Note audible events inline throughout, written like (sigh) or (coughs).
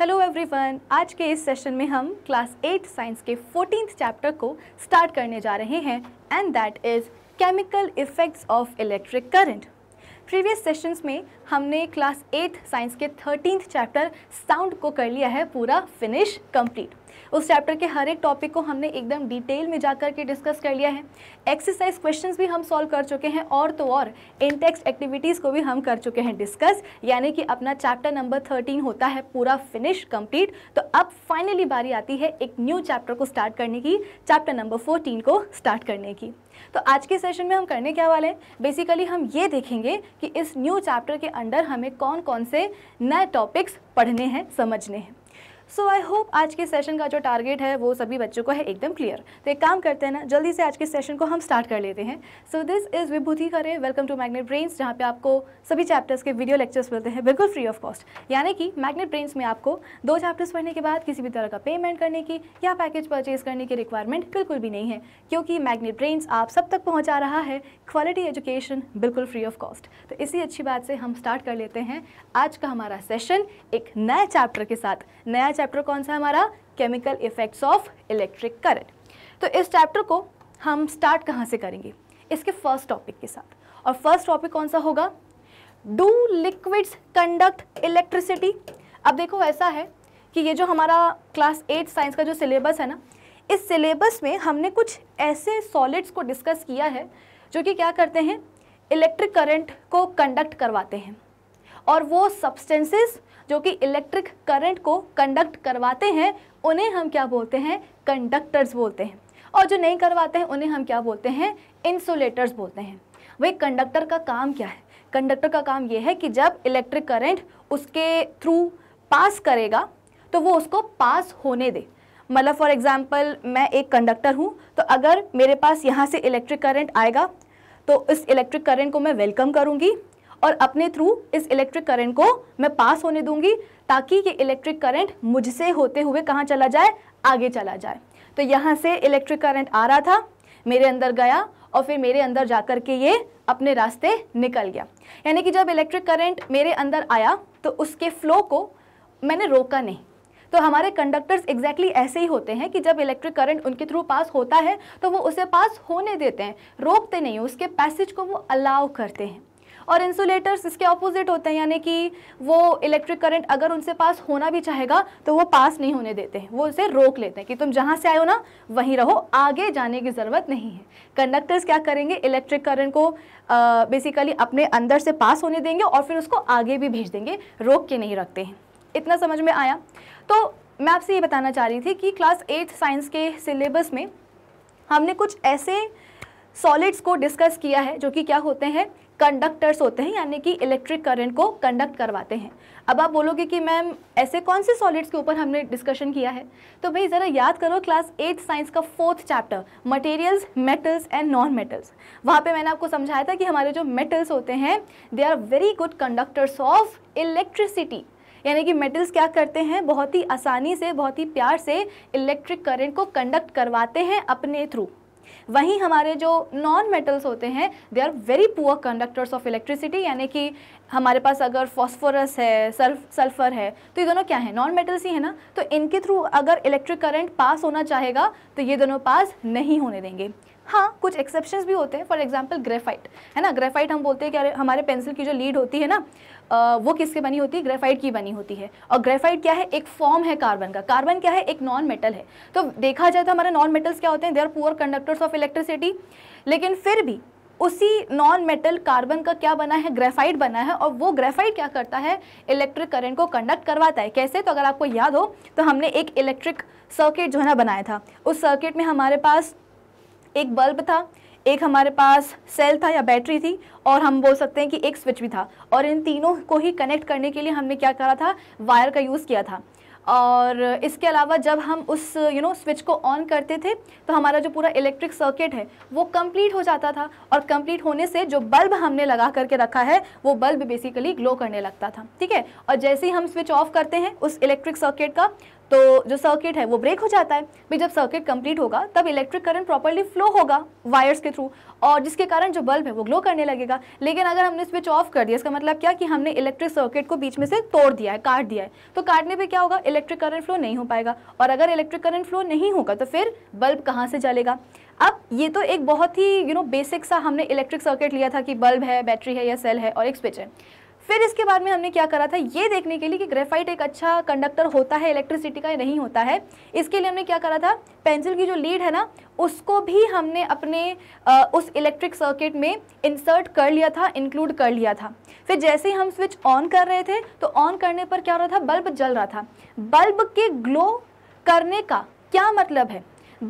Hello everyone आज के इस सेशन में हम क्लास एट साइंस के फोर्टीन चैप्टर को स्टार्ट करने जा रहे हैं and that is chemical effects of electric current previous sessions में हमने क्लास एट साइंस के थर्टीन चैप्टर साउंड को कर लिया है पूरा फिनिश कंप्लीट उस चैप्टर के हर एक टॉपिक को हमने एकदम डिटेल में जा करके डिस्कस कर लिया है एक्सरसाइज क्वेश्चन भी हम सॉल्व कर चुके हैं और तो और इनटेक्स्ट एक्टिविटीज़ को भी हम कर चुके हैं डिस्कस यानी कि अपना चैप्टर नंबर थर्टीन होता है पूरा फिनिश कम्प्लीट तो अब फाइनली बारी आती है एक न्यू चैप्टर को स्टार्ट करने की चैप्टर नंबर फोर्टीन को स्टार्ट करने की तो आज के सेशन में हम करने क्या वाले हैं बेसिकली हम ये देखेंगे कि इस न्यू चैप्टर के अंडर हमें कौन कौन से नए टॉपिक्स पढ़ने हैं समझने हैं सो आई होप आज के सेशन का जो टारगेट है वो सभी बच्चों को है एकदम क्लियर तो एक काम करते हैं ना जल्दी से आज के सेशन को हम स्टार्ट कर लेते हैं सो दिस इज़ विभूति करे वेलकम टू मैग्नेट ब्रेन्स जहाँ पे आपको सभी चैप्टर्स के वीडियो लेक्चर्स मिलते हैं बिल्कुल फ्री ऑफ कॉस्ट यानी कि मैग्नेट ब्रेन्स में आपको दो चैप्टर्स पढ़ने के बाद किसी भी तरह का पेमेंट करने की या पैकेज परचेज करने की रिक्वायरमेंट बिल्कुल भी नहीं है क्योंकि मैग्नेट ब्रेन्स आप सब तक पहुँचा रहा है क्वालिटी एजुकेशन बिल्कुल फ्री ऑफ कॉस्ट तो इसी अच्छी बात से हम स्टार्ट कर लेते हैं आज का हमारा सेशन एक नया चैप्टर के साथ नया चैप्टर कौन सा है हमारा chemical effects of electric current तो इस चैप्टर को हम स्टार्ट कहाँ से करेंगे इसके फर्स्ट टॉपिक के साथ और फर्स्ट टॉपिक कौन सा होगा डू लिक्विड्स कंडक्ट इलेक्ट्रिसिटी अब देखो ऐसा है कि ये जो हमारा क्लास एट साइंस का जो सिलेबस है ना इस सिलेबस में हमने कुछ ऐसे सॉलिड्स को डिस्कस किया है जो कि क्या करते हैं इलेक्ट्रिक करंट को कंडक्ट करवाते हैं और वो सब्सटेंसेस जो कि इलेक्ट्रिक करंट को कंडक्ट करवाते हैं उन्हें हम क्या बोलते हैं कंडक्टर्स बोलते हैं और जो नहीं करवाते हैं उन्हें हम क्या बोलते हैं इंसुलेटर्स बोलते हैं वही कंडक्टर का काम क्या है कंडक्टर का काम यह है कि जब इलेक्ट्रिक करंट उसके थ्रू पास करेगा तो वो उसको पास होने दे मतलब फॉर एग्ज़ाम्पल मैं एक कंडक्टर हूँ तो अगर मेरे पास यहाँ से इलेक्ट्रिक करंट आएगा तो इस इलेक्ट्रिक करंट को मैं वेलकम करूँगी और अपने थ्रू इस इलेक्ट्रिक करंट को मैं पास होने दूंगी ताकि ये इलेक्ट्रिक करंट मुझसे होते हुए कहाँ चला जाए आगे चला जाए तो यहाँ से इलेक्ट्रिक करंट आ रहा था मेरे अंदर गया और फिर मेरे अंदर जा कर के ये अपने रास्ते निकल गया यानी कि जब इलेक्ट्रिक करंट मेरे अंदर आया तो उसके फ्लो को मैंने रोका नहीं तो हमारे कंडक्टर्स एग्जैक्टली exactly ऐसे ही होते हैं कि जब इलेक्ट्रिक करंट उनके थ्रू पास होता है तो वो उसे पास होने देते हैं रोकते नहीं उसके पैसेज को वो अलाउ करते हैं और इंसुलेटर्स इसके ऑपोजिट होते हैं यानी कि वो इलेक्ट्रिक करंट अगर उनसे पास होना भी चाहेगा तो वो पास नहीं होने देते हैं वो उसे रोक लेते हैं कि तुम जहाँ से आए हो ना वहीं रहो आगे जाने की ज़रूरत नहीं है कंडक्टर्स क्या करेंगे इलेक्ट्रिक करंट को बेसिकली अपने अंदर से पास होने देंगे और फिर उसको आगे भी भेज देंगे रोक के नहीं रखते हैं इतना समझ में आया तो मैं आपसे ये बताना चाह रही थी कि क्लास एट साइंस के सिलेबस में हमने कुछ ऐसे सॉलिड्स को डिस्कस किया है जो कि क्या होते हैं कंडक्टर्स होते हैं यानी कि इलेक्ट्रिक करंट को कंडक्ट करवाते हैं अब आप बोलोगे कि मैम ऐसे कौन से सॉलिड्स के ऊपर हमने डिस्कशन किया है तो भाई ज़रा याद करो क्लास एट साइंस का fourth chapter materials metals and non metals वहाँ पे मैंने आपको समझाया था कि हमारे जो मेटल्स होते हैं they are very good conductors of electricity यानी कि मेटल्स क्या करते हैं बहुत ही आसानी से बहुत ही प्यार से इलेक्ट्रिक करेंट को कंडक्ट करवाते हैं अपने थ्रू वहीं हमारे जो नॉन मेटल्स होते हैं they are very poor conductors of electricity यानी कि हमारे पास अगर फॉस्फोरस है सल्फ सल्फर है तो ये दोनों क्या है नॉन मेटल्स ही है ना तो इनके थ्रू अगर इलेक्ट्रिक करंट पास होना चाहेगा तो ये दोनों पास नहीं होने देंगे हाँ कुछ एक्सेप्शन भी होते हैं फॉर एग्जाम्पल ग्रेफाइट है ना ग्रेफाइट हम बोलते हैं कि अरे हमारे पेंसिल की जो लीड होती है ना वो किसके बनी होती है ग्रेफाइट की बनी होती है और ग्रेफाइट क्या है एक फॉर्म है कार्बन का कार्बन क्या है एक नॉन मेटल है तो देखा जाए तो हमारे नॉन मेटल्स क्या होते हैं they are poor conductors of electricity लेकिन फिर भी उसी नॉन मेटल कार्बन का क्या बना है ग्रेफाइट बना है और वो ग्रेफाइट क्या करता है इलेक्ट्रिक करंट को कंडक्ट करवाता है कैसे तो अगर आपको याद हो तो हमने एक इलेक्ट्रिक सर्किट जो है ना बनाया था उस सर्किट में हमारे पास एक बल्ब था एक हमारे पास सेल था या बैटरी थी और हम बोल सकते हैं कि एक स्विच भी था और इन तीनों को ही कनेक्ट करने के लिए हमने क्या करा था वायर का यूज़ किया था और इसके अलावा जब हम उस यू नो स्विच को ऑन करते थे तो हमारा जो पूरा इलेक्ट्रिक सर्किट है वो कंप्लीट हो जाता था और कंप्लीट होने से जो बल्ब हमने लगा करके रखा है वो बल्ब बेसिकली ग्लो करने लगता था ठीक है और जैसे ही हम स्विच ऑफ करते हैं उस इलेक्ट्रिक सर्किट का तो जो सर्किट है वो ब्रेक हो जाता है भाई जब सर्किट कंप्लीट होगा तब इलेक्ट्रिक करंट प्रॉपरली फ्लो होगा वायर्स के थ्रू और जिसके कारण जो बल्ब है वो ग्लो करने लगेगा लेकिन अगर हमने स्विच ऑफ कर दिया इसका मतलब क्या कि हमने इलेक्ट्रिक सर्किट को बीच में से तोड़ दिया है काट दिया है तो काटने पर क्या होगा इलेक्ट्रिक करंट फ्लो नहीं हो पाएगा और अगर इलेक्ट्रिक करंट फ्लो नहीं होगा तो फिर बल्ब कहाँ से जलेगा अब ये तो एक बहुत ही यू नो बेसिक सा हमने इलेक्ट्रिक सर्किट लिया था कि बल्ब है बैटरी है या सेल है और एक स्विच है फिर इसके बाद में हमने क्या करा था ये देखने के लिए कि ग्रेफाइट एक अच्छा कंडक्टर होता है इलेक्ट्रिसिटी का नहीं होता है इसके लिए हमने क्या करा था पेंसिल की जो लीड है ना उसको भी हमने अपने आ, उस इलेक्ट्रिक सर्किट में इंसर्ट कर लिया था इंक्लूड कर लिया था फिर जैसे ही हम स्विच ऑन कर रहे थे तो ऑन करने पर क्या हो रहा था बल्ब जल रहा था बल्ब के ग्लो करने का क्या मतलब है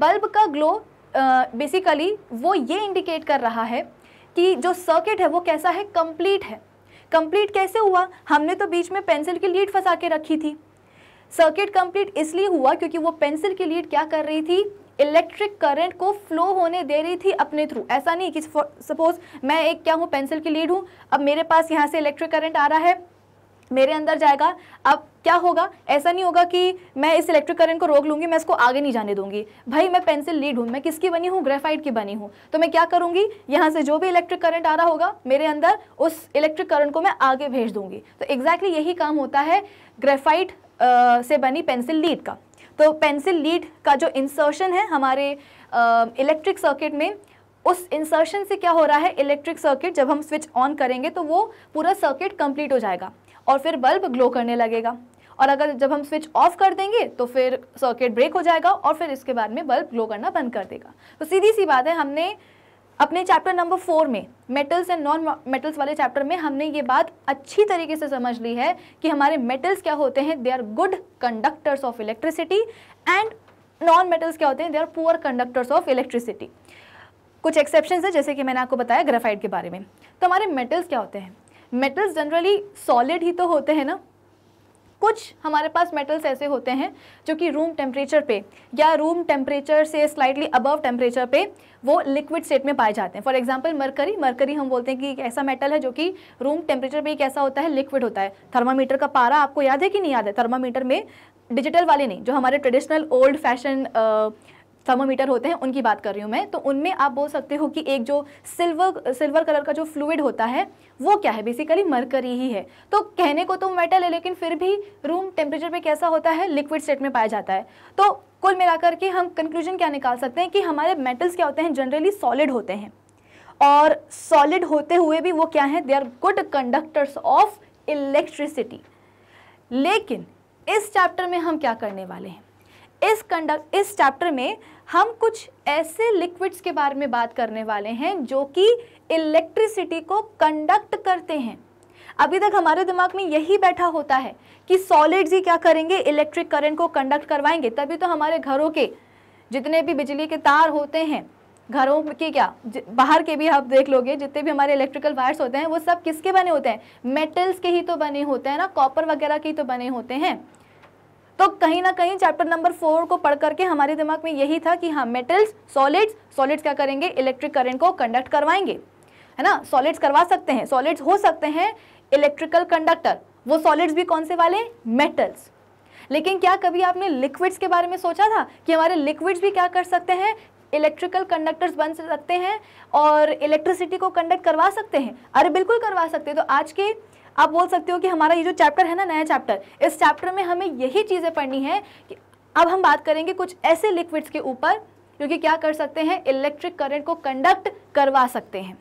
बल्ब का ग्लो बेसिकली वो ये इंडिकेट कर रहा है कि जो सर्किट है वो कैसा है कंप्लीट है कंप्लीट कैसे हुआ हमने तो बीच में पेंसिल की लीड फंसा के रखी थी सर्किट कंप्लीट इसलिए हुआ क्योंकि वो पेंसिल की लीड क्या कर रही थी इलेक्ट्रिक करंट को फ्लो होने दे रही थी अपने थ्रू ऐसा नहीं कि सपोज मैं एक क्या हूँ पेंसिल की लीड हूँ अब मेरे पास यहाँ से इलेक्ट्रिक करंट आ रहा है मेरे अंदर जाएगा अब क्या होगा ऐसा नहीं होगा कि मैं इस इलेक्ट्रिक करंट को रोक लूँगी मैं इसको आगे नहीं जाने दूंगी भाई मैं पेंसिल लीड हूँ मैं किसकी बनी हूँ ग्रेफाइट की बनी हूँ तो मैं क्या करूँगी यहाँ से जो भी इलेक्ट्रिक करंट आ रहा होगा मेरे अंदर उस इलेक्ट्रिक करंट को मैं आगे भेज दूंगी तो एग्जैक्टली exactly यही काम होता है ग्रेफाइट से बनी पेंसिल लीड का तो पेंसिल लीड का जो इंसर्शन है हमारे इलेक्ट्रिक सर्किट में उस इंसर्शन से क्या हो रहा है इलेक्ट्रिक सर्किट जब हम स्विच ऑन करेंगे तो वो पूरा सर्किट कंप्लीट हो जाएगा और फिर बल्ब ग्लो करने लगेगा और अगर जब हम स्विच ऑफ कर देंगे तो फिर सर्किट ब्रेक हो जाएगा और फिर इसके बाद में बल्ब ग्लो करना बंद कर देगा तो सीधी सी बात है हमने अपने चैप्टर नंबर फोर में मेटल्स एंड नॉन मेटल्स वाले चैप्टर में हमने ये बात अच्छी तरीके से समझ ली है कि हमारे मेटल्स क्या होते हैं they are good conductors of electricity and non metals क्या होते हैं they are poor conductors of electricity कुछ एक्सेप्शन है जैसे कि मैंने आपको बताया ग्रेफाइड के बारे में तो हमारे मेटल्स क्या होते हैं मेटल्स जनरली सॉलिड ही तो होते हैं ना कुछ हमारे पास मेटल्स ऐसे होते हैं जो कि रूम टेम्परेचर पे या रूम टेम्परेचर से स्लाइटली अबव टेम्परेचर पे वो लिक्विड स्टेट में पाए जाते हैं फॉर एग्जांपल मरकरी मरकरी हम बोलते हैं कि एक ऐसा मेटल है जो कि रूम टेम्परेचर पे कैसा होता है लिक्विड होता है थर्मामीटर का पारा आपको याद है कि नहीं याद है थर्मामीटर में डिजिटल वाले नहीं जो हमारे ट्रेडिशनल ओल्ड फैशन थर्मोमीटर होते हैं उनकी बात कर रही हूँ मैं तो उनमें आप बोल सकते हो कि एक जो सिल्वर सिल्वर कलर का जो फ्लूड होता है वो क्या है बेसिकली मरकरी ही है तो कहने को तो मेटल है लेकिन फिर भी रूम टेम्परेचर पर कैसा होता है लिक्विड स्टेट में पाया जाता है तो कुल मिलाकर के हम कंक्लूजन क्या निकाल सकते हैं कि हमारे मेटल्स क्या होते हैं जनरली सॉलिड होते हैं और सॉलिड होते हुए भी वो क्या हैं they are good conductors of electricity लेकिन इस चैप्टर में हम क्या करने वाले हैं इस कंडक्ट इस चैप्टर में हम कुछ ऐसे लिक्विड्स के बारे में बात करने वाले हैं जो कि इलेक्ट्रिसिटी को कंडक्ट करते हैं अभी तक हमारे दिमाग में यही बैठा होता है कि सॉलिड्स ही क्या करेंगे इलेक्ट्रिक करंट को कंडक्ट करवाएंगे तभी तो हमारे घरों के जितने भी बिजली के तार होते हैं घरों के क्या बाहर के भी आप देख लोगे जितने भी हमारे इलेक्ट्रिकल वायर्स होते हैं वो सब किसके बने होते हैं मेटल्स के ही तो बने होते हैं ना कॉपर वगैरह के ही तो बने होते हैं तो कहीं ना कहीं चैप्टर नंबर फोर को पढ़ करके हमारे दिमाग में यही था कि हाँ मेटल्स सॉलिड्स सॉलिड्स क्या करेंगे इलेक्ट्रिक करंट को कंडक्ट करवाएंगे है ना सॉलिड्स करवा सकते हैं सॉलिड्स हो सकते हैं इलेक्ट्रिकल कंडक्टर वो सॉलिड्स भी कौन से वाले मेटल्स लेकिन क्या कभी आपने लिक्विड्स के बारे में सोचा था कि हमारे लिक्विड्स भी क्या कर सकते हैं इलेक्ट्रिकल कंडक्टर्स बन सकते हैं और इलेक्ट्रिसिटी को कंडक्ट करवा सकते हैं अरे बिल्कुल करवा सकते हैं तो आज के आप बोल सकते हो कि हमारा ये जो चैप्टर है ना नया चैप्टर इस चैप्टर में हमें यही चीज़ें पढ़नी है कि अब हम बात करेंगे कुछ ऐसे लिक्विड्स के ऊपर जो कि क्या कर सकते हैं इलेक्ट्रिक करंट को कंडक्ट करवा सकते हैं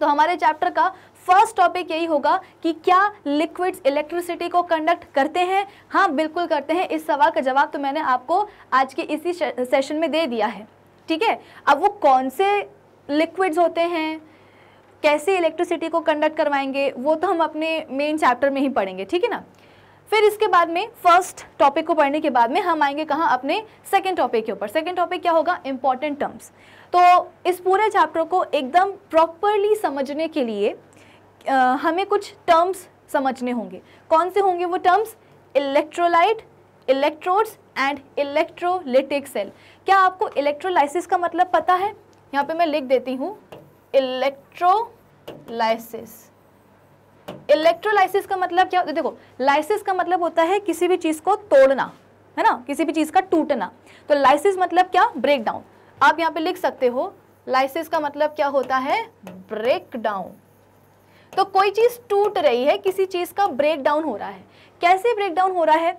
तो हमारे चैप्टर का फर्स्ट टॉपिक यही होगा कि क्या लिक्विड्स इलेक्ट्रिसिटी को कंडक्ट करते हैं हाँ बिल्कुल करते हैं इस सवाल का जवाब तो मैंने आपको आज के इसी सेशन में दे दिया है ठीक है अब वो कौन से लिक्विड्स होते हैं कैसे इलेक्ट्रिसिटी को कंडक्ट करवाएंगे वो तो हम अपने मेन चैप्टर में ही पढ़ेंगे ठीक है ना फिर इसके बाद में फर्स्ट टॉपिक को पढ़ने के बाद में हम आएंगे कहाँ अपने सेकेंड टॉपिक के ऊपर सेकेंड टॉपिक क्या होगा इम्पॉर्टेंट टर्म्स तो इस पूरे चैप्टर को एकदम प्रॉपरली समझने के लिए आ, हमें कुछ टर्म्स समझने होंगे कौन से होंगे वो terms electrolyte electrodes and electrolytic cell क्या आपको इलेक्ट्रोलाइसिस का मतलब पता है यहाँ पे मैं लिख देती हूँ इलेक्ट्रोलाइसिस इलेक्ट्रोलाइसिस का मतलब क्या देखो लाइसिस का मतलब होता है किसी भी चीज़ को तोड़ना है ना किसी भी चीज़ का टूटना तो लाइसिस मतलब क्या ब्रेक डाउन आप यहां पे लिख सकते हो लाइसिस का मतलब क्या होता है ब्रेक डाउन तो कोई चीज़ टूट रही है किसी चीज़ का ब्रेक डाउन हो रहा है कैसे ब्रेक डाउन हो रहा है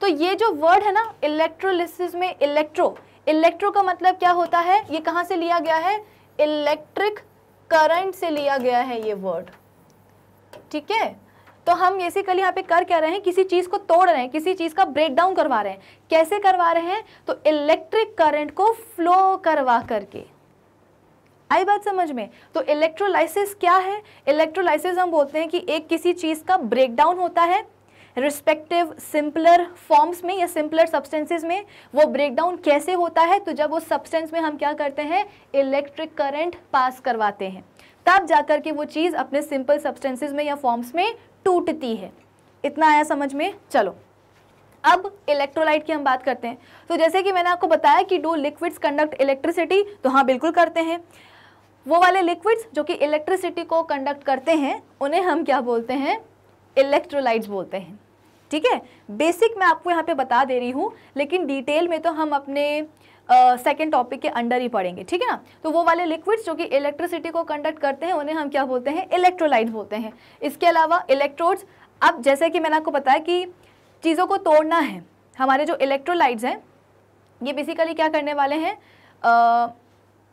तो ये जो वर्ड है ना इलेक्ट्रोलिस में इलेक्ट्रो इलेक्ट्रो का मतलब क्या होता है ये कहां से लिया गया है इलेक्ट्रिक करंट से लिया गया है ये वर्ड ठीक है तो हम बेसिकली यहाँ पे कर क्या रहे हैं किसी चीज़ को तोड़ रहे हैं किसी चीज़ का ब्रेक डाउन करवा रहे हैं कैसे करवा रहे हैं तो इलेक्ट्रिक करंट को फ्लो करवा करके आई बात समझ में तो इलेक्ट्रोलाइसिस क्या है इलेक्ट्रोलाइसिस हम बोलते हैं कि एक किसी चीज़ का ब्रेकडाउन होता है रिस्पेक्टिव सिंपलर फॉर्म्स में या सिंपलर सब्सटेंसेस में वो ब्रेकडाउन कैसे होता है तो जब उस सब्सटेंस में हम क्या करते हैं इलेक्ट्रिक करंट पास करवाते हैं तब जाकर के वो चीज़ अपने सिंपल सब्सटेंसेज में या फॉर्म्स में टूटती है इतना आया समझ में चलो अब इलेक्ट्रोलाइट की हम बात करते हैं तो जैसे कि मैंने आपको बताया कि डू लिक्विड्स कंडक्ट इलेक्ट्रिसिटी तो हाँ बिल्कुल करते हैं वो वाले लिक्विड्स जो कि इलेक्ट्रिसिटी को कंडक्ट करते हैं उन्हें हम क्या बोलते हैं इलेक्ट्रोलाइट्स बोलते हैं ठीक है बेसिक मैं आपको यहाँ पे बता दे रही हूँ लेकिन डिटेल में तो हम अपने सेकेंड uh, टॉपिक के अंडर ही पढ़ेंगे ठीक है ना तो वो वाले लिक्विड्स जो कि इलेक्ट्रिसिटी को कंडक्ट करते हैं उन्हें हम क्या बोलते हैं इलेक्ट्रोलाइट बोलते हैं इसके अलावा इलेक्ट्रोड्स अब जैसे कि मैंने आपको बताया कि चीज़ों को तोड़ना है हमारे जो इलेक्ट्रोलाइट्स हैं ये बेसिकली क्या करने वाले हैं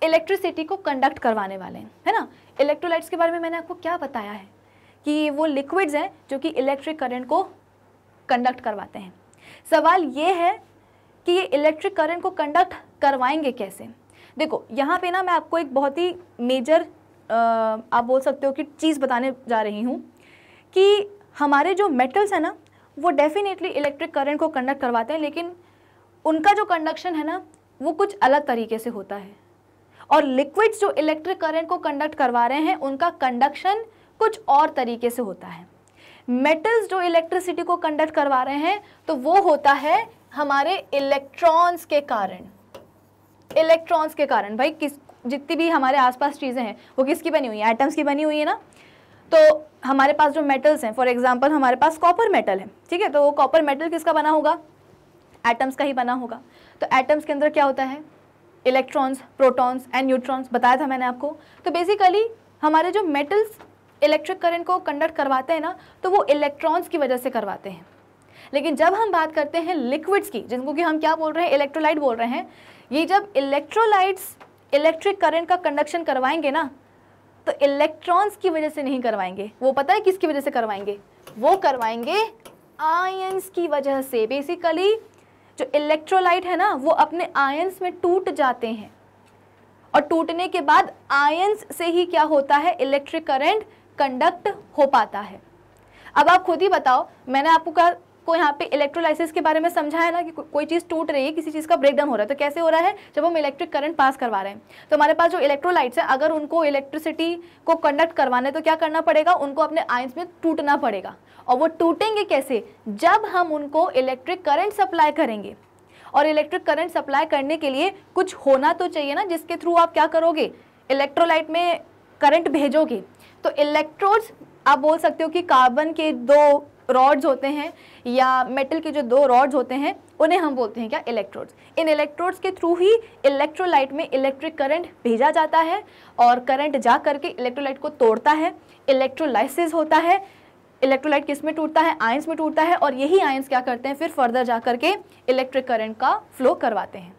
इलेक्ट्रिसिटी uh, को कंडक्ट करवाने वाले हैं है ना इलेक्ट्रोलाइट्स के बारे में मैंने आपको क्या बताया है कि वो लिक्विड्स हैं जो कि इलेक्ट्रिक करंट को कंडक्ट करवाते हैं सवाल ये है कि ये इलेक्ट्रिक करंट को कंडक्ट करवाएंगे कैसे देखो यहाँ पे ना मैं आपको एक बहुत ही मेजर आप बोल सकते हो कि चीज़ बताने जा रही हूँ कि हमारे जो मेटल्स हैं ना वो डेफिनेटली इलेक्ट्रिक करंट को कंडक्ट करवाते हैं लेकिन उनका जो कंडक्शन है ना वो कुछ अलग तरीके से होता है और लिक्विड्स जो इलेक्ट्रिक करंट को कंडक्ट करवा रहे हैं उनका कंडक्शन कुछ और तरीके से होता है मेटल्स जो इलेक्ट्रिसिटी को कंडक्ट करवा रहे हैं तो वो होता है हमारे इलेक्ट्रॉन्स के कारण इलेक्ट्रॉन्स के कारण भाई किस जितनी भी हमारे आसपास चीज़ें हैं वो किसकी बनी हुई है एटम्स की बनी हुई है ना तो हमारे पास जो मेटल्स हैं फॉर एग्जाम्पल हमारे पास कॉपर मेटल है ठीक है तो वो कॉपर मेटल किसका बना होगा एटम्स का ही बना होगा तो एटम्स के अंदर क्या होता है इलेक्ट्रॉन्स प्रोटॉन्स एंड न्यूट्रॉन्स बताया था मैंने आपको तो बेसिकली हमारे जो मेटल्स इलेक्ट्रिक करंट को कंडक्ट करवाते हैं ना तो वो इलेक्ट्रॉन्स की वजह से करवाते हैं लेकिन जब हम बात करते हैं लिक्विड्स की जिनको कि हम क्या बोल रहे हैं इलेक्ट्रोलाइट बोल रहे हैं ये जब इलेक्ट्रोलाइट्स इलेक्ट्रिक करंट का कंडक्शन करवाएंगे ना तो इलेक्ट्रॉन्स की वजह से नहीं करवाएंगे वो पता है किसकी वजह से करवाएंगे वो करवाएंगे आयंस की वजह से बेसिकली जो इलेक्ट्रोलाइट है ना वो अपने आयंस में टूट जाते हैं और टूटने के बाद आयंस से ही क्या होता है इलेक्ट्रिक करंट कंडक्ट हो पाता है अब आप खुद ही बताओ मैंने आपको कहा को यहाँ पे इलेक्ट्रोलाइसिस के बारे में समझाया ना कि को, कोई चीज़ टूट रही है किसी चीज़ का ब्रेकडाउन हो रहा है तो कैसे हो रहा है जब हम इलेक्ट्रिक करंट पास करवा रहे हैं तो हमारे पास जो इलेक्ट्रोलाइट्स है अगर उनको इलेक्ट्रिसिटी को कंडक्ट करवाना है तो क्या करना पड़ेगा उनको अपने आइंस में टूटना पड़ेगा और वो टूटेंगे कैसे जब हम उनको इलेक्ट्रिक करंट सप्लाई करेंगे और इलेक्ट्रिक करंट सप्लाई करने के लिए कुछ होना तो चाहिए ना जिसके थ्रू आप क्या करोगे इलेक्ट्रोलाइट में करंट भेजोगे तो इलेक्ट्रोड्स आप बोल सकते हो कि कार्बन के दो रॉड्स होते हैं या मेटल के जो दो रॉड्स होते हैं उन्हें हम बोलते हैं क्या इलेक्ट्रोड्स इन इलेक्ट्रोड्स के थ्रू ही इलेक्ट्रोलाइट में इलेक्ट्रिक करंट भेजा जाता है और करंट जा करके इलेक्ट्रोलाइट को तोड़ता है इलेक्ट्रोलाइसिस होता है इलेक्ट्रोलाइट किस में टूटता है आयंस में टूटता है और यही आयंस क्या करते हैं फिर फर्दर जा करके इलेक्ट्रिक करंट का फ्लो करवाते हैं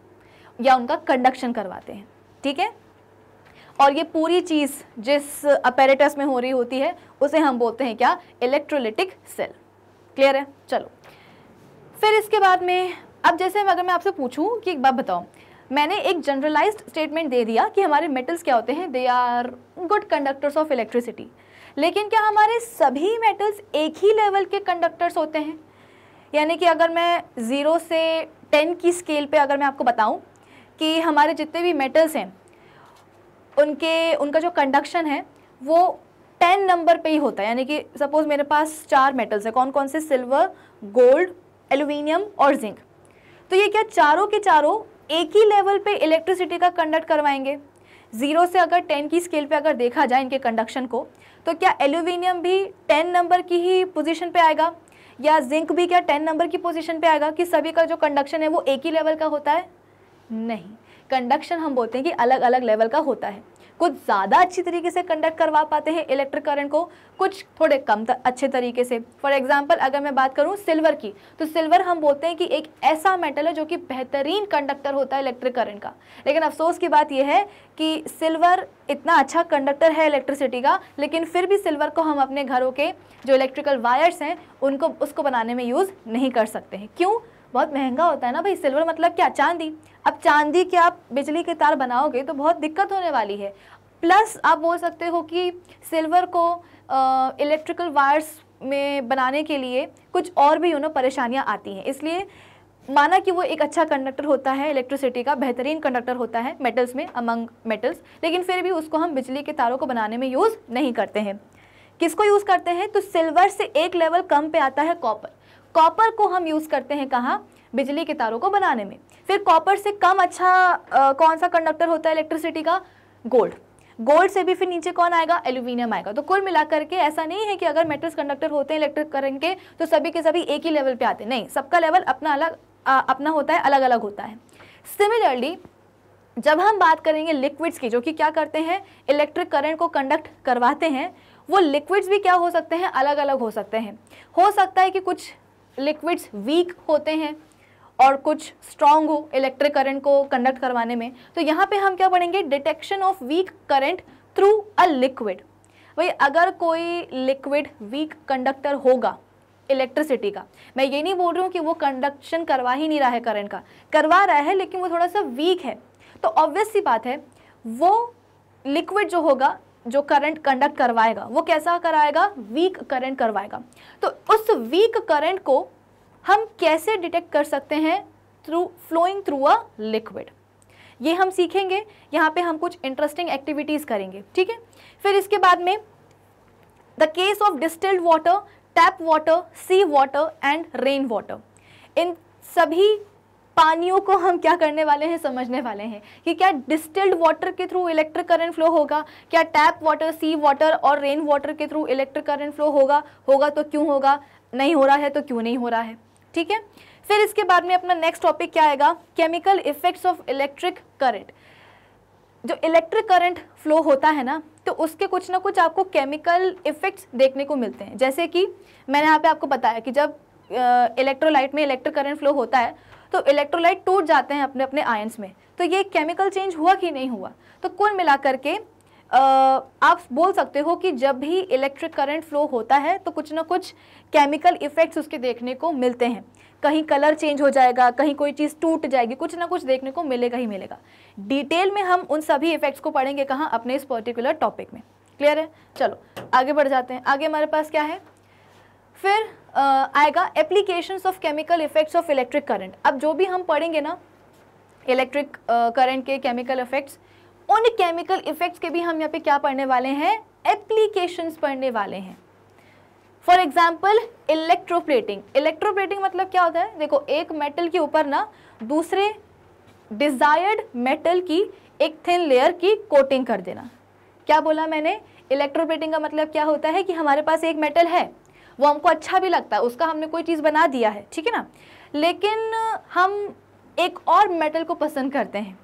या उनका कंडक्शन करवाते हैं ठीक है और ये पूरी चीज़ जिस अपेरेटस में हो रही होती है उसे हम बोलते हैं क्या इलेक्ट्रोलिटिक सेल क्लियर है चलो फिर इसके बाद में अब जैसे अगर मैं आपसे पूछूं कि एक बात बताओ मैंने एक जनरलाइज्ड स्टेटमेंट दे दिया कि हमारे मेटल्स क्या होते हैं they are good conductors of electricity लेकिन क्या हमारे सभी मेटल्स एक ही लेवल के कंडक्टर्स होते हैं यानी कि अगर मैं ज़ीरो से टेन की स्केल पे अगर मैं आपको बताऊं कि हमारे जितने भी मेटल्स हैं उनके उनका जो कंडक्शन है वो टेन नंबर पे ही होता है यानी कि सपोज मेरे पास चार मेटल्स है कौन कौन से सिल्वर गोल्ड एल्यूमिनियम और जिंक तो ये क्या चारों के चारों एक ही लेवल पे इलेक्ट्रिसिटी का कंडक्ट करवाएंगे ज़ीरो से अगर टेन की स्केल पे अगर देखा जाए इनके कंडक्शन को तो क्या एल्यूमिनियम भी टेन नंबर की ही पोजिशन पर आएगा या जिंक भी क्या टेन नंबर की पोजिशन पर आएगा कि सभी का जो कंडक्शन है वो एक ही लेवल का होता है नहीं कंडक्शन हम बोलते हैं कि अलग अलग लेवल का होता है कुछ ज़्यादा अच्छी तरीके से कंडक्ट करवा पाते हैं इलेक्ट्रिक करंट को कुछ थोड़े कम तर, अच्छे तरीके से फॉर एग्जाम्पल अगर मैं बात करूँ सिल्वर की तो सिल्वर हम बोलते हैं कि एक ऐसा मेटल है जो कि बेहतरीन कंडक्टर होता है इलेक्ट्रिक करंट का लेकिन अफसोस की बात यह है कि सिल्वर इतना अच्छा कंडक्टर है इलेक्ट्रिसिटी का लेकिन फिर भी सिल्वर को हम अपने घरों के जो इलेक्ट्रिकल वायर्स हैं उनको उसको बनाने में यूज़ नहीं कर सकते हैं क्यों बहुत महंगा होता है ना भाई सिल्वर मतलब क्या चांदी अब चांदी के आप बिजली के तार बनाओगे तो बहुत दिक्कत होने वाली है प्लस आप बोल सकते हो कि सिल्वर को इलेक्ट्रिकल वायर्स में बनाने के लिए कुछ और भी यू नो परेशानियाँ आती हैं इसलिए माना कि वो एक अच्छा कंडक्टर होता है इलेक्ट्रिसिटी का बेहतरीन कंडक्टर होता है मेटल्स में अमंग मेटल्स लेकिन फिर भी उसको हम बिजली के तारों को बनाने में यूज़ नहीं करते हैं किसको यूज़ करते हैं तो सिल्वर से एक लेवल कम पे आता है कॉपर कॉपर को हम यूज़ करते हैं कहाँ बिजली के तारों को बनाने में फिर कॉपर से कम अच्छा आ, कौन सा कंडक्टर होता है इलेक्ट्रिसिटी का गोल्ड गोल्ड से भी फिर नीचे कौन आएगा एल्यूमिनियम आएगा तो कुल मिलाकर के ऐसा नहीं है कि अगर मेटल्स कंडक्टर होते हैं इलेक्ट्रिक करंट के तो सभी के सभी एक ही लेवल पे आते हैं नहीं सबका लेवल अपना अलग आ, अपना होता है अलग अलग होता है सिमिलरली जब हम बात करेंगे लिक्विड्स की जो कि क्या करते हैं इलेक्ट्रिक करंट को कंडक्ट करवाते हैं वो लिक्विड्स भी क्या हो सकते हैं अलग अलग हो सकते हैं हो सकता है कि कुछ लिक्विड्स वीक होते हैं और कुछ स्ट्रॉन्ग हो इलेक्ट्रिक करंट को कंडक्ट करवाने में तो यहाँ पे हम क्या पढ़ेंगे detection of weak current through a liquid भाई अगर कोई लिक्विड वीक कंडक्टर होगा इलेक्ट्रिसिटी का मैं ये नहीं बोल रही हूँ कि वो कंडक्शन करवा ही नहीं रहा है करंट का करवा रहा है लेकिन वो थोड़ा सा वीक है तो ऑब्वियस सी बात है वो लिक्विड जो होगा जो करंट कंडक्ट करवाएगा वो कैसा कराएगा वीक करंट करवाएगा तो उस वीक करंट को हम कैसे डिटेक्ट कर सकते हैं through flowing through a liquid ये हम सीखेंगे यहाँ पे हम कुछ इंटरेस्टिंग एक्टिविटीज़ करेंगे ठीक है फिर इसके बाद में the case of distilled water tap water sea water and rain water इन सभी पानियों को हम क्या करने वाले हैं समझने वाले हैं कि क्या डिस्टिल्ड वाटर के थ्रू इलेक्ट्रिक करंट फ्लो होगा क्या टैप वाटर सी वाटर और रेन वाटर के थ्रू इलेक्ट्रिक करंट फ्लो होगा होगा तो क्यों होगा नहीं हो रहा है तो क्यों नहीं हो रहा है ठीक है फिर इसके बाद में अपना नेक्स्ट टॉपिक क्या आएगा chemical effects of electric current जो इलेक्ट्रिक करंट फ्लो होता है ना तो उसके कुछ ना कुछ आपको केमिकल इफेक्ट्स देखने को मिलते हैं जैसे कि मैंने यहाँ पे आपको बताया कि जब इलेक्ट्रोलाइट में इलेक्ट्रिक करंट फ्लो होता है तो इलेक्ट्रोलाइट टूट जाते हैं अपने अपने आयंस में तो ये केमिकल चेंज हुआ कि नहीं हुआ तो कुल मिलाकर के आप बोल सकते हो कि जब भी इलेक्ट्रिक करंट फ्लो होता है तो कुछ ना कुछ केमिकल इफ़ेक्ट्स उसके देखने को मिलते हैं कहीं कलर चेंज हो जाएगा कहीं कोई चीज़ टूट जाएगी कुछ ना कुछ देखने को मिलेगा ही मिलेगा डिटेल में हम उन सभी इफ़ेक्ट्स को पढ़ेंगे कहाँ अपने इस पर्टिकुलर टॉपिक में क्लियर है चलो आगे बढ़ जाते हैं आगे हमारे पास क्या है फिर आएगा applications of chemical effects of electric current अब जो भी हम पढ़ेंगे ना इलेक्ट्रिक करंट के केमिकल इफेक्ट्स उन केमिकल इफेक्ट्स के भी हम यहाँ पे क्या पढ़ने वाले हैं एप्लीकेशंस पढ़ने वाले हैं फॉर एग्जाम्पल इलेक्ट्रोप्लेटिंग इलेक्ट्रोप्लेटिंग मतलब क्या होता है देखो एक मेटल के ऊपर ना दूसरे डिजायर्ड मेटल की एक थिन लेयर की कोटिंग कर देना क्या बोला मैंने इलेक्ट्रोप्लेटिंग का मतलब क्या होता है कि हमारे पास एक मेटल है वो हमको अच्छा भी लगता है उसका हमने कोई चीज़ बना दिया है ठीक है ना लेकिन हम एक और मेटल को पसंद करते हैं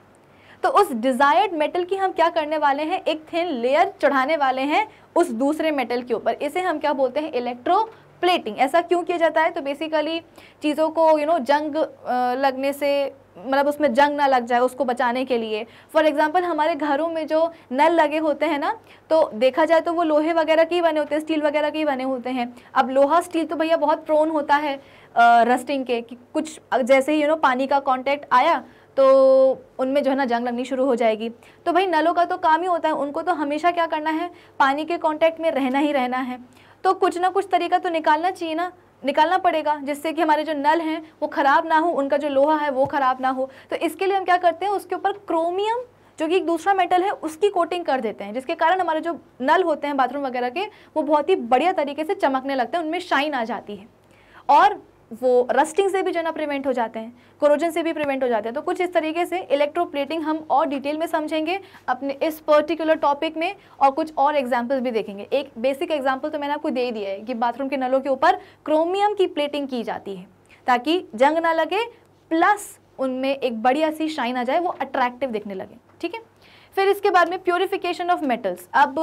तो उस डिज़ायर्ड मेटल की हम क्या करने वाले हैं एक थिन लेयर चढ़ाने वाले हैं उस दूसरे मेटल के ऊपर इसे हम क्या बोलते हैं इलेक्ट्रो प्लेटिंग ऐसा क्यों किया जाता है तो बेसिकली चीज़ों को यू you नो know, जंग लगने से मतलब उसमें जंग ना लग जाए उसको बचाने के लिए फॉर एग्जाम्पल हमारे घरों में जो नल लगे होते हैं ना तो देखा जाए तो वो लोहे वगैरह के ही बने होते हैं स्टील वगैरह के ही बने होते हैं अब लोहा स्टील तो भैया बहुत प्रोन होता है रस्टिंग के कि कुछ जैसे ही यू नो पानी का कॉन्टैक्ट आया तो उनमें जो है ना जंग लगनी शुरू हो जाएगी तो भाई नलों का तो काम ही होता है उनको तो हमेशा क्या करना है पानी के कॉन्टैक्ट में रहना ही रहना है तो कुछ ना कुछ तरीका तो निकालना चाहिए ना निकालना पड़ेगा जिससे कि हमारे जो नल हैं वो ख़राब ना हो उनका जो लोहा है वो ख़राब ना हो तो इसके लिए हम क्या करते हैं उसके ऊपर क्रोमियम जो कि एक दूसरा मेटल है उसकी कोटिंग कर देते हैं जिसके कारण हमारे जो नल होते हैं बाथरूम वगैरह के वो बहुत ही बढ़िया तरीके से चमकने लगते हैं उनमें शाइन आ जाती है और वो रस्टिंग से भी जो ना प्रिवेंट हो जाते हैं कोरोजन से भी प्रिवेंट हो जाते हैं तो कुछ इस तरीके से इलेक्ट्रोप्लेटिंग हम और डिटेल में समझेंगे अपने इस पर्टिकुलर टॉपिक में और कुछ और एग्जाम्पल्स भी देखेंगे एक बेसिक एग्जाम्पल तो मैंने आपको दे दिया है कि बाथरूम के नलों के ऊपर क्रोमियम की प्लेटिंग की जाती है ताकि जंग ना लगे प्लस उनमें एक बढ़िया सी शाइन आ जाए वो अट्रैक्टिव दिखने लगे ठीक है फिर इसके बाद में प्योरीफिकेशन ऑफ मेटल्स अब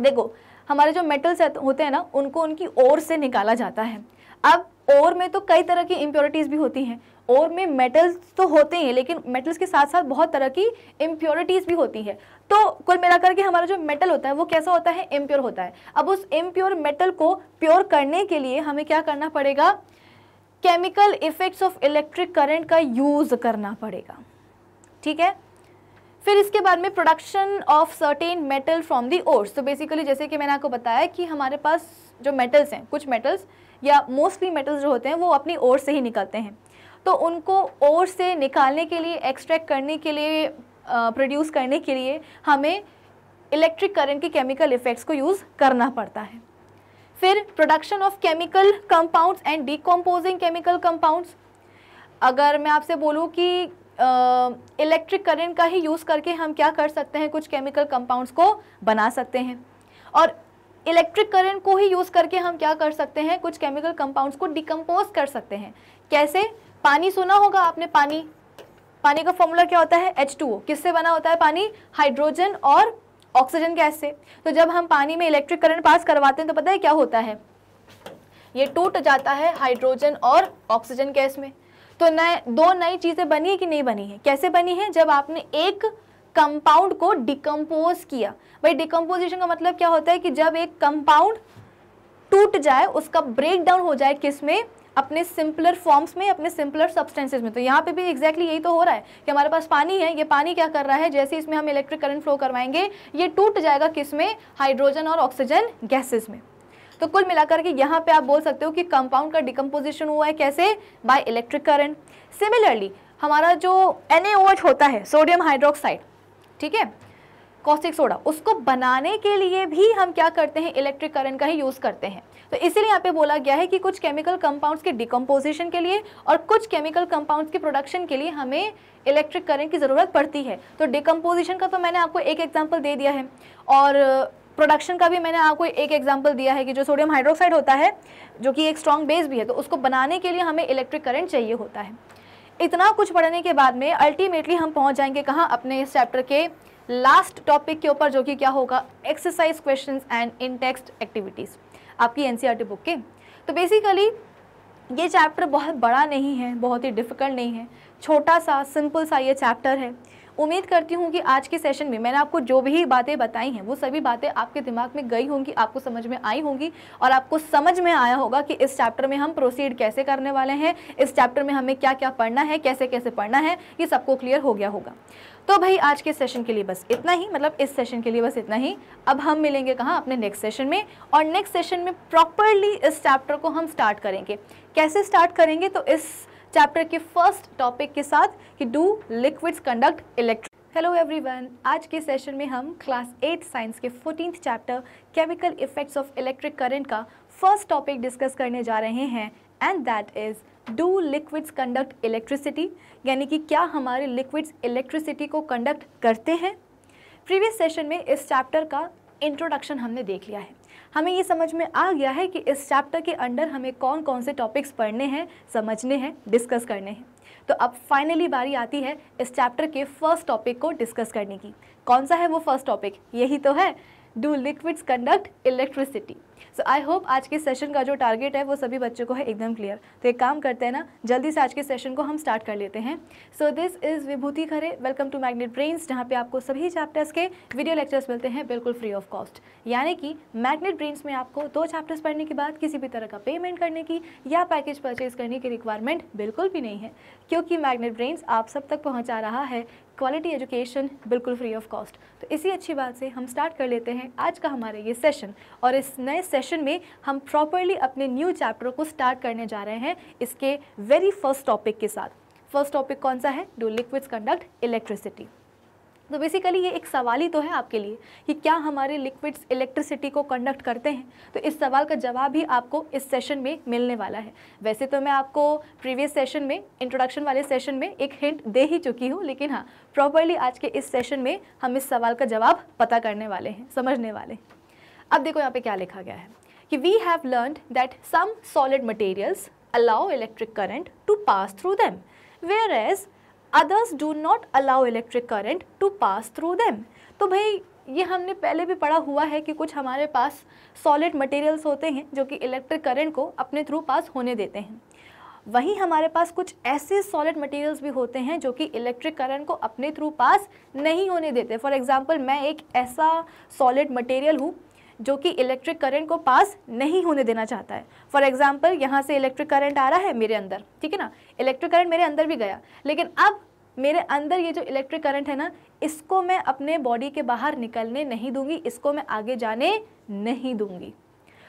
देखो हमारे जो मेटल्स होते हैं ना उनको उनकी ओर से निकाला जाता है अब ओर में तो कई तरह की इम्प्योरिटीज़ भी होती हैं और में मेटल्स तो होते ही हैं लेकिन मेटल्स के साथ साथ बहुत तरह की इम्प्योरिटीज़ भी होती है तो कुल मिलाकर के हमारा जो मेटल होता है वो कैसा होता है इम्प्योर होता है अब उस इम्प्योर मेटल को प्योर करने के लिए हमें क्या करना पड़ेगा chemical effects of electric current का यूज़ करना पड़ेगा ठीक है फिर इसके बाद में production of certain metal from the ores तो बेसिकली जैसे कि मैंने आपको बताया कि हमारे पास जो मेटल्स हैं कुछ मेटल्स या मोस्टली मेटल्स जो होते हैं वो अपनी ओर से ही निकलते हैं तो उनको ओर से निकालने के लिए एक्सट्रैक्ट करने के लिए प्रोड्यूस करने के लिए हमें इलेक्ट्रिक करंट के केमिकल इफ़ेक्ट्स को यूज़ करना पड़ता है फिर production of chemical compounds and decomposing chemical compounds अगर मैं आपसे बोलूँ कि इलेक्ट्रिक करंट का ही यूज़ करके हम क्या कर सकते हैं कुछ केमिकल कंपाउंड्स को बना सकते हैं और इलेक्ट्रिक करंट को ही यूज़ करके हम क्या कर सकते हैं कुछ केमिकल कंपाउंड्स को डिकम्पोज कर सकते हैं कैसे पानी सुना होगा आपने पानी पानी का फॉर्मूला क्या होता है एच किससे बना होता है पानी हाइड्रोजन और ऑक्सीजन गैस से तो जब हम पानी में इलेक्ट्रिक करंट पास करवाते हैं तो पता है क्या होता है ये टूट जाता है हाइड्रोजन और ऑक्सीजन गैस में तो नए दो नई चीज़ें बनी है कि नहीं बनी है कैसे बनी है जब आपने एक कंपाउंड को डिकम्पोज किया भाई डिकम्पोजिशन का मतलब क्या होता है कि जब एक कंपाउंड टूट जाए उसका ब्रेक डाउन हो जाए किस में अपने सिंपलर फॉर्म्स में अपने सिंपलर सब्सटेंसेज में तो यहाँ पे भी एग्जैक्टली exactly यही तो हो रहा है कि हमारे पास पानी है ये पानी क्या कर रहा है जैसे इसमें हम इलेक्ट्रिक करंट फ्लो करवाएंगे ये टूट जाएगा किस में हाइड्रोजन और ऑक्सीजन गैसेज में तो कुल मिलाकर के यहाँ पे आप बोल सकते हो कि कंपाउंड का डिकम्पोजिशन हुआ है कैसे बाय इलेक्ट्रिक करंट सिमिलरली हमारा जो एन होता है सोडियम हाइड्रोक्साइड ठीक है कॉस्टिक सोडा उसको बनाने के लिए भी हम क्या करते हैं इलेक्ट्रिक करंट का ही यूज़ करते हैं तो इसीलिए यहाँ पे बोला गया है कि कुछ केमिकल कंपाउंड्स के डिकम्पोजिशन के लिए और कुछ केमिकल कंपाउंड्स के प्रोडक्शन के लिए हमें इलेक्ट्रिक करंट की ज़रूरत पड़ती है तो डिकम्पोजिशन का तो मैंने आपको एक एग्जाम्पल दे दिया है और प्रोडक्शन uh, का भी मैंने आपको एक एग्जाम्पल दिया है कि जो सोडियम हाइड्रोक्साइड होता है जो कि एक स्ट्रॉन्ग बेस भी है तो उसको बनाने के लिए हमें इलेक्ट्रिक करंट चाहिए होता है इतना कुछ पढ़ने के बाद में अल्टीमेटली हम पहुंच जाएंगे कहाँ अपने इस चैप्टर के लास्ट टॉपिक के ऊपर जो कि क्या होगा exercise questions and in text activities आपकी एनसीईआरटी बुक e के तो बेसिकली ये चैप्टर बहुत बड़ा नहीं है बहुत ही डिफ़िकल्ट नहीं है छोटा सा सिंपल सा ये चैप्टर है उम्मीद करती हूँ कि आज के सेशन में मैंने आपको जो भी बातें बताई हैं वो सभी बातें आपके दिमाग में गई होंगी आपको समझ में आई होंगी और आपको समझ में आया होगा कि इस चैप्टर में हम प्रोसीड कैसे करने वाले हैं इस चैप्टर में हमें क्या क्या पढ़ना है कैसे कैसे पढ़ना है ये सबको क्लियर हो गया होगा तो भाई आज के सेशन के लिए बस इतना ही मतलब इस सेशन के लिए बस इतना ही अब हम मिलेंगे कहाँ अपने नेक्स्ट सेशन में और नेक्स्ट सेशन में प्रॉपरली इस चैप्टर को हम स्टार्ट करेंगे कैसे स्टार्ट करेंगे तो इस चैप्टर के फर्स्ट टॉपिक के साथ कि do liquids conduct electric hello everyone आज के सेशन में हम क्लास एट साइंस के fourteen chapter chemical effects of electric current का फर्स्ट टॉपिक डिस्कस करने जा रहे हैं and that is do liquids conduct electricity यानी कि क्या हमारे लिक्विड्स इलेक्ट्रिसिटी को कंडक्ट करते हैं प्रीवियस सेशन में इस चैप्टर का इंट्रोडक्शन हमने देख लिया है हमें ये समझ में आ गया है कि इस चैप्टर के अंडर हमें कौन कौन से टॉपिक्स पढ़ने हैं समझने हैं डिस्कस करने हैं तो अब फाइनली बारी आती है इस चैप्टर के फर्स्ट टॉपिक को डिस्कस करने की कौन सा है वो फर्स्ट टॉपिक यही तो है do liquids conduct electricity so I hope आज के सेशन का जो टारगेट है वो सभी बच्चों को है एकदम क्लियर तो एक काम करते हैं ना जल्दी से आज के सेशन को हम स्टार्ट कर लेते हैं so this is Vibhuti Khare welcome to magnet brains जहाँ पे आपको सभी चैप्टर्स के वीडियो लेक्चर्स मिलते हैं बिल्कुल फ्री ऑफ कॉस्ट यानी कि मैग्नेट ब्रेन्स में आपको दो चैप्टर्स पढ़ने के बाद किसी भी तरह का पेमेंट करने की या पैकेज परचेज करने की रिक्वायरमेंट बिल्कुल भी नहीं है क्योंकि मैग्नेट ब्रेन्स आप सब तक पहुँचा रहा है क्वालिटी एजुकेशन बिल्कुल फ्री ऑफ कॉस्ट तो इसी अच्छी बात से हम स्टार्ट कर लेते हैं आज का हमारा ये सेशन और इस नए सेशन में हम प्रॉपरली अपने न्यू चैप्टर को स्टार्ट करने जा रहे हैं इसके वेरी फर्स्ट टॉपिक के साथ फर्स्ट टॉपिक कौन सा है डू लिक्विड्स कंडक्ट इलेक्ट्रिसिटी तो बेसिकली ये एक सवाल ही तो है आपके लिए कि क्या हमारे लिक्विड्स इलेक्ट्रिसिटी को कंडक्ट करते हैं तो इस सवाल का जवाब ही आपको इस सेशन में मिलने वाला है वैसे तो मैं आपको प्रीवियस सेशन में इंट्रोडक्शन वाले सेशन में एक हिंट दे ही चुकी हूँ लेकिन हाँ प्रॉपरली आज के इस सेशन में हम इस सवाल का जवाब पता करने वाले हैं समझने वाले हैं अब देखो यहाँ पर क्या लिखा गया है कि we have learn that some solid materials allow electric current to pass through them whereas others do not allow electric current to pass through them तो भाई ये हमने पहले भी पढ़ा हुआ है कि कुछ हमारे पास सॉलिड मटेरियल्स होते हैं जो कि इलेक्ट्रिक करंट को अपने थ्रू पास होने देते हैं वहीं हमारे पास कुछ ऐसे सॉलिड मटेरियल्स भी होते हैं जो कि इलेक्ट्रिक करंट को अपने थ्रू पास नहीं होने देते फॉर एग्ज़ाम्पल मैं एक ऐसा सॉलिड मटेरियल हूँ जो कि इलेक्ट्रिक करंट को पास नहीं होने देना चाहता है फॉर एग्जाम्पल यहाँ से इलेक्ट्रिक करंट आ रहा है मेरे अंदर ठीक है ना इलेक्ट्रिक करंट मेरे अंदर भी गया लेकिन अब मेरे अंदर ये जो इलेक्ट्रिक करंट है ना इसको मैं अपने बॉडी के बाहर निकलने नहीं दूंगी इसको मैं आगे जाने नहीं दूंगी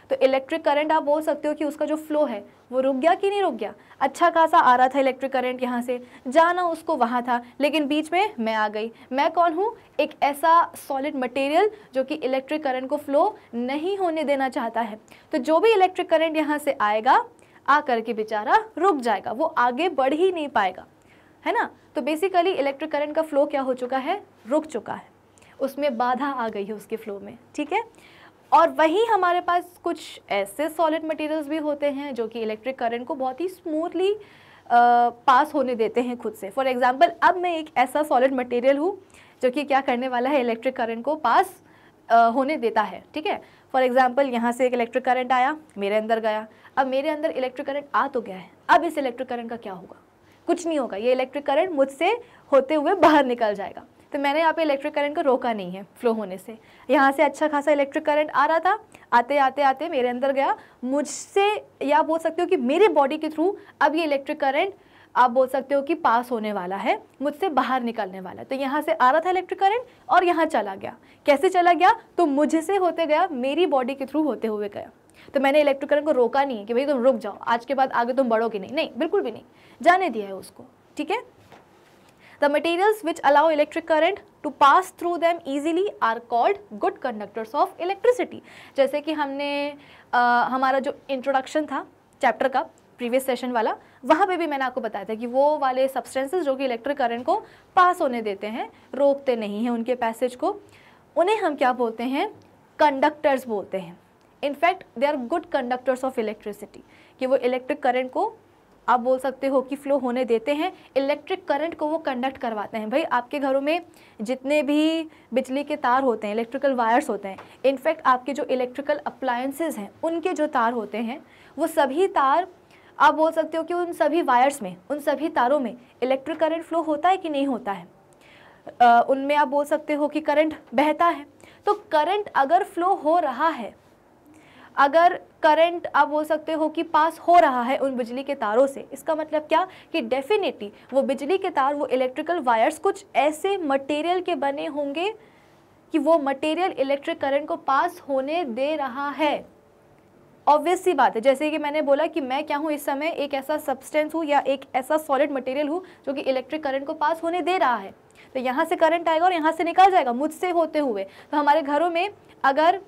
तो इलेक्ट्रिक करंट आप बोल सकते हो कि उसका जो फ्लो है वो रुक गया कि नहीं रुक गया अच्छा खासा आ रहा था इलेक्ट्रिक करंट यहाँ से जाना उसको वहाँ था लेकिन बीच में मैं आ गई मैं कौन हूँ एक ऐसा सॉलिड मटेरियल जो कि इलेक्ट्रिक करंट को फ्लो नहीं होने देना चाहता है तो जो भी इलेक्ट्रिक करंट यहाँ से आएगा आ करके बेचारा रुक जाएगा वो आगे बढ़ ही नहीं पाएगा है ना तो बेसिकली इलेक्ट्रिक करंट का फ्लो क्या हो चुका है रुक चुका है उसमें बाधा आ गई है उसके फ्लो में ठीक है और वहीं हमारे पास कुछ ऐसे सॉलिड मटेरियल्स भी होते हैं जो कि इलेक्ट्रिक करंट को बहुत ही स्मूथली पास होने देते हैं खुद से फॉर एग्ज़ाम्पल अब मैं एक ऐसा सॉलिड मटेरियल हूँ जो कि क्या करने वाला है इलेक्ट्रिक करंट को पास uh, होने देता है ठीक है फॉर एग्ज़ाम्पल यहाँ से एक इलेक्ट्रिक करंट आया मेरे अंदर गया अब मेरे अंदर इलेक्ट्रिक करंट आ तो गया है अब इस इलेक्ट्रिक करंट का क्या होगा कुछ नहीं होगा ये इलेक्ट्रिक करंट मुझसे होते हुए बाहर निकल जाएगा तो मैंने यहाँ पे इलेक्ट्रिक करंट को रोका नहीं है फ्लो होने से यहाँ से अच्छा खासा इलेक्ट्रिक करंट आ रहा था आते आते आते मेरे अंदर गया मुझसे या बोल सकते हो कि मेरे बॉडी के थ्रू अब ये इलेक्ट्रिक करंट आप बोल सकते हो कि पास होने वाला है मुझसे बाहर निकलने वाला तो यहाँ से आ रहा था इलेक्ट्रिक करंट और यहाँ चला गया कैसे चला गया तो मुझसे होते गया मेरी बॉडी के थ्रू होते हुए गया तो मैंने इलेक्ट्रिक करंट को रोका नहीं है कि भाई तुम रुक जाओ आज के बाद आगे तुम बढ़ोगे नहीं नहीं बिल्कुल भी नहीं जाने दिया है उसको ठीक है the materials which allow electric current to pass through them easily are called good conductors of electricity जैसे कि हमने आ, हमारा जो इंट्रोडक्शन था चैप्टर का प्रीवियस सेशन वाला वहाँ पे भी मैंने आपको बताया था कि वो वाले सब्सटेंसेस जो कि इलेक्ट्रिक करंट को पास होने देते हैं रोकते नहीं हैं उनके पैसेज को उन्हें हम क्या बोलते हैं कंडक्टर्स बोलते हैं in fact they are good conductors of electricity कि वो इलेक्ट्रिक करंट को आप बोल सकते हो कि फ़्लो होने देते हैं इलेक्ट्रिक करंट को वो कंडक्ट करवाते हैं भाई आपके घरों में जितने भी बिजली के तार होते हैं इलेक्ट्रिकल वायर्स होते हैं इनफैक्ट आपके जो इलेक्ट्रिकल अप्लायंसेज हैं उनके जो तार होते हैं वो सभी तार आप बोल सकते हो कि उन सभी वायर्स में उन सभी तारों में इलेक्ट्रिक करंट फ्लो होता है कि नहीं होता है उनमें आप बोल सकते हो कि करंट बहता है तो करंट अगर फ्लो हो रहा है अगर करंट आप बोल सकते हो कि पास हो रहा है उन बिजली के तारों से इसका मतलब क्या कि डेफिनेटली वो बिजली के तार वो इलेक्ट्रिकल वायर्स कुछ ऐसे मटेरियल के बने होंगे कि वो मटेरियल इलेक्ट्रिक करंट को पास होने दे रहा है ऑब्वियस सी बात है जैसे कि मैंने बोला कि मैं क्या हूँ इस समय एक ऐसा सब्सटेंस हूँ या एक ऐसा सॉलिड मटेरियल हूँ जो कि इलेक्ट्रिक करंट को पास होने दे रहा है तो यहाँ से करंट आएगा और यहाँ से निकल जाएगा मुझसे होते हुए तो हमारे घरों में अगर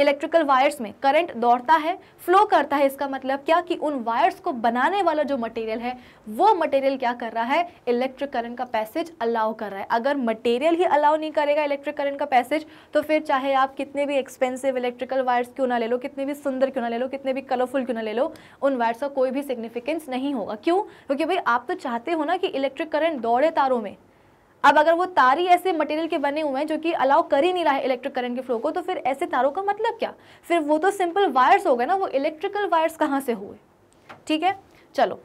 इलेक्ट्रिकल वायर्स में करंट दौड़ता है फ्लो करता है इसका मतलब क्या कि उन वायर्स को बनाने वाला जो मटेरियल है वो मटेरियल क्या कर रहा है इलेक्ट्रिक करंट का पैसेज अलाउ कर रहा है अगर मटेरियल ही अलाउ नहीं करेगा इलेक्ट्रिक करंट का पैसेज तो फिर चाहे आप कितने भी एक्सपेंसिव इलेक्ट्रिकल वायर्स क्यों ना ले लो कितने भी सुंदर क्यों ना ले लो कितने भी कलरफुल क्यों ना ले लो उन वायर्स का कोई भी सिग्निफिकेंस नहीं होगा क्यों क्योंकि भाई आप तो चाहते हो ना कि इलेक्ट्रिक करंट दौड़े तारों में अब अगर वो तार ही ऐसे मटेरियल के बने हुए हैं जो कि अलाउ कर ही नहीं रहा है इलेक्ट्रिक करंट के फ्लो को तो फिर ऐसे तारों का मतलब क्या फिर वो तो सिंपल वायर्स हो गए ना वो इलेक्ट्रिकल वायर्स कहाँ से हुए ठीक है चलो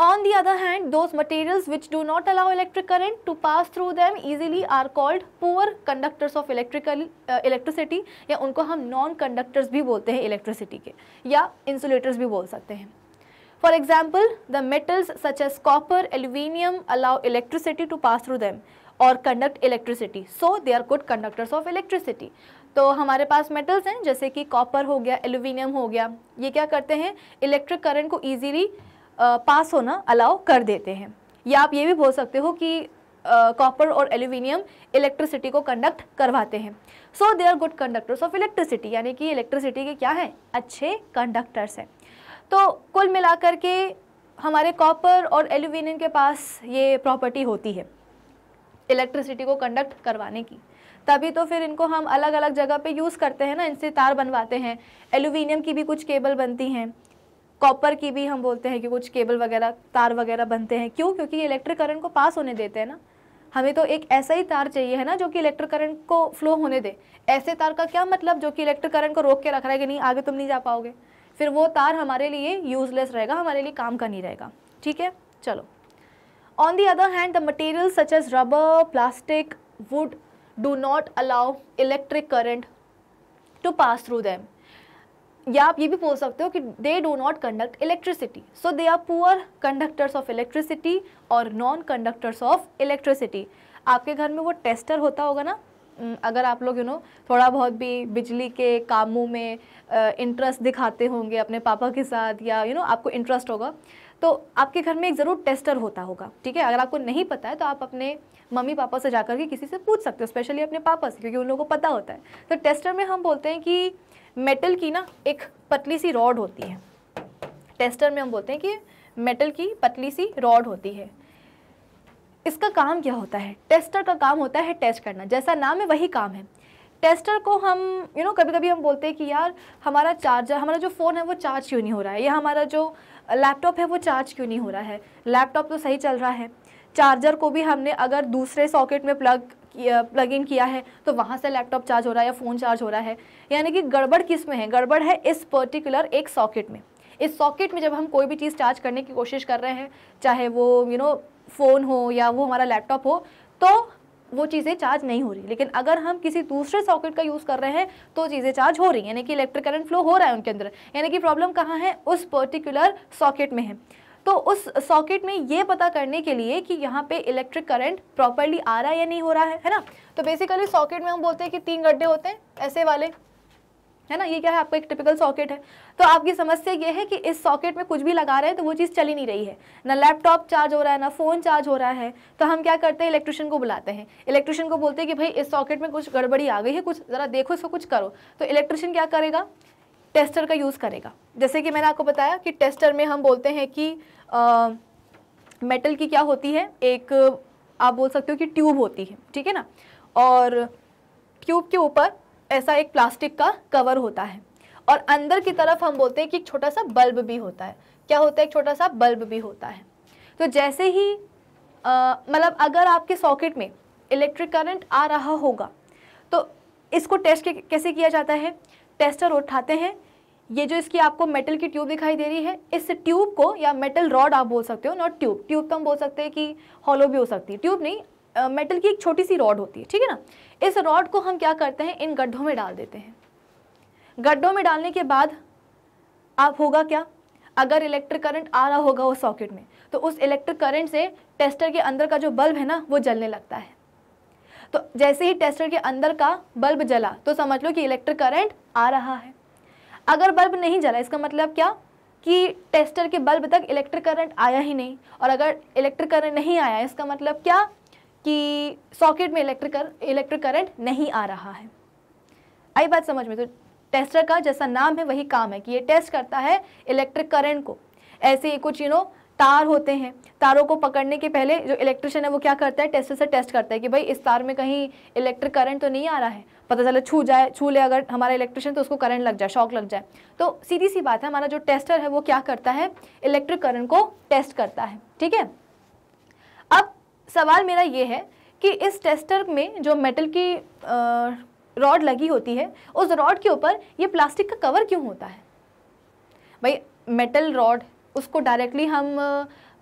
on the other hand those materials which do not allow electric current to pass through them easily are called poor conductors of electrical electricity या उनको हम नॉन कंडक्टर्स भी बोलते हैं इलेक्ट्रिसिटी के या इंसुलेटर्स भी बोल सकते हैं For example, the metals such as copper, aluminium allow electricity to pass through them और conduct electricity so they are good conductors of electricity तो हमारे पास मेटल्स हैं जैसे कि कॉपर हो गया एल्यूमिनियम हो गया ये क्या करते हैं इलेक्ट्रिक करंट को ईजीली पास होना अलाउ कर देते हैं या आप ये भी बोल सकते हो कि कॉपर और एल्यूमिनियम इलेक्ट्रिसिटी को कंडक्ट करवाते हैं so they are good conductors of electricity यानी कि इलेक्ट्रिसिटी के क्या हैं अच्छे कंडक्टर्स हैं तो कुल मिलाकर के हमारे कॉपर और एल्यूमिनियम के पास ये प्रॉपर्टी होती है इलेक्ट्रिसिटी को कंडक्ट करवाने की तभी तो फिर इनको हम अलग अलग जगह पे यूज़ करते हैं ना इनसे तार बनवाते हैं एल्यूमिनियम की भी कुछ केबल बनती हैं कॉपर की भी हम बोलते हैं कि कुछ केबल वगैरह तार वगैरह बनते हैं क्यों क्योंकि ये इलेक्ट्रिक करंट को पास होने देते हैं ना हमें तो एक ऐसा ही तार चाहिए है ना जो कि इलेक्ट्रिक करंट को फ्लो होने दे ऐसे तार का क्या मतलब जो कि इलेक्ट्रिक करंट को रोक के रख रहा है कि नहीं आगे तुम नहीं जा पाओगे फिर वो तार हमारे लिए यूजलेस रहेगा हमारे लिए काम का नहीं रहेगा ठीक है चलो on the other hand the material such as rubber plastic wood do not allow electric current to pass through them या आप ये भी बोल सकते हो कि they do not conduct electricity so they are poor conductors of electricity और non conductors of electricity आपके घर में वो टेस्टर होता होगा ना अगर आप लोग यू नो थोड़ा बहुत भी बिजली के कामों में इंटरेस्ट दिखाते होंगे अपने पापा के साथ या यू नो आपको इंटरेस्ट होगा तो आपके घर में एक ज़रूर टेस्टर होता होगा ठीक है अगर आपको नहीं पता है तो आप अपने मम्मी पापा से जाकर के किसी से पूछ सकते हो स्पेशली अपने पापा से क्योंकि उन लोगों को पता होता है तो टेस्टर में हम बोलते हैं कि मेटल की ना एक पतली सी रॉड होती है टेस्टर में हम बोलते हैं कि मेटल की पतली सी रॉड होती है इसका काम क्या होता है टेस्टर का काम होता है टेस्ट करना जैसा नाम है वही काम है टेस्टर को हम यू you नो know, कभी कभी हम बोलते हैं कि यार हमारा चार्जर हमारा जो फ़ोन है वो चार्ज क्यों नहीं हो रहा है या हमारा जो लैपटॉप है वो चार्ज क्यों नहीं हो रहा है लैपटॉप तो सही चल रहा है चार्जर को भी हमने अगर दूसरे सॉकेट में प्लग प्लग इन किया है तो वहाँ से लैपटॉप चार्ज हो रहा है या फ़ोन चार्ज हो रहा है यानी कि गड़बड़ किस में है गड़बड़ है इस पर्टिकुलर एक सॉकेट में इस सॉकेट में जब हम कोई भी चीज़ चार्ज करने की कोशिश कर रहे हैं चाहे वो you you know know, phone हो या वो हमारा लैपटॉप हो तो वो चीज़ें चार्ज नहीं हो रही लेकिन अगर हम किसी दूसरे सॉकेट का यूज़ कर रहे हैं तो चीज़ें चार्ज हो रही हैं यानी कि इलेक्ट्रिक करंट फ्लो हो रहा है उनके अंदर यानी कि प्रॉब्लम कहाँ है उस पर्टिकुलर सॉकेट में है तो उस सॉकेट में ये पता करने के लिए कि यहाँ पे इलेक्ट्रिक करंट प्रॉपरली आ रहा है या नहीं हो रहा है है ना तो बेसिकली सॉकेट में हम बोलते हैं कि तीन गड्ढे होते हैं ऐसे वाले है ना ये क्या है आपका एक टिपिकल सॉकेट है तो आपकी समस्या ये है कि इस सॉकेट में कुछ भी लगा रहे हैं तो वो चीज़ चली नहीं रही है ना लैपटॉप चार्ज हो रहा है ना फ़ोन चार्ज हो रहा है तो हम क्या करते हैं इलेक्ट्रिशियन को बुलाते हैं इलेक्ट्रिशियन को बोलते हैं कि भाई इस सॉकेट में कुछ गड़बड़ी आ गई है कुछ ज़रा देखो इसको कुछ करो तो इलेक्ट्रिशियन क्या करेगा टेस्टर का यूज़ करेगा जैसे कि मैंने आपको बताया कि टेस्टर में हम बोलते हैं कि मेटल की क्या होती है एक आप बोल सकते हो कि ट्यूब होती है ठीक है ना और ट्यूब के ऊपर ऐसा एक प्लास्टिक का कवर होता है और अंदर की तरफ हम बोलते हैं कि एक छोटा सा बल्ब भी होता है क्या होता है एक छोटा सा बल्ब भी होता है तो जैसे ही मतलब अगर आपके सॉकेट में इलेक्ट्रिक करंट आ रहा होगा तो इसको टेस्ट कैसे किया जाता है टेस्टर उठाते हैं ये जो इसकी आपको मेटल की ट्यूब दिखाई दे रही है इस ट्यूब को या मेटल रॉड आप बोल सकते हो नॉट ट्यूब ट्यूब तो हम बोल सकते हैं कि हॉलो भी हो सकती है ट्यूब नहीं मेटल की एक छोटी सी रॉड होती है ठीक है ना इस रॉड को हम क्या करते हैं इन गड्ढों में डाल देते हैं गड्ढों में डालने के बाद आप होगा क्या अगर इलेक्ट्रिक करंट आ रहा होगा वो सॉकेट में तो उस इलेक्ट्रिक करंट से टेस्टर के अंदर का जो बल्ब है ना वो जलने लगता है तो जैसे ही टेस्टर के अंदर का बल्ब जला तो समझ लो कि इलेक्ट्रिक करंट आ रहा है अगर बल्ब नहीं जला इसका मतलब क्या कि टेस्टर के बल्ब तक इलेक्ट्रिक करंट आया ही नहीं और अगर इलेक्ट्रिक करंट नहीं आया इसका मतलब क्या कि सॉकेट में इलेक्ट्रिकल इलेक्ट्रिक करंट नहीं आ रहा है आई बात समझ में तो टेस्टर का जैसा नाम है वही काम है कि ये टेस्ट करता है इलेक्ट्रिक करंट को ऐसे ही कुछ यू नो तार होते हैं तारों को पकड़ने के पहले जो इलेक्ट्रिशियन है वो क्या करता है टेस्टर से टेस्ट करता है कि भाई इस तार में कहीं इलेक्ट्रिक करंट तो नहीं आ रहा है पता चले छू जाए छू ले अगर हमारा इलेक्ट्रिशियन तो उसको करंट लग जाए शॉक लग जाए तो सीधी सी बात है हमारा जो टेस्टर है वो क्या करता है इलेक्ट्रिक करंट को टेस्ट करता है ठीक है अब सवाल मेरा ये है कि इस टेस्टर में जो मेटल की रॉड लगी होती है उस रॉड के ऊपर ये प्लास्टिक का कवर क्यों होता है भाई मेटल रॉड उसको डायरेक्टली हम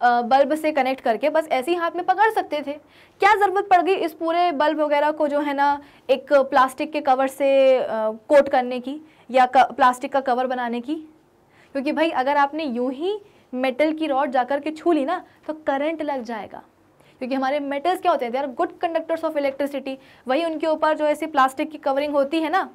बल्ब से कनेक्ट करके बस ऐसे ही हाथ में पकड़ सकते थे क्या ज़रूरत पड़ गई इस पूरे बल्ब वगैरह को जो है ना एक प्लास्टिक के कवर से कोट करने की या प्लास्टिक का कवर बनाने की क्योंकि भाई अगर आपने यूं ही मेटल की रॉड जाकर के छू ली ना तो करंट लग जाएगा क्योंकि हमारे मेटल्स क्या होते हैं they are good conductors of electricity वही उनके ऊपर जो ऐसी प्लास्टिक की कवरिंग होती है ना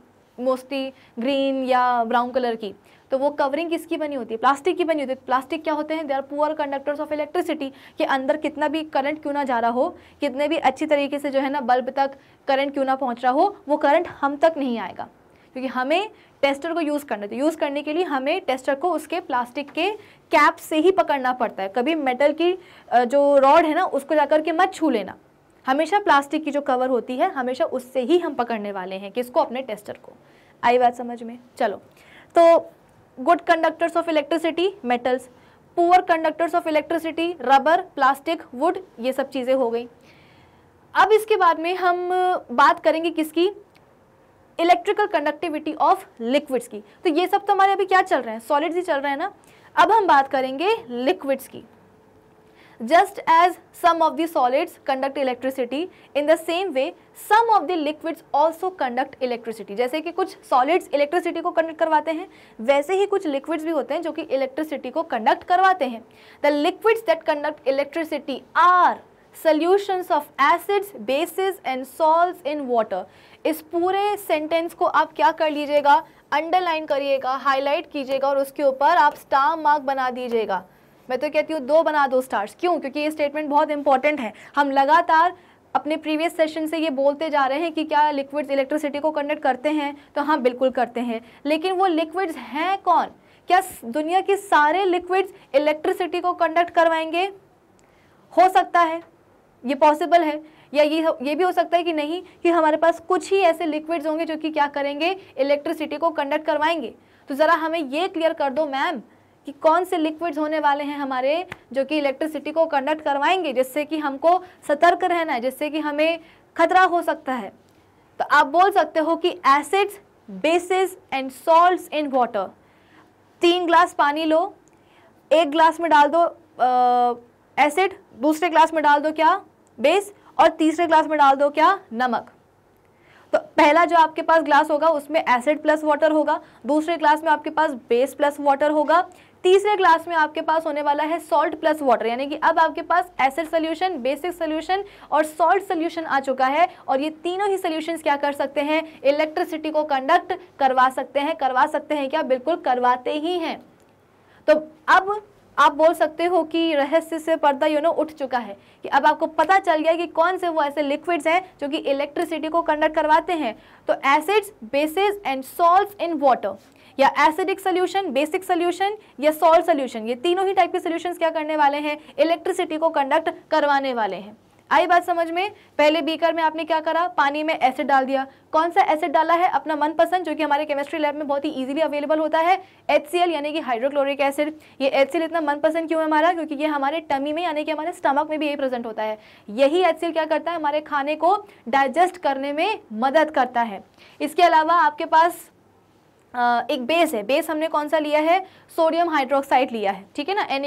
मोस्टली ग्रीन या ब्राउन कलर की तो वो कवरिंग किसकी बनी होती है प्लास्टिक की बनी होती है प्लास्टिक क्या होते हैं they are poor conductors of electricity के अंदर कितना भी करंट क्यों ना जा रहा हो कितने भी अच्छी तरीके से जो है ना बल्ब तक करंट क्यों ना पहुंच रहा हो वो करंट हम तक नहीं आएगा क्योंकि हमें टेस्टर को यूज़ करना था तो यूज़ करने के लिए हमें टेस्टर को उसके प्लास्टिक के कैप से ही पकड़ना पड़ता है कभी मेटल की जो रॉड है ना उसको जाकर के मत छू लेना हमेशा प्लास्टिक की जो कवर होती है हमेशा उससे ही हम पकड़ने वाले हैं किसको अपने टेस्टर को आई बात समझ में चलो तो good conductors of electricity metals poor conductors of electricity rubber plastic wood ये सब चीज़ें हो गई अब इसके बाद में हम बात करेंगे किसकी इलेक्ट्रिकल कंडक्टिविटी ऑफ लिक्विड्स की तो ये सब तो हमारे अभी क्या चल रहे हैं सॉलिड्स ही चल रहे हैं ना अब हम बात करेंगे लिक्विड्स की just as some of the solids conduct electricity in the same way some of the liquids also conduct electricity जैसे कि कुछ सॉलिड्स इलेक्ट्रिसिटी को कंडक्ट करवाते हैं वैसे ही कुछ लिक्विड्स भी होते हैं जो कि इलेक्ट्रिसिटी को कंडक्ट करवाते हैं the liquids that conduct electricity are solutions of acids bases and salts in water इस पूरे सेंटेंस को आप क्या कर लीजिएगा अंडरलाइन करिएगा हाईलाइट कीजिएगा और उसके ऊपर आप स्टार मार्क बना दीजिएगा मैं तो कहती हूँ दो बना दो स्टार्स क्यों क्योंकि ये स्टेटमेंट बहुत इंपॉर्टेंट है हम लगातार अपने प्रीवियस सेशन से ये बोलते जा रहे हैं कि क्या लिक्विड्स इलेक्ट्रिसिटी को कंडक्ट करते हैं तो हाँ बिल्कुल करते हैं लेकिन वो लिक्विड्स हैं कौन क्या दुनिया के सारे लिक्विड्स इलेक्ट्रिसिटी को कंडक्ट करवाएंगे हो सकता है ये पॉसिबल है या ये ये भी हो सकता है कि नहीं कि हमारे पास कुछ ही ऐसे लिक्विड्स होंगे जो कि क्या करेंगे इलेक्ट्रिसिटी को कंडक्ट करवाएंगे तो ज़रा हमें ये क्लियर कर दो मैम कि कौन से लिक्विड्स होने वाले हैं हमारे जो कि इलेक्ट्रिसिटी को कंडक्ट करवाएंगे जिससे कि हमको सतर्क रहना है जिससे कि हमें खतरा हो सकता है तो आप बोल सकते हो कि acids bases and salt in water तीन ग्लास पानी लो एक ग्लास में डाल दो एसिड दूसरे ग्लास में डाल दो क्या बेस और तीसरे ग्लास में डाल दो क्या नमक तो पहला जो आपके पास ग्लास होगा उसमें एसिड प्लस वाटर होगा दूसरे ग्लास में आपके पास बेस प्लस वाटर होगा तीसरे ग्लास में आपके पास होने वाला है सॉल्ट प्लस वाटर यानी कि अब आपके पास एसिड सोल्यूशन बेसिक सोल्यूशन और सॉल्ट सोल्यूशन आ चुका है और ये तीनों ही सोल्यूशन क्या कर सकते हैं इलेक्ट्रिसिटी को कंडक्ट करवा सकते हैं करवा सकते हैं क्या बिल्कुल करवाते ही हैं तो अब आप बोल सकते हो कि रहस्य से पर्दा यू नो उठ चुका है कि अब आपको पता चल गया कि कौन से वो ऐसे लिक्विड्स हैं जो कि इलेक्ट्रिसिटी को कंडक्ट करवाते हैं तो acids bases and salt in water या एसिडिक सोल्यूशन बेसिक सोल्यूशन या सॉल्ट सोल्यूशन ये तीनों ही टाइप के सोल्यूशन क्या करने वाले हैं इलेक्ट्रिसिटी को कंडक्ट करवाने वाले हैं आई बात समझ में पहले बीकर में आपने क्या करा पानी में एसिड डाल दिया कौन सा एसिड डाला है अपना मनपसंद जो कि हमारे केमिस्ट्री लैब में बहुत ही इजीली अवेलेबल होता है एच यानी कि हाइड्रोक्लोरिक एसिड ये एच इतना मनपसंद क्यों है हमारा क्योंकि ये हमारे टमी में यानी कि हमारे स्टमक में भी यही प्रेजेंट होता है यही एच क्या करता है हमारे खाने को डाइजेस्ट करने में मदद करता है इसके अलावा आपके पास एक बेस है बेस हमने कौन सा लिया है सोडियम हाइड्रोक्साइड लिया है ठीक है ना एन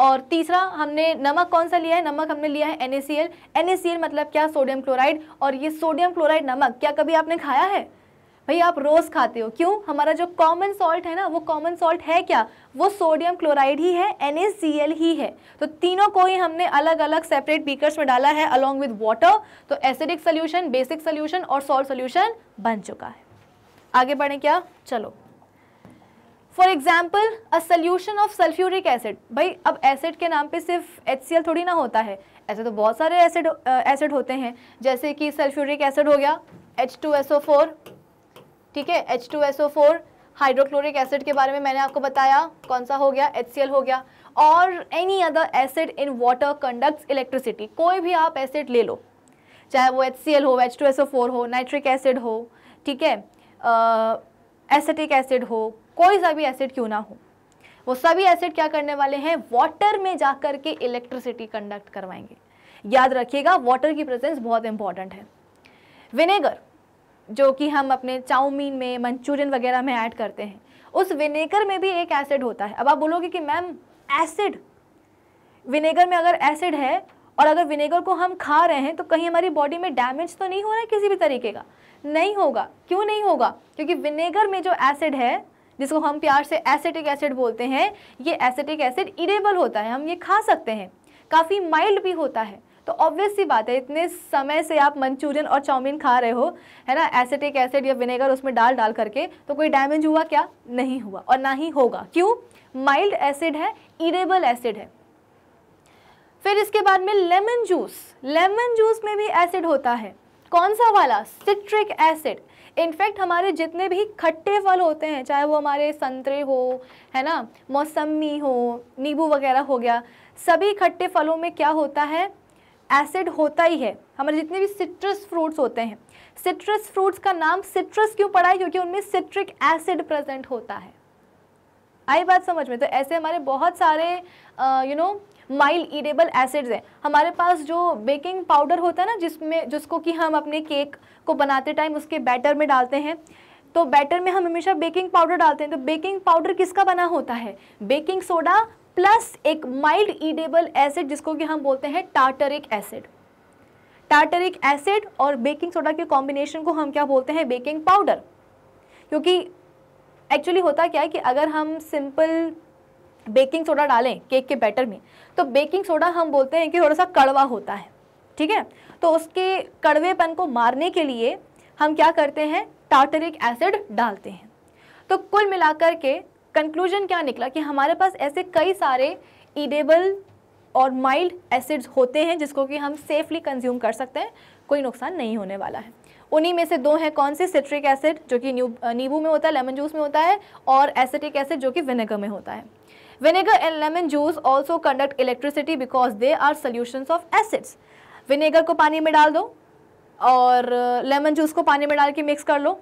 और तीसरा हमने नमक कौन सा लिया है नमक हमने लिया है NaCl NaCl मतलब क्या सोडियम क्लोराइड और ये सोडियम क्लोराइड नमक क्या कभी आपने खाया है भाई आप रोज़ खाते हो क्यों हमारा जो कॉमन सॉल्ट है ना वो कॉमन सॉल्ट है क्या वो सोडियम क्लोराइड ही है एल ही है तो तीनों को ही हमने अलग अलग सेपरेट बीकर्स में डाला है अलॉन्ग विद वाटर तो एसिडिक सोल्यूशन बेसिक सोल्यूशन और सॉल्ट सोल्यूशन बन चुका है आगे बढ़े क्या चलो for example a solution of sulphuric acid भाई अब एसिड के नाम पे सिर्फ एच थोड़ी ना होता है ऐसे तो बहुत सारे एसिड एसिड होते हैं जैसे कि सल्फ्यूरिक एसिड हो गया फोर ठीक है फोर हाइड्रोक्लोरिक एसिड के बारे में मैंने आपको बताया कौन सा हो गया एल हो गया और any other acid in water conducts electricity कोई भी आप एसिड ले लो चाहे वो एल हो फोर हो नाइट्रिक एसिड हो ठीक है एसेटिक एसिड हो कोई सा भी एसिड क्यों ना हो वो सभी एसिड क्या करने वाले हैं वाटर में जा कर के इलेक्ट्रिसिटी कंडक्ट करवाएंगे याद रखिएगा वाटर की प्रेजेंस बहुत इंपॉर्टेंट है विनेगर जो कि हम अपने चाउमीन में मंचूरियन वगैरह में ऐड करते हैं उस विनेगर में भी एक एसिड होता है अब आप बोलोगे कि मैम एसिड विनेगर में अगर एसिड है और अगर विनेगर को हम खा रहे हैं तो कहीं हमारी बॉडी में डैमेज तो नहीं हो रहा है किसी भी तरीके का नहीं होगा क्यों नहीं होगा क्योंकि विनेगर में जो एसिड है जिसको हम प्यार से एसिटिक एसिड बोलते हैं ये एसिटिक एसिड इरेबल होता है हम ये खा सकते हैं काफ़ी माइल्ड भी होता है तो ऑब्वियस सी बात है इतने समय से आप मंचूरियन और चाउमीन खा रहे हो है ना एसिटिक एसिड या विनेगर उसमें डाल डाल करके तो कोई डैमेज हुआ क्या नहीं हुआ और ना ही होगा क्यों माइल्ड एसिड है इरेबल एसिड है फिर इसके बाद में लेमन जूस लेमन जूस में भी एसिड होता है कौन सा वाला सिट्रिक एसिड इनफैक्ट हमारे जितने भी खट्टे फल होते हैं चाहे वो हमारे संतरे हो है ना मौसमी हो नींबू वगैरह हो गया सभी खट्टे फलों में क्या होता है एसिड होता ही है हमारे जितने भी सिट्रस फ्रूट्स होते हैं सिट्रस फ्रूट्स का नाम सिट्रस क्यों पड़ा है क्योंकि उनमें सिट्रिक एसिड प्रेजेंट होता है आई बात समझ में तो ऐसे हमारे बहुत सारे you know mild edible acids हैं हमारे पास जो बेकिंग पाउडर होता है ना जिसमें जिसको कि हम अपने केक को बनाते टाइम उसके बैटर में डालते हैं तो बैटर में हम हमेशा बेकिंग पाउडर डालते हैं तो बेकिंग पाउडर किसका बना होता है बेकिंग सोडा प्लस एक माइल्ड ईडेबल एसिड जिसको कि हम बोलते हैं टार्टरिक एसिड टार्टरिक एसिड और बेकिंग सोडा के कॉम्बिनेशन को हम क्या बोलते हैं बेकिंग पाउडर क्योंकि एक्चुअली होता क्या है कि अगर हम सिंपल बेकिंग सोडा डालें केक के बैटर में तो बेकिंग सोडा हम बोलते हैं कि थोड़ा सा कड़वा होता है ठीक है तो उसके कड़वेपन को मारने के लिए हम क्या करते हैं टार्टरिक एसिड डालते हैं तो कुल मिलाकर के कंक्लूजन क्या निकला कि हमारे पास ऐसे कई सारे ईडेबल और माइल्ड एसिड्स होते हैं जिसको कि हम सेफली कंज्यूम कर सकते हैं कोई नुकसान नहीं होने वाला है उन्हीं में से दो हैं कौन से सिट्रिक एसिड जो कि नींबू में होता है लेमन जूस में होता है और एसिटिक एसिड जो कि विनेगर में होता है vinegar and lemon juice also conduct electricity because they are solutions of acids vinegar को पानी में डाल दो और लेमन जूस को पानी में डाल के मिक्स कर लो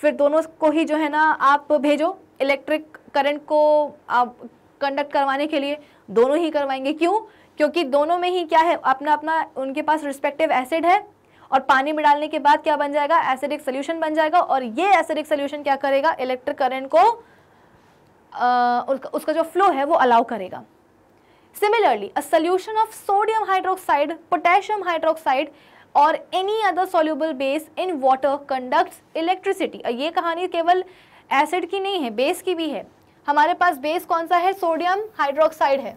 फिर दोनों को ही जो है ना आप भेजो इलेक्ट्रिक करंट को आप कंडक्ट करवाने के लिए दोनों ही करवाएंगे क्यों क्योंकि दोनों में ही क्या है अपना अपना उनके पास रिस्पेक्टिव एसिड है और पानी में डालने के बाद क्या बन जाएगा एसिडिक सोल्यूशन बन जाएगा और ये एसिडिक सोल्यूशन क्या करेगा इलेक्ट्रिक करंट को आ, उसका जो फ्लो है वो अलाउ करेगा Similarly, a solution of sodium hydroxide, potassium hydroxide और any other soluble base in water conducts electricity ये कहानी केवल एसिड की नहीं है बेस की भी है हमारे पास बेस कौन सा है सोडियम हाइड्रोक्साइड है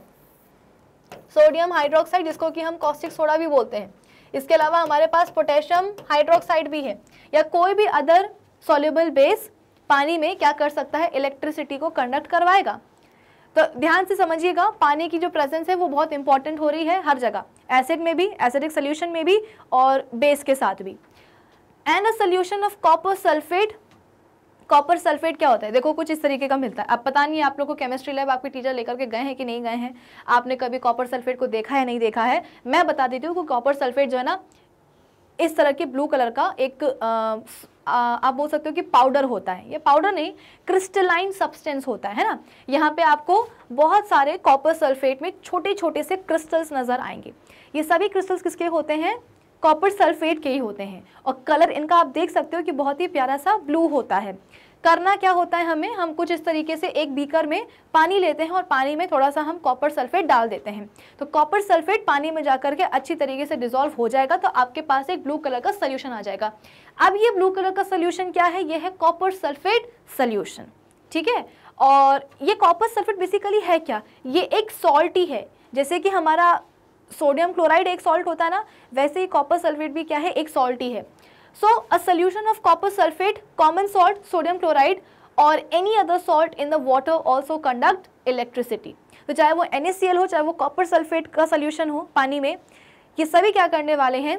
सोडियम हाइड्रोक्साइड जिसको कि हम कॉस्टिक सोडा भी बोलते हैं इसके अलावा हमारे पास पोटेशियम हाइड्रोक्साइड भी है या कोई भी अदर सोल्यूबल बेस पानी में क्या कर सकता है इलेक्ट्रिसिटी को कंडक्ट करवाएगा तो ध्यान से समझिएगा पानी की जो प्रेजेंस है वो बहुत इंपॉर्टेंट हो रही है हर जगह एसिड में भी एसिडिक सोल्यूशन में भी और बेस के साथ भी and a solution of copper sulphate copper sulphate क्या होता है देखो कुछ इस तरीके का मिलता है अब पता नहीं आप लोग को केमिस्ट्री लैब आपके टीचर लेकर के गए हैं कि नहीं गए हैं आपने कभी कॉपर सल्फेट को देखा है नहीं देखा है मैं बता देती हूँ कि कॉपर सल्फेट जो है ना इस तरह के ब्लू कलर का एक आ, आप बोल सकते हो कि पाउडर होता है ये पाउडर नहीं क्रिस्टलाइन सब्सटेंस होता है ना यहाँ पे आपको बहुत सारे कॉपर सल्फेट में छोटे छोटे से क्रिस्टल्स नज़र आएंगे ये सभी क्रिस्टल्स किसके होते हैं कॉपर सल्फेट के ही होते हैं और कलर इनका आप देख सकते हो कि बहुत ही प्यारा सा ब्लू होता है करना क्या होता है हमें हम कुछ इस तरीके से एक बीकर में पानी लेते हैं और पानी में थोड़ा सा हम कॉपर सल्फेट डाल देते हैं तो कॉपर सल्फेट पानी में जाकर के अच्छी तरीके से डिजोल्व हो जाएगा तो आपके पास एक ब्लू कलर का सोल्यूशन आ जाएगा अब ये ब्लू कलर का सोल्यूशन क्या है ये है कॉपर सल्फेट सोल्यूशन ठीक है और ये कॉपर सल्फेट बेसिकली है क्या ये एक सॉल्ट ही है जैसे कि हमारा सोडियम क्लोराइड एक सॉल्ट होता है ना वैसे ही कॉपर सल्फेट भी क्या है एक सॉल्ट ही है so a solution of copper sulphate common salt sodium chloride और any other salt in the water also conduct electricity तो चाहे वो एन हो चाहे वो कॉपर सल्फेट का सोल्यूशन हो पानी में ये सभी क्या करने वाले हैं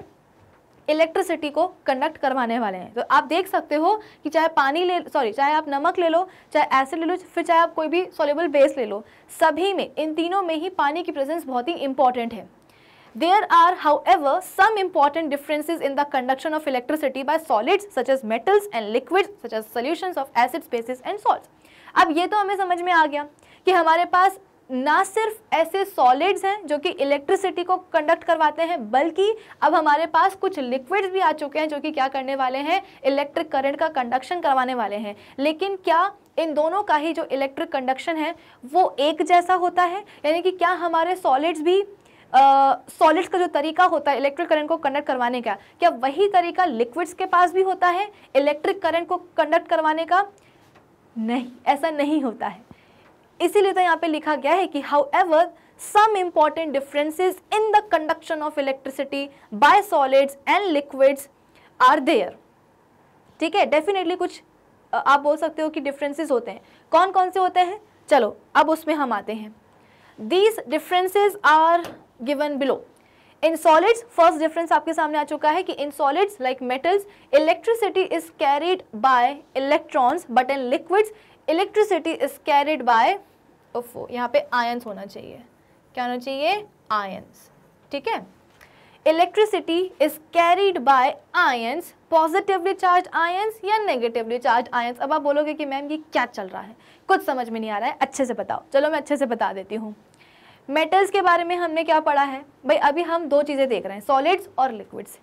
इलेक्ट्रिसिटी को कंडक्ट करवाने वाले हैं तो आप देख सकते हो कि चाहे पानी ले सॉरी चाहे आप नमक ले लो चाहे एसिड ले लो फिर चाहे आप कोई भी सोलेबल बेस ले लो सभी में इन तीनों में ही पानी की प्रेजेंस बहुत ही इंपॉर्टेंट है There are, however, some important differences in the conduction of electricity by solids such as metals and liquids such as solutions of acids, bases and salts. अब ये तो हमें समझ में आ गया कि हमारे पास ना सिर्फ ऐसे सॉलिड्स हैं जो कि इलेक्ट्रिसिटी को कंडक्ट करवाते हैं बल्कि अब हमारे पास कुछ लिक्विड्स भी आ चुके हैं जो कि क्या करने वाले हैं इलेक्ट्रिक करंट का कंडक्शन करवाने वाले हैं लेकिन क्या इन दोनों का ही जो इलेक्ट्रिक कंडक्शन है वो एक जैसा होता है यानी कि क्या हमारे सॉलिड्स भी सॉलिड्स का जो तरीका होता है इलेक्ट्रिक करंट को कंडक्ट करवाने का क्या वही तरीका लिक्विड्स के पास भी होता है इलेक्ट्रिक करंट को कंडक्ट करवाने का नहीं ऐसा नहीं होता है इसीलिए तो यहाँ पे लिखा गया है कि however some important differences in the conduction of electricity by solids and liquids are there ठीक है डेफिनेटली कुछ आप बोल सकते हो कि डिफरेंसेज होते हैं कौन कौन से होते हैं चलो अब उसमें हम आते हैं these differences are given below in solids first difference आपके सामने आ चुका है कि in solids like metals electricity is carried by electrons but in liquids electricity is carried by ओफो यहाँ पे आयंस होना चाहिए क्या होना चाहिए आयंस ठीक है electricity is carried by ions positively charge ions या नेगेटिवली चार्ज आयंस अब आप बोलोगे कि मैम ये क्या चल रहा है कुछ समझ में नहीं आ रहा है अच्छे से बताओ चलो मैं अच्छे से बता देती हूँ मेटल्स के बारे में हमने क्या पढ़ा है भाई अभी हम दो चीज़ें देख रहे हैं सॉलिड्स और लिक्विड्स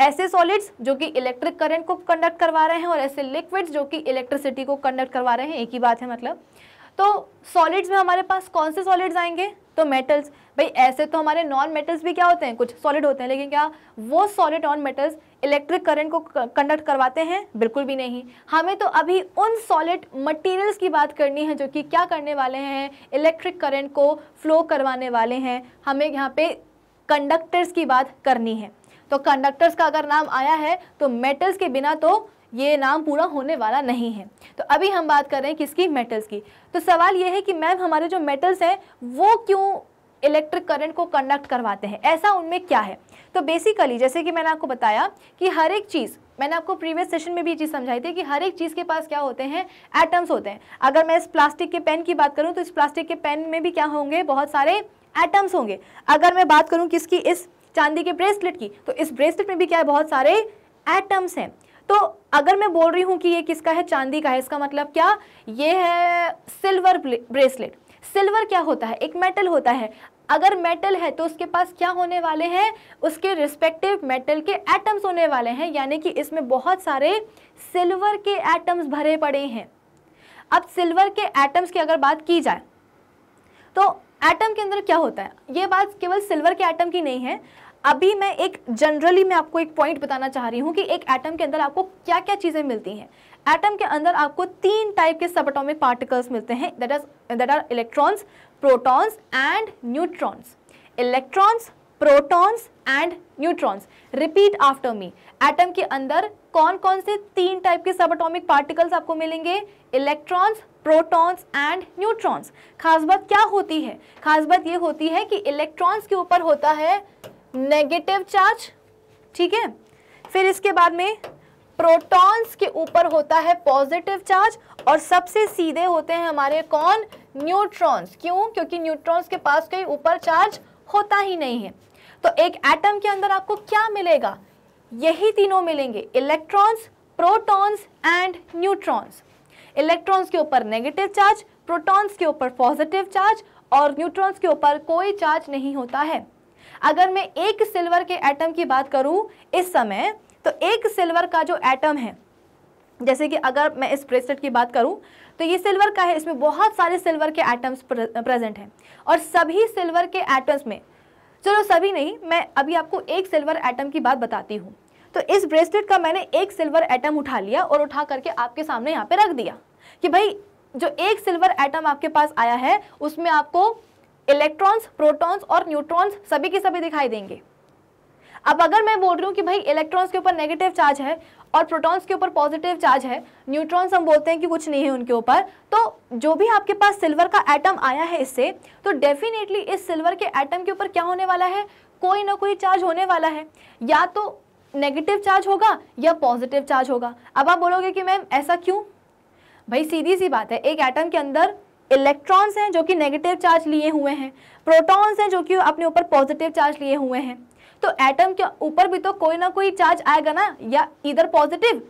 ऐसे सॉलिड्स जो कि इलेक्ट्रिक करंट को कंडक्ट करवा रहे हैं और ऐसे लिक्विड्स जो कि इलेक्ट्रिसिटी को कंडक्ट करवा रहे हैं एक ही बात है मतलब तो सॉलिड्स में हमारे पास कौन से सॉलिड्स आएंगे तो मेटल्स भाई ऐसे तो हमारे नॉन मेटल्स भी क्या होते हैं कुछ सॉलिड होते हैं लेकिन क्या वो solid non metals electric current को कंडक्ट करवाते हैं बिल्कुल भी नहीं हमें तो अभी उन सॉलिड मटेरियल्स की बात करनी है जो कि क्या करने वाले हैं इलेक्ट्रिक करंट को फ्लो करवाने वाले हैं हमें यहाँ पे कंडक्टर्स की बात करनी है तो कंडक्टर्स का अगर नाम आया है तो मेटल्स के बिना तो ये नाम पूरा होने वाला नहीं है तो अभी हम बात कर रहे हैं किसकी मेटल्स की तो सवाल ये है कि मैम हमारे जो मेटल्स हैं वो क्यों इलेक्ट्रिक करंट को कंडक्ट करवाते हैं ऐसा उनमें क्या है तो बेसिकली जैसे कि मैंने आपको बताया कि हर एक चीज़ मैंने आपको प्रीवियस सेशन में भी ये चीज़ समझाई थी कि हर एक चीज़ के पास क्या होते हैं एटम्स होते हैं अगर मैं इस प्लास्टिक के पेन की बात करूँ तो इस प्लास्टिक के पेन में भी क्या होंगे बहुत सारे एटम्स होंगे अगर मैं बात करूँ किसकी इस चांदी के ब्रेसलेट की तो इस ब्रेसलेट में भी क्या है बहुत सारे एटम्स हैं तो अगर मैं बोल रही हूँ कि ये किसका है चांदी का है इसका मतलब क्या ये है सिल्वर ब्रेसलेट सिल्वर क्या होता है एक मेटल होता है अगर मेटल है तो उसके पास क्या होने वाले हैं उसके रिस्पेक्टिव मेटल के एटम्स होने वाले हैं यानी कि इसमें बहुत सारे सिल्वर के एटम्स भरे पड़े हैं अब सिल्वर के एटम्स की अगर बात की जाए तो एटम के अंदर क्या होता है ये बात केवल सिल्वर के एटम की नहीं है अभी मैं एक जनरली मैं आपको एक पॉइंट बताना चाह रही हूँ कि एक एटम के अंदर आपको क्या क्या चीज़ें मिलती हैं एटम के अंदर आपको तीन टाइप के सब एटोमिक पार्टिकल्स मिलते हैं that are that are electrons protons and neutrons electrons protons and neutrons repeat after me atom के अंदर कौन कौन से तीन टाइप के सब अटोमिक पार्टिकल्स आपको मिलेंगे इलेक्ट्रॉन्स प्रोटॉन्स एंड न्यूट्रॉन्स खास बात क्या होती है खास बात ये होती है कि इलेक्ट्रॉन्स के ऊपर होता है नेगेटिव चार्ज ठीक है फिर इसके बाद में प्रोटॉन्स के ऊपर होता है पॉजिटिव चार्ज और सबसे सीधे होते हैं हमारे कौन न्यूट्रॉन्स क्यों क्योंकि न्यूट्रॉन्स के पास कोई ऊपर चार्ज होता ही नहीं है तो एक एटम के अंदर आपको क्या मिलेगा यही तीनों मिलेंगे electrons protons and neutrons electrons के ऊपर नेगेटिव चार्ज प्रोटॉन्स के ऊपर पॉजिटिव चार्ज और न्यूट्रॉन्स के ऊपर कोई चार्ज नहीं होता है अगर मैं एक सिल्वर के एटम की बात करूं इस समय तो एक सिल्वर का जो एटम है जैसे कि अगर मैं इस ब्रेसलेट की बात करूं तो ये सिल्वर का है इसमें बहुत सारे सिल्वर के एटम्स प्रेजेंट हैं और सभी सिल्वर के एटम्स में चलो सभी नहीं मैं अभी आपको एक सिल्वर एटम की बात बताती हूँ तो इस ब्रेसलेट का मैंने एक सिल्वर एटम उठा लिया और उठा करके आपके सामने यहाँ पे रख दिया कि भाई जो एक सिल्वर एटम आपके पास आया है उसमें आपको इलेक्ट्रॉन्स प्रोटॉन्स और न्यूट्रॉन्स सभी के सभी दिखाई देंगे अब अगर मैं बोल रही हूँ कि भाई इलेक्ट्रॉन्स के ऊपर नेगेटिव चार्ज है और प्रोटॉन्स के ऊपर पॉजिटिव चार्ज है न्यूट्रॉन्स हम बोलते हैं कि कुछ नहीं है उनके ऊपर तो जो भी आपके पास सिल्वर का एटम आया है इससे तो डेफिनेटली इस सिल्वर के एटम के ऊपर क्या होने वाला है कोई ना कोई चार्ज होने वाला है या तो नेगेटिव चार्ज होगा या पॉजिटिव चार्ज होगा अब आप बोलोगे कि मैम ऐसा क्यों भाई सीधी सी बात है एक एटम के अंदर इलेक्ट्रॉन्स हैं जो कि नेगेटिव चार्ज लिए हुए हैं प्रोटॉन्स हैं जो कि अपने ऊपर पॉजिटिव चार्ज लिए हुए हैं तो एटम के ऊपर भी तो कोई ना कोई चार्ज आएगा ना या इधर पॉजिटिव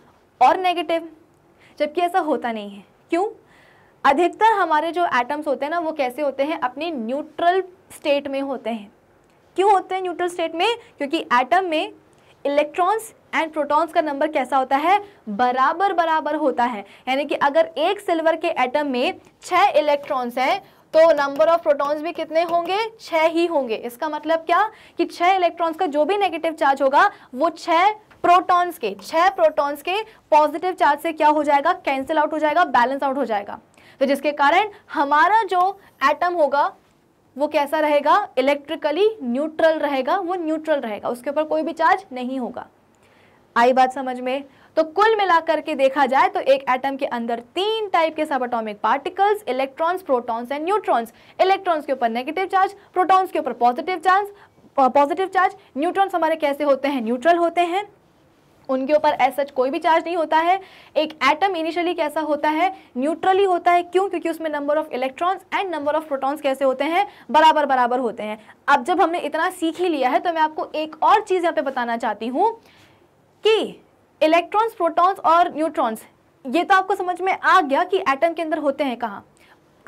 और नेगेटिव जबकि ऐसा होता नहीं है क्यों अधिकतर हमारे जो एटम्स होते हैं ना वो कैसे होते हैं अपने न्यूट्रल स्टेट में होते हैं क्यों होते हैं न्यूट्रल स्टेट में क्योंकि एटम में इलेक्ट्रॉन्स एंड प्रोटॉन्स का नंबर कैसा होता है बराबर बराबर होता है यानी कि अगर एक सिल्वर के एटम में छः इलेक्ट्रॉन्स हैं तो नंबर ऑफ प्रोटॉन्स भी कितने होंगे छह ही होंगे इसका मतलब क्या कि छह इलेक्ट्रॉन्स का जो भी नेगेटिव चार्ज होगा वो छह प्रोटॉन्स के छह प्रोटॉन्स के पॉजिटिव चार्ज से क्या हो जाएगा कैंसिल आउट हो जाएगा बैलेंस आउट हो जाएगा तो जिसके कारण हमारा जो एटम होगा वो कैसा रहेगा इलेक्ट्रिकली न्यूट्रल रहेगा वो न्यूट्रल रहेगा उसके ऊपर कोई भी चार्ज नहीं होगा आई बात समझ में तो कुल मिलाकर के देखा जाए तो एक एटम के अंदर तीन टाइप के subatomic particles electrons protons and neutrons electrons के ऊपर नेगेटिव चार्ज प्रोटॉन्स के ऊपर positive charge positive charge neutrons हमारे कैसे होते हैं न्यूट्रल होते हैं उनके ऊपर एज सच कोई भी चार्ज नहीं होता है एक एटम इनिशियली कैसा होता है न्यूट्रली होता है क्यों क्योंकि उसमें number of electrons and number of protons कैसे होते हैं बराबर बराबर होते हैं अब जब हमने इतना सीख ही लिया है तो मैं आपको एक और चीज़ यहाँ पे बताना चाहती हूँ कि इलेक्ट्रॉन्स प्रोटॉन्स और न्यूट्रॉन्स ये तो आपको समझ में आ गया कि एटम के अंदर होते हैं कहाँ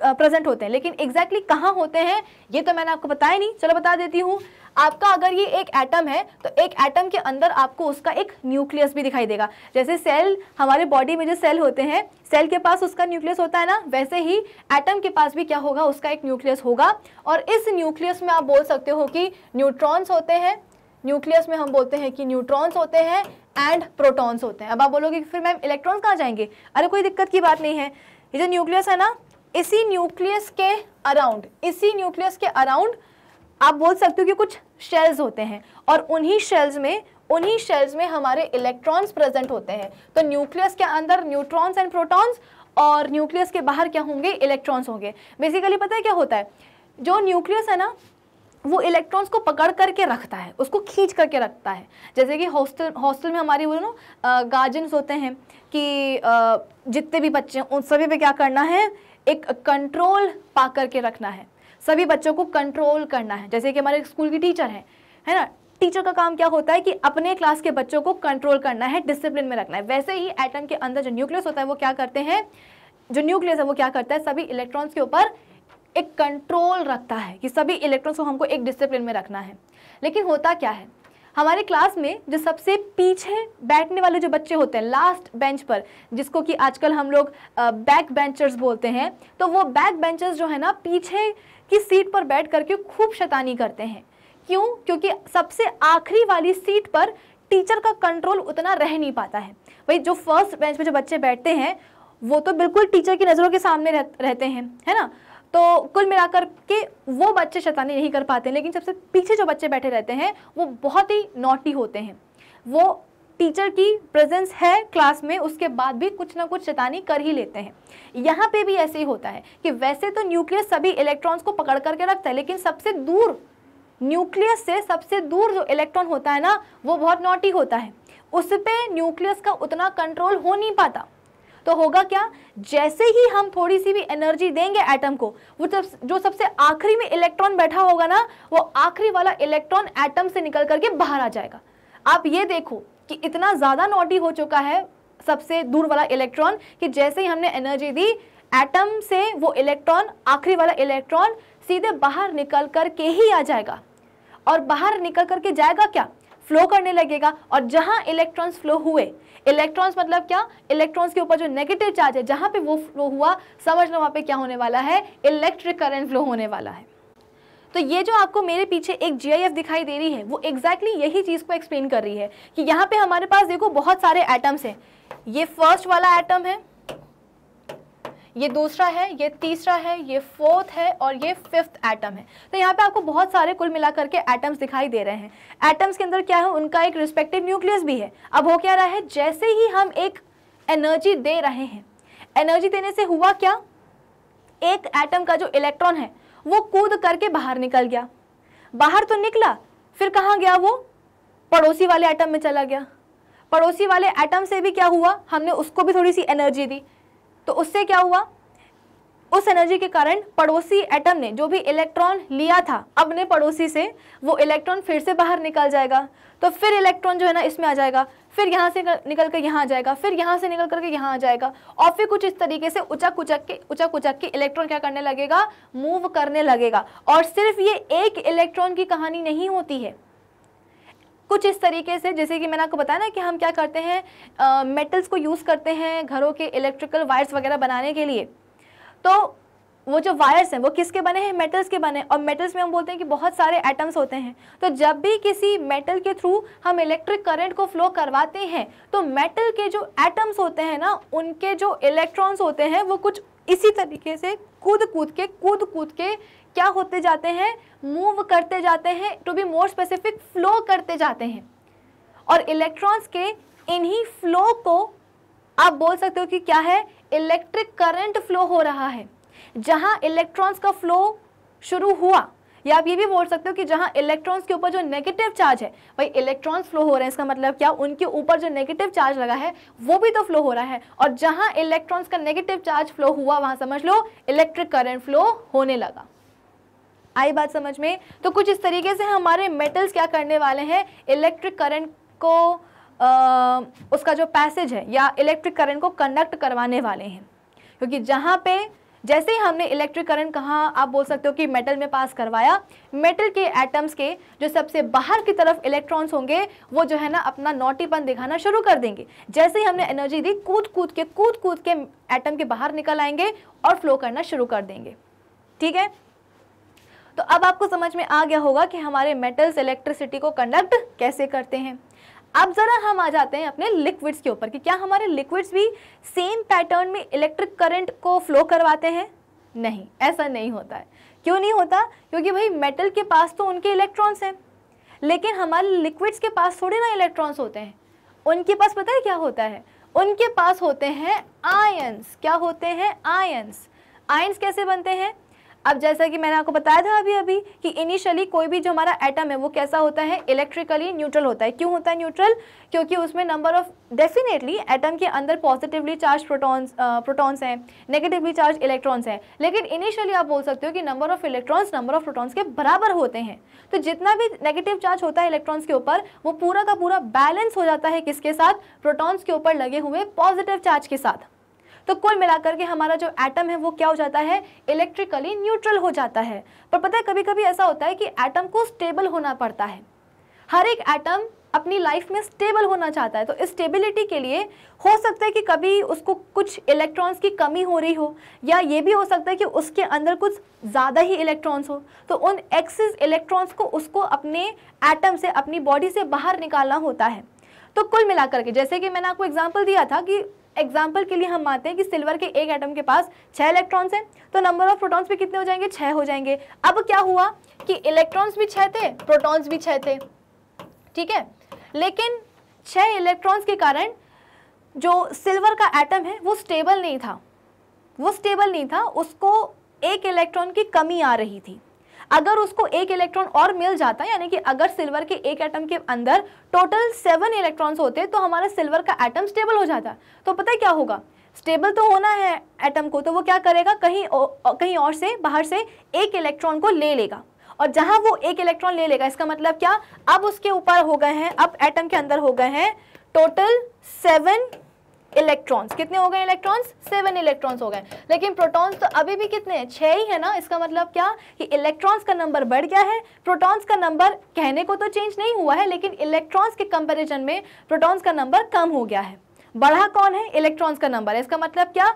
प्रेजेंट होते हैं लेकिन एग्जैक्टली exactly कहाँ होते हैं ये तो मैंने आपको बताया नहीं चलो बता देती हूँ आपका अगर ये एक एटम है तो एक एटम के अंदर आपको उसका एक न्यूक्लियस भी दिखाई देगा जैसे सेल हमारे बॉडी में जो सेल होते हैं सेल के पास उसका न्यूक्लियस होता है ना वैसे ही एटम के पास भी क्या होगा उसका एक न्यूक्लियस होगा और इस न्यूक्लियस में आप बोल सकते हो कि न्यूट्रॉन्स होते हैं न्यूक्लियस में हम बोलते हैं कि न्यूट्रॉन्स होते हैं एंड प्रोटॉन्स होते हैं अब आप बोलोगे फिर मैम इलेक्ट्रॉन्स कहाँ जाएंगे अरे कोई दिक्कत की बात नहीं है ये जो न्यूक्लियस है ना इसी न्यूक्लियस के अराउंड इसी न्यूक्लियस के अराउंड आप बोल सकते हो कि कुछ शेल्स होते हैं और उन्हीं शेल्स में उन्हीं शेल्स में हमारे इलेक्ट्रॉन्स प्रेजेंट होते हैं तो न्यूक्लियस के अंदर न्यूट्रॉन्स एंड प्रोटॉन्स और न्यूक्लियस के बाहर क्या होंगे इलेक्ट्रॉन्स होंगे बेसिकली पता है क्या होता है जो न्यूक्लियस है ना वो इलेक्ट्रॉन्स को पकड़ करके रखता है उसको खींच करके रखता है जैसे कि हॉस्टल हॉस्टल में हमारी वो ना गार्जियंस होते हैं कि जितने भी बच्चे हैं उन सभी पे क्या करना है एक कंट्रोल पा करके रखना है सभी बच्चों को कंट्रोल करना है जैसे कि हमारे स्कूल की टीचर हैं है ना टीचर का काम क्या होता है कि अपने क्लास के बच्चों को कंट्रोल करना है डिसिप्लिन में रखना है वैसे ही एटम के अंदर जो न्यूक्लियस होता है वो क्या करते हैं जो न्यूक्लियस है वो क्या करता है सभी इलेक्ट्रॉन्स के ऊपर एक कंट्रोल रखता है कि सभी इलेक्ट्रॉन्स को हमको एक डिसिप्लिन में रखना है लेकिन होता क्या है हमारे क्लास में जो सबसे पीछे बैठने वाले जो बच्चे होते हैं लास्ट बेंच पर जिसको कि आजकल हम लोग बैक बेंचर्स बोलते हैं तो वो बैक बेंचर्स जो है ना पीछे की सीट पर बैठ करके खूब शैतानी करते हैं क्यों क्योंकि सबसे आखिरी वाली सीट पर टीचर का कंट्रोल उतना रह नहीं पाता है भाई जो फर्स्ट बेंच पर जो बच्चे बैठते हैं वो तो बिल्कुल टीचर की नज़रों के सामने रह, रहते हैं है ना तो कुल मिलाकर के वो बच्चे शैतानी नहीं कर पाते लेकिन सबसे पीछे जो बच्चे बैठे रहते हैं वो बहुत ही नोटी होते हैं वो टीचर की प्रेजेंस है क्लास में उसके बाद भी कुछ ना कुछ शैतानी कर ही लेते हैं यहाँ पे भी ऐसे ही होता है कि वैसे तो न्यूक्लियस सभी इलेक्ट्रॉन्स को पकड़ करके रखता है लेकिन सबसे दूर न्यूक्लियस से सबसे दूर जो इलेक्ट्रॉन होता है ना वो बहुत नोटी होता है उस पर न्यूक्लियस का उतना कंट्रोल हो नहीं पाता तो होगा क्या जैसे ही हम थोड़ी सी भी एनर्जी देंगे एटम को वो सब जो सबसे आखिरी में इलेक्ट्रॉन बैठा होगा ना वो आखिरी वाला इलेक्ट्रॉन एटम से निकल करके बाहर आ जाएगा आप ये देखो कि इतना ज़्यादा नोटी हो चुका है सबसे दूर वाला इलेक्ट्रॉन कि जैसे ही हमने एनर्जी दी एटम से वो इलेक्ट्रॉन आखिरी वाला इलेक्ट्रॉन सीधे बाहर निकल कर के ही आ जाएगा और बाहर निकल कर के जाएगा क्या फ्लो करने लगेगा और जहां इलेक्ट्रॉन्स फ्लो हुए इलेक्ट्रॉन्स मतलब क्या इलेक्ट्रॉन्स के ऊपर जो नेगेटिव चार्ज है जहां पे वो फ्लो हुआ समझ लो वहां पे क्या होने वाला है इलेक्ट्रिक करंट फ्लो होने वाला है तो ये जो आपको मेरे पीछे एक जीआईएफ दिखाई दे रही है वो एग्जैक्टली exactly यही चीज़ को एक्सप्लेन कर रही है कि यहाँ पे हमारे पास देखो बहुत सारे एटम्स हैं ये फर्स्ट वाला एटम है ये दूसरा है ये तीसरा है ये फोर्थ है और ये फिफ्थ एटम है तो यहाँ पे आपको बहुत सारे कुल मिलाकर के एटम्स दिखाई दे रहे हैं एटम्स के अंदर क्या है उनका एक रिस्पेक्टिव न्यूक्लियस भी है अब हो क्या रहा है जैसे ही हम एक एनर्जी दे रहे हैं एनर्जी देने से हुआ क्या एक एटम का जो इलेक्ट्रॉन है वो कूद करके बाहर निकल गया बाहर तो निकला फिर कहाँ गया वो पड़ोसी वाले एटम में चला गया पड़ोसी वाले एटम से भी क्या हुआ हमने उसको भी थोड़ी सी एनर्जी दी तो उससे क्या हुआ उस एनर्जी के कारण पड़ोसी एटम ने जो भी इलेक्ट्रॉन लिया था अपने पड़ोसी से वो इलेक्ट्रॉन फिर से बाहर निकल जाएगा तो फिर इलेक्ट्रॉन जो है ना इसमें आ जाएगा फिर यहाँ से निकल कर यहाँ आ जाएगा फिर यहाँ से निकल करके यहाँ आ जाएगा और फिर कुछ इस तरीके से उचक उचक के उचक उचक के इलेक्ट्रॉन क्या करने लगेगा मूव करने लगेगा और सिर्फ ये एक इलेक्ट्रॉन की कहानी नहीं होती है कुछ इस तरीके से जैसे कि मैंने आपको बताया ना कि हम क्या करते हैं मेटल्स को यूज़ करते हैं घरों के इलेक्ट्रिकल वायर्स वगैरह बनाने के लिए तो वो जो वायर्स हैं वो किसके बने हैं मेटल्स के बने और मेटल्स में हम बोलते हैं कि बहुत सारे एटम्स होते हैं तो जब भी किसी मेटल के थ्रू हम इलेक्ट्रिक करंट को फ्लो करवाते हैं तो मेटल के जो एटम्स होते हैं ना उनके जो इलेक्ट्रॉन्स होते हैं वो कुछ इसी तरीके से कूद कूद के कूद कूद के क्या होते जाते हैं मूव करते जाते हैं to be more specific flow करते जाते हैं और इलेक्ट्रॉन्स के इन्हीं फ्लो को आप बोल सकते हो कि क्या है इलेक्ट्रिक करंट फ्लो हो रहा है जहां इलेक्ट्रॉन्स का फ्लो शुरू हुआ या आप ये भी बोल सकते हो कि जहां इलेक्ट्रॉन्स के ऊपर जो नेगेटिव चार्ज है भाई इलेक्ट्रॉन्स फ्लो हो रहे हैं इसका मतलब क्या उनके ऊपर जो नेगेटिव चार्ज लगा है वो भी तो फ्लो हो रहा है और जहां इलेक्ट्रॉन्स का नेगेटिव चार्ज फ्लो हुआ वहां समझ लो इलेक्ट्रिक करंट फ्लो होने लगा आई बात समझ में तो कुछ इस तरीके से हमारे मेटल्स क्या करने वाले हैं इलेक्ट्रिक करंट को आ, उसका जो पैसेज है या इलेक्ट्रिक करंट को कंडक्ट करवाने वाले हैं क्योंकि जहाँ पे जैसे ही हमने इलेक्ट्रिक करंट कहाँ आप बोल सकते हो कि मेटल में पास करवाया मेटल के एटम्स के जो सबसे बाहर की तरफ इलेक्ट्रॉन्स होंगे वो जो है ना अपना नोटीपन दिखाना शुरू कर देंगे जैसे ही हमने एनर्जी दी कूद कूद के कूद कूद के एटम के बाहर निकल आएंगे और फ्लो करना शुरू कर देंगे ठीक है तो अब आपको समझ में आ गया होगा कि हमारे मेटल्स इलेक्ट्रिसिटी को कंडक्ट कैसे करते हैं अब ज़रा हम आ जाते हैं अपने लिक्विड्स के ऊपर कि क्या हमारे लिक्विड्स भी सेम पैटर्न में इलेक्ट्रिक करंट को फ्लो करवाते हैं नहीं ऐसा नहीं होता है क्यों नहीं होता क्योंकि भाई मेटल के पास तो उनके इलेक्ट्रॉन्स हैं लेकिन हमारे लिक्विड्स के पास थोड़े ना इलेक्ट्रॉन्स होते हैं उनके पास पता है क्या होता है उनके पास होते हैं आयंस क्या होते हैं आयंस आयंस कैसे बनते हैं अब जैसा कि मैंने आपको बताया था अभी अभी कि इनिशियली कोई भी जो हमारा एटम है वो कैसा होता है इलेक्ट्रिकली न्यूट्रल होता है क्यों होता है न्यूट्रल क्योंकि उसमें नंबर ऑफ डेफिनेटली एटम के अंदर पॉजिटिवली चार्ज प्रोटॉन्स प्रोटॉन्स हैं नेगेटिवली चार्ज इलेक्ट्रॉन्स हैं लेकिन इनिशियली आप बोल सकते हो कि number of electrons number of protons के बराबर होते हैं तो जितना भी नेगेटिव चार्ज होता है इलेक्ट्रॉन्स के ऊपर वो पूरा का पूरा बैलेंस हो जाता है किसके साथ प्रोटॉन्स के ऊपर लगे हुए पॉजिटिव चार्ज के साथ तो कुल मिलाकर के हमारा जो एटम है वो क्या हो जाता है इलेक्ट्रिकली न्यूट्रल हो जाता है पर पता है कभी कभी ऐसा होता है कि एटम को स्टेबल होना पड़ता है हर एक एटम अपनी लाइफ में स्टेबल होना चाहता है तो स्टेबिलिटी के लिए हो सकता है कि कभी उसको कुछ इलेक्ट्रॉन्स की कमी हो रही हो या ये भी हो सकता है कि उसके अंदर कुछ ज़्यादा ही इलेक्ट्रॉन्स हो तो उन एक्सेस इलेक्ट्रॉन्स को उसको अपने एटम से अपनी बॉडी से बाहर निकालना होता है तो कुल मिलाकर के जैसे कि मैंने आपको एग्जाम्पल दिया था कि एग्जाम्पल के लिए हम मानते हैं कि सिल्वर के एक एटम के पास छह इलेक्ट्रॉन्स हैं तो नंबर ऑफ प्रोटॉन्स भी कितने हो जाएंगे छह हो जाएंगे अब क्या हुआ कि इलेक्ट्रॉन्स भी छह थे प्रोटॉन्स भी छह थे ठीक है लेकिन छह इलेक्ट्रॉन्स के कारण जो सिल्वर का एटम है वो स्टेबल नहीं था वो स्टेबल नहीं था उसको एक इलेक्ट्रॉन की कमी आ रही थी अगर उसको एक इलेक्ट्रॉन और मिल जाता यानी कि अगर सिल्वर के एक एटम के अंदर टोटल सेवन इलेक्ट्रॉन्स होते तो हमारा सिल्वर का एटम स्टेबल हो जाता तो पता है क्या होगा स्टेबल तो होना है एटम को तो वो क्या करेगा कहीं और, कहीं और से बाहर से एक इलेक्ट्रॉन को ले लेगा और जहां वो एक इलेक्ट्रॉन ले लेगा इसका मतलब क्या अब उसके ऊपर हो गए हैं अब एटम के अंदर हो गए हैं टोटल सेवन इलेक्ट्रॉन्स कितने हो गए इलेक्ट्रॉन्स सेवन इलेक्ट्रॉन्स हो गए लेकिन प्रोटॉन्स तो अभी भी कितने हैं छः ही है ना इसका मतलब क्या कि इलेक्ट्रॉन्स का नंबर बढ़ गया है प्रोटॉन्स का नंबर कहने को तो चेंज नहीं हुआ है लेकिन इलेक्ट्रॉन्स के कंपेरिजन में प्रोटॉन्स का नंबर कम हो गया है बढ़ा कौन है इलेक्ट्रॉन्स का नंबर इसका मतलब क्या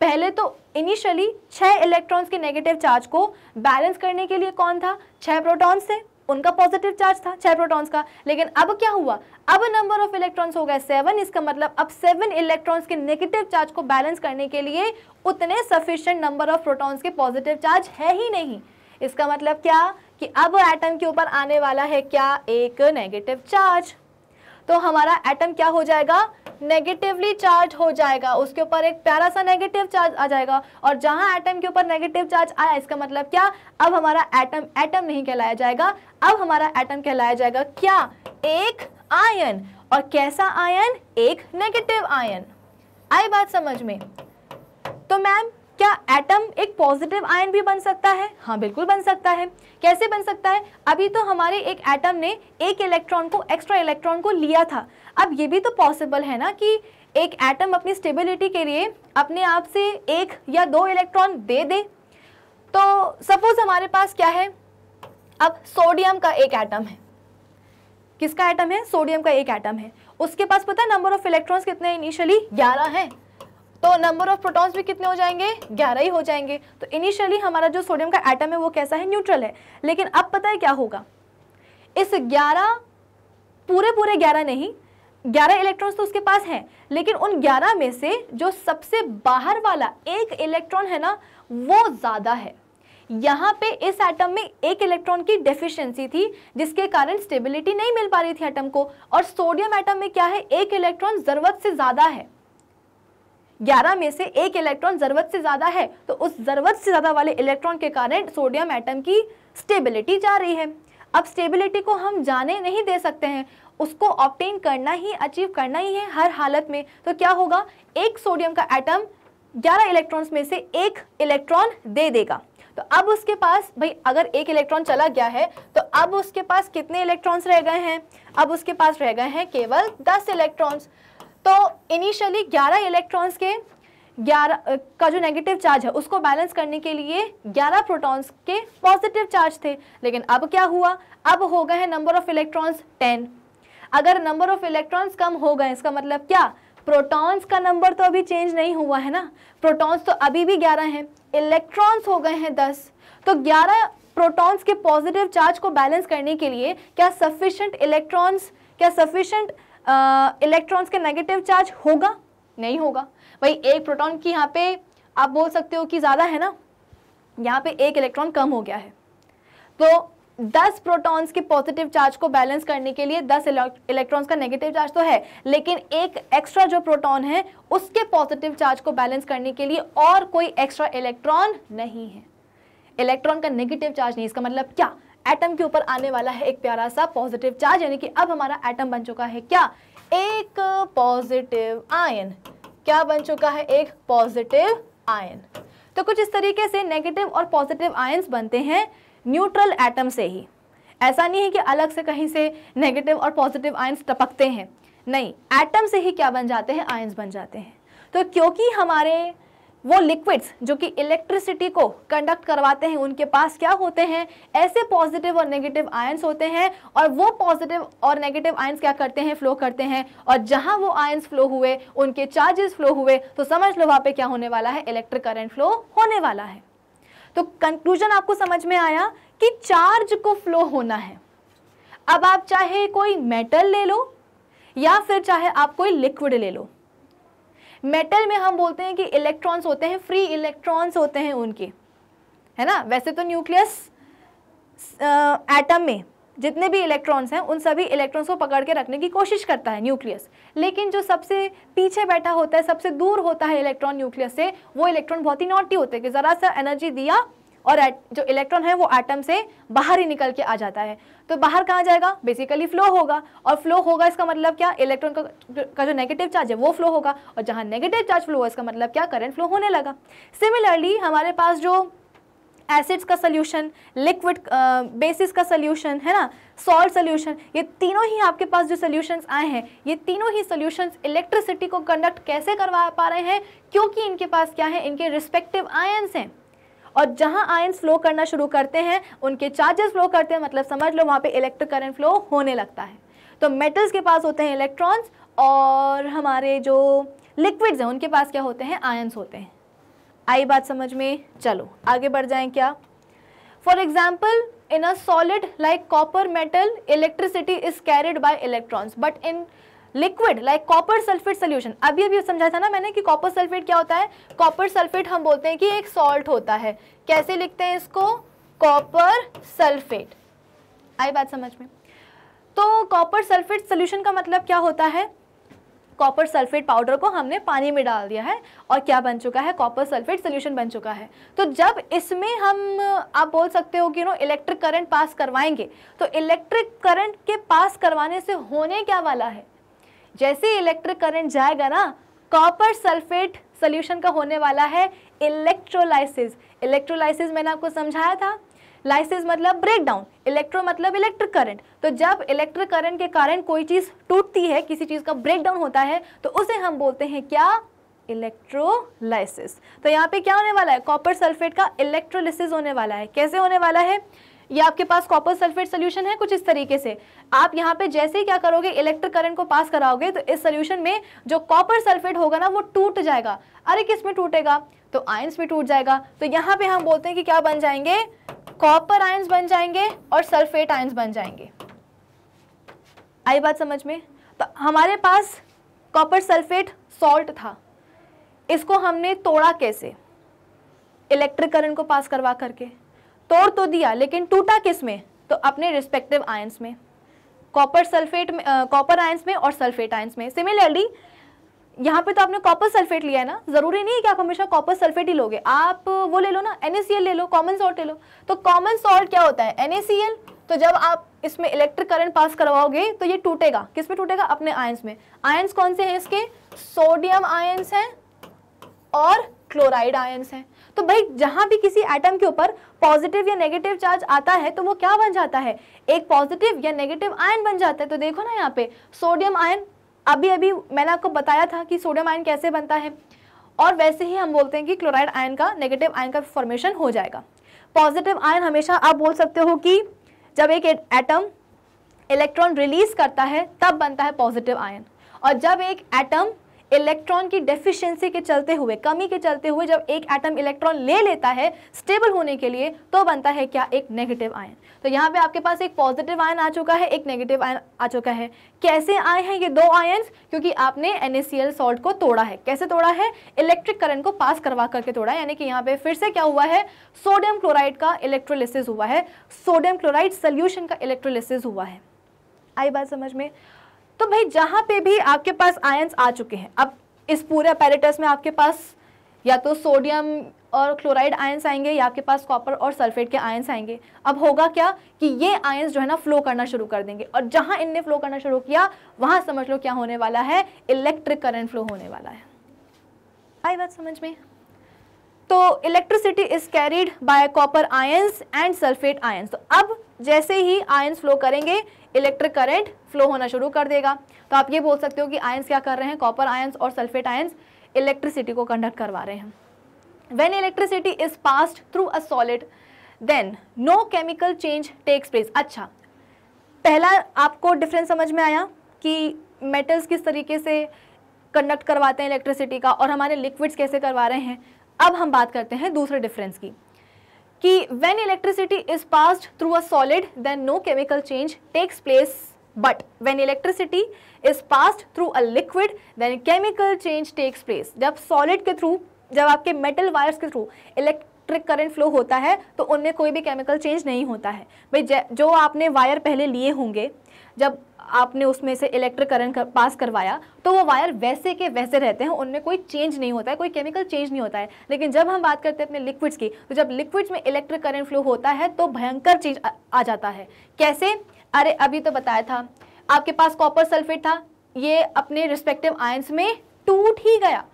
पहले तो इनिशियली छः इलेक्ट्रॉन्स के नेगेटिव चार्ज को बैलेंस करने के लिए कौन था छः प्रोटॉन्स थे उनका पॉजिटिव चार्ज था छह प्रोटॉन्स का लेकिन अब क्या हुआ अब नंबर ऑफ इलेक्ट्रॉन्स हो गए सेवन इसका मतलब अब सेवन इलेक्ट्रॉन्स के नेगेटिव चार्ज को बैलेंस करने के लिए उतने सफिशियंट नंबर ऑफ प्रोटॉन्स के पॉजिटिव चार्ज है ही नहीं इसका मतलब क्या कि अब एटम के ऊपर आने वाला है क्या एक नेगेटिव चार्ज तो हमारा एटम क्या हो जाएगा नेगेटिवली चार्ज हो जाएगा उसके ऊपर एक प्यारा सा नेगेटिव चार्ज आ जाएगा और जहां एटम के ऊपर नेगेटिव चार्ज आया इसका मतलब क्या अब हमारा एटम एटम नहीं कहलाया जाएगा अब हमारा एटम कहलाया जाएगा क्या एक आयन और कैसा आयन एक नेगेटिव आयन आई बात समझ में तो मैम क्या एटम एक पॉजिटिव आयन भी बन सकता है हाँ बिल्कुल बन सकता है कैसे बन सकता है अभी तो हमारे एक एटम ने एक इलेक्ट्रॉन को एक्स्ट्रा इलेक्ट्रॉन को लिया था अब ये भी तो पॉसिबल है ना कि एक एटम अपनी स्टेबिलिटी के लिए अपने आप से एक या दो इलेक्ट्रॉन दे दे तो सपोज हमारे पास क्या है अब सोडियम का एक एटम है किसका आइटम है सोडियम का एक आइटम है उसके पास पता है नंबर ऑफ इलेक्ट्रॉन्स कितने इनिशियली ग्यारह हैं तो नंबर ऑफ प्रोटॉन्स भी कितने हो जाएंगे ग्यारह ही हो जाएंगे तो इनिशियली हमारा जो सोडियम का एटम है वो कैसा है न्यूट्रल है लेकिन अब पता है क्या होगा इस ग्यारह पूरे पूरे ग्यारह नहीं ग्यारह इलेक्ट्रॉन्स तो उसके पास हैं लेकिन उन ग्यारह में से जो सबसे बाहर वाला एक इलेक्ट्रॉन है ना वो ज़्यादा है यहाँ पे इस एटम में एक इलेक्ट्रॉन की डेफिशिएंसी थी जिसके कारण स्टेबिलिटी नहीं मिल पा रही थी एटम को और सोडियम एटम में क्या है एक इलेक्ट्रॉन जरूरत से ज़्यादा है ग्यारह में से एक इलेक्ट्रॉन जरूरत से ज़्यादा है तो उस जरूरत से ज़्यादा वाले इलेक्ट्रॉन के कारण सोडियम एटम की स्टेबिलिटी जा रही है अब स्टेबिलिटी को हम जाने नहीं दे सकते हैं उसको ऑप्टेन करना ही अचीव करना ही है हर हालत में तो क्या होगा एक सोडियम का एटम 11 इलेक्ट्रॉन्स में से एक इलेक्ट्रॉन दे देगा तो अब उसके पास भाई अगर एक इलेक्ट्रॉन चला गया है तो अब उसके पास कितने इलेक्ट्रॉन्स रह गए हैं अब उसके पास रह गए हैं केवल दस इलेक्ट्रॉन्स तो इनिशियली ग्यारह इलेक्ट्रॉन्स के ग्यारह का जो नेगेटिव चार्ज है उसको बैलेंस करने के लिए ग्यारह प्रोटॉन्स के पॉजिटिव चार्ज थे लेकिन अब क्या हुआ अब हो गए हैं नंबर ऑफ इलेक्ट्रॉन्स टेन अगर नंबर ऑफ इलेक्ट्रॉन्स कम हो गए इसका मतलब क्या प्रोटॉन्स का नंबर तो अभी चेंज नहीं हुआ है ना प्रोटॉन्स तो अभी भी ग्यारह हैं इलेक्ट्रॉन्स हो गए हैं दस तो ग्यारह प्रोटॉन्स के पॉजिटिव चार्ज को बैलेंस करने के लिए क्या सफिशेंट इलेक्ट्रॉन्स क्या सफिशेंट इलेक्ट्रॉन्स के नेगेटिव चार्ज होगा नहीं होगा भाई एक प्रोटॉन की यहाँ पे आप बोल सकते हो कि ज़्यादा है ना यहाँ पे एक इलेक्ट्रॉन कम हो गया है तो 10 प्रोटॉन्स के पॉजिटिव चार्ज को बैलेंस करने के लिए 10 इलेक्ट्रॉन्स का नेगेटिव चार्ज तो है लेकिन एक एक्स्ट्रा जो प्रोटॉन है उसके पॉजिटिव चार्ज को बैलेंस करने के लिए और कोई एक्स्ट्रा इलेक्ट्रॉन नहीं है इलेक्ट्रॉन का नेगेटिव चार्ज नहीं इसका मतलब क्या एटम के ऊपर आने वाला है एक प्यारा सा पॉजिटिव चार्ज यानी कि अब हमारा एटम बन चुका है क्या एक पॉजिटिव आयन क्या बन चुका है एक पॉजिटिव आयन तो कुछ इस तरीके से नेगेटिव और पॉजिटिव आयन्स बनते हैं न्यूट्रल एटम से ही ऐसा नहीं है कि अलग से कहीं से नेगेटिव और पॉजिटिव आयंस टपकते हैं नहीं एटम से ही क्या बन जाते हैं आयंस बन जाते हैं तो क्योंकि हमारे वो लिक्विड्स जो कि इलेक्ट्रिसिटी को कंडक्ट करवाते हैं उनके पास क्या होते हैं ऐसे पॉजिटिव और नेगेटिव आयंस होते हैं और वो पॉजिटिव और नेगेटिव आयंस क्या करते हैं फ्लो करते हैं और जहां वो आयंस फ्लो हुए उनके चार्जेस फ्लो हुए तो समझ लो वहाँ पे क्या होने वाला है इलेक्ट्रिक करंट फ्लो होने वाला है तो कंक्लूजन आपको समझ में आया कि चार्ज को फ्लो होना है अब आप चाहे कोई मेटल ले लो या फिर चाहे आप कोई लिक्विड ले लो मेटल में हम बोलते हैं कि इलेक्ट्रॉन्स होते हैं फ्री इलेक्ट्रॉन्स होते हैं उनके है ना वैसे तो न्यूक्लियस एटम में जितने भी इलेक्ट्रॉन्स हैं उन सभी इलेक्ट्रॉन्स को पकड़ के रखने की कोशिश करता है न्यूक्लियस लेकिन जो सबसे पीछे बैठा होता है सबसे दूर होता है इलेक्ट्रॉन न्यूक्लियस से वो इलेक्ट्रॉन बहुत ही नॉटी होते हैं कि ज़रा सा एनर्जी दिया और जो इलेक्ट्रॉन है वो एटम से बाहर ही निकल के आ जाता है तो बाहर कहाँ जाएगा बेसिकली फ्लो होगा और फ्लो होगा इसका मतलब क्या इलेक्ट्रॉन का, का जो नेगेटिव चार्ज है वो फ्लो होगा और जहाँ नेगेटिव चार्ज फ्लो होगा इसका मतलब क्या करंट फ्लो होने लगा सिमिलरली हमारे पास जो एसिड्स का सोल्यूशन लिक्विड बेसिस का सोल्यूशन है ना सॉल्ट सोल्यूशन ये तीनों ही आपके पास जो सोल्यूशंस आए हैं ये तीनों ही सोल्यूशंस इलेक्ट्रिसिटी को कंडक्ट कैसे करवा पा रहे हैं क्योंकि इनके पास क्या है इनके रिस्पेक्टिव आयन्स हैं और जहां आयन्स फ्लो करना शुरू करते हैं उनके चार्जेस फ्लो करते हैं मतलब समझ लो वहाँ पे इलेक्ट्रिक करंट फ्लो होने लगता है तो मेटल्स के पास होते हैं इलेक्ट्रॉन्स और हमारे जो लिक्विड्स हैं उनके पास क्या होते हैं आयन्स होते हैं आई बात समझ में चलो आगे बढ़ जाएं क्या for example in a solid like copper metal electricity is carried by electrons but in liquid like copper sulphate solution अभी अभी समझा था ना मैंने कि कॉपर सल्फेट क्या होता है कॉपर सल्फेट हम बोलते हैं कि एक सॉल्ट होता है कैसे लिखते हैं इसको कॉपर सल्फेट आई बात समझ में तो कॉपर सल्फेट सोल्यूशन का मतलब क्या होता है कॉपर सल्फेट पाउडर को हमने पानी में डाल दिया है और क्या बन चुका है कॉपर सल्फेट सोल्यूशन बन चुका है तो जब इसमें हम आप बोल सकते हो कि नो इलेक्ट्रिक करंट पास करवाएंगे तो इलेक्ट्रिक करंट के पास करवाने से होने क्या वाला है जैसे इलेक्ट्रिक करंट जाएगा ना कॉपर सल्फेट सोल्यूशन का होने वाला है इलेक्ट्रोलाइसिस इलेक्ट्रोलाइसिस मैंने आपको समझाया था लाइसिस मतलब ब्रेक डाउन इलेक्ट्रो मतलब इलेक्ट्रिक करंट तो जब इलेक्ट्रिक करंट के कारण कोई चीज़ टूटती है किसी चीज़ का ब्रेक डाउन होता है तो उसे हम बोलते हैं क्या इलेक्ट्रोलाइसिस तो यहाँ पे क्या होने वाला है कॉपर सल्फेट का इलेक्ट्रोलिसिस होने वाला है कैसे होने वाला है ये आपके पास कॉपर सल्फेट सोल्यूशन है कुछ इस तरीके से आप यहाँ पे जैसे ही क्या करोगे इलेक्ट्रिक करंट को पास कराओगे तो इस सोल्यूशन में जो कॉपर सल्फेट होगा ना वो टूट जाएगा अरे किस में टूटेगा तो आयंस में टूट जाएगा तो यहाँ पे हम बोलते हैं कि क्या बन जाएंगे कॉपर आयंस बन जाएंगे और सल्फेट आयंस बन जाएंगे आई बात समझ में तो हमारे पास कॉपर सल्फेट सॉल्ट था इसको हमने तोड़ा कैसे इलेक्ट्रिक करंट को पास करवा करके तोड़ तो दिया लेकिन टूटा किस में तो अपने रिस्पेक्टिव आयंस में कॉपर सल्फेट में कॉपर आयंस में और सल्फेट आयंस में सिमिलरली यहाँ पे तो आपने कॉपर सल्फेट लिया है ना जरूरी नहीं है कि आप हमेशा कॉपर सल्फेट ही लोगे आप वो ले लो ना NaCl ले लो कॉमन सॉल्ट ले लो तो कॉमन सॉल्ट क्या होता है NaCl तो जब आप इसमें इलेक्ट्रिक करंट पास करवाओगे तो ये टूटेगा किस में टूटेगा अपने आयंस में आयंस कौन से हैं इसके सोडियम आयंस हैं और क्लोराइड आयंस हैं तो भाई जहाँ भी किसी एटम के ऊपर पॉजिटिव या नेगेटिव चार्ज आता है तो वो क्या बन जाता है एक पॉजिटिव या नेगेटिव आयन बन जाता है तो देखो ना यहाँ पे सोडियम आयन अभी अभी मैंने आपको बताया था कि सोडियम आयन कैसे बनता है और वैसे ही हम बोलते हैं कि क्लोराइड आयन का नेगेटिव आयन का फॉर्मेशन हो जाएगा पॉजिटिव आयन हमेशा आप बोल सकते हो कि जब एक एटम इलेक्ट्रॉन रिलीज करता है तब बनता है पॉजिटिव आयन और जब एक एटम इलेक्ट्रॉन की डेफिशिएंसी के चलते हुए कमी के चलते हुए जब एक एटम इलेक्ट्रॉन ले लेता है स्टेबल होने के लिए तो बनता है क्या एक नेगेटिव आयन तो यहाँ पे आपके पास एक पॉजिटिव आयन आ चुका है एक नेगेटिव आयन आ चुका है कैसे आए हैं ये दो आयन्स क्योंकि आपने एन सॉल्ट को तोड़ा है कैसे तोड़ा है इलेक्ट्रिक करंट को पास करवा करके तोड़ा यानी कि यहाँ पे फिर से क्या हुआ है सोडियम क्लोराइड का इलेक्ट्रोलिसिस हुआ है सोडियम क्लोराइड सोल्यूशन का इलेक्ट्रोलिसिस हुआ है आई बात समझ में तो भाई जहाँ पे भी आपके पास आयंस आ चुके हैं अब इस पूरे पैरेटस में आपके पास या तो सोडियम और क्लोराइड आयंस आएंगे या आपके पास कॉपर और सल्फेट के आयंस आएंगे अब होगा क्या कि ये आयंस जो है ना फ्लो करना शुरू कर देंगे और जहाँ इनने फ्लो करना शुरू किया वहाँ समझ लो क्या होने वाला है इलेक्ट्रिक करंट फ्लो होने वाला है आई बात समझ में तो electricity is carried by copper ions and sulphate ions तो अब जैसे ही आयंस फ्लो करेंगे इलेक्ट्रिक करंट फ्लो होना शुरू कर देगा तो आप ये बोल सकते हो कि आयंस क्या कर रहे हैं कॉपर आयंस और सल्फेट आयंस इलेक्ट्रिसिटी को कंडक्ट करवा रहे हैं when electricity is passed through a solid then no chemical change takes place अच्छा पहला आपको डिफरेंस समझ में आया कि मेटल्स किस तरीके से कंडक्ट करवाते हैं इलेक्ट्रिसिटी का और हमारे लिक्विड्स कैसे करवा रहे हैं अब हम बात करते हैं दूसरे डिफरेंस की कि when electricity is passed through a solid then no chemical change takes place but when electricity is passed through a liquid then chemical change takes place जब सॉलिड के थ्रू जब आपके मेटल वायर्स के through electric current flow होता है तो उनमें कोई भी केमिकल चेंज नहीं होता है भाई जो आपने वायर पहले लिए होंगे जब आपने उसमें से इलेक्ट्रिक करंट कर, पास करवाया तो वो वायर वैसे के वैसे रहते हैं उनमें कोई चेंज नहीं होता है कोई केमिकल चेंज नहीं होता है लेकिन जब हम बात करते हैं अपने लिक्विड्स की तो जब लिक्विड्स में इलेक्ट्रिक करंट फ्लो होता है तो भयंकर चेंज आ, आ जाता है कैसे अरे अभी तो बताया था आपके पास कॉपर सल्फेट था ये अपने रिस्पेक्टिव आयंस में टूट ही गया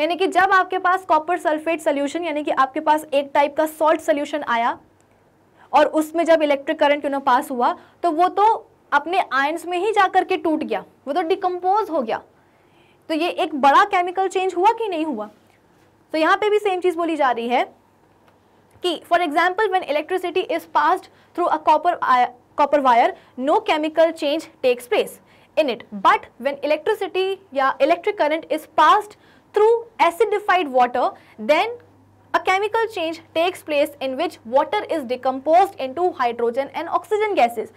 यानी कि जब आपके पास कॉपर सल्फेट सोल्यूशन यानी कि आपके पास एक टाइप का सॉल्ट सोल्यूशन आया और उसमें जब इलेक्ट्रिक करंट क्यों पास हुआ तो वो तो अपने आयन्स में ही जाकर के टूट गया वो तो डिकम्पोज हो गया तो ये एक बड़ा केमिकल चेंज हुआ कि नहीं हुआ तो यहाँ पे भी सेम चीज़ बोली जा रही है कि for example when electricity is passed through a copper copper wire no chemical change takes place in it but when electricity या electric current is passed through acidified water then a chemical change takes place in which water is decompose into hydrogen and oxygen gases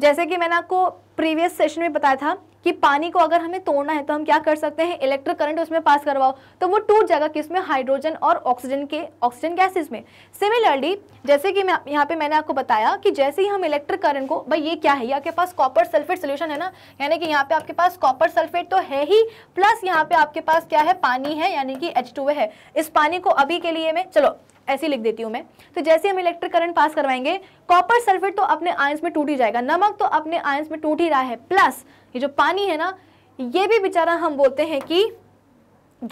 जैसे कि मैंने आपको previous session में बताया था कि पानी को अगर हमें तोड़ना है तो हम क्या कर सकते हैं इलेक्ट्रिक करंट उसमें पास करवाओ तो वो टूट जाएगा किसमें हाइड्रोजन और ऑक्सीजन के ऑक्सीजन गैसेस में सिमिलरली जैसे कि मैं यहाँ पे मैंने आपको बताया कि जैसे ही हम इलेक्ट्रिक करंट को भाई ये क्या है ये आपके पास कॉपर सल्फेट सोल्यूशन है ना यानी कि यहाँ पे आपके पास कॉपर सल्फेट तो है ही प्लस यहाँ पे आपके पास क्या है पानी है यानी कि एच है इस पानी को अभी के लिए मैं चलो ऐसे लिख देती हूँ मैं तो जैसे हम इलेक्ट्रिक करंट पास करवाएंगे कॉपर सल्फेट तो अपने आयंस में टूट ही जाएगा नमक तो अपने आयंस में टूट ही रहा है प्लस ये जो पानी है ना ये भी बेचारा हम बोलते हैं कि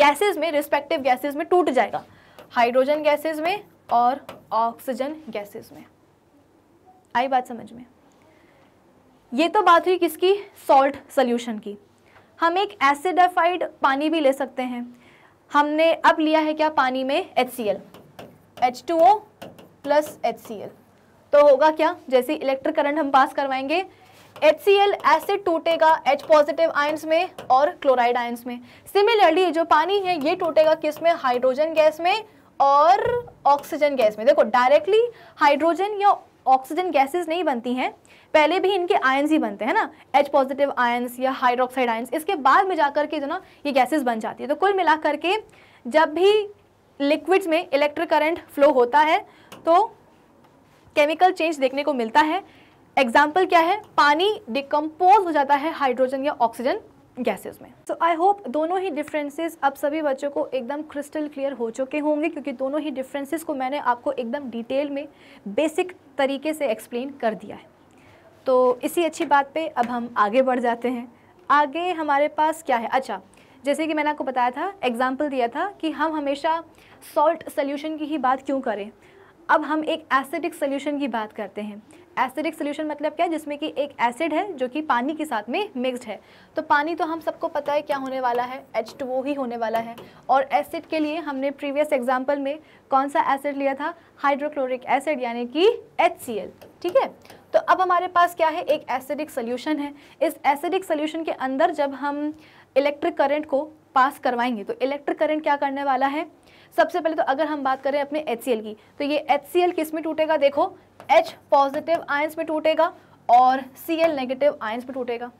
गैसेज में रिस्पेक्टिव गैसेज में टूट जाएगा हाइड्रोजन गैसेज में और ऑक्सीजन गैसेज में आई बात समझ में ये तो बात हुई किसकी सॉल्ट सोल्यूशन की हम एक एसिडाफाइड पानी भी ले सकते हैं हमने अब लिया है क्या पानी में H H two O plus H C L तो होगा क्या जैसे इलेक्ट्रिक करंट हम पास करवाएंगे एच सी एल एसिड टूटेगा एच पॉजिटिव आयंस में और क्लोराइड आयंस में सिमिलरली जो पानी है ये टूटेगा किस में हाइड्रोजन गैस में और ऑक्सीजन गैस में देखो डायरेक्टली हाइड्रोजन या ऑक्सीजन गैसेस नहीं बनती हैं पहले भी इनके आयन्स ही बनते हैं ना एच पॉजिटिव आयन्स या हाइड्रोक्साइड आयंस इसके बाद में जाकर के जो ना ये गैसेस बन जाती है तो कुल मिला करके जब भी लिक्विड्स में इलेक्ट्रिक करंट फ्लो होता है तो केमिकल चेंज देखने को मिलता है एग्जाम्पल क्या है पानी डिकम्पोज हो जाता है हाइड्रोजन या ऑक्सीजन गैसेस में सो आई होप दोनों ही डिफरेंसेस अब सभी बच्चों को एकदम क्रिस्टल क्लियर हो चुके होंगे क्योंकि दोनों ही डिफरेंसेस को मैंने आपको एकदम डिटेल में बेसिक तरीके से एक्सप्लेन कर दिया है तो इसी अच्छी बात पे अब हम आगे बढ़ जाते हैं आगे हमारे पास क्या है अच्छा जैसे कि मैंने आपको बताया था एग्जाम्पल दिया था कि हम हमेशा सॉल्ट सोल्यूशन की ही बात क्यों करें अब हम एक एसिडिक सोल्यूशन की बात करते हैं एसिडिक सोल्यूशन मतलब क्या जिसमें कि एक एसिड है जो कि पानी के साथ में मिक्स्ड है तो पानी तो हम सबको पता है क्या होने वाला है एच ही होने वाला है और एसिड के लिए हमने प्रीवियस एग्जाम्पल में कौन सा एसिड लिया था हाइड्रोक्लोरिक एसिड यानी कि एच ठीक है तो अब हमारे पास क्या है एक एसिडिक सोल्यूशन है इस एसिडिक सोल्यूशन के अंदर जब हम इलेक्ट्रिक करेंट को पास करवाएंगे तो इलेक्ट्रिक करेंट क्या करने वाला है सबसे पहले तो अगर हम बात करें अपने एच की तो ये एच किस में टूटेगा देखो एच पॉजिटिव आयंस में टूटेगा और सी एल नेगेटिव आयंस में टूटेगा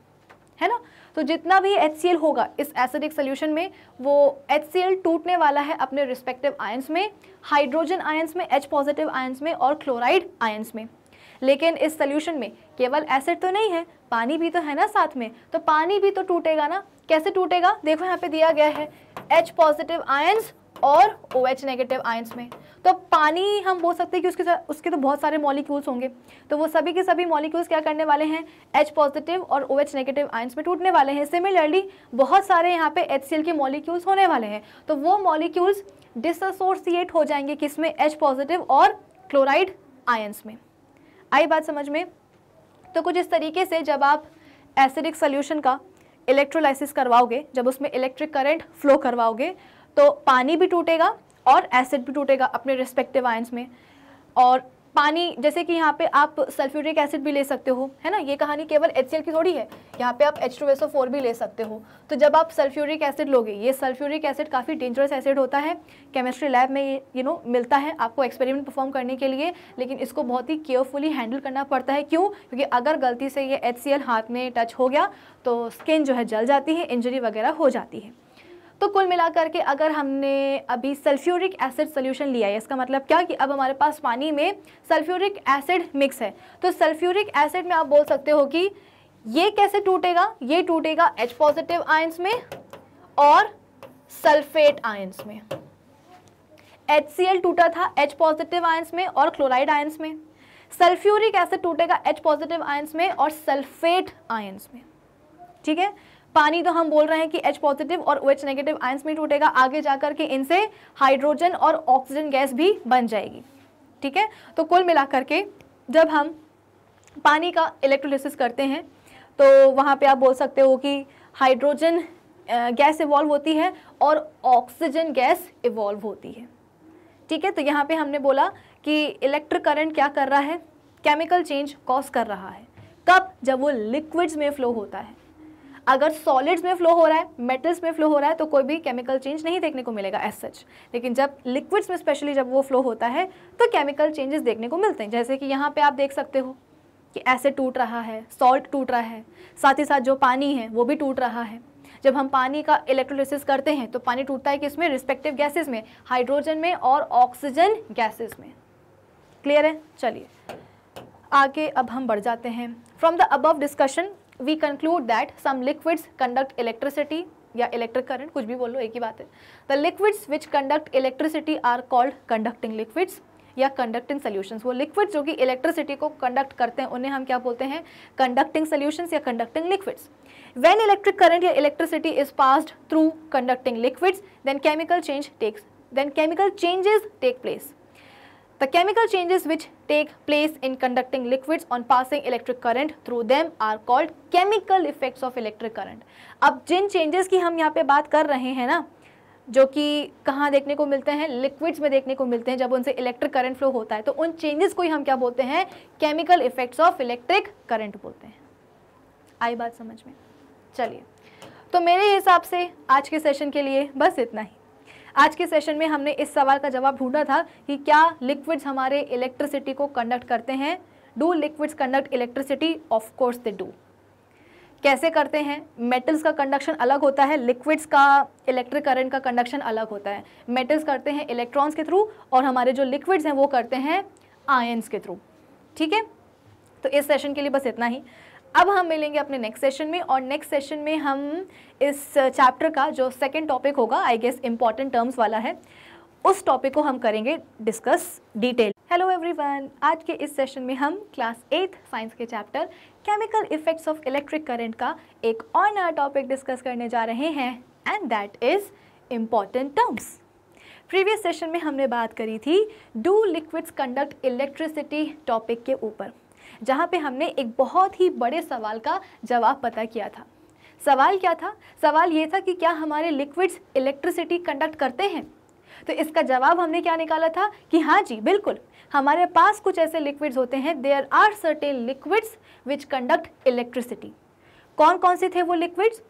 है ना तो जितना भी एच होगा इस एसिडिक सोल्यूशन में वो एच टूटने वाला है अपने रिस्पेक्टिव आयंस में हाइड्रोजन आयंस में एच पॉजिटिव आयंस में और क्लोराइड आयंस में लेकिन इस सोल्यूशन में केवल एसिड तो नहीं है पानी भी तो है ना साथ में तो पानी भी तो टूटेगा ना कैसे टूटेगा देखो यहाँ पे दिया गया है एच पॉजिटिव आयंस और ओ OH नेगेटिव आयंस में तो पानी हम बोल सकते हैं कि उसके साथ उसके तो बहुत सारे मॉलिक्यूल्स होंगे तो वो सभी के सभी मॉलिक्यूल्स क्या करने वाले हैं एच पॉजिटिव और ओ एच नेगेटिव आयंस में टूटने वाले हैं सिमिलरली बहुत सारे यहाँ पे एच के मॉलिक्यूल्स होने वाले हैं तो वो मॉलिक्यूल्स डिसोसिएट हो जाएंगे किस में एच पॉजिटिव और क्लोराइड आयंस में आई बात समझ में तो कुछ इस तरीके से जब आप एसिडिक सोल्यूशन का इलेक्ट्रोलाइसिस करवाओगे जब उसमें इलेक्ट्रिक करंट फ्लो करवाओगे तो पानी भी टूटेगा और एसिड भी टूटेगा अपने रिस्पेक्टिव आयंस में और पानी जैसे कि यहाँ पे आप सल्फ्यूरिक एसिड भी ले सकते हो है ना ये कहानी केवल एच की थोड़ी है यहाँ पे आप एच फोर भी ले सकते हो तो जब आप सल्फ्यूरिक एसिड लोगे ये सल्फ्यूरिक एसिड काफ़ी डेंजरस एसिड होता है केमिस्ट्री लैब में ये यू नो मिलता है आपको एक्सपेरिमेंट परफॉर्म करने के लिए लेकिन इसको बहुत ही केयरफुली हैंडल करना पड़ता है क्यों क्योंकि अगर गलती से ये एच हाथ में टच हो गया तो स्किन जो है जल जाती है इंजरी वगैरह हो जाती है तो कुल मिलाकर के अगर हमने अभी सल्फ्यूरिक एसिड सोल्यूशन लिया है इसका मतलब क्या कि अब हमारे पास पानी में सल्फ्यूरिक एसिड मिक्स है तो सल्फ्यूरिक एसिड में आप बोल सकते हो कि ये कैसे टूटेगा ये टूटेगा एच पॉजिटिव आयंस में और सल्फेट आयंस में HCl टूटा था H पॉजिटिव आयंस में और क्लोराइड आयंस में सल्फ्यूरिक एसिड टूटेगा H पॉजिटिव आयंस में और सल्फेट आयंस में ठीक है पानी तो हम बोल रहे हैं कि एच पॉजिटिव और ओ एच नेगेटिव आयंस में टूटेगा आगे जाकर के इनसे हाइड्रोजन और ऑक्सीजन गैस भी बन जाएगी ठीक है तो कुल मिलाकर के जब हम पानी का इलेक्ट्रोलिसिस करते हैं तो वहाँ पे आप बोल सकते हो कि हाइड्रोजन गैस इवॉल्व होती है और ऑक्सीजन गैस इवॉल्व होती है ठीक है तो यहाँ पे हमने बोला कि इलेक्ट्रिक करंट क्या कर रहा है केमिकल चेंज कॉज कर रहा है कब जब वो लिक्विड्स में फ्लो होता है अगर सॉलिड्स में फ्लो हो रहा है मेटल्स में फ्लो हो रहा है तो कोई भी केमिकल चेंज नहीं देखने को मिलेगा एज सच लेकिन जब लिक्विड्स में स्पेशली जब वो फ्लो होता है तो केमिकल चेंजेस देखने को मिलते हैं जैसे कि यहाँ पर आप देख सकते हो कि एसिड टूट रहा है सॉल्ट टूट रहा है साथ ही साथ जो पानी है वो भी टूट रहा है जब हम पानी का इलेक्ट्रोलिसिस करते हैं तो पानी टूटता है कि इसमें रिस्पेक्टिव गैसेज में हाइड्रोजन में और ऑक्सीजन गैसेज में क्लियर है चलिए आगे अब हम बढ़ जाते हैं from the above discussion we conclude that some liquids conduct electricity या इलेक्ट्रिक करंट कुछ भी बोल लो एक ही बात है the liquids which conduct electricity are called conducting liquids या कंडक्टिंग सोल्यूशंस वो लिक्विड्स जो कि इलेक्ट्रिसिटी को कंडक्ट करते हैं उन्हें हम क्या बोलते हैं कंडक्टिंग सोल्यूशंस या conducting liquids when electric current या electricity is passed through conducting liquids then chemical change takes then chemical changes take place The chemical changes which take place in conducting liquids on passing electric current through them are called chemical effects of electric current. अब जिन changes की हम यहाँ पे बात कर रहे हैं ना जो कि कहाँ देखने को मिलते हैं लिक्विड्स में देखने को मिलते हैं जब उनसे इलेक्ट्रिक करंट फ्लो होता है तो उन चेंजेस को ही हम क्या बोलते हैं chemical effects of electric current बोलते हैं आई बात समझ में चलिए तो मेरे हिसाब से आज के सेशन के लिए बस इतना ही आज के सेशन में हमने इस सवाल का जवाब ढूंढा था कि क्या लिक्विड्स हमारे इलेक्ट्रिसिटी को कंडक्ट करते हैं do liquids conduct electricity of course they do कैसे करते हैं मेटल्स का कंडक्शन अलग होता है लिक्विड्स का इलेक्ट्रिक करंट का कंडक्शन अलग होता है मेटल्स करते हैं इलेक्ट्रॉन्स के थ्रू और हमारे जो लिक्विड्स हैं वो करते हैं आयन्स के थ्रू ठीक है तो इस सेशन के लिए बस इतना ही अब हम मिलेंगे अपने नेक्स्ट सेशन में और नेक्स्ट सेशन में हम इस चैप्टर uh, का जो सेकेंड टॉपिक होगा आई गेस इम्पॉर्टेंट टर्म्स वाला है उस टॉपिक को हम करेंगे डिस्कस डिटेल हेलो एवरीवन आज के इस सेशन में हम क्लास एट साइंस के chapter chemical effects of electric current का एक और नया टॉपिक डिस्कस करने जा रहे हैं and that is important terms previous session में हमने बात करी थी do liquids conduct electricity topic के ऊपर जहाँ पे हमने एक बहुत ही बड़े सवाल का जवाब पता किया था सवाल क्या था सवाल ये था कि क्या हमारे लिक्विड्स इलेक्ट्रिसिटी कंडक्ट करते हैं तो इसका जवाब हमने क्या निकाला था कि हाँ जी बिल्कुल हमारे पास कुछ ऐसे लिक्विड्स होते हैं there are certain liquids which conduct electricity कौन कौन से थे वो liquids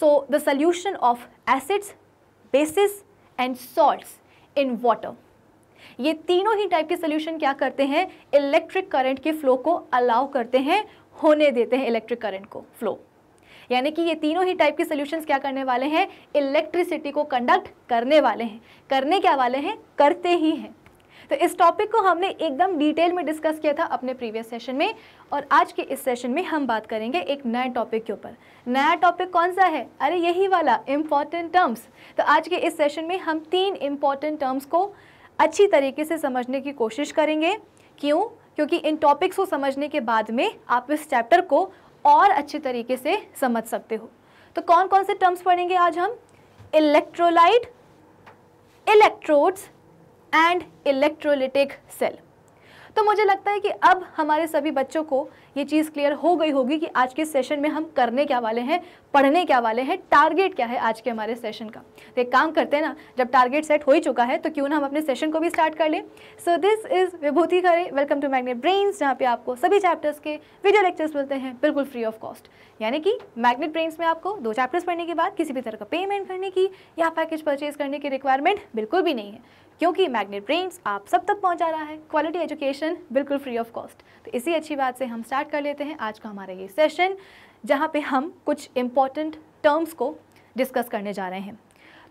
so the solution of acids bases and salts in water ये तीनों ही टाइप के सोल्यूशन क्या करते हैं इलेक्ट्रिक करंट के फ्लो को अलाउ करते हैं होने देते हैं इलेक्ट्रिक करंट को फ्लो यानी कि ये तीनों ही टाइप के सोल्यूशंस क्या करने वाले हैं इलेक्ट्रिसिटी को कंडक्ट करने वाले हैं करने क्या वाले हैं करते ही हैं तो इस टॉपिक को हमने एकदम डिटेल में डिस्कस किया था अपने प्रीवियस सेशन में और आज के इस सेशन में हम बात करेंगे एक नए टॉपिक के ऊपर नया टॉपिक कौन सा है अरे यही वाला इम्पॉर्टेंट टर्म्स तो आज के इस सेशन में हम तीन इम्पॉर्टेंट टर्म्स को अच्छी तरीके से समझने की कोशिश करेंगे क्यों क्योंकि इन टॉपिक्स को समझने के बाद में आप इस चैप्टर को और अच्छे तरीके से समझ सकते हो तो कौन कौन से टर्म्स पढ़ेंगे आज हम electrolyte electrodes and electrolytic cell तो मुझे लगता है कि अब हमारे सभी बच्चों को ये चीज़ क्लियर हो गई होगी कि आज के सेशन में हम करने क्या वाले हैं पढ़ने क्या वाले हैं टारगेट क्या है आज के हमारे सेशन का तो एक काम करते हैं ना जब टारगेट सेट हो ही चुका है तो क्यों ना हम अपने सेशन को भी स्टार्ट कर लें so this is Vibhuti Khare welcome to magnet brains जहाँ पे आपको सभी चैप्टर्स के वीडियो लेक्चर्स मिलते हैं बिल्कुल फ्री ऑफ कॉस्ट यानी कि मैग्नेट ब्रेन्स में आपको दो चैप्टर्स पढ़ने के बाद किसी भी तरह का पेमेंट करने की या पैकेज परचेज करने की रिक्वायरमेंट बिल्कुल भी नहीं है क्योंकि मैग्नेट ब्रेन्स आप सब तक पहुँचा रहा है क्वालिटी एजुकेशन बिल्कुल फ्री ऑफ कॉस्ट तो इसी अच्छी बात से हम स्टार्ट स्टार्ट कर लेते हैं आज का हमारा ये सेशन जहाँ पे हम कुछ इम्पॉर्टेंट टर्म्स को डिस्कस करने जा रहे हैं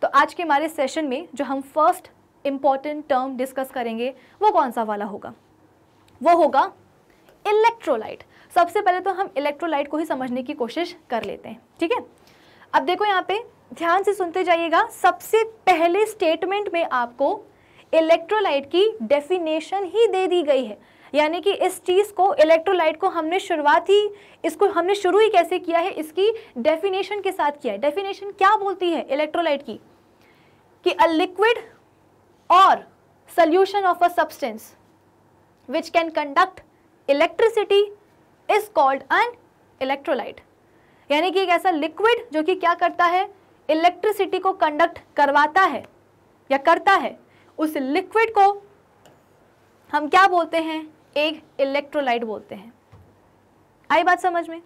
तो आज के हमारे सेशन में जो हम फर्स्ट इम्पॉर्टेंट टर्म डिस्कस करेंगे वो कौन सा वाला होगा वो होगा इलेक्ट्रोलाइट सबसे पहले तो हम इलेक्ट्रोलाइट को ही समझने की कोशिश कर लेते हैं ठीक है अब देखो यहाँ पे ध्यान से सुनते जाइएगा सबसे पहले स्टेटमेंट में आपको इलेक्ट्रोलाइट की डेफिनेशन ही दे दी गई है यानी कि इस चीज़ को इलेक्ट्रोलाइट को हमने शुरुआत ही इसको हमने शुरू ही कैसे किया है इसकी डेफिनेशन के साथ किया है डेफिनेशन क्या बोलती है इलेक्ट्रोलाइट की कि a liquid or solution of a substance which can conduct electricity is called an electrolyte यानी कि एक ऐसा लिक्विड जो कि क्या करता है इलेक्ट्रिसिटी को कंडक्ट करवाता है या करता है उस लिक्विड को हम क्या बोलते हैं एक इलेक्ट्रोलाइट बोलते हैं आई बात समझ में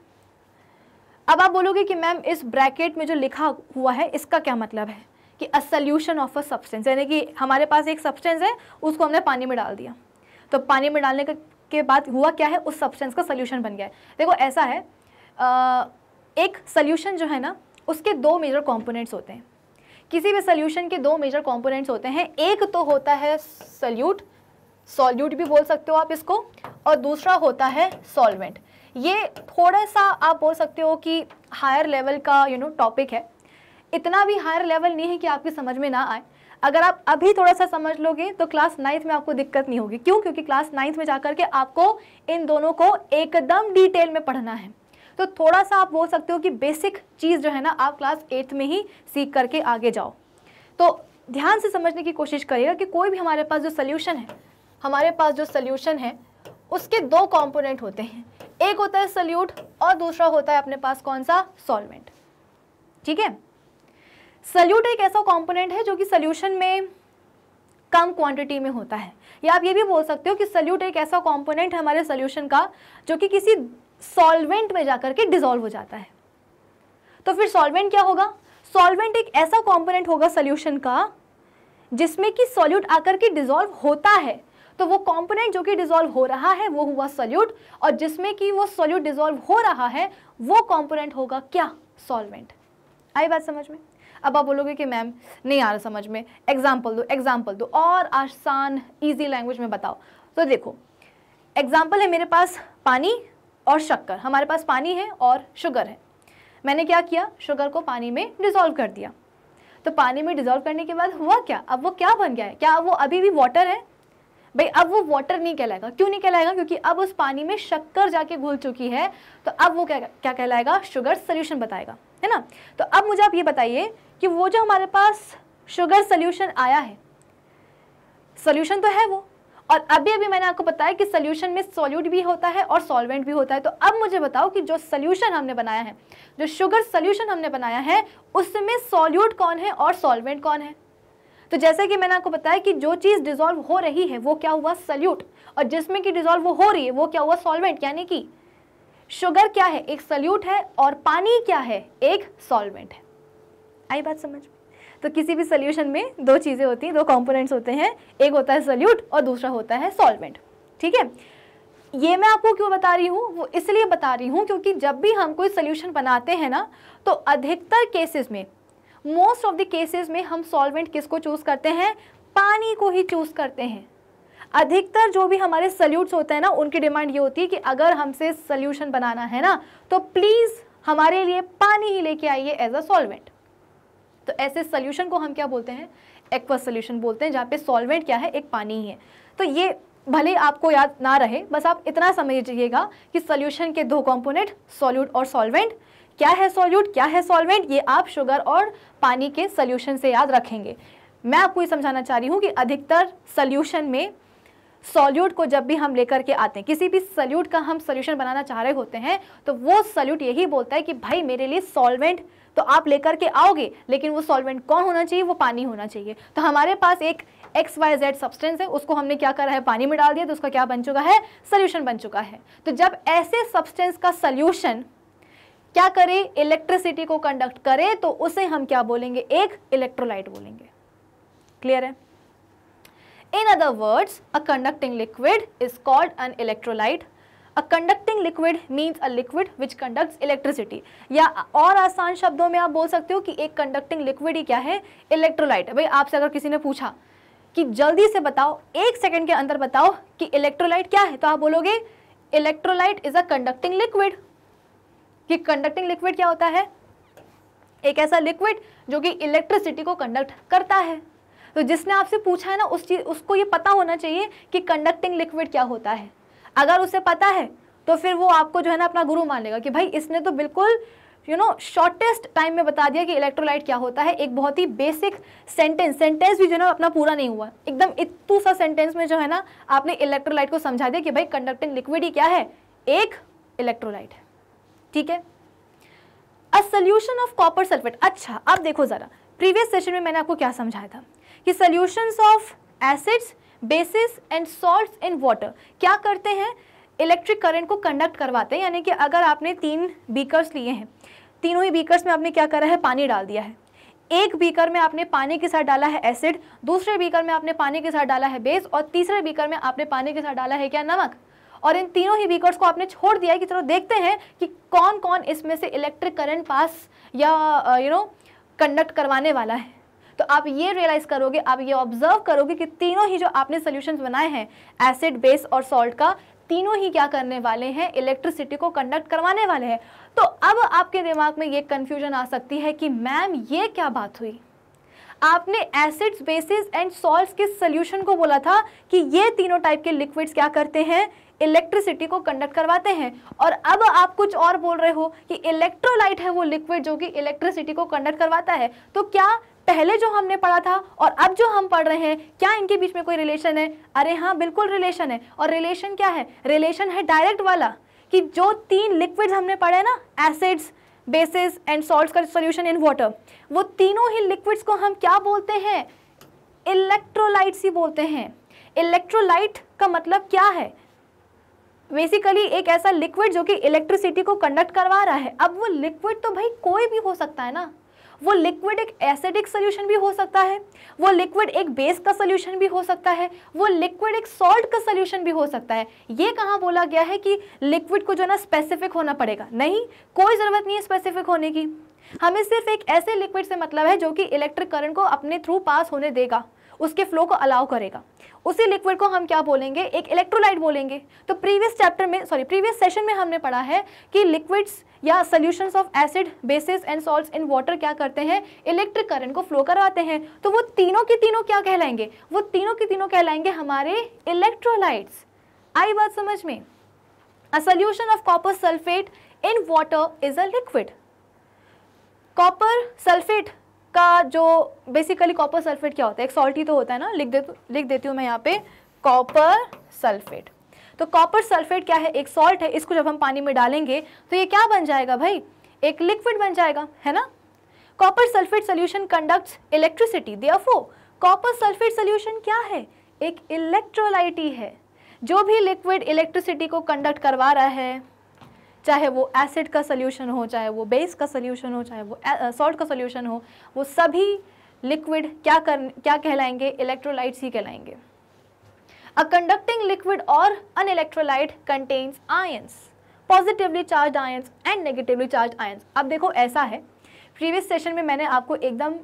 अब आप बोलोगे कि मैम इस ब्रैकेट में जो लिखा हुआ है इसका क्या मतलब है कि a solution of a substance यानी कि हमारे पास एक सब्सटेंस है उसको हमने पानी में डाल दिया तो पानी में डालने के बाद हुआ क्या है उस सब्सटेंस का सोल्यूशन बन गया है देखो ऐसा है एक सोल्यूशन जो है ना उसके दो मेजर कॉम्पोनेंट्स होते हैं किसी भी सोल्यूशन के दो मेजर कॉम्पोनेंट्स होते हैं एक तो होता है सल्यूट सॉल्यूट भी बोल सकते हो आप इसको और दूसरा होता है सॉल्वेंट ये थोड़ा सा आप बोल सकते हो कि हायर लेवल का यू नो टॉपिक है इतना भी हायर लेवल नहीं है कि आपकी समझ में ना आए अगर आप अभी थोड़ा सा समझ लोगे तो क्लास नाइन्थ में आपको दिक्कत नहीं होगी क्यों क्योंकि क्लास नाइन्थ में जाकर के आपको इन दोनों को एकदम डिटेल में पढ़ना है तो थोड़ा सा आप बोल सकते हो कि बेसिक चीज़ जो है ना आप क्लास एट्थ में ही सीख करके आगे जाओ तो ध्यान से समझने की कोशिश करिएगा कि कोई भी हमारे पास जो सोल्यूशन है हमारे पास जो सल्यूशन है उसके दो कॉम्पोनेंट होते हैं एक होता है सल्यूट और दूसरा होता है अपने पास कौन सा सॉल्वेंट ठीक है सल्यूट एक ऐसा कॉम्पोनेंट है जो कि सल्यूशन में कम क्वांटिटी में होता है या आप ये भी बोल सकते हो कि सल्यूट एक ऐसा कॉम्पोनेंट है हमारे सल्यूशन का जो कि किसी सॉल्वेंट में जाकर के डिजोल्व हो जाता है तो फिर सॉल्वेंट क्या होगा सॉल्वेंट एक ऐसा कॉम्पोनेंट होगा सल्यूशन का जिसमें कि सॉल्यूट आकर के डिजोल्व होता है तो वो कॉम्पोनेंट जो कि डिजोल्व हो रहा है वो हुआ सोल्यूट और जिसमें कि वो सोल्यूट डिजोल्व हो रहा है वो कॉम्पोनेंट होगा क्या सॉल्वेंट आई बात समझ में अब आप बोलोगे कि मैम नहीं आ रहा समझ में एग्जाम्पल दो एग्जाम्पल दो और आसान ईजी लैंग्वेज में बताओ तो देखो एग्जाम्पल है मेरे पास पानी और शक्कर हमारे पास पानी है और शुगर है मैंने क्या किया शुगर को पानी में डिज़ोल्व कर दिया तो पानी में डिज़ोल्व करने के बाद हुआ क्या अब वो क्या बन गया है क्या वो अभी भी वाटर है भाई अब वो वाटर नहीं कहलाएगा क्यों नहीं कहलाएगा क्योंकि अब उस पानी में शक्कर जाके घुल चुकी है तो अब वो क्या क्या कहलाएगा शुगर सोल्यूशन बताएगा है ना तो अब मुझे आप ये बताइए कि वो जो हमारे पास शुगर सोल्यूशन आया है सोल्यूशन तो है वो और अभी अभी मैंने आपको बताया कि सोल्यूशन में सॉल्यूट भी होता है और सॉल्वेंट भी होता है तो अब मुझे बताओ कि जो सोल्यूशन हमने बनाया है जो शुगर सोल्यूशन हमने बनाया है उसमें सॉल्यूट कौन है और सॉल्वेंट कौन है तो जैसे कि मैंने आपको बताया कि जो चीज़ डिजोल्व हो रही है वो क्या हुआ सल्यूट और जिसमें कि डिजोल्व हो रही है वो क्या हुआ सॉल्वेंट यानी कि शुगर क्या है एक सल्यूट है और पानी क्या है एक सॉल्वेंट है आई बात समझ में तो किसी भी सोल्यूशन में दो चीज़ें होती हैं दो कॉम्पोनेंट्स होते हैं एक होता है सल्यूट और दूसरा होता है सॉल्वेंट ठीक है ये मैं आपको क्यों बता रही हूँ वो इसलिए बता रही हूँ क्योंकि जब भी हम कोई सोल्यूशन बनाते हैं ना तो अधिकतर केसेस में मोस्ट ऑफ द केसेस में हम सॉल्वेंट किसको चूज़ करते हैं पानी को ही चूज़ करते हैं अधिकतर जो भी हमारे सल्यूट्स होते हैं ना उनकी डिमांड ये होती है कि अगर हमसे सल्यूशन बनाना है ना तो प्लीज़ हमारे लिए पानी ही लेके आइए एज अ सॉल्वेंट तो ऐसे सोल्यूशन को हम क्या बोलते हैं एक्वा सोल्यूशन बोलते हैं जहाँ पे सॉल्वेंट क्या है एक पानी ही है तो ये भले आपको याद ना रहे बस आप इतना समझिएगा कि सोल्यूशन के दो कंपोनेंट सॉल्यूट और सॉल्वेंट क्या है सॉल्यूट क्या है सॉल्वेंट ये आप शुगर और पानी के सोल्यूशन से याद रखेंगे मैं आपको ये समझाना चाह रही हूँ कि अधिकतर सोल्यूशन में सॉल्यूट को जब भी हम लेकर के आते हैं किसी भी सल्यूट का हम सोल्यूशन बनाना चाह रहे होते हैं तो वो सल्यूट यही बोलता है कि भाई मेरे लिए सॉल्वेंट तो आप लेकर के आओगे लेकिन वो सॉल्वेंट कौन होना चाहिए वो पानी होना चाहिए तो हमारे पास एक एक्स वाई जेड सब्सटेंस है उसको हमने क्या करा है पानी में डाल दिया तो उसका क्या बन चुका है सल्यूशन बन चुका है तो जब ऐसे सब्सटेंस का सल्यूशन क्या करे इलेक्ट्रिसिटी को कंडक्ट करे तो उसे हम क्या बोलेंगे एक इलेक्ट्रोलाइट बोलेंगे क्लियर है in other words a conducting liquid is called an electrolyte a conducting liquid means a liquid which conduct electricity या और आसान शब्दों में आप बोल सकते हो कि एक कंडक्टिंग लिक्विड ही क्या है इलेक्ट्रोलाइट भाई आपसे अगर किसी ने पूछा कि जल्दी से बताओ एक सेकंड के अंदर बताओ कि इलेक्ट्रोलाइट क्या है तो आप बोलोगे electrolyte is a conducting liquid कि कंडक्टिंग लिक्विड क्या होता है एक ऐसा लिक्विड जो कि इलेक्ट्रिसिटी को कंडक्ट करता है तो जिसने आपसे पूछा है ना उस चीज उसको ये पता होना चाहिए कि कंडक्टिंग लिक्विड क्या होता है अगर उसे पता है तो फिर वो आपको जो है ना अपना गुरु मान लेगा कि भाई इसने तो बिल्कुल यू नो शॉर्टेस्ट टाइम में बता दिया कि इलेक्ट्रोलाइट क्या होता है एक बहुत ही बेसिक सेंटेंस सेंटेंस भी जो है ना अपना पूरा नहीं हुआ एकदम इतू सा सेंटेंस में जो है ना आपने इलेक्ट्रोलाइट को समझा दिया कि भाई कंडक्टिंग लिक्विड ही क्या है एक इलेक्ट्रोलाइट है ठीक है a solution of copper sulphate अच्छा अब देखो ज़रा प्रीवियस सेशन में मैंने आपको क्या समझाया था कि solutions of acids bases and salt in water क्या करते हैं इलेक्ट्रिक करंट को कंडक्ट करवाते हैं यानी कि अगर आपने तीन बीकर्स लिए हैं तीनों ही बीकर्स में आपने क्या करा है पानी डाल दिया है एक बीकर में आपने पानी के साथ डाला है एसिड दूसरे बीकर में आपने पानी के साथ डाला है बेस और तीसरे बीकर में आपने पानी के साथ डाला है क्या नमक और इन तीनों ही बीकर्स को आपने छोड़ दिया है कि चलो देखते हैं कि कौन कौन इसमें से इलेक्ट्रिक करंट पास या यू नो कंडक्ट करवाने वाला है तो आप ये रियलाइज़ करोगे आप ये ऑब्जर्व करोगे कि तीनों ही जो आपने सोल्यूशन बनाए हैं एसिड बेस और सॉल्ट का तीनों ही क्या करने वाले हैं इलेक्ट्रिसिटी को कंडक्ट करवाने वाले हैं तो अब आपके दिमाग में ये कन्फ्यूजन आ सकती है कि मैम ये क्या बात हुई आपने एसिड्स बेसिस एंड सॉल्ट्स के सोल्यूशन को बोला था कि ये तीनों टाइप के लिक्विड्स क्या करते हैं इलेक्ट्रिसिटी को कंडक्ट करवाते हैं और अब आप कुछ और बोल रहे हो कि इलेक्ट्रोलाइट है वो लिक्विड जो कि इलेक्ट्रिसिटी को कंडक्ट करवाता है तो क्या पहले जो हमने पढ़ा था और अब जो हम पढ़ रहे हैं क्या इनके बीच में कोई रिलेशन है अरे हाँ बिल्कुल रिलेशन है और रिलेशन क्या है रिलेशन है डायरेक्ट वाला कि जो तीन लिक्विड्स हमने पढ़े ना एसिड्स बेसिस एंड सॉल्ट का सोल्यूशन इन वाटर वो तीनों ही लिक्विड्स को हम क्या बोलते हैं इलेक्ट्रोलाइट्स ही बोलते हैं इलेक्ट्रोलाइट का मतलब क्या है बेसिकली एक ऐसा लिक्विड जो कि इलेक्ट्रिसिटी को कंडक्ट करवा रहा है अब वो लिक्विड तो भाई कोई भी हो सकता है ना वो लिक्विड एक एसिडिक सोल्यूशन भी हो सकता है वो लिक्विड एक बेस का सोल्यूशन भी हो सकता है वो लिक्विड एक सॉल्ट का सोल्यूशन भी हो सकता है ये कहाँ बोला गया है कि लिक्विड को जो है ना स्पेसिफिक होना पड़ेगा नहीं कोई ज़रूरत नहीं है स्पेसिफिक होने की हमें सिर्फ एक ऐसे लिक्विड से मतलब है जो कि इलेक्ट्रिक करंट को अपने थ्रू पास होने देगा उसके फ्लो को अलाउ करेगा उसी लिक्विड को हम क्या बोलेंगे एक इलेक्ट्रोलाइट बोलेंगे तो प्रीवियस चैप्टर में सॉरी प्रीवियस सेशन में हमने पढ़ा है कि लिक्विड्स या solutions of acid bases and salt in water क्या करते हैं इलेक्ट्रिक करंट को फ्लो करवाते हैं तो वो तीनों के तीनों क्या कहलाएंगे वो तीनों के तीनों कहलाएंगे हमारे इलेक्ट्रोलाइट्स आई बात समझ में a solution of copper sulphate in water is a liquid copper sulphate इसका जो बेसिकली कॉपर सल्फेट क्या होता है एक सॉल्टी तो होता है ना लिख दे लिख देती हूँ मैं यहाँ पे कॉपर सल्फेट तो कॉपर सल्फेट क्या है एक सॉल्ट है इसको जब हम पानी में डालेंगे तो ये क्या बन जाएगा भाई एक लिक्विड बन जाएगा है ना copper sulphate solution conduct electricity the copper sulphate solution क्या है एक इलेक्ट्रोलाइटी है जो भी लिक्विड इलेक्ट्रिसिटी को कंडक्ट करवा रहा है चाहे वो एसिड का सोल्यूशन हो चाहे वो बेस का सोल्यूशन हो चाहे वो सॉल्ट का सोल्यूशन हो वो सभी लिक्विड क्या कर क्या कहलाएंगे इलेक्ट्रोलाइट्स ही कहलाएंगे अ conducting liquid or an electrolyte contains ions positively charge ions and negatively charge ions अब देखो ऐसा है प्रीवियस सेशन में मैंने आपको एकदम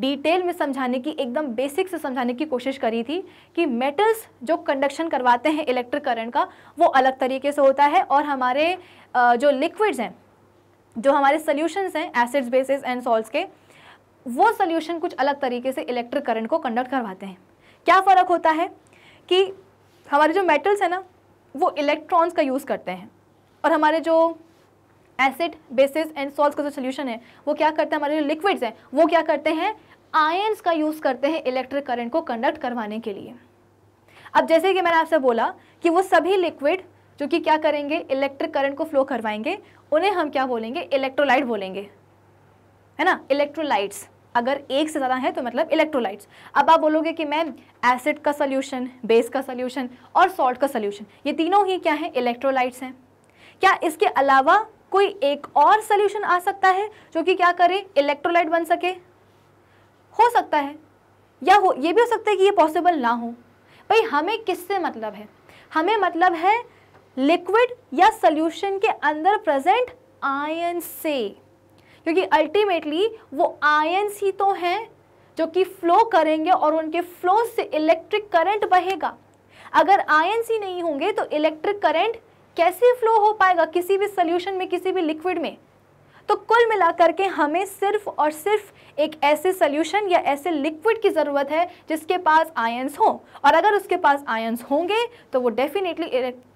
डिटेल में समझाने की एकदम बेसिक से समझाने की कोशिश करी थी कि मेटल्स जो कंडक्शन करवाते हैं इलेक्ट्रिक करंट का वो अलग तरीके से होता है और हमारे जो लिक्विड्स हैं जो हमारे सोल्यूशंस हैं एसिड्स बेसिस एंड सॉल्ट्स के वो सोल्यूशन कुछ अलग तरीके से इलेक्ट्रिक करंट को कंडक्ट करवाते हैं क्या फ़र्क होता है कि हमारे जो मेटल्स हैं ना वो इलेक्ट्रॉन्स का यूज़ करते हैं और हमारे जो एसिड बेसिस एंड सॉल्ट का जो सोल्यूशन है वो क्या करते हैं हमारे जो लिक्विड्स हैं वो क्या करते हैं आयन्स का यूज़ करते हैं इलेक्ट्रिक करंट को कंडक्ट करवाने के लिए अब जैसे कि मैंने आपसे बोला कि वो सभी लिक्विड जो कि क्या करेंगे इलेक्ट्रिक करंट को फ्लो करवाएंगे उन्हें हम क्या बोलेंगे इलेक्ट्रोलाइट बोलेंगे है ना इलेक्ट्रोलाइट्स अगर एक से ज़्यादा है तो मतलब इलेक्ट्रोलाइट्स अब आप बोलोगे कि मैम एसिड का सोल्यूशन बेस का सोल्यूशन और सॉल्ट का सोल्यूशन ये तीनों ही क्या है इलेक्ट्रोलाइट्स हैं क्या इसके अलावा कोई एक और सोल्यूशन आ सकता है जो कि क्या करे इलेक्ट्रोलाइट बन सके हो सकता है या हो ये भी हो सकता है कि ये पॉसिबल ना हो भाई हमें किससे मतलब है हमें मतलब है लिक्विड या सोल्यूशन के अंदर प्रेजेंट आयन से क्योंकि अल्टीमेटली वो आयन्स ही तो हैं जो कि फ्लो करेंगे और उनके फ्लो से इलेक्ट्रिक करंट बहेगा अगर आयन्स ही नहीं होंगे तो इलेक्ट्रिक करंट कैसे फ्लो हो पाएगा किसी भी सोल्यूशन में किसी भी लिक्विड में तो कुल मिलाकर के हमें सिर्फ और सिर्फ एक ऐसे सोल्यूशन या ऐसे लिक्विड की ज़रूरत है जिसके पास आयंस हों और अगर उसके पास आयंस होंगे तो वो डेफिनेटली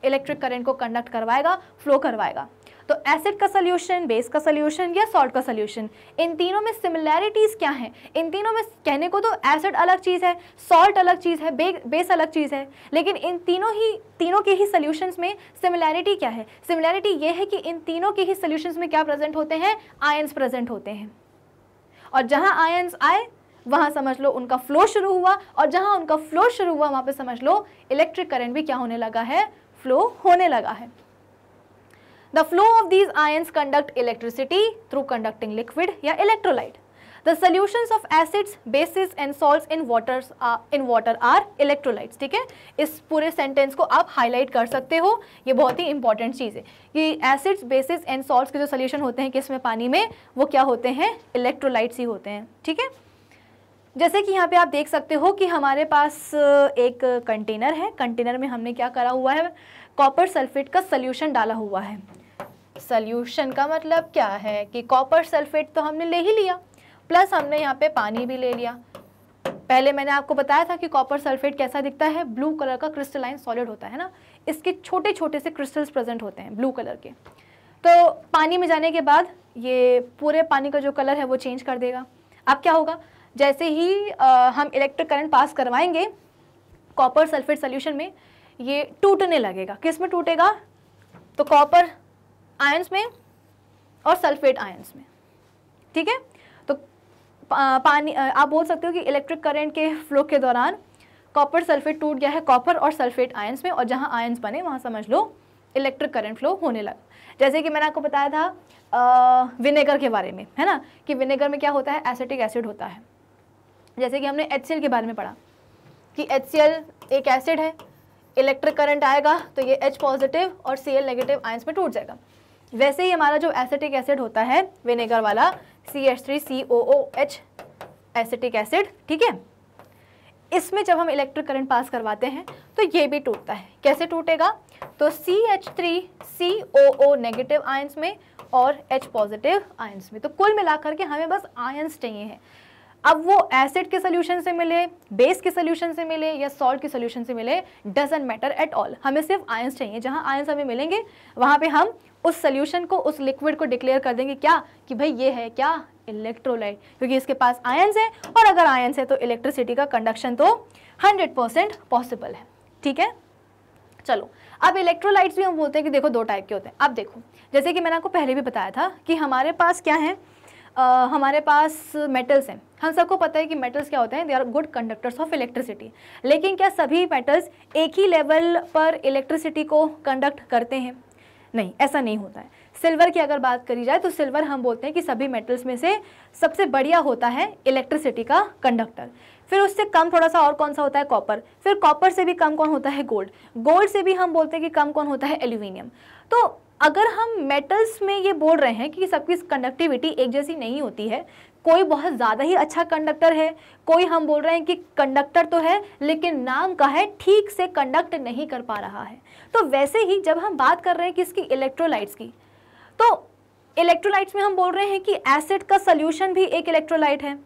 इलेक्ट्रिक करंट को कंडक्ट करवाएगा फ्लो करवाएगा तो एसिड का सोल्यूशन बेस का सोल्यूशन या सॉल्ट का सोल्यूशन इन तीनों में सिमिलैरिटीज़ क्या हैं इन तीनों में कहने को तो एसिड अलग चीज़ है सॉल्ट अलग चीज़ है बे, बेस अलग चीज़ है लेकिन इन तीनों ही तीनों के ही सोल्यूशंस में सिमिलैरिटी क्या है सिमिलैरिटी ये है कि इन तीनों के ही सोल्यूशंस में क्या प्रेजेंट होते हैं आयन्स प्रेजेंट होते हैं और जहाँ आयन्स आए वहाँ समझ लो उनका फ्लो शुरू हुआ और जहाँ उनका फ्लो शुरू हुआ वहाँ पे समझ लो इलेक्ट्रिक करंट भी क्या होने लगा है फ्लो होने लगा है the flow of these ions conduct electricity through conducting liquid या electrolyte the solution of acids bases and salts in waters in water are electrolyte ठीक है इस पूरे सेंटेंस को आप हाईलाइट कर सकते हो ये बहुत ही इंपॉर्टेंट चीज़ है कि एसिड्स बेसिस एंड सॉल्ट्स के जो सोल्यूशन होते हैं किसमें पानी में वो क्या होते हैं इलेक्ट्रोलाइट्स ही होते हैं ठीक है जैसे कि यहाँ पे आप देख सकते हो कि हमारे पास एक कंटेनर है कंटेनर में हमने क्या करा हुआ है कॉपर सल्फेट का सोल्यूशन डाला हुआ है सल्यूशन का मतलब क्या है कि कॉपर सल्फेट तो हमने ले ही लिया प्लस हमने यहाँ पे पानी भी ले लिया पहले मैंने आपको बताया था कि कॉपर सल्फेट कैसा दिखता है ब्लू कलर का क्रिस्टलाइन सॉलिड होता है ना इसके छोटे छोटे से क्रिस्टल्स प्रेजेंट होते हैं ब्लू कलर के तो पानी में जाने के बाद ये पूरे पानी का जो कलर है वो चेंज कर देगा अब क्या होगा जैसे ही आ, हम इलेक्ट्रिक करंट पास करवाएंगे कॉपर सल्फेट सोल्यूशन में ये टूटने लगेगा किस में टूटेगा तो कॉपर आयंस में और सल्फेट आयंस में ठीक है तो पानी आप बोल सकते हो कि इलेक्ट्रिक करंट के फ्लो के दौरान कॉपर सल्फेट टूट गया है कॉपर और सल्फेट आयंस में और जहाँ आयंस बने वहाँ समझ लो इलेक्ट्रिक करंट फ्लो होने लगा जैसे कि मैंने आपको बताया था विनेगर के बारे में है ना कि विनेगर में क्या होता है एसिटिक एसिड होता है जैसे कि हमने एच के बारे में पढ़ा कि एच एक एसिड है इलेक्ट्रिक करंट आएगा तो ये H पॉजिटिव और Cl नेगेटिव आयंस में टूट जाएगा वैसे ही हमारा जो एसिटिक एसिड होता है विनेगर वाला C H three C O O H acetic acid ठीक है इसमें जब हम इलेक्ट्रिक करंट पास करवाते हैं तो ये भी टूटता है कैसे टूटेगा तो C H three C O O negative ions में और H पॉजिटिव आयंस में तो कुल मिलाकर के हमें बस आयंस चाहिए हैं अब वो एसिड के सोल्यूशन से मिले बेस के सोल्यूशन से मिले या सॉल्ट के सोल्यूशन से मिले डजेंट मैटर एट ऑल हमें सिर्फ आयंस चाहिए जहाँ आयंस हमें मिलेंगे वहाँ पे हम उस सोल्यूशन को उस लिक्विड को डिक्लेयर कर देंगे क्या कि भाई ये है क्या इलेक्ट्रोलाइट क्योंकि इसके पास आयंस है और अगर आयंस है तो इलेक्ट्रिसिटी का कंडक्शन तो हंड्रेड परसेंट पॉसिबल है ठीक है चलो अब इलेक्ट्रोलाइट्स भी हम बोलते हैं कि देखो दो टाइप के होते हैं अब देखो जैसे कि मैंने आपको पहले भी बताया था कि हमारे पास क्या है हमारे पास मेटल्स हैं हम सबको पता है कि मेटल्स क्या होते हैं they are good conductors of electricity लेकिन क्या सभी मेटल्स एक ही लेवल पर इलेक्ट्रिसिटी को कंडक्ट करते हैं नहीं ऐसा नहीं होता है सिल्वर की अगर बात करी जाए तो सिल्वर हम बोलते हैं कि सभी मेटल्स में से सबसे बढ़िया होता है इलेक्ट्रिसिटी का कंडक्टर फिर उससे कम थोड़ा सा और कौन सा होता है कॉपर फिर कॉपर से भी कम कौन होता है गोल्ड गोल्ड से भी हम बोलते हैं कि कम कौन होता है एल्यूमिनियम तो अगर हम मेटल्स में ये बोल रहे हैं कि सबकी कंडक्टिविटी एक जैसी नहीं होती है कोई बहुत ज़्यादा ही अच्छा कंडक्टर है कोई हम बोल रहे हैं कि कंडक्टर तो है लेकिन नाम का है ठीक से कंडक्ट नहीं कर पा रहा है तो वैसे ही जब हम बात कर रहे हैं कि इसकी इलेक्ट्रोलाइट्स की तो इलेक्ट्रोलाइट्स में हम बोल रहे हैं कि एसिड का सोल्यूशन भी एक इलेक्ट्रोलाइट है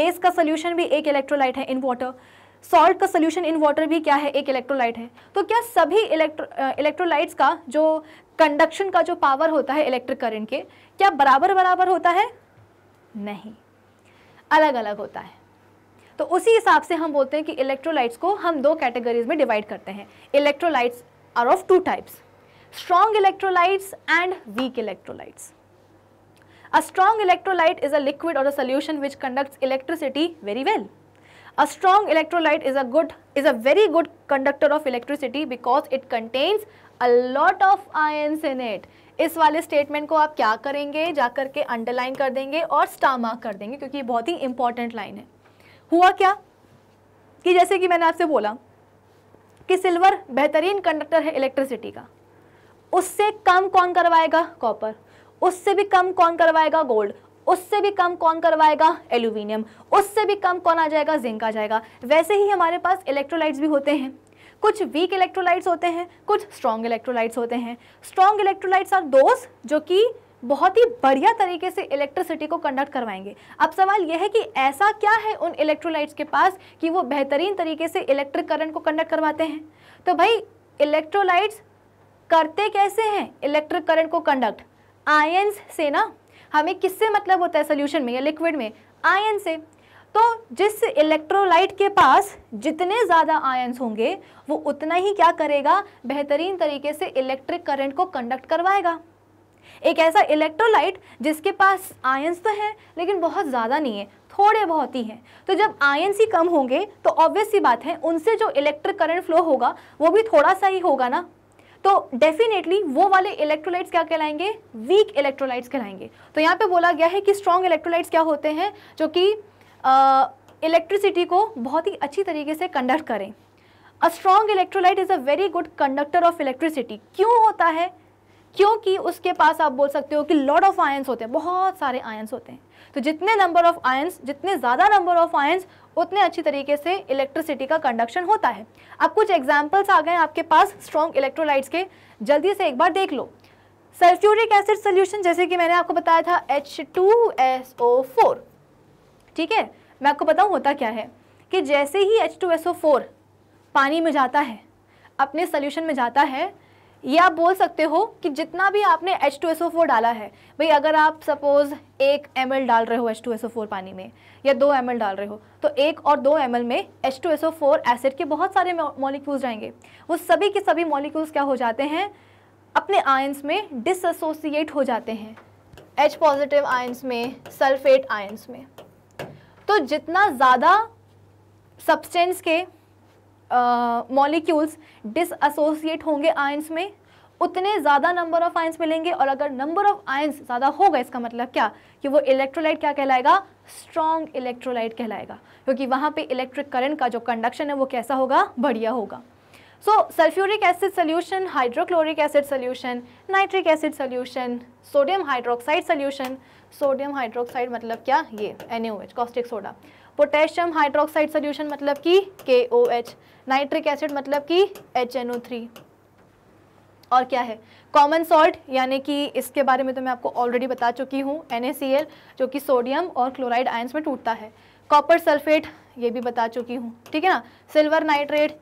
बेस का सोल्यूशन भी एक इलेक्ट्रोलाइट है इन वाटर सॉल्ट का सोल्यूशन इन वाटर भी क्या है एक इलेक्ट्रोलाइट है तो क्या सभी इलेक्ट्रो इलेक्ट्रोलाइट्स का जो कंडक्शन का जो पावर होता है इलेक्ट्रिक करंट के क्या बराबर बराबर होता है नहीं अलग अलग होता है तो उसी हिसाब से हम बोलते हैं कि इलेक्ट्रोलाइट्स को हम दो कैटेगरीज में डिवाइड करते हैं electrolytes are of two types strong electrolytes and weak electrolytes a strong electrolyte is a liquid or a solution which conducts electricity very well a strong electrolyte is a good is a very good conductor of electricity because it contains a lot of ions in it इस वाले statement को आप क्या करेंगे जा करके underline कर देंगे और स्टामार्क कर देंगे क्योंकि ये बहुत ही इंपॉर्टेंट लाइन है हुआ क्या कि जैसे कि मैंने आपसे बोला कि सिल्वर बेहतरीन कंडक्टर है इलेक्ट्रिसिटी का उससे कम कौन करवाएगा कॉपर उससे भी कम कौन करवाएगा गोल्ड उससे भी कम कौन करवाएगा एल्यूमिनियम उससे भी कम कौन आ जाएगा जिंक आ जाएगा वैसे ही हमारे पास इलेक्ट्रोलाइट्स भी होते हैं कुछ वीक इलेक्ट्रोलाइट्स होते हैं कुछ स्ट्रॉन्ग इलेक्ट्रोलाइट्स होते हैं स्ट्रॉन्ग इलेक्ट्रोलाइट्स आर दोस्त जो कि बहुत ही बढ़िया तरीके से इलेक्ट्रिसिटी को कंडक्ट करवाएंगे अब सवाल यह है कि ऐसा क्या है उन इलेक्ट्रोलाइट्स के पास कि वो बेहतरीन तरीके से इलेक्ट्रिक करंट को कंडक्ट करवाते हैं तो भाई इलेक्ट्रोलाइट्स करते कैसे हैं इलेक्ट्रिक करंट को कंडक्ट आयन से ना हमें किससे मतलब होता है सोल्यूशन में या लिक्विड में आयन से तो जिस इलेक्ट्रोलाइट के पास जितने ज़्यादा आयंस होंगे वो उतना ही क्या करेगा बेहतरीन तरीके से इलेक्ट्रिक करंट को कंडक्ट करवाएगा एक ऐसा इलेक्ट्रोलाइट जिसके पास आयंस तो हैं लेकिन बहुत ज़्यादा नहीं है थोड़े बहुत ही हैं तो जब आयंस ही कम होंगे तो ऑब्वियस सी बात है उनसे जो इलेक्ट्रिक करंट फ्लो होगा वो भी थोड़ा सा ही होगा ना तो डेफिनेटली वो वाले इलेक्ट्रोलाइट्स क्या कहलाएंगे वीक इलेक्ट्रोलाइट्स कहलाएंगे तो यहाँ पे बोला गया है कि स्ट्रॉन्ग इलेक्ट्रोलाइट्स क्या होते हैं जो कि इलेक्ट्रिसिटी को बहुत ही अच्छी तरीके से कंडक्ट करें a strong electrolyte is a very good conductor of electricity क्यों होता है क्योंकि उसके पास आप बोल सकते हो कि लॉट ऑफ आयंस होते हैं बहुत सारे आयंस होते हैं तो जितने नंबर ऑफ आयंस जितने ज़्यादा नंबर ऑफ आयंस उतने अच्छी तरीके से इलेक्ट्रिसिटी का कंडक्शन होता है अब कुछ एग्जाम्पल्स आ गए आपके पास स्ट्रॉन्ग इलेक्ट्रोलाइट्स के जल्दी से एक बार देख लो सल्फ्यूरिक एसिड सोल्यूशन जैसे कि मैंने आपको बताया था H two S O four ठीक है मैं आपको बताऊँ होता क्या है कि जैसे ही फोर पानी में जाता है अपने सोल्यूशन में जाता है ये आप बोल सकते हो कि जितना भी आपने H2SO4 डाला है भाई अगर आप सपोज़ एक एम डाल रहे हो H2SO4 पानी में या दो एम डाल रहे हो तो एक और दो एम में H2SO4 एसिड के बहुत सारे मॉलिक्यूल्स जाएंगे वो सभी के सभी मॉलिक्यूल्स क्या हो जाते हैं अपने आयंस में डिसोसिएट हो जाते हैं H पॉजिटिव आयंस में सल्फेट आयंस में तो जितना ज़्यादा सब्सटेंस के मॉलिक्यूल्स डिसोसिएट होंगे आयंस में उतने ज़्यादा नंबर ऑफ आयंस मिलेंगे और अगर नंबर ऑफ आयंस ज़्यादा होगा इसका मतलब क्या कि वो इलेक्ट्रोलाइट क्या कहलाएगा स्ट्रॉन्ग इलेक्ट्रोलाइट कहलाएगा क्योंकि वहाँ पे इलेक्ट्रिक करंट का जो कंडक्शन है वो कैसा होगा बढ़िया होगा so sulphuric acid solution hydrochloric acid solution nitric acid solution sodium hydroxide solution sodium hydroxide मतलब क्या ये एच caustic soda potassium hydroxide solution मतलब कि एच नाइट्रिक एसिड मतलब कि थ्री और क्या है कॉमन सॉल्ट यानी कि इसके बारे में तो मैं आपको ऑलरेडी बता चुकी हूँ एल जो कि सोडियम और क्लोराइड आयंस में टूटता है कॉपर सल्फेट ये भी बता चुकी हूँ ठीक है ना सिल्वर नाइट्रेट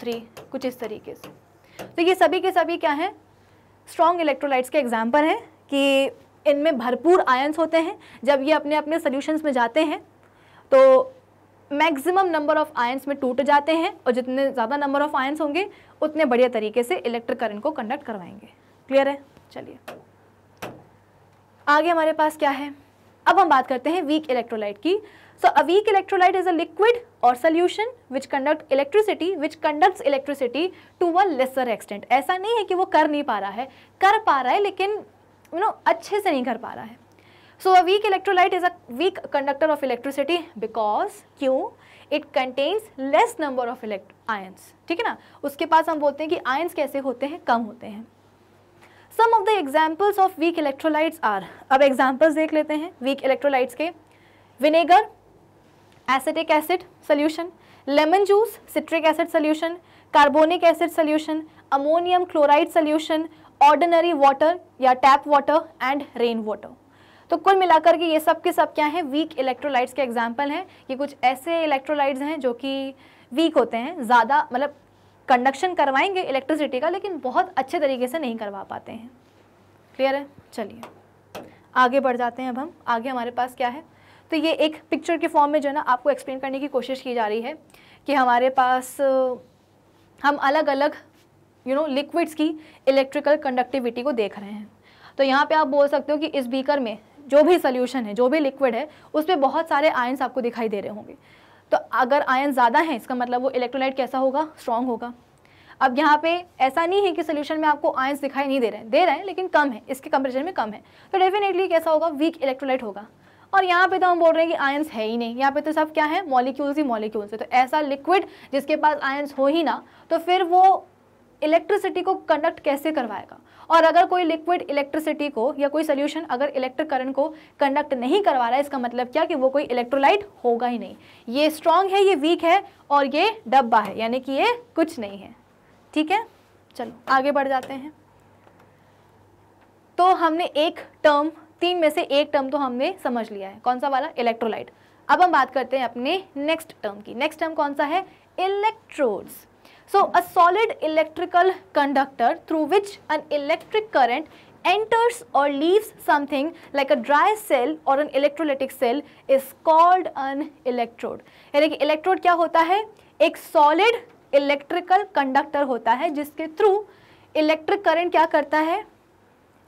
थ्री कुछ इस तरीके से तो ये सभी के सभी क्या हैं स्ट्रॉन्ग इलेक्ट्रोलाइट्स के एग्जाम्पल हैं कि इनमें भरपूर आयंस होते हैं जब ये अपने अपने सोल्यूशंस में जाते हैं तो मैक्सिमम नंबर ऑफ आयंस में टूट जाते हैं और जितने ज़्यादा नंबर ऑफ आयंस होंगे उतने बढ़िया तरीके से इलेक्ट्रिक करंट को कंडक्ट करवाएंगे क्लियर है चलिए आगे हमारे पास क्या है अब हम बात करते हैं वीक इलेक्ट्रोलाइट की so a weak electrolyte is a liquid or solution which conduct electricity which conducts electricity to a lesser extent ऐसा नहीं है कि वो कर नहीं पा रहा है कर पा रहा है लेकिन यू नो अच्छे से नहीं कर पा रहा है so a weak electrolyte is a weak conductor of electricity because क्यों it contains less number of elect ions ठीक है ना उसके पास हम बोलते हैं कि आयंस कैसे होते हैं कम होते हैं some of the examples of weak electrolytes are अब एग्जाम्पल्स देख लेते हैं वीक इलेक्ट्रोलाइट्स के vinegar acetic acid solution lemon juice citric acid solution carbonic acid solution ammonium chloride solution ordinary water या tap water and rain water तो कुल मिलाकर के ये सब के सब क्या हैं वीक इलेक्ट्रोलाइट्स के एग्जाम्पल हैं ये कुछ ऐसे इलेक्ट्रोलाइट्स हैं जो कि वीक होते हैं ज़्यादा मतलब कंडक्शन करवाएंगे इलेक्ट्रिसिटी का लेकिन बहुत अच्छे तरीके से नहीं करवा पाते हैं क्लियर है चलिए आगे बढ़ जाते हैं अब हम आगे हमारे पास क्या है तो ये एक पिक्चर के फॉर्म में जो है ना आपको एक्सप्लेन करने की कोशिश की जा रही है कि हमारे पास हम अलग अलग यू नो लिक्विड्स की इलेक्ट्रिकल कंडक्टिविटी को देख रहे हैं तो यहाँ पे आप बोल सकते हो कि इस बीकर में जो भी सोल्यूशन है जो भी लिक्विड है पर बहुत सारे आयन्स आपको दिखाई दे रहे होंगे तो अगर आयन ज़्यादा हैं इसका मतलब वो इलेक्ट्रोलाइट कैसा होगा स्ट्रॉन्ग होगा अब यहाँ पे ऐसा नहीं है कि सोल्यूशन में आपको आयन्स दिखाई नहीं दे रहे हैं दे रहे हैं लेकिन कम है इसके कंपेरिजन में कम है तो डेफिनेटली कैसा होगा वीक इलेक्ट्रोलाइट होगा और यहाँ पे तो हम बोल रहे हैं कि आयन्स है ही नहीं यहाँ पे तो सब क्या है मॉलिक्यूल्स ही मॉलिक्यूल्स है तो ऐसा लिक्विड जिसके पास आयन्स हो ही ना तो फिर वो इलेक्ट्रिसिटी को कंडक्ट कैसे करवाएगा और अगर कोई लिक्विड इलेक्ट्रिसिटी को या कोई सोल्यूशन अगर इलेक्ट्रिक करंट को कंडक्ट नहीं करवा रहा है इसका मतलब क्या कि वो कोई इलेक्ट्रोलाइट होगा ही नहीं ये स्ट्रांग है ये वीक है और ये डब्बा है यानी कि ये कुछ नहीं है ठीक है चलो आगे बढ़ जाते हैं तो हमने एक टर्म तीन में से एक टर्म तो हमने समझ लिया है कौन सा वाला इलेक्ट्रोलाइट अब हम बात करते हैं अपने नेक्स्ट टर्म की नेक्स्ट टर्म कौन सा है electrodes so a solid electrical conductor through which an electric current enters or leaves something like a dry cell or an electrolytic cell is called an electrode यानी कि electrode क्या होता है एक सॉलिड इलेक्ट्रिकल कंडक्टर होता है जिसके through electric current क्या करता है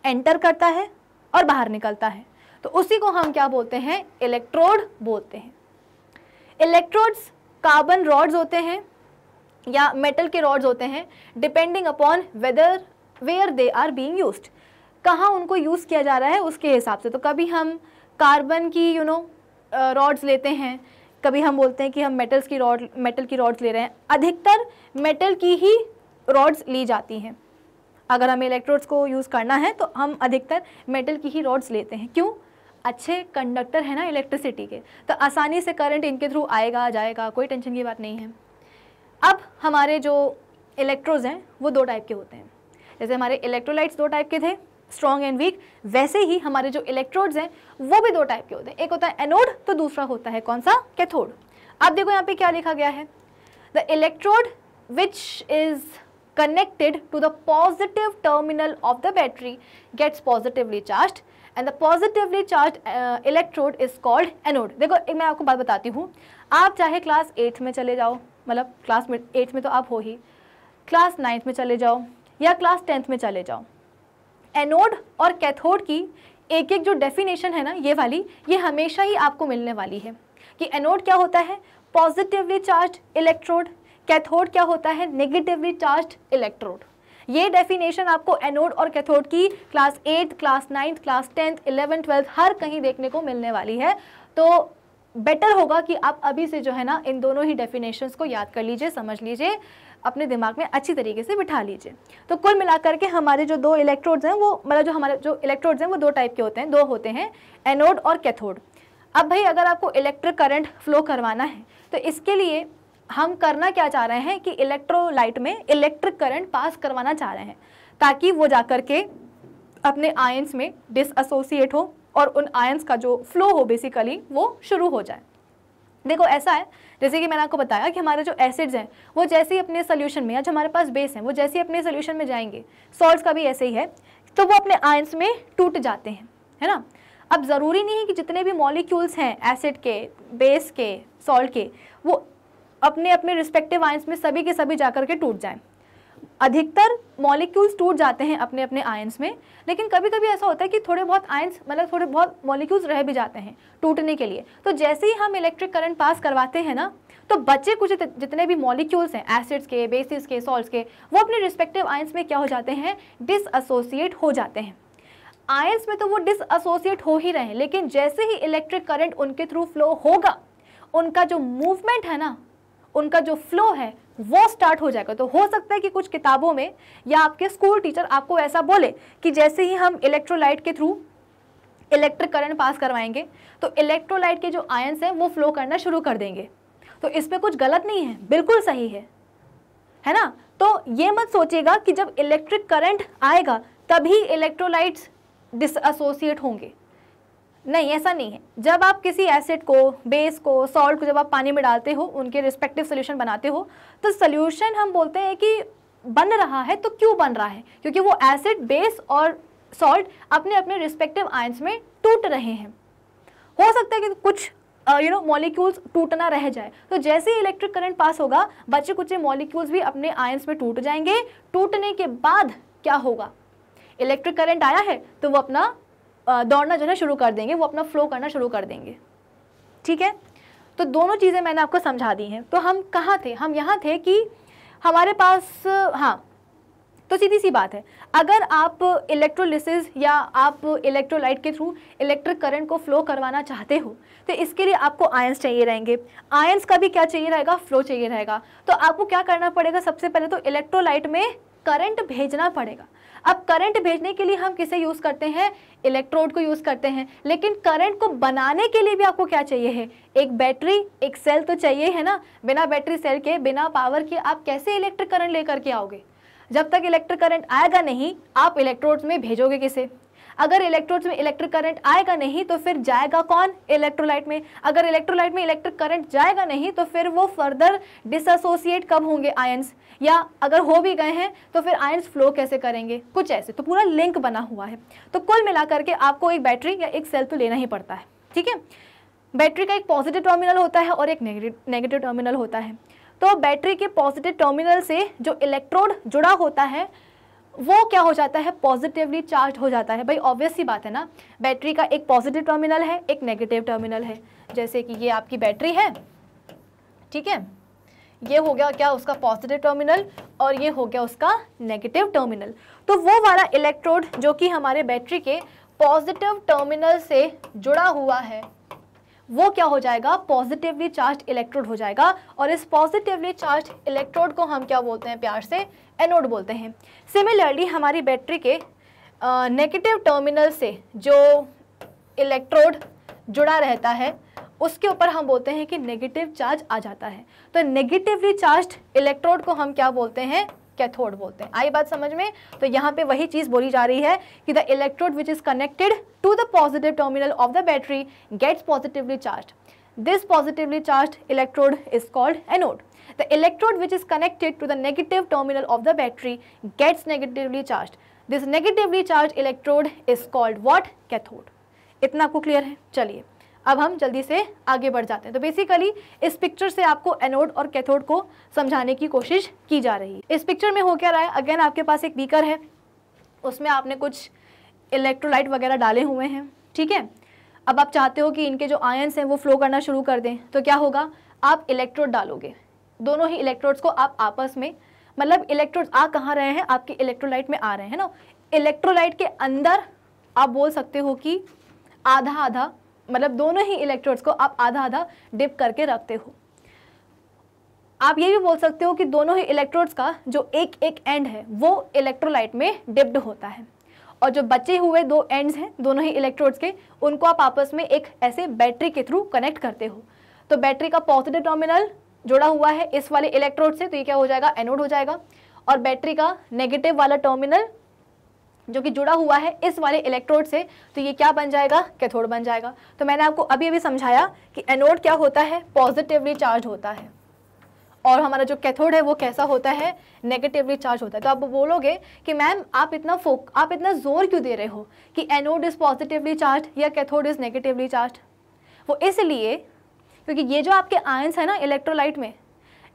एंटर करता है और बाहर निकलता है तो उसी को हम क्या बोलते हैं इलेक्ट्रोड बोलते हैं इलेक्ट्रोड्स कार्बन रॉड्स होते हैं या मेटल के रॉड्स होते हैं depending upon whether where they are being use कहाँ उनको यूज़ किया जा रहा है उसके हिसाब से तो कभी हम कार्बन की यू नो रॉड्स लेते हैं कभी हम बोलते हैं कि हम मेटल्स की रॉड मेटल की रॉड्स ले रहे हैं अधिकतर मेटल की ही रॉड्स ली जाती हैं अगर हमें इलेक्ट्रोड्स को यूज़ करना है तो हम अधिकतर मेटल की ही रॉड्स लेते हैं क्यों अच्छे कंडक्टर है ना इलेक्ट्रिसिटी के तो आसानी से करंट इनके थ्रू आएगा जाएगा कोई टेंशन की बात नहीं है अब हमारे जो इलेक्ट्रोज हैं वो दो टाइप के होते हैं जैसे हमारे इलेक्ट्रोलाइट्स दो टाइप के थे स्ट्रॉन्ग एंड वीक वैसे ही हमारे जो इलेक्ट्रोड्स हैं वो भी दो टाइप के होते हैं एक होता है एनोड तो दूसरा होता है कौन सा कैथोड अब देखो यहाँ पे क्या लिखा गया है the electrode which is connected to the positive terminal of the battery gets positively charge and the positively charge electrode is called anode देखो एक मैं आपको बात बताती हूँ आप चाहे क्लास एट्थ में चले जाओ मतलब क्लास एट में तो आप हो ही क्लास नाइन्थ में चले जाओ या क्लास टेंथ में चले जाओ एनोड और कैथोड की एक एक जो डेफिनेशन है ना ये वाली ये हमेशा ही आपको मिलने वाली है कि एनोड क्या होता है पॉजिटिवली चार्ज इलेक्ट्रोड कैथोड क्या होता है नेगेटिवली चार्ज इलेक्ट्रोड ये डेफिनेशन आपको एनोड और कैथोड की class eight class ninth class tenth eleven twelfth हर कहीं देखने को मिलने वाली है तो बेटर होगा कि आप अभी से जो है ना इन दोनों ही डेफिनेशंस को याद कर लीजिए समझ लीजिए अपने दिमाग में अच्छी तरीके से बिठा लीजिए तो कुल मिलाकर के हमारे जो दो इलेक्ट्रोड्स हैं वो मतलब जो हमारे जो इलेक्ट्रोड्स हैं वो दो टाइप के होते हैं दो होते हैं एनोड और कैथोड अब भाई अगर आपको इलेक्ट्रिक करंट फ्लो करवाना है तो इसके लिए हम करना क्या चाह रहे हैं कि इलेक्ट्रोलाइट में इलेक्ट्रिक करंट पास करवाना चाह रहे हैं ताकि वो जा कर के अपने आयंस में डिसएसोसिएट हो और उन आयंस का जो फ्लो हो बेसिकली वो शुरू हो जाए देखो ऐसा है जैसे कि मैंने आपको बताया कि हमारे जो एसिड्स हैं वो जैसे ही अपने सोल्यूशन में या जो हमारे पास बेस हैं वो जैसे ही अपने सोल्यूशन में जाएंगे सॉल्ट का भी ऐसे ही है तो वो अपने आयंस में टूट जाते हैं है ना अब ज़रूरी नहीं है कि जितने भी मॉलिक्यूल्स हैं एसिड के बेस के सॉल्ट के वो अपने अपने रिस्पेक्टिव आयंस में सभी के सभी जा के टूट जाएँ अधिकतर मॉलिक्यूल्स टूट जाते हैं अपने अपने आयंस में लेकिन कभी कभी ऐसा होता है कि थोड़े बहुत आयंस मतलब थोड़े बहुत मॉलिक्यूल्स रह भी जाते हैं टूटने के लिए तो जैसे ही हम इलेक्ट्रिक करंट पास करवाते हैं ना तो बच्चे कुछ जितने भी मॉलिक्यूल्स हैं एसिड्स के बेसिस के सॉल्ट्स के वो अपने रिस्पेक्टिव आयंस में क्या हो जाते हैं डिसअसोसिएट हो जाते हैं आयंस में तो वो डिसअसोसिएट हो ही रहे हैं लेकिन जैसे ही इलेक्ट्रिक करंट उनके थ्रू फ्लो होगा उनका जो मूवमेंट है ना उनका जो फ्लो है वो स्टार्ट हो जाएगा तो हो सकता है कि कुछ किताबों में या आपके स्कूल टीचर आपको ऐसा बोले कि जैसे ही हम इलेक्ट्रोलाइट के थ्रू इलेक्ट्रिक करंट पास करवाएंगे तो इलेक्ट्रोलाइट के जो आयंस हैं वो फ्लो करना शुरू कर देंगे तो इसमें कुछ गलत नहीं है बिल्कुल सही है है ना तो ये मत सोचिएगा कि जब इलेक्ट्रिक करंट आएगा तभी इलेक्ट्रोलाइट्स डिसोसिएट होंगे नहीं ऐसा नहीं है जब आप किसी एसिड को बेस को सॉल्ट को जब आप पानी में डालते हो उनके रिस्पेक्टिव सोल्यूशन बनाते हो तो सोल्यूशन हम बोलते हैं कि बन रहा है तो क्यों बन रहा है क्योंकि वो एसिड बेस और सॉल्ट अपने अपने रिस्पेक्टिव आयंस में टूट रहे हैं हो सकता है कि कुछ यू नो मॉलिक्यूल्स टूटना रह जाए तो जैसे ही इलेक्ट्रिक करंट पास होगा बचे कुचे मॉलिक्यूल्स भी अपने आयंस में टूट जाएंगे टूटने के बाद क्या होगा इलेक्ट्रिक करंट आया है तो वो अपना दौड़ना जो है शुरू कर देंगे वो अपना फ्लो करना शुरू कर देंगे ठीक है तो दोनों चीज़ें मैंने आपको समझा दी हैं तो हम कहाँ थे हम यहाँ थे कि हमारे पास हाँ तो सीधी सी बात है अगर आप इलेक्ट्रोलिसिस या आप इलेक्ट्रोलाइट के थ्रू इलेक्ट्रिक करंट को फ्लो करवाना चाहते हो तो इसके लिए आपको आयंस चाहिए रहेंगे आयंस का भी क्या चाहिए रहेगा फ्लो चाहिए रहेगा तो आपको क्या करना पड़ेगा सबसे पहले तो इलेक्ट्रोलाइट में करंट भेजना पड़ेगा अब करंट भेजने के लिए हम किसे यूज़ करते हैं इलेक्ट्रोड को यूज़ करते हैं लेकिन करंट को बनाने के लिए भी आपको क्या चाहिए है एक बैटरी एक सेल तो चाहिए है ना बिना बैटरी सेल के बिना पावर के आप कैसे इलेक्ट्रिक करंट लेकर के आओगे जब तक इलेक्ट्रिक करंट आएगा नहीं आप इलेक्ट्रोड में भेजोगे किसे अगर इलेक्ट्रोड्स में इलेक्ट्रिक करंट आएगा नहीं तो फिर जाएगा कौन इलेक्ट्रोलाइट में अगर इलेक्ट्रोलाइट में इलेक्ट्रिक करंट जाएगा नहीं तो फिर वो फर्दर डिसोसिएट कब होंगे आयंस या अगर हो भी गए हैं तो फिर आयंस फ्लो कैसे करेंगे कुछ ऐसे तो पूरा लिंक बना हुआ है तो कुल मिलाकर के आपको एक बैटरी या एक सेल तो लेना ही पड़ता है ठीक है बैटरी का एक पॉजिटिव टर्मिनल होता है और एक नेगेटिव टर्मिनल होता है तो बैटरी के पॉजिटिव टर्मिनल से जो इलेक्ट्रोड जुड़ा होता है वो क्या हो जाता है पॉजिटिवली चार्ज हो जाता है भाई ऑब्वियस ही बात है ना बैटरी का एक पॉजिटिव टर्मिनल है एक नेगेटिव टर्मिनल है जैसे कि ये आपकी बैटरी है ठीक है ये हो गया क्या उसका पॉजिटिव टर्मिनल और ये हो गया उसका नेगेटिव टर्मिनल तो वो वाला इलेक्ट्रोड जो कि हमारे बैटरी के पॉजिटिव टर्मिनल से जुड़ा हुआ है वो क्या हो जाएगा पॉजिटिवली चार्ज इलेक्ट्रोड हो जाएगा और इस पॉजिटिवली चार्ज इलेक्ट्रोड को हम क्या बोलते हैं प्यार से एनोड बोलते हैं सिमिलरली हमारी बैटरी के नेगेटिव टर्मिनल से जो इलेक्ट्रोड जुड़ा रहता है उसके ऊपर हम बोलते हैं कि नेगेटिव चार्ज आ जाता है तो नेगेटिवली चार्ज इलेक्ट्रोड को हम क्या बोलते हैं कैथोड बोलते हैं आई बात समझ में तो यहाँ पे वही चीज़ बोली जा रही है कि the electrode which is connected to the positive terminal of the battery gets positively charge this positively charge electrode is called anode the electrode which is connected to the negative terminal of the battery gets negatively charge this negatively charge electrode is called what cathode इतना को clear है चलिए अब हम जल्दी से आगे बढ़ जाते हैं तो बेसिकली इस पिक्चर से आपको एनोड और कैथोड को समझाने की कोशिश की जा रही है इस पिक्चर में हो क्या रहा है अगेन आपके पास एक बीकर है उसमें आपने कुछ इलेक्ट्रोलाइट वगैरह डाले हुए हैं ठीक है अब आप चाहते हो कि इनके जो आयन्स हैं वो फ्लो करना शुरू कर दें तो क्या होगा आप इलेक्ट्रोड डालोगे दोनों ही इलेक्ट्रोड्स को आप आपस में मतलब इलेक्ट्रोड्स आ कहाँ रहे हैं आपके इलेक्ट्रोलाइट में आ रहे हैं ना इलेक्ट्रोलाइट के अंदर आप बोल सकते हो कि आधा आधा मतलब दोनों ही इलेक्ट्रोड्स को आप आधा आधा डिप करके रखते हो आप ये भी बोल सकते हो कि दोनों ही इलेक्ट्रोड्स का जो एक एक एंड है वो इलेक्ट्रोलाइट में डिप्ड होता है और जो बचे हुए दो एंड्स हैं दोनों ही इलेक्ट्रोड्स के उनको आप आपस में एक ऐसे बैटरी के थ्रू कनेक्ट करते हो तो बैटरी का पॉजिटिव टर्मिनल जुड़ा हुआ है इस वाले इलेक्ट्रोड से तो ये क्या हो जाएगा एनोड हो जाएगा और बैटरी का नेगेटिव वाला टर्मिनल जो कि जुड़ा हुआ है इस वाले इलेक्ट्रोड से तो ये क्या बन जाएगा कैथोड बन जाएगा तो मैंने आपको अभी अभी समझाया कि एनोड क्या होता है पॉजिटिवली चार्ज होता है और हमारा जो कैथोड है वो कैसा होता है नेगेटिवली चार्ज होता है तो आप बोलोगे कि मैम आप इतना फोक आप इतना जोर क्यों दे रहे हो कि एनोड इज़ पॉजिटिवली चार्ज या कैथोड इज़ नेगेटिवली चार्ज वो इसलिए क्योंकि ये जो आपके आयंस है ना इलेक्ट्रोलाइट में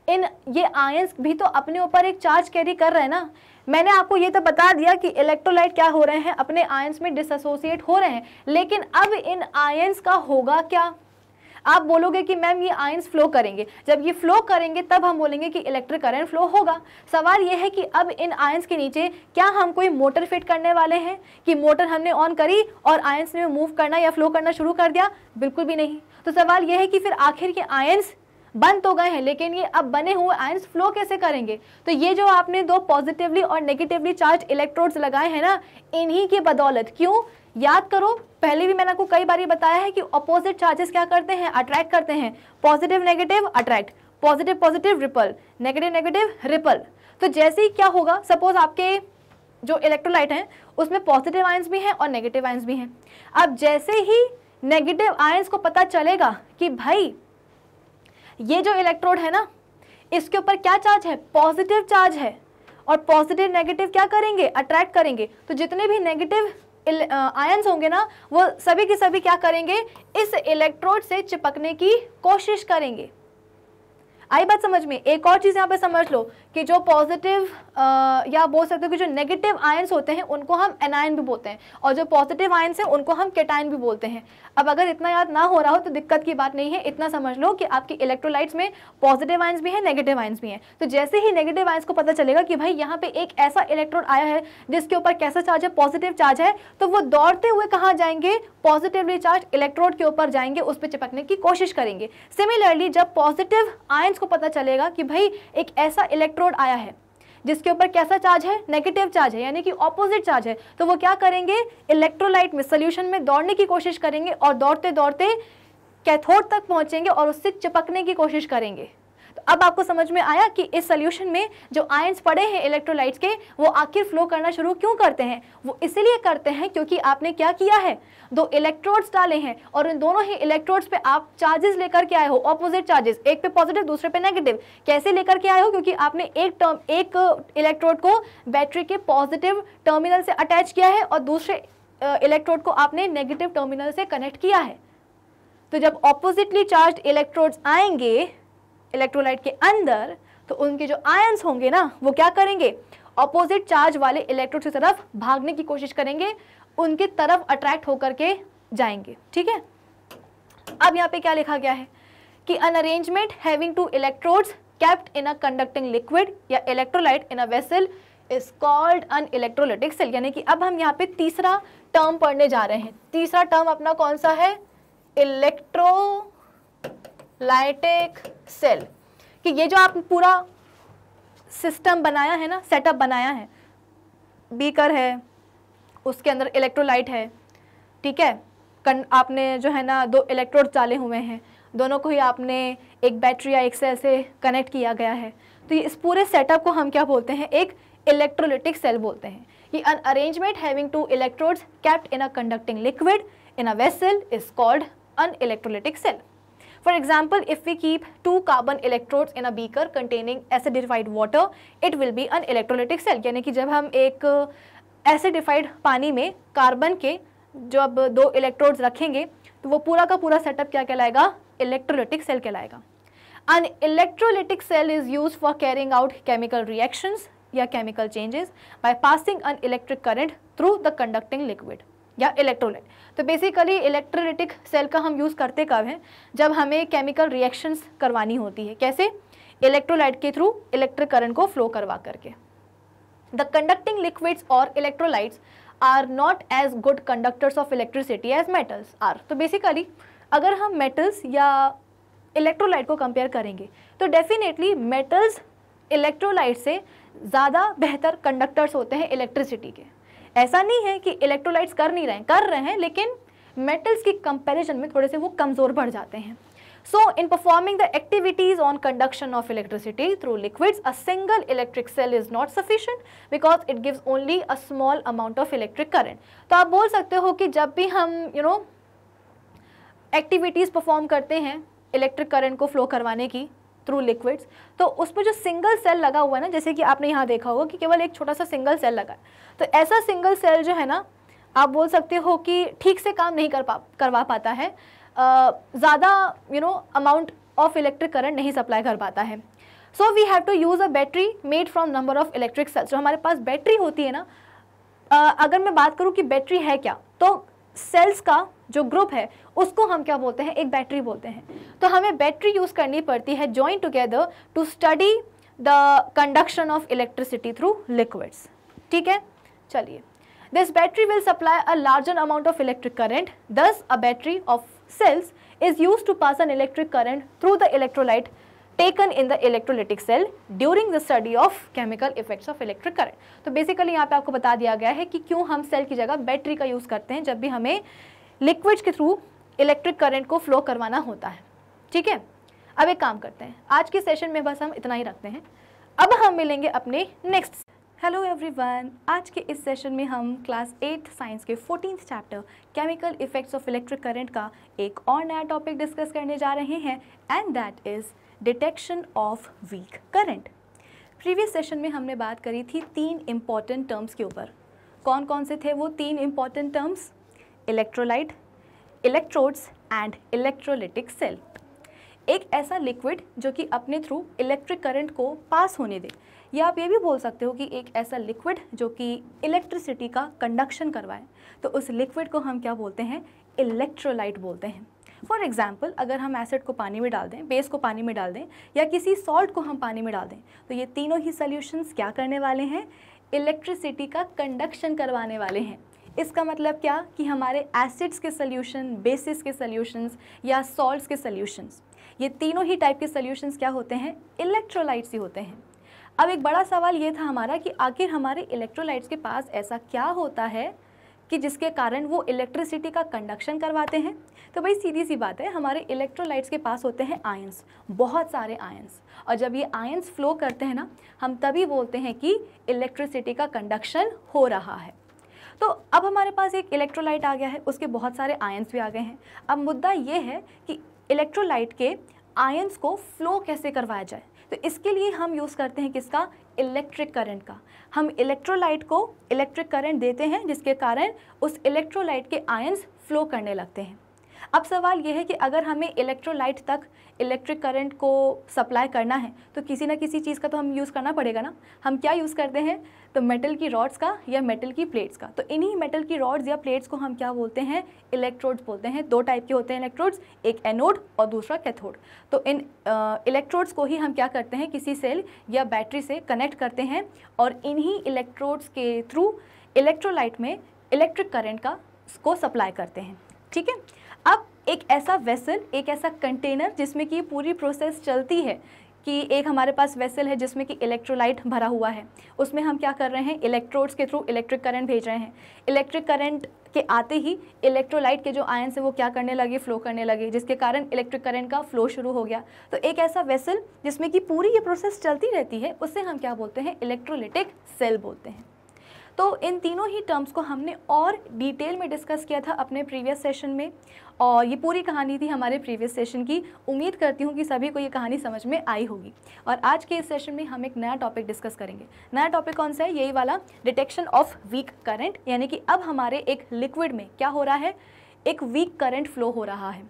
इन ये आयंस भी तो अपने ऊपर एक चार्ज कैरी कर रहे हैं ना मैंने आपको ये तो बता दिया कि इलेक्ट्रोलाइट क्या हो रहे हैं अपने आयंस में डिसोसिएट हो रहे हैं लेकिन अब इन आयंस का होगा क्या आप बोलोगे कि मैम ये आयंस फ्लो करेंगे जब ये फ्लो करेंगे तब हम बोलेंगे कि इलेक्ट्रिक करंट फ्लो होगा सवाल ये है कि अब इन आयंस के नीचे क्या हम कोई मोटर फिट करने वाले हैं कि मोटर हमने ऑन करी और आयंस ने मूव करना या फ्लो करना शुरू कर दिया बिल्कुल भी नहीं तो सवाल यह है कि फिर आखिर के आयंस बंद तो गए हैं लेकिन ये अब बने हुए आयंस फ्लो कैसे करेंगे तो ये जो आपने दो पॉजिटिवली और नेगेटिवली चार्ज इलेक्ट्रोड्स लगाए हैं ना इन्हीं की बदौलत क्यों याद करो पहले भी मैंने आपको कई बार ये बताया है कि अपोजिट चार्जेस क्या करते हैं अट्रैक्ट करते हैं positive negative attract positive positive repel negative negative repel तो जैसे ही क्या होगा सपोज आपके जो इलेक्ट्रोलाइट हैं उसमें पॉजिटिव आयंस भी हैं और नेगेटिव आयंस भी हैं अब जैसे ही नेगेटिव आयंस को पता चलेगा कि भाई ये जो इलेक्ट्रोड है ना इसके ऊपर क्या चार्ज है पॉजिटिव चार्ज है और पॉजिटिव नेगेटिव क्या करेंगे अट्रैक्ट करेंगे तो जितने भी नेगेटिव आयंस होंगे ना वो सभी के सभी क्या करेंगे इस इलेक्ट्रोड से चिपकने की कोशिश करेंगे आई बात समझ में एक और चीज़ यहां पे समझ लो कि जो पॉजिटिव या बोल सकते हो कि जो नेगेटिव आयंस होते हैं उनको हम एनायन भी बोलते हैं और जो पॉजिटिव आयंस हैं उनको हम केटायन भी बोलते हैं अब अगर इतना याद ना हो रहा हो तो दिक्कत की बात नहीं है इतना समझ लो कि आपके इलेक्ट्रोलाइट्स में पॉजिटिव आयंस भी हैं नेगेटिव आयंस भी हैं तो जैसे ही नेगेटिव आयंस को पता चलेगा कि भाई यहाँ पर एक ऐसा इलेक्ट्रोड आया है जिसके ऊपर कैसा चार्ज है पॉजिटिव चार्ज है तो वो दौड़ते हुए कहाँ जाएंगे पॉजिटिवली चार्ज इलेक्ट्रोड के ऊपर जाएंगे उस पर चिपकने की कोशिश करेंगे सिमिलरली जब पॉजिटिव आयंस को पता चलेगा कि भाई एक ऐसा इलेक्ट्रो करोड़ आया है जिसके ऊपर कैसा चार्ज है नेगेटिव चार्ज है यानी कि ऑपोजिट चार्ज है तो वो क्या करेंगे इलेक्ट्रोलाइट में सोल्यूशन में दौड़ने की कोशिश करेंगे और दौड़ते दौड़ते कैथोड तक पहुंचेंगे और उससे चिपकने की कोशिश करेंगे तो अब आपको समझ में आया कि इस सोल्यूशन में जो आयन्स पड़े हैं इलेक्ट्रोलाइट्स के वो आखिर फ्लो करना शुरू क्यों करते हैं वो इसीलिए करते हैं क्योंकि आपने क्या किया है दो इलेक्ट्रोड्स डाले हैं और इन दोनों ही इलेक्ट्रोड्स पे आप चार्जेस लेकर के आए हो ऑपोजिट चार्जेस एक पे पॉजिटिव दूसरे पे नेगेटिव कैसे लेकर के आए हो क्योंकि आपने एक टर्म एक इलेक्ट्रोड uh, को बैटरी के पॉजिटिव टर्मिनल से अटैच किया है और दूसरे इलेक्ट्रोड uh, को आपने नेगेटिव टर्मिनल से कनेक्ट किया है तो जब ऑपोजिटली चार्ज इलेक्ट्रोड्स आएंगे इलेक्ट्रोलाइट के अंदर तो उनके जो आयंस होंगे ना वो क्या करेंगे ऑपोजिट चार्ज वाले इलेक्ट्रोड की तरफ भागने की कोशिश करेंगे उनके तरफ अट्रैक्ट होकर के जाएंगे ठीक है अब यहाँ पे क्या लिखा गया है कि an arrangement having two electrodes kept in a conducting liquid या electrolyte in a vessel is called an electrolytic cell यानी कि अब हम यहाँ पे तीसरा टर्म पढ़ने जा रहे हैं तीसरा टर्म अपना कौन सा है इलेक्ट्रो Electro... लाइटेक सेल कि ये जो आप पूरा सिस्टम बनाया है ना सेटअप बनाया है बीकर है उसके अंदर इलेक्ट्रोलाइट है ठीक है कन आपने जो है ना दो इलेक्ट्रोड चाले हुए हैं दोनों को ही आपने एक बैटरी या एक सेल से कनेक्ट किया गया है तो इस पूरे सेटअप को हम क्या बोलते हैं एक इलेक्ट्रोलिटिक सेल बोलते हैं ये an arrangement having two electrodes kept in a conducting liquid in a vessel is called an electrolytic cell For example, if we keep two carbon electrodes in a beaker containing acidified water, it will be an electrolytic cell. यानी कि जब हम एक acidified पानी में carbon के जब दो इलेक्ट्रोड्स रखेंगे तो वो पूरा का पूरा सेटअप क्या कहलाएगा इलेक्ट्रोलिटिक सेल कहलाएगा an electrolytic cell is used for carrying out chemical reactions या chemical changes by passing an electric current through the conducting liquid या electrolyte तो बेसिकली इलेक्ट्रोलिटिक सेल का हम यूज़ करते कब हैं जब हमें केमिकल रिएक्शंस करवानी होती है कैसे इलेक्ट्रोलाइट के थ्रू इलेक्ट्रिक करंट को फ्लो करवा करके the conducting liquids or electrolytes are not as good conductors of electricity as metals are तो बेसिकली अगर हम मेटल्स या इलेक्ट्रोलाइट को कंपेयर करेंगे तो डेफिनेटली मेटल्स इलेक्ट्रोलाइट से ज़्यादा बेहतर कंडक्टर्स होते हैं इलेक्ट्रिसिटी के ऐसा नहीं है कि इलेक्ट्रोलाइट्स कर नहीं रहे कर रहे हैं लेकिन मेटल्स की कंपेरिजन में थोड़े से वो कमज़ोर बढ़ जाते हैं so in performing the activities on conduction of electricity through liquids a single electric cell is not sufficient because it gives only a small amount of electric current तो आप बोल सकते हो कि जब भी हम यू नो एक्टिविटीज़ परफॉर्म करते हैं इलेक्ट्रिक करंट को फ्लो करवाने की थ्रू लिक्विड्स तो उसमें जो सिंगल सेल लगा हुआ है ना जैसे कि आपने यहाँ देखा होगा कि केवल एक छोटा सा सिंगल सेल लगा है तो ऐसा सिंगल सेल जो है ना आप बोल सकते हो कि ठीक से काम नहीं कर पा करवा पाता है ज़्यादा you know amount of electric current नहीं सप्लाई कर पाता है so we have to use a battery made from number of electric cells जो हमारे पास बैटरी होती है ना अगर मैं बात करूँ कि बैटरी है क्या तो सेल्स का जो ग्रुप है उसको हम क्या बोलते हैं एक बैटरी बोलते हैं तो हमें बैटरी यूज़ करनी पड़ती है join together to study the conduction of electricity through liquids ठीक है चलिए this battery will supply a larger amount of electric current thus a battery of cells is use to pass an electric current through the electrolyte taken in the electrolytic cell during the study of chemical effects of electric current. तो basically यहाँ पे आपको बता दिया गया है कि क्यों हम cell की जगह battery का use करते हैं जब भी हमें liquids के through electric current को flow करवाना होता है ठीक है अब एक काम करते हैं आज के सेशन में बस हम इतना ही रखते हैं अब हम मिलेंगे अपने नेक्स्ट हेलो एवरीवन आज के इस सेशन में हम क्लास एट साइंस के fourteen chapter chemical effects of electric current का एक और नया टॉपिक डिस्कस करने जा रहे हैं and that is detection of weak current previous session में हमने बात करी थी तीन इम्पॉर्टेंट टर्म्स के ऊपर कौन कौन से थे वो तीन important terms electrolyte electrodes and electrolytic cell एक ऐसा लिक्विड जो कि अपने थ्रू इलेक्ट्रिक करंट को पास होने दे या आप ये भी बोल सकते हो कि एक ऐसा लिक्विड जो कि इलेक्ट्रिसिटी का कंडक्शन करवाए तो उस लिक्विड को हम क्या बोलते हैं इलेक्ट्रोलाइट बोलते हैं फॉर एग्जाम्पल अगर हम एसिड को पानी में डाल दें बेस को पानी में डाल दें या किसी सॉल्ट को हम पानी में डाल दें तो ये तीनों ही सॉल्यूशंस क्या करने वाले हैं इलेक्ट्रिसिटी का कंडक्शन करवाने वाले हैं इसका मतलब क्या कि हमारे एसिड्स के सोल्यूशन बेसिस के सॉल्यूशंस या सॉल्ट्स के सॉल्यूशंस ये तीनों ही टाइप के सोल्यूशन क्या होते हैं इलेक्ट्रोलाइट्स ही होते हैं अब एक बड़ा सवाल ये था हमारा कि आखिर हमारे इलेक्ट्रोलाइट्स के पास ऐसा क्या होता है कि जिसके कारण वो इलेक्ट्रिसिटी का कंडक्शन करवाते हैं तो भाई सीधी सी बात है हमारे इलेक्ट्रोलाइट्स के पास होते हैं आयंस बहुत सारे आयंस और जब ये आयंस फ्लो करते हैं ना हम तभी बोलते हैं कि इलेक्ट्रिसिटी का कंडक्शन हो रहा है तो अब हमारे पास एक इलेक्ट्रोलाइट आ गया है उसके बहुत सारे आयंस भी आ गए हैं अब मुद्दा ये है कि इलेक्ट्रोलाइट के आयंस को फ्लो कैसे करवाया जाए तो इसके लिए हम यूज़ करते हैं किसका इलेक्ट्रिक करंट का हम इलेक्ट्रोलाइट को इलेक्ट्रिक करंट देते हैं जिसके कारण उस इलेक्ट्रोलाइट के आयंस फ्लो करने लगते हैं अब सवाल यह है कि अगर हमें इलेक्ट्रोलाइट तक इलेक्ट्रिक करंट को सप्लाई करना है तो किसी ना किसी चीज़ का तो हम यूज़ करना पड़ेगा ना हम क्या यूज़ करते हैं तो मेटल की रॉड्स का या मेटल की प्लेट्स का तो इन्हीं मेटल की रॉड्स या प्लेट्स को हम क्या बोलते हैं इलेक्ट्रोड्स बोलते हैं दो टाइप के होते हैं इलेक्ट्रोड्स एक एनोड और दूसरा कैथोड तो इन इलेक्ट्रोड्स को ही हम क्या करते हैं किसी सेल या बैटरी से कनेक्ट करते हैं और इन्हीं इलेक्ट्रोड्स के थ्रू इलेक्ट्रोलाइट में इलेक्ट्रिक करेंट का को सप्लाई करते हैं ठीक है अब एक ऐसा वेसल एक ऐसा कंटेनर जिसमें कि पूरी प्रोसेस चलती है कि एक हमारे पास वेसल है जिसमें कि इलेक्ट्रोलाइट भरा हुआ है उसमें हम क्या कर रहे हैं इलेक्ट्रोड्स के थ्रू इलेक्ट्रिक करंट भेज रहे हैं इलेक्ट्रिक करंट के आते ही इलेक्ट्रोलाइट के जो आयन से वो क्या करने लगे फ्लो करने लगे जिसके कारण इलेक्ट्रिक करंट का फ्लो शुरू हो गया तो एक ऐसा वेसल जिसमें कि पूरी ये प्रोसेस चलती रहती है उससे हम क्या बोलते हैं इलेक्ट्रोलिटिक सेल बोलते हैं तो इन तीनों ही टर्म्स को हमने और डिटेल में डिस्कस किया था अपने प्रीवियस सेशन में और ये पूरी कहानी थी हमारे प्रीवियस सेशन की उम्मीद करती हूँ कि सभी को ये कहानी समझ में आई होगी और आज के इस सेशन में हम एक नया टॉपिक डिस्कस करेंगे नया टॉपिक कौन सा है यही वाला डिटेक्शन ऑफ वीक करंट यानी कि अब हमारे एक लिक्विड में क्या हो रहा है एक वीक करंट फ्लो हो रहा है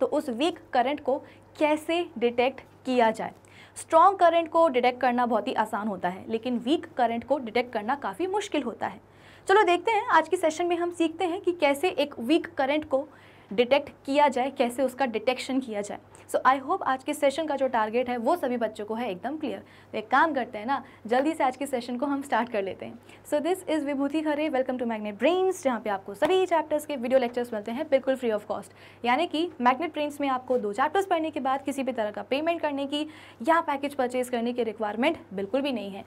तो उस वीक करंट को कैसे डिटेक्ट किया जाए स्ट्रॉन्ग करंट को डिटेक्ट करना बहुत ही आसान होता है लेकिन वीक करंट को डिटेक्ट करना काफ़ी मुश्किल होता है चलो देखते हैं आज की सेशन में हम सीखते हैं कि कैसे एक वीक करंट को डिटेक्ट किया जाए कैसे उसका डिटेक्शन किया जाए सो आई होप आज के सेशन का जो टारगेट है वो सभी बच्चों को है एकदम क्लियर तो एक काम करते हैं ना जल्दी से आज के सेशन को हम स्टार्ट कर लेते हैं so this is Vibhuti Khare welcome to magnet brains जहाँ पे आपको सभी चैप्टर्स के वीडियो लेक्चर्स मिलते हैं बिल्कुल फ्री ऑफ कॉस्ट यानी कि मैग्नेट ब्रेन्स में आपको दो चैप्टर्स पढ़ने के बाद किसी भी तरह का पेमेंट करने की या पैकेज परचेज करने की रिक्वायरमेंट बिल्कुल भी नहीं है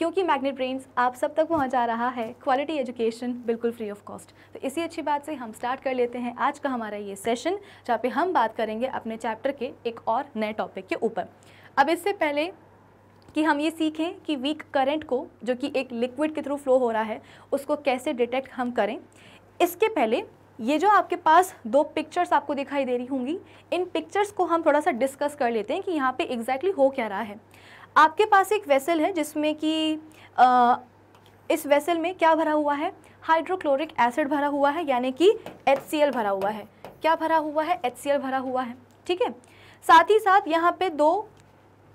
क्योंकि मैग्नेट ब्रेन्स आप सब तक पहुंचा रहा है क्वालिटी एजुकेशन बिल्कुल फ्री ऑफ कॉस्ट तो इसी अच्छी बात से हम स्टार्ट कर लेते हैं आज का हमारा ये सेशन जहाँ पे हम बात करेंगे अपने चैप्टर के एक और नए टॉपिक के ऊपर अब इससे पहले कि हम ये सीखें कि वीक करंट को जो कि एक लिक्विड के थ्रू फ्लो हो रहा है उसको कैसे डिटेक्ट हम करें इसके पहले ये जो आपके पास दो पिक्चर्स आपको दिखाई दे रही होंगी इन पिक्चर्स को हम थोड़ा सा डिस्कस कर लेते हैं कि यहाँ पे एग्जैक्टली exactly हो क्या रहा है आपके पास एक वेसल है जिसमें कि इस वेसल में क्या भरा हुआ है हाइड्रोक्लोरिक एसिड भरा हुआ है यानी कि एच भरा हुआ है क्या भरा हुआ है एच भरा हुआ है ठीक है साथ ही साथ यहाँ पे दो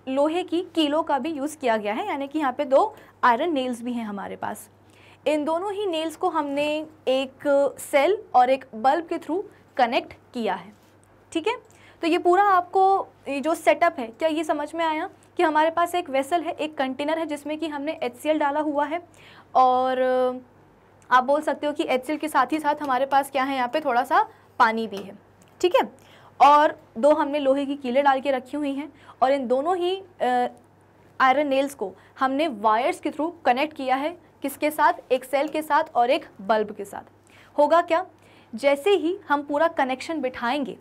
लोहे की कीलों का भी यूज़ किया गया है यानी कि यहाँ पे दो आयरन नेल्स भी हैं हमारे पास इन दोनों ही नेल्स को हमने एक सेल और एक बल्ब के थ्रू कनेक्ट किया है ठीक है तो ये पूरा आपको जो सेटअप है क्या ये समझ में आया कि हमारे पास एक वेसल है एक कंटेनर है जिसमें कि हमने एच डाला हुआ है और आप बोल सकते हो कि एच के साथ ही साथ हमारे पास क्या है यहाँ पे थोड़ा सा पानी भी है ठीक है और दो हमने लोहे की कीलें डाल के रखी हुई हैं और इन दोनों ही आयरन नेल्स को हमने वायर्स के थ्रू कनेक्ट किया है किसके साथ एक सेल के साथ और एक बल्ब के साथ होगा क्या जैसे ही हम पूरा कनेक्शन बिठाएंगे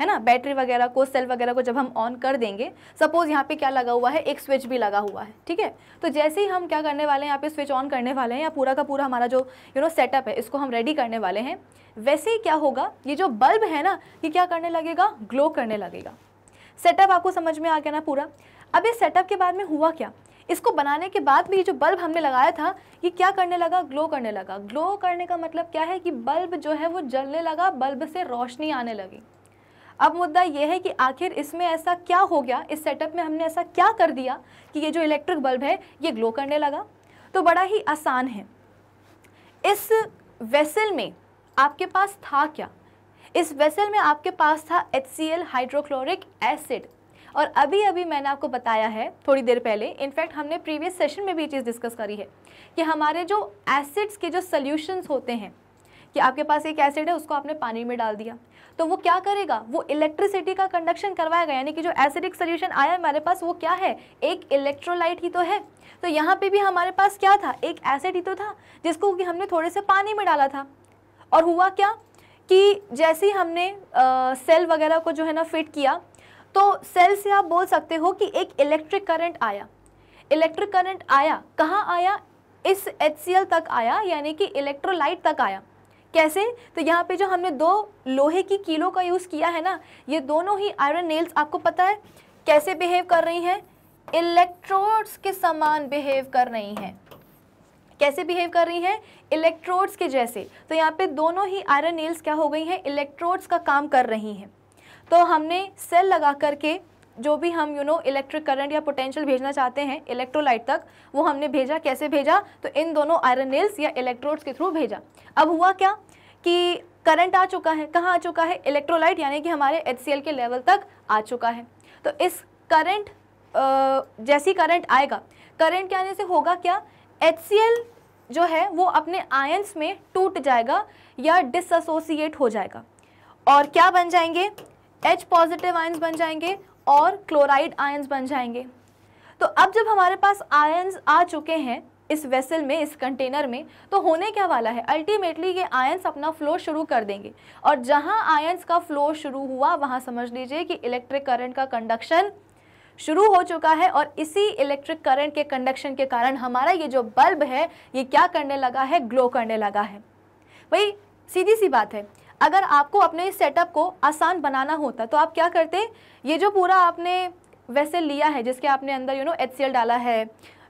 है ना बैटरी वगैरह को सेल वगैरह को जब हम ऑन कर देंगे सपोज यहाँ पे क्या लगा हुआ है एक स्विच भी लगा हुआ है ठीक है तो जैसे ही हम क्या करने वाले हैं यहाँ पे स्विच ऑन करने वाले हैं या पूरा का पूरा हमारा जो यू नो सेटअप है इसको हम रेडी करने वाले हैं वैसे ही क्या होगा ये जो बल्ब है ना ये क्या करने लगेगा ग्लो करने लगेगा सेटअप आपको समझ में आ गया ना पूरा अब इस सेटअप के बाद में हुआ क्या इसको बनाने के बाद भी ये जो बल्ब हमने लगाया था ये क्या करने लगा ग्लो करने लगा ग्लो करने का मतलब क्या है कि बल्ब जो है वो जलने लगा बल्ब से रोशनी आने लगी अब मुद्दा यह है कि आखिर इसमें ऐसा क्या हो गया इस सेटअप में हमने ऐसा क्या कर दिया कि ये जो इलेक्ट्रिक बल्ब है ये ग्लो करने लगा तो बड़ा ही आसान है इस वेसल में आपके पास था क्या इस वेसल में आपके पास था एच हाइड्रोक्लोरिक एसिड और अभी अभी मैंने आपको बताया है थोड़ी देर पहले इनफैक्ट हमने प्रीवियस सेशन में भी ये चीज़ डिस्कस करी है कि हमारे जो एसिड्स के जो सॉल्यूशंस होते हैं कि आपके पास एक एसिड है उसको आपने पानी में डाल दिया तो वो क्या करेगा वो इलेक्ट्रिसिटी का कंडक्शन करवाएगा यानी कि जो एसिडिक सोल्यूशन आया हमारे पास वो क्या है एक इलेक्ट्रोलाइट ही तो है तो यहाँ पे भी हमारे पास क्या था एक एसिड ही तो था जिसको कि हमने थोड़े से पानी में डाला था और हुआ क्या कि जैसे ही हमने आ, सेल वगैरह को जो है ना फिट किया तो सेल से आप बोल सकते हो कि एक इलेक्ट्रिक करंट आया इलेक्ट्रिक करंट आया कहाँ आया इस एच तक आया यानी कि इलेक्ट्रोलाइट तक आया कैसे तो यहाँ पे जो हमने दो लोहे की कीलों का यूज़ किया है ना ये दोनों ही आयरन नेल्स आपको पता है कैसे बिहेव कर रही हैं इलेक्ट्रोड्स के समान बिहेव कर रही हैं कैसे बिहेव कर रही हैं इलेक्ट्रोड्स के जैसे तो यहाँ पे दोनों ही आयरन नेल्स क्या हो गई हैं इलेक्ट्रोड्स का काम कर रही हैं तो हमने सेल लगा करके जो भी हम यू नो इलेक्ट्रिक करंट या पोटेंशियल भेजना चाहते हैं इलेक्ट्रोलाइट तक वो हमने भेजा कैसे भेजा तो इन दोनों आयरन नेल्स या इलेक्ट्रोड्स के थ्रू भेजा अब हुआ क्या कि करंट आ चुका है कहाँ आ चुका है इलेक्ट्रोलाइट यानी कि हमारे एच के लेवल तक आ चुका है तो इस करंट जैसी करंट आएगा करंट के आने से होगा क्या एच जो है वो अपने आयंस में टूट जाएगा या डिसोसिएट हो जाएगा और क्या बन जाएंगे H पॉजिटिव आयंस बन जाएंगे और क्लोराइड आयंस बन जाएंगे तो अब जब हमारे पास आयंस आ चुके हैं इस वेसल में इस कंटेनर में तो होने क्या वाला है अल्टीमेटली ये आयंस अपना फ्लो शुरू कर देंगे और जहाँ आयंस का फ्लो शुरू हुआ वहाँ समझ लीजिए कि इलेक्ट्रिक करंट का कंडक्शन शुरू हो चुका है और इसी इलेक्ट्रिक करंट के कंडक्शन के कारण हमारा ये जो बल्ब है ये क्या करने लगा है ग्लो करने लगा है भाई सीधी सी बात है अगर आपको अपने इस सेटअप को आसान बनाना होता तो आप क्या करते ये जो पूरा आपने वैसे लिया है जिसके आपने अंदर यू नो एच डाला है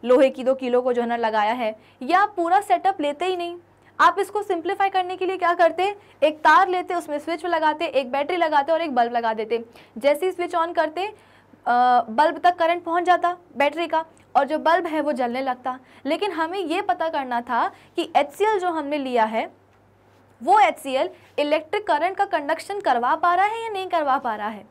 लोहे की दो किलो को जो है ना लगाया है या आप पूरा सेटअप लेते ही नहीं आप इसको सिंप्लीफाई करने के लिए क्या करते एक तार लेते उसमें स्विच लगाते एक बैटरी लगाते और एक बल्ब लगा देते जैसे ही स्विच ऑन करते बल्ब तक करंट पहुंच जाता बैटरी का और जो बल्ब है वो जलने लगता लेकिन हमें ये पता करना था कि एच जो हमने लिया है वो एच इलेक्ट्रिक करंट का कंडक्शन करवा पा रहा है या नहीं करवा पा रहा है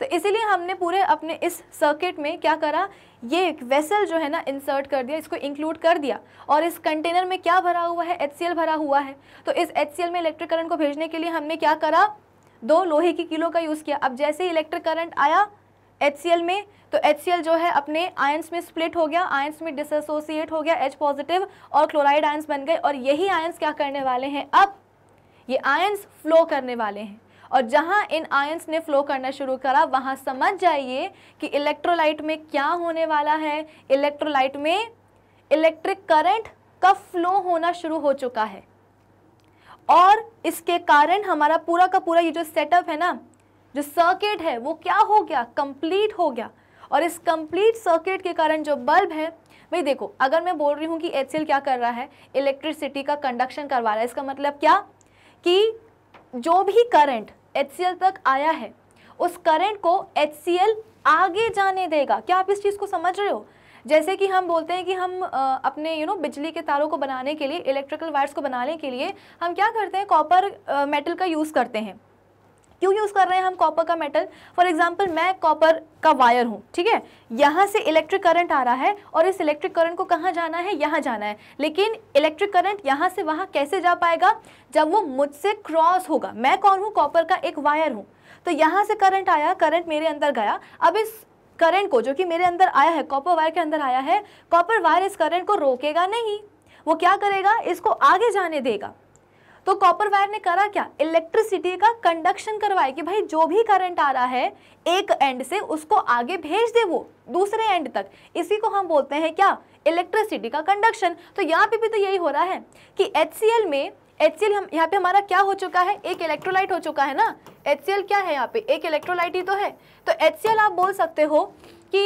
तो इसीलिए हमने पूरे अपने इस सर्किट में क्या करा ये एक वेसल जो है ना इंसर्ट कर दिया इसको इंक्लूड कर दिया और इस कंटेनर में क्या भरा हुआ है एच भरा हुआ है तो इस एच में इलेक्ट्रिक करंट को भेजने के लिए हमने क्या करा दो लोहे की किलो का यूज़ किया अब जैसे ही इलेक्ट्रिक करंट आया एच में तो एच जो है अपने आयंस में स्प्लिट हो गया आयंस में डिसोसिएट हो गया एच पॉजिटिव और क्लोराइड आयंस बन गए और यही आयंस क्या करने वाले हैं अब ये आयंस फ्लो करने वाले हैं और जहाँ इन आयंस ने फ्लो करना शुरू करा वहाँ समझ जाइए कि इलेक्ट्रोलाइट में क्या होने वाला है इलेक्ट्रोलाइट में इलेक्ट्रिक करंट का फ्लो होना शुरू हो चुका है और इसके कारण हमारा पूरा का पूरा ये जो सेटअप है ना जो सर्किट है वो क्या हो गया कंप्लीट हो गया और इस कंप्लीट सर्किट के कारण जो बल्ब है भाई देखो अगर मैं बोल रही हूँ कि एच क्या कर रहा है इलेक्ट्रिसिटी का कंडक्शन करवा रहा है इसका मतलब क्या कि जो भी करंट एच तक आया है उस करंट को एच आगे जाने देगा क्या आप इस चीज़ को समझ रहे हो जैसे कि हम बोलते हैं कि हम आ, अपने यू नो बिजली के तारों को बनाने के लिए इलेक्ट्रिकल वायर्स को बनाने के लिए हम क्या करते हैं कॉपर मेटल का यूज़ करते हैं क्यों यूज़ कर रहे हैं हम कॉपर का मेटल फॉर एग्जाम्पल मैं कॉपर का वायर हूँ ठीक है यहाँ से इलेक्ट्रिक करंट आ रहा है और इस इलेक्ट्रिक करंट को कहाँ जाना है यहाँ जाना है लेकिन इलेक्ट्रिक करंट यहाँ से वहाँ कैसे जा पाएगा जब वो मुझसे क्रॉस होगा मैं कौन हूँ कॉपर का एक वायर हूँ तो यहाँ से करंट आया करंट मेरे अंदर गया अब इस करंट को जो कि मेरे अंदर आया है कॉपर वायर के अंदर आया है कॉपर वायर इस करंट को रोकेगा नहीं वो क्या करेगा इसको आगे जाने देगा तो कॉपर वायर ने करा क्या इलेक्ट्रिसिटी का कंडक्शन करवाया कि भाई जो भी करंट आ रहा है एक एंड से उसको आगे भेज दे वो दूसरे एंड तक इसी को हम बोलते हैं क्या इलेक्ट्रिसिटी का कंडक्शन तो यहाँ पे भी तो यही हो रहा है कि एच में एच सी हम यहाँ पे हमारा क्या हो चुका है एक इलेक्ट्रोलाइट हो चुका है ना एच क्या है यहाँ पे एक इलेक्ट्रोलाइट ही तो है तो एच आप बोल सकते हो कि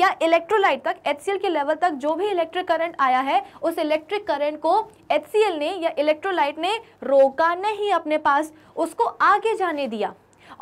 या इलेक्ट्रोलाइट तक एच के लेवल तक जो भी इलेक्ट्रिक करंट आया है उस इलेक्ट्रिक करंट को एच ने या इलेक्ट्रोलाइट ने रोका नहीं अपने पास उसको आगे जाने दिया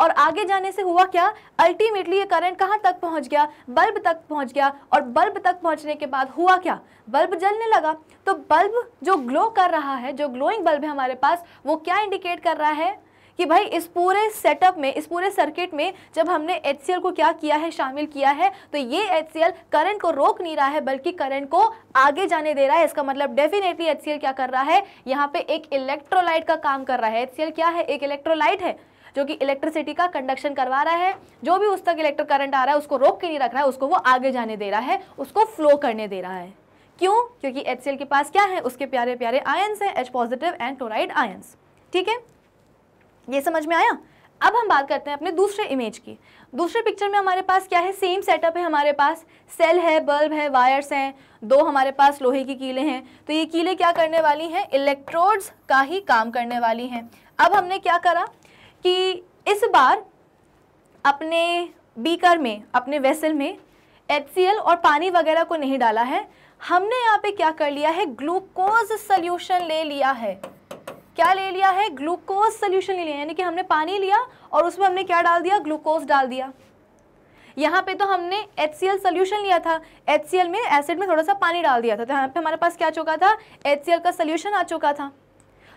और आगे जाने से हुआ क्या अल्टीमेटली ये करंट कहाँ तक पहुँच गया बल्ब तक पहुँच गया और बल्ब तक पहुँचने के बाद हुआ क्या बल्ब जलने लगा तो बल्ब जो ग्लो कर रहा है जो ग्लोइंग बल्ब है हमारे पास वो क्या इंडिकेट कर रहा है कि भाई इस पूरे सेटअप में इस पूरे सर्किट में जब हमने एच को क्या किया है शामिल किया है तो ये एच करंट को रोक नहीं रहा है बल्कि करंट को आगे जाने दे रहा है इसका मतलब डेफिनेटली एच क्या कर रहा है यहाँ पे एक इलेक्ट्रोलाइट का काम कर रहा है एच क्या है एक इलेक्ट्रोलाइट है जो कि इलेक्ट्रिसिटी का कंडक्शन करवा रहा है जो भी उस तक इलेक्ट्रिक करंट आ रहा है उसको रोक के नहीं रख रहा है उसको वो आगे जाने दे रहा है उसको फ्लो करने दे रहा है क्यों क्योंकि एच के पास क्या है उसके प्यारे प्यारे आयन्स हैं H positive and chloride ions ठीक है ये समझ में आया अब हम बात करते हैं अपने दूसरे इमेज की दूसरे पिक्चर में हमारे पास क्या है सेम सेटअप है हमारे पास सेल है बल्ब है वायर्स हैं दो हमारे पास लोहे की कीले हैं तो ये कीले क्या करने वाली हैं इलेक्ट्रोड्स का ही काम करने वाली हैं अब हमने क्या करा कि इस बार अपने बीकर में अपने वेसल में एच और पानी वगैरह को नहीं डाला है हमने यहाँ पे क्या कर लिया है ग्लूकोज सल्यूशन ले लिया है क्या ले लिया है ग्लूकोज सोल्यूशन ले लिया यानी कि हमने पानी लिया और उसमें हमने क्या डाल दिया ग्लूकोज डाल दिया यहाँ पे तो हमने एच सी एल सोल्यूशन लिया था एच सी एल में एसिड में थोड़ा सा पानी डाल दिया था तो यहाँ पे हमारे पास क्या चुका था एच सी एल का सोल्यूशन आ चुका था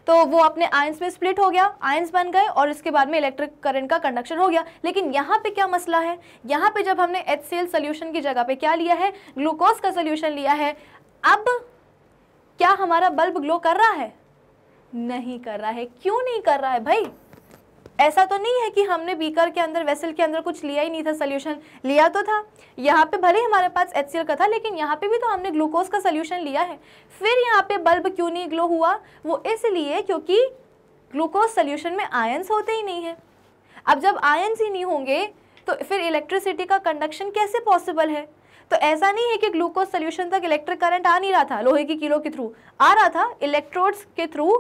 तो वो अपने आयंस में स्प्लिट हो गया आयंस बन गए और इसके बाद में इलेक्ट्रिक करंट का कंडक्शन हो गया लेकिन यहाँ पे क्या मसला है यहाँ पे जब हमने एच सी एल सोल्यूशन की जगह पे क्या लिया है ग्लूकोज का सोल्यूशन लिया है अब क्या हमारा बल्ब ग्लो कर रहा है नहीं कर रहा है क्यों नहीं कर रहा है भाई ऐसा तो नहीं है कि हमने बीकर के अंदर वेसल के अंदर कुछ लिया ही नहीं था सोल्यूशन लिया तो था यहाँ पे भले हमारे पास एच का था लेकिन यहाँ पे भी तो हमने ग्लूकोज का सोल्यूशन लिया है फिर यहाँ पे बल्ब क्यों नहीं ग्लो हुआ वो इसलिए क्योंकि ग्लूकोज सोल्यूशन में आयंस होते ही नहीं है अब जब आयंस ही नहीं होंगे तो फिर इलेक्ट्रिसिटी का कंडक्शन कैसे पॉसिबल है तो ऐसा नहीं है कि ग्लूकोज सोल्यूशन तक इलेक्ट्रिक करंट आ नहीं रहा था लोहे की किलो के थ्रू आ रहा था इलेक्ट्रोड्स के थ्रू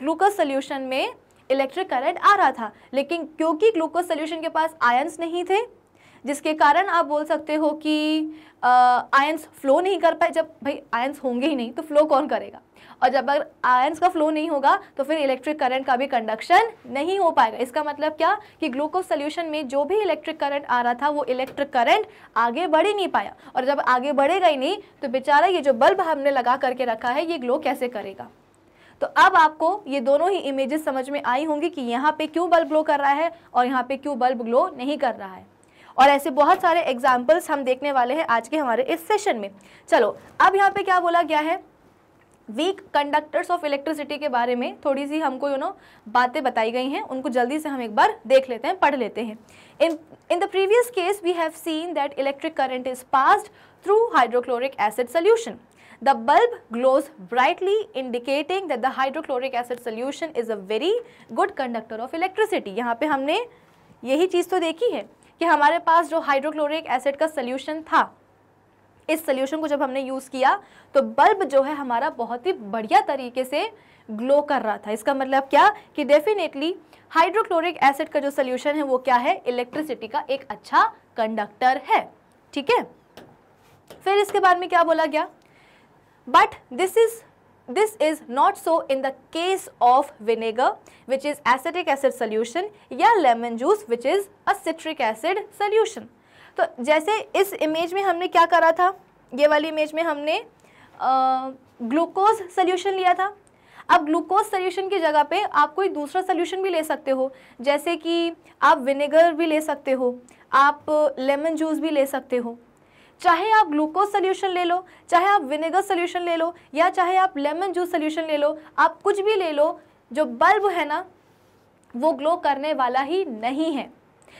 ग्लूकोज सोल्यूशन में इलेक्ट्रिक करंट आ रहा था लेकिन क्योंकि ग्लूकोज सोल्यूशन के पास आयंस नहीं थे जिसके कारण आप बोल सकते हो कि आयंस फ्लो नहीं कर पाए जब भाई आयंस होंगे ही नहीं तो फ्लो कौन करेगा और जब अगर आयंस का फ्लो नहीं होगा तो फिर इलेक्ट्रिक करंट का भी कंडक्शन नहीं हो पाएगा इसका मतलब क्या कि ग्लूकोज सोल्यूशन में जो भी इलेक्ट्रिक करंट आ रहा था वो इलेक्ट्रिक करंट आगे बढ़ ही नहीं पाया और जब आगे बढ़ेगा ही नहीं तो बेचारा ये जो बल्ब हमने लगा करके रखा है ये ग्लो कैसे करेगा तो अब आपको ये दोनों ही इमेजेस समझ में आई होंगी कि यहाँ पे क्यों बल्ब ग्लो कर रहा है और यहाँ पे क्यों बल्ब ग्लो नहीं कर रहा है और ऐसे बहुत सारे एग्जाम्पल्स हम देखने वाले हैं आज के हमारे इस सेशन में चलो अब यहाँ पे क्या बोला गया है वीक कंडक्टर्स ऑफ इलेक्ट्रिसिटी के बारे में थोड़ी सी हमको यू नो बातें बताई गई हैं उनको जल्दी से हम एक बार देख लेते हैं पढ़ लेते हैं in in the previous case we have seen that electric current is passed through hydrochloric acid solution The bulb glows brightly indicating that the hydrochloric acid solution is a very good conductor of electricity. yahan pe हमने यही चीज़ तो देखी है ki हमारे पास जो hydrochloric acid का solution था इस सोल्यूशन को जब हमने यूज़ किया तो बल्ब जो है हमारा बहुत ही बढ़िया तरीके से ग्लो कर रहा था इसका मतलब क्या कि डेफिनेटली हाइड्रोक्लोरिक एसिड का जो सोल्यूशन है वो क्या है इलेक्ट्रिसिटी का एक अच्छा कंडक्टर है ठीक है फिर इसके बाद में क्या बोला गया but this is this is not so in the case of vinegar which is acetic acid solution ya lemon juice which is a citric acid solution to jaise is image mein humne kya kara tha ye wali image mein humne uh, glucose solution liya tha अब glucose solution की जगह पे आप कोई दूसरा solution भी ले सकते हो जैसे कि आप विनेगर भी ले सकते हो आप लेमन जूस भी ले सकते हो चाहे आप ग्लूकोज सोल्यूशन ले लो चाहे आप विनेगर सोल्यूशन ले लो या चाहे आप लेमन जूस सोल्यूशन ले लो आप कुछ भी ले लो जो बल्ब है ना वो ग्लो करने वाला ही नहीं है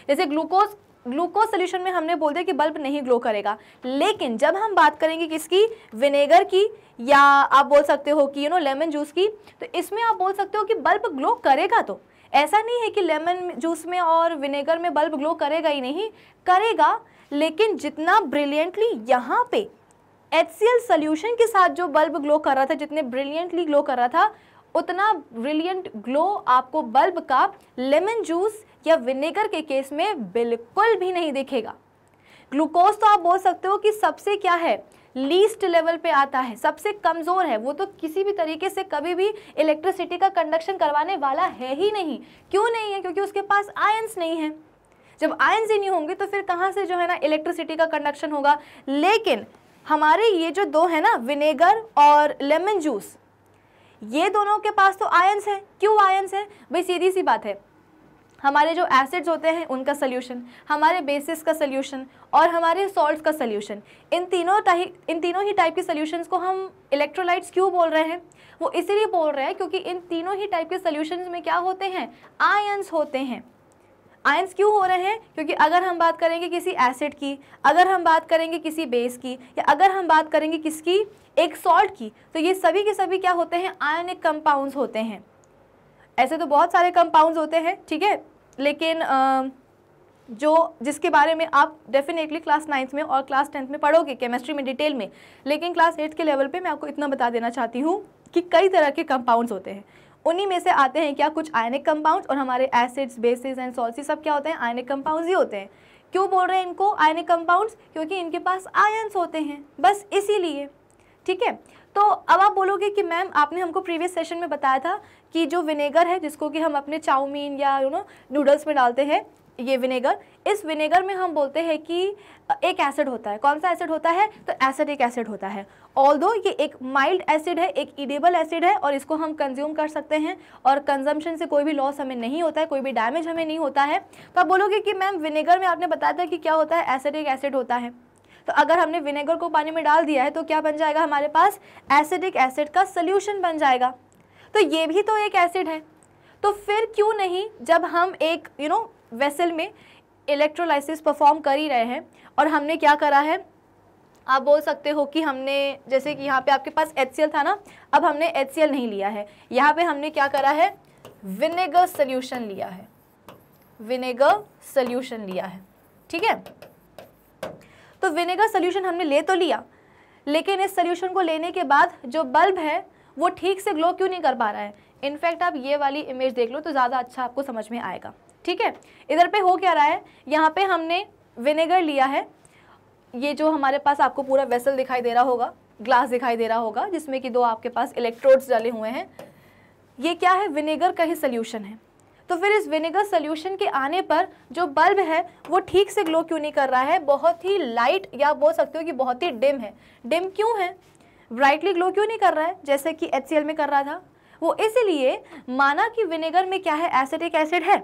जैसे ग्लूकोज ग्लूकोज सोल्यूशन में हमने बोल दिया कि बल्ब नहीं ग्लो करेगा लेकिन जब हम बात करेंगे किसकी विनेगर की या आप बोल सकते हो कि यू नो लेमन जूस की तो इसमें आप बोल सकते हो कि बल्ब ग्लो करेगा तो ऐसा नहीं है कि लेमन जूस में और विनेगर में बल्ब ग्लो करेगा ही नहीं करेगा लेकिन जितना ब्रिलियंटली यहाँ पे एच सी एल सोल्यूशन के साथ जो बल्ब ग्लो कर रहा था जितने ब्रिलियंटली ग्लो कर रहा था उतना ब्रिलियंट ग्लो आपको बल्ब का लेमन जूस या विनेगर के केस में बिल्कुल भी नहीं दिखेगा ग्लूकोज तो आप बोल सकते हो कि सबसे क्या है लीस्ट लेवल पे आता है सबसे कमज़ोर है वो तो किसी भी तरीके से कभी भी इलेक्ट्रिसिटी का कंडक्शन करवाने वाला है ही नहीं क्यों नहीं है क्योंकि उसके पास आयंस नहीं है जब आयन ही नहीं होंगे तो फिर कहाँ से जो है ना इलेक्ट्रिसिटी का कंडक्शन होगा लेकिन हमारे ये जो दो है ना विनेगर और लेमन जूस ये दोनों के पास तो आयन्स हैं क्यों आयन्स हैं भाई सीधी सी बात है हमारे जो एसिड्स होते हैं उनका सोल्यूशन हमारे बेसिस का सोल्यूशन और हमारे सॉल्ट्स का सोल्यूशन इन तीनों टाइप इन तीनों ही टाइप के सोल्यूशंस को हम इलेक्ट्रोलाइट्स क्यों बोल रहे हैं वो इसीलिए बोल रहे हैं क्योंकि इन तीनों ही टाइप के सल्यूशंस में क्या होते हैं आयंस होते हैं आयंस क्यों हो रहे हैं क्योंकि अगर हम बात करेंगे किसी एसिड की अगर हम बात करेंगे किसी बेस की या अगर हम बात करेंगे किसकी एक सॉल्ट की तो ये सभी के सभी क्या होते हैं आयनिक कंपाउंड्स होते हैं ऐसे तो बहुत सारे कंपाउंड्स होते हैं ठीक है लेकिन आ, जो जिसके बारे में आप डेफिनेटली क्लास नाइन्थ में और क्लास टेंथ में पढ़ोगे केमिस्ट्री में डिटेल में लेकिन क्लास एट्थ के लेवल पे मैं आपको इतना बता देना चाहती हूँ कि कई तरह के कंपाउंड्स होते हैं उन्हीं में से आते हैं क्या कुछ आयनिक कंपाउंड और हमारे एसिड्स बेसिस एंड सॉल्स सब क्या होते हैं आयनिक कंपाउंड्स ही होते हैं क्यों बोल रहे हैं इनको आयनिक कंपाउंड्स क्योंकि इनके पास आयन्स होते हैं बस इसीलिए ठीक है तो अब आप बोलोगे कि मैम आपने हमको प्रीवियस सेशन में बताया था कि जो विनेगर है जिसको कि हम अपने चाउमीन या यू नो नूडल्स में डालते हैं ये विनेगर इस विनेगर में हम बोलते हैं कि एक एसिड होता है कौन सा एसिड होता है तो एक एसिड होता है ऑल ये एक माइल्ड एसिड है एक ईडेबल एसिड है और इसको हम कंज्यूम कर सकते हैं और कंजम्पशन से कोई भी लॉस हमें नहीं होता है कोई भी डैमेज हमें नहीं होता है तो आप बोलोगे कि मैम विनेगर में आपने बताया था कि क्या होता है एसिडिक एसिड होता है तो अगर हमने विनेगर को पानी में डाल दिया है तो क्या बन जाएगा हमारे पास एसिडिक एसिड का सोल्यूशन बन जाएगा तो ये भी तो एक एसिड है तो फिर क्यों नहीं जब हम एक you you know know, vessel में इलेक्ट्रोलाइसिस परफॉर्म कर ही रहे हैं और हमने क्या करा है आप बोल सकते हो कि हमने जैसे कि यहाँ पे आपके पास एच था ना अब हमने एच नहीं लिया है यहाँ पे हमने क्या करा है विनेगर सल्यूशन लिया है विनेगर सल्यूशन लिया है ठीक है तो विनेगर सल्यूशन हमने ले तो लिया लेकिन इस सल्यूशन को लेने के बाद जो बल्ब है वो ठीक से ग्लो क्यों नहीं कर पा रहा है इनफैक्ट आप ये वाली इमेज देख लो तो ज़्यादा अच्छा आपको समझ में आएगा ठीक है इधर पे हो क्या रहा है यहाँ पे हमने विनेगर लिया है ये जो हमारे पास आपको पूरा वेसल दिखाई दे रहा होगा ग्लास दिखाई दे रहा होगा जिसमें कि दो आपके पास इलेक्ट्रोड्स डाले हुए हैं ये क्या है विनेगर का ही सोल्यूशन है तो फिर इस विनेगर सोल्यूशन के आने पर जो बल्ब है वो ठीक से ग्लो क्यों नहीं कर रहा है बहुत ही लाइट या बोल सकते हो कि बहुत ही डिम है डिम क्यों है ब्राइटली ग्लो क्यों नहीं कर रहा है जैसे कि एच में कर रहा था वो इसलिए माना कि विनेगर में क्या है एसिटिक एसिड है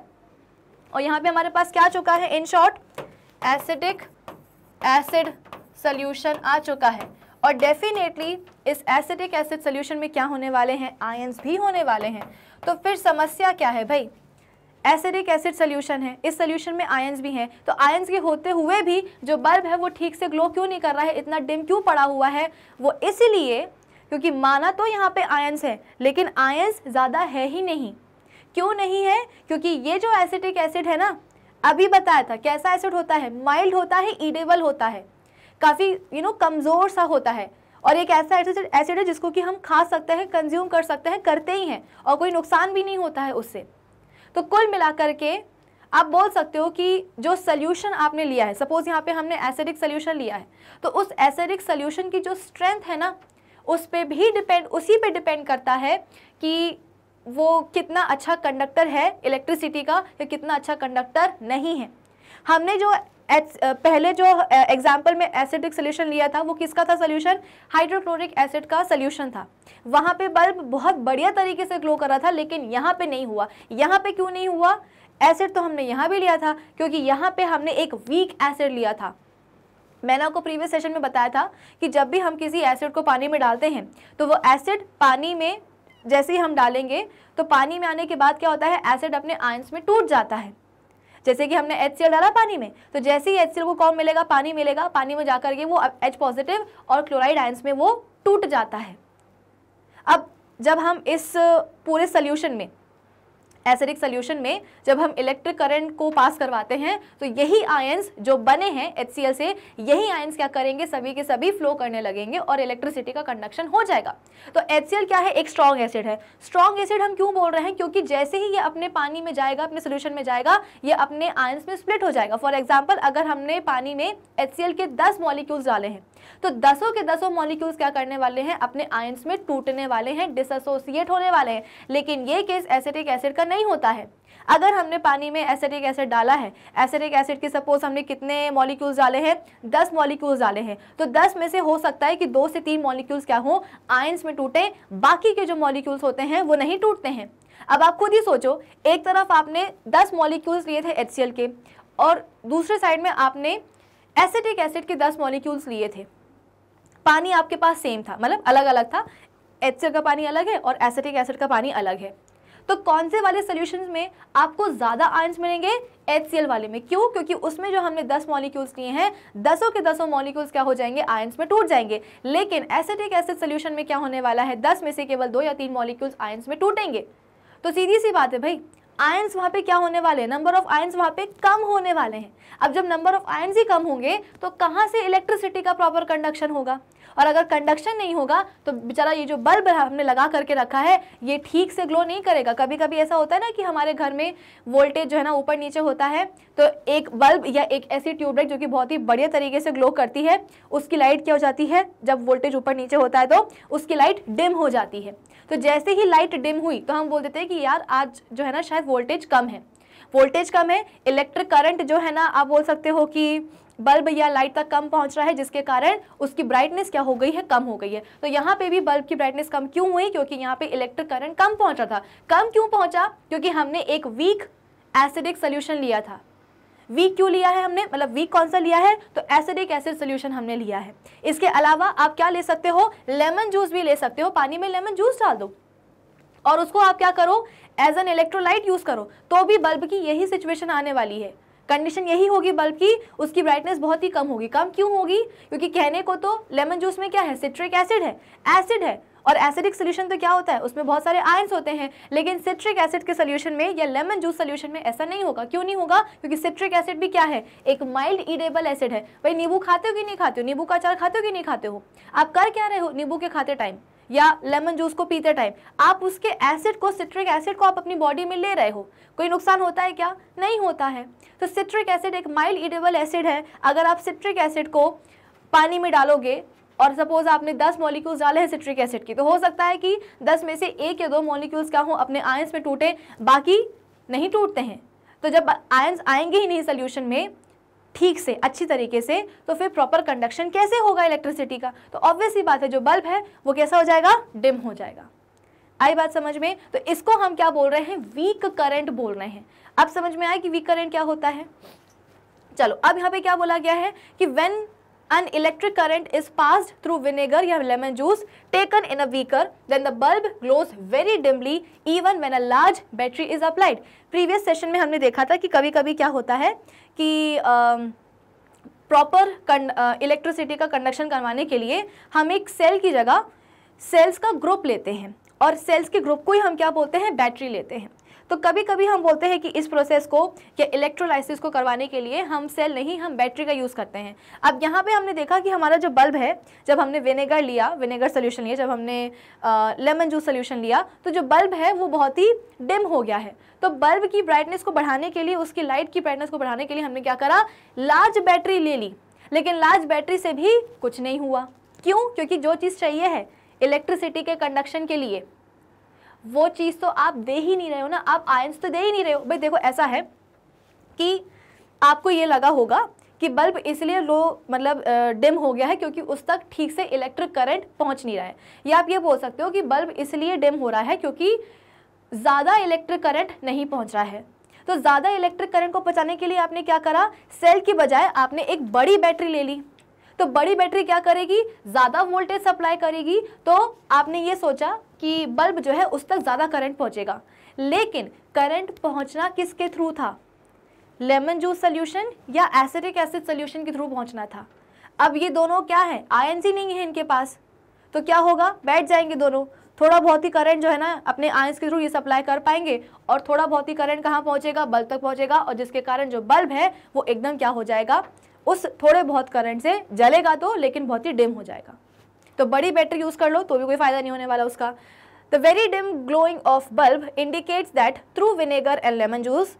और यहाँ पे हमारे पास क्या चुका है in short acidic acid solution आ चुका है और डेफिनेटली इस एसिडिक एसिड सोल्यूशन में क्या होने वाले हैं आयंस भी होने वाले हैं तो फिर समस्या क्या है भाई एसिडिक एसिड सोल्यूशन है इस सोल्यूशन में आयंस भी हैं तो आयंस के होते हुए भी जो बल्ब है वो ठीक से ग्लो क्यों नहीं कर रहा है इतना डिम क्यों पड़ा हुआ है वो इसलिए क्योंकि माना तो यहाँ पे आयंस है लेकिन आयंस ज़्यादा है ही नहीं क्यों नहीं है क्योंकि ये जो एसिटिक एसिड है ना अभी बताया था कैसा एसिड होता है माइल्ड होता है ईडेबल होता है काफ़ी यू नो कमज़ोर सा होता है और एक ऐसा एसिड है जिसको कि हम खा सकते हैं कंज्यूम कर सकते हैं करते ही हैं और कोई नुकसान भी नहीं होता है उससे तो कुल मिलाकर के आप बोल सकते हो कि जो सल्यूशन आपने लिया है सपोज यहाँ पे हमने एसिडिक सल्यूशन लिया है तो उस एसिडिक सल्यूशन की जो स्ट्रेंथ है ना उस पर भी डिपेंड उसी पर डिपेंड करता है कि वो कितना अच्छा कंडक्टर है इलेक्ट्रिसिटी का या कितना अच्छा कंडक्टर नहीं है हमने जो पहले जो एग्जाम्पल में एसिडिक सोल्यूशन लिया था वो किसका था सोल्यूशन हाइड्रोक्लोरिक एसिड का सोल्यूशन था वहाँ पे बल्ब बहुत बढ़िया तरीके से ग्लो कर रहा था लेकिन यहाँ पे नहीं हुआ यहाँ पे क्यों नहीं हुआ एसिड तो हमने यहाँ भी लिया था क्योंकि यहाँ पे हमने एक वीक एसिड लिया था मैंने आपको प्रीवियस सेशन में बताया था कि जब भी हम किसी एसिड को पानी में डालते हैं तो वो एसिड पानी में जैसे ही हम डालेंगे तो पानी में आने के बाद क्या होता है एसिड अपने आयंस में टूट जाता है जैसे कि हमने एच डाला पानी में तो जैसे ही एच को कौन मिलेगा पानी मिलेगा पानी में जाकर के वो एच पॉजिटिव और क्लोराइड आयंस में वो टूट जाता है अब जब हम इस पूरे सोल्यूशन में एसिडिक सोल्यूशन में जब हम इलेक्ट्रिक करंट को पास करवाते हैं तो यही आयंस जो बने हैं एच से यही आयंस क्या करेंगे सभी के सभी फ्लो करने लगेंगे और इलेक्ट्रिसिटी का कंडक्शन हो जाएगा तो एच क्या है एक स्ट्रॉन्ग एसिड है स्ट्रॉन्ग एसिड हम क्यों बोल रहे हैं क्योंकि जैसे ही ये अपने पानी में जाएगा अपने सोल्यूशन में जाएगा ये अपने आयंस में स्प्लिट हो जाएगा फॉर एग्जाम्पल अगर हमने पानी में एच के दस मॉलिक्यूल्स डाले हैं तो दसों के दसों मॉलिक्यूल्स क्या करने वाले हैं अपने आयंस में टूटने वाले हैं डिसोसिएट होने वाले हैं लेकिन ये केस एसिटिक एसिड का नहीं होता है अगर हमने पानी में एसिटिक एसिड डाला है एसिटिक एसिड के सपोज हमने कितने मॉलिक्यूल्स डाले हैं दस मॉलिक्यूल्स डाले हैं तो दस में से हो सकता है कि दो से तीन मॉलिक्यूल्स क्या हों आयंस में टूटे बाकी के जो मॉलिक्यूल्स होते हैं वो नहीं टूटते हैं अब आप खुद ही सोचो एक तरफ आपने दस मॉलिक्यूल्स लिए थे एच के और दूसरे साइड में आपने एसिटिक एसिड के दस मॉलिक्यूल्स लिए थे पानी आपके पास सेम था मतलब अलग अलग था एच का पानी अलग है और एसिटिक एसिड का पानी अलग है तो कौन से वाले सोल्यूशन में आपको ज़्यादा आयंस मिलेंगे एच वाले में क्यों क्योंकि उसमें जो हमने 10 मॉलिक्यूल्स लिए हैं दसों के दसों मॉलिक्यूल्स क्या हो जाएंगे आयंस में टूट जाएंगे लेकिन एसिटिक एसिड सोल्यूशन में क्या होने वाला है दस में से केवल दो या तीन मॉलिक्यूल्स आयंस में टूटेंगे तो सीधी सी बात है भाई आयंस वहाँ पे क्या होने वाले हैं नंबर ऑफ आयंस वहाँ पे कम होने वाले हैं अब जब नंबर ऑफ आयंस ही कम होंगे तो कहाँ से इलेक्ट्रिसिटी का प्रॉपर कंडक्शन होगा और अगर कंडक्शन नहीं होगा तो बेचारा ये जो बल्ब हमने लगा करके रखा है ये ठीक से ग्लो नहीं करेगा कभी कभी ऐसा होता है ना कि हमारे घर में वोल्टेज जो है ना ऊपर नीचे होता है तो एक बल्ब या एक ऐसी ट्यूबलाइट जो कि बहुत ही बढ़िया तरीके से ग्लो करती है उसकी लाइट क्या हो जाती है जब वोल्टेज ऊपर नीचे होता है तो उसकी लाइट डिम हो जाती है तो जैसे ही लाइट डिम हुई तो हम बोल देते हैं कि यार आज जो है ना शायद वोल्टेज कम है वोल्टेज कम है इलेक्ट्रिक करंट जो है ना आप बोल सकते हो कि बल्ब या लाइट तक कम पहुंच रहा है जिसके कारण उसकी ब्राइटनेस क्या हो गई है कम हो गई है तो यहाँ पे भी बल्ब की ब्राइटनेस कम क्यों हुई क्योंकि यहाँ पे इलेक्ट्रिक करंट कम पहुंच रहा था कम क्यों पहुंचा क्योंकि हमने एक वीक एसिडिक सोल्यूशन लिया था वीक क्यों लिया है हमने मतलब वीक कौन सा लिया है तो एसिडिक एसिड सोल्यूशन हमने लिया है इसके अलावा आप क्या ले सकते हो लेमन जूस भी ले सकते हो पानी में लेमन जूस डाल दो और उसको आप क्या करो एज एन इलेक्ट्रोलाइट यूज़ करो तो भी बल्ब की यही सिचुएशन आने वाली है कंडीशन यही होगी बल्कि उसकी ब्राइटनेस बहुत ही कम होगी कम क्यों होगी क्योंकि कहने को तो लेमन जूस में क्या है सिट्रिक एसिड है एसिड है और एसिडिक सोल्यूशन तो क्या होता है उसमें बहुत सारे आयंस होते हैं लेकिन सिट्रिक एसिड के सोल्यूशन में या लेमन जूस सोल्यूशन में ऐसा नहीं होगा क्यों नहीं होगा क्योंकि सिट्रिक एसिड भी क्या है एक माइल्ड ईडेबल एसिड है भाई नींबू खाते हो कि नहीं खाते हो नींबू का अचार खाते हो कि नहीं खाते हो आप कर क्या रहे हो नींबू के खाते टाइम या लेमन जूस को पीते टाइम आप उसके एसिड को सिट्रिक एसिड को आप अपनी बॉडी में ले रहे हो कोई नुकसान होता है क्या नहीं होता है तो सिट्रिक एसिड एक माइल्ड इडेबल एसिड है अगर आप सिट्रिक एसिड को पानी में डालोगे और सपोज आपने 10 मॉलिक्यूल्स डाले हैं सिट्रिक एसिड की तो हो सकता है कि 10 में से एक या दो मॉलिक्यूल्स क्या हो अपने आयंस में टूटे बाकी नहीं टूटते हैं तो जब आयंस आएंगे ही नहीं सोल्यूशन में ठीक से अच्छी तरीके से तो फिर प्रॉपर कंडक्शन कैसे होगा इलेक्ट्रिसिटी का तो ऑब्वियस ही बात है जो बल्ब है वो कैसा हो जाएगा डिम हो जाएगा आई बात समझ में तो इसको हम क्या बोल रहे हैं वीक करंट बोल रहे हैं अब समझ में आया कि वीक करेंट क्या होता है चलो अब यहाँ पे क्या बोला गया है कि when an electric current is pass through vinegar या lemon juice taken in a beaker then the bulb glows very dimly even when a large battery is applied previous session में हमने देखा था कि कभी कभी क्या होता है कि प्रॉपर इलेक्ट्रिसिटी का कंडक्शन करवाने के लिए हम एक सेल की जगह सेल्स का ग्रुप लेते हैं और सेल्स के ग्रुप को ही हम क्या बोलते हैं बैटरी लेते हैं तो कभी कभी हम बोलते हैं कि इस प्रोसेस को या इलेक्ट्रोलाइसिस को करवाने के लिए हम सेल नहीं हम बैटरी का यूज़ करते हैं अब यहाँ पर हमने देखा कि हमारा जो बल्ब है जब हमने विनेगर लिया विनेगर सोल्यूशन लिया जब हमने लेमन जूस सोल्यूशन लिया तो जो बल्ब है वो बहुत ही डिम हो गया है तो बल्ब की ब्राइटनेस को बढ़ाने के लिए उसकी लाइट की ब्राइटनेस को बढ़ाने के लिए हमने क्या करा लार्ज बैटरी ले ली लेकिन लार्ज बैटरी से भी कुछ नहीं हुआ क्यों क्योंकि जो चीज़ चाहिए है इलेक्ट्रिसिटी के कंडक्शन के लिए वो चीज़ तो आप दे ही नहीं रहे हो ना आप आयंस तो दे ही नहीं रहे हो भाई देखो ऐसा है कि आपको ये लगा होगा कि बल्ब इसलिए लो मतलब डिम हो गया है क्योंकि उस तक ठीक से इलेक्ट्रिक करंट पहुंच नहीं रहा है या आप ये बोल सकते हो कि बल्ब इसलिए डिम हो रहा है क्योंकि ज़्यादा इलेक्ट्रिक करंट नहीं पहुंच रहा है तो ज़्यादा इलेक्ट्रिक करंट को बचाने के लिए आपने क्या करा सेल की बजाय आपने एक बड़ी बैटरी ले ली तो बड़ी बैटरी क्या करेगी ज़्यादा वोल्टेज सप्लाई करेगी तो आपने ये सोचा कि बल्ब जो है उस तक ज़्यादा करंट पहुँचेगा लेकिन करंट पहुँचना किसके थ्रू था लेमन जूस सोल्यूशन या एसिडिक एसिड सोल्यूशन के थ्रू पहुँचना था अब ये दोनों क्या है आयन सी नहीं है इनके पास तो क्या होगा बैठ जाएंगे दोनों थोड़ा बहुत ही करंट जो है ना अपने आयंस के थ्रू ये सप्लाई कर पाएंगे और थोड़ा बहुत ही करंट कहाँ पहुँचेगा बल्ब तक पहुँचेगा और जिसके कारण जो बल्ब है वो एकदम क्या हो जाएगा उस थोड़े बहुत करंट से जलेगा तो लेकिन बहुत ही डिम हो जाएगा तो बड़ी बैटरी यूज़ कर लो तो भी कोई फ़ायदा नहीं होने वाला उसका the very dim glowing of bulb indicates that through vinegar and lemon juice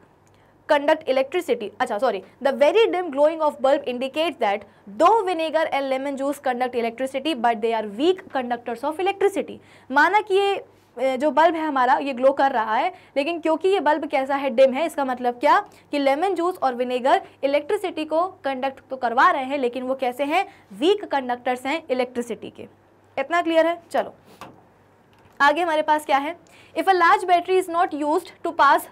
conduct electricity अच्छा sorry the very dim glowing of bulb indicates that though vinegar and lemon juice conduct electricity but they are weak conductors of electricity माना कि ये जो bulb है हमारा ये glow कर रहा है लेकिन क्योंकि ये बल्ब कैसा है डिम है इसका मतलब क्या कि लेमन जूस और विनेगर इलेक्ट्रिसिटी को कंडक्ट तो करवा रहे हैं लेकिन वो कैसे हैं वीक कंडक्टर्स हैं इलेक्ट्रिसिटी के इतना क्लियर है चलो आगे हमारे पास क्या है if a large battery is not use to pass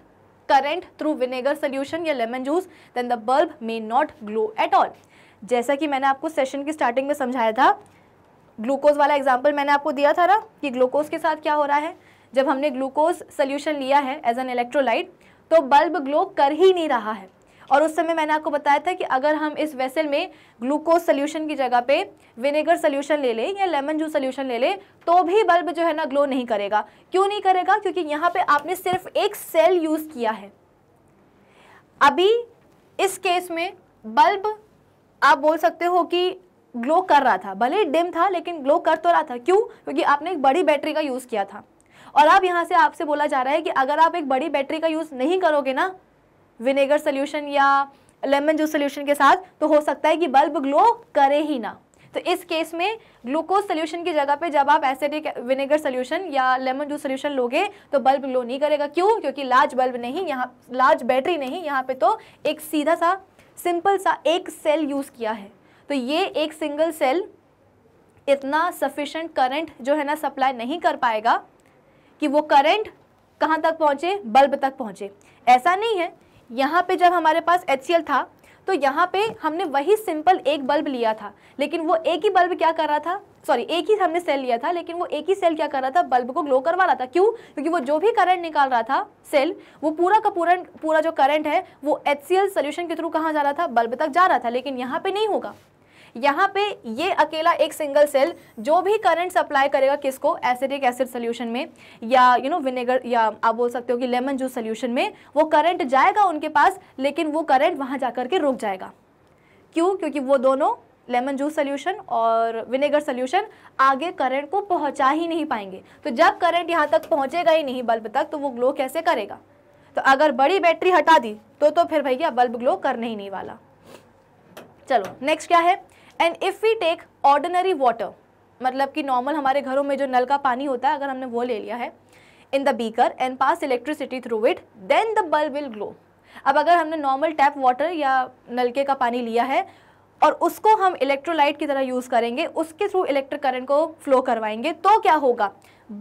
current through vinegar solution या lemon juice then the bulb may not glow at all जैसा कि मैंने आपको सेशन की स्टार्टिंग में समझाया था ग्लूकोज वाला एग्जाम्पल मैंने आपको दिया था ना कि ग्लूकोज के साथ क्या हो रहा है जब हमने ग्लूकोज सोल्यूशन लिया है एज एन इलेक्ट्रोलाइट तो बल्ब ग्लो कर ही नहीं रहा है और उस समय मैंने आपको बताया था कि अगर हम इस वेसल में ग्लूकोज सोल्यूशन की जगह पे विनेगर सोल्यूशन ले लें या लेमन जूस सोल्यूशन ले लें तो भी बल्ब जो है ना ग्लो नहीं करेगा क्यों नहीं करेगा क्योंकि यहाँ पे आपने सिर्फ एक सेल यूज़ किया है अभी इस केस में बल्ब आप बोल सकते हो कि ग्लो कर रहा था भले ही डिम था लेकिन ग्लो कर तो रहा था क्यों क्योंकि आपने एक बड़ी बैटरी का यूज़ किया था और अब यहाँ से आपसे बोला जा रहा है कि अगर आप एक बड़ी बैटरी का यूज़ नहीं करोगे ना विनेगर सोल्यूशन या लेमन जूस सोल्यूशन के साथ तो हो सकता है कि बल्ब ग्लो करे ही ना तो इस केस में ग्लूकोज सोल्यूशन की जगह पे जब आप एसिडिक विनेगर सोल्यूशन या लेमन जूस सोल्यूशन लोगे तो बल्ब ग्लो नहीं करेगा क्यों क्योंकि लार्ज बल्ब नहीं यहाँ लार्ज बैटरी नहीं यहाँ पे तो एक सीधा सा सिंपल सा एक सेल यूज़ किया है तो ये एक सिंगल सेल इतना सफिशेंट करंट जो है ना सप्लाई नहीं कर पाएगा कि वो करंट कहाँ तक पहुँचे बल्ब तक पहुँचे ऐसा नहीं है यहाँ पे जब हमारे पास एच था तो यहाँ पे हमने वही सिंपल एक बल्ब लिया था लेकिन वो एक ही बल्ब क्या कर रहा था सॉरी एक ही हमने सेल लिया था लेकिन वो एक ही सेल क्या कर रहा था बल्ब को ग्लो करवा रहा था क्यों क्योंकि वो जो भी करंट निकाल रहा था सेल वो पूरा का पूरा पूरा जो करंट है वो एच सी सोल्यूशन के थ्रू कहाँ जा रहा था बल्ब तक जा रहा था लेकिन यहाँ पर नहीं होगा यहाँ पे ये अकेला एक सिंगल सेल जो भी करंट सप्लाई करेगा किसको एसिडिक एसिड सोल्यूशन में या यू नो विनेगर या आप बोल सकते हो कि लेमन जूस सोल्यूशन में वो करंट जाएगा उनके पास लेकिन वो करंट वहाँ जा के रुक जाएगा क्यों क्योंकि वो दोनों लेमन जूस सोल्यूशन और विनेगर सोल्यूशन आगे करंट को पहुंचा ही नहीं पाएंगे तो जब करंट यहाँ तक पहुंचेगा ही नहीं बल्ब तक तो वो ग्लो कैसे करेगा तो अगर बड़ी बैटरी हटा दी तो तो फिर भैया बल्ब ग्लो करने ही नहीं वाला चलो नेक्स्ट क्या है and if we take ordinary water मतलब कि नॉर्मल हमारे घरों में जो नल का पानी होता है अगर हमने वो ले लिया है in the beaker and pass electricity through it then the bulb will glow अब अगर हमने नॉर्मल टैप वाटर या नलके का पानी लिया है और उसको हम इलेक्ट्रोलाइट की तरह यूज़ करेंगे उसके थ्रू इलेक्ट्रिक करंट को फ्लो करवाएंगे तो क्या होगा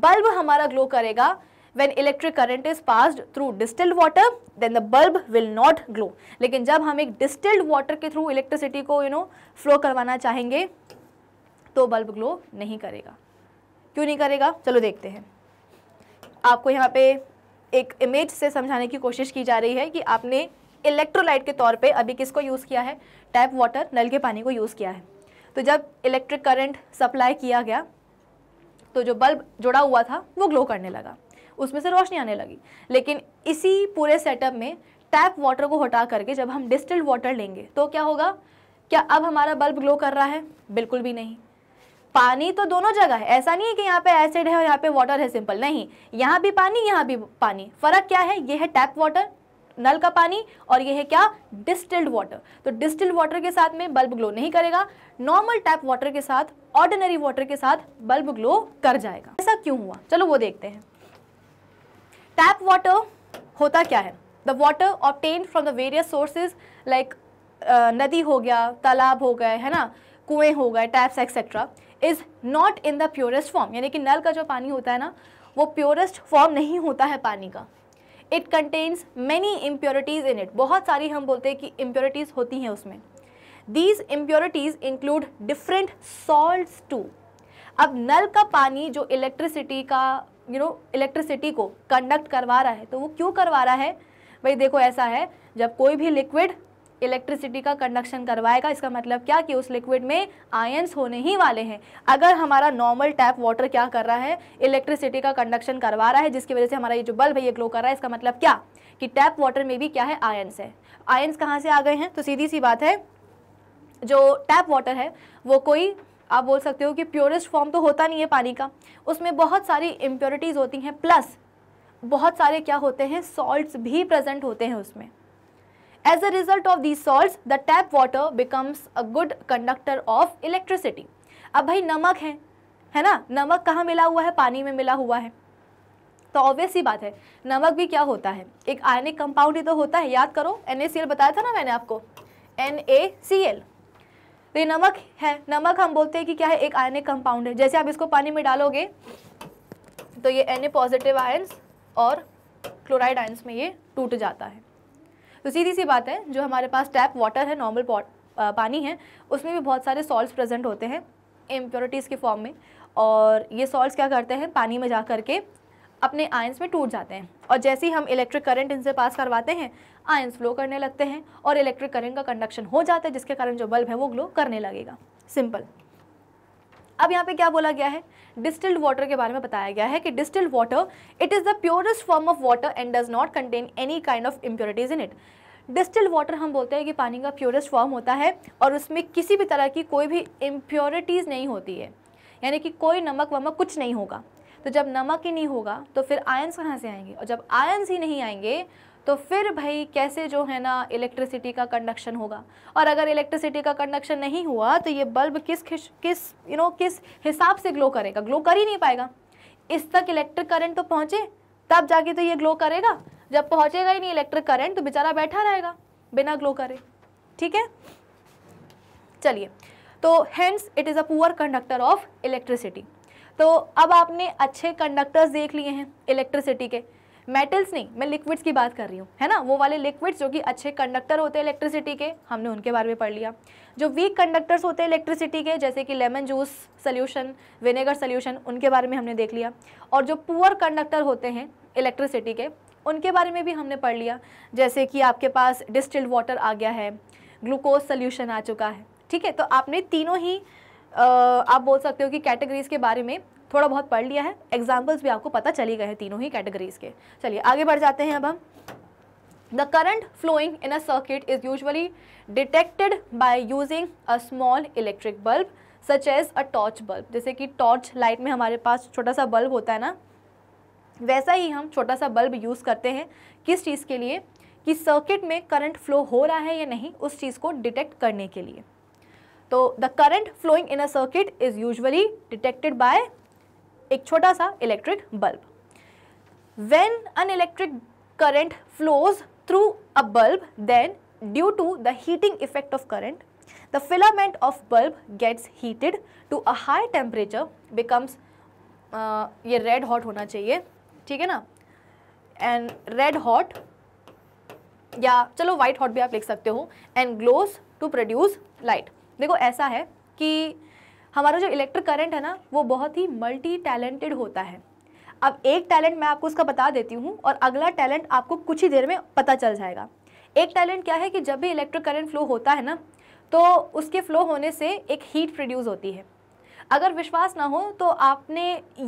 बल्ब हमारा ग्लो करेगा when electric current is passed through distilled water then the bulb will not glow लेकिन जब हम एक डिस्टिल्ड वाटर के थ्रू इलेक्ट्रिसिटी को यू नो फ्लो करवाना चाहेंगे तो बल्ब ग्लो नहीं करेगा क्यों नहीं करेगा चलो देखते हैं आपको यहाँ पे एक इमेज से समझाने की कोशिश की जा रही है कि आपने इलेक्ट्रोलाइट के तौर पे अभी किसको यूज़ किया है टैप वाटर नल के पानी को यूज़ किया है तो जब इलेक्ट्रिक करंट सप्लाई किया गया तो जो बल्ब जुड़ा हुआ था वो ग्लो करने लगा उसमें से रोशनी आने लगी लेकिन इसी पूरे सेटअप में टैप वाटर को हटा करके जब हम डिस्टिल्ड वाटर लेंगे तो क्या होगा क्या अब हमारा बल्ब ग्लो कर रहा है बिल्कुल भी नहीं पानी तो दोनों जगह है ऐसा नहीं है कि यहाँ पे एसिड है और यहाँ पे वाटर है सिंपल नहीं यहाँ भी पानी यहाँ भी पानी फर्क क्या है ये है टैप वाटर नल का पानी और ये है क्या डिस्टिल्ड वाटर तो डिस्टिल्ड वाटर के साथ में बल्ब ग्लो नहीं करेगा नॉर्मल टैप वाटर के साथ ऑर्डिनरी वाटर के साथ बल्ब ग्लो कर जाएगा ऐसा क्यों हुआ चलो वो देखते हैं टैप वाटर होता क्या है the water obtained from the various sources like नदी हो गया तालाब हो गए है ना कुएं हो गए taps etcetera is not in the purest form यानी कि नल का जो पानी होता है ना वो प्योरेस्ट फॉर्म नहीं होता है पानी का it contains many impurities in it बहुत सारी हम बोलते हैं कि इम्प्योरिटीज़ होती हैं उसमें these impurities include different salt too अब नल का पानी जो इलेक्ट्रिसिटी का यू नो इलेक्ट्रिसिटी को कंडक्ट करवा रहा है तो वो क्यों करवा रहा है भाई देखो ऐसा है जब कोई भी लिक्विड इलेक्ट्रिसिटी का कंडक्शन करवाएगा इसका मतलब क्या कि उस लिक्विड में आयंस होने ही वाले हैं अगर हमारा नॉर्मल टैप वाटर क्या कर रहा है इलेक्ट्रिसिटी का कंडक्शन करवा रहा है जिसकी वजह से हमारा ये जो बल्ब है ये ग्लो कर रहा है इसका मतलब क्या कि टैप वाटर में भी क्या है आयंस है आयंस कहाँ से आ गए हैं तो सीधी सी बात है जो टैप वाटर है वो कोई आप बोल सकते हो कि प्योरेस्ट फॉर्म तो होता नहीं है पानी का उसमें बहुत सारी इम्प्योरिटीज़ होती हैं प्लस बहुत सारे क्या होते हैं सॉल्ट्स भी प्रेजेंट होते हैं उसमें as a result of these salt the tap water becomes a good conductor of electricity अब भाई नमक है है ना नमक कहाँ मिला हुआ है पानी में मिला हुआ है तो ऑब्वियस ही बात है नमक भी क्या होता है एक आयनिक कंपाउंड ही तो होता है याद करो एन बताया था ना मैंने आपको एन तो ये नमक है नमक हम बोलते हैं कि क्या है एक आयनिक कंपाउंड है जैसे आप इसको पानी में डालोगे तो ये एन पॉजिटिव आयन्स और क्लोराइड आयन्स में ये टूट जाता है तो सीधी सी बात है जो हमारे पास टैप वाटर है नॉर्मल पानी है उसमें भी बहुत सारे सॉल्ट प्रेजेंट होते हैं इम्प्योरिटीज़ के फॉर्म में और ये सॉल्ट्स क्या करते हैं पानी में जा कर के अपने आयंस में टूट जाते हैं और जैसे ही हम इलेक्ट्रिक करंट इनसे पास करवाते हैं आयंस फ्लो करने लगते हैं और इलेक्ट्रिक करंट का कंडक्शन हो जाता है जिसके कारण जो बल्ब है वो ग्लो करने लगेगा सिंपल अब यहाँ पे क्या बोला गया है डिस्टिल्ड वाटर के बारे में बताया गया है कि distilled water it is the purest form of water and does not contain any kind of impurities in it distilled water हम बोलते हैं कि पानी का प्योरेस्ट फॉर्म होता है और उसमें किसी भी तरह की कोई भी इम्प्योरिटीज़ नहीं होती है यानी कि कोई नमक वमक कुछ नहीं होगा तो जब नमक ही नहीं होगा तो फिर आयंस कहाँ से आएंगे और जब आयंस ही नहीं आएंगे तो फिर भाई कैसे जो है ना इलेक्ट्रिसिटी का कंडक्शन होगा और अगर इलेक्ट्रिसिटी का कंडक्शन नहीं हुआ तो ये बल्ब किस किस यू you नो know, किस हिसाब से ग्लो करेगा ग्लो कर ही नहीं पाएगा इस तक इलेक्ट्रिक करंट तो पहुँचे तब जाके तो ये ग्लो करेगा जब पहुँचेगा ही नहीं इलेक्ट्रिक करंट तो बेचारा बैठा रहेगा बिना ग्लो करे ठीक है चलिए तो hence it is a poor conductor of electricity तो अब आपने अच्छे कंडक्टर्स देख लिए हैं इलेक्ट्रिसिटी के मेटल्स नहीं मैं लिक्विड्स की बात कर रही हूँ है ना वो वाले लिक्विड्स जो कि अच्छे कंडक्टर होते हैं इलेक्ट्रिसिटी के हमने उनके बारे में पढ़ लिया जो वीक कंडक्टर्स होते हैं इलेक्ट्रिसिटी के जैसे कि lemon juice solution vinegar solution उनके बारे में हमने देख लिया और जो पुअर कंडक्टर होते हैं इलेक्ट्रिसिटी के उनके बारे में भी हमने पढ़ लिया जैसे कि आपके पास डिस्टिल्ड वाटर आ गया है ग्लूकोज सोल्यूशन आ चुका है ठीक है तो आपने तीनों ही आप बोल सकते हो कि कैटेगरीज़ के बारे में थोड़ा बहुत पढ़ लिया है एग्जाम्पल्स भी आपको पता चली गए हैं तीनों ही कैटेगरीज के चलिए आगे बढ़ जाते हैं अब हम the current flowing in a circuit is usually detected by using a small electric bulb such as a torch bulb जैसे कि टॉर्च लाइट में हमारे पास छोटा सा बल्ब होता है ना वैसा ही हम छोटा सा बल्ब यूज़ करते हैं किस चीज़ के लिए कि सर्किट में करंट फ्लो हो रहा है या नहीं उस चीज़ को डिटेक्ट करने के लिए तो the current flowing in a circuit is usually detected by एक छोटा सा electric bulb when an electric current flows through a bulb then due to the heating effect of current the filament of bulb gets heated to a high temperature becomes ये red hot होना चाहिए ठीक है ना and red hot या चलो white hot भी आप लिख सकते हो and glows to produce light देखो ऐसा है कि हमारा जो इलेक्ट्रिक करंट है ना वो बहुत ही मल्टी टैलेंटेड होता है अब एक टैलेंट मैं आपको उसका बता देती हूँ और अगला टैलेंट आपको कुछ ही देर में पता चल जाएगा एक टैलेंट क्या है कि जब भी इलेक्ट्रिक करंट फ्लो होता है ना तो उसके फ्लो होने से एक हीट प्रोड्यूस होती है अगर विश्वास ना हो तो आपने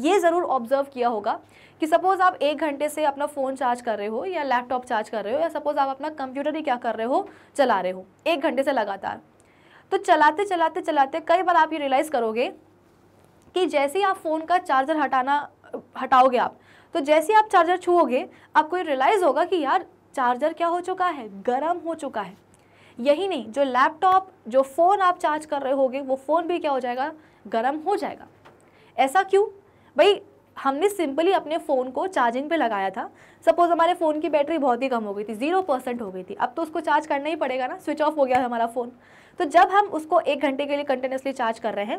ये ज़रूर ऑब्ज़र्व किया होगा कि सपोज़ आप एक घंटे से अपना फ़ोन चार्ज कर रहे हो या लैपटॉप चार्ज कर रहे हो या सपोज़ आप अपना कंप्यूटर ही क्या कर रहे हो चला रहे हो एक घंटे से लगातार तो चलाते चलाते चलाते कई बार आप ये रियलाइज़ करोगे कि जैसे ही आप फ़ोन का चार्जर हटाना हटाओगे आप तो जैसे ही आप चार्जर छूओगे आपको ये रियलाइज़ होगा कि यार चार्जर क्या हो चुका है गर्म हो चुका है यही नहीं जो लैपटॉप जो फ़ोन आप चार्ज कर रहे होगे वो फ़ोन भी क्या हो जाएगा गर्म हो जाएगा ऐसा क्यों भाई हमने सिंपली अपने फ़ोन को चार्जिंग पे लगाया था सपोज़ हमारे फ़ोन की बैटरी बहुत ही कम हो गई थी ज़ीरो परसेंट हो गई थी अब तो उसको चार्ज करना ही पड़ेगा ना स्विच ऑफ हो गया हमारा फ़ोन तो जब हम उसको एक घंटे के लिए कंटिन्यूसली चार्ज कर रहे हैं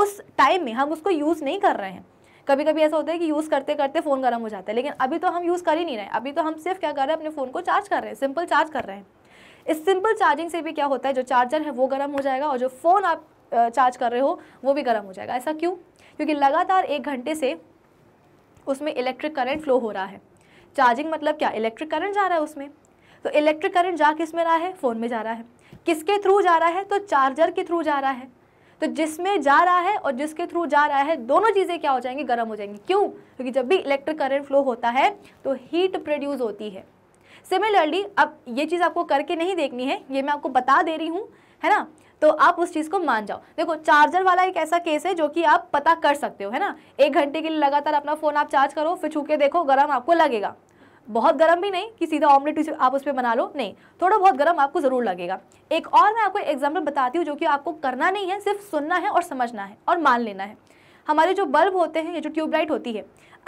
उस टाइम में हम उसको यूज़ नहीं कर रहे हैं कभी कभी ऐसा होता है कि यूज़ करते करते फ़ोन गर्म हो जाता है लेकिन अभी तो हम यूज़ कर ही नहीं रहे अभी तो हम सिर्फ क्या कर रहे हैं अपने फ़ोन को चार्ज कर रहे हैं सिंपल चार्ज कर रहे हैं इस सिंपल चार्जिंग से भी क्या होता है जो चार्जर है वो गर्म हो जाएगा और जो फ़ोन आप चार्ज कर रहे हो वो भी गर्म हो जाएगा ऐसा क्यों क्योंकि लगातार एक घंटे से उसमें इलेक्ट्रिक करंट फ्लो हो रहा है चार्जिंग मतलब क्या इलेक्ट्रिक करंट जा रहा है उसमें तो इलेक्ट्रिक करंट जा किस में रहा है फ़ोन में जा रहा है किसके थ्रू जा रहा है तो चार्जर के थ्रू जा रहा है तो जिसमें जा रहा है और जिसके थ्रू जा रहा है दोनों चीज़ें क्या हो जाएंगी गर्म हो जाएंगी क्यों क्योंकि जब भी इलेक्ट्रिक करंट फ्लो होता है तो हीट प्रोड्यूस होती है सिमिलरली अब ये चीज़ आपको करके नहीं देखनी है ये मैं आपको बता दे रही हूँ है ना तो आप उस चीज़ को मान जाओ देखो चार्जर वाला एक ऐसा केस है जो कि आप पता कर सकते हो है ना एक घंटे के लिए लगातार अपना फ़ोन आप चार्ज करो फिर छू के देखो गर्म आपको लगेगा बहुत गर्म भी नहीं कि सीधा ऑमलेट आप उस पर बना लो नहीं थोड़ा बहुत गर्म आपको ज़रूर लगेगा एक और मैं आपको एग्जाम्पल बताती हूँ जो कि आपको करना नहीं है सिर्फ सुनना है और समझना है और मान लेना है हमारे जो बल्ब होते हैं ये जो ट्यूबलाइट होती है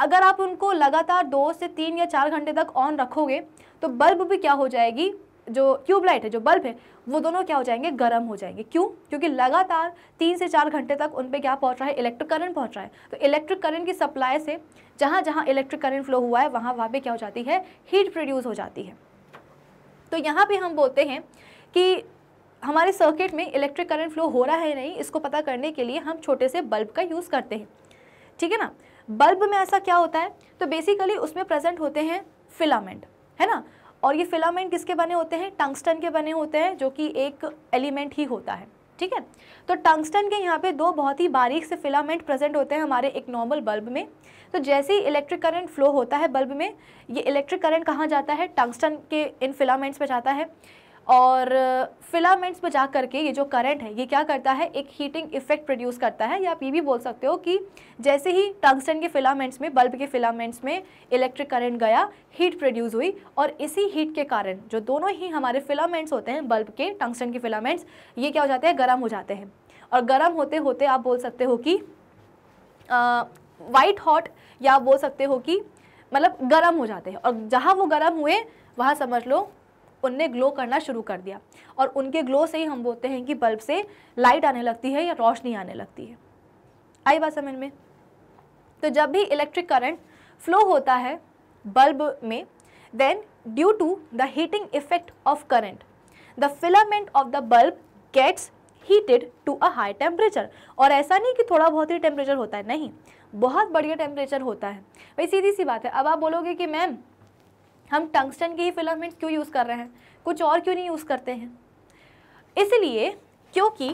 अगर आप उनको लगातार दो से तीन या चार घंटे तक ऑन रखोगे तो बल्ब भी क्या हो जाएगी जो ट्यूबलाइट है जो बल्ब है वो दोनों क्या हो जाएंगे गर्म हो जाएंगे क्यों क्योंकि लगातार तीन से चार घंटे तक उन पर क्या पहुँच रहा है इलेक्ट्रिक करंट पहुँच रहा है तो इलेक्ट्रिक करंट की सप्लाई से जहाँ जहाँ इलेक्ट्रिक करंट फ्लो हुआ है वहाँ वहाँ पर क्या हो जाती है हीट प्रोड्यूस हो जाती है तो यहाँ पर हम बोलते हैं कि हमारे सर्किट में इलेक्ट्रिक करंट फ्लो हो रहा है नहीं इसको पता करने के लिए हम छोटे से बल्ब का यूज़ करते हैं ठीक है ना बल्ब में ऐसा क्या होता है तो बेसिकली उसमें प्रेजेंट होते हैं फिलामेंट है ना और ये फिलामेंट किसके बने होते हैं टंगस्टन के बने होते हैं जो कि एक एलिमेंट ही होता है ठीक है तो टंगस्टन के यहाँ पे दो बहुत ही बारीक से फिलामेंट प्रेजेंट होते हैं हमारे एक नॉर्मल बल्ब में तो जैसे ही इलेक्ट्रिक करंट फ्लो होता है बल्ब में ये इलेक्ट्रिक करंट कहाँ जाता है टंगस्टन के इन फिलामेंट्स पे जाता है और फिलामेंट्स पर जा करके ये जो करंट है ये क्या करता है एक हीटिंग इफेक्ट प्रोड्यूस करता है या आप ये भी बोल सकते हो कि जैसे ही टंगस्टन के फिलामेंट्स में बल्ब के फिलामेंट्स में इलेक्ट्रिक करंट गया हीट प्रोड्यूस हुई और इसी हीट के कारण जो दोनों ही हमारे फिलामेंट्स होते हैं बल्ब के टंगस्टन के फिलामेंट्स ये क्या हो जाते हैं गर्म हो जाते हैं और गर्म होते होते आप बोल सकते हो कि वाइट हॉट या आप बोल सकते हो कि मतलब गर्म हो जाते हैं और जहाँ वो गर्म हुए वहाँ समझ लो उनने ग्लो करना शुरू कर दिया और उनके ग्लो से ही हम बोलते हैं कि बल्ब से लाइट आने लगती है या रोशनी आने लगती है आई बात समझ में तो जब भी इलेक्ट्रिक करंट फ्लो होता है बल्ब में then due to the heating effect of current the filament of the bulb gets heated to a high temperature और ऐसा नहीं कि थोड़ा बहुत ही टेम्परेचर होता है नहीं बहुत बढ़िया टेम्परेचर होता है भाई सीधी सी बात है अब आप बोलोगे कि मैम हम टंगस्टन के ही फिलामेंट्स क्यों यूज़ कर रहे हैं कुछ और क्यों नहीं यूज़ करते हैं इसलिए क्योंकि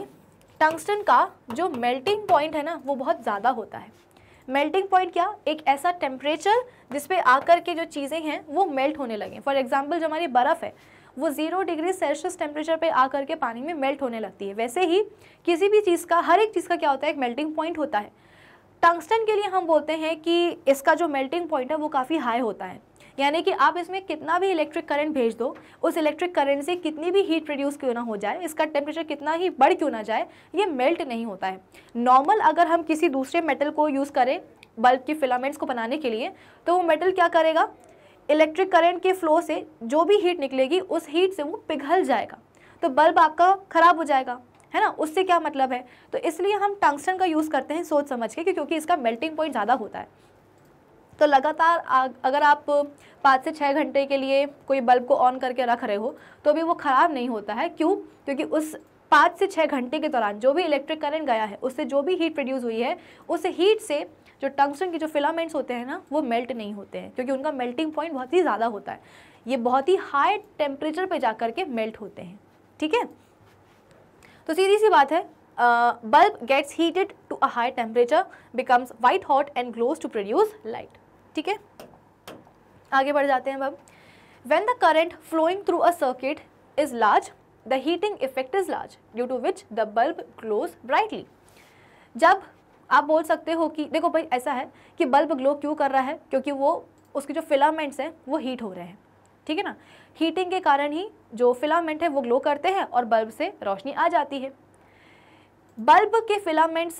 टंगस्टन का जो मेल्टिंग पॉइंट है ना वो बहुत ज़्यादा होता है मेल्टिंग पॉइंट क्या एक ऐसा टेम्परेचर जिसपे आकर के जो चीज़ें हैं वो मेल्ट होने लगें फॉर एग्जाम्पल जो हमारी बर्फ़ है वो ज़ीरो डिग्री सेल्सियस टेम्परेचर पे आकर के पानी में मेल्ट होने लगती है वैसे ही किसी भी चीज़ का हर एक चीज़ का क्या होता है एक मेल्टिंग पॉइंट होता है टंगस्टन के लिए हम बोलते हैं कि इसका जो मेल्टिंग पॉइंट है वो काफ़ी हाई होता है यानी कि आप इसमें कितना भी इलेक्ट्रिक करंट भेज दो उस इलेक्ट्रिक करंट से कितनी भी हीट प्रोड्यूस क्यों ना हो जाए इसका टेम्परेचर कितना ही बढ़ क्यों ना जाए ये मेल्ट नहीं होता है नॉर्मल अगर हम किसी दूसरे मेटल को यूज़ करें बल्ब की फिलामेंट्स को बनाने के लिए तो वो मेटल क्या करेगा इलेक्ट्रिक करंट के फ्लो से जो भी हीट निकलेगी उस हीट से वो पिघल जाएगा तो बल्ब आपका ख़राब हो जाएगा है ना उससे क्या मतलब है तो इसलिए हम टंगस्टन का यूज़ करते हैं सोच समझ के क्योंकि इसका मेल्टिंग पॉइंट ज़्यादा होता है तो लगातार अगर आप पाँच से छः घंटे के लिए कोई बल्ब को ऑन करके रख रहे हो तो भी वो ख़राब नहीं होता है क्यों क्योंकि उस पाँच से छः घंटे के दौरान जो भी इलेक्ट्रिक करंट गया है उससे जो भी हीट प्रोड्यूस हुई है उस हीट से जो टंगस्टन के जो फिलामेंट्स होते हैं ना वो मेल्ट नहीं होते हैं क्योंकि उनका मेल्टिंग पॉइंट बहुत ही ज़्यादा होता है ये बहुत ही हाई टेम्परेचर पर जा के मेल्ट होते हैं ठीक है तो सीधी सी बात है bulb gets heated to a high temperature becomes white hot and glows to produce light ठीक है आगे बढ़ जाते हैं अब when the current flowing through a circuit is large the heating effect is large due to which the bulb glows brightly जब आप बोल सकते हो कि देखो भाई ऐसा है कि बल्ब ग्लो क्यों कर रहा है क्योंकि वो उसके जो फिलामेंट्स हैं वो हीट हो रहे हैं ठीक है ना हीटिंग के कारण ही जो फिलामेंट है वो ग्लो करते हैं और बल्ब से रोशनी आ जाती है बल्ब के फिलामेंट्स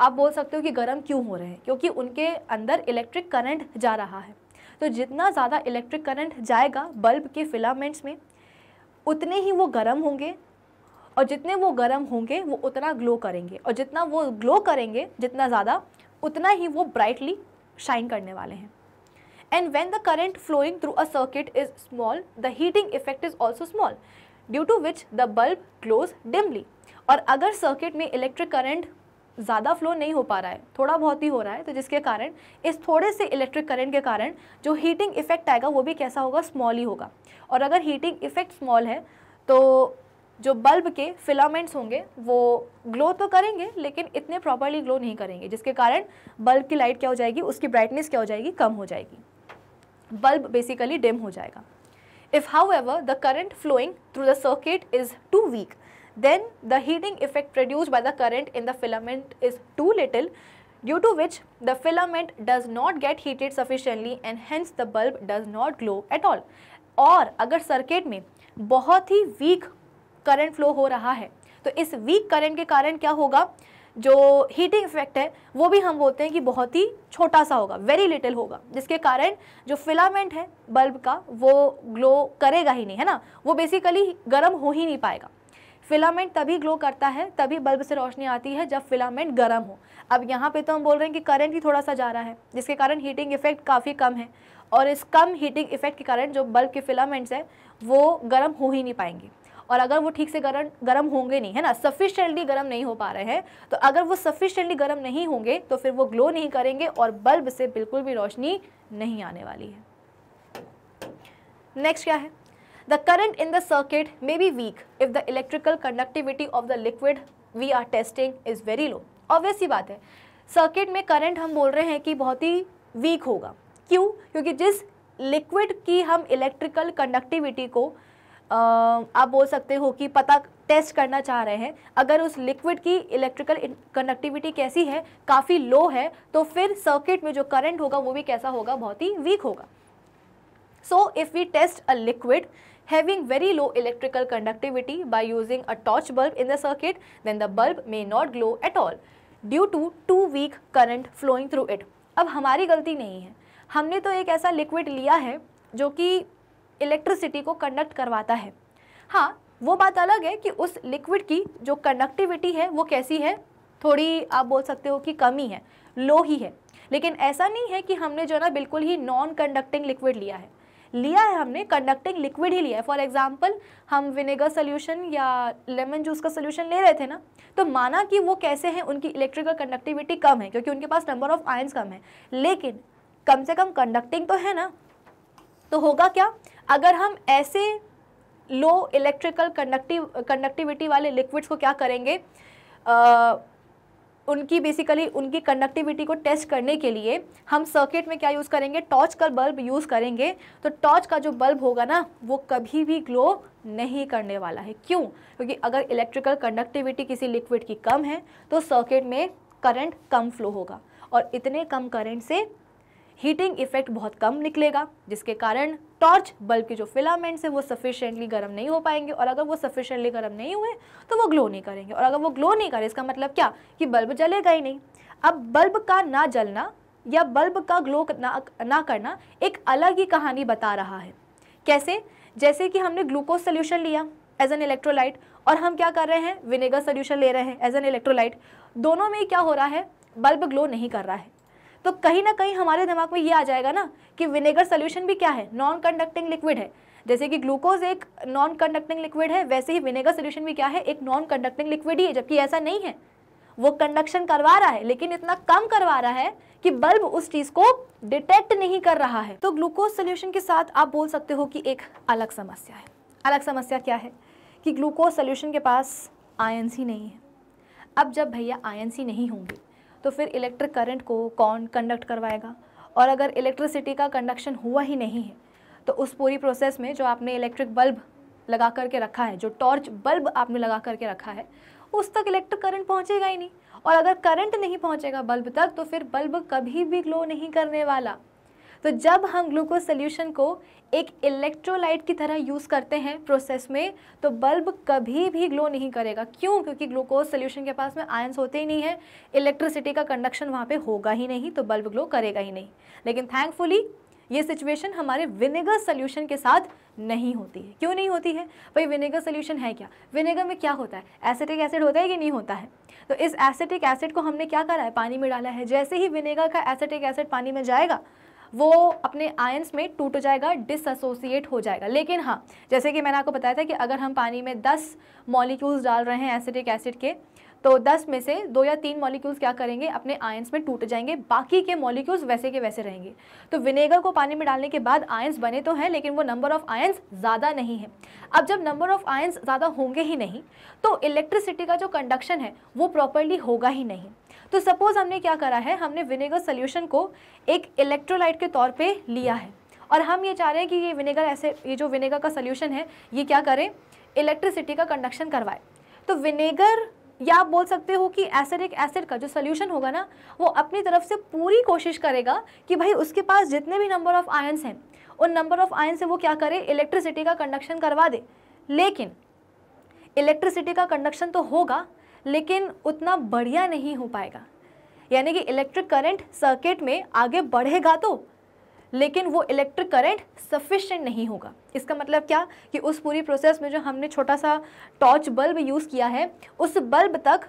आप बोल सकते हो कि गर्म क्यों हो रहे हैं क्योंकि उनके अंदर इलेक्ट्रिक करंट जा रहा है तो जितना ज़्यादा इलेक्ट्रिक करंट जाएगा बल्ब के फिलामेंट्स में उतने ही वो गर्म होंगे और जितने वो गर्म होंगे वो उतना ग्लो करेंगे और जितना वो ग्लो करेंगे जितना ज़्यादा उतना ही वो ब्राइटली शाइन करने वाले हैं and when the current flowing through a circuit is small the heating effect is also small due to which the bulb glows dimly और अगर सर्किट में इलेक्ट्रिक करंट ज़्यादा फ्लो नहीं हो पा रहा है थोड़ा बहुत ही हो रहा है तो जिसके कारण इस थोड़े से इलेक्ट्रिक करंट के कारण जो हीटिंग इफेक्ट आएगा वो भी कैसा होगा स्मॉल ही होगा और अगर हीटिंग इफेक्ट स्मॉल है तो जो बल्ब के फिलामेंट्स होंगे वो ग्लो तो करेंगे लेकिन इतने प्रॉपरली ग्लो नहीं करेंगे जिसके कारण बल्ब की लाइट क्या हो जाएगी उसकी ब्राइटनेस क्या हो जाएगी कम हो जाएगी बल्ब बेसिकली डिम हो जाएगा however the current flowing through the circuit is too weak then the heating effect produced by the current in the filament is too little due to which the filament does not get heated sufficiently and hence the bulb does not glow at all. or agar circuit mein bahut hi weak current flow ho raha hai to is weak current ke karan kya hoga जो heating effect है वो भी हम बोलते हैं कि बहुत ही छोटा सा होगा वेरी लिटिल होगा जिसके कारण जो फिलामेंट है बल्ब का वो ग्लो करेगा ही नहीं है ना वो बेसिकली गर्म हो ही नहीं पाएगा फिलामेंट तभी ग्लो करता है तभी बल्ब से रोशनी आती है जब फिलामेंट गर्म हो अब यहाँ पे तो हम बोल रहे हैं कि करंट ही थोड़ा सा जा रहा है जिसके कारण हीटिंग इफेक्ट काफ़ी कम है और इस कम हीटिंग इफेक्ट के कारण जो बल्ब के फिलामेंट्स हैं वो गर्म हो ही नहीं पाएंगे और अगर वो ठीक से गर्म गर्म होंगे नहीं है ना सफिशेंटली गर्म नहीं हो पा रहे हैं तो अगर वो सफिशेंटली गर्म नहीं होंगे तो फिर वो ग्लो नहीं करेंगे और बल्ब से बिल्कुल भी रोशनी नहीं आने वाली है नेक्स्ट क्या है The current in the circuit may be weak if the electrical conductivity of the liquid we are testing is very low. obviously ही बात है सर्किट में करंट हम बोल रहे हैं कि बहुत ही वीक होगा क्यों क्योंकि जिस लिक्विड की हम इलेक्ट्रिकल कंडक्टिविटी को आप बोल सकते हो कि पता टेस्ट करना चाह रहे हैं अगर उस लिक्विड की इलेक्ट्रिकल कंडक्टिविटी कैसी है काफ़ी लो है तो फिर सर्किट में जो करंट होगा वो भी कैसा होगा बहुत ही वीक होगा so if we test a liquid having very low electrical conductivity by using a torch bulb in the circuit, then the bulb may not glow at all due to too weak current flowing through it. ab hamari galti nahi hai humne to ek aisa liquid liya hai jo ki electricity ko conduct karwata hai ha वो बात अलग है कि उस liquid की जो conductivity है वो कैसी है थोड़ी आप बोल सकते हो कि कमी है लो ही है लेकिन ऐसा नहीं है कि हमने जो है ना बिल्कुल ही नॉन कंडक्टिंग लिक्विड लिया है लिया है हमने कंडक्टिंग लिक्विड ही लिया है फॉर एग्जाम्पल हम विनेगर सोल्यूशन या लेमन जूस का सोल्यूशन ले रहे थे ना तो माना कि वो कैसे हैं उनकी इलेक्ट्रिकल कंडक्टिविटी कम है क्योंकि उनके पास नंबर ऑफ आयन्स कम है लेकिन कम से कम कंडक्टिंग तो है ना तो होगा क्या अगर हम ऐसे लो इलेक्ट्रिकल कंडक्टिव कंडक्टिविटी वाले लिक्विड्स को क्या करेंगे आ, उनकी बेसिकली उनकी कंडक्टिविटी को टेस्ट करने के लिए हम सर्किट में क्या यूज़ करेंगे टॉर्च का बल्ब यूज़ करेंगे तो टॉर्च का जो बल्ब होगा ना वो कभी भी ग्लो नहीं करने वाला है क्यों क्योंकि अगर इलेक्ट्रिकल कंडक्टिविटी किसी लिक्विड की कम है तो सर्किट में करंट कम फ्लो होगा और इतने कम करंट से हीटिंग इफेक्ट बहुत कम निकलेगा जिसके कारण टॉर्च बल्ब के जो फिलामेंट्स हैं वो सफिशेंटली गर्म नहीं हो पाएंगे और अगर वो सफिशेंटली गर्म नहीं हुए तो वो ग्लो नहीं करेंगे और अगर वो ग्लो नहीं करें इसका मतलब क्या कि बल्ब जलेगा ही नहीं अब बल्ब का ना जलना या बल्ब का ग्लो ना, ना करना एक अलग ही कहानी बता रहा है कैसे जैसे कि हमने ग्लूकोज सोल्यूशन लिया एज एन इलेक्ट्रोलाइट और हम क्या कर रहे हैं विनेगर सोल्यूशन ले रहे हैं एज एन इलेक्ट्रोलाइट दोनों में क्या हो रहा है बल्ब ग्लो नहीं कर रहा है तो कहीं ना कहीं हमारे दिमाग में ये आ जाएगा ना कि विनेगर सोल्यूशन भी क्या है नॉन कंडक्टिंग लिक्विड है जैसे कि ग्लूकोज एक नॉन कंडक्टिंग लिक्विड है वैसे ही विनेगर सोल्यूशन भी क्या है एक नॉन कंडक्टिंग लिक्विड ही है जबकि ऐसा नहीं है वो कंडक्शन करवा रहा है लेकिन इतना कम करवा रहा है कि बल्ब उस चीज़ को डिटेक्ट नहीं कर रहा है तो ग्लूकोज सोल्यूशन के साथ आप बोल सकते हो कि एक अलग समस्या है अलग समस्या क्या है कि ग्लूकोज सोल्यूशन के पास आयंस ही नहीं है अब जब भैया आयंस ही नहीं होंगे तो फिर इलेक्ट्रिक करंट को कौन कंडक्ट करवाएगा और अगर इलेक्ट्रिसिटी का कंडक्शन हुआ ही नहीं है तो उस पूरी प्रोसेस में जो आपने इलेक्ट्रिक बल्ब लगा करके रखा है जो टॉर्च बल्ब आपने लगा करके रखा है उस तक इलेक्ट्रिक करंट पहुँचेगा ही नहीं और अगर करंट नहीं पहुँचेगा बल्ब तक तो फिर बल्ब कभी भी ग्लो नहीं करने वाला तो जब हम ग्लूकोज सोल्यूशन को एक इलेक्ट्रोलाइट की तरह यूज़ करते हैं प्रोसेस में तो बल्ब कभी भी ग्लो नहीं करेगा क्यों क्योंकि ग्लूकोज सोल्यूशन के पास में आयंस होते ही नहीं है इलेक्ट्रिसिटी का कंडक्शन वहाँ पे होगा ही नहीं तो बल्ब ग्लो करेगा ही नहीं लेकिन थैंकफुली ये सिचुएशन हमारे विनेगर सोल्यूशन के साथ नहीं होती है क्यों नहीं होती है भाई विनेगर सोल्यूशन है क्या विनेगर में क्या होता है एसिटिक एसिड होता है कि नहीं होता है तो इस एसिटिक एसिड को हमने क्या करा है पानी में डाला है जैसे ही विनेगर का एसिटिक एसिड पानी में जाएगा वो अपने आयंस में टूट जाएगा डिसोसिएट हो जाएगा लेकिन हाँ जैसे कि मैंने आपको बताया था कि अगर हम पानी में दस मॉलिक्यूल्स डाल रहे हैं एसिडिक एसिड के तो 10 में से दो या तीन मॉलिक्यूल्स क्या करेंगे अपने आयंस में टूट जाएंगे बाकी के मॉलिक्यूल्स वैसे के वैसे रहेंगे तो विनेगर को पानी में डालने के बाद आयंस बने तो हैं लेकिन वो नंबर ऑफ आयंस ज़्यादा नहीं है अब जब नंबर ऑफ आयंस ज़्यादा होंगे ही नहीं तो इलेक्ट्रिसिटी का जो कंडक्शन है वो प्रॉपरली होगा ही नहीं तो सपोज हमने क्या करा है हमने विनेगर सोल्यूशन को एक इलेक्ट्रोलाइट के तौर पर लिया है और हम ये चाह रहे हैं कि ये विनेगर ऐसे ये जो विनेगर का सोल्यूशन है ये क्या करें इलेक्ट्रिसिटी का कंडक्शन करवाए तो विनेगर या आप बोल सकते हो कि एसिडिक एसिड का जो सोल्यूशन होगा ना वो अपनी तरफ से पूरी कोशिश करेगा कि भाई उसके पास जितने भी नंबर ऑफ़ आयंस हैं उन नंबर ऑफ़ आयन से वो क्या करे इलेक्ट्रिसिटी का कंडक्शन करवा दे लेकिन इलेक्ट्रिसिटी का कंडक्शन तो होगा लेकिन उतना बढ़िया नहीं हो पाएगा यानी कि इलेक्ट्रिक करंट सर्किट में आगे बढ़ेगा तो लेकिन वो इलेक्ट्रिक करंट सफिशेंट नहीं होगा इसका मतलब क्या कि उस पूरी प्रोसेस में जो हमने छोटा सा टॉर्च बल्ब यूज़ किया है उस बल्ब तक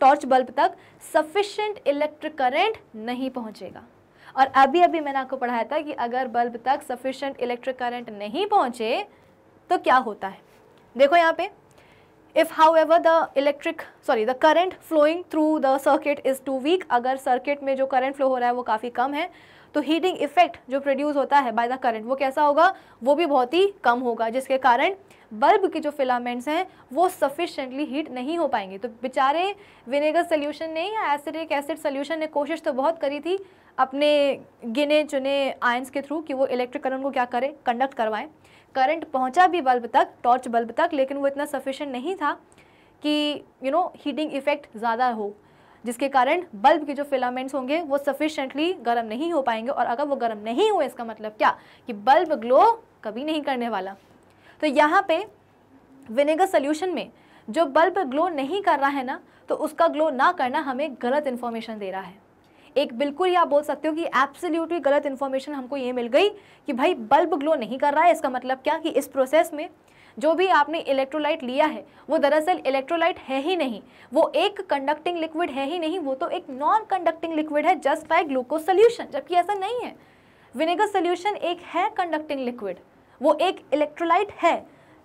टॉर्च बल्ब तक सफिशेंट इलेक्ट्रिक करंट नहीं पहुंचेगा और अभी अभी मैंने आपको पढ़ाया था कि अगर बल्ब तक सफिशेंट इलेक्ट्रिक करंट नहीं पहुंचे तो क्या होता है देखो यहाँ पे if however the electric sorry the current flowing through the circuit is too weak अगर circuit में जो current flow हो रहा है वो काफ़ी कम है तो heating effect जो produce होता है by the current वो कैसा होगा वो भी बहुत ही कम होगा जिसके कारण बल्ब के जो फिलामेंट्स हैं वो सफिशेंटली हीट नहीं हो पाएंगे तो बेचारे विनेगर सोल्यूशन ने या एसिडिक एसिड सोल्यूशन ने कोशिश तो बहुत करी थी अपने गिने चुने आयंस के थ्रू कि वो इलेक्ट्रिक करंट को क्या करें कंडक्ट करवाएं करंट पहुंचा भी बल्ब तक टॉर्च बल्ब तक लेकिन वो इतना सफिशेंट नहीं था कि यू नो हीटिंग इफेक्ट ज़्यादा हो जिसके कारण बल्ब के जो फिलामेंट्स होंगे वो सफिशेंटली गर्म नहीं हो पाएंगे और अगर वो गर्म नहीं हुए इसका मतलब क्या कि बल्ब ग्लो कभी नहीं करने वाला तो यहाँ पे विनेगर सोल्यूशन में जो बल्ब ग्लो नहीं कर रहा है ना तो उसका ग्लो ना करना हमें गलत इन्फॉर्मेशन दे रहा है एक बिल्कुल ही आप बोल सकते हो कि एब्सोल्यूटली गलत इन्फॉर्मेशन हमको ये मिल गई कि भाई बल्ब ग्लो नहीं कर रहा है इसका मतलब क्या कि इस प्रोसेस में जो भी आपने इलेक्ट्रोलाइट लिया है वो दरअसल इलेक्ट्रोलाइट है ही नहीं वो एक कंडक्टिंग लिक्विड है ही नहीं वो तो एक नॉन कंडक्टिंग लिक्विड है जस्ट लाइक ग्लूकोज सोल्यूशन जबकि ऐसा नहीं है विनेगर सोल्यूशन एक है कंडक्टिंग लिक्विड वो एक इलेक्ट्रोलाइट है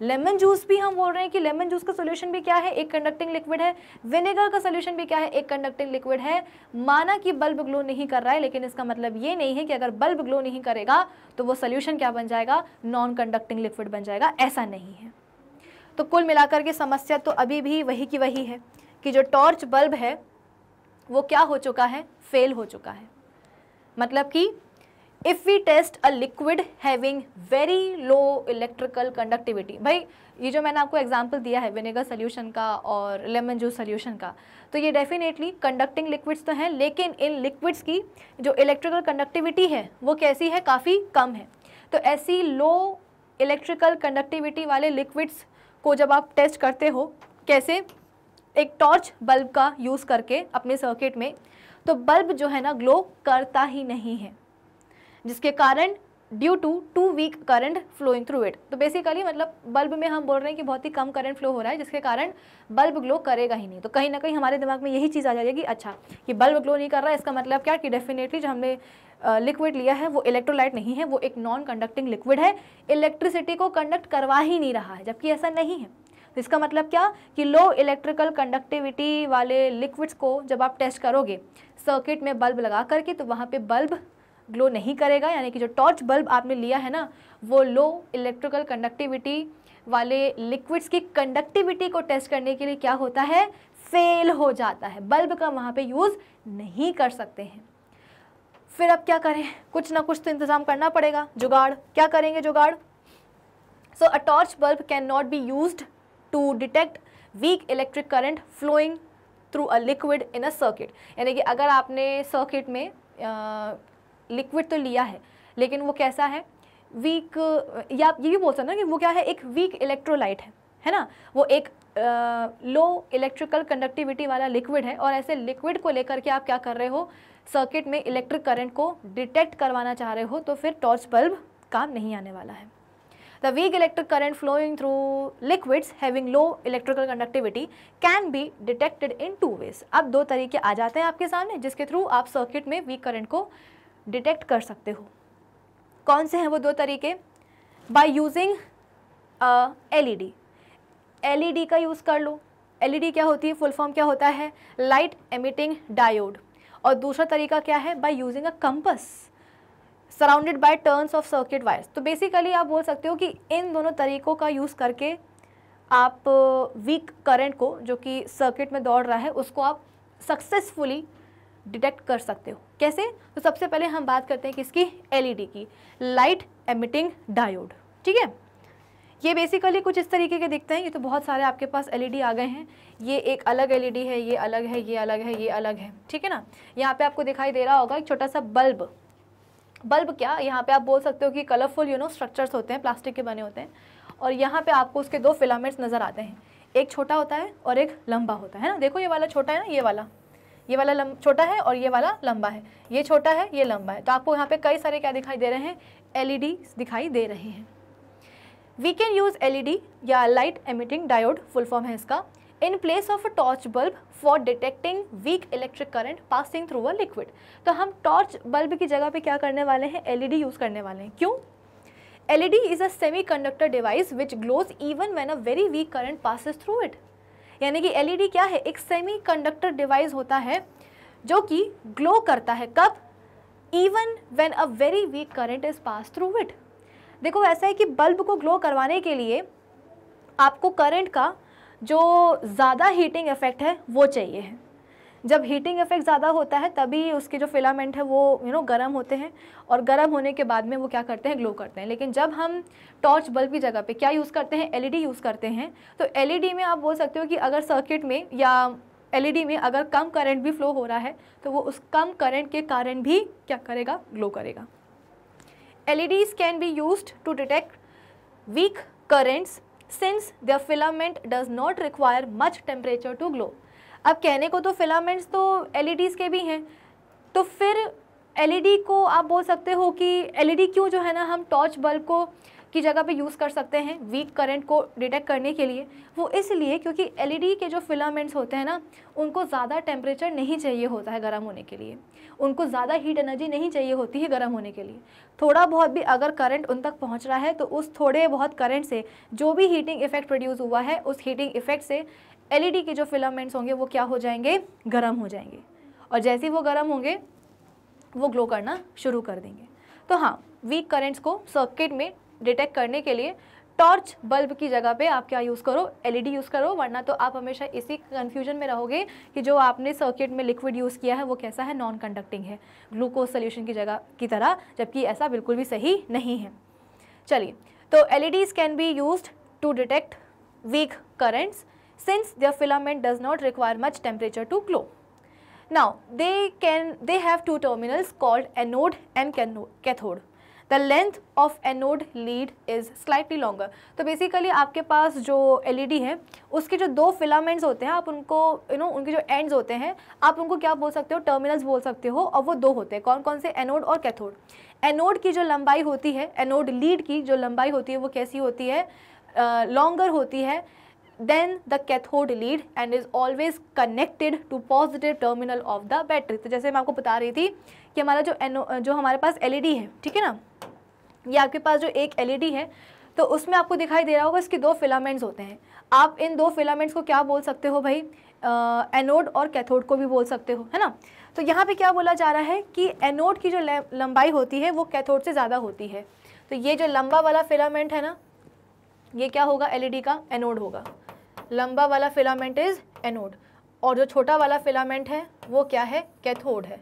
लेमन जूस भी हम बोल रहे हैं कि लेमन जूस का सोल्यूशन भी क्या है एक कंडक्टिंग लिक्विड है विनेगर का सोल्यूशन भी क्या है एक कंडक्टिंग लिक्विड है माना कि बल्ब ग्लो नहीं कर रहा है लेकिन इसका मतलब ये नहीं है कि अगर बल्ब ग्लो नहीं करेगा तो वो सोल्यूशन क्या बन जाएगा नॉन कंडक्टिंग लिक्विड बन जाएगा ऐसा नहीं है तो कुल मिलाकर के समस्या तो अभी भी वही की वही है कि जो टॉर्च बल्ब है वो क्या हो चुका है फेल हो चुका है मतलब कि if we test a liquid having very low electrical conductivity भाई ये जो मैंने आपको एग्जाम्पल दिया है विनेगर सोल्यूशन का और लेमन जूस सोल्यूशन का तो ये डेफिनेटली कंडक्टिंग लिक्विड्स तो हैं लेकिन इन लिक्विड्स की जो इलेक्ट्रिकल कंडक्टिविटी है वो कैसी है काफ़ी कम है तो ऐसी लो इलेक्ट्रिकल कंडक्टिविटी वाले लिक्विड्स को जब आप टेस्ट करते हो कैसे एक टॉर्च बल्ब का यूज़ करके अपने सर्किट में तो बल्ब जो है ना ग्लो करता ही नहीं है जिसके कारण due to too weak current flowing through it तो बेसिकली मतलब बल्ब में हम बोल रहे हैं कि बहुत ही कम करंट फ्लो हो रहा है जिसके कारण बल्ब ग्लो करेगा ही नहीं तो कहीं ना कहीं हमारे दिमाग में यही चीज़ आ जाएगी अच्छा कि बल्ब ग्लो नहीं कर रहा है इसका मतलब क्या कि डेफिनेटली जो हमने लिक्विड लिया है वो इलेक्ट्रोलाइट नहीं है वो एक नॉन कंडक्टिंग लिक्विड है इलेक्ट्रिसिटी को कंडक्ट करवा ही नहीं रहा है जबकि ऐसा नहीं है तो इसका मतलब क्या कि लो इलेक्ट्रिकल कंडक्टिविटी वाले लिक्विड्स को जब आप टेस्ट करोगे सर्किट में बल्ब लगा करके तो वहाँ पे बल्ब ग्लो नहीं करेगा यानी कि जो टॉर्च बल्ब आपने लिया है ना वो लो इलेक्ट्रिकल कंडक्टिविटी वाले लिक्विड्स की कंडक्टिविटी को टेस्ट करने के लिए क्या होता है फेल हो जाता है बल्ब का वहाँ पे यूज़ नहीं कर सकते हैं फिर अब क्या करें कुछ ना कुछ तो इंतज़ाम करना पड़ेगा जुगाड़ क्या करेंगे जुगाड़ so a torch bulb can not be use to detect weak electric current flowing through a liquid in a circuit यानी कि अगर आपने सर्किट में लिक्विड तो लिया है लेकिन वो कैसा है वीक या आप ये भी बोल सकते हैं कि वो क्या है एक वीक इलेक्ट्रोलाइट है है ना वो एक लो इलेक्ट्रिकल कंडक्टिविटी वाला लिक्विड है और ऐसे लिक्विड को लेकर के आप क्या कर रहे हो सर्किट में इलेक्ट्रिक करंट को डिटेक्ट करवाना चाह रहे हो तो फिर टॉर्च बल्ब काम नहीं आने वाला है the weak electric current flowing through liquids having low electrical conductivity can be detected in two ways अब दो तरीके आ जाते हैं आपके सामने जिसके थ्रू आप सर्किट में वीक करंट को डिटेक्ट कर सकते हो कौन से हैं वो दो तरीके बाय यूजिंग एलईडी एलईडी का यूज़ कर लो एलईडी e क्या होती है फुल फॉर्म क्या होता है लाइट एमिटिंग डायोड और दूसरा तरीका क्या है by using a compass surrounded by turns of circuit wires तो बेसिकली आप बोल सकते हो कि इन दोनों तरीकों का यूज़ करके आप वीक uh, करंट को जो कि सर्किट में दौड़ रहा है उसको आप सक्सेसफुली डिटेक्ट कर सकते हो कैसे तो सबसे पहले हम बात करते हैं किसकी एलईडी e की लाइट एमिटिंग डायोड ठीक है ये बेसिकली कुछ इस तरीके के दिखते हैं ये तो बहुत सारे आपके पास एलईडी e आ गए हैं ये एक अलग एलईडी e है ये अलग है ये अलग है ये अलग है ठीक है ना यहाँ पे आपको दिखाई दे रहा होगा एक छोटा सा बल्ब बल्ब क्या यहाँ पे आप बोल सकते हो कि कलरफुल यू नो स्ट्रक्चर्स होते हैं प्लास्टिक के बने होते हैं और यहाँ पर आपको उसके दो फिलामेंट्स नज़र आते हैं एक छोटा होता है और एक लंबा होता है ना देखो ये वाला छोटा है ना ये वाला ये वाला छोटा है और ये वाला लंबा है ये छोटा है ये लंबा है तो आपको यहाँ पे कई सारे क्या दिखाई दे रहे हैं एलईडी e दिखाई दे रहे हैं वी कैन यूज़ एलईडी या light emitting diode full form है इसका in place of a torch bulb for detecting weak electric current passing through a liquid तो हम टॉर्च बल्ब की जगह पे क्या करने वाले हैं एल यूज़ e करने वाले हैं क्यों LED is a semiconductor device which glows even when a very weak current passes through it. यानी कि एलईडी e क्या है एक सेमीकंडक्टर डिवाइस होता है जो कि ग्लो करता है कब even when a very weak current is pass through it देखो ऐसा है कि बल्ब को ग्लो करवाने के लिए आपको करंट का जो ज़्यादा हीटिंग इफेक्ट है वो चाहिए है जब हीटिंग इफेक्ट ज़्यादा होता है तभी उसके जो फिलामेंट है वो यू you नो know, गर्म होते हैं और गर्म होने के बाद में वो क्या करते हैं ग्लो करते हैं लेकिन जब हम टॉर्च बल्ब की जगह पे क्या यूज़ करते हैं एलईडी यूज़ e करते हैं तो एलईडी e में आप बोल सकते हो कि अगर सर्किट में या एलईडी e में अगर कम करंट भी फ्लो हो रहा है तो वो उस कम करंट के कारण भी क्या करेगा ग्लो करेगा L can be use to detect weak currents since the filament does not require much temperature to glow अब कहने को तो फिलामेंट्स तो एलईडीज़ e के भी हैं तो फिर एलईडी e को आप बोल सकते हो कि एलईडी e क्यों जो है ना हम टॉर्च बल्ब को की जगह पे यूज़ कर सकते हैं वीक करंट को डिटेक्ट करने के लिए वो इसलिए क्योंकि एलईडी के जो फिलामेंट्स होते हैं ना उनको ज़्यादा टेम्परेचर नहीं चाहिए होता है गर्म होने के लिए उनको ज़्यादा हीट एनर्जी नहीं चाहिए होती है गर्म होने के लिए थोड़ा बहुत भी अगर करंट उन तक पहुंच रहा है तो उस थोड़े बहुत करंट से जो भी हीटिंग इफेक्ट प्रोड्यूस हुआ है उस हीटिंग इफेक्ट से एलईडी e के जो फिलामेंट्स होंगे वो क्या हो जाएंगे गर्म हो जाएंगे और जैसे ही वो गर्म होंगे वो ग्लो करना शुरू कर देंगे तो हाँ वीक करेंट्स को सर्किट में डिटेक्ट करने के लिए टॉर्च बल्ब की जगह पे आप क्या यूज़ करो एलईडी यूज़ e करो वरना तो आप हमेशा इसी कन्फ्यूजन में रहोगे कि जो आपने सर्किट में लिक्विड यूज़ किया है वो कैसा है नॉन कंडक्टिंग है ग्लूकोज सोल्यूशन की जगह की तरह जबकि ऐसा बिल्कुल भी सही नहीं है चलिए तो LEDs can be use to detect weak currents since their filament does not require much temperature to glow. Now, they, can, they have two terminals called anode and cathode. The length of anode lead is slightly longer तो basically आपके पास जो L e है उसके जो दो filaments होते हैं आप उनको यू you नो know, उनके जो एंड्स होते हैं आप उनको क्या बोल सकते हो टर्मिनल्स बोल सकते हो और वो दो होते हैं कौन कौन से एनोड और कैथोड एनोड की जो लंबाई होती है एनोड लीड की जो लंबाई होती है वो कैसी होती है लॉन्गर uh, होती है then the cathode lead and is always connected to positive terminal of the battery तो जैसे मैं आपको बता रही थी कि हमारा जो एनो जो हमारे पास एल e है ठीक है ना ये आपके पास जो एक एल e है तो उसमें आपको दिखाई दे रहा होगा इसके दो फिलामेंट्स होते हैं आप इन दो फिलामेंट्स को क्या बोल सकते हो भाई एनोड और कैथोड को भी बोल सकते हो है ना तो यहाँ पे क्या बोला जा रहा है कि एनोड की जो लंबाई होती है वो कैथोड से ज़्यादा होती है तो ये जो लंबा वाला फिलामेंट है ना ये क्या होगा एलईडी e का एनोड होगा लंबा वाला फिलामेंट इज़ एनोड और जो छोटा वाला फिलामेंट है वो क्या है कैथोड है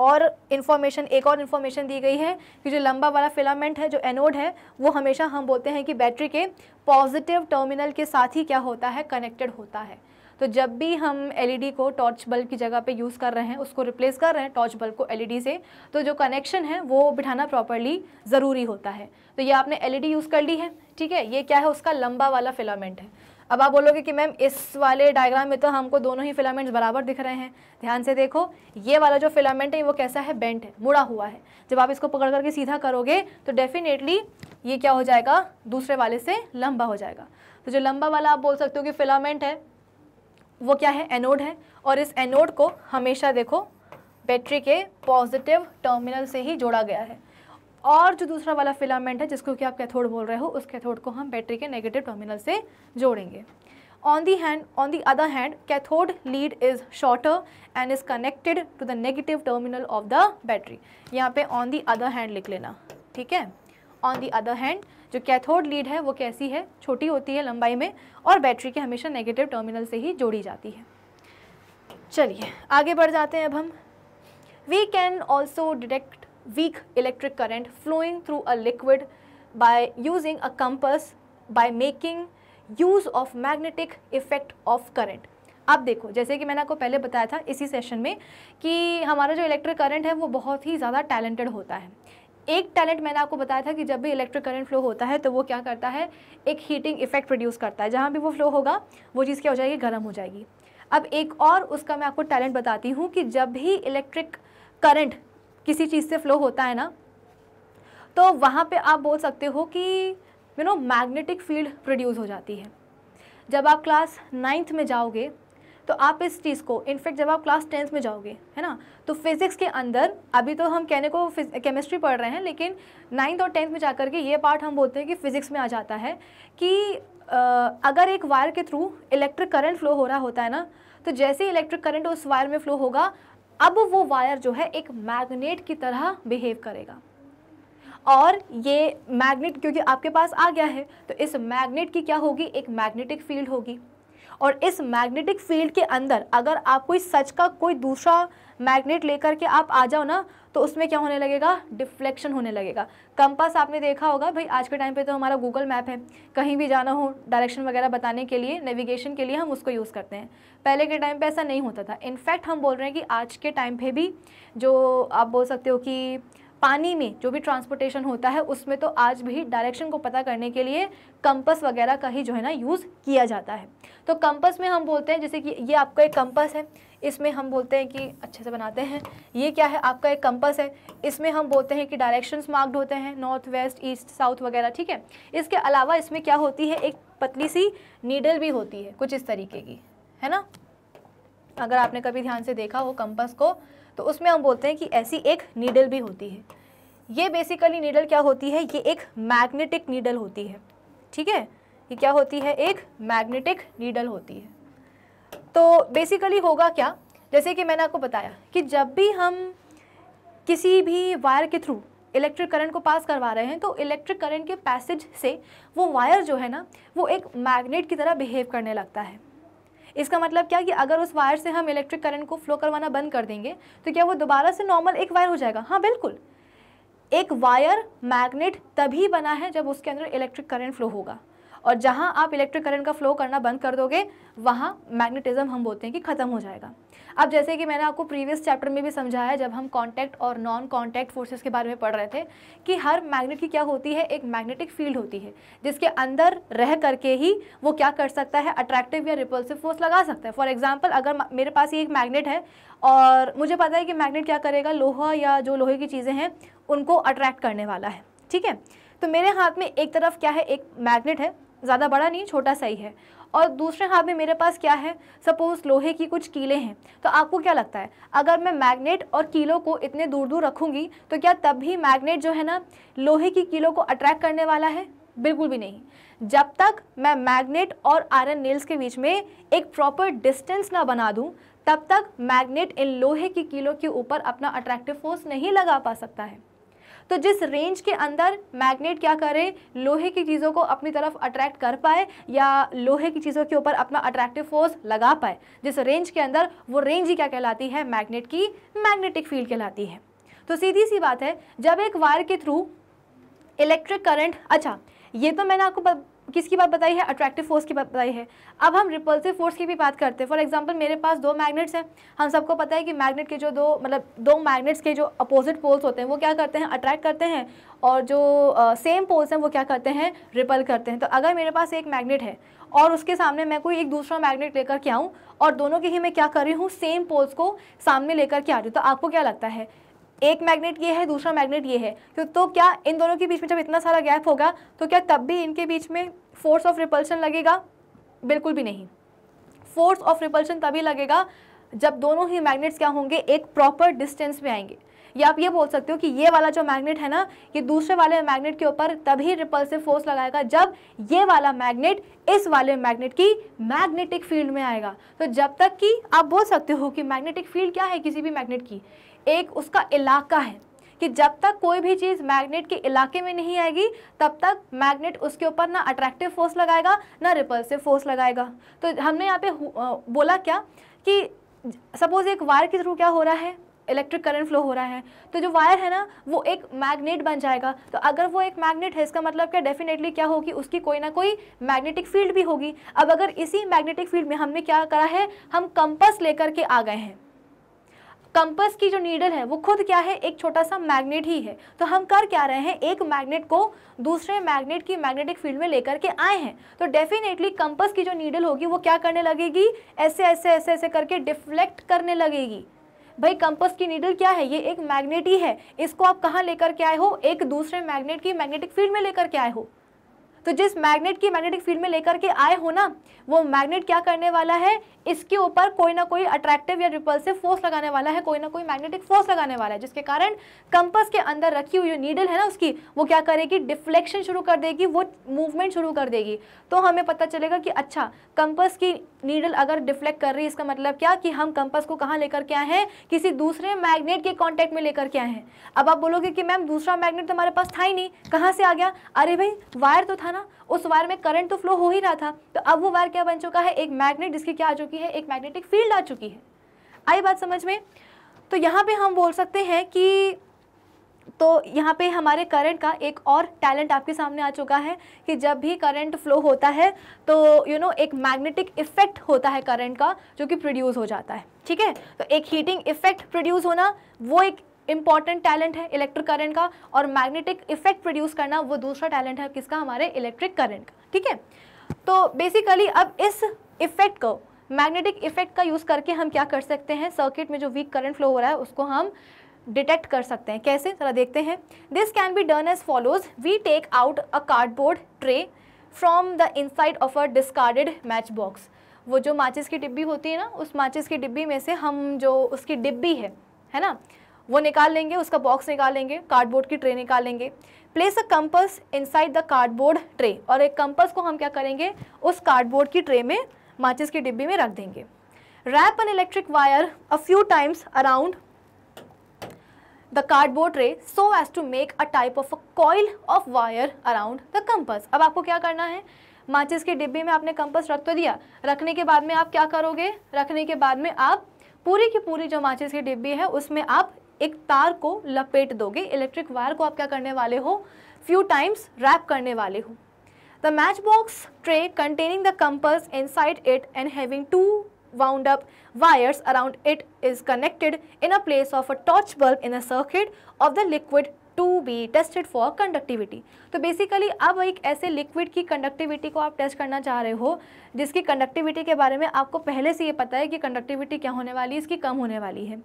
और इन्फॉर्मेशन एक और इन्फॉर्मेशन दी गई है कि जो लंबा वाला फिलामेंट है जो एनोड है वो हमेशा हम बोलते हैं कि बैटरी के पॉजिटिव टर्मिनल के साथ ही क्या होता है कनेक्टेड होता है तो जब भी हम एलईडी e को टॉर्च बल्ब की जगह पे यूज़ कर रहे हैं उसको रिप्लेस कर रहे हैं टॉर्च बल्ब को एलईडी e से तो जो कनेक्शन है वो बिठाना प्रॉपरली ज़रूरी होता है तो ये आपने एलईडी यूज़ e कर ली है ठीक है ये क्या है उसका लंबा वाला फिलामेंट है अब आप बोलोगे कि मैम इस वाले डायग्राम में तो हमको दोनों ही फिलामेंट्स बराबर दिख रहे हैं ध्यान से देखो ये वाला जो फिलामेंट है वो कैसा है बेंट है मुड़ा हुआ है जब आप इसको पकड़ करके सीधा करोगे तो डेफिनेटली ये क्या हो जाएगा दूसरे वाले से लंबा हो जाएगा तो जो लंबा वाला आप बोल सकते हो कि फिलामेंट है वो क्या है एनोड है और इस एनोड को हमेशा देखो बैटरी के पॉजिटिव टर्मिनल से ही जोड़ा गया है और जो दूसरा वाला फिलामेंट है जिसको कि आप कैथोड बोल रहे हो उस कैथोड को हम बैटरी के नेगेटिव टर्मिनल से जोड़ेंगे on the hand on the other hand cathode lead is shorter and is connected to the negative terminal of the battery यहाँ पे ऑन दी अदर हैंड लिख लेना ठीक है ऑन दी अदर हैंड जो cathode lead है वो कैसी है छोटी होती है लंबाई में और बैटरी के हमेशा नेगेटिव टर्मिनल से ही जोड़ी जाती है चलिए आगे बढ़ जाते हैं अब हम we can also detect weak electric current flowing through a liquid by using a compass by making use of magnetic effect of current आप देखो जैसे कि मैंने आपको पहले बताया था इसी सेशन में कि हमारा जो इलेक्ट्रिक करंट है वो बहुत ही ज़्यादा टैलेंटेड होता है एक टैलेंट मैंने आपको बताया था कि जब भी इलेक्ट्रिक करंट फ्लो होता है तो वो क्या करता है एक हीटिंग इफेक्ट प्रोड्यूस करता है जहाँ भी वो फ्लो होगा वो चीज़ क्या हो जाएगी गर्म हो जाएगी अब एक और उसका मैं आपको टैलेंट बताती हूँ कि जब भी इलेक्ट्रिक करंट किसी चीज़ से फ्लो होता है ना तो वहाँ पे आप बोल सकते हो कि you know magnetic field produce हो जाती है जब आप क्लास नाइन्थ में जाओगे तो आप इस चीज़ को इनफैक्ट जब आप क्लास टेंथ में जाओगे है ना तो फिज़िक्स के अंदर अभी तो हम कहने को केमिस्ट्री पढ़ रहे हैं लेकिन नाइन्थ और टेंथ में जा के ये पार्ट हम बोलते हैं कि फ़िज़िक्स में आ जाता है कि अगर एक वायर के थ्रू इलेक्ट्रिक करंट फ्लो हो रहा होता है ना तो जैसे ही इलेक्ट्रिक करंट उस वायर में फ्लो होगा अब वो वायर जो है एक मैग्नेट की तरह बिहेव करेगा और ये मैग्नेट क्योंकि आपके पास आ गया है तो इस मैग्नेट की क्या होगी एक मैग्नेटिक फील्ड होगी और इस मैग्नेटिक फील्ड के अंदर अगर आप कोई सच का कोई दूसरा मैग्नेट लेकर के आप आ जाओ ना तो उसमें क्या होने लगेगा डिफ्लेक्शन होने लगेगा कंपास आपने देखा होगा भाई आज के टाइम पे तो हमारा गूगल मैप है कहीं भी जाना हो डायरेक्शन वगैरह बताने के लिए नेविगेशन के लिए हम उसको यूज़ करते हैं पहले के टाइम पे ऐसा नहीं होता था इनफैक्ट हम बोल रहे हैं कि आज के टाइम पर भी जो आप बोल सकते हो कि पानी में जो भी ट्रांसपोर्टेशन होता है उसमें तो आज भी डायरेक्शन को पता करने के लिए कंपस वगैरह का ही जो है ना यूज़ किया जाता है तो कंपस में हम बोलते हैं जैसे कि ये आपका एक कंपस है इसमें हम बोलते हैं कि अच्छे से बनाते हैं ये क्या है आपका एक कंपस है इसमें हम बोलते हैं कि डायरेक्शंस मार्क्ड होते हैं नॉर्थ वेस्ट ईस्ट साउथ वगैरह ठीक है इसके अलावा इसमें क्या होती है एक पतली सी नीडल भी होती है कुछ इस तरीके की है ना अगर आपने कभी ध्यान से देखा हो कंपस को तो उसमें हम बोलते हैं कि ऐसी एक नीडल भी होती है ये बेसिकली नीडल क्या होती है ये एक मैग्नेटिक नीडल होती है ठीक है ये क्या होती है एक मैग्नेटिक नीडल होती है तो बेसिकली होगा क्या जैसे कि मैंने आपको बताया कि जब भी हम किसी भी वायर के थ्रू इलेक्ट्रिक करंट को पास करवा रहे हैं तो इलेक्ट्रिक करंट के पैसेज से वो वायर जो है ना वो एक मैग्नेट की तरह बिहेव करने लगता है इसका मतलब क्या कि अगर उस वायर से हम इलेक्ट्रिक करंट को फ्लो करवाना बंद कर देंगे तो क्या वो दोबारा से नॉर्मल एक वायर हो जाएगा हाँ बिल्कुल एक वायर मैग्नेट तभी बना है जब उसके अंदर इलेक्ट्रिक करंट फ्लो होगा और जहाँ आप इलेक्ट्रिक करंट का फ्लो करना बंद कर दोगे वहाँ मैग्नेटिज्म हम बोलते हैं कि ख़त्म हो जाएगा अब जैसे कि मैंने आपको प्रीवियस चैप्टर में भी समझाया जब हम कॉन्टैक्ट और नॉन कॉन्टैक्ट फोर्सेज के बारे में पढ़ रहे थे कि हर मैग्नेट की क्या होती है एक मैग्नेटिक फील्ड होती है जिसके अंदर रह करके ही वो क्या कर सकता है अट्रैक्टिव या रिपल्सिव फोर्स लगा सकता है फॉर एग्जाम्पल अगर मेरे पास ये एक मैग्नेट है और मुझे पता है कि मैग्नेट क्या करेगा लोहा या जो लोहे की चीज़ें हैं उनको अट्रैक्ट करने वाला है ठीक है तो मेरे हाथ में एक तरफ क्या है एक मैग्नेट है ज़्यादा बड़ा नहीं छोटा सा ही है और दूसरे हाथ में मेरे पास क्या है सपोज़ लोहे की कुछ कीले हैं तो आपको क्या लगता है अगर मैं मैग्नेट और कीलों को इतने दूर दूर रखूँगी तो क्या तब भी मैग्नेट जो है ना लोहे की कीलों को अट्रैक्ट करने वाला है बिल्कुल भी नहीं जब तक मैं मैग्नेट और आयरन नेल्स के बीच में एक प्रॉपर डिस्टेंस ना बना दूँ तब तक मैग्नेट इन लोहे की कीलों के ऊपर अपना अट्रैक्टिव फोर्स नहीं लगा पा सकता है तो जिस रेंज के अंदर मैग्नेट क्या करे लोहे की चीज़ों को अपनी तरफ अट्रैक्ट कर पाए या लोहे की चीज़ों के ऊपर अपना अट्रैक्टिव फोर्स लगा पाए जिस रेंज के अंदर वो रेंज ही क्या कहलाती है मैग्नेट की मैग्नेटिक फील्ड कहलाती है तो सीधी सी बात है जब एक वायर के थ्रू इलेक्ट्रिक करंट अच्छा ये तो मैंने आपको किसकी बात बताई है अट्रैक्टिव फोर्स की बात बताई है अब हम रिपल्सिव फोर्स की भी बात करते हैं फॉर एग्जांपल मेरे पास दो मैग्नेट्स हैं हम सबको पता है कि मैग्नेट के जो दो मतलब दो मैग्नेट्स के जो अपोजिट पोल्स होते हैं वो क्या करते हैं अट्रैक्ट करते हैं और जो सेम पोल्स हैं वो क्या करते हैं रिपल करते हैं तो अगर मेरे पास एक मैगनेट है और उसके सामने मैं कोई एक दूसरा मैग्नेट लेकर के आऊँ और दोनों के ही मैं क्या कर रही हूँ सेम पोल्स को सामने लेकर के आ रही हूँ तो आपको क्या लगता है एक मैग्नेट ये है दूसरा मैग्नेट ये है तो, तो क्या इन दोनों के बीच में जब इतना सारा गैप होगा तो क्या तब भी इनके बीच में फोर्स ऑफ रिपल्शन लगेगा बिल्कुल भी नहीं फोर्स ऑफ रिपल्शन तभी लगेगा जब दोनों ही मैग्नेट्स क्या होंगे एक प्रॉपर डिस्टेंस में आएंगे या आप ये बोल सकते हो कि ये वाला जो मैग्नेट है ना ये दूसरे वाले मैग्नेट के ऊपर तभी रिपल्सिव फोर्स लगाएगा जब ये वाला मैग्नेट इस वाले मैग्नेट की मैग्नेटिक फील्ड में आएगा तो जब तक कि आप बोल सकते हो कि मैग्नेटिक फील्ड क्या है किसी भी मैग्नेट की एक उसका इलाका है कि जब तक कोई भी चीज़ मैग्नेट के इलाके में नहीं आएगी तब तक मैग्नेट उसके ऊपर ना अट्रैक्टिव फोर्स लगाएगा ना रिपल्सिव फोर्स लगाएगा तो हमने यहाँ पे बोला क्या कि सपोज एक वायर के थ्रू क्या हो रहा है इलेक्ट्रिक करंट फ्लो हो रहा है तो जो वायर है ना वो एक मैग्नेट बन जाएगा तो अगर वो एक मैग्नेट है इसका मतलब क्या डेफिनेटली क्या होगी उसकी कोई ना कोई मैग्नेटिक फील्ड भी होगी अब अगर इसी मैग्नेटिक फील्ड में हमने क्या करा है हम कंपस लेकर के आ गए हैं कंपस की जो नीडल है वो खुद क्या है एक छोटा सा मैग्नेट ही है तो हम कर क्या रहे हैं एक मैग्नेट को दूसरे मैग्नेट की मैग्नेटिक फील्ड में लेकर के आए हैं तो डेफिनेटली कंपस की जो नीडल होगी वो क्या करने लगेगी ऐसे ऐसे ऐसे ऐसे करके डिफ्लेक्ट करने लगेगी भाई कंपस की नीडल क्या है ये एक मैग्नेट ही है इसको आप कहाँ लेकर के आए हो एक दूसरे मैग्नेट की मैग्नेटिक फील्ड में लेकर के आए हो तो जिस मैग्नेट की मैग्नेटिक फील्ड में लेकर के आए हो ना वो मैग्नेट क्या करने वाला है इसके ऊपर कोई ना कोई अट्रैक्टिव या रिपल्सिव फोर्स लगाने वाला है कोई ना कोई मैग्नेटिक फोर्स लगाने वाला है जिसके कारण कंपस के अंदर रखी हुई जो नीडल है ना उसकी वो क्या करेगी डिफ्लेक्शन शुरू कर देगी वो मूवमेंट शुरू कर देगी तो हमें पता चलेगा कि अच्छा कंपस की नीडल अगर डिफ्लेक्ट कर रही है इसका मतलब क्या कि हम कंपस को कहाँ लेकर के आए हैं किसी दूसरे मैग्नेट के कॉन्टैक्ट में लेकर के आए हैं अब आप बोलोगे कि मैम दूसरा मैग्नेट तो हमारे पास था ही नहीं कहाँ से आ गया अरे भाई वायर तो था ना उस वायर में करंट तो फ्लो हो ही रहा था तो अब वो वायर क्या बन चुका है एक मैग्नेट जिसकी क्या आ चुकी है एक मैग्नेटिक फील्ड आ चुकी है आई बात समझ में तो यहाँ पे हम बोल सकते हैं कि तो यहाँ पे हमारे करंट का एक और टैलेंट आपके सामने आ चुका है कि जब भी करंट फ्लो होता है तो यू you नो know, एक मैग्नेटिक इफेक्ट होता है करंट का जो कि प्रोड्यूस हो जाता है ठीक है तो एक हीटिंग इफेक्ट प्रोड्यूस होना वो एक इंपॉर्टेंट टैलेंट है इलेक्ट्रिक करंट का और मैग्नेटिक इफेक्ट प्रोड्यूस करना वो दूसरा टैलेंट है किसका हमारे इलेक्ट्रिक करंट का ठीक है तो बेसिकली अब इस इफेक्ट को मैग्नेटिक इफेक्ट का यूज़ करके हम क्या कर सकते हैं सर्किट में जो वीक करंट फ्लो हो रहा है उसको हम डिटेक्ट कर सकते हैं कैसे जरा देखते हैं this can be done as follows we take out a cardboard tray from the inside of a discarded match box वो जो माचिस की डिब्बी होती है ना उस माचिस की डिब्बी में से हम जो उसकी डिब्बी है है ना वो निकाल लेंगे उसका बॉक्स निकाल लेंगे कार्डबोर्ड की ट्रे निकाल लेंगे place a compass inside the cardboard tray और एक कंपस को हम क्या करेंगे उस कार्डबोर्ड की ट्रे में माचिस की डिब्बी में रख देंगे wrap an electric wire a few times around the cardboard tray so as to make a type of a coil of wire around the compass अब आपको क्या करना है माचिस के डिब्बे में आपने कंपस रख तो दिया रखने के बाद में आप क्या करोगे रखने के बाद में आप पूरी की पूरी जो माचिस की डिब्बी है उसमें आप एक तार को लपेट दोगे इलेक्ट्रिक वायर को आप क्या करने वाले हो फ्यू टाइम्स रैप करने वाले हो the match box tray containing the compass side it and having two wound up wires around it is connected in a place of a torch bulb in a circuit of the liquid to be tested for conductivity तो basically अब एक ऐसे liquid की conductivity को आप test करना चाह रहे हो जिसकी कंडक्टिविटी के बारे में आपको पहले से ये पता है कि कंडक्टिविटी क्या होने वाली है इसकी कम होने वाली है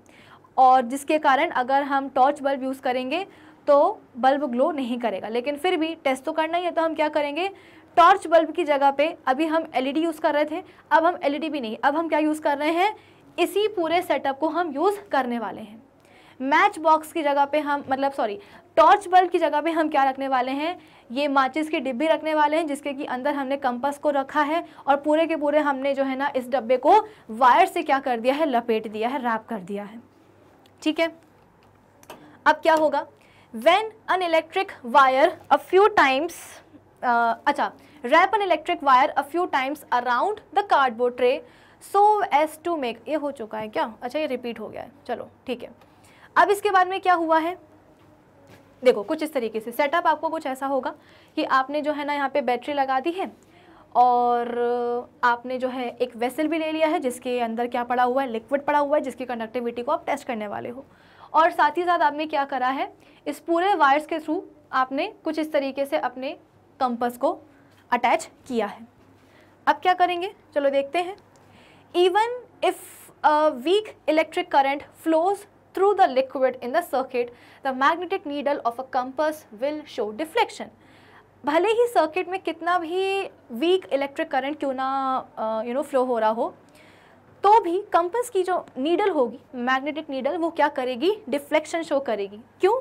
और जिसके कारण अगर हम टॉर्च बल्ब यूज़ करेंगे तो बल्ब ग्लो नहीं करेगा लेकिन फिर भी टेस्ट तो करना ही है तो हम क्या करेंगे टॉर्च बल्ब की जगह पे अभी हम एलईडी यूज़ कर रहे थे अब हम एलईडी भी नहीं अब हम क्या यूज़ कर रहे हैं इसी पूरे सेटअप को हम यूज़ करने वाले हैं मैच बॉक्स की जगह पे हम मतलब सॉरी टॉर्च बल्ब की जगह पे हम क्या रखने वाले हैं ये माचिस के डिब्बे रखने वाले हैं जिसके कि अंदर हमने कंपस को रखा है और पूरे के पूरे हमने जो है ना इस डब्बे को वायर से क्या कर दिया है लपेट दिया है रैप कर दिया है ठीक है अब क्या होगा when an electric wire a few times अच्छा wrap an electric wire a few times around the cardboard tray so as to make ये हो चुका है क्या अच्छा ये रिपीट हो गया है चलो ठीक है अब इसके बाद में क्या हुआ है देखो कुछ इस तरीके से सेटअप आपको कुछ ऐसा होगा कि आपने जो है ना यहाँ पे बैटरी लगा दी है और आपने जो है एक वेसल भी ले लिया है जिसके अंदर क्या पड़ा हुआ है लिक्विड पड़ा हुआ है जिसकी कंडक्टिविटी को आप टेस्ट करने वाले हो और साथ ही साथ आपने क्या करा है इस पूरे वायर्स के थ्रू आपने कुछ इस तरीके से अपने कंपस को अटैच किया है अब क्या करेंगे चलो देखते हैं even if a weak electric current flows through the liquid in the circuit the magnetic needle of a compass will show deflection भले ही सर्किट में कितना भी वीक इलेक्ट्रिक करंट क्यों ना यू नो फ्लो हो रहा हो तो भी कंपस की जो नीडल होगी मैग्नेटिक नीडल वो क्या करेगी डिफ्लेक्शन शो करेगी क्यों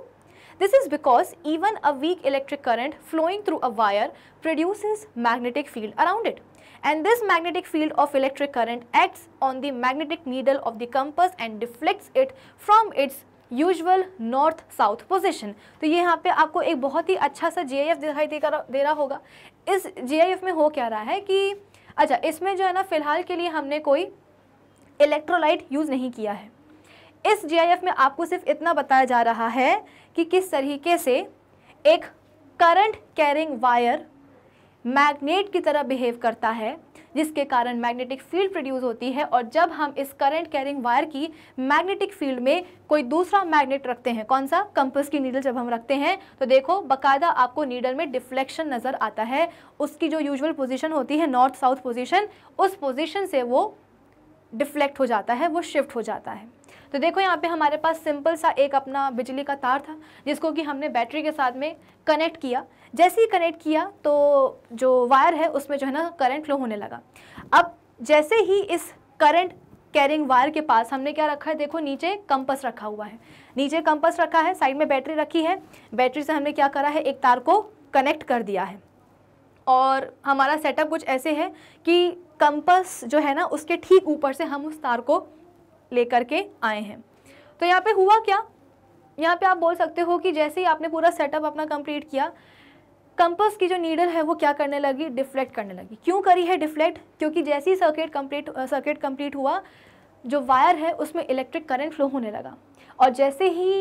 this is because even a weak electric current flowing through a wire produce magnetic field around it and this magnetic field of electric current acts on the magnetic needle of the compass and deflects it from its usual north south position तो ये यहाँ पे आपको एक बहुत ही अच्छा सा जी दिखाई दे रहा होगा इस जी में हो क्या रहा है कि अच्छा इसमें जो है ना फ़िलहाल के लिए हमने कोई इलेक्ट्रोलाइट यूज़ नहीं किया है इस जी में आपको सिर्फ इतना बताया जा रहा है कि किस तरीके से एक करंट कैरिंग वायर मैग्नेट की तरह बिहेव करता है जिसके कारण मैग्नेटिक फील्ड प्रोड्यूस होती है और जब हम इस करंट कैरिंग वायर की मैग्नेटिक फील्ड में कोई दूसरा मैग्नेट रखते हैं कौन सा कंपस की नीडल जब हम रखते हैं तो देखो बाकायदा आपको नीडल में डिफ्लेक्शन नज़र आता है उसकी जो यूजल पोजिशन होती है नॉर्थ साउथ पोजिशन उस पोजिशन से वो डिफ्लेक्ट हो जाता है वो शिफ्ट हो जाता है तो देखो यहाँ पे हमारे पास सिंपल सा एक अपना बिजली का तार था जिसको कि हमने बैटरी के साथ में कनेक्ट किया जैसे ही कनेक्ट किया तो जो वायर है उसमें जो है ना करंट फ्लो होने लगा अब जैसे ही इस करंट कैरिंग वायर के पास हमने क्या रखा है देखो नीचे कंपस रखा हुआ है नीचे कंपस रखा है साइड में बैटरी रखी है बैटरी से हमने क्या करा है एक तार को कनेक्ट कर दिया है और हमारा सेटअप कुछ ऐसे है कि कंपस जो है ना उसके ठीक ऊपर से हम उस तार को लेकर के आए हैं तो यहाँ पे हुआ क्या यहाँ पे आप बोल सकते हो कि जैसे ही आपने पूरा सेटअप अपना कंप्लीट किया कंपस की जो नीडल है वो क्या करने लगी डिफ्लेक्ट करने लगी क्यों करी है डिफ्लेक्ट क्योंकि जैसे ही सर्किट कंप्लीट सर्किट कंप्लीट हुआ जो वायर है उसमें इलेक्ट्रिक करंट फ्लो होने लगा और जैसे ही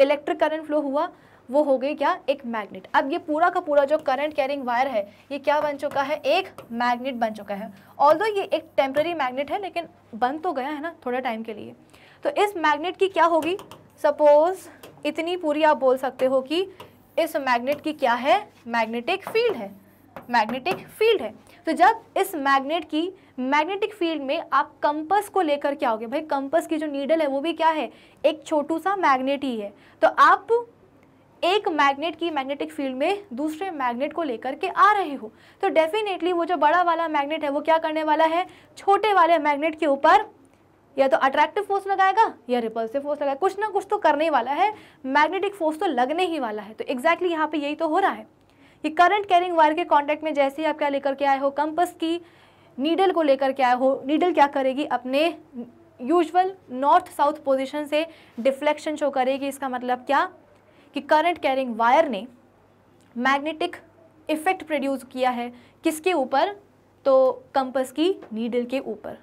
इलेक्ट्रिक करंट फ्लो हुआ वो हो गई क्या एक मैग्नेट अब ये पूरा का पूरा जो करंट कैरिंग वायर है ये क्या बन चुका है एक मैग्नेट बन चुका है ऑल ये एक टेम्प्रेरी मैग्नेट है लेकिन बन तो गया है ना थोड़ा टाइम के लिए तो इस मैग्नेट की क्या होगी सपोज इतनी पूरी आप बोल सकते हो कि इस मैग्नेट की क्या है मैग्नेटिक फील्ड है मैग्नेटिक फील्ड है तो जब इस मैग्नेट की मैग्नेटिक फील्ड में आप कंपस को लेकर क्या होगे भाई कंपस की जो नीडल है वो भी क्या है एक छोटू सा मैग्नेट ही है तो आप एक मैग्नेट की मैग्नेटिक फील्ड में दूसरे मैग्नेट को लेकर के आ रहे हो तो डेफिनेटली वो जो बड़ा वाला मैग्नेट है वो क्या करने वाला है छोटे वाले मैग्नेट के ऊपर या तो अट्रैक्टिव फोर्स लगाएगा या रिपल्सिव फोर्स लगाएगा कुछ ना कुछ तो करने वाला है मैग्नेटिक फोर्स तो लगने ही वाला है तो एग्जैक्टली exactly यहाँ पे यही तो हो रहा है कि करंट कैरिंग वायर के कॉन्टेक्ट में जैसे ही आप क्या लेकर के आए हो कंपस की नीडल को लेकर के आए हो नीडल क्या करेगी अपने यूजुअल नॉर्थ साउथ पोजीशन से डिफ्लेक्शन शो करेगी इसका मतलब क्या कि करंट कैरिंग वायर ने मैग्नेटिक इफ़ेक्ट प्रोड्यूस किया है किसके ऊपर तो कंपस की नीडल के ऊपर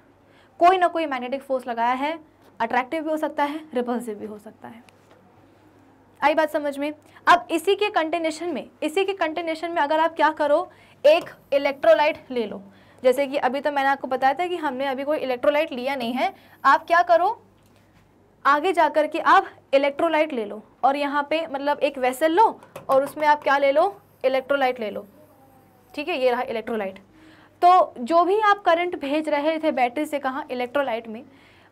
कोई ना कोई मैग्नेटिक फोर्स लगाया है अट्रैक्टिव भी हो सकता है रिपल्सिव भी हो सकता है आई बात समझ में अब इसी के कंटेनेशन में इसी के कंटेनेशन में अगर आप क्या करो एक इलेक्ट्रोलाइट ले लो जैसे कि अभी तो मैंने आपको बताया था कि हमने अभी कोई इलेक्ट्रोलाइट लिया नहीं है आप क्या करो आगे जा कर के आप इलेक्ट्रोलाइट ले लो और यहाँ पे मतलब एक वेसल लो और उसमें आप क्या ले लो इलेक्ट्रोलाइट ले लो ठीक है ये रहा इलेक्ट्रोलाइट तो जो भी आप करंट भेज रहे थे बैटरी से कहाँ इलेक्ट्रोलाइट में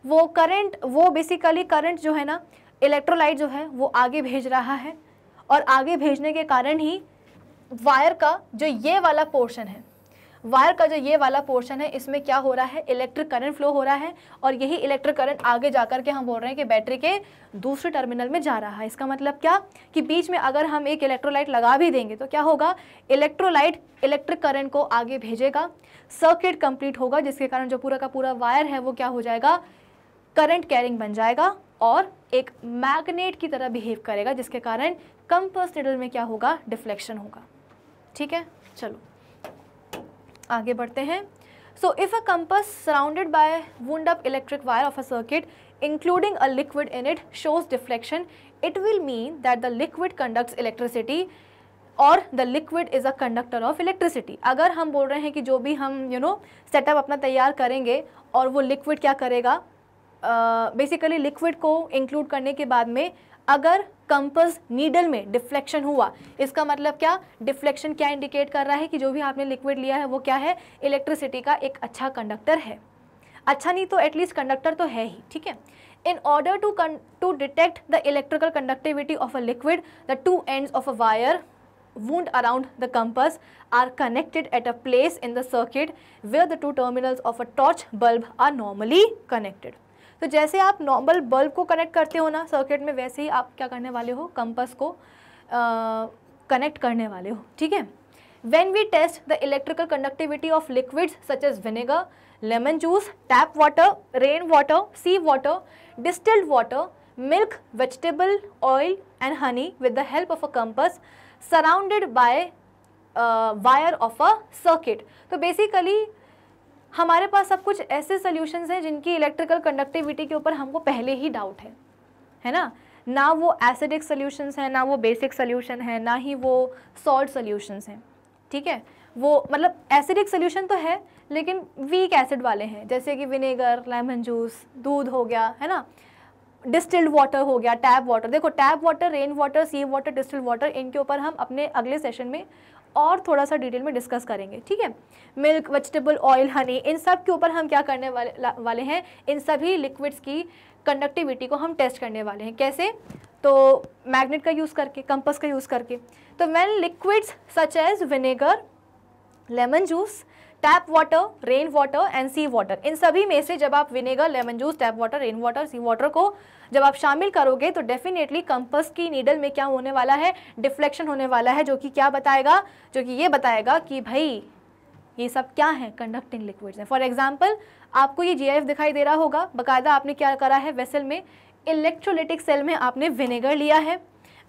वो करंट वो बेसिकली करंट जो है ना इलेक्ट्रोलाइट जो है वो आगे भेज रहा है और आगे भेजने के कारण ही वायर का जो ये वाला पोर्शन है वायर का जो ये वाला पोर्शन है इसमें क्या हो रहा है इलेक्ट्रिक करंट फ्लो हो रहा है और यही इलेक्ट्रिक करंट आगे जाकर के हम बोल रहे हैं कि बैटरी के दूसरे टर्मिनल में जा रहा है इसका मतलब क्या कि बीच में अगर हम एक इलेक्ट्रोलाइट लगा भी देंगे तो क्या होगा इलेक्ट्रोलाइट इलेक्ट्रिक करंट को आगे भेजेगा सर्किट कंप्लीट होगा जिसके कारण जो पूरा का पूरा वायर है वो क्या हो जाएगा करंट कैरिंग बन जाएगा और एक मैग्नेट की तरह बिहेव करेगा जिसके कारण कंपस निडल में क्या होगा डिफ्लेक्शन होगा ठीक है चलो आगे बढ़ते हैं so if a compass surrounded by wound up electric wire of a circuit including a liquid in it shows deflection it will mean that the liquid conduct electricity और the liquid is a conductor of electricity अगर हम बोल रहे हैं कि जो भी हम यू नो सेटअप अपना तैयार करेंगे और वो लिक्विड क्या करेगा बेसिकली uh, लिक्विड को इंक्लूड करने के बाद में अगर कंपस नीडल में डिफ्लेक्शन हुआ इसका मतलब क्या डिफ्लेक्शन क्या इंडिकेट कर रहा है कि जो भी आपने लिक्विड लिया है वो क्या है इलेक्ट्रिसिटी का एक अच्छा कंडक्टर है अच्छा नहीं तो एटलीस्ट कंडक्टर तो है ही ठीक है in order to to detect the electrical conductivity of a liquid the two end of a wire wound around the compass are connected at a place in the circuit where the two terminals of a torch bulb are normally connected तो जैसे आप normal bulb को connect करते हो ना circuit में वैसे ही आप क्या करने वाले हो कंपस को कनेक्ट करने वाले हो ठीक है when we test the electrical conductivity of liquid such as vinegar lemon juice tap water rain water sea water distilled water milk vegetable oil and honey with the help of a compass surrounded by wire of a circuit तो basically हमारे पास अब कुछ ऐसे solutions हैं जिनकी electrical conductivity के ऊपर हमको पहले ही डाउट है है ना ना वो एसिडिक सोल्यूशंस हैं ना वो बेसिक सोल्यूशन है ना ही वो सॉल्ट सोल्यूशंस हैं ठीक है वो मतलब एसिडिक सोल्यूशन तो है लेकिन वीक एसिड वाले हैं जैसे कि विनेगर लेमन जूस दूध हो गया है ना डिस्टिल्ड वाटर हो गया टैप वाटर देखो tap water rain water sea water distilled water इनके ऊपर हम अपने अगले सेशन में और थोड़ा सा डिटेल में डिस्कस करेंगे ठीक है मिल्क वेजिटेबल ऑयल हनी इन सब के ऊपर हम क्या करने वाले वाले हैं इन सभी लिक्विड्स की कंडक्टिविटी को हम टेस्ट करने वाले हैं कैसे तो मैग्नेट का यूज़ करके कंपस का यूज़ करके तो मैन liquids such as vinegar lemon juice tap water rain water and sea water इन सभी में से जब आप vinegar lemon juice tap water rain water sea water को जब आप शामिल करोगे तो डेफिनेटली कंपस की नीडल में क्या होने वाला है डिफ्लेक्शन होने वाला है जो कि क्या बताएगा जो कि ये बताएगा कि भाई ये सब क्या है कंडक्टिंग लिक्विड्स हैं फॉर एग्जाम्पल आपको ये जी दिखाई दे रहा होगा बाकायदा आपने क्या करा है वेसल में इलेक्ट्रोलिटिक सेल में आपने विनेगर लिया है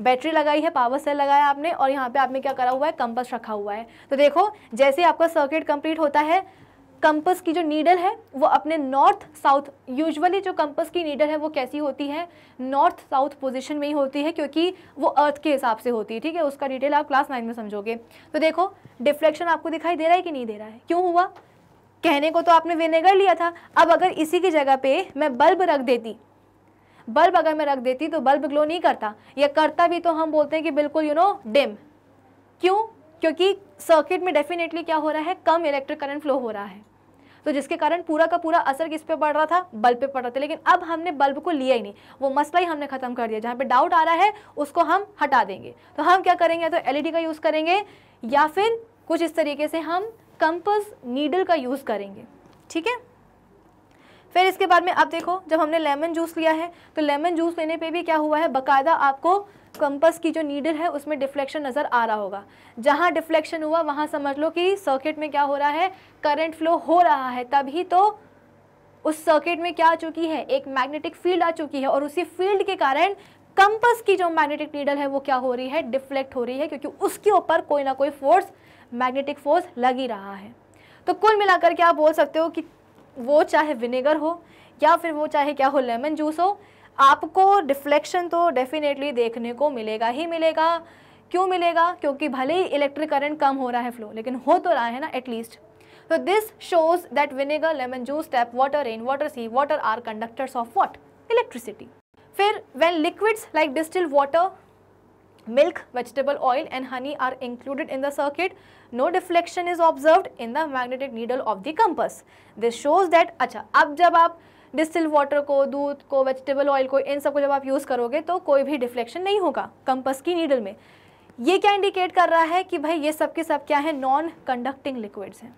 बैटरी लगाई है पावर सेल लगाया आपने और यहाँ पे आपने क्या करा हुआ है कंपस रखा हुआ है तो देखो जैसे आपका सर्किट कंप्लीट होता है कंपस की जो नीडल है वो अपने नॉर्थ साउथ यूजुअली जो कंपस की नीडल है वो कैसी होती है नॉर्थ साउथ पोजीशन में ही होती है क्योंकि वो अर्थ के हिसाब से होती है ठीक है उसका डिटेल आप क्लास नाइन में समझोगे तो देखो डिफ्लेक्शन आपको दिखाई दे रहा है कि नहीं दे रहा है क्यों हुआ कहने को तो आपने विनेगर लिया था अब अगर इसी की जगह पर मैं बल्ब रख देती बल्ब अगर मैं रख देती तो बल्ब ग्लो नहीं करता या करता भी तो हम बोलते हैं कि बिल्कुल यू नो डिम क्यों क्योंकि सर्किट में डेफिनेटली क्या हो रहा है कम इलेक्ट्रिक करंट फ्लो हो रहा है तो जिसके कारण पूरा का पूरा असर किस पे पड़ रहा था बल्ब पे पड़ रहा था लेकिन अब हमने बल्ब को लिया ही नहीं वो मसला ही हमने खत्म कर दिया जहाँ पे डाउट आ रहा है उसको हम हटा देंगे तो हम क्या करेंगे तो एलईडी का यूज़ करेंगे या फिर कुछ इस तरीके से हम कंपस नीडल का यूज़ करेंगे ठीक है फिर इसके बाद में अब देखो जब हमने लेमन जूस लिया है तो लेमन जूस लेने पर भी क्या हुआ है बाकायदा आपको कंपस की जो नीडल है उसमें डिफ्लेक्शन नज़र आ रहा होगा जहाँ डिफ्लेक्शन हुआ वहाँ समझ लो कि सर्किट में क्या हो रहा है करंट फ्लो हो रहा है तभी तो उस सर्किट में क्या आ चुकी है एक मैग्नेटिक फील्ड आ चुकी है और उसी फील्ड के कारण कंपस की जो मैग्नेटिक नीडल है वो क्या हो रही है डिफ्लेक्ट हो रही है क्योंकि उसके ऊपर कोई ना कोई फोर्स मैग्नेटिक फोर्स लग ही रहा है तो कुल मिलाकर के आप बोल सकते हो कि वो चाहे विनेगर हो या फिर वो चाहे क्या हो लेमन जूस हो आपको डिफ्लेक्शन तो डेफिनेटली देखने को मिलेगा ही मिलेगा क्यों मिलेगा क्योंकि भले ही इलेक्ट्रिक करंट कम हो रहा है फ्लो लेकिन हो तो रहा है ना एटलीस्ट तो this shows that vinegar lemon juice tap water rain water sea water are conductors of what electricity फिर when liquids like distil water milk vegetable oil and honey are included in the circuit no deflection is observe in the magnetic needle of the compass this shows that अच्छा अब जब आप distil water को दूध को vegetable oil को इन सब को जब आप यूज़ करोगे तो कोई भी डिफ्लेक्शन नहीं होगा कंपस की नीडल में ये क्या इंडिकेट कर रहा है कि भाई ये सब के सब क्या है नॉन कंडक्टिंग लिक्विड्स हैं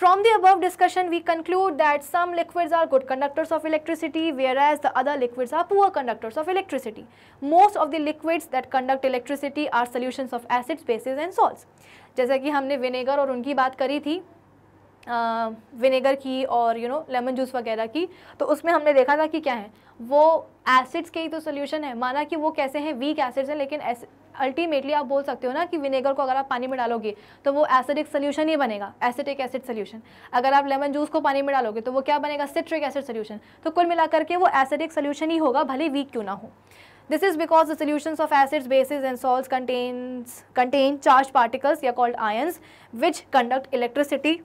From the above discussion, we conclude that some liquids are good conductors of electricity, whereas the other liquids are poor conductors of electricity. Most of the liquids that conduct electricity are solutions of acids, bases and salts. जैसा कि हमने vinegar और उनकी बात करी थी vinegar की और यू नो लेमन जूस वगैरह की तो उसमें हमने देखा था कि क्या है वो एसिड्स के ही तो सोल्यूशन है माना कि वो कैसे हैं वीक एसिड्स हैं लेकिन अल्टीमेटली आप बोल सकते हो ना कि विनेगर को अगर आप पानी में डालोगे तो वो एसिडिक सोल्यूशन ही बनेगा एसिटिक एसिड सोल्यूशन अगर आप लेमन जूस को पानी में डालोगे तो वो क्या बनेगा सिट्रिक एसिड सोल्यूशन तो कुल मिलाकर के वो एसिडिक सोल्यूशन ही होगा भले वीक क्यों ना हो this is because the solution of acids bases and salt contain contain charge particles या called ions which conduct electricity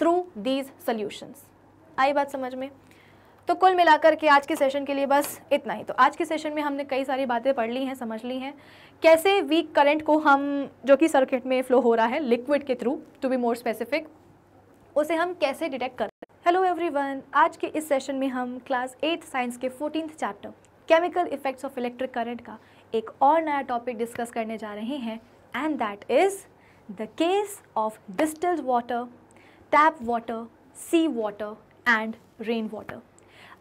through these solutions आई बात समझ में तो कुल मिलाकर के आज के सेशन के लिए बस इतना ही तो आज के सेशन में हमने कई सारी बातें पढ़ ली हैं समझ ली हैं कैसे वीक करंट को हम जो कि सर्किट में फ़्लो हो रहा है लिक्विड के through to be more specific उसे हम कैसे डिटेक्ट कर हेलो एवरीवन आज के इस सेशन में हम क्लास एट साइंस के fourteen chapter chemical effects of electric current का एक और नया टॉपिक डिस्कस करने जा रहे हैं and that is the case of distilled water tap water sea water and rain water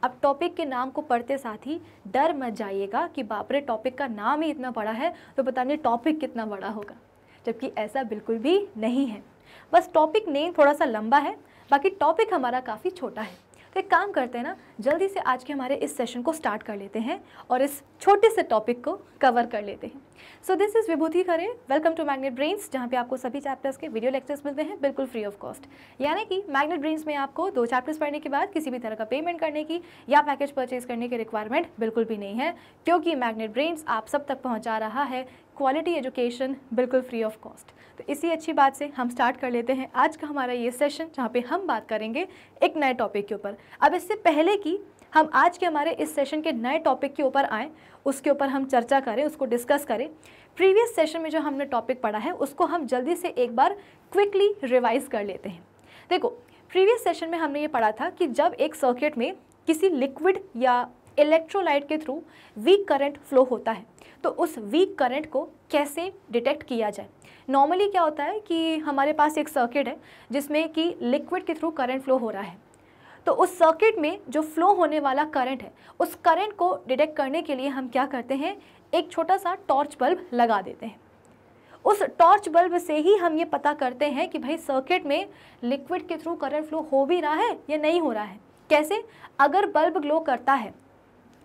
अब टॉपिक के नाम को पढ़ते साथ ही डर मत जाइएगा कि बापरे टॉपिक का नाम ही इतना बड़ा है तो पता नहीं टॉपिक कितना बड़ा होगा जबकि ऐसा बिल्कुल भी नहीं है बस टॉपिक नेम थोड़ा सा लंबा है बाकी टॉपिक हमारा काफ़ी छोटा है तो एक काम करते हैं ना जल्दी से आज के हमारे इस सेशन को स्टार्ट कर लेते हैं और इस छोटे से टॉपिक को कवर कर लेते हैं so this is Vibhuti Khare welcome to magnet brains जहाँ पे आपको सभी चैप्टर्स के वीडियो लेक्चर्स मिलते हैं बिल्कुल फ्री ऑफ कॉस्ट यानी कि मैग्नेट ब्रेन्स में आपको दो चैप्टर्स पढ़ने के बाद किसी भी तरह का पेमेंट करने की या पैकेज परचेज करने की रिक्वायरमेंट बिल्कुल भी नहीं है क्योंकि मैग्नेट ब्रेन्स आप सब तक पहुँचा रहा है क्वालिटी एजुकेशन बिल्कुल फ्री ऑफ कॉस्ट तो इसी अच्छी बात से हम स्टार्ट कर लेते हैं आज का हमारा ये सेशन जहाँ पे हम बात करेंगे एक नए टॉपिक के ऊपर अब इससे पहले कि हम आज के हमारे इस सेशन के नए टॉपिक के ऊपर आएँ उसके ऊपर हम चर्चा करें उसको डिस्कस करें प्रीवियस सेशन में जो हमने टॉपिक पढ़ा है उसको हम जल्दी से एक बार क्विकली रिवाइज कर लेते हैं देखो प्रीवियस सेशन में हमने ये पढ़ा था कि जब एक सर्किट में किसी लिक्विड या इलेक्ट्रोलाइट के थ्रू वीक करंट फ्लो होता है तो उस वीक करंट को कैसे डिटेक्ट किया जाए नॉर्मली क्या होता है कि हमारे पास एक सर्किट है जिसमें कि लिक्विड के थ्रू करंट फ्लो हो रहा है तो उस सर्किट में जो फ्लो होने वाला करंट है उस करंट को डिटेक्ट करने के लिए हम क्या करते हैं एक छोटा सा टॉर्च बल्ब लगा देते हैं उस टॉर्च बल्ब से ही हम ये पता करते हैं कि भाई सर्किट में लिक्विड के थ्रू करंट फ्लो हो भी रहा है या नहीं हो रहा है कैसे अगर बल्ब ग्लो करता है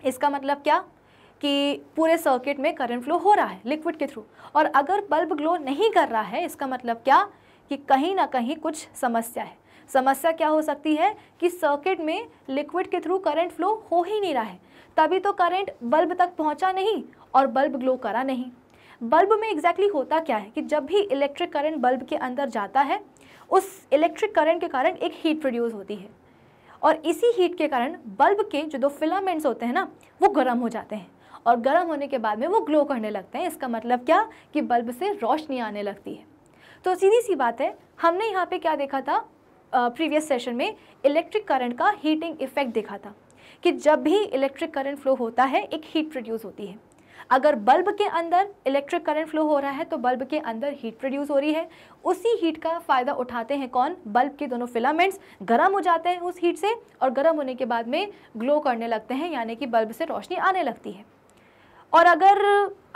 इसका मतलब क्या कि पूरे सर्किट में करंट फ्लो हो रहा है लिक्विड के थ्रू और अगर बल्ब ग्लो नहीं कर रहा है इसका मतलब क्या कि कहीं ना कहीं कुछ समस्या है समस्या क्या हो सकती है कि सर्किट में लिक्विड के थ्रू करंट फ्लो हो ही नहीं रहा है तभी तो करंट बल्ब तक पहुंचा नहीं और बल्ब ग्लो करा नहीं बल्ब में एग्जैक्टली exactly होता क्या है कि जब भी इलेक्ट्रिक करंट बल्ब के अंदर जाता है उस इलेक्ट्रिक करंट के कारण एक हीट प्रोड्यूस होती है और इसी हीट के कारण बल्ब के जो दो फिलामेंट्स होते हैं ना वो गर्म हो जाते हैं और गर्म होने के बाद में वो ग्लो करने लगते हैं इसका मतलब क्या कि बल्ब से रोशनी आने लगती है तो सीधी सी बात है हमने यहाँ पे क्या देखा था प्रीवियस सेशन में इलेक्ट्रिक करंट का हीटिंग इफेक्ट देखा था कि जब भी इलेक्ट्रिक करंट फ्लो होता है एक हीट प्रोड्यूस होती है अगर बल्ब के अंदर इलेक्ट्रिक करंट फ्लो हो रहा है तो बल्ब के अंदर हीट प्रोड्यूस हो रही है उसी हीट का फ़ायदा उठाते हैं कौन बल्ब के दोनों फिलामेंट्स गर्म हो जाते हैं उस हीट से और गर्म होने के बाद में ग्लो करने लगते हैं यानी कि बल्ब से रोशनी आने लगती है और अगर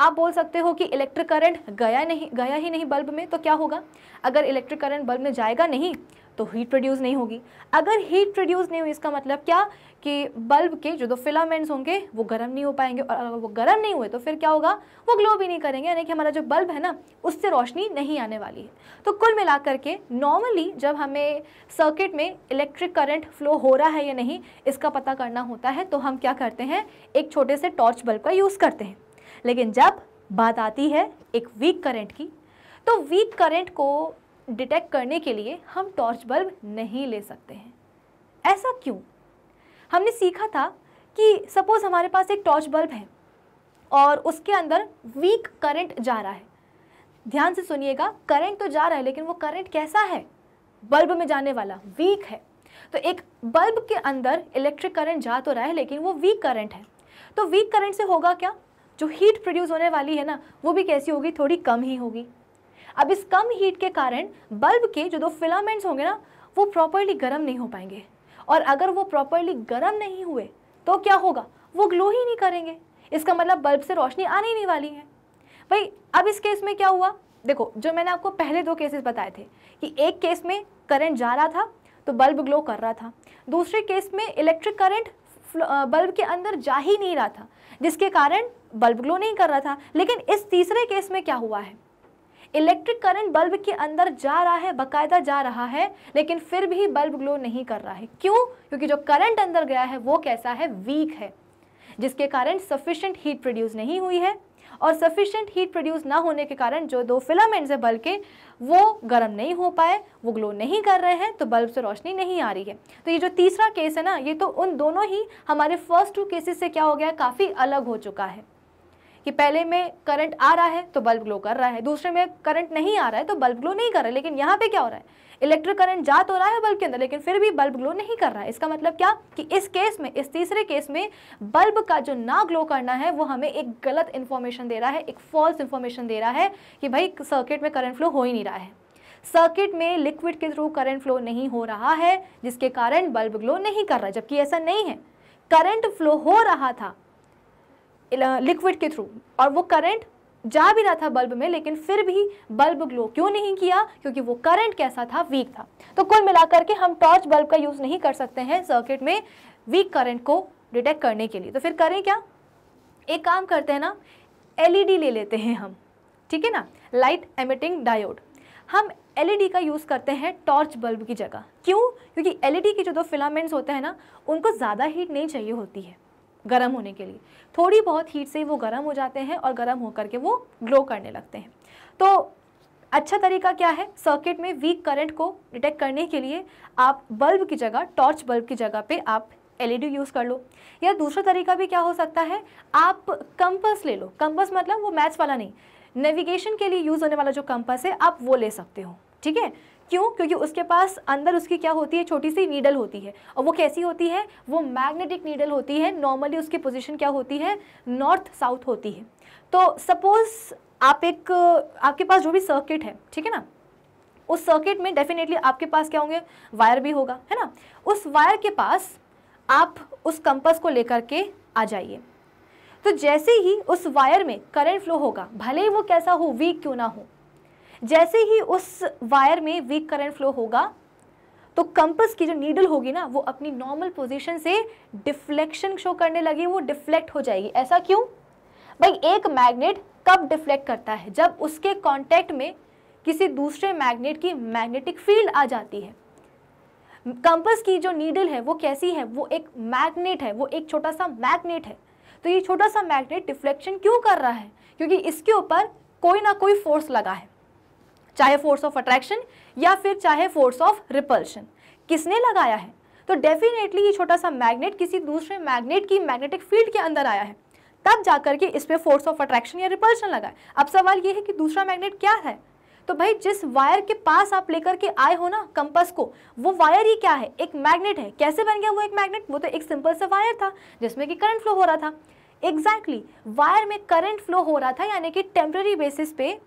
आप बोल सकते हो कि इलेक्ट्रिक करंट गया नहीं गया ही नहीं बल्ब में तो क्या होगा अगर इलेक्ट्रिक करंट बल्ब में जाएगा नहीं तो हीट प्रोड्यूस नहीं होगी अगर हीट प्रोड्यूस नहीं हुई इसका मतलब क्या कि बल्ब के जो दो फिलामेंट्स होंगे वो गर्म नहीं हो पाएंगे और अगर वो गर्म नहीं हुए तो फिर क्या होगा वो ग्लो भी नहीं करेंगे यानी कि हमारा जो बल्ब है ना उससे रोशनी नहीं आने वाली है तो कुल मिलाकर के नॉर्मली जब हमें सर्किट में इलेक्ट्रिक करंट फ्लो हो रहा है या नहीं इसका पता करना होता है तो हम क्या करते हैं एक छोटे से टॉर्च बल्ब का यूज़ करते हैं लेकिन जब बात आती है एक वीक करंट की तो वीक करंट को डिटेक्ट करने के लिए हम टॉर्च बल्ब नहीं ले सकते हैं ऐसा क्यों हमने सीखा था कि सपोज़ हमारे पास एक टॉर्च बल्ब है और उसके अंदर वीक करंट जा रहा है ध्यान से सुनिएगा करंट तो जा रहा है लेकिन वो करंट कैसा है बल्ब में जाने वाला वीक है तो एक बल्ब के अंदर इलेक्ट्रिक करंट जा तो रहा है लेकिन वो वीक करंट है तो वीक करंट से होगा क्या जो हीट प्रोड्यूस होने वाली है ना वो भी कैसी होगी थोड़ी कम ही होगी अब इस कम हीट के कारण बल्ब के जो दो फिलामेंट्स होंगे ना वो प्रॉपरली गर्म नहीं हो पाएंगे और अगर वो प्रॉपरली गर्म नहीं हुए तो क्या होगा वो ग्लो ही नहीं करेंगे इसका मतलब बल्ब से रोशनी आने ही नहीं वाली है भाई अब इस केस में क्या हुआ देखो जो मैंने आपको पहले दो केसेस बताए थे कि एक केस में करंट जा रहा था तो बल्ब ग्लो कर रहा था दूसरे केस में इलेक्ट्रिक करंट बल्ब के अंदर जा ही नहीं रहा था जिसके कारण बल्ब ग्लो नहीं कर रहा था लेकिन इस तीसरे केस में क्या हुआ है इलेक्ट्रिक करंट बल्ब के अंदर जा रहा है बाकायदा जा रहा है लेकिन फिर भी बल्ब ग्लो नहीं कर रहा है क्यों क्योंकि जो करंट अंदर गया है वो कैसा है वीक है जिसके कारण सफिशेंट हीट प्रोड्यूस नहीं हुई है और सफिशेंट हीट प्रोड्यूस ना होने के कारण जो दो फिलामेंट्स हैं बल्ब के वो गर्म नहीं हो पाए वो ग्लो नहीं कर रहे हैं तो बल्ब से रोशनी नहीं आ रही है तो ये जो तीसरा केस है ना ये तो उन दोनों ही हमारे फर्स्ट टू केसेस से क्या हो गया काफ़ी अलग हो चुका है कि पहले में करंट आ रहा है तो बल्ब ग्लो कर रहा है दूसरे में करंट नहीं आ रहा है तो बल्ब ग्लो नहीं कर रहा है लेकिन यहाँ पे क्या हो रहा है इलेक्ट्रिक करंट जा तो रहा है बल्ब के अंदर लेकिन फिर भी बल्ब ग्लो नहीं कर रहा है इसका मतलब क्या कि इस केस में इस तीसरे केस में बल्ब का जो ना ग्लो करना है वो हमें एक गलत इन्फॉर्मेशन दे रहा है एक फॉल्स इन्फॉर्मेशन दे रहा है कि भाई सर्किट में करंट फ्लो हो ही नहीं रहा है सर्किट में लिक्विड के थ्रू करंट फ्लो नहीं हो रहा है जिसके कारण बल्ब ग्लो नहीं कर रहा जबकि ऐसा नहीं है करंट फ्लो हो रहा था लिक्विड के थ्रू और वो करंट जा भी रहा था बल्ब में लेकिन फिर भी बल्ब ग्लो क्यों नहीं किया क्योंकि वो करंट कैसा था वीक था तो कुल मिलाकर के हम टॉर्च बल्ब का यूज़ नहीं कर सकते हैं सर्किट में वीक करंट को डिटेक्ट करने के लिए तो फिर करें क्या एक काम करते हैं ना एलईडी ले लेते हैं हम ठीक है ना लाइट एमिटिंग डायोड हम एलईडी का यूज़ करते हैं टॉर्च बल्ब की जगह क्यों क्योंकि एलईडी के जो दो फिलामेंट्स होते हैं ना उनको ज़्यादा हीट नहीं चाहिए होती है गर्म होने के लिए थोड़ी बहुत हीट से ही वो गर्म हो जाते हैं और गर्म होकर के वो ग्लो करने लगते हैं तो अच्छा तरीका क्या है सर्किट में वीक करंट को डिटेक्ट करने के लिए आप बल्ब की जगह टॉर्च बल्ब की जगह पे आप एलईडी यूज़ कर लो या दूसरा तरीका भी क्या हो सकता है आप कंपस ले लो कंपस मतलब वो मैथ्स वाला नहीं नेविगेशन के लिए यूज़ होने वाला जो कंपस है आप वो ले सकते हो ठीक है क्यों क्योंकि उसके पास अंदर उसकी क्या होती है छोटी सी नीडल होती है और वो कैसी होती है वो मैग्नेटिक नीडल होती है नॉर्मली उसकी पोजिशन क्या होती है नॉर्थ साउथ होती है तो सपोज़ आप एक आपके पास जो भी सर्किट है ठीक है ना उस सर्किट में डेफिनेटली आपके पास क्या होंगे वायर भी होगा है ना उस वायर के पास आप उस कंपस को लेकर के आ जाइए तो जैसे ही उस वायर में करंट फ्लो होगा भले ही वो कैसा हो वीक क्यों ना हो जैसे ही उस वायर में वीक करंट फ्लो होगा तो कंपस की जो नीडल होगी ना वो अपनी नॉर्मल पोजीशन से डिफ्लेक्शन शो करने लगी वो डिफ्लेक्ट हो जाएगी ऐसा क्यों भाई एक मैग्नेट कब डिफ्लेक्ट करता है जब उसके कॉन्टैक्ट में किसी दूसरे मैग्नेट की मैग्नेटिक फील्ड आ जाती है कंपस की जो नीडल है वो कैसी है वो एक मैग्नेट है वो एक छोटा सा मैग्नेट है तो ये छोटा सा मैग्नेट डिफ्लेक्शन क्यों कर रहा है क्योंकि इसके ऊपर कोई ना कोई फोर्स लगा है चाहे फोर्स ऑफ अट्रैक्शन या फिर चाहे फोर्स ऑफ रिपल्शन किसने लगाया है तो डेफिनेटली ये छोटा सा मैग्नेट किसी दूसरे मैग्नेट की मैग्नेटिक फील्ड के अंदर आया है तब जाकर के इस पर फोर्स ऑफ अट्रैक्शन या रिपल्शन लगाए अब सवाल ये है कि दूसरा मैग्नेट क्या है तो भाई जिस वायर के पास आप लेकर के आए हो ना कंपस को वो वायर ही क्या है एक मैग्नेट है कैसे बन गया वो एक मैग्नेट वो तो एक सिंपल सा वायर था जिसमें कि करंट फ्लो हो रहा था एग्जैक्टली exactly, वायर में करंट फ्लो हो रहा था यानी कि टेम्प्ररी बेसिस पे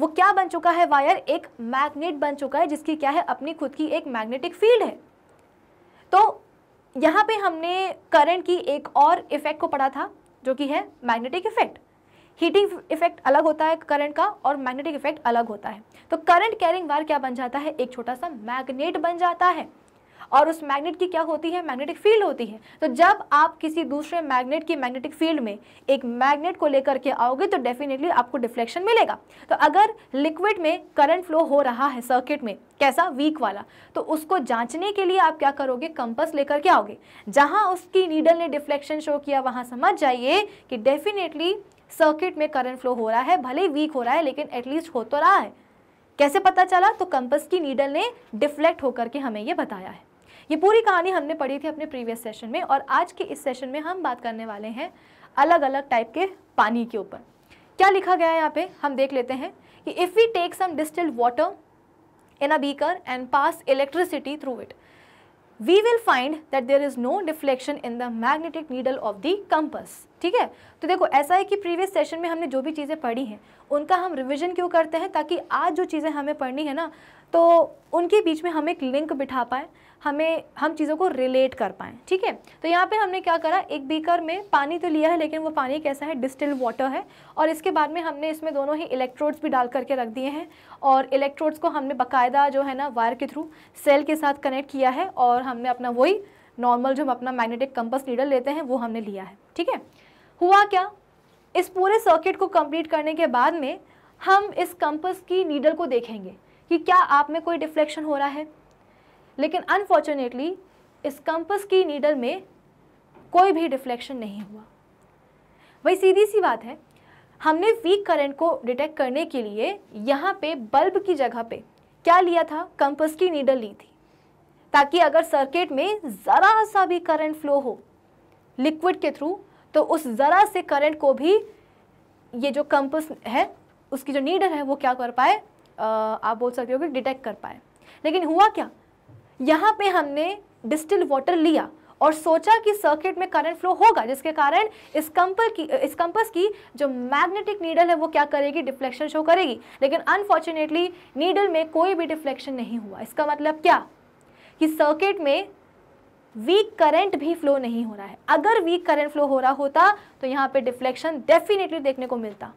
वो क्या बन चुका है वायर एक मैग्नेट बन चुका है जिसकी क्या है अपनी खुद की एक मैग्नेटिक फील्ड है तो यहाँ पे हमने करंट की एक और इफ़ेक्ट को पढ़ा था जो कि है मैग्नेटिक इफेक्ट हीटिंग इफेक्ट अलग होता है करंट का और मैग्नेटिक इफेक्ट अलग होता है तो करंट कैरिंग वायर क्या बन जाता है एक छोटा सा मैग्नेट बन जाता है और उस मैग्नेट की क्या होती है मैग्नेटिक फील्ड होती है तो जब आप किसी दूसरे मैग्नेट की मैग्नेटिक फील्ड में एक मैग्नेट को लेकर के आओगे तो डेफिनेटली आपको डिफ्लेक्शन मिलेगा तो अगर लिक्विड में करंट फ्लो हो रहा है सर्किट में कैसा वीक वाला तो उसको जांचने के लिए आप क्या करोगे कंपस लेकर के आओगे जहां उसकी नीडल ने डिफ्लेक्शन शो किया वहां समझ जाइए कि डेफिनेटली सर्किट में करंट फ्लो हो रहा है भले ही वीक हो रहा है लेकिन एटलीस्ट हो तो रहा है कैसे पता चला तो कंपस की नीडल ने डिफ्लेक्ट होकर के हमें ये बताया है ये पूरी कहानी हमने पढ़ी थी अपने प्रीवियस सेशन में और आज के इस सेशन में हम बात करने वाले हैं अलग अलग टाइप के पानी के ऊपर क्या लिखा गया है यहाँ पे हम देख लेते हैं कि if we take some distilled water in a beaker and pass electricity through it we will find that there is no deflection in the magnetic needle of the compass ठीक है तो देखो ऐसा है कि प्रीवियस सेशन में हमने जो भी चीज़ें पढ़ी हैं उनका हम रिविजन क्यों करते हैं ताकि आज जो चीज़ें हमें पढ़नी है ना तो उनके बीच में हम एक लिंक बिठा पाएँ हमें हम चीज़ों को रिलेट कर पाएँ ठीक है तो यहाँ पे हमने क्या करा एक बीकर में पानी तो लिया है लेकिन वो पानी कैसा है डिस्टिल वाटर है और इसके बाद में हमने इसमें दोनों ही इलेक्ट्रोड्स भी डाल करके रख दिए हैं और इलेक्ट्रोड्स को हमने बाकायदा जो है ना वायर के थ्रू सेल के साथ कनेक्ट किया है और हमने अपना वही नॉर्मल जो हम अपना मैग्नेटिक कंपस नीडल लेते हैं वो हमने लिया है ठीक है हुआ क्या इस पूरे सर्किट को कंप्लीट करने के बाद में हम इस कंपस की नीडल को देखेंगे कि क्या आप में कोई डिफ्लेक्शन हो रहा है लेकिन अनफॉर्चुनेटली इस कंपस की नीडल में कोई भी डिफ्लेक्शन नहीं हुआ वही सीधी सी बात है हमने वीक करंट को डिटेक्ट करने के लिए यहाँ पे बल्ब की जगह पे क्या लिया था कंपस की नीडल ली थी ताकि अगर सर्किट में ज़रा सा भी करंट फ्लो हो लिक्विड के थ्रू तो उस ज़रा से करंट को भी ये जो कंपस है उसकी जो नीडल है वो क्या कर पाए आप बोल सकते हो कि डिटेक्ट कर पाए लेकिन हुआ क्या यहाँ पे हमने डिस्टिल वाटर लिया और सोचा कि सर्किट में करंट फ्लो होगा जिसके कारण इस कंपल की इस कंपस की जो मैग्नेटिक नीडल है वो क्या करेगी डिफ्लेक्शन शो करेगी लेकिन अनफॉर्चुनेटली नीडल में कोई भी डिफ्लेक्शन नहीं हुआ इसका मतलब क्या कि सर्किट में वीक करंट भी फ्लो नहीं हो रहा है अगर वीक करंट फ्लो हो रहा होता तो यहाँ पर डिफ्लेक्शन डेफिनेटली देखने को मिलता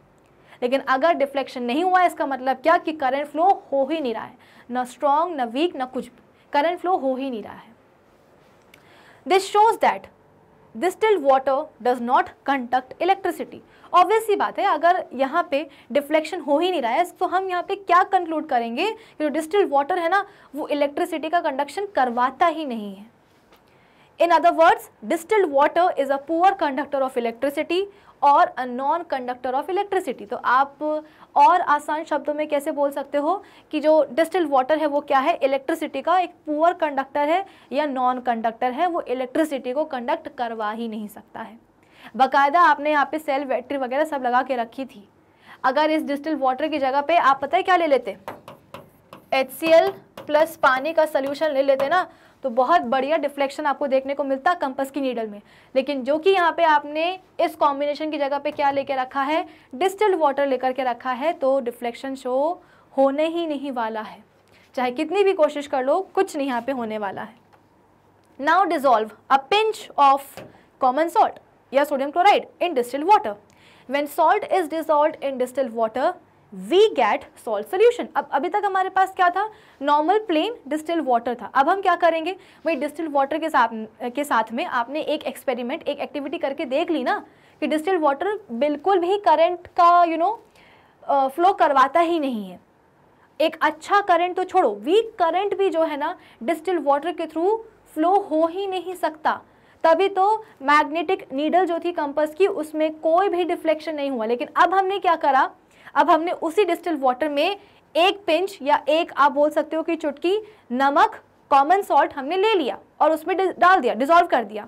लेकिन अगर डिफ्लेक्शन नहीं हुआ इसका मतलब क्या कि करंट फ्लो हो ही नहीं रहा है ना स्ट्रॉन्ग ना वीक ना कुछ भी करंट फ्लो हो ही नहीं रहा है this shows that distilled water does not conduct electricity obvious ही बात है अगर यहाँ पे डिफ्लेक्शन हो ही नहीं रहा है तो हम यहाँ पे क्या कंक्लूड करेंगे कि जो डिस्टिल्ड वाटर है ना वो इलेक्ट्रिसिटी का कंडक्शन करवाता ही नहीं है in other words distilled water is a poor conductor of electricity और a non conductor of electricity तो आप और आसान शब्दों में कैसे बोल सकते हो कि जो डिस्टिल वाटर है वो क्या है इलेक्ट्रिसिटी का एक पुअर कंडक्टर है या नॉन कंडक्टर है वो इलेक्ट्रिसिटी को कंडक्ट करवा ही नहीं सकता है बाकायदा आपने यहाँ पे सेल बैटरी वगैरह सब लगा के रखी थी अगर इस डिस्टिल वाटर की जगह पे आप पता है क्या ले लेते एच सी एल प्लस पानी का सोल्यूशन ले लेते ना तो बहुत बढ़िया डिफ्लेक्शन आपको देखने को मिलता कंपस की नीडल में लेकिन जो कि यहाँ पे आपने इस कॉम्बिनेशन की जगह पे क्या लेके रखा है डिस्टल्ड वाटर लेकर के रखा है तो डिफ्लेक्शन शो होने ही नहीं वाला है चाहे कितनी भी कोशिश कर लो कुछ नहीं यहाँ पे होने वाला है now dissolve a pinch of common salt या sodium chloride in distilled water when salt is dissolve in distilled water we get salt solution अब अभी तक हमारे पास क्या था नॉर्मल प्लेन डिस्टिल वाटर था अब हम क्या करेंगे भाई डिस्टिल वाटर के साथ के साथ में आपने एक एक्सपेरिमेंट एक एक्टिविटी करके देख ली ना कि डिस्टिल वाटर बिल्कुल भी करंट का यू नो फ्लो करवाता ही नहीं है एक अच्छा करंट तो छोड़ो वीक करंट भी जो है ना डिस्टिल वाटर के थ्रू फ्लो हो ही नहीं सकता तभी तो मैग्नेटिक नीडल जो थी कंपस की उसमें कोई भी डिफ्लेक्शन नहीं हुआ लेकिन अब हमने क्या करा अब हमने उसी डिस्टिल वाटर में एक पिंच या एक आप बोल सकते हो कि चुटकी नमक कॉमन सॉल्ट हमने ले लिया और उसमें डाल दिया डिजोल्व कर दिया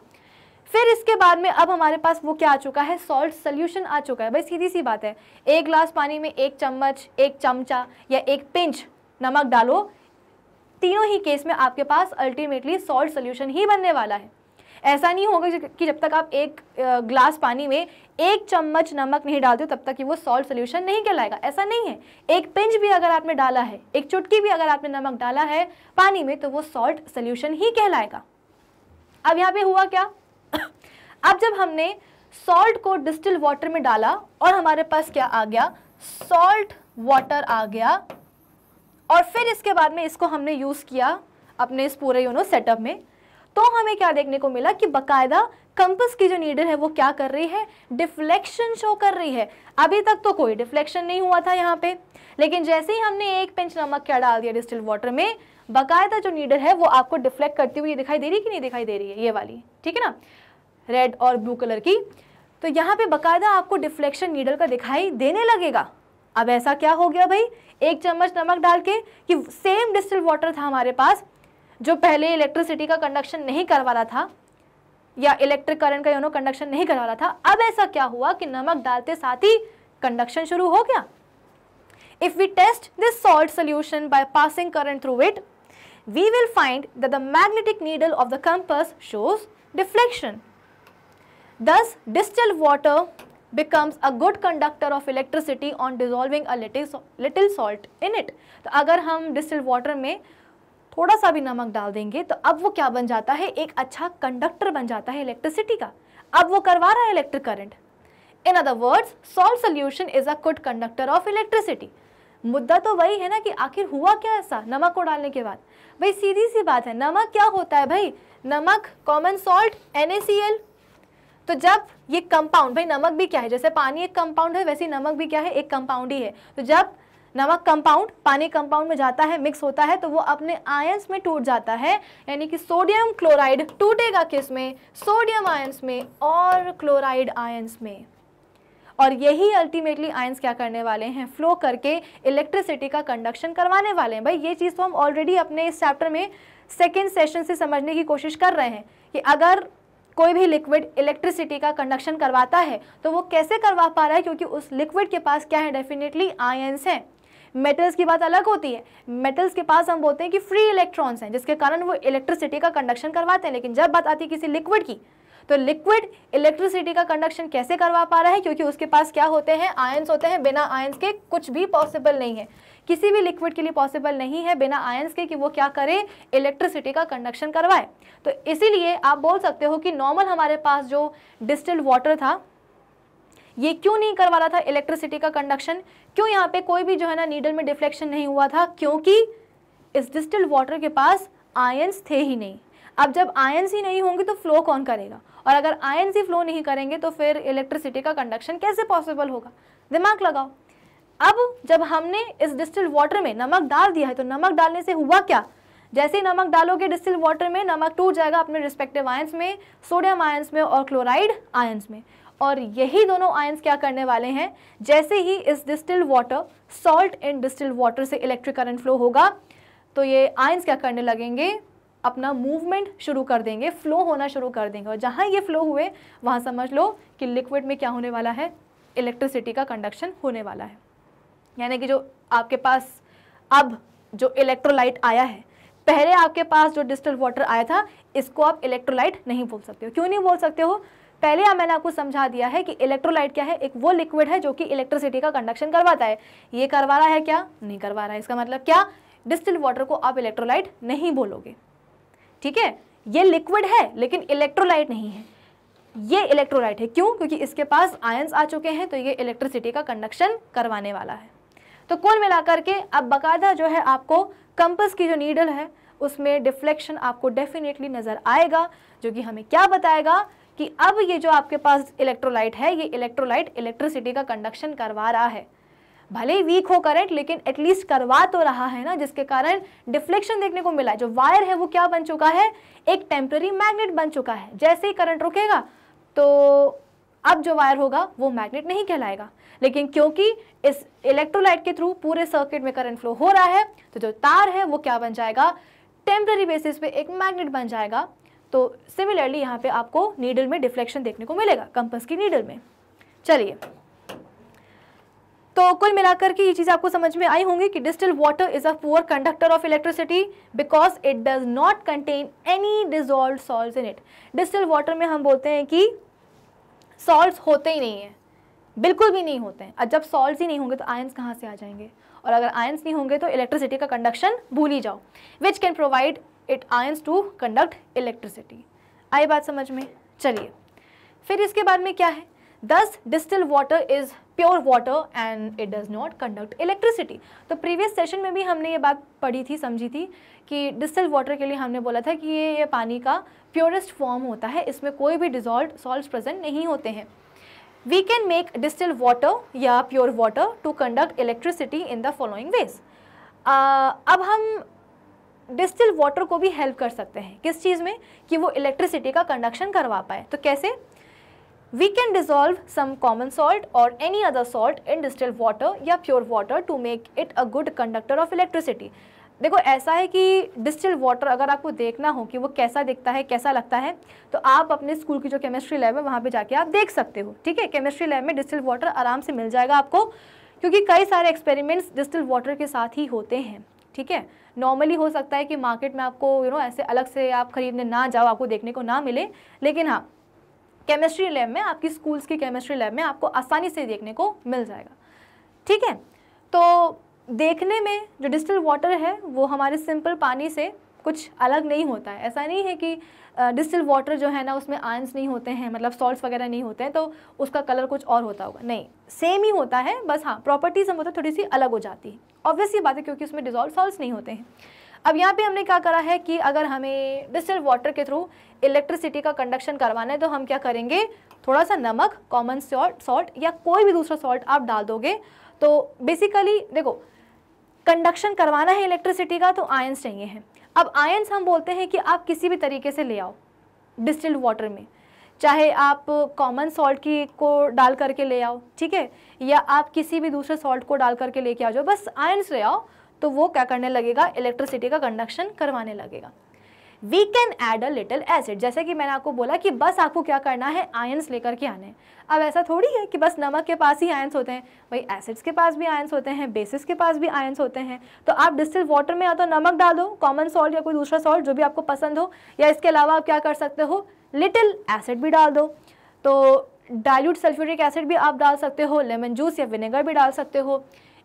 फिर इसके बाद में अब हमारे पास वो क्या आ चुका है सॉल्ट सोल्यूशन आ चुका है भाई सीधी सी बात है एक ग्लास पानी में एक चम्मच एक चमचा या एक पिंच नमक डालो तीनों ही केस में आपके पास अल्टीमेटली सॉल्ट सोल्यूशन ही बनने वाला है ऐसा नहीं होगा कि जब तक आप एक ग्लास पानी में एक चम्मच नमक नहीं डालते तब तक कि वो सॉल्ट सोल्यूशन नहीं कहलाएगा ऐसा नहीं है एक पिंच भी अगर आपने डाला है एक चुटकी भी अगर आपने नमक डाला है पानी में तो वो सॉल्ट सोल्यूशन ही कहलाएगा अब यहाँ पे हुआ क्या (coughs) अब जब हमने सॉल्ट को डिस्टिल वाटर में डाला और हमारे पास क्या आ गया सॉल्ट वाटर आ गया और फिर इसके बाद में इसको हमने यूज़ किया अपने इस पूरे यू नो सेटअप में तो हमें क्या देखने को मिला कि बकायदा कंपस की जो नीडल है वो क्या कर रही है डिफ्लेक्शन शो कर रही है अभी तक तो कोई डिफ्लेक्शन नहीं हुआ था यहाँ पे लेकिन जैसे ही हमने एक पिंच नमक क्या डाल दिया डिस्टिल वाटर में बकायदा जो नीडल है वो आपको डिफ्लेक्ट करती हुई दिखाई दे रही है कि नहीं दिखाई दे रही है ये वाली ठीक है ना रेड और ब्लू कलर की तो यहाँ पे बकायदा आपको डिफ्लेक्शन नीडल का दिखाई देने लगेगा अब ऐसा क्या हो गया भाई एक चम्मच नमक डाल के कि सेम डिस्टिल वाटर था हमारे पास जो पहले इलेक्ट्रिसिटी का कंडक्शन नहीं करवाला था या इलेक्ट्रिक करंट का इन्होंने कंडक्शन नहीं करवाला था अब ऐसा क्या हुआ कि नमक डालते साथ ही कंडक्शन शुरू हो गया if we test this salt solution by passing current through it we will find the magnetic needle of the compass shows deflection thus distil water becomes a good conductor of electricity on dissolving little little salt in it तो अगर हम distal water में थोड़ा सा भी नमक डाल देंगे तो अब वो क्या बन जाता है एक अच्छा कंडक्टर बन जाता है इलेक्ट्रिसिटी का अब वो करवा रहा है electric current in other words salt solution is a good conductor of electricity मुद्दा तो वही है ना कि आखिर हुआ क्या ऐसा नमक को डालने के बाद भाई सीधी सी बात है नमक क्या होता है भाई नमक कॉमन सॉल्ट एन तो जब ये कंपाउंड भाई नमक भी क्या है जैसे पानी एक कंपाउंड है वैसे नमक भी क्या है एक कंपाउंड ही है तो जब नमक कंपाउंड पानी कंपाउंड में जाता है मिक्स होता है तो वो अपने आयंस में टूट जाता है यानी कि सोडियम क्लोराइड टूटेगा किस में सोडियम आयंस में और क्लोराइड आयंस में और यही अल्टीमेटली आयंस क्या करने वाले हैं फ्लो करके इलेक्ट्रिसिटी का कंडक्शन करवाने वाले हैं भाई ये चीज़ तो हम ऑलरेडी अपने इस चैप्टर में सेकेंड सेशन से समझने की कोशिश कर रहे हैं कि अगर कोई भी लिक्विड इलेक्ट्रिसिटी का कंडक्शन करवाता है तो वो कैसे करवा पा रहा है क्योंकि उस लिक्विड के पास क्या है डेफिनेटली आयंस हैं मेटल्स की बात अलग होती है मेटल्स के पास हम बोलते हैं कि फ्री इलेक्ट्रॉन्स हैं जिसके कारण वो इलेक्ट्रिसिटी का कंडक्शन करवाते हैं लेकिन जब बात आती है किसी लिक्विड की तो लिक्विड इलेक्ट्रिसिटी का कंडक्शन कैसे करवा पा रहा है क्योंकि उसके पास क्या होते हैं आयन्स होते हैं बिना आयन्स के कुछ भी पॉसिबल नहीं है किसी भी लिक्विड के लिए पॉसिबल नहीं है बिना आयन्स के कि वो क्या करे इलेक्ट्रिसिटी का कंडक्शन करवाए तो इसीलिए आप बोल सकते हो कि नॉर्मल हमारे पास जो डिस्टिल्ड वाटर था ये क्यों नहीं करवा रहा था इलेक्ट्रिसिटी का कंडक्शन क्यों यहाँ पे कोई भी जो है ना नीडल में डिफ्लेक्शन नहीं हुआ था क्योंकि इस डिस्टिल वाटर के पास आयंस थे ही नहीं अब जब आयंस ही नहीं होंगे तो फ्लो कौन करेगा और अगर आयंस ही फ्लो नहीं करेंगे तो फिर इलेक्ट्रिसिटी का कंडक्शन कैसे पॉसिबल होगा दिमाग लगाओ अब जब हमने इस डिस्टिल वाटर में नमक डाल दिया है तो नमक डालने से हुआ क्या जैसे ही नमक डालोगे डिस्टिल वाटर में नमक टूट जाएगा अपने रिस्पेक्टिव आयंस में सोडियम आयंस में और क्लोराइड आयंस में और यही दोनों आयंस क्या करने वाले हैं जैसे ही इस distilled water salt in distilled water से इलेक्ट्रिक करंट फ्लो होगा तो ये आयंस क्या करने लगेंगे अपना मूवमेंट शुरू कर देंगे फ्लो होना शुरू कर देंगे और जहाँ ये फ्लो हुए वहाँ समझ लो कि लिक्विड में क्या होने वाला है इलेक्ट्रिसिटी का कंडक्शन होने वाला है यानी कि जो आपके पास अब जो इलेक्ट्रोलाइट आया है पहले आपके पास जो डिस्टल वाटर आया था इसको आप इलेक्ट्रोलाइट नहीं बोल सकते हो क्यों नहीं बोल सकते हो पहले आप मैंने आपको समझा दिया है कि इलेक्ट्रोलाइट क्या है एक वो लिक्विड है जो कि इलेक्ट्रिसिटी का कंडक्शन करवाता है ये करवा रहा है क्या नहीं करवा रहा है इसका मतलब क्या डिस्टिल वाटर को आप इलेक्ट्रोलाइट नहीं बोलोगे ठीक है ये लिक्विड है लेकिन इलेक्ट्रोलाइट नहीं है ये इलेक्ट्रोलाइट है क्यों क्योंकि इसके पास आयंस आ चुके हैं तो ये इलेक्ट्रिसिटी का कंडक्शन करवाने वाला है तो कुल मिलाकर के अब बाकायदा जो है आपको कंपस की जो नीडल है उसमें डिफ्लेक्शन आपको डेफिनेटली नज़र आएगा जो कि हमें क्या बताएगा कि अब ये जो आपके पास इलेक्ट्रोलाइट है ये इलेक्ट्रोलाइट इलेक्ट्रिसिटी का कंडक्शन करवा रहा है भले ही वीक हो करंट लेकिन एटलीस्ट करवा तो रहा है ना जिसके कारण डिफ्लेक्शन देखने को मिला जो वायर है वो क्या बन चुका है एक टेम्प्रेरी मैग्नेट बन चुका है जैसे ही करंट रुकेगा तो अब जो वायर होगा वो मैग्नेट नहीं कहलाएगा लेकिन क्योंकि इस इलेक्ट्रोलाइट के थ्रू पूरे सर्किट में करंट फ्लो हो रहा है तो जो तार है वो क्या बन जाएगा टेम्प्रेरी बेसिस पे एक मैग्नेट बन जाएगा तो सिमिलरली यहाँ पे आपको नीडल में डिफ्लेक्शन देखने को मिलेगा कंपस की नीडल में चलिए तो कुल मिलाकर के ये चीज़ आपको समझ में आई होंगी कि distil water is a poor conductor of electricity because it does not contain any dissolve salt in it distil water में हम बोलते हैं कि सॉल्ट होते ही नहीं हैं बिल्कुल भी नहीं होते हैं जब सॉल्ट ही नहीं होंगे तो आयन्स कहाँ से आ जाएंगे और अगर आयन्स नहीं होंगे तो इलेक्ट्रिसिटी का कंडक्शन भूल ही जाओ which can provide it ions to conduct electricity आई बात समझ में चलिए फिर इसके बाद में क्या है thus distil water is pure water and it does not conduct electricity तो प्रीवियस सेशन में भी हमने ये बात पढ़ी थी समझी थी कि डिस्टिल वाटर के लिए हमने बोला था कि ये, ये पानी का प्योरेस्ट फॉर्म होता है इसमें कोई भी डिजॉल्व सॉल्ट प्रेजेंट नहीं होते हैं we can make distil water या pure water to conduct electricity in the following ways अब हम डिस्टिल वाटर को भी हेल्प कर सकते हैं किस चीज़ में कि वो इलेक्ट्रिसिटी का कंडक्शन करवा पाए तो कैसे we can dissolve some common salt और any other salt in distil water या pure water to make it a good conductor of electricity देखो ऐसा है कि डिस्टिल वाटर अगर आपको देखना हो कि वो कैसा दिखता है कैसा लगता है तो आप अपने स्कूल की जो केमिस्ट्री लैब है वहाँ पे जाके आप देख सकते हो ठीक है केमिस्ट्री लैब में डिस्टिल वाटर आराम से मिल जाएगा आपको क्योंकि कई सारे एक्सपेरिमेंट्स डिस्टिल वाटर के साथ ही होते हैं ठीक है नॉर्मली हो सकता है कि मार्केट में आपको यू you नो know, ऐसे अलग से आप खरीदने ना जाओ आपको देखने को ना मिले लेकिन हाँ केमिस्ट्री लैब में आपकी स्कूल्स की केमिस्ट्री लैब में आपको आसानी से देखने को मिल जाएगा ठीक है तो देखने में जो डिस्टल वाटर है वो हमारे सिंपल पानी से कुछ अलग नहीं होता है ऐसा नहीं है कि डिस्टिल वाटर जो है ना उसमें आयंस नहीं होते हैं मतलब सॉल्ट्स वगैरह नहीं होते हैं तो उसका कलर कुछ और होता होगा नहीं सेम ही होता है बस हाँ प्रॉपर्टीज हम होता थोड़ी सी अलग हो जाती है ऑब्वियसली बात है क्योंकि उसमें डिजॉल्व सॉल्ट नहीं होते हैं अब यहाँ पे हमने क्या करा है कि अगर हमें डिस्टिल वाटर के थ्रू इलेक्ट्रिसिटी का कंडक्शन करवाना है तो हम क्या करेंगे थोड़ा सा नमक कॉमन सॉल्ट सॉल्ट या कोई भी दूसरा सॉल्ट आप डाल दोगे तो बेसिकली देखो कंडक्शन करवाना है इलेक्ट्रिसिटी का तो आयंस चाहिए हैं अब आयंस हम बोलते हैं कि आप किसी भी तरीके से ले आओ डिस्टिल्ड वाटर में चाहे आप कॉमन सॉल्ट की को डाल करके ले आओ ठीक है या आप किसी भी दूसरे सॉल्ट को डाल करके लेके आ जाओ बस आयंस ले आओ तो वो क्या करने लगेगा इलेक्ट्रिसिटी का कंडक्शन करवाने लगेगा we can add a little acid जैसे कि मैंने आपको बोला कि बस आपको क्या करना है आयंस लेकर के आने अब ऐसा थोड़ी है कि बस नमक के पास ही आयंस होते हैं भाई एसिड्स के पास भी आयंस होते हैं बेसिस के पास भी आयंस होते हैं तो आप डिस्टिल वाटर में या तो नमक डालो कॉमन सॉल्ट या कोई दूसरा सॉल्ट जो भी आपको पसंद हो या इसके अलावा आप क्या कर सकते हो लिटिल एसिड भी डाल दो तो डायल्यूट सल्फ्यूरिक एसिड भी आप डाल सकते हो लेमन जूस या विनेगर भी डाल सकते हो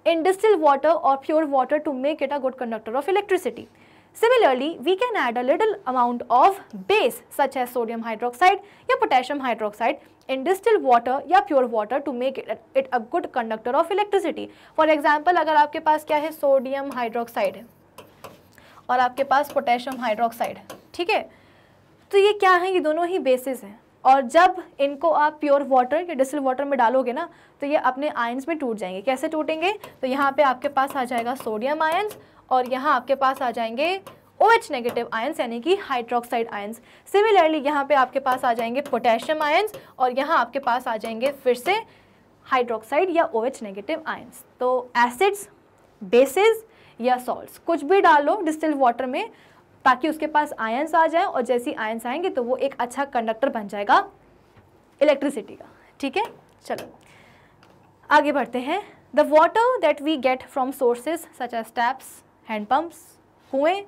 इन डिस्टिल वाटर और pure water to make it a good conductor of electricity Similarly, we can add a little amount of base such as sodium hydroxide or potassium hydroxide in distilled water or pure water to make it, it a good conductor of electricity. For example, अगर आपके पास क्या है sodium hydroxide और आपके पास potassium hydroxide, ठीक है तो ये क्या है ये दोनों ही बेसिस हैं और जब इनको आप प्योर वाटर या डिस्टिल वाटर में डालोगे ना तो ये अपने आयंस में टूट जाएंगे कैसे टूटेंगे तो यहाँ पे आपके पास आ जाएगा सोडियम आयंस और यहाँ आपके पास आ जाएंगे ओ एच नेगेटिव आयंस यानी कि हाइड्रोक्साइड आयन्स सिमिलरली यहाँ पे आपके पास आ जाएंगे पोटेशियम आयन्स और यहाँ आपके पास आ जाएंगे फिर से हाइड्रोक्साइड या ओ एच नेगेटिव आयन्स तो एसिड्स बेसिस या सॉल्ट्स कुछ भी डालो डिस्टिल वाटर में ताकि उसके पास आयंस आ जाए और जैसी आयंस आएंगे तो वो एक अच्छा कंडक्टर बन जाएगा इलेक्ट्रिसिटी का ठीक है चलो आगे बढ़ते हैं the water that we get from sources such as taps handpumps कुएँ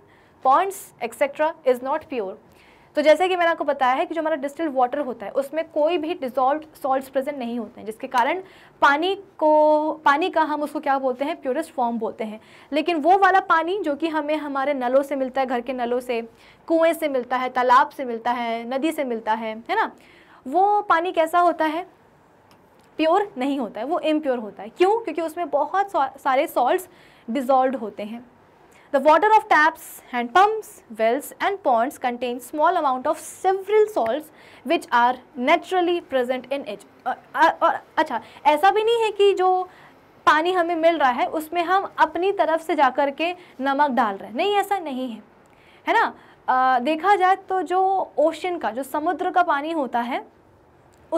ponds etcetera is not pure तो जैसे कि मैंने आपको बताया है कि जो हमारा डिस्टिल वाटर होता है उसमें कोई भी डिजॉल्व सॉल्ट्स प्रेजेंट नहीं होते हैं जिसके कारण पानी को पानी का हम उसको क्या बोलते हैं प्योरेस्ट फॉर्म बोलते हैं लेकिन वो वाला पानी जो कि हमें हमारे नलों से मिलता है घर के नलों से कुएँ से मिलता है तालाब से मिलता है नदी से मिलता है है ना वो पानी कैसा होता है प्योर नहीं होता है वो इम्प्योर होता है क्यों क्योंकि उसमें बहुत सारे सॉल्ट्स डिजॉल्व होते हैं The water of taps, hand pumps, wells and ponds contain small amount of several salts which are naturally present in it. or acha aisa bhi nahi hai ki jo पानी हमें मिल रहा है उसमें हम अपनी तरफ से जा कर के नमक डाल रहे हैं नहीं ऐसा नहीं है है ना आ, देखा जाए तो जो ओशन का जो समुद्र का पानी होता है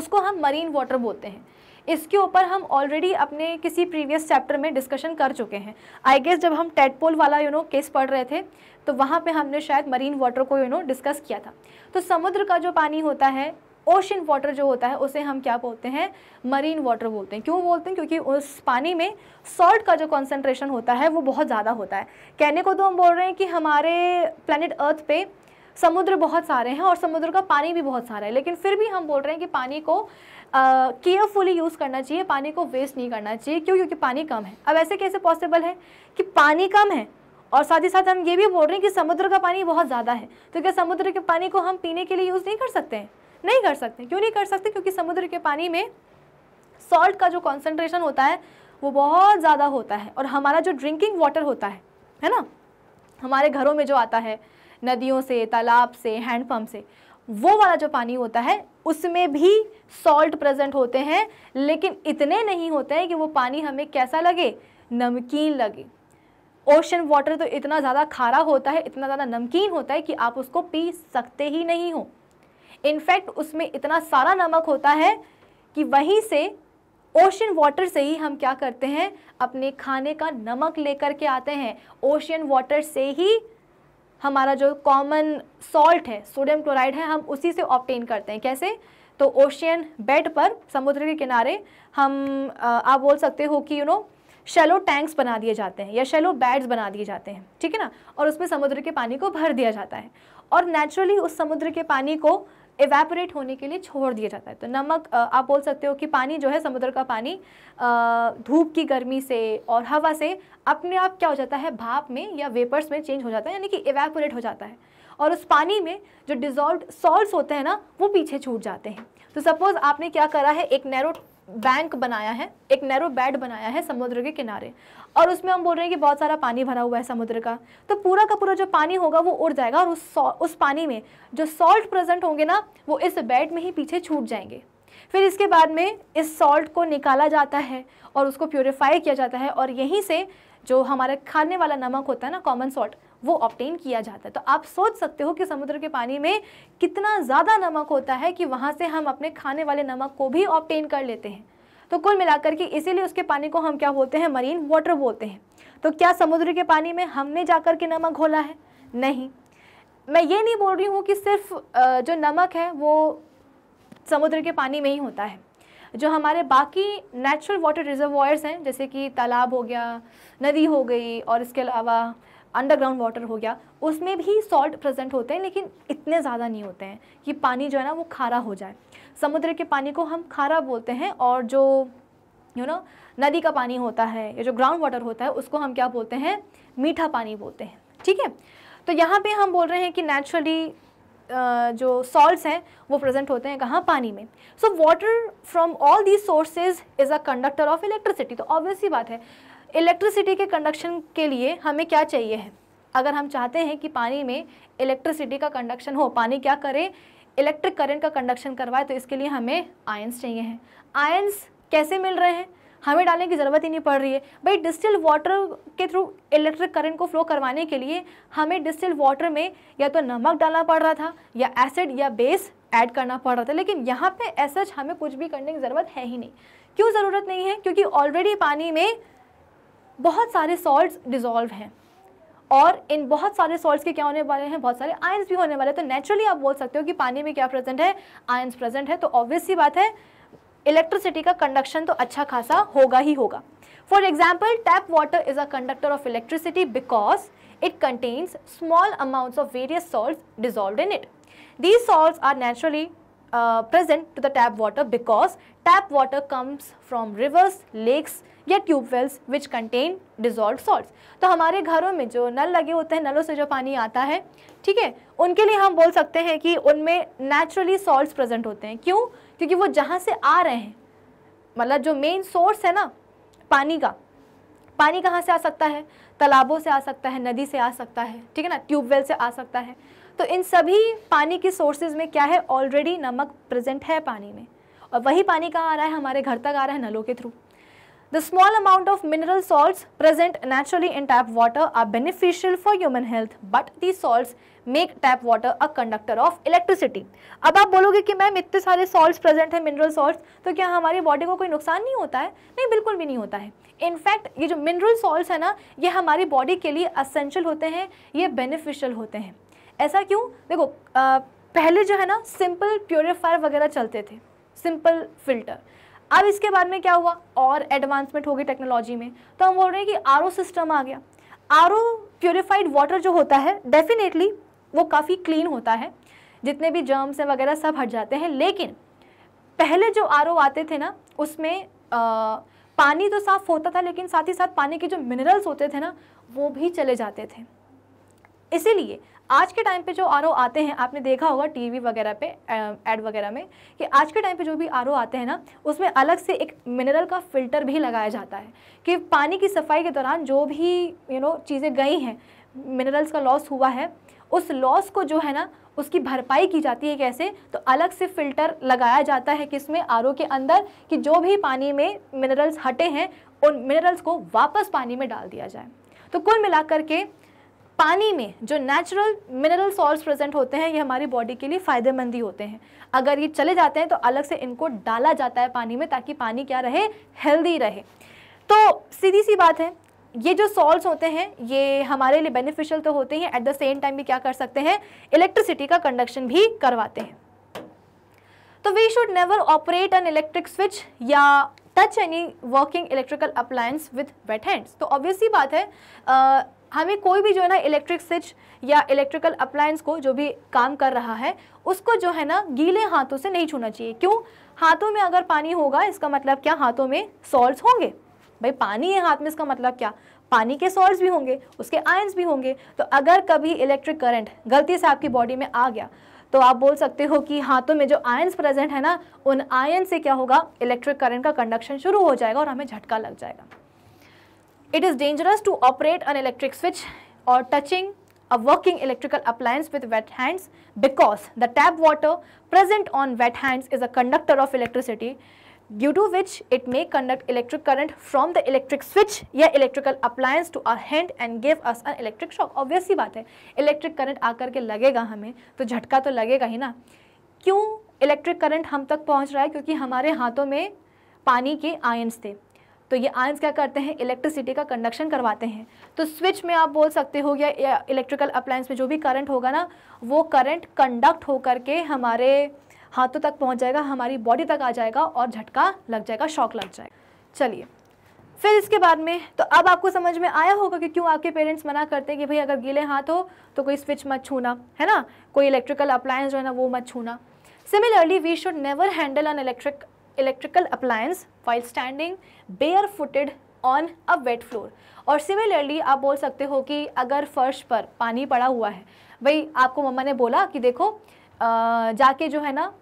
उसको हम मरीन वाटर बोलते हैं इसके ऊपर हम ऑलरेडी अपने किसी प्रीवियस चैप्टर में डिस्कशन कर चुके हैं आई गेस जब हम टेटपोल वाला यू नो केस पढ़ रहे थे तो वहाँ पे हमने शायद मरीन वाटर को यू नो डिस्कस किया था तो समुद्र का जो पानी होता है ओशन वाटर जो होता है उसे हम क्या बोलते हैं मरीन वाटर बोलते हैं क्यों बोलते हैं क्योंकि उस पानी में सॉल्ट का जो कॉन्सेंट्रेशन होता है वो बहुत ज़्यादा होता है कहने को तो हम बोल रहे हैं कि हमारे प्लानट अर्थ पर समुद्र बहुत सारे हैं और समुद्र का पानी भी बहुत सारा है लेकिन फिर भी हम बोल रहे हैं कि पानी को केयरफुली यूज़ करना चाहिए पानी को वेस्ट नहीं करना चाहिए क्यों क्योंकि पानी कम है अब ऐसे कैसे पॉसिबल है कि पानी कम है और साथ ही साथ हम ये भी बोल रहे हैं कि समुद्र का पानी बहुत ज़्यादा है तो क्या समुद्र के पानी को हम पीने के लिए यूज़ नहीं कर सकते हैं नहीं कर सकते क्यों नहीं कर सकते क्योंकि समुद्र के पानी में सॉल्ट का जो कॉन्सेंट्रेशन होता है वो बहुत ज़्यादा होता है और हमारा जो ड्रिंकिंग वाटर होता है है ना हमारे घरों में जो आता है नदियों से तालाब से हैंडपम्प से वो वाला जो पानी होता है उसमें भी सॉल्ट प्रेजेंट होते हैं लेकिन इतने नहीं होते हैं कि वो पानी हमें कैसा लगे नमकीन लगे ओशन वाटर तो इतना ज़्यादा खारा होता है इतना ज़्यादा नमकीन होता है कि आप उसको पी सकते ही नहीं हो इनफैक्ट उसमें इतना सारा नमक होता है कि वहीं से ओशन वाटर से ही हम क्या करते हैं अपने खाने का नमक लेकर के आते हैं ओशन वाटर से ही हमारा जो कॉमन सॉल्ट है सोडियम क्लोराइड है हम उसी से ऑप्टेन करते हैं कैसे तो ओशियन बेड पर समुद्र के किनारे हम आप बोल सकते हो कि यू नो शेलो टैंक्स बना दिए जाते हैं या शेलो बेड्स बना दिए जाते हैं ठीक है ना और उसमें समुद्र के पानी को भर दिया जाता है और नेचुरली उस समुद्र के पानी को एवेपोरेट होने के लिए छोड़ दिया जाता है तो नमक आप बोल सकते हो कि पानी जो है समुद्र का पानी धूप की गर्मी से और हवा से अपने आप क्या हो जाता है भाप में या वेपर्स में चेंज हो जाता है यानी कि एवेपोरेट हो जाता है और उस पानी में जो डिजॉल्व सॉल्ट होते हैं ना वो पीछे छूट जाते हैं तो सपोज़ आपने क्या करा है एक नैरो बैंक बनाया है एक नैरो बेड बनाया है समुद्र के किनारे और उसमें हम बोल रहे हैं कि बहुत सारा पानी भरा हुआ है समुद्र का तो पूरा का पूरा जो पानी होगा वो उड़ जाएगा और उस उस पानी में जो सॉल्ट प्रेजेंट होंगे ना वो इस बेड में ही पीछे छूट जाएंगे फिर इसके बाद में इस सॉल्ट को निकाला जाता है और उसको प्योरीफाई किया जाता है और यहीं से जो हमारा खाने वाला नमक होता है ना कॉमन सॉल्ट वो ऑप्टेन किया जाता है तो आप सोच सकते हो कि समुद्र के पानी में कितना ज़्यादा नमक होता है कि वहाँ से हम अपने खाने वाले नमक को भी ऑप्टेन कर लेते हैं तो कुल मिलाकर के इसीलिए उसके पानी को हम क्या बोलते हैं मरीन वाटर बोलते हैं तो क्या समुद्र के पानी में हमने जाकर के नमक घोला है नहीं मैं ये नहीं बोल रही हूँ कि सिर्फ जो नमक है वो समुद्र के पानी में ही होता है जो हमारे बाकी नेचुरल वाटर रिजर्वॉयर्स हैं जैसे कि तालाब हो गया नदी हो गई और इसके अलावा अंडरग्राउंड वाटर हो गया उसमें भी सॉल्ट प्रेजेंट होते हैं लेकिन इतने ज़्यादा नहीं होते हैं कि पानी जो है ना वो खारा हो जाए समुद्र के पानी को हम खारा बोलते हैं और जो यू नो नदी का पानी होता है या जो ग्राउंड वाटर होता है उसको हम क्या बोलते हैं मीठा पानी बोलते हैं ठीक है तो यहाँ पे हम बोल रहे हैं कि नेचुरली जो सॉल्ट्स हैं वो प्रेजेंट होते हैं कहाँ पानी में so water from all these sources is a conductor of electricity तो ऑब्वियस ही बात है इलेक्ट्रिसिटी के कंडक्शन के लिए हमें क्या चाहिए है अगर हम चाहते हैं कि पानी में इलेक्ट्रिसिटी का कंडक्शन हो पानी क्या करे इलेक्ट्रिक करंट का कंडक्शन करवाए तो इसके लिए हमें आयंस चाहिए हैं आयंस कैसे मिल रहे हैं हमें डालने की ज़रूरत ही नहीं पड़ रही है भाई डिस्टिल वाटर के थ्रू इलेक्ट्रिक करंट को फ्लो करवाने के लिए हमें डिस्टिल वाटर में या तो नमक डालना पड़ रहा था या एसिड या बेस ऐड करना पड़ रहा था लेकिन यहाँ पे ऐसा हमें कुछ भी करने की ज़रूरत है ही नहीं क्यों ज़रूरत नहीं है क्योंकि ऑलरेडी पानी में बहुत सारे सॉल्ट डिज़ोल्व हैं और इन बहुत सारे सॉल्ट्स के क्या होने वाले हैं बहुत सारे आयंस भी होने वाले हैं तो नेचुरली आप बोल सकते हो कि पानी में क्या प्रेजेंट है आयंस प्रेजेंट है तो ऑब्वियस ही बात है इलेक्ट्रिसिटी का कंडक्शन तो अच्छा खासा होगा ही होगा for example tap water is a conductor of electricity because it contains small amount of various salt dissolve in it these salt are naturally present to the tap water because tap water comes from rivers lakes या tubewells which contain dissolve salt तो हमारे घरों में जो नल लगे होते हैं नलों से जो पानी आता है ठीक है उनके लिए हम बोल सकते हैं कि उनमें नेचुरली सॉल्ट प्रेजेंट होते हैं क्यों क्योंकि वो जहाँ से आ रहे हैं मतलब जो मेन सोर्स है ना पानी का पानी कहाँ से आ सकता है तालाबों से आ सकता है नदी से आ सकता है ठीक है ना ट्यूबवेल से आ सकता है तो इन सभी पानी के सोर्सेज में क्या है ऑलरेडी नमक प्रेजेंट है पानी में और वही पानी कहाँ आ रहा है हमारे घर तक आ रहा है नलों के through the small amount of mineral salt present naturally in tap water are beneficial for human health but the salt make tap water a conductor of electricity अब आप बोलोगे कि मैम इतने सारे सॉल्ट प्रेजेंट हैं मिनरल सॉल्ट तो क्या हमारी बॉडी को कोई नुकसान नहीं होता है नहीं बिल्कुल भी नहीं होता है इनफैक्ट ये जो मिनरल सॉल्ट्स है ना ये हमारी बॉडी के लिए असेंशियल होते हैं ये बेनिफिशियल होते हैं ऐसा क्यों देखो आ, पहले जो है ना सिंपल प्योरीफायर वगैरह चलते थे सिंपल फिल्टर अब इसके बाद में क्या हुआ और एडवांसमेंट हो गई टेक्नोलॉजी में तो हम बोल रहे हैं कि आर सिस्टम आ गया आर प्योरीफाइड वाटर जो होता है डेफिनेटली वो काफ़ी क्लीन होता है जितने भी जर्म्स हैं वगैरह सब हट जाते हैं लेकिन पहले जो आर आते थे ना उसमें आ, पानी तो साफ़ होता था लेकिन साथ ही साथ पानी के जो मिनरल्स होते थे ना वो भी चले जाते थे इसीलिए आज के टाइम पे जो आर आते हैं आपने देखा होगा टीवी वगैरह पे एड वगैरह में कि आज के टाइम पे जो भी आर आते हैं ना उसमें अलग से एक मिनरल का फ़िल्टर भी लगाया जाता है कि पानी की सफाई के दौरान जो भी यू नो चीज़ें गई हैं मिनरल्स का लॉस हुआ है उस लॉस को जो है ना उसकी भरपाई की जाती है कैसे तो अलग से फ़िल्टर लगाया जाता है किसमें आर के अंदर कि जो भी पानी में मिनरल्स हटे हैं उन मिनरल्स को वापस पानी में डाल दिया जाए तो कुल मिलाकर के पानी में जो नेचुरल मिनरल सॉल्ट प्रेजेंट होते हैं ये हमारी बॉडी के लिए फ़ायदेमंद ही होते हैं अगर ये चले जाते हैं तो अलग से इनको डाला जाता है पानी में ताकि पानी क्या रहे हेल्दी रहे तो सीधी सी बात है ये जो सॉल्ट होते हैं ये हमारे लिए बेनिफिशियल तो होते ही एट द सेम टाइम भी क्या कर सकते हैं इलेक्ट्रिसिटी का कंडक्शन भी करवाते हैं तो we should never operate an electric switch या touch any working electrical appliance with wet hands तो ऑब्वियसली बात है हमें कोई भी जो है ना इलेक्ट्रिक स्विच या इलेक्ट्रिकल अप्लायंस को जो भी काम कर रहा है उसको जो है ना गीले हाथों से नहीं छूना चाहिए क्यों हाथों में अगर पानी होगा इसका मतलब क्या हाथों में सॉल्ट होंगे भाई पानी है हाथ में इसका मतलब क्या पानी के सॉल्ट भी होंगे उसके आयंस भी होंगे तो अगर कभी इलेक्ट्रिक करंट गलती से आपकी बॉडी में आ गया तो आप बोल सकते हो कि हाथों में जो आयंस प्रेजेंट है ना उन आयन से क्या होगा इलेक्ट्रिक करंट का कंडक्शन शुरू हो जाएगा और हमें झटका लग जाएगा it is dangerous to operate an electric switch और touching a working electrical appliance with wet hands because the tap water present on wet hands is a conductor of electricity due to which it may conduct electric current from the electric switch या electrical appliance to a hand and give us a electric shock obviously बात है electric current आकर के लगेगा हमें तो झटका तो लगेगा ही ना क्यों इलेक्ट्रिक करंट हम तक पहुँच रहा है क्योंकि हमारे हाथों में पानी के आयंस थे तो ये आयंस क्या करते हैं इलेक्ट्रिसिटी का कंडक्शन करवाते हैं तो स्विच में आप बोल सकते हो या इलेक्ट्रिकल अप्लायंस में जो भी करंट होगा ना वो करंट कंडक्ट होकर के हमारे हाथों तक पहुंच जाएगा हमारी बॉडी तक आ जाएगा और झटका लग जाएगा शॉक लग जाएगा चलिए फिर इसके बाद में तो अब आपको समझ में आया होगा कि क्यों आपके पेरेंट्स मना करते हैं कि भाई अगर गीले हाथ हो तो कोई स्विच मत छूना है ना कोई इलेक्ट्रिकल अप्लायंस जो है ना वो मत छूना similarly we should never handle an electric electrical appliance while standing barefooted on a wet floor और सिमिलरली आप बोल सकते हो कि अगर फर्श पर पानी पड़ा हुआ है भाई आपको मम्मा ने बोला कि देखो जाके जो है ना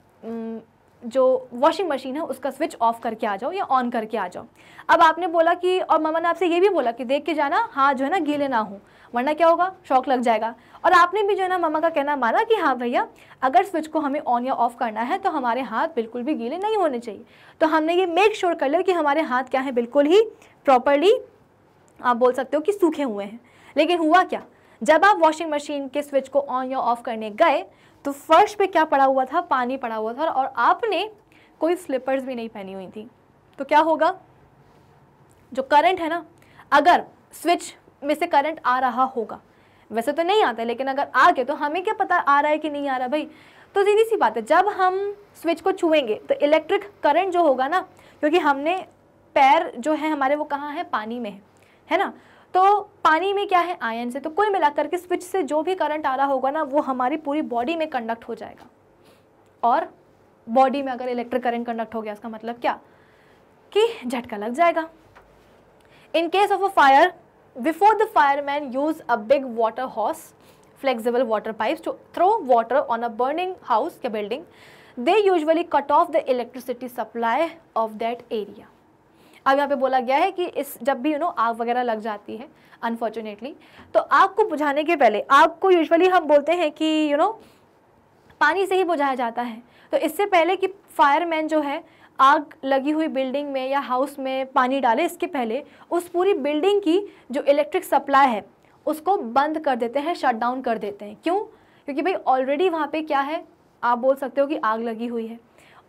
जो वॉशिंग मशीन है उसका स्विच ऑफ करके आ जाओ या ऑन करके आ जाओ अब आपने बोला कि और मम्मा ने आपसे ये भी बोला कि देख के जाना हाँ जो है ना गीले ना हों वरना क्या होगा शॉक लग जाएगा और आपने भी जो है ना मामा का कहना माना कि हाँ भैया अगर स्विच को हमें ऑन या ऑफ करना है तो हमारे हाथ बिल्कुल भी गीले नहीं होने चाहिए तो हमने ये मेक श्योर कर लिया कि हमारे हाथ क्या है बिल्कुल ही प्रॉपरली आप बोल सकते हो कि सूखे हुए हैं लेकिन हुआ क्या जब आप वॉशिंग मशीन के स्विच को ऑन या ऑफ करने गए तो फर्श पे क्या पड़ा हुआ था पानी पड़ा हुआ था और आपने कोई स्लीपर्स भी नहीं पहनी हुई थी तो क्या होगा जो करंट है ना अगर स्विच में से करंट आ रहा होगा वैसे तो नहीं आता लेकिन अगर आ गया तो हमें क्या पता आ रहा है कि नहीं आ रहा भाई तो सीधी सी बात है जब हम स्विच को छुएंगे तो इलेक्ट्रिक करंट जो होगा ना क्योंकि हमने पैर जो है हमारे वो कहाँ है पानी में है है ना तो पानी में क्या है आयन से तो कुल मिलाकर के स्विच से जो भी करंट आ रहा होगा ना वो हमारी पूरी बॉडी में कंडक्ट हो जाएगा और बॉडी में अगर इलेक्ट्रिक करंट कंडक्ट हो गया इसका मतलब क्या कि झटका लग जाएगा in case of a fire before the fireman use a big water hose, flexible water pipes to throw water on a burning house or building, they usually cut off the electricity supply of that area. अब यहाँ पे बोला गया है कि इस जब भी यू you नो know, आग वगैरह लग जाती है अनफॉर्चुनेटली तो आग को बुझाने के पहले आग को यूजुअली हम बोलते हैं कि यू you नो know, पानी से ही बुझाया जाता है तो इससे पहले कि फायरमैन जो है आग लगी हुई बिल्डिंग में या हाउस में पानी डाले इसके पहले उस पूरी बिल्डिंग की जो इलेक्ट्रिक सप्लाई है उसको बंद कर देते हैं शट डाउन कर देते हैं क्यों क्योंकि भाई ऑलरेडी वहाँ पे क्या है आप बोल सकते हो कि आग लगी हुई है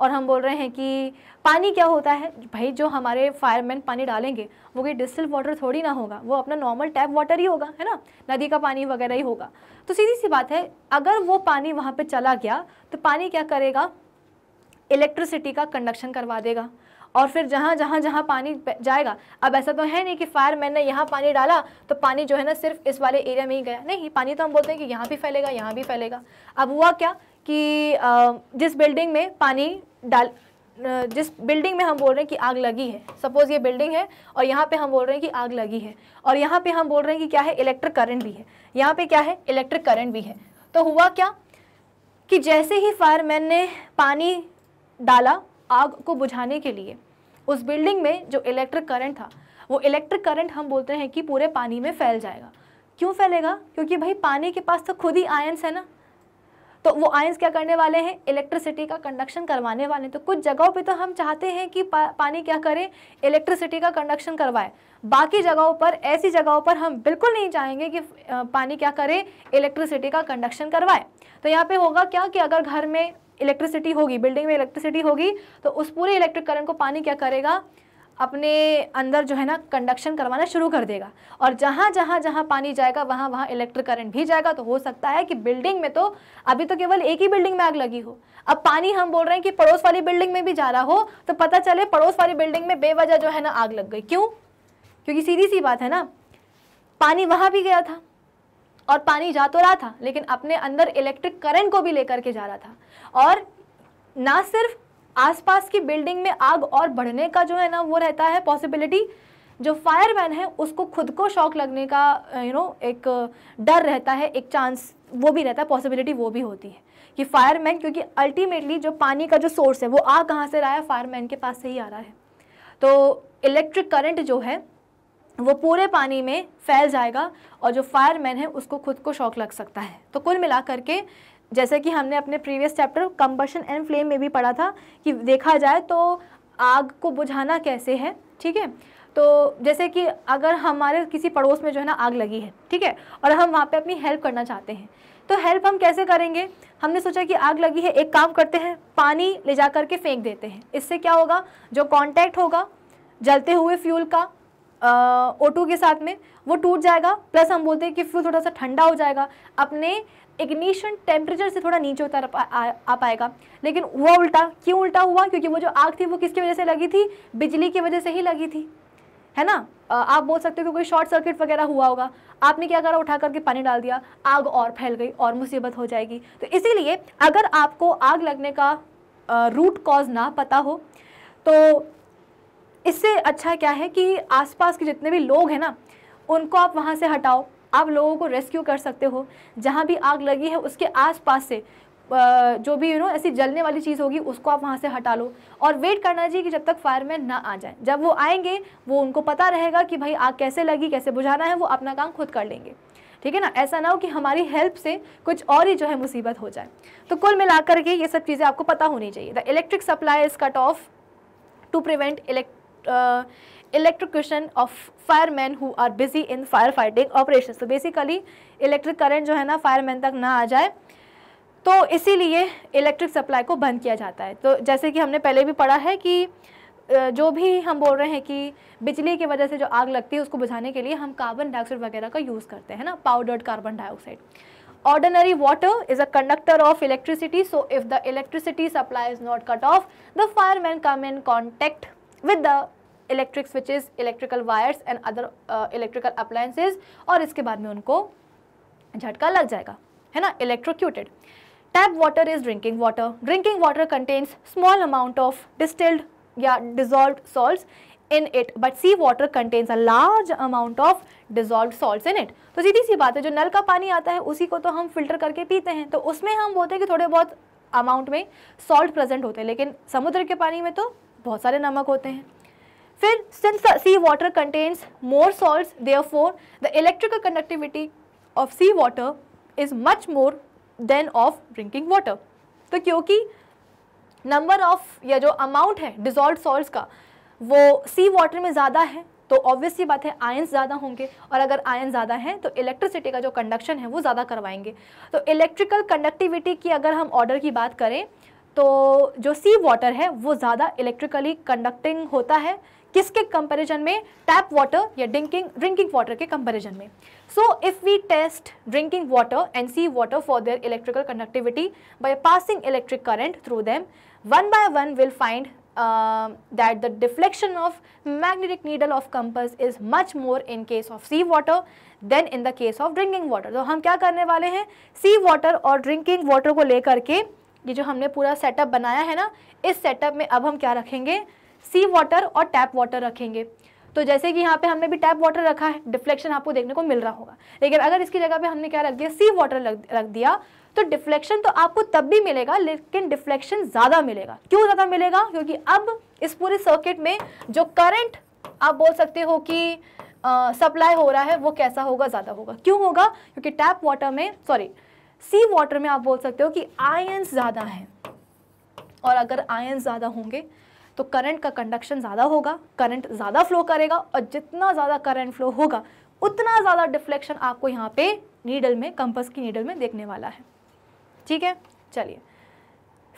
और हम बोल रहे हैं कि पानी क्या होता है भाई जो हमारे फायरमैन पानी डालेंगे वो कोई डिस्टिल वाटर थोड़ी ना होगा वो अपना नॉर्मल टैप वाटर ही होगा है ना नदी का पानी वगैरह ही होगा तो सीधी सी बात है अगर वो पानी वहाँ पर चला गया तो पानी क्या करेगा इलेक्ट्रिसिटी का कंडक्शन करवा देगा और फिर जहाँ जहाँ जहाँ पानी जाएगा अब ऐसा तो है नहीं कि फायर मैन ने यहाँ पानी डाला तो पानी जो है ना सिर्फ इस वाले एरिया में ही गया नहीं पानी तो हम बोलते हैं कि यहाँ भी फैलेगा यहाँ भी फैलेगा अब हुआ क्या कि जिस बिल्डिंग में पानी डाल जिस बिल्डिंग में हम बोल रहे हैं कि आग लगी है सपोज़ ये बिल्डिंग है और यहाँ पे हम बोल रहे हैं कि आग लगी है और यहाँ पे हम बोल रहे हैं कि क्या है इलेक्ट्रिक करंट भी है यहाँ पे क्या है इलेक्ट्रिक करंट भी है तो हुआ क्या कि जैसे ही फायरमैन ने पानी डाला आग को बुझाने के लिए उस बिल्डिंग में जो इलेक्ट्रिक करंट था वो इलेक्ट्रिक करंट हम बोलते हैं कि पूरे पानी में फैल जाएगा क्यों फैलेगा क्योंकि भाई पानी के पास तो खुद ही आयंस है ना तो वो आयंस क्या करने वाले हैं इलेक्ट्रिसिटी का कंडक्शन करवाने वाले हैं तो कुछ जगहों पे तो हम चाहते हैं कि पा, पानी क्या करे इलेक्ट्रिसिटी का कंडक्शन करवाए बाकी जगहों पर ऐसी जगहों पर हम बिल्कुल नहीं चाहेंगे कि पानी क्या करे इलेक्ट्रिसिटी का कंडक्शन करवाए तो यहाँ पे होगा क्या कि अगर घर में इलेक्ट्रिसिटी होगी बिल्डिंग में इलेक्ट्रिसिटी होगी तो उस पूरे इलेक्ट्रिक करंट को पानी क्या करेगा अपने अंदर जो है ना कंडक्शन करवाना शुरू कर देगा और जहाँ जहाँ जहाँ पानी जाएगा वहाँ वहाँ इलेक्ट्रिक करंट भी जाएगा तो हो सकता है कि बिल्डिंग में तो अभी तो केवल एक ही बिल्डिंग में आग लगी हो अब पानी हम बोल रहे हैं कि पड़ोस वाली बिल्डिंग में भी जा रहा हो तो पता चले पड़ोस वाली बिल्डिंग में बेवजह जो है ना आग लग गई क्यों क्योंकि सीधी सी बात है ना पानी वहाँ भी गया था और पानी जा तो रहा था लेकिन अपने अंदर इलेक्ट्रिक करंट को भी लेकर के जा रहा था और ना सिर्फ आसपास की बिल्डिंग में आग और बढ़ने का जो है ना वो रहता है पॉसिबिलिटी जो फायरमैन है उसको खुद को शॉक लगने का you uh, you know know, एक uh, डर रहता है एक चांस वो भी रहता है पॉसिबिलिटी वो भी होती है कि फायरमैन क्योंकि अल्टीमेटली जो पानी का जो सोर्स है वो आग कहाँ से रहा है फायरमैन के पास से ही आ रहा है तो इलेक्ट्रिक करंट जो है वो पूरे पानी में फैल जाएगा और जो फायरमैन है उसको खुद को शौक लग सकता है तो कुल मिला करके जैसे कि हमने अपने previous chapter combustion and flame में भी पढ़ा था कि देखा जाए तो आग को बुझाना कैसे है ठीक है तो जैसे कि अगर हमारे किसी पड़ोस में जो है ना आग लगी है ठीक है और हम वहाँ पे अपनी हेल्प करना चाहते हैं तो हेल्प हम कैसे करेंगे हमने सोचा कि आग लगी है एक काम करते हैं पानी ले जा करके फेंक देते हैं इससे क्या होगा जो कांटेक्ट होगा जलते हुए फ्यूल का ओ के साथ में वो टूट जाएगा प्लस हम बोलते हैं कि फ्यूल थोड़ा सा ठंडा हो जाएगा अपने इग्निशन टेम्परेचर से थोड़ा नीचे उतर आ, आ, आ पाएगा लेकिन वो उल्टा क्यों उल्टा हुआ क्योंकि वो जो आग थी वो किसकी वजह से लगी थी बिजली की वजह से ही लगी थी है ना आप बोल सकते हो कि कोई शॉर्ट सर्किट वगैरह हुआ होगा आपने क्या करा उठा करके पानी डाल दिया आग और फैल गई और मुसीबत हो जाएगी तो इसीलिए अगर आपको आग लगने का रूट कॉज ना पता हो तो इससे अच्छा क्या है कि आसपास के जितने भी लोग हैं ना उनको आप वहाँ से हटाओ आप लोगों को रेस्क्यू कर सकते हो जहाँ भी आग लगी है उसके आसपास से जो भी यू नो ऐसी जलने वाली चीज़ होगी उसको आप वहाँ से हटा लो और वेट करना चाहिए कि जब तक फायरमैन ना आ जाए जब वो आएंगे वो उनको पता रहेगा कि भाई आग कैसे लगी कैसे बुझाना है वो अपना काम खुद कर लेंगे ठीक है ना ऐसा ना हो कि हमारी हेल्प से कुछ और ही जो है मुसीबत हो जाए तो कुल मिलाकर के ये सब चीज़ें आपको पता होनी चाहिए the electric supply is cut off to prevent elect electrocution of fireman who are busy in fire fighting operation तो बेसिकली इलेक्ट्रिक करंट जो है ना फायर मैन तक ना आ जाए तो इसीलिए इलेक्ट्रिक सप्लाई को बंद किया जाता है तो जैसे कि हमने पहले भी पढ़ा है कि जो भी हम बोल रहे हैं कि बिजली की वजह से जो आग लगती है उसको बुझाने के लिए हम कार्बन डाइऑक्साइड वगैरह का यूज़ करते हैं ना powdered carbon dioxide ordinary water is a conductor of electricity so if the electricity supply is not cut off the fireman come in contact with the electric switches electrical wires and other electrical appliances और इसके बाद में उनको झटका लग जाएगा है ना electrocuted tap water is drinking water drinking water contains small amount of distilled या dissolve salt in it but sea water contains a large amount of dissolve salt in it तो सीधी सी बात है जो नल का पानी आता है उसी को तो हम फिल्टर करके पीते हैं तो उसमें हम बोलते हैं कि थोड़े बहुत अमाउंट में सॉल्ट प्रेजेंट होते हैं लेकिन समुद्र के पानी में तो बहुत सारे नमक होते हैं फिर since sea water contains more salt therefore the electrical conductivity of sea water is much more than of drinking water तो क्योंकि नंबर ऑफ या जो अमाउंट है डिजॉल्व सॉल्ट का वो सी वाटर में ज़्यादा है तो ऑब्वियस ये बात है आयन्स ज़्यादा होंगे और अगर आयन ज़्यादा हैं तो इलेक्ट्रिसिटी का जो कंडक्शन है वो ज़्यादा करवाएंगे तो इलेक्ट्रिकल कंडक्टिविटी की अगर हम ऑर्डर की बात करें तो जो सी वाटर है वो ज़्यादा इलेक्ट्रिकली कंडक्टिंग होता है किसके कंपैरिजन में टैप वाटर या ड्रिंकिंग ड्रिंकिंग वाटर के कंपैरिजन में so if we test drinking water and sea water for their electrical conductivity by passing electric current through them one by one will find that the deflection of magnetic needle of compass is much more in case of sea water than in the case of drinking water तो हम क्या करने वाले हैं sea water और drinking water को लेकर के ये जो हमने पूरा सेटअप बनाया है ना इस सेटअप में अब हम क्या रखेंगे सी वाटर और टैप वाटर रखेंगे तो जैसे कि यहाँ पे हमने भी टैप वाटर रखा है डिफ्लेक्शन आपको देखने को मिल रहा होगा लेकिन अगर इसकी जगह पे हमने क्या रख दिया सी वाटर रख दिया तो डिफ्लेक्शन तो आपको तब भी मिलेगा लेकिन डिफ्लेक्शन ज़्यादा मिलेगा क्यों ज़्यादा मिलेगा क्योंकि अब इस पूरे सर्किट में जो करंट आप बोल सकते हो कि सप्लाई हो रहा है वो कैसा होगा ज़्यादा होगा क्यों होगा क्योंकि टैप वाटर में सॉरी सी वाटर में आप बोल सकते हो कि आयन्स ज़्यादा हैं और अगर आयन्स ज़्यादा होंगे तो करंट का कंडक्शन ज़्यादा होगा करंट ज़्यादा फ्लो करेगा और जितना ज़्यादा करंट फ्लो होगा उतना ज़्यादा डिफ्लेक्शन आपको यहाँ पे नीडल में कंपस की नीडल में देखने वाला है ठीक है चलिए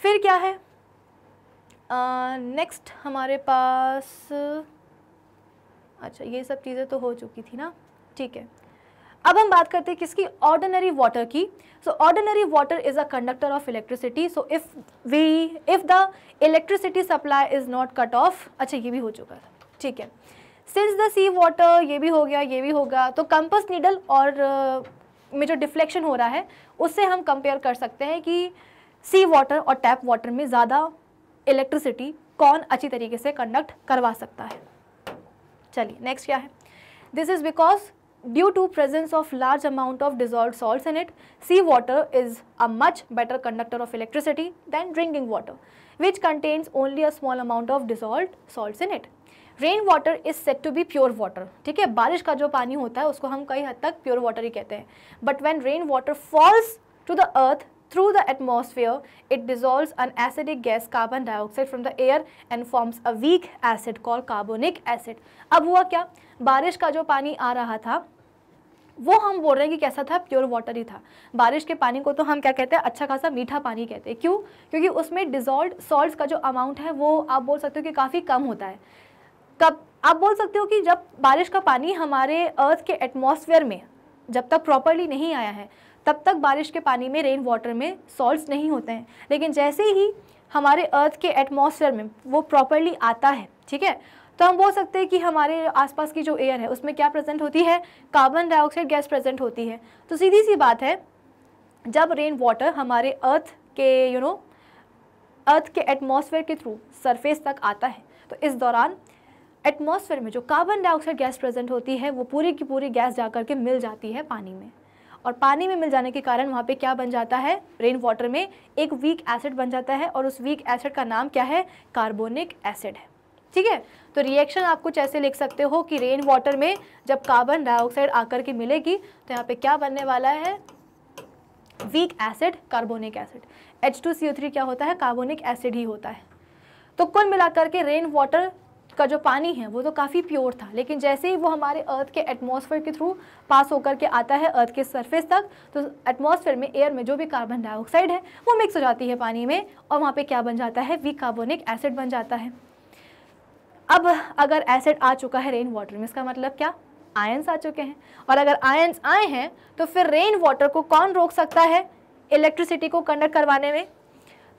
फिर क्या है नेक्स्ट uh, हमारे पास अच्छा ये सब चीज़ें तो हो चुकी थी ना ठीक है अब हम बात करते हैं किसकी ऑर्डिनरी वाटर की so ordinary water is a conductor of electricity so if we if the electricity supply is not cut off अच्छा ये भी हो चुका था ठीक है सिंस द सी वाटर ये भी हो गया ये भी होगा तो कंपस नीडल और uh, में जो डिफ्लेक्शन हो रहा है उससे हम कंपेयर कर सकते हैं कि सी वाटर और टैप वाटर में ज़्यादा इलेक्ट्रिसिटी कौन अच्छी तरीके से कंडक्ट करवा सकता है चलिए नेक्स्ट क्या है this is because due to presence of large amount of dissolved salts in it, seawater is a much better conductor of electricity than drinking water, which contains only a small amount of dissolved salts in it. Rainwater is said to be pure water. ठीक है बारिश का जो पानी होता है उसको हम कई हद तक प्योर वाटर ही कहते हैं But when rainwater falls to the earth Through the atmosphere, it dissolves an acidic gas carbon dioxide from the air and forms a weak acid called carbonic acid. अब हुआ क्या बारिश का जो पानी आ रहा था वो हम बोल रहे हैं कि कैसा था प्योर वाटर ही था बारिश के पानी को तो हम क्या कहते हैं अच्छा खासा मीठा पानी कहते हैं क्यों क्योंकि उसमें डिजॉल्व सॉल्ट का जो अमाउंट है वो आप बोल सकते हो कि काफ़ी कम होता है कब आप बोल सकते हो कि जब बारिश का पानी हमारे अर्थ के एटमॉस्फेयर में जब तक प्रॉपरली नहीं आया है तब तक बारिश के पानी में रेन वाटर में सॉल्ट नहीं होते हैं लेकिन जैसे ही हमारे अर्थ के एटमोसफेयर में वो प्रॉपरली आता है ठीक है तो हम बोल सकते हैं कि हमारे आसपास की जो एयर है उसमें क्या प्रेजेंट होती है कार्बन डाइऑक्साइड गैस प्रेजेंट होती है तो सीधी सी बात है जब रेन वाटर हमारे अर्थ के यू नो अर्थ के एटमॉस्फेयर के थ्रू सरफेस तक आता है तो इस दौरान एटमॉस्फेयर में जो कार्बन डाइऑक्साइड गैस प्रेजेंट होती है वो पूरी की पूरी गैस जा करके मिल जाती है पानी में और पानी में मिल जाने के कारण वहाँ पे क्या बन जाता है रेन वाटर में एक वीक एसिड बन जाता है और उस वीक एसिड का नाम क्या है कार्बोनिक एसिड है ठीक है तो रिएक्शन आप कुछ ऐसे लिख सकते हो कि रेन वाटर में जब कार्बन डाइऑक्साइड आकर के मिलेगी तो यहाँ पे क्या बनने वाला है weak acid carbonic acid H two C three क्या होता है कार्बोनिक एसिड ही होता है तो कुल मिलाकर के रेन वाटर का जो पानी है वो तो काफ़ी प्योर था लेकिन जैसे ही वो हमारे अर्थ के एटमॉस्फेयर के थ्रू पास होकर के आता है अर्थ के सरफेस तक तो एटमॉस्फेयर में एयर में जो भी कार्बन डाइऑक्साइड है वो मिक्स हो जाती है पानी में और वहाँ पर क्या बन जाता है वी कार्बोनिक एसिड बन जाता है अब अगर एसिड आ चुका है रेन वाटर में इसका मतलब क्या आयन्स आ चुके हैं और अगर आयन्स आए हैं तो फिर रेन वाटर को कौन रोक सकता है इलेक्ट्रिसिटी को कंडक्ट करवाने में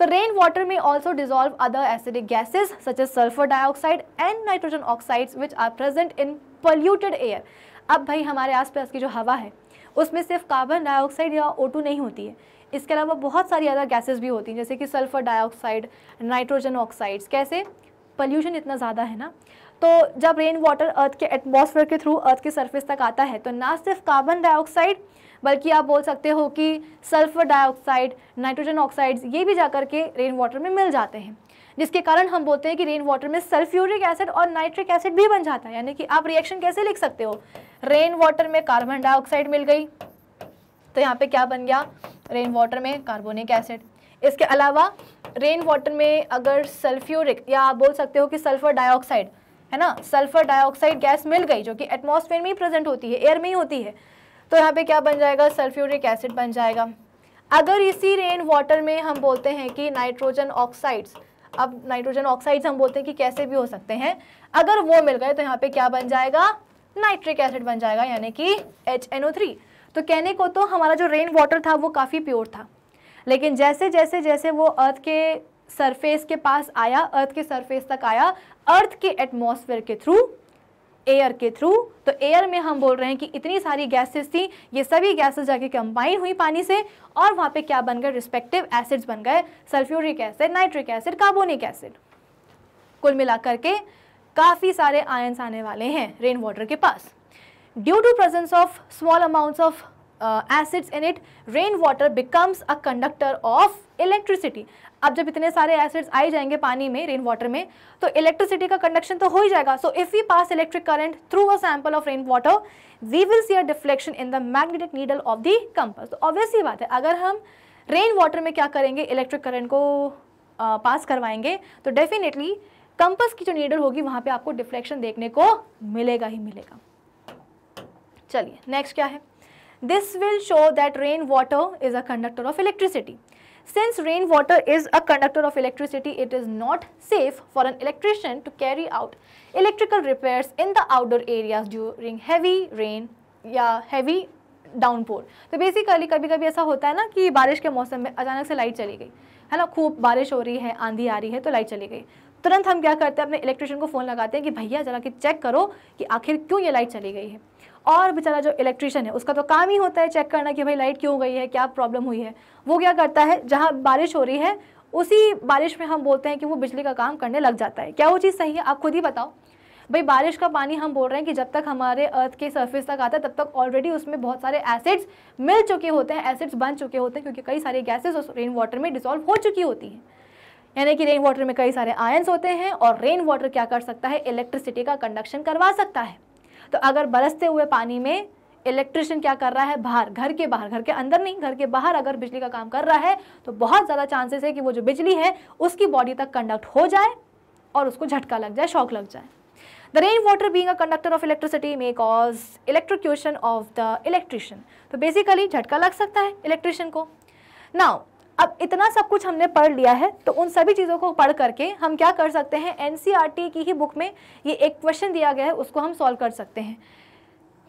रेन वाटर में also dissolve other acidic gases such as sulphur dioxide and nitrogen oxide which are present in polluted air अब भाई हमारे आसपास की जो हवा है उसमें सिर्फ कार्बन डाइऑक्साइड या ओ नहीं होती है इसके अलावा बहुत सारी अदर गैसेज भी होती हैं जैसे कि सल्फर डाइऑक्साइड नाइट्रोजन ऑक्साइड्स कैसे पल्यूशन इतना ज़्यादा है ना तो जब रेन वाटर अर्थ के एटमॉस्फेयर के थ्रू अर्थ के सरफेस तक आता है तो ना सिर्फ कार्बन डाइऑक्साइड बल्कि आप बोल सकते हो कि सल्फर डाइऑक्साइड नाइट्रोजन ऑक्साइड्स ये भी जा के रेन वाटर में मिल जाते हैं जिसके कारण हम बोलते हैं कि रेन वाटर में सल्फ्यूरिक एसिड और नाइट्रिक एसिड भी बन जाता है यानी कि आप रिएक्शन कैसे लिख सकते हो रेन वाटर में कार्बन डाइऑक्साइड मिल गई तो यहाँ पे क्या बन गया रेन वाटर में कार्बोनिक एसिड इसके अलावा रेन वाटर में अगर सल्फ्यूरिक या आप बोल सकते हो कि सल्फर डाइऑक्साइड है ना सल्फर डाइऑक्साइड गैस मिल गई जो कि एटमॉस्फेयर में ही प्रेजेंट होती है एयर में ही होती है तो यहाँ पे क्या बन जाएगा सल्फ्यूरिक एसिड बन जाएगा अगर इसी रेन वाटर में हम बोलते हैं कि नाइट्रोजन ऑक्साइड्स अब नाइट्रोजन ऑक्साइड्स हम बोलते हैं कि कैसे भी हो सकते हैं अगर वो मिल गए तो यहाँ पे क्या बन जाएगा नाइट्रिक एसिड बन जाएगा यानी कि एच तो कहने को तो हमारा जो रेन वाटर था वो काफ़ी प्योर था लेकिन जैसे जैसे जैसे वो अर्थ के सरफेस के पास आया अर्थ के सरफेस तक आया अर्थ के एटमॉस्फेयर के थ्रू एयर के थ्रू तो एयर में हम बोल रहे हैं कि इतनी सारी गैसेस थी ये सभी गैसेस जाके कंबाइन हुई पानी से और वहाँ पे क्या बन गए रिस्पेक्टिव एसिड्स बन गए sulphuric acid nitric acid carbonic acid कुल मिलाकर के काफ़ी सारे आयन्स आने वाले हैं रेन वाटर के पास due to presence of small amounts of acids in it rain water becomes a conductor of electricity अब जब इतने सारे एसिड्स आई जाएंगे पानी में रेन वाटर में तो इलेक्ट्रिसिटी का कंडक्शन तो हो ही जाएगा so if we pass electric current through a sample of rain water we will see a deflection in the magnetic needle of the compass तो ऑब्वियसली बात है अगर हम रेन वाटर में क्या करेंगे इलेक्ट्रिक करंट को आ, पास करवाएंगे तो डेफिनेटली कंपस की जो नीडल होगी वहां पे आपको डिफ्लेक्शन देखने को मिलेगा ही मिलेगा चलिए नेक्स्ट क्या है this will show that rain water is a conductor of electricity Since rain water is a conductor of electricity, it is not safe for an electrician to carry out electrical repairs in the outdoor areas during heavy rain या heavy downpour. so basically kabhi kabhi aisa hota hai na ki barish ke mausam mein achanak se light chali gayi hai na खूब barish ho rahi hai aandhi aa rahi hai to light chali gayi तुरंत हम क्या करते हैं अपने electrician को phone लगाते हैं कि भैया जरा कि चेक करो कि आखिर क्यों ये लाइट चली गई है और बेचारा जो इलेक्ट्रिशियन है उसका तो काम ही होता है चेक करना कि भाई लाइट क्यों गई है क्या प्रॉब्लम हुई है वो क्या करता है जहाँ बारिश हो रही है उसी बारिश में हम बोलते हैं कि वो बिजली का काम करने लग जाता है क्या वो चीज़ सही है आप खुद ही बताओ भाई बारिश का पानी हम बोल रहे हैं कि जब तक हमारे अर्थ के सरफेस तक आता है तब तक ऑलरेडी उसमें बहुत सारे एसिड्स मिल चुके होते हैं एसिड्स बन चुके होते हैं क्योंकि कई सारे गैसेस उस रेन वाटर में डिसॉल्व हो चुकी होती हैं यानी कि रेन वाटर में कई सारे आयन्स होते हैं और रेन वाटर क्या कर सकता है इलेक्ट्रिसिटी का कंडक्शन करवा सकता है तो अगर बरसते हुए पानी में इलेक्ट्रिशियन क्या कर रहा है बाहर घर के बाहर घर के अंदर नहीं घर के बाहर अगर बिजली का काम कर रहा है तो बहुत ज़्यादा चांसेस है कि वो जो बिजली है उसकी बॉडी तक कंडक्ट हो जाए और उसको झटका लग जाए शॉक लग जाए the rain water being a conductor of electricity may cause electrocution of the electrician तो बेसिकली झटका लग सकता है इलेक्ट्रिशियन को नाउ अब इतना सब कुछ हमने पढ़ लिया है तो उन सभी चीज़ों को पढ़ करके हम क्या कर सकते हैं एन e की ही बुक में ये एक क्वेश्चन दिया गया है उसको हम सॉल्व कर सकते हैं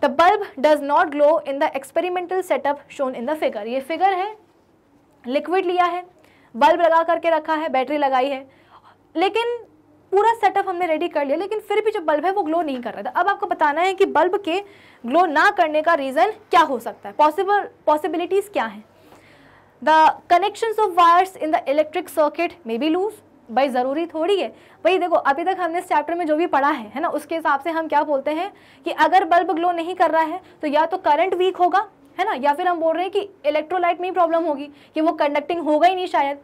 the bulb does not glow in the experimental setup shown in the figure ये फिगर है लिक्विड लिया है बल्ब लगा करके रखा है बैटरी लगाई है लेकिन पूरा सेटअप हमने रेडी कर लिया लेकिन फिर भी जो बल्ब है वो ग्लो नहीं कर रहा था अब आपको बताना है कि बल्ब के ग्लो ना करने का रीज़न क्या हो सकता है पॉसिबल पॉसिबिलिटीज़ क्या हैं the connections of wires in the electric circuit may be loose भाई ज़रूरी थोड़ी है भाई देखो अभी तक हमने इस चैप्टर में जो भी पढ़ा है है ना उसके हिसाब से हम क्या बोलते हैं कि अगर बल्ब ग्लो नहीं कर रहा है तो या तो करंट वीक होगा है ना या फिर हम बोल रहे हैं कि इलेक्ट्रोलाइट में ही प्रॉब्लम होगी कि वो कंडक्टिंग होगा ही नहीं शायद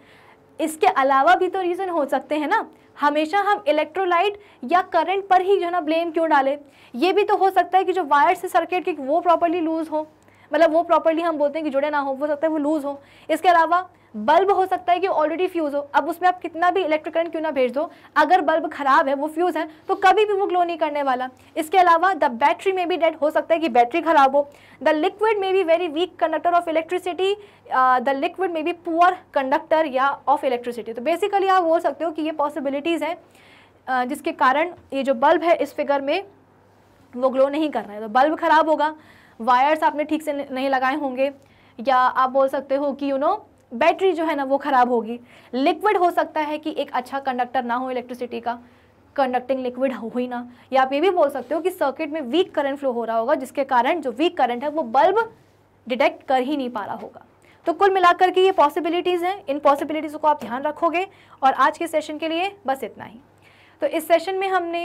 इसके अलावा भी तो रीज़न हो सकते हैं ना हमेशा हम इलेक्ट्रोलाइट या करंट पर ही जो है ना ब्लेम क्यों डालें ये भी तो हो सकता है कि जो वायर से सर्किट की वो प्रॉपरली लूज़ हो मतलब वो प्रॉपरली हम बोलते हैं कि जुड़े ना हो हो सकता है वो लूज़ हो इसके अलावा बल्ब हो सकता है कि ऑलरेडी फ्यूज़ हो अब उसमें आप कितना भी इलेक्ट्रिक करंट क्यों ना भेज दो अगर बल्ब ख़राब है वो फ्यूज़ है तो कभी भी वो ग्लो नहीं करने वाला इसके अलावा द बैटरी में भी डेड हो सकता है कि बैटरी ख़राब हो द लिक्विड में भी very weak conductor of electricity the liquid में भी पुअर कंडक्टर या ऑफ इलेक्ट्रिसिटी तो बेसिकली आप बोल सकते हो कि ये पॉसिबिलिटीज़ हैं जिसके कारण ये जो बल्ब है इस फिगर में वो ग्लो नहीं कर रहा है तो बल्ब ख़राब होगा वायर्स आपने ठीक से नहीं लगाए होंगे या आप बोल सकते हो कि यू नो बैटरी जो है ना वो ख़राब होगी लिक्विड हो सकता है कि एक अच्छा कंडक्टर ना हो इलेक्ट्रिसिटी का कंडक्टिंग लिक्विड हो ही ना या आप ये भी बोल सकते हो कि सर्किट में वीक करंट फ्लो हो रहा होगा जिसके कारण जो वीक करंट है वो बल्ब डिटेक्ट कर ही नहीं पा रहा होगा तो कुल मिलाकर के ये पॉसिबिलिटीज़ हैं इन पॉसिबिलिटीज़ को आप ध्यान रखोगे और आज के सेशन के लिए बस इतना ही तो इस सेशन में हमने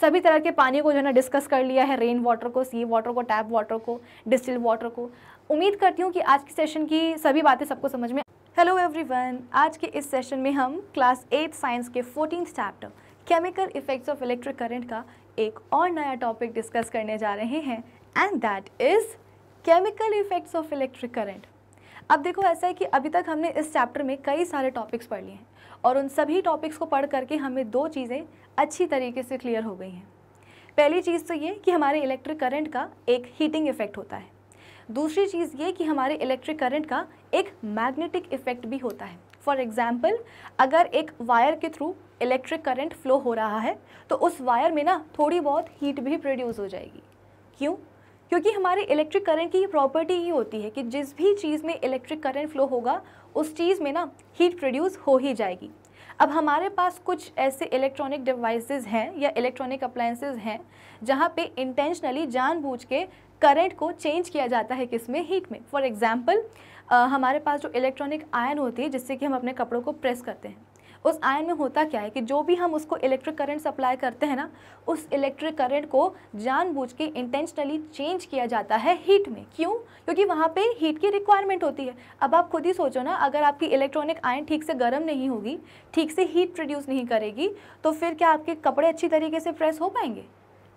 सभी तरह के पानी को जो है ना डिस्कस कर लिया है रेन वाटर को सी वाटर को टैप वाटर को डिस्टिल वाटर को उम्मीद करती हूँ कि आज के सेशन की सभी बातें सबको समझ में हेलो एवरीवन आज के इस सेशन में हम क्लास एट साइंस के fourteen chapter chemical effects of electric current का एक और नया टॉपिक डिस्कस करने जा रहे हैं and that is chemical effects of electric current अब देखो ऐसा है कि अभी तक हमने इस चैप्टर में कई सारे टॉपिक्स पढ़ लिए हैं और उन सभी टॉपिक्स को पढ़ करके हमें दो चीज़ें अच्छी तरीके से क्लियर हो गई हैं पहली चीज़ तो ये कि हमारे इलेक्ट्रिक करंट का एक हीटिंग इफेक्ट होता है दूसरी चीज़ ये कि हमारे इलेक्ट्रिक करंट का एक मैग्नेटिक इफेक्ट भी होता है फॉर एग्ज़ाम्पल अगर एक वायर के थ्रू इलेक्ट्रिक करंट फ्लो हो रहा है तो उस वायर में ना थोड़ी बहुत हीट भी प्रोड्यूस हो जाएगी क्यों क्योंकि हमारे इलेक्ट्रिक करंट की प्रॉपर्टी ही होती है कि जिस भी चीज़ में इलेक्ट्रिक करंट फ्लो होगा उस चीज़ में ना हीट प्रोड्यूस हो ही जाएगी अब हमारे पास कुछ ऐसे इलेक्ट्रॉनिक डिवाइसेस हैं या इलेक्ट्रॉनिक अप्लायंसेस हैं जहाँ पे इंटेंशनली जानबूझ के करंट को चेंज किया जाता है किसमें हीट में फॉर एग्ज़ाम्पल हमारे पास जो इलेक्ट्रॉनिक आयन होती है जिससे कि हम अपने कपड़ों को प्रेस करते हैं उस आयन में होता क्या है कि जो भी हम उसको इलेक्ट्रिक करंट सप्लाई करते हैं ना उस इलेक्ट्रिक करंट को जानबूझ के इंटेंशनली चेंज किया जाता है हीट में क्यों क्योंकि वहाँ पे हीट की रिक्वायरमेंट होती है अब आप खुद ही सोचो ना अगर आपकी इलेक्ट्रॉनिक आयन ठीक से गर्म नहीं होगी ठीक से हीट प्रोड्यूस नहीं करेगी तो फिर क्या आपके कपड़े अच्छी तरीके से प्रेस हो पाएंगे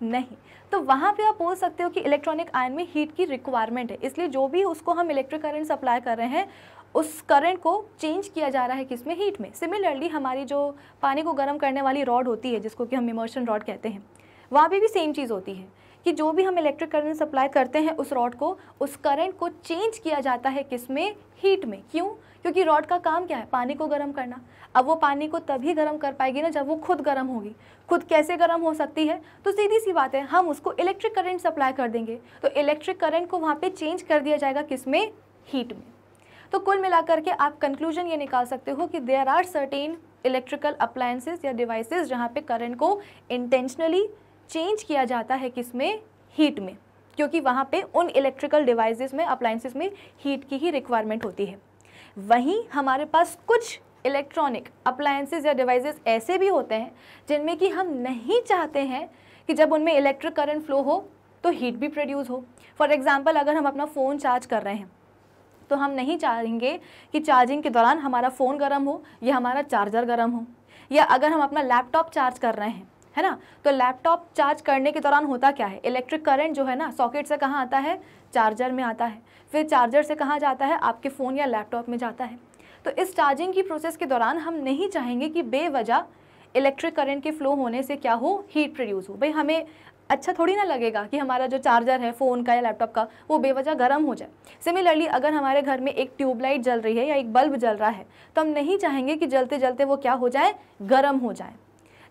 नहीं तो वहाँ पे आप बोल सकते हो कि इलेक्ट्रॉनिक आयन में हीट की रिक्वायरमेंट है इसलिए जो भी उसको हम इलेक्ट्रिक करंट सप्लाई कर रहे हैं उस करंट को चेंज किया जा रहा है किसमें हीट में सिमिलरली हमारी जो पानी को गर्म करने वाली रॉड होती है जिसको कि हम इमर्शन रॉड कहते हैं वहाँ पर भी सेम चीज़ होती है कि जो भी हम इलेक्ट्रिक करंट सप्लाई करते हैं उस रॉड को उस करंट को चेंज किया जाता है किस में हीट में क्यों क्योंकि रॉड का काम क्या है पानी को गर्म करना अब वो पानी को तभी गर्म कर पाएगी ना जब वो खुद गर्म होगी खुद कैसे गर्म हो सकती है तो सीधी सी बात है हम उसको इलेक्ट्रिक करंट सप्लाई कर देंगे तो इलेक्ट्रिक करंट को वहाँ पर चेंज कर दिया जाएगा किस में हीट में तो कुल मिलाकर के आप कंक्लूजन ये निकाल सकते हो कि there are certain electrical appliances या डिवाइसेज जहाँ पे करंट को इंटेंशनली चेंज किया जाता है किसमें हीट में क्योंकि वहाँ पे उन इलेक्ट्रिकल डिवाइसेस में अप्लायंसेज में हीट की ही रिक्वायरमेंट होती है वहीं हमारे पास कुछ इलेक्ट्रॉनिक अप्लायंसेज या डिवाइसेस ऐसे भी होते हैं जिनमें कि हम नहीं चाहते हैं कि जब उनमें इलेक्ट्रिक करंट फ्लो हो तो हीट भी प्रोड्यूस हो फॉर एग्ज़ाम्पल अगर हम अपना फ़ोन चार्ज कर रहे हैं तो हम नहीं चाहेंगे कि चार्जिंग के दौरान हमारा फ़ोन गर्म हो या हमारा चार्जर गर्म हो या अगर हम अपना लैपटॉप चार्ज कर रहे हैं है ना तो लैपटॉप चार्ज करने के दौरान होता क्या है इलेक्ट्रिक करंट जो है ना सॉकेट से कहाँ आता है चार्जर में आता है फिर चार्जर से कहाँ जाता है आपके फ़ोन या लैपटॉप में जाता है तो इस चार्जिंग की प्रोसेस के दौरान हम नहीं चाहेंगे कि बेवजह इलेक्ट्रिक करंट के फ्लो होने से क्या हो हीट प्रोड्यूस हो भाई हमें अच्छा थोड़ी ना लगेगा कि हमारा जो चार्जर है फ़ोन का या लैपटॉप का वो बेवजह गर्म हो जाए सिमिलरली अगर हमारे घर में एक ट्यूबलाइट जल रही है या एक बल्ब जल रहा है तो हम नहीं चाहेंगे कि जलते जलते वो क्या हो जाए गर्म हो जाए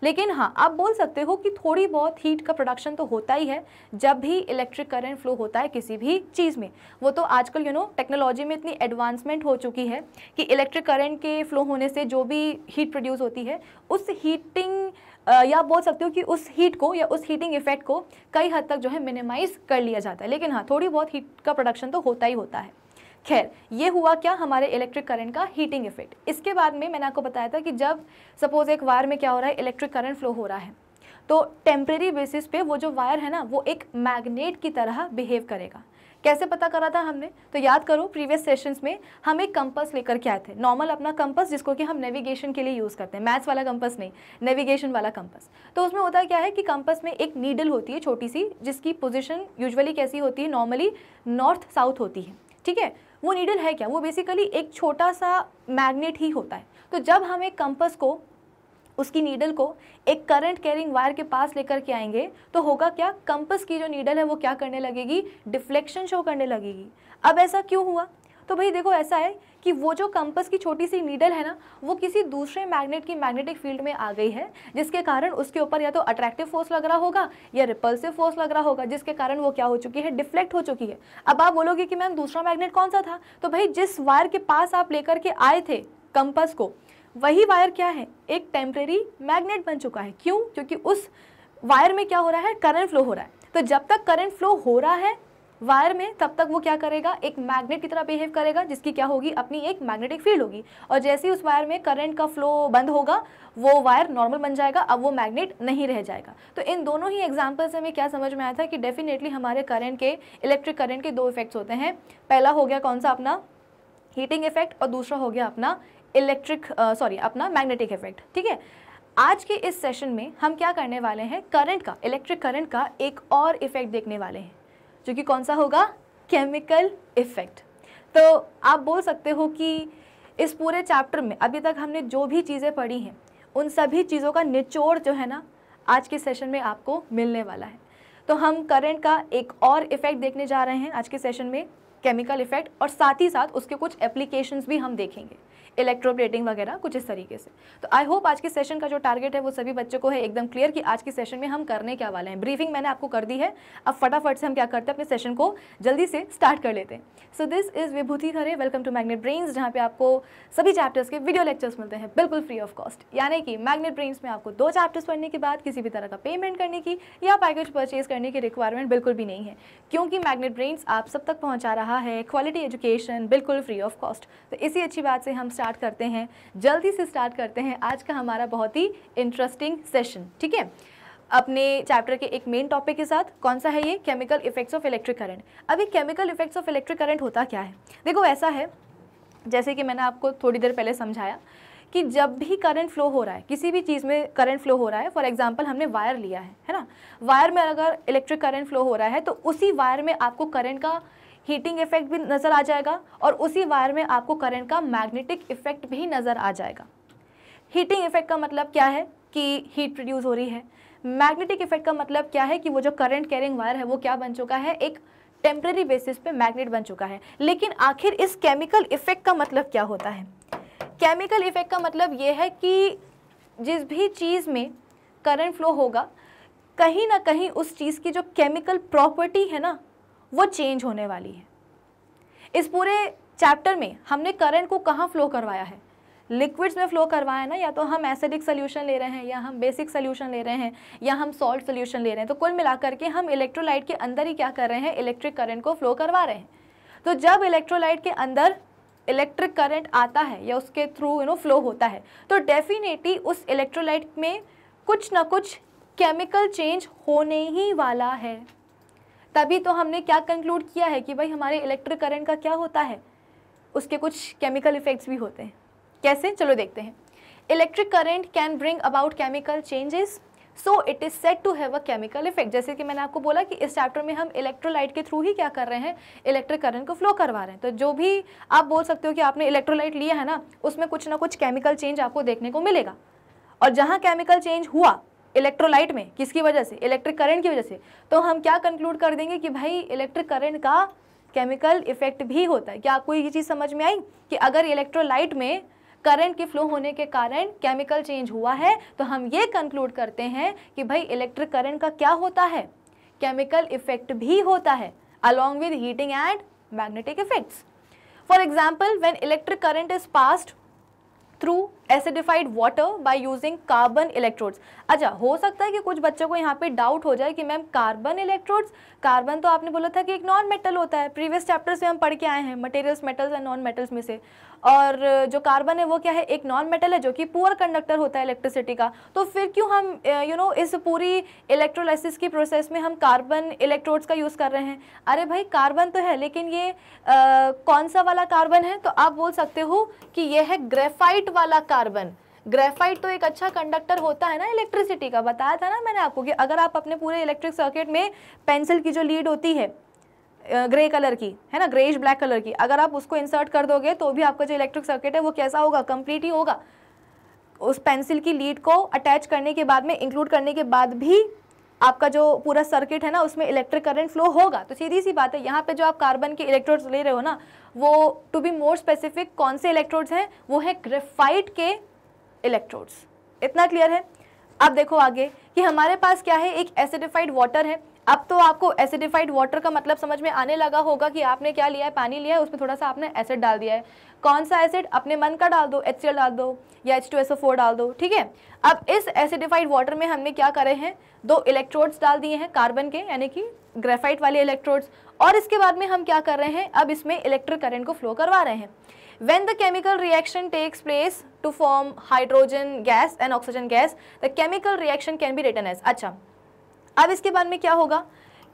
लेकिन हाँ आप बोल सकते हो कि थोड़ी बहुत हीट का प्रोडक्शन तो होता ही है जब भी इलेक्ट्रिक करंट फ्लो होता है किसी भी चीज़ में वो तो आजकल यू नो टेक्नोलॉजी में इतनी एडवांसमेंट हो चुकी है कि इलेक्ट्रिक करंट के फ्लो होने से जो भी हीट प्रोड्यूस होती है उस हीटिंग या आप बोल सकते हो कि उस हीट को या उस हीटिंग इफेक्ट को कई हद तक जो है मिनिमाइज़ कर लिया जाता है लेकिन हाँ थोड़ी बहुत हीट का प्रोडक्शन तो होता ही होता है खैर ये हुआ क्या हमारे इलेक्ट्रिक करंट का हीटिंग इफेक्ट इसके बाद में मैंने आपको बताया था कि जब सपोज एक वायर में क्या हो रहा है इलेक्ट्रिक करंट फ्लो हो रहा है तो टेम्प्रेरी बेसिस पे वो जो वायर है ना वो एक मैग्नेट की तरह बिहेव करेगा कैसे पता करा था हमने तो याद करो प्रीवियस सेशंस में हम एक कंपस लेकर के आए थे नॉर्मल अपना कंपस जिसको कि हम नेविगेशन के लिए यूज़ करते हैं मैथ्स वाला कंपस नहीं नेविगेशन वाला कंपस तो उसमें होता क्या है कि कंपस में एक नीडल होती है छोटी सी जिसकी पोजिशन यूजअली कैसी होती है नॉर्मली नॉर्थ साउथ होती है ठीक है वो नीडल है क्या वो बेसिकली एक छोटा सा मैग्नेट ही होता है तो जब हम एक कंपस को उसकी नीडल को एक करंट कैरिंग वायर के पास लेकर के आएंगे तो होगा क्या कंपस की जो नीडल है वो क्या करने लगेगी डिफ्लेक्शन शो करने लगेगी अब ऐसा क्यों हुआ तो भाई देखो ऐसा है कि वो जो कंपस की छोटी सी नीडल है ना वो किसी दूसरे मैग्नेट की मैग्नेटिक फील्ड में आ गई है जिसके कारण उसके ऊपर या तो अट्रैक्टिव फोर्स लग रहा होगा या रिपल्सिव फोर्स लग रहा होगा जिसके कारण वो क्या हो चुकी है डिफ्लेक्ट हो चुकी है अब आप बोलोगे कि मैम दूसरा मैग्नेट कौन सा था तो भाई जिस वायर के पास आप लेकर के आए थे कंपस को वही वायर क्या है एक टेम्प्रेरी मैग्नेट बन चुका है क्यों क्योंकि उस वायर में क्या हो रहा है करंट फ्लो हो रहा है तो जब तक करंट फ्लो हो रहा है वायर में तब तक वो क्या करेगा एक मैग्नेट की तरह बिहेव करेगा जिसकी क्या होगी अपनी एक मैग्नेटिक फील्ड होगी और जैसे ही उस वायर में करंट का फ्लो बंद होगा वो वायर नॉर्मल बन जाएगा अब वो मैग्नेट नहीं रह जाएगा तो इन दोनों ही एग्जाम्पल से हमें क्या समझ में आया था कि डेफिनेटली हमारे करंट के इलेक्ट्रिक करंट के दो इफेक्ट्स होते हैं पहला हो गया कौन सा अपना हीटिंग इफेक्ट और दूसरा हो गया अपना इलेक्ट्रिक सॉरी uh, अपना मैग्नेटिक इफेक्ट ठीक है आज के इस सेशन में हम क्या करने वाले हैं करंट का इलेक्ट्रिक करंट का एक और इफेक्ट देखने वाले हैं जो कि कौन सा होगा केमिकल इफेक्ट तो आप बोल सकते हो कि इस पूरे चैप्टर में अभी तक हमने जो भी चीज़ें पढ़ी हैं उन सभी चीज़ों का निचोड़ जो है ना आज के सेशन में आपको मिलने वाला है तो हम करंट का एक और इफेक्ट देखने जा रहे हैं आज के सेशन में केमिकल इफेक्ट और साथ ही साथ उसके कुछ एप्लीकेशंस भी हम देखेंगे इलेक्ट्रोप्लेटिंग वगैरह कुछ इस तरीके से तो आई होप आज के सेशन का जो टारगेट है वो सभी बच्चों को है एकदम क्लियर कि आज के सेशन में हम करने क्या वाले हैं ब्रीफिंग मैंने आपको कर दी है अब फटाफट से हम क्या करते हैं अपने सेशन को जल्दी से स्टार्ट कर लेते हैं so this is Vibhuti Khare welcome to magnet brains जहाँ पे आपको सभी चैप्टर्स के वीडियो लेक्चर्स मिलते हैं बिल्कुल फ्री ऑफ कॉस्ट यानी कि मैग्नेट ब्रेन्स में आपको दो चैप्टर्स पढ़ने के बाद किसी भी तरह का पेमेंट करने की या पैकेज परचेज करने की रिक्वायरमेंट बिल्कुल भी नहीं है क्योंकि मैग्नेट ब्रेन्स आप सब तक पहुँचा रहा है क्वालिटी एजुकेशन बिल्कुल फ्री ऑफ कॉस्ट तो इसी अच्छी बात से हम स्टार्ट करते हैं जल्दी से स्टार्ट करते हैं आज का हमारा बहुत ही इंटरेस्टिंग सेशन ठीक है अपने चैप्टर के एक मेन टॉपिक के साथ कौन सा है ये chemical effects of electric current अब ये chemical effects of electric current होता क्या है देखो ऐसा है जैसे कि मैंने आपको थोड़ी देर पहले समझाया कि जब भी करंट फ्लो हो रहा है किसी भी चीज़ में करंट फ्लो हो रहा है फॉर एग्जाम्पल हमने वायर लिया है है ना वायर में अगर इलेक्ट्रिक करंट फ्लो हो रहा है तो उसी वायर में आपको करंट का हीटिंग इफेक्ट भी नज़र आ जाएगा और उसी वायर में आपको करंट का मैग्नेटिक इफेक्ट भी नज़र आ जाएगा हीटिंग इफेक्ट का मतलब क्या है कि हीट प्रोड्यूस हो रही है मैग्नेटिक इफेक्ट का मतलब क्या है कि वो जो करंट कैरिंग वायर है वो क्या बन चुका है एक टेम्प्रेरी बेसिस पे मैग्नेट बन चुका है लेकिन आखिर इस केमिकल इफेक्ट का मतलब क्या होता है केमिकल इफेक्ट का मतलब ये है कि जिस भी चीज़ में करंट फ्लो होगा कहीं ना कहीं उस चीज़ की जो केमिकल प्रॉपर्टी है ना वो चेंज होने वाली है इस पूरे चैप्टर में हमने करंट को कहाँ फ्लो करवाया है लिक्विड्स में फ्लो करवाया ना या तो हम एसिडिक सोल्यूशन ले रहे हैं या हम बेसिक सोल्यूशन ले रहे हैं या हम सॉल्ट सोल्यूशन ले रहे हैं तो कुल मिलाकर के हम इलेक्ट्रोलाइट के अंदर ही क्या कर रहे हैं इलेक्ट्रिक करंट को फ्लो करवा रहे हैं तो जब इलेक्ट्रोलाइट के अंदर इलेक्ट्रिक करंट आता है या उसके थ्रू यू नो फ्लो होता है तो डेफिनेटली उस इलेक्ट्रोलाइट में कुछ ना कुछ केमिकल चेंज होने ही वाला है तभी तो हमने क्या कंक्लूड किया है कि भाई हमारे इलेक्ट्रिक करंट का क्या होता है उसके कुछ केमिकल इफेक्ट्स भी होते हैं कैसे चलो देखते हैं electric current can bring about chemical changes so it is set to have a chemical effect जैसे कि मैंने आपको बोला कि इस चैप्टर में हम इलेक्ट्रोलाइट के थ्रू ही क्या कर रहे हैं इलेक्ट्रिक करंट को फ्लो करवा रहे हैं तो जो भी आप बोल सकते हो कि आपने इलेक्ट्रोलाइट लिया है ना उसमें कुछ ना कुछ केमिकल चेंज आपको देखने को मिलेगा और जहाँ केमिकल चेंज हुआ इलेक्ट्रोलाइट में किसकी वजह से इलेक्ट्रिक करंट की वजह से तो हम क्या कंक्लूड कर देंगे कि भाई इलेक्ट्रिक करंट का केमिकल इफेक्ट भी होता है क्या आपको ये चीज़ समझ में आई कि अगर इलेक्ट्रोलाइट में करंट के फ्लो होने के कारण केमिकल चेंज हुआ है तो हम ये कंक्लूड करते हैं कि भाई इलेक्ट्रिक करंट का क्या होता है केमिकल इफेक्ट भी होता है along with heating and magnetic effects for example when electric current is passed through acidified water by using carbon electrodes अच्छा हो सकता है कि कुछ बच्चों को यहाँ पे डाउट हो जाए कि मैम कार्बन इलेक्ट्रोड्स कार्बन तो आपने बोला था कि एक नॉन मेटल होता है प्रीवियस चैप्टर से हम पढ़ के आए हैं materials metals and non metals में से और जो कार्बन है वो क्या है एक नॉन मेटल है जो कि पुअर कंडक्टर होता है इलेक्ट्रिसिटी का तो फिर क्यों हम यू नो इस पूरी इलेक्ट्रोलाइसिस की प्रोसेस में हम कार्बन इलेक्ट्रोड्स का यूज़ कर रहे हैं अरे भाई कार्बन तो है लेकिन ये आ, कौन सा वाला कार्बन है तो आप बोल सकते हो कि यह है ग्रेफाइट वाला कार्बन ग्रेफाइट तो एक अच्छा कंडक्टर होता है ना इलेक्ट्रिसिटी का बताया था ना मैंने आपको कि अगर आप अपने पूरे इलेक्ट्रिक सर्किट में पेंसिल की जो लीड होती है ग्रे कलर की है ना ग्रेइश ब्लैक कलर की अगर आप उसको इंसर्ट कर दोगे तो भी आपका जो इलेक्ट्रिक सर्किट है वो कैसा होगा कंप्लीट ही होगा उस पेंसिल की लीड को अटैच करने के बाद में इंक्लूड करने के बाद भी आपका जो पूरा सर्किट है ना उसमें इलेक्ट्रिक करंट फ्लो होगा तो सीधी सी बात है यहाँ पे जो आप कार्बन के इलेक्ट्रोड्स ले रहे हो ना वो टू बी मोर स्पेसिफिक कौन से इलेक्ट्रोड्स हैं वो है ग्रेफाइट के इलेक्ट्रोड्स इतना क्लियर है अब देखो आगे कि हमारे पास क्या है एक एसिडिफाइड वाटर है अब तो आपको एसिडिफाइड वाटर का मतलब समझ में आने लगा होगा कि आपने क्या लिया है पानी लिया है उसमें थोड़ा सा आपने एसिड डाल दिया है कौन सा एसिड अपने मन का डाल दो एच डाल दो या एच डाल दो ठीक है अब इस एसिडिफाइड वाटर में हमने क्या करे हैं दो इलेक्ट्रोड्स डाल दिए हैं कार्बन के यानी कि ग्रेफाइट वाले इलेक्ट्रोड्स और इसके बाद में हम क्या कर रहे हैं अब इसमें इलेक्ट्रिक करंट को फ्लो करवा रहे हैं when the chemical reaction takes place to form hydrogen gas and oxygen gas the chemical reaction can be written as अच्छा अब इसके बाद में क्या होगा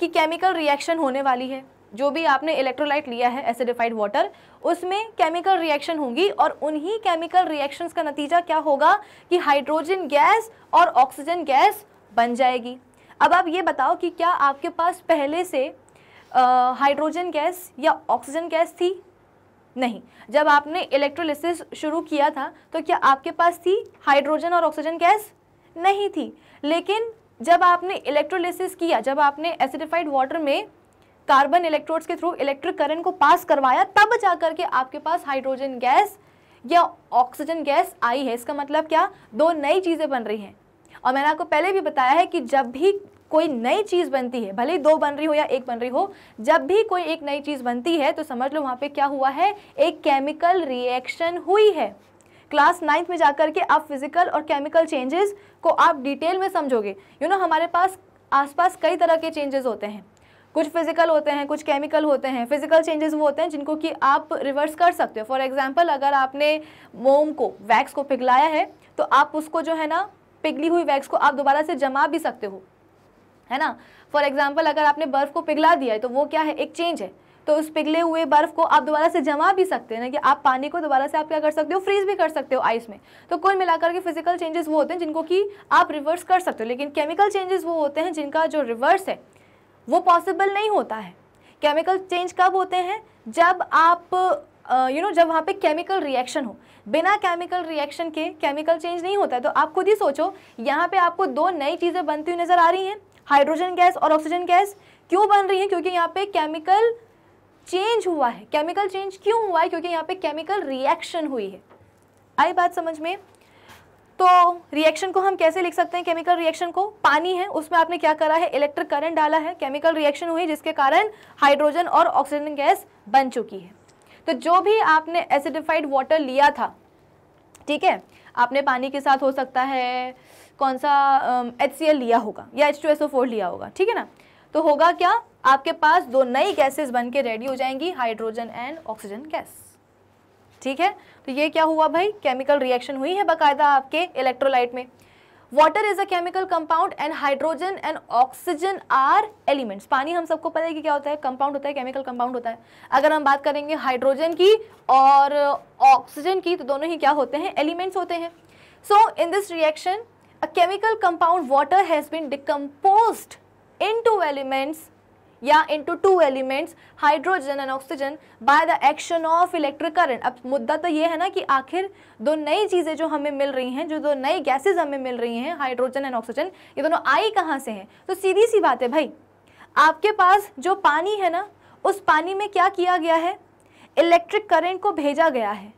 कि केमिकल रिएक्शन होने वाली है जो भी आपने इलेक्ट्रोलाइट लिया है एसिडिफाइड वाटर उसमें केमिकल रिएक्शन होंगी और उन्हीं केमिकल रिएक्शंस का नतीजा क्या होगा कि हाइड्रोजन गैस और ऑक्सीजन गैस बन जाएगी अब आप ये बताओ कि क्या आपके पास पहले से हाइड्रोजन गैस या ऑक्सीजन गैस थी नहीं जब आपने इलेक्ट्रोलिसिस शुरू किया था तो क्या आपके पास थी हाइड्रोजन और ऑक्सीजन गैस नहीं थी लेकिन जब आपने इलेक्ट्रोलिसिस किया जब आपने एसिडिफाइड वाटर में कार्बन इलेक्ट्रोड्स के थ्रू इलेक्ट्रिक करंट को पास करवाया तब जा के आपके पास हाइड्रोजन गैस या ऑक्सीजन गैस आई है इसका मतलब क्या दो नई चीज़ें बन रही हैं और मैंने आपको पहले भी बताया है कि जब भी कोई नई चीज़ बनती है भले ही दो बन रही हो या एक बन रही हो जब भी कोई एक नई चीज़ बनती है तो समझ लो वहाँ पे क्या हुआ है एक केमिकल रिएक्शन हुई है क्लास नाइन्थ में जाकर के आप फिजिकल और केमिकल चेंजेस को आप डिटेल में समझोगे यू नो हमारे पास आसपास कई तरह के चेंजेस होते हैं कुछ फिजिकल होते हैं कुछ केमिकल होते हैं फिजिकल चेंजेस वो होते हैं जिनको कि आप रिवर्स कर सकते हो फॉर एग्जाम्पल अगर आपने मोम को वैक्स को पिघलाया है तो आप उसको जो है ना पिघली हुई वैक्स को आप दोबारा से जमा भी सकते हो है ना फॉर एग्जाम्पल अगर आपने बर्फ़ को पिघला दिया है तो वो क्या है एक चेंज है तो उस पिघले हुए बर्फ़ को आप दोबारा से जमा भी सकते हैं ना कि आप पानी को दोबारा से आप क्या कर सकते हो फ्रीज भी कर सकते हो आइस में तो कुल मिलाकर के फिजिकल चेंजेस वो होते हैं जिनको कि आप रिवर्स कर सकते हो लेकिन केमिकल चेंजेस वो होते हैं जिनका जो रिवर्स है वो पॉसिबल नहीं होता है केमिकल चेंज कब होते हैं जब आप you uh, know you know, जब वहाँ पे केमिकल रिएक्शन हो बिना केमिकल रिएक्शन के केमिकल चेंज नहीं होता है तो आप खुद ही सोचो यहाँ पे आपको दो नई चीज़ें बनती हुई नज़र आ रही हैं हाइड्रोजन गैस और ऑक्सीजन गैस क्यों बन रही हैं क्योंकि यहाँ पे केमिकल चेंज हुआ है केमिकल चेंज क्यों हुआ है क्योंकि यहाँ पे केमिकल रिएक्शन हुई है आई बात समझ में तो रिएक्शन को हम कैसे लिख सकते हैं केमिकल रिएक्शन को पानी है उसमें आपने क्या करा है इलेक्ट्रिक करंट डाला है केमिकल रिएक्शन हुई जिसके कारण हाइड्रोजन और ऑक्सीजन गैस बन चुकी है तो जो भी आपने एसिडिफाइड वाटर लिया था ठीक है आपने पानी के साथ हो सकता है कौन सा एच uh, लिया होगा या एच लिया होगा ठीक है ना तो होगा क्या आपके पास दो नई गैसेस बन के रेडी हो जाएंगी हाइड्रोजन एंड ऑक्सीजन गैस ठीक है तो ये क्या हुआ भाई केमिकल रिएक्शन हुई है बाकायदा आपके इलेक्ट्रोलाइट में water is a chemical compound and hydrogen and oxygen are elements पानी हम सबको पता है कि क्या होता है कंपाउंड होता है केमिकल कंपाउंड होता है अगर हम बात करेंगे हाइड्रोजन की और ऑक्सीजन की तो दोनों ही क्या होते हैं एलिमेंट्स होते हैं so in this reaction a chemical compound water has been decomposed into elements या to two elements hydrogen and oxygen by the action of electric current अब मुद्दा तो ये है ना कि आखिर दो नई चीज़ें जो हमें मिल रही हैं जो दो नई गैसेज हमें मिल रही हैं हाइड्रोजन एंड ऑक्सीजन ये दोनों आई कहाँ से हैं तो सीधी सी बात है भाई आपके पास जो पानी है ना उस पानी में क्या किया गया है इलेक्ट्रिक करंट को भेजा गया है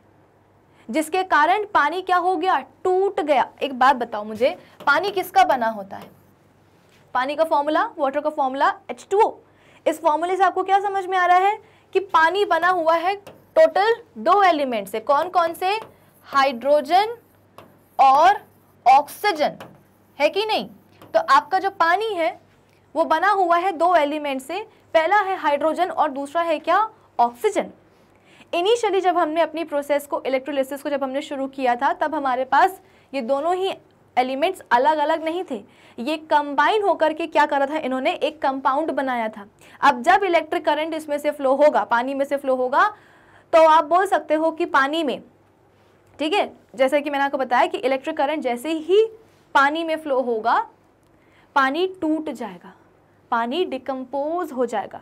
जिसके कारण पानी क्या हो गया टूट गया एक बात बताओ मुझे पानी किसका बना होता है पानी का फॉर्मूला वाटर का फॉर्मूला एच टू इस फॉर्मूले से आपको क्या समझ में आ रहा है कि पानी बना हुआ है टोटल दो एलिमेंट से कौन कौन से हाइड्रोजन और ऑक्सीजन है कि नहीं तो आपका जो पानी है वो बना हुआ है दो एलिमेंट से पहला है हाइड्रोजन और दूसरा है क्या ऑक्सीजन इनिशियली जब हमने अपनी प्रोसेस को इलेक्ट्रोलिसिस को जब हमने शुरू किया था तब हमारे पास ये दोनों ही एलिमेंट्स अलग अलग नहीं थे ये कंबाइन होकर के क्या करा था इन्होंने एक कंपाउंड बनाया था अब जब इलेक्ट्रिक करंट इसमें से फ्लो होगा पानी में से फ्लो होगा तो आप बोल सकते हो कि पानी में ठीक है जैसे कि मैंने आपको बताया कि इलेक्ट्रिक करंट जैसे ही पानी में फ्लो होगा पानी टूट जाएगा पानी डिकम्पोज हो जाएगा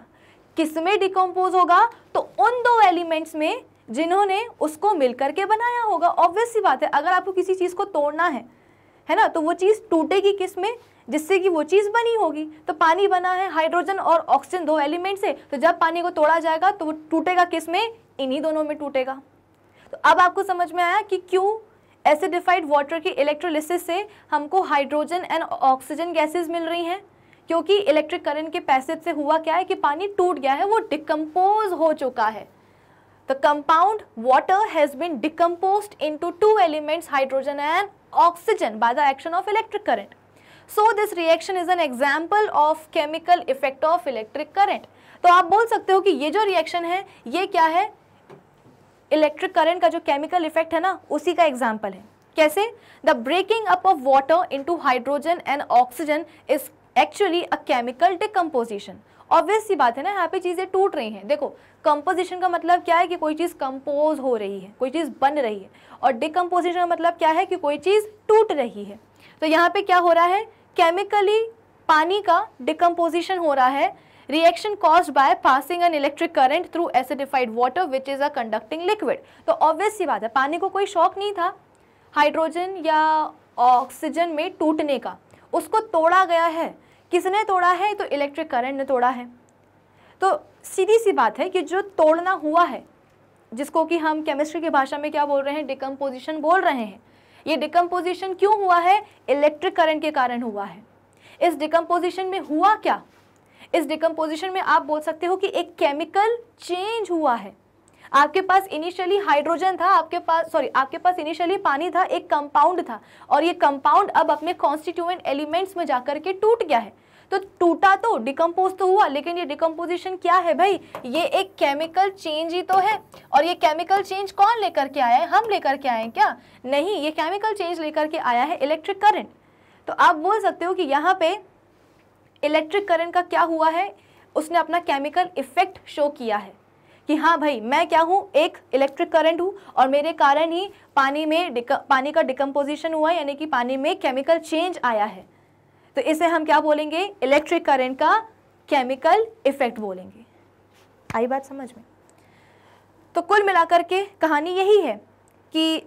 किस में डिकम्पोज होगा तो उन दो एलिमेंट्स में जिन्होंने उसको मिलकर के बनाया होगा ऑब्वियस सी बात है अगर आपको किसी चीज़ को तोड़ना है है ना तो वो चीज़ टूटेगी किस में जिससे कि वो चीज़ बनी होगी तो पानी बना है हाइड्रोजन और ऑक्सीजन दो एलिमेंट से तो जब पानी को तोड़ा जाएगा तो वो टूटेगा किस में इन्हीं दोनों में टूटेगा तो अब आपको समझ में आया कि क्यों एसिडिफाइड वाटर की इलेक्ट्रोलिसिस से हमको हाइड्रोजन एंड ऑक्सीजन गैसेस मिल रही हैं क्योंकि इलेक्ट्रिक करंट के पैसेज से हुआ क्या है कि पानी टूट गया है वो डिकम्पोज हो चुका है the compound water has been decompose into two elements hydrogen and oxygen by the action of electric current. So this reaction is an example of chemical effect of electric current. तो आप बोल सकते हो कि ये जो reaction है ये क्या है इलेक्ट्रिक करंट का जो केमिकल इफेक्ट है ना उसी का एग्जाम्पल है कैसे the breaking up of water into hydrogen and oxygen is actually a chemical decomposition obvious सी बात है ना यहाँ पे चीज़ें टूट रही हैं देखो कंपोजिशन का मतलब क्या है कि कोई चीज़ कंपोज हो रही है कोई चीज़ बन रही है और डिकम्पोजिशन का मतलब क्या है कि कोई चीज़ टूट रही है तो यहाँ पे क्या हो रहा है केमिकली पानी का डिकम्पोजिशन हो रहा है reaction cause by passing an electric current through acidified water which is a conducting liquid तो ऑब्वियस सी बात है पानी को कोई शौक नहीं था हाइड्रोजन या ऑक्सीजन में टूटने का उसको तोड़ा गया है किसने तोड़ा है तो इलेक्ट्रिक करंट ने तोड़ा है तो सीधी सी बात है कि जो तोड़ना हुआ है जिसको कि हम केमिस्ट्री की भाषा में क्या बोल रहे हैं डिकम्पोजिशन बोल रहे हैं ये डिकम्पोजिशन क्यों हुआ है इलेक्ट्रिक करंट के कारण हुआ है इस डिकम्पोजिशन में हुआ क्या इस डिकम्पोजिशन में आप बोल सकते हो कि एक केमिकल चेंज हुआ है आपके पास इनिशियली हाइड्रोजन था आपके पास सॉरी आपके पास इनिशियली पानी था एक कंपाउंड था और ये कंपाउंड अब अपने कॉन्स्टिट्यूएंट एलिमेंट्स में जाकर के टूट गया है तो टूटा तो डिकम्पोज तो हुआ लेकिन ये डिकम्पोजिशन क्या है भाई ये एक केमिकल चेंज ही तो है और ये केमिकल चेंज कौन लेकर के आया है हम लेकर के आए हैं क्या नहीं ये केमिकल चेंज लेकर के आया है इलेक्ट्रिक करंट तो आप बोल सकते हो कि यहाँ पे इलेक्ट्रिक करंट का क्या हुआ है उसने अपना केमिकल इफेक्ट शो किया है कि हाँ भाई मैं क्या हूँ एक इलेक्ट्रिक करंट हूँ और मेरे कारण ही पानी में पानी का डिकम्पोजिशन हुआ यानी कि पानी में केमिकल चेंज आया है तो इसे हम क्या बोलेंगे इलेक्ट्रिक करंट का केमिकल इफेक्ट बोलेंगे आई बात समझ में तो कुल मिलाकर के कहानी यही है कि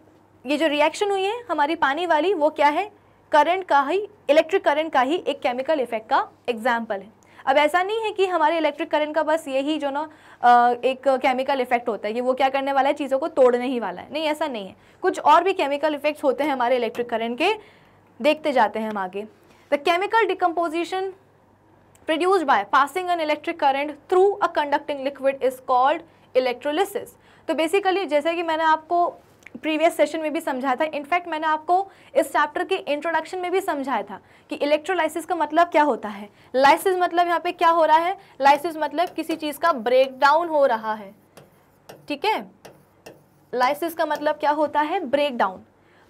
ये जो रिएक्शन हुई है हमारी पानी वाली वो क्या है करंट का ही इलेक्ट्रिक करंट का ही एक केमिकल इफेक्ट का एग्जाम्पल है अब ऐसा नहीं है कि हमारे इलेक्ट्रिक करंट का बस यही जो ना एक केमिकल इफेक्ट होता है कि वो क्या करने वाला है चीज़ों को तोड़ने ही वाला है नहीं ऐसा नहीं है कुछ और भी केमिकल इफेक्ट्स होते हैं हमारे इलेक्ट्रिक करंट के देखते जाते हैं हम आगे the chemical decomposition produced by passing an electric current through a conducting liquid is called electrolysis तो बेसिकली जैसे कि मैंने आपको प्रीवियस सेशन में भी समझाया था इनफैक्ट मैंने आपको इस चैप्टर के इंट्रोडक्शन में भी समझाया था कि इलेक्ट्रोलाइसिस का मतलब क्या होता है लाइसिस मतलब यहाँ पे क्या हो रहा है लाइसिस मतलब किसी चीज़ का ब्रेकडाउन हो रहा है ठीक है लाइसिस का मतलब क्या होता है ब्रेकडाउन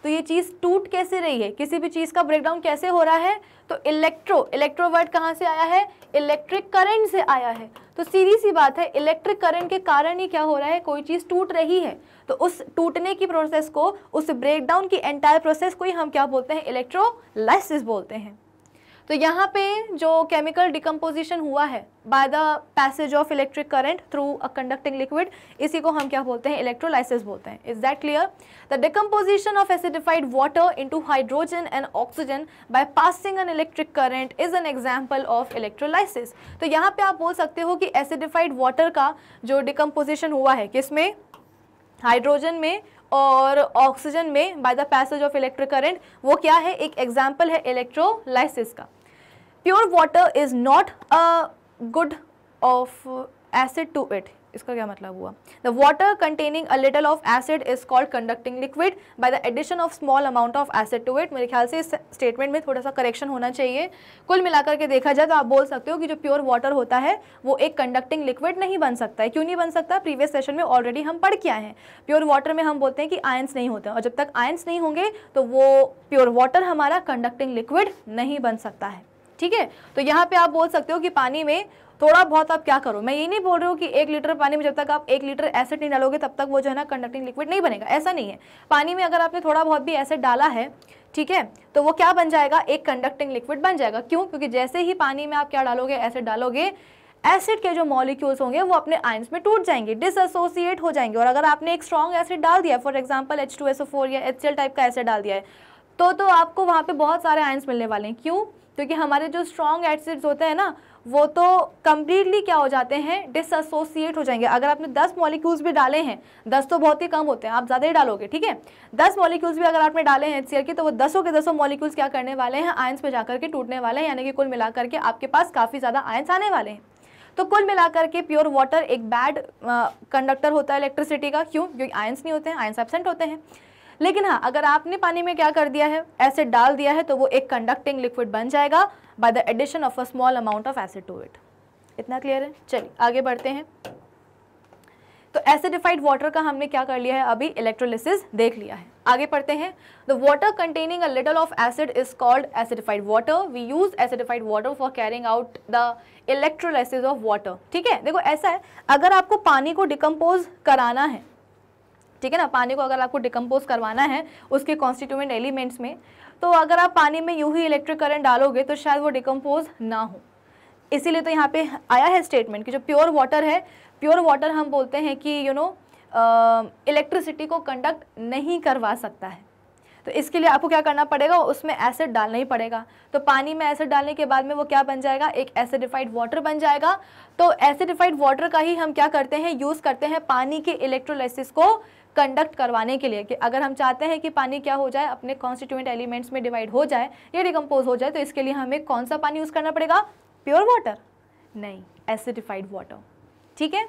तो ये चीज़ टूट कैसे रही है किसी भी चीज़ का ब्रेकडाउन कैसे हो रहा है तो इलेक्ट्रो इलेक्ट्रो वर्ड कहाँ से आया है इलेक्ट्रिक करंट से आया है तो सीधी सी बात है इलेक्ट्रिक करंट के कारण ही क्या हो रहा है कोई चीज़ टूट रही है तो उस टूटने की प्रोसेस को उस ब्रेकडाउन की एंटायर प्रोसेस को ही हम क्या बोलते हैं इलेक्ट्रोलाइसिस बोलते हैं तो यहाँ पे जो केमिकल डिकम्पोजिशन हुआ है by the passage of electric current through a conducting liquid इसी को हम क्या बोलते हैं इलेक्ट्रोलाइसिस बोलते हैं is that clear the decomposition of acidified water into hydrogen and oxygen by passing an electric current is an example of electrolysis तो यहाँ पे आप बोल सकते हो कि एसिडिफाइड वाटर का जो डिकम्पोजिशन हुआ है किसमें हाइड्रोजन में और ऑक्सीजन में by the passage of electric current वो क्या है एक एग्जाम्पल है इलेक्ट्रोलाइसिस का pure water is not a good of acid to it इसका क्या मतलब हुआ the water containing a little of acid is called conducting liquid by the addition of small amount of acid to it मेरे ख्याल से इस statement में थोड़ा सा करेक्शन होना चाहिए कुल मिलाकर के देखा जाए तो आप बोल सकते हो कि जो प्योर वाटर होता है वो एक कंडक्टिंग लिक्विड नहीं बन सकता है क्यों नहीं बन सकता प्रीवियस सेशन में ऑलरेडी हम पढ़ के आए हैं प्योर वाटर में हम बोलते हैं कि आयंस नहीं होते और जब तक आयंस नहीं होंगे तो वो प्योर वाटर हमारा कंडक्टिंग लिक्विड नहीं बन सकता है ठीक है तो यहाँ पे आप बोल सकते हो कि पानी में थोड़ा बहुत आप क्या करो मैं ये नहीं बोल रही हूँ कि एक लीटर पानी में जब तक आप एक लीटर एसिड नहीं डालोगे तब तक वो जो है ना कंडक्टिंग लिक्विड नहीं बनेगा ऐसा नहीं है पानी में अगर आपने थोड़ा बहुत भी एसिड डाला है ठीक है तो वो क्या बन जाएगा एक कंडक्टिंग लिक्विड बन जाएगा क्यों क्योंकि जैसे ही पानी में आप क्या डालोगे एसिड डालोगे एसिड के जो मॉलिक्यूल्स होंगे वो अपने आयंस में टूट जाएंगे डिसोसिएट हो जाएंगे और अगर आपने एक स्ट्रॉन्ग एसिड डाल दिया for example H two S O four या एच टाइप का एसिड डाल दिया है तो तो आपको वहाँ पे बहुत सारे आयंस मिलने वाले हैं क्यों क्योंकि हमारे जो स्ट्रॉन्ग एसिड्स होते हैं ना वो तो कम्प्लीटली क्या हो जाते हैं डिसोसिएट हो जाएंगे अगर आपने दस मॉलिक्यूल्स भी डाले हैं दस तो बहुत ही कम होते हैं आप ज़्यादा ही डालोगे ठीक है दस मॉलिक्यूल्स भी अगर आपने डाले हैं एच के तो वो दसों के दसों मॉलिक्यूल्स क्या करने वाले हैं आयंस पर जाकर के टूटने वाले हैं यानी कि कुल मिलाकर के आपके पास काफ़ी ज़्यादा आयंस आने वाले हैं तो कुल मिलाकर के प्योर वाटर एक बैड कंडक्टर होता है इलेक्ट्रिसिटी का क्यों क्योंकि आयंस नहीं होते हैं आयंस एबसेंट होते हैं लेकिन हाँ अगर आपने पानी में क्या कर दिया है एसिड डाल दिया है तो वो एक कंडक्टिंग लिक्विड बन जाएगा by the addition of a small amount of acid to it इतना क्लियर है चलिए आगे बढ़ते हैं तो एसिडिफाइड वाटर का हमने क्या कर लिया है अभी इलेक्ट्रोलिसिस देख लिया है आगे पढ़ते हैं the water containing a little of acid is called acidified water we use acidified water for carrying out the electrolysis of water ठीक है देखो ऐसा है अगर आपको पानी को डिकम्पोज कराना है ठीक है ना पानी को अगर आपको डिकम्पोज करवाना है उसके कॉन्स्टिट्यूएंट एलिमेंट्स में तो अगर आप पानी में यू ही इलेक्ट्रिक करंट डालोगे तो शायद वो डिकम्पोज ना हो इसीलिए तो यहाँ पे आया है स्टेटमेंट कि जो प्योर वाटर है प्योर वाटर हम बोलते हैं कि यू नो इलेक्ट्रिसिटी को कंडक्ट नहीं करवा सकता है तो इसके लिए आपको क्या करना पड़ेगा उसमें एसिड डालना ही पड़ेगा तो पानी में एसिड डालने के बाद में वो क्या बन जाएगा एक एसिडिफाइड वाटर बन जाएगा तो एसिडिफाइड वाटर का ही हम क्या करते हैं यूज़ करते हैं पानी के इलेक्ट्रोलाइसिस को कंडक्ट करवाने के लिए कि अगर हम चाहते हैं कि पानी क्या हो जाए अपने कॉन्स्टिट्यूंट एलिमेंट्स में डिवाइड हो जाए या डिकम्पोज हो जाए तो इसके लिए हमें कौन सा पानी यूज़ करना पड़ेगा प्योर वाटर नहीं एसिडिफाइड वाटर ठीक है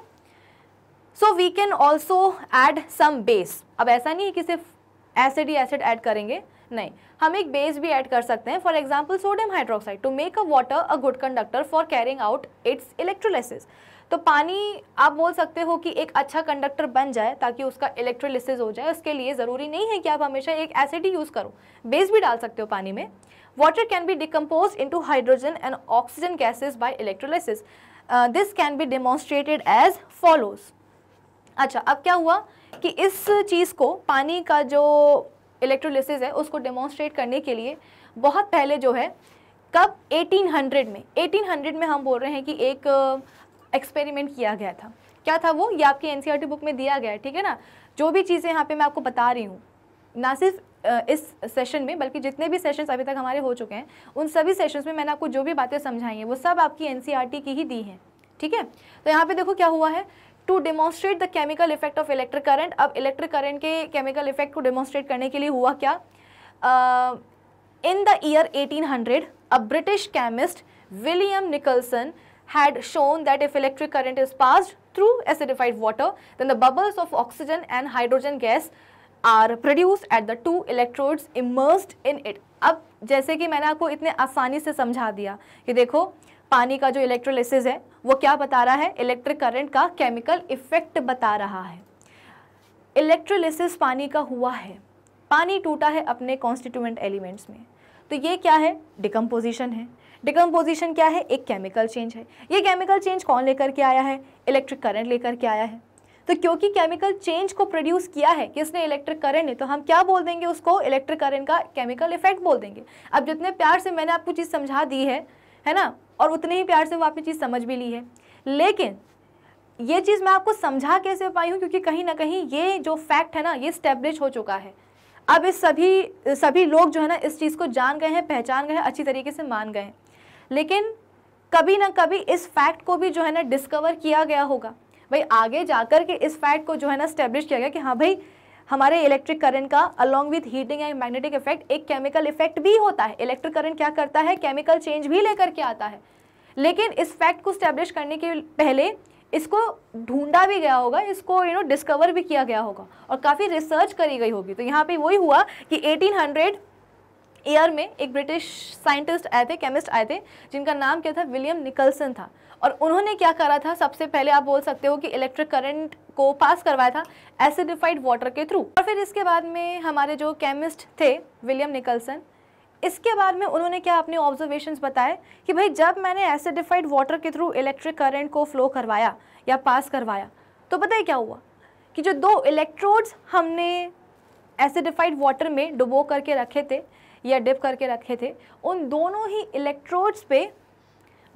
so we can also add some base अब ऐसा नहीं है कि सिर्फ एसिड ही एसिड ऐड करेंगे नहीं हम एक बेस भी ऐड कर सकते हैं for example sodium hydroxide to make a water a good conductor for carrying out its electrolysis तो पानी आप बोल सकते हो कि एक अच्छा कंडक्टर बन जाए ताकि उसका इलेक्ट्रोलिसिस हो जाए उसके लिए ज़रूरी नहीं है कि आप हमेशा एक एसिड ही यूज़ करो बेस भी डाल सकते हो पानी में water can be decompose into hydrogen and oxygen gases by electrolysis this can be demonstrated as follows अच्छा अब क्या हुआ कि इस चीज़ को पानी का जो इलेक्ट्रोलिसिस है उसको डेमोन्स्ट्रेट करने के लिए बहुत पहले जो है कब 1800 में 1800 में हम बोल रहे हैं कि एक एक्सपेरिमेंट किया गया था क्या था वो ये आपकी एन बुक e में दिया गया है ठीक है ना जो भी चीज़ें यहाँ पे मैं आपको बता रही हूँ ना सिर्फ इस सेशन में बल्कि जितने भी सेशंस अभी तक हमारे हो चुके हैं उन सभी सेशंस में मैंने आपको जो भी बातें समझाई हैं वो सब आपकी एन e की ही दी हैं ठीक है तो यहाँ पे देखो क्या हुआ है to demonstrate the chemical effect of electric current अब इलेक्ट्रिक करंट के केमिकल इफेक्ट को डेमोस्ट्रेट करने के लिए हुआ क्या in the year eighteen a British chemist William Nicholson had shown that if electric current is passed through acidified water, then the bubbles of oxygen and hydrogen gas are produce at the two electrodes immersed in it अब जैसे कि मैंने आपको इतने आसानी से समझा दिया कि देखो पानी का जो इलेक्ट्रोलिसिस है वो क्या बता रहा है इलेक्ट्रिक करंट का केमिकल इफेक्ट बता रहा है इलेक्ट्रोलिसिस पानी का हुआ है पानी टूटा है अपने कॉन्स्टिट्यूएंट एलिमेंट्स में तो ये क्या है डिकम्पोजिशन है डिकम्पोजिशन क्या है एक केमिकल चेंज है ये केमिकल चेंज कौन लेकर के आया है इलेक्ट्रिक करंट लेकर के आया है तो क्योंकि केमिकल चेंज को प्रोड्यूस किया है किसने इलेक्ट्रिक करंट ने तो हम क्या बोल देंगे उसको इलेक्ट्रिक करंट का केमिकल इफेक्ट बोल देंगे अब जितने प्यार से मैंने आपको चीज़ समझा दी है है ना और उतने ही प्यार से वो आपने चीज़ समझ भी ली है लेकिन ये चीज़ मैं आपको समझा कैसे पाई हूँ क्योंकि कहीं ना कहीं ये जो फैक्ट है ना ये स्टेब्लिश हो चुका है अब इस सभी सभी लोग जो है ना इस चीज़ को जान गए हैं पहचान गए हैं अच्छी तरीके से मान गए हैं लेकिन कभी ना कभी इस फैक्ट को भी जो है ना डिस्कवर किया गया होगा भाई आगे जाकर के इस फैक्ट को जो है ना स्टेब्लिश किया गया कि हाँ भाई हमारे इलेक्ट्रिक करंट का along with heating and magnetic effect एक केमिकल इफेक्ट भी होता है इलेक्ट्रिक करंट क्या करता है केमिकल चेंज भी लेकर के आता है लेकिन इस फैक्ट को स्टैब्लिश करने के पहले इसको ढूंढा भी गया होगा इसको यू नो डिस्कवर भी किया गया होगा और काफ़ी रिसर्च करी गई होगी तो यहाँ पे वही हुआ कि 1800 ईयर में एक ब्रिटिश साइंटिस्ट आए थे केमिस्ट आए थे जिनका नाम क्या था विलियम निकलसन था और उन्होंने क्या करा था सबसे पहले आप बोल सकते हो कि इलेक्ट्रिक करंट को पास करवाया था एसिडिफाइड वाटर के थ्रू और फिर इसके बाद में हमारे जो केमिस्ट थे विलियम निकलसन इसके बाद में उन्होंने क्या अपने ऑब्जर्वेशन बताए कि भाई जब मैंने एसिडिफाइड वाटर के थ्रू इलेक्ट्रिक करंट को फ्लो करवाया या पास करवाया तो पता है क्या हुआ कि जो दो इलेक्ट्रोड्स हमने एसिडिफाइड वाटर में डुबो करके रखे थे या डिप करके रखे थे उन दोनों ही इलेक्ट्रोड्स पे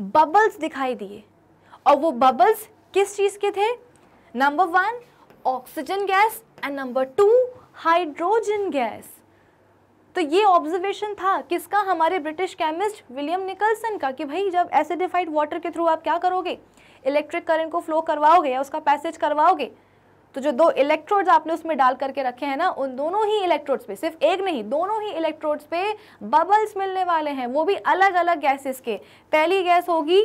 बबल्स दिखाई दिए और वो बबल्स किस चीज़ के थे number one oxygen gas and number two hydrogen gas तो ये ऑब्जर्वेशन था किसका हमारे ब्रिटिश केमिस्ट विलियम निकलसन का कि भाई जब एसिडिफाइड वाटर के थ्रू आप क्या करोगे इलेक्ट्रिक करंट को फ्लो करवाओगे या उसका पैसेज करवाओगे तो जो दो इलेक्ट्रोड्स आपने उसमें डाल करके रखे हैं ना उन दोनों ही इलेक्ट्रोड्स पे सिर्फ एक नहीं दोनों ही इलेक्ट्रोड्स पे बबल्स मिलने वाले हैं वो भी अलग अलग गैसेस के पहली गैस होगी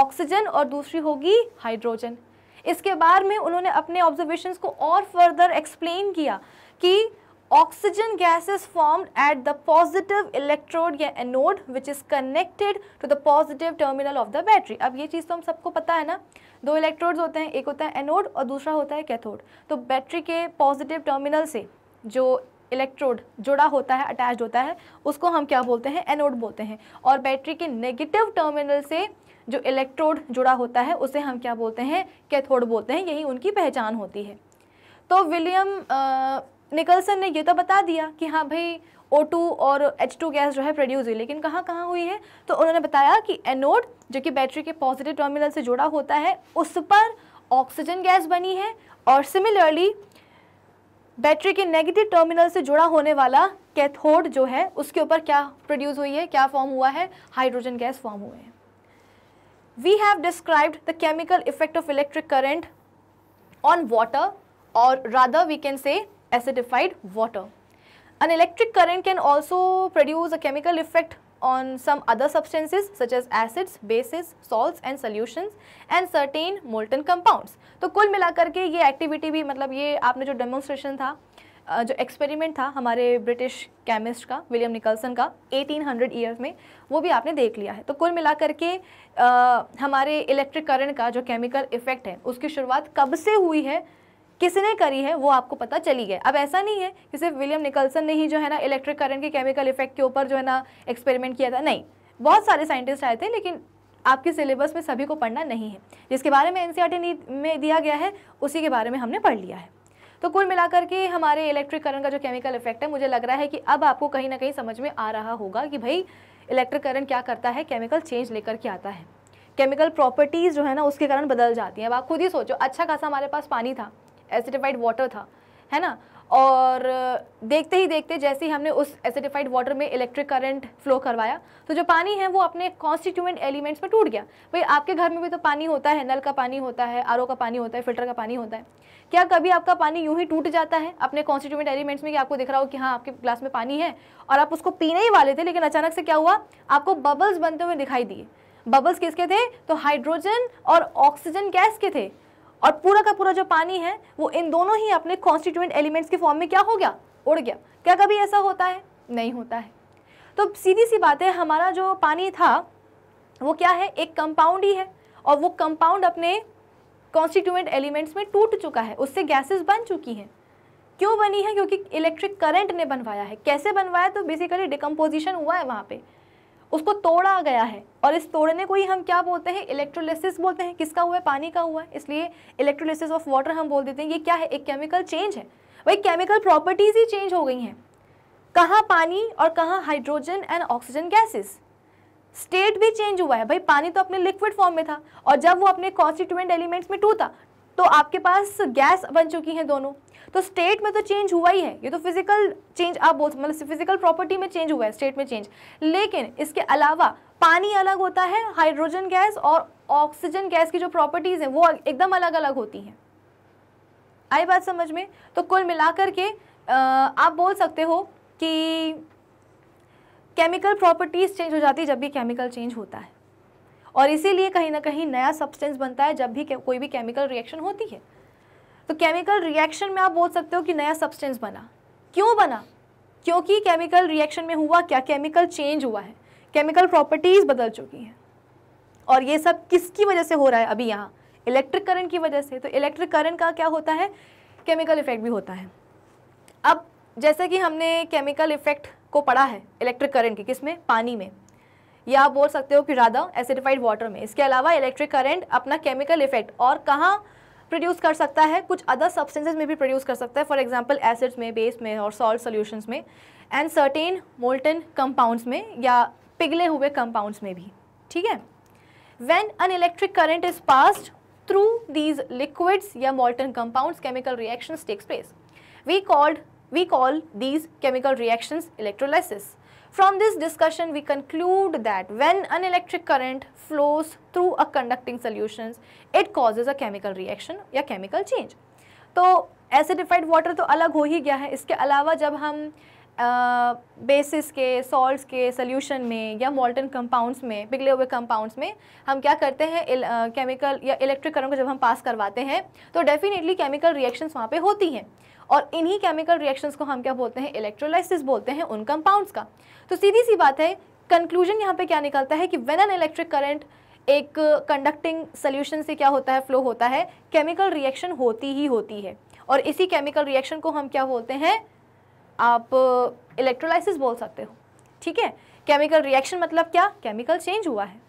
ऑक्सीजन और दूसरी होगी हाइड्रोजन इसके बाद में उन्होंने अपने ऑब्जर्वेशन को और फर्दर एक्सप्लेन किया कि oxygen gases form at the positive electrode या anode which is connected to the positive terminal of the battery अब ये चीज़ तो हम सबको पता है ना दो इलेक्ट्रोड्स होते हैं एक होता है एनोड और दूसरा होता है कैथोड तो बैटरी के पॉजिटिव टर्मिनल से जो इलेक्ट्रोड जुड़ा होता है अटैच होता है उसको हम क्या बोलते हैं एनोड बोलते हैं और बैटरी के नेगेटिव टर्मिनल से जो इलेक्ट्रोड जुड़ा होता है उसे हम क्या बोलते हैं कैथोड बोलते हैं यही उनकी पहचान होती है तो विलियम निकलसन ने यह तो बता दिया कि हाँ भाई O2 और H2 गैस जो है प्रोड्यूस हुई लेकिन कहाँ कहाँ हुई है तो उन्होंने बताया कि एनोड जो कि बैटरी के पॉजिटिव टर्मिनल से जुड़ा होता है उस पर ऑक्सीजन गैस बनी है और सिमिलरली बैटरी के नेगेटिव टर्मिनल से जुड़ा होने वाला कैथोड जो है उसके ऊपर क्या प्रोड्यूस हुई है क्या फॉर्म हुआ है हाइड्रोजन गैस फॉर्म हुए हैं we have described the chemical effect of electric current on water और rather we can say acidified water An electric current can also produce a chemical effect on some other substances such as acids, bases, salts and solutions and certain molten compounds. तो कुल मिलाकर ke ye activity bhi matlab ye aapne jo demonstration tha जो experiment था हमारे British chemist का William Nicholson का 1800 year में वो भी आपने देख लिया है तो कुल मिलाकर के आ, हमारे इलेक्ट्रिक करंट का जो केमिकल इफेक्ट है उसकी शुरुआत कब से हुई है किसने करी है वो आपको पता चली गया अब ऐसा नहीं है कि सिर्फ विलियम निकलसन ने ही जो है ना इलेक्ट्रिक करंट के केमिकल इफेक्ट के ऊपर जो है ना एक्सपेरिमेंट किया था नहीं बहुत सारे साइंटिस्ट आए थे लेकिन आपके सिलेबस में सभी को पढ़ना नहीं है जिसके बारे में एन e में दिया गया है उसी के बारे में हमने पढ़ लिया है तो कुल मिलाकर के हमारे इलेक्ट्रिक करंट का जो केमिकल इफेक्ट है मुझे लग रहा है कि अब आपको कहीं ना कहीं समझ में आ रहा होगा कि भाई इलेक्ट्रिक करंट क्या करता है केमिकल चेंज लेकर के आता है केमिकल प्रॉपर्टीज़ जो है ना उसके कारण बदल जाती हैं अब आप खुद ही सोचो अच्छा खासा हमारे पास पानी था एसिडिफाइड वाटर था है ना और देखते ही देखते जैसे ही हमने उस एसिडिफाइड वाटर में इलेक्ट्रिक करंट फ्लो करवाया तो जो पानी है वो अपने कॉन्स्टिट्यूएंट एलिमेंट्स में टूट गया भाई आपके घर में भी तो पानी होता है नल का पानी होता है आर का पानी होता है फिल्टर का पानी होता है क्या कभी आपका पानी यूँ ही टूट जाता है अपने कॉन्स्टिट्यूएंट एलिमेंट्स में कि आपको दिख रहा हो कि हाँ आपके ग्लास में पानी है और आप उसको पीने ही वाले थे लेकिन अचानक से क्या हुआ आपको बबल्स बनते हुए दिखाई दिए बबल्स किसके थे तो हाइड्रोजन और ऑक्सीजन गैस के थे और पूरा का पूरा जो पानी है वो इन दोनों ही अपने कॉन्स्टिट्यूएंट एलिमेंट्स के फॉर्म में क्या हो गया उड़ गया क्या कभी ऐसा होता है नहीं होता है तो सीधी सी बात है हमारा जो पानी था वो क्या है एक कंपाउंड ही है और वो कंपाउंड अपने कॉन्स्टिट्यूएंट एलिमेंट्स में टूट चुका है उससे गैसेस बन चुकी हैं क्यों बनी है क्योंकि इलेक्ट्रिक करंट ने बनवाया है कैसे बनवाया तो बेसिकली डिकम्पोजिशन हुआ है वहाँ पे उसको तोड़ा गया है और इस तोड़ने को ही हम क्या बोलते हैं इलेक्ट्रोलिसिस बोलते हैं किसका हुआ है पानी का हुआ है इसलिए इलेक्ट्रोलिसिस ऑफ वाटर हम बोल देते हैं ये क्या है एक केमिकल चेंज है वही केमिकल प्रॉपर्टीज़ ही चेंज हो गई हैं कहाँ पानी और कहाँ hydrogen and oxygen gases state भी चेंज हुआ है भाई पानी तो अपने लिक्विड फॉर्म में था और जब वो अपने कॉन्स्टिट्यूएंट एलिमेंट्स में टूटा तो आपके पास गैस बन चुकी हैं दोनों तो स्टेट में तो चेंज हुआ ही है ये तो फिजिकल चेंज आप बोल मतलब फिजिकल प्रॉपर्टी में चेंज हुआ है स्टेट में चेंज लेकिन इसके अलावा पानी अलग होता है हाइड्रोजन गैस और ऑक्सीजन गैस की जो प्रॉपर्टीज़ हैं वो एकदम अलग अलग होती हैं आई बात समझ में तो कुल मिलाकर के आप बोल सकते हो कि केमिकल प्रॉपर्टीज़ चेंज हो जाती है जब भी केमिकल चेंज होता है और इसीलिए कहीं ना कहीं नया सब्सटेंस बनता है जब भी कोई भी केमिकल रिएक्शन होती है तो केमिकल रिएक्शन में आप बोल सकते हो कि नया सब्सटेंस बना क्यों बना क्योंकि केमिकल रिएक्शन में हुआ क्या केमिकल चेंज हुआ है केमिकल प्रॉपर्टीज़ बदल चुकी हैं और ये सब किसकी वजह से हो रहा है अभी यहाँ इलेक्ट्रिक करंट की वजह से तो इलेक्ट्रिक करंट का क्या होता है केमिकल इफेक्ट भी होता है अब जैसे कि हमने केमिकल इफेक्ट को पढ़ा है इलेक्ट्रिक करंट के किस में पानी में या आप बोल सकते हो कि राधा एसिडिफाइड वाटर में इसके अलावा इलेक्ट्रिक करंट अपना केमिकल इफेक्ट और कहाँ प्रोड्यूस कर सकता है कुछ अदर सब्सटेंसेज में भी प्रोड्यूस कर सकता है फॉर एग्जाम्पल एसिड्स में बेस में और सॉल्ट सॉल्यूशंस में एंड सर्टेन मोल्टन कंपाउंड्स में या पिघले हुए कंपाउंड्स में भी ठीक है when an electric current is passed through these liquids या molten compounds chemical reaction takes place we called we call these chemical reactions electrolysis From this discussion, we conclude that when an electric current flows through a conducting solutions it causes a chemical reaction या chemical change. तो acidified water to alag ho hi gaya hai iske alawa jab hum bases के salts के solution में या molten compounds में पिघले हुए compounds में हम क्या करते हैं केमिकल या इलेक्ट्रिक करंट को जब हम पास करवाते हैं तो डेफिनेटली केमिकल रिएक्शंस वहाँ पे होती हैं और इन्हीं केमिकल रिएक्शंस को हम क्या बोलते हैं इलेक्ट्रोलाइसिस बोलते हैं उन कंपाउंड्स का तो सीधी सी बात है कंक्लूजन यहाँ पर क्या निकलता है कि वेन एन इलेक्ट्रिक करंट एक कंडक्टिंग सोल्यूशन से क्या होता है फ्लो होता है केमिकल रिएक्शन होती ही होती है और इसी केमिकल रिएक्शन को हम क्या बोलते हैं आप इलेक्ट्रोलाइसिस बोल सकते हो ठीक है केमिकल रिएक्शन मतलब क्या केमिकल चेंज हुआ है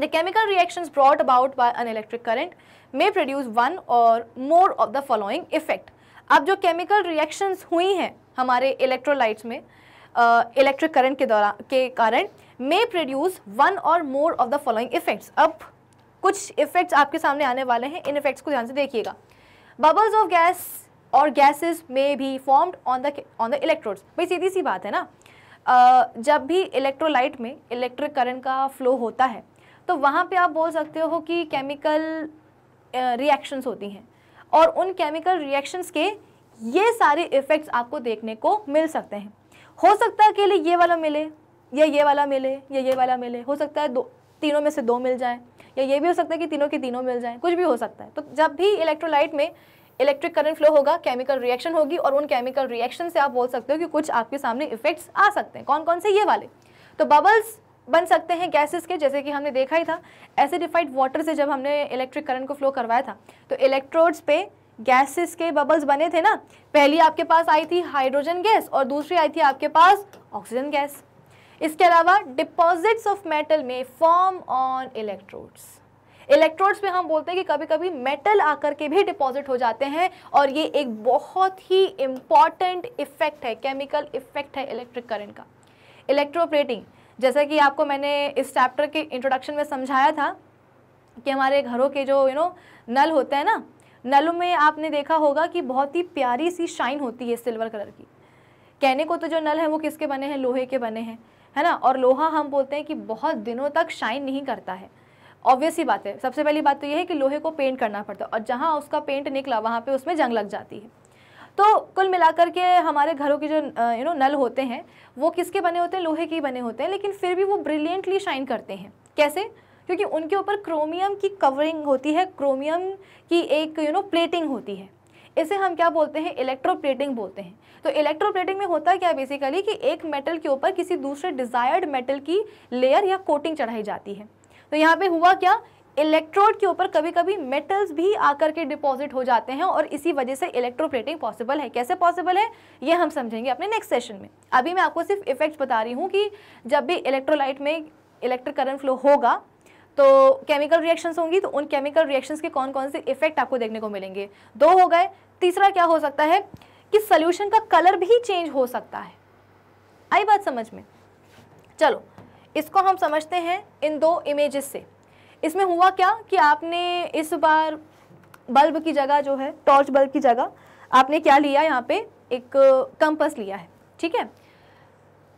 the chemical reaction brought about by an electric current may produce one or more of the following effect अब जो केमिकल रिएक्शंस हुई हैं हमारे इलेक्ट्रोलाइट्स में इलेक्ट्रिक uh, करंट के दौरान के कारण मे produce one or more of the following effects अब कुछ इफेक्ट्स आपके सामने आने वाले हैं इन इफेक्ट्स को ध्यान से देखिएगा बबल्स ऑफ गैस और गैसेस में भी formed on the on the electrodes भाई सीधी सी बात है ना जब भी इलेक्ट्रोलाइट में इलेक्ट्रिक करंट का फ्लो होता है तो वहाँ पे आप बोल सकते हो कि केमिकल रिएक्शंस होती हैं और उन केमिकल रिएक्शंस के ये सारे इफ़ेक्ट्स आपको देखने को मिल सकते हैं हो सकता है अकेले ये वाला मिले या ये वाला मिले या ये वाला मिले हो सकता है दो तीनों में से दो मिल जाए या ये भी हो सकता है कि तीनों के तीनों मिल जाएँ कुछ भी हो सकता है तो जब भी इलेक्ट्रोलाइट में इलेक्ट्रिक करंट फ्लो होगा केमिकल रिएक्शन होगी और उन केमिकल रिएक्शन से आप बोल सकते हो कि कुछ आपके सामने इफेक्ट्स आ सकते हैं कौन कौन से ये वाले तो बबल्स बन सकते हैं गैसेस के जैसे कि हमने देखा ही था एसिडिफाइड वाटर से जब हमने इलेक्ट्रिक करंट को फ्लो करवाया था तो इलेक्ट्रोड्स पे गैसेस के बबल्स बने थे ना पहली आपके पास आई थी हाइड्रोजन गैस और दूसरी आई थी आपके पास ऑक्सीजन गैस इसके अलावा deposits of metal may form on electrodes electrodes में हम बोलते हैं कि कभी कभी मेटल आकर के भी डिपॉजिट हो जाते हैं और ये एक बहुत ही इम्पॉर्टेंट इफेक्ट है केमिकल इफेक्ट है इलेक्ट्रिक करंट का इलेक्ट्रोप्लेटिंग जैसा कि आपको मैंने इस चैप्टर के इंट्रोडक्शन में समझाया था कि हमारे घरों के जो यू नो नल होते हैं ना नलों में आपने देखा होगा कि बहुत ही प्यारी सी शाइन होती है सिल्वर कलर की कहने को तो जो नल है वो किसके बने हैं लोहे के बने हैं है ना और लोहा हम बोलते हैं कि बहुत दिनों तक शाइन नहीं करता है ऑब्वियस ही बात है सबसे पहली बात तो यह है कि लोहे को पेंट करना पड़ता है और जहाँ उसका पेंट निकला वहाँ पे उसमें जंग लग जाती है तो कुल मिलाकर के हमारे घरों के जो यू नो नल होते हैं वो किसके बने होते हैं लोहे के ही बने होते हैं लेकिन फिर भी वो ब्रिलियंटली शाइन करते हैं कैसे क्योंकि उनके ऊपर क्रोमियम की कवरिंग होती है क्रोमियम की एक यू नो प्लेटिंग होती है इसे हम क्या बोलते हैं इलेक्ट्रोप्लेटिंग बोलते हैं तो इलेक्ट्रोप्लेटिंग में होता क्या बेसिकली कि एक मेटल के ऊपर किसी दूसरे डिज़ायर्ड मेटल की लेयर या कोटिंग चढ़ाई जाती है तो यहाँ पे हुआ क्या इलेक्ट्रोड के ऊपर कभी कभी मेटल्स भी आकर के डिपॉजिट हो जाते हैं और इसी वजह से इलेक्ट्रोप्लेटिंग पॉसिबल है कैसे पॉसिबल है ये हम समझेंगे अपने नेक्स्ट सेशन में अभी मैं आपको सिर्फ इफेक्ट्स बता रही हूँ कि जब भी इलेक्ट्रोलाइट में इलेक्ट्रिक करंट फ्लो होगा तो केमिकल रिएक्शंस होंगी तो उन केमिकल रिएक्शंस के कौन कौन से इफेक्ट आपको देखने को मिलेंगे दो हो गए तीसरा क्या हो सकता है कि सोल्यूशन का कलर भी चेंज हो सकता है आई बात समझ में चलो इसको हम समझते हैं इन दो इमेजेस से इसमें हुआ क्या कि आपने इस बार बल्ब की जगह जो है टॉर्च बल्ब की जगह आपने क्या लिया यहाँ पे एक कंपस लिया है ठीक है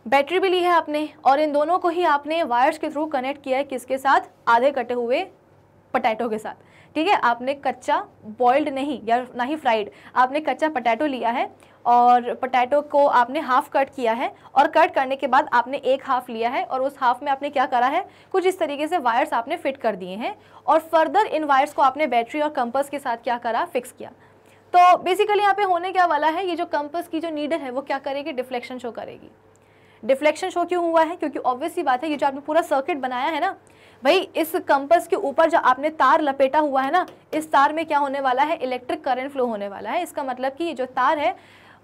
बैटरी भी ली है आपने और इन दोनों को ही आपने वायर्स के थ्रू कनेक्ट किया है किसके साथ आधे कटे हुए पटैटो के साथ ठीक है आपने कच्चा बॉइल्ड नहीं या ना ही फ्राइड आपने कच्चा पटैटो लिया है और पटैटो को आपने हाफ कट किया है और कट करने के बाद आपने एक हाफ लिया है और उस हाफ में आपने क्या करा है कुछ इस तरीके से वायर्स आपने फिट कर दिए हैं और फर्दर इन वायर्स को आपने बैटरी और कंपस के साथ क्या करा फिक्स किया तो बेसिकली यहाँ पे होने क्या वाला है ये जो कंपस की जो नीडल है वो क्या करेगी डिफ्लेक्शन शो करेगी डिफ्लेक्शन शो क्यों हुआ है क्योंकि ऑब्वियसली बात है ये जो आपने पूरा सर्किट बनाया है ना भाई इस कंपस के ऊपर जो आपने तार लपेटा हुआ है ना इस तार में क्या होने वाला है इलेक्ट्रिक करंट फ्लो होने वाला है इसका मतलब कि ये जो तार है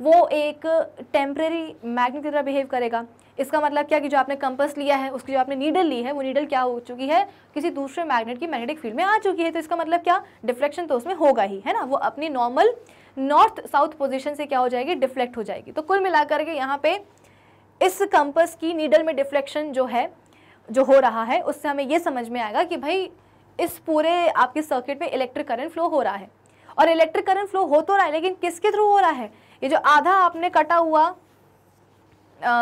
वो एक टेम्प्रेरी मैग्नेट की तरह बिहेव करेगा इसका मतलब क्या कि जो आपने कंपस लिया है उसकी जो आपने नीडल ली है वो नीडल क्या हो चुकी है किसी दूसरे मैग्नेट की मैग्नेटिक फील्ड में आ चुकी है तो इसका मतलब क्या डिफ्लेक्शन तो उसमें होगा ही है ना वो अपनी नॉर्मल नॉर्थ साउथ पोजिशन से क्या हो जाएगी डिफ्लेक्ट हो जाएगी तो कुल मिलाकर के यहाँ पर इस कंपस की नीडल में डिफ्लेक्शन जो है जो हो रहा है उससे हमें ये समझ में आएगा कि भाई इस पूरे आपके सर्किट में इलेक्ट्रिक करंट फ्लो हो रहा है और इलेक्ट्रिक करंट फ्लो हो तो रहा है लेकिन किसके थ्रू हो रहा है ये जो आधा आपने कटा हुआ आ,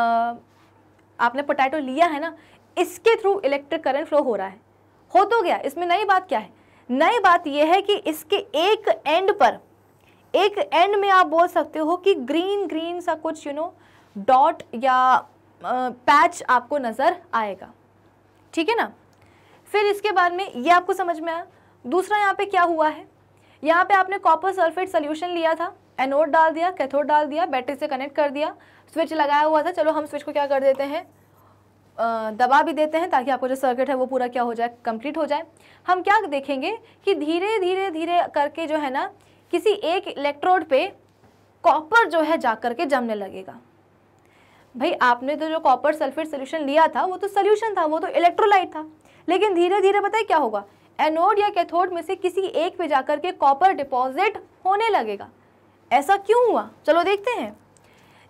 आपने पोटैटो लिया है ना इसके थ्रू इलेक्ट्रिक करंट फ्लो हो रहा है हो तो गया इसमें नई बात क्या है नई बात यह है कि इसके एक एंड पर एक एंड में आप बोल सकते हो कि ग्रीन ग्रीन सा कुछ यू नो डॉट या पैच आपको नज़र आएगा ठीक है ना फिर इसके बाद में ये आपको समझ में आया दूसरा यहाँ पे क्या हुआ है यहाँ पे आपने कॉपर सल्फेट सोल्यूशन लिया था एनोड डाल दिया कैथोड डाल दिया बैटरी से कनेक्ट कर दिया स्विच लगाया हुआ था चलो हम स्विच को क्या कर देते हैं दबा भी देते हैं ताकि आपको जो सर्किट है वो पूरा क्या हो जाए कंप्लीट हो जाए हम क्या देखेंगे कि धीरे धीरे धीरे करके जो है ना किसी एक इलेक्ट्रोड पे कॉपर जो है जा कर के जमने लगेगा भाई आपने तो जो कॉपर सल्फेट सोल्यूशन लिया था वो तो सोल्यूशन था वो तो इलेक्ट्रोलाइट था लेकिन धीरे धीरे पता क्या होगा एनोड या कैथोड में से किसी एक पे जाकर के कॉपर डिपॉजिट होने लगेगा ऐसा क्यों हुआ चलो देखते हैं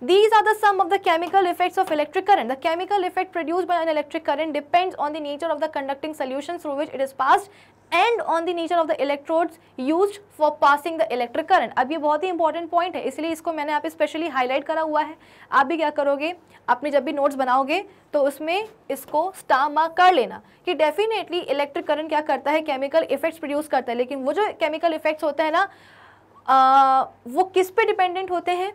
these are the some of the chemical effects of electric current the chemical effect produce by an electric current depends on the nature of the conducting solution through which it is pass and on the nature of the electrodes use for passing the electric current अब ये बहुत ही important point है इसलिए इसको मैंने आप specially highlight करा हुआ है आप भी क्या करोगे अपने जब भी नोट्स बनाओगे तो उसमें इसको स्टार मार्क कर लेना कि डेफिनेटली इलेक्ट्रिक करंट क्या करता है केमिकल इफेक्ट्स प्रोड्यूस करता है लेकिन वो जो केमिकल इफेक्ट्स होते हैं ना आ, वो किस पे डिपेंडेंट होते हैं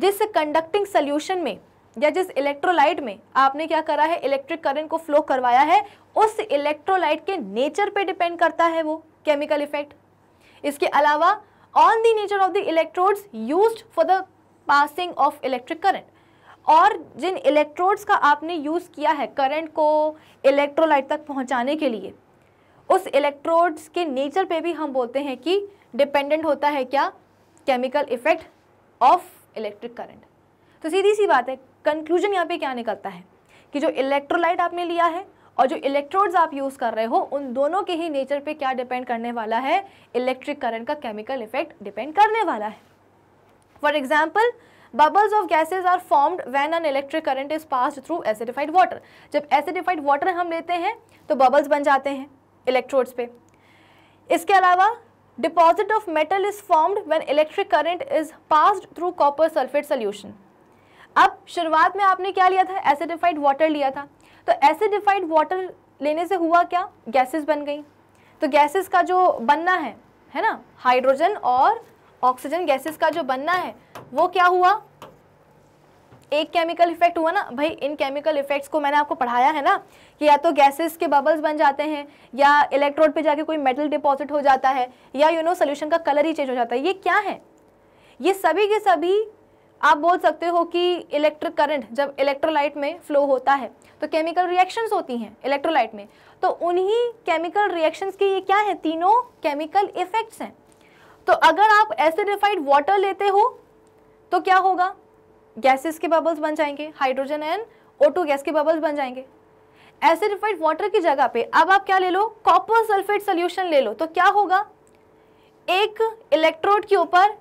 जिस कंडक्टिंग सोल्यूशन में या जिस इलेक्ट्रोलाइट में आपने क्या करा है इलेक्ट्रिक करंट को फ्लो करवाया है उस इलेक्ट्रोलाइट के नेचर पे डिपेंड करता है वो केमिकल इफेक्ट इसके अलावा on the nature of the electrodes use for the passing of electric current और जिन इलेक्ट्रोड्स का आपने यूज़ किया है करंट को इलेक्ट्रोलाइट तक पहुंचाने के लिए उस इलेक्ट्रोड्स के नेचर पे भी हम बोलते हैं कि डिपेंडेंट होता है क्या chemical effect of electric current तो सीधी सी बात है कंक्लूजन यहाँ पे क्या निकलता है कि जो इलेक्ट्रोलाइट आपने लिया है और जो इलेक्ट्रोड्स आप यूज़ कर रहे हो उन दोनों के ही नेचर पे क्या डिपेंड करने वाला है इलेक्ट्रिक करंट का केमिकल इफेक्ट डिपेंड करने वाला है for example bubbles of gases are formed when an electric current is pass through acidified water जब एसिडिफाइड वाटर हम लेते हैं तो बबल्स बन जाते हैं इलेक्ट्रोड्स पे इसके अलावा deposit of metal is formed when electric current is passed through copper sulphate solution अब शुरुआत में आपने क्या लिया था एसिडिफाइड वाटर लिया था तो एसिडिफाइड वाटर लेने से हुआ क्या गैसेस बन गई तो गैसेस का जो बनना है है ना हाइड्रोजन और ऑक्सीजन गैसेस का जो बनना है वो क्या हुआ एक केमिकल इफेक्ट हुआ ना भाई इन केमिकल इफेक्ट्स को मैंने आपको पढ़ाया है ना कि या तो गैसेस के बबल्स बन जाते हैं या इलेक्ट्रोड पे जाके कोई मेटल डिपॉजिट हो जाता है या यू नो सोल्यूशन का कलर ही चेंज हो जाता है ये क्या है ये सभी के सभी आप बोल सकते हो कि इलेक्ट्रिक करंट जब इलेक्ट्रोलाइट में फ्लो होता है तो केमिकल रिएक्शंस होती हैं इलेक्ट्रोलाइट में तो उन्हीं केमिकल रिएक्शंस के ये क्या है तीनों केमिकल इफेक्ट्स हैं तो अगर आप एसिडिफाइड वाटर लेते हो तो क्या होगा गैसेस के बबल्स बन जाएंगे हाइड्रोजन एंड ओ गैस के बबल्स बन जाएंगे एसिडिफाइड वाटर की जगह पे अब आप क्या ले लो कॉपर सल्फेट सोल्यूशन ले लो तो क्या होगा एक इलेक्ट्रोड के ऊपर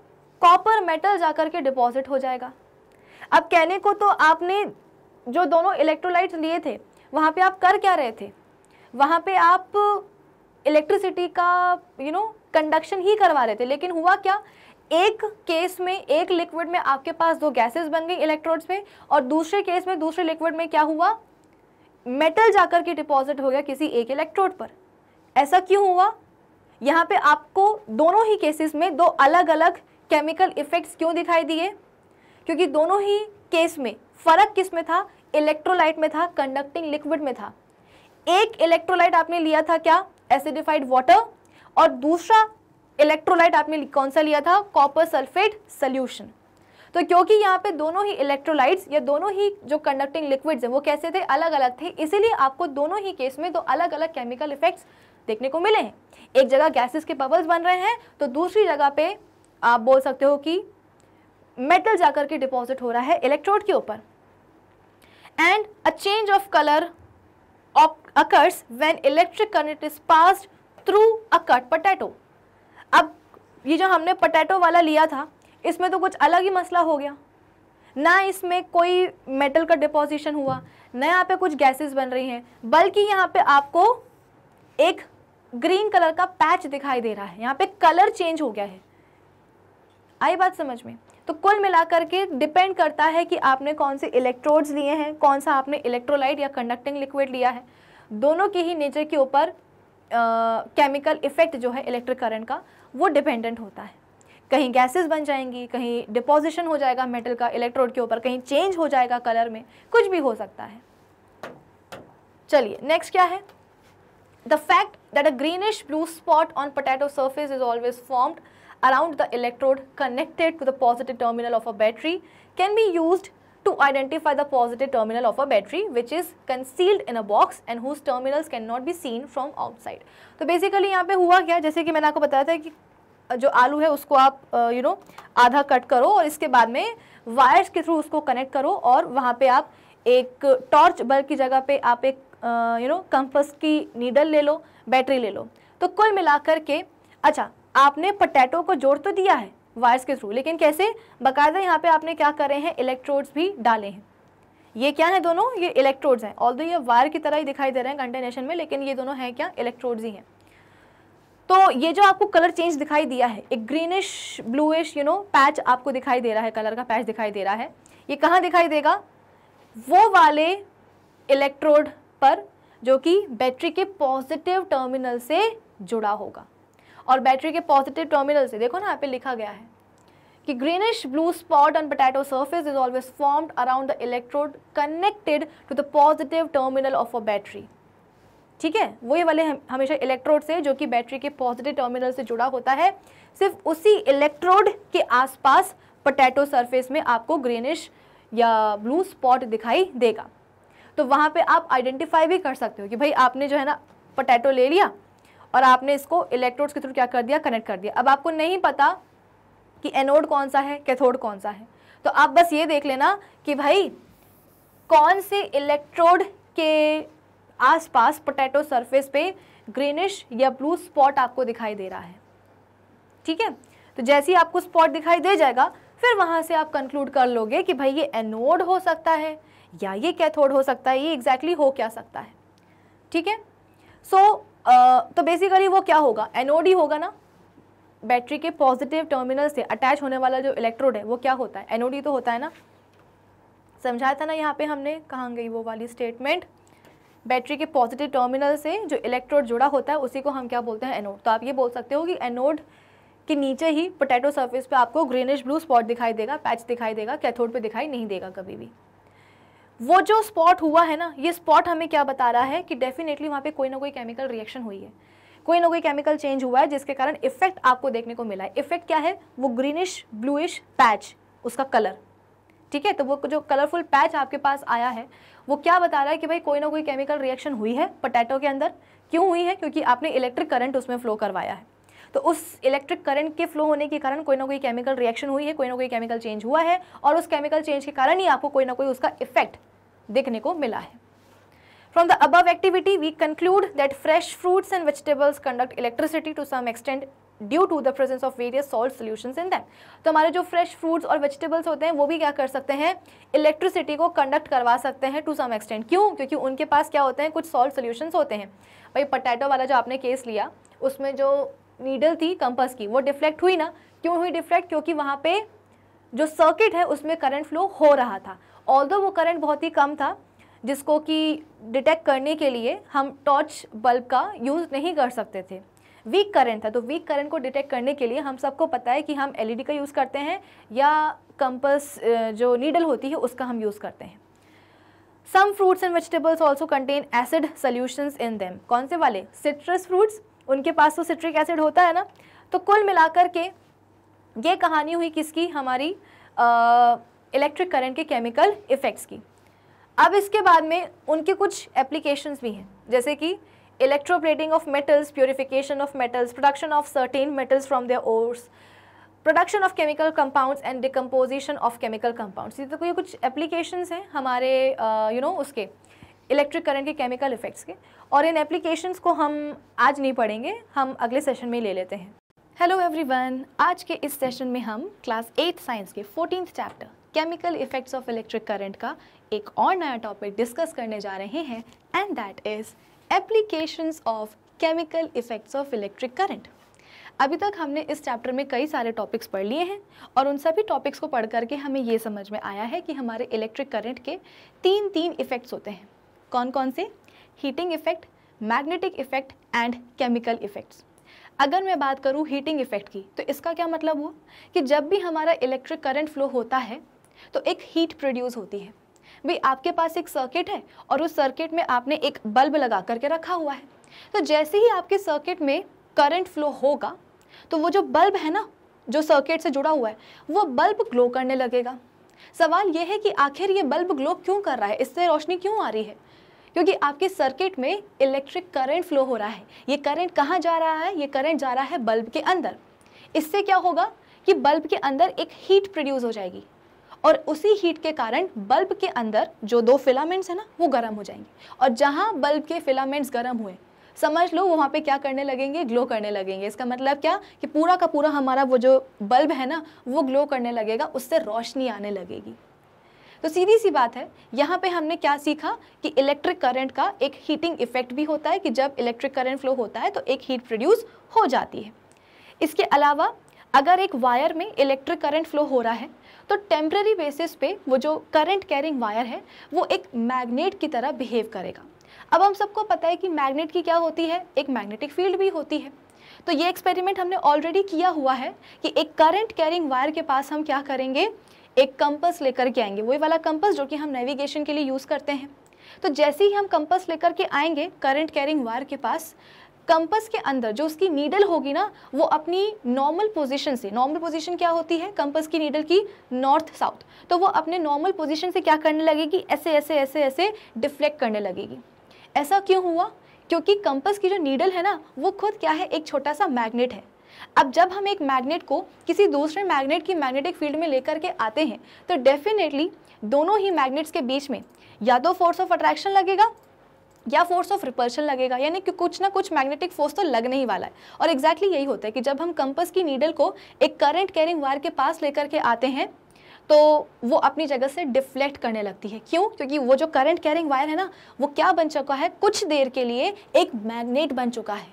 कॉपर मेटल जाकर के डिपॉजिट हो जाएगा अब कहने को तो आपने जो दोनों इलेक्ट्रोलाइट लिए थे वहाँ पे आप कर क्या रहे थे वहाँ पे आप इलेक्ट्रिसिटी का यू नो कंडक्शन ही करवा रहे थे लेकिन हुआ क्या एक केस में एक लिक्विड में आपके पास दो गैसेस बन गई इलेक्ट्रोड्स में और दूसरे केस में दूसरे लिक्विड में क्या हुआ मेटल जाकर के डिपॉजिट हो गया किसी एक इलेक्ट्रोड पर ऐसा क्यों हुआ यहाँ पे आपको दोनों ही केसेस में दो अलग अलग केमिकल इफेक्ट्स क्यों दिखाई दिए क्योंकि दोनों ही केस में फ़र्क किस में था इलेक्ट्रोलाइट में था कंडक्टिंग लिक्विड में था एक इलेक्ट्रोलाइट आपने लिया था क्या एसिडिफाइड वाटर और दूसरा इलेक्ट्रोलाइट आपने कौन सा लिया था कॉपर सल्फेट सल्यूशन तो क्योंकि यहाँ पे दोनों ही इलेक्ट्रोलाइट्स या दोनों ही जो कंडक्टिंग लिक्विड्स हैं वो कैसे थे अलग अलग थे इसीलिए आपको दोनों ही केस में दो अलग अलग केमिकल इफेक्ट्स देखने को मिले हैं एक जगह गैसेस के बबल्स बन रहे हैं तो दूसरी जगह पे आप बोल सकते हो कि मेटल जाकर के डिपॉजिट हो रहा है इलेक्ट्रोड के ऊपर and a change of colour occurs when electric current is pass through a cut potato अब ये जो हमने पटैटो वाला लिया था इसमें तो कुछ अलग ही मसला हो गया ना इसमें कोई मेटल का डिपोजिशन हुआ ना यहाँ पे कुछ गैसेस बन रही हैं बल्कि यहाँ पे आपको एक ग्रीन कलर का पैच दिखाई दे रहा है यहाँ पे कलर चेंज हो गया है आई बात समझ में तो कुल मिलाकर के डिपेंड करता है कि आपने कौन से इलेक्ट्रोड्स लिए हैं कौन सा आपने इलेक्ट्रोलाइट या कंडक्टिंग लिक्विड लिया है दोनों के ही नेचर के ऊपर केमिकल इफेक्ट जो है इलेक्ट्रिक करंट का वो डिपेंडेंट होता है कहीं गैसेस बन जाएंगी कहीं डिपोजिशन हो जाएगा मेटल का इलेक्ट्रोड के ऊपर कहीं चेंज हो जाएगा कलर में कुछ भी हो सकता है चलिए नेक्स्ट क्या है the fact that a greenish blue spot on potato surface is always formed around the electrode connected to the positive terminal of a battery can be use to identify the positive terminal of a battery which is concealed in a box and whose terminals cannot be seen from outside. तो basically यहाँ पे हुआ क्या जैसे कि मैंने आपको बताया था कि जो आलू है उसको आप यू नो आधा कट करो और इसके बाद में वायर्स के थ्रू उसको कनेक्ट करो और वहाँ पे आप एक टॉर्च बल्ब की जगह पे आप एक यू नो कंपस की नीडल ले लो बैटरी ले लो तो कुल मिलाकर के अच्छा आपने पटैटो को जोड़ तो दिया है वायर्स के थ्रू लेकिन कैसे बाकायदा यहाँ पे आपने क्या करे हैं इलेक्ट्रोड्स भी डाले हैं ये क्या है दोनों ये इलेक्ट्रोड्स हैं ऑल ये वायर की तरह ही दिखाई दे रहे हैं कंटेनेशन में लेकिन ये दोनों हैं क्या इलेक्ट्रोड्स ही हैं तो ये जो आपको कलर चेंज दिखाई दिया है एक greenish bluish you know patch आपको दिखाई दे रहा है कलर का पैच दिखाई दे रहा है ये कहाँ दिखाई देगा वो वाले इलेक्ट्रोड पर जो कि बैटरी के पॉजिटिव टर्मिनल से जुड़ा होगा और बैटरी के पॉजिटिव टर्मिनल से देखो ना यहाँ पे लिखा गया है कि greenish blue spot on potato surface is always formed around the electrode connected to the positive terminal of a battery ठीक है वही वाले हम, हमेशा इलेक्ट्रोड से जो कि बैटरी के पॉजिटिव टर्मिनल से जुड़ा होता है सिर्फ उसी इलेक्ट्रोड के आसपास पटेटो सरफेस में आपको ग्रीनिश या ब्लू स्पॉट दिखाई देगा तो वहाँ पे आप आइडेंटिफाई भी कर सकते हो कि भाई आपने जो है ना पोटैटो ले लिया और आपने इसको इलेक्ट्रोड्स के थ्रू क्या कर दिया कनेक्ट कर दिया अब आपको नहीं पता कि एनोड कौन सा है कैथोड कौन सा है तो आप बस ये देख लेना कि भाई कौन से इलेक्ट्रोड के आसपास पोटैटो सरफेस पे ग्रीनिश या ब्लू स्पॉट आपको दिखाई दे रहा है ठीक है तो जैसे ही आपको स्पॉट दिखाई दे जाएगा फिर वहाँ से आप कंक्लूड कर लोगे कि भाई ये एनोड हो सकता है या ये कैथोड हो सकता है ये एग्जैक्टली exactly हो क्या सकता है ठीक है सो तो बेसिकली वो क्या होगा एनओडी होगा ना बैटरी के पॉजिटिव टर्मिनल से अटैच होने वाला जो इलेक्ट्रोड है वो क्या होता है एनओडी तो होता है ना समझाया था ना यहाँ पे हमने कहाँ गई वो वाली स्टेटमेंट बैटरी के पॉजिटिव टर्मिनल से जो इलेक्ट्रोड जुड़ा होता है उसी को हम क्या बोलते हैं एनोड तो आप ये बोल सकते हो कि एनोड के नीचे ही पोटैटो सरफेस पर आपको ग्रीनिश ब्लू स्पॉट दिखाई देगा पैच दिखाई देगा कैथोड पर दिखाई नहीं देगा कभी भी वो जो स्पॉट हुआ है ना ये स्पॉट हमें क्या बता रहा है कि डेफिनेटली वहाँ पे कोई ना कोई केमिकल रिएक्शन हुई है कोई ना कोई केमिकल चेंज हुआ है जिसके कारण इफेक्ट आपको देखने को मिला है इफेक्ट क्या है वो ग्रीनिश ब्लूइश पैच उसका कलर ठीक है तो वो जो कलरफुल पैच आपके पास आया है वो क्या बता रहा है कि भाई कोई ना कोई केमिकल रिएक्शन हुई है पोटैटो के अंदर क्यों हुई है क्योंकि आपने इलेक्ट्रिक करंट उसमें फ्लो करवाया है तो उस इलेक्ट्रिक करंट के फ्लो होने के कारण कोई ना कोई केमिकल रिएक्शन हुई है कोई ना कोई केमिकल चेंज हुआ है और उस केमिकल चेंज के कारण ही आपको कोई ना कोई उसका इफेक्ट देखने को मिला है from the above activity we conclude that fresh fruits and vegetables conduct electricity to some extent due to the presence of various salt solution in them तो हमारे जो फ्रेश फ्रूट्स और वेजिटेबल्स होते हैं वो भी क्या कर सकते हैं इलेक्ट्रिसिटी को कंडक्ट करवा सकते हैं टू सम एक्सटेंड क्यों क्योंकि उनके पास क्या होते हैं कुछ सॉल्ट सोल्यूशंस होते हैं भाई पटैटो वाला जो आपने केस लिया उसमें जो नीडल थी कंपस की वो डिफ्लेक्ट हुई ना क्यों हुई डिफ्लेक्ट क्योंकि वहाँ पे जो सर्किट है उसमें करंट फ्लो हो रहा था ऑल वो करंट बहुत ही कम था जिसको कि डिटेक्ट करने के लिए हम टॉर्च बल्ब का यूज़ नहीं कर सकते थे वीक करंट था तो वीक करंट को डिटेक्ट करने के लिए हम सबको पता है कि हम एलईडी e का यूज़ करते हैं या कंपस जो नीडल होती है उसका हम यूज़ करते हैं some fruits and vegetables also contain acid solutions in them कौन से वाले सिट्रस फ्रूट्स उनके पास तो सिट्रिक एसिड होता है ना तो कुल मिलाकर के ये कहानी हुई किसकी हमारी आ, इलेक्ट्रिक करंट के केमिकल इफ़ेक्ट्स की अब इसके बाद में उनके कुछ एप्लीकेशंस भी हैं जैसे कि electroplating of metals purification of metals production of certain metals from their ores production of chemical compounds and decomposition of chemical compounds ये तो ये कुछ एप्लीकेशंस हैं हमारे यू नो you know, उसके इलेक्ट्रिक करंट के केमिकल इफेक्ट्स के और इन एप्लीकेशंस को हम आज नहीं पढ़ेंगे हम अगले सेशन में ले लेते हैं हेलो एवरीवन आज के इस सेशन में हम क्लास एट साइंस के fourteen chapter chemical effects of electric current का एक और नया टॉपिक डिस्कस करने जा रहे हैं and that is applications of chemical effects of electric current अभी तक हमने इस चैप्टर में कई सारे टॉपिक्स पढ़ लिए हैं और उन सभी टॉपिक्स को पढ़ करके हमें ये समझ में आया है कि हमारे इलेक्ट्रिक करंट के तीन तीन इफ़ेक्ट्स होते हैं कौन कौन से heating effect magnetic effect and chemical effects अगर मैं बात करूँ हीटिंग इफ़ेक्ट की तो इसका क्या मतलब हुआ कि जब भी हमारा इलेक्ट्रिक करंट फ्लो होता है तो एक हीट प्रोड्यूस होती है भाई आपके पास एक सर्किट है और उस सर्किट में आपने एक बल्ब लगा करके रखा हुआ है तो जैसे ही आपके सर्किट में करंट फ्लो होगा तो वो जो बल्ब है ना जो सर्किट से जुड़ा हुआ है वो बल्ब ग्लो करने लगेगा सवाल यह है कि आखिर ये बल्ब ग्लो क्यों कर रहा है इससे रोशनी क्यों आ रही है क्योंकि आपके सर्किट में इलेक्ट्रिक करंट फ्लो हो रहा है ये करंट कहाँ जा रहा है ये करंट जा रहा है बल्ब के अंदर इससे क्या होगा कि बल्ब के अंदर एक हीट प्रोड्यूस हो जाएगी और उसी हीट के कारण बल्ब के अंदर जो दो फिलामेंट्स हैं ना वो गर्म हो जाएंगे और जहाँ बल्ब के फिलामेंट्स गर्म हुए समझ लो वहाँ पे क्या करने लगेंगे ग्लो करने लगेंगे इसका मतलब क्या कि पूरा का पूरा हमारा वो जो बल्ब है ना वो ग्लो करने लगेगा उससे रोशनी आने लगेगी तो सीधी सी बात है यहाँ पे हमने क्या सीखा कि इलेक्ट्रिक करंट का एक हीटिंग इफेक्ट भी होता है कि जब इलेक्ट्रिक करंट फ्लो होता है तो एक हीट प्रोड्यूस हो जाती है इसके अलावा अगर एक वायर में इलेक्ट्रिक करंट फ्लो हो रहा है तो टेम्प्रेरी बेसिस पे वो जो करंट कैरिंग वायर है वो एक मैग्नेट की तरह बिहेव करेगा अब हम सबको पता है कि मैग्नेट की क्या होती है एक मैग्नेटिक फील्ड भी होती है तो ये एक्सपेरिमेंट हमने ऑलरेडी किया हुआ है कि एक करंट कैरिंग वायर के पास हम क्या करेंगे एक कंपस लेकर के आएंगे वही वाला कंपस जो कि हम नेविगेशन के लिए यूज़ करते हैं तो जैसे ही हम कंपस लेकर के आएंगे करंट कैरिंग वायर के पास कंपस के अंदर जो उसकी नीडल होगी ना वो अपनी नॉर्मल पोजीशन से नॉर्मल पोजीशन क्या होती है कंपस की नीडल की नॉर्थ साउथ तो वो अपने नॉर्मल पोजीशन से क्या करने लगेगी ऐसे ऐसे ऐसे ऐसे डिफ्लेक्ट करने लगेगी ऐसा क्यों हुआ क्योंकि कंपस की जो नीडल है ना वो खुद क्या है एक छोटा सा मैग्नेट है अब जब हम एक मैग्नेट को किसी दूसरे मैग्नेट की मैग्नेटिक फील्ड में लेकर के आते हैं तो डेफिनेटली दोनों ही मैग्नेट्स के बीच में या तो फोर्स ऑफ अट्रैक्शन लगेगा या फोर्स ऑफ रिपल्शन लगेगा यानी कि कुछ ना कुछ मैग्नेटिक फोर्स तो लगने ही वाला है और एग्जैक्टली exactly यही होता है कि जब हम कंपस की नीडल को एक करंट कैरिंग वायर के पास लेकर के आते हैं तो वो अपनी जगह से डिफ्लेक्ट करने लगती है क्यों क्योंकि वो जो करंट कैरिंग वायर है ना वो क्या बन चुका है कुछ देर के लिए एक मैग्नेट बन चुका है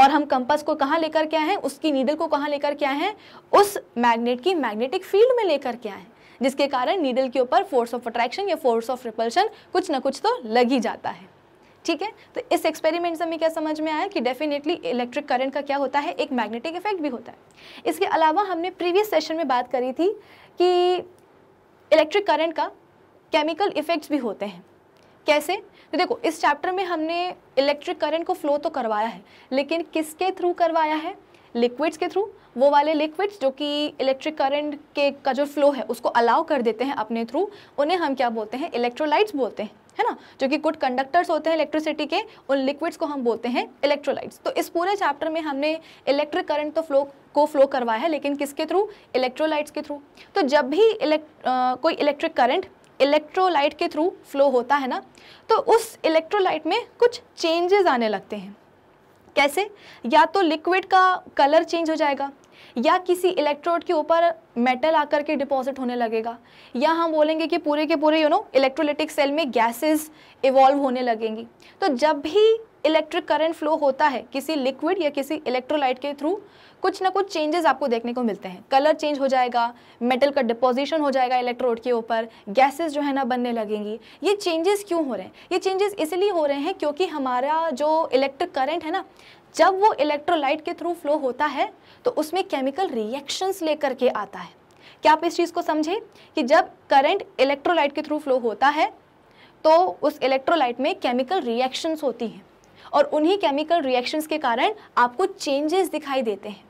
और हम कंपस को कहाँ लेकर के आए हैं उसकी नीडल को कहाँ लेकर के आए हैं उस मैग्नेट की मैग्नेटिक फील्ड में लेकर के आए हैं जिसके कारण नीडल के ऊपर फोर्स ऑफ अट्रैक्शन या फोर्स ऑफ रिपल्शन कुछ ना कुछ तो लग ही जाता है ठीक है तो इस एक्सपेरिमेंट से हमें क्या समझ में आया कि डेफिनेटली इलेक्ट्रिक करंट का क्या होता है एक मैग्नेटिक इफेक्ट भी होता है इसके अलावा हमने प्रीवियस सेशन में बात करी थी कि इलेक्ट्रिक करंट का केमिकल इफेक्ट्स भी होते हैं कैसे तो देखो इस चैप्टर में हमने इलेक्ट्रिक करंट को फ्लो तो करवाया है लेकिन किसके थ्रू करवाया है लिक्विड्स के थ्रू वो वाले लिक्विड्स जो कि इलेक्ट्रिक करंट के का जो फ्लो है उसको अलाउ कर देते हैं अपने थ्रू उन्हें हम क्या बोलते हैं इलेक्ट्रोलाइट्स बोलते हैं है ना जो कि गुड कंडक्टर्स होते हैं इलेक्ट्रिसिटी के उन लिक्विड्स को हम बोलते हैं इलेक्ट्रोलाइट्स तो इस पूरे चैप्टर में हमने इलेक्ट्रिक करंट तो फ्लो को फ्लो करवाया है लेकिन किसके थ्रू इलेक्ट्रोलाइट्स के थ्रू तो जब भी इलेक्ट कोई इलेक्ट्रिक करंट इलेक्ट्रोलाइट के थ्रू फ्लो होता है ना तो उस इलेक्ट्रोलाइट में कुछ चेंजेस आने लगते हैं कैसे या तो लिक्विड का कलर चेंज हो जाएगा या किसी इलेक्ट्रोड के ऊपर मेटल आकर के डिपॉजिट होने लगेगा या हम बोलेंगे कि पूरे के पूरे यू नो इलेक्ट्रोलिटिक सेल में गैसेस इवॉल्व होने लगेंगी तो जब भी इलेक्ट्रिक करंट फ्लो होता है किसी लिक्विड या किसी इलेक्ट्रोलाइट के थ्रू कुछ ना कुछ चेंजेस आपको देखने को मिलते हैं कलर चेंज हो जाएगा मेटल का डिपोजिशन हो जाएगा इलेक्ट्रोड के ऊपर गैसेस जो है ना बनने लगेंगी ये चेंजेस क्यों हो रहे हैं ये चेंजेस इसलिए हो रहे हैं क्योंकि हमारा जो इलेक्ट्रिक करंट है ना जब वो इलेक्ट्रोलाइट के थ्रू फ्लो होता है तो उसमें केमिकल रिएक्शंस लेकर के आता है क्या आप इस चीज़ को समझें कि जब करंट इलेक्ट्रोलाइट के थ्रू फ्लो होता है तो उस इलेक्ट्रोलाइट में केमिकल रिएक्शंस होती हैं और उन्हीं केमिकल रिएक्शंस के कारण आपको चेंजेस दिखाई देते हैं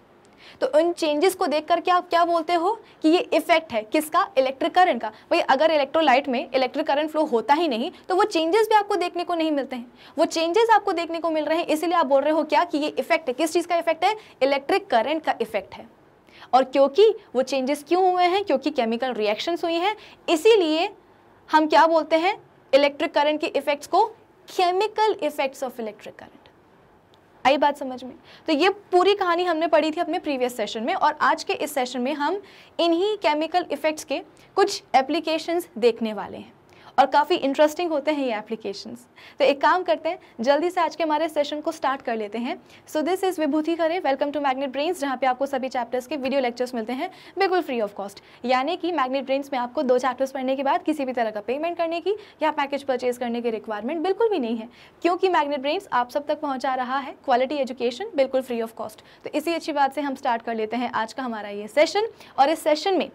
तो उन चेंजेस को देख करके आप क्या बोलते हो कि ये इफेक्ट है किसका इलेक्ट्रिक करंट का भाई अगर इलेक्ट्रोलाइट में इलेक्ट्रिक करंट फ्लो होता ही नहीं तो वो चेंजेस भी आपको देखने को नहीं मिलते हैं वो चेंजेस आपको देखने को मिल रहे हैं इसीलिए आप बोल रहे हो क्या कि ये इफेक्ट है किस चीज़ का इफेक्ट है इलेक्ट्रिक करंट का इफेक्ट है और क्योंकि वो चेंजेस क्यों हुए हैं क्योंकि केमिकल रिएक्शंस हुई हैं इसीलिए हम क्या बोलते हैं इलेक्ट्रिक करंट के इफेक्ट्स को chemical effects of electric current आई बात समझ में तो ये पूरी कहानी हमने पढ़ी थी अपने प्रीवियस सेशन में और आज के इस सेशन में हम इन्हीं केमिकल इफ़ेक्ट्स के कुछ एप्लीकेशंस देखने वाले हैं और काफ़ी इंटरेस्टिंग होते हैं ये एप्लीकेशंस तो एक काम करते हैं जल्दी से आज के हमारे सेशन को स्टार्ट कर लेते हैं so this is Vibhuti Khare welcome to magnet brains जहाँ पे आपको सभी चैप्टर्स के वीडियो लेक्चर्स मिलते हैं बिल्कुल फ्री ऑफ कॉस्ट यानी कि मैग्नेट ब्रेन्स में आपको दो चैप्टर्स पढ़ने के बाद किसी भी तरह का पेमेंट करने की या पैकेज परचेज करने की रिक्वायरमेंट बिल्कुल भी नहीं है क्योंकि मैग्नेट ब्रेन्स आप सब तक पहुँचा रहा है क्वालिटी एजुकेशन बिल्कुल फ्री ऑफ कॉस्ट तो इसी अच्छी बात से हम स्टार्ट कर लेते हैं आज का हमारा ये सेशन और इस सेशन में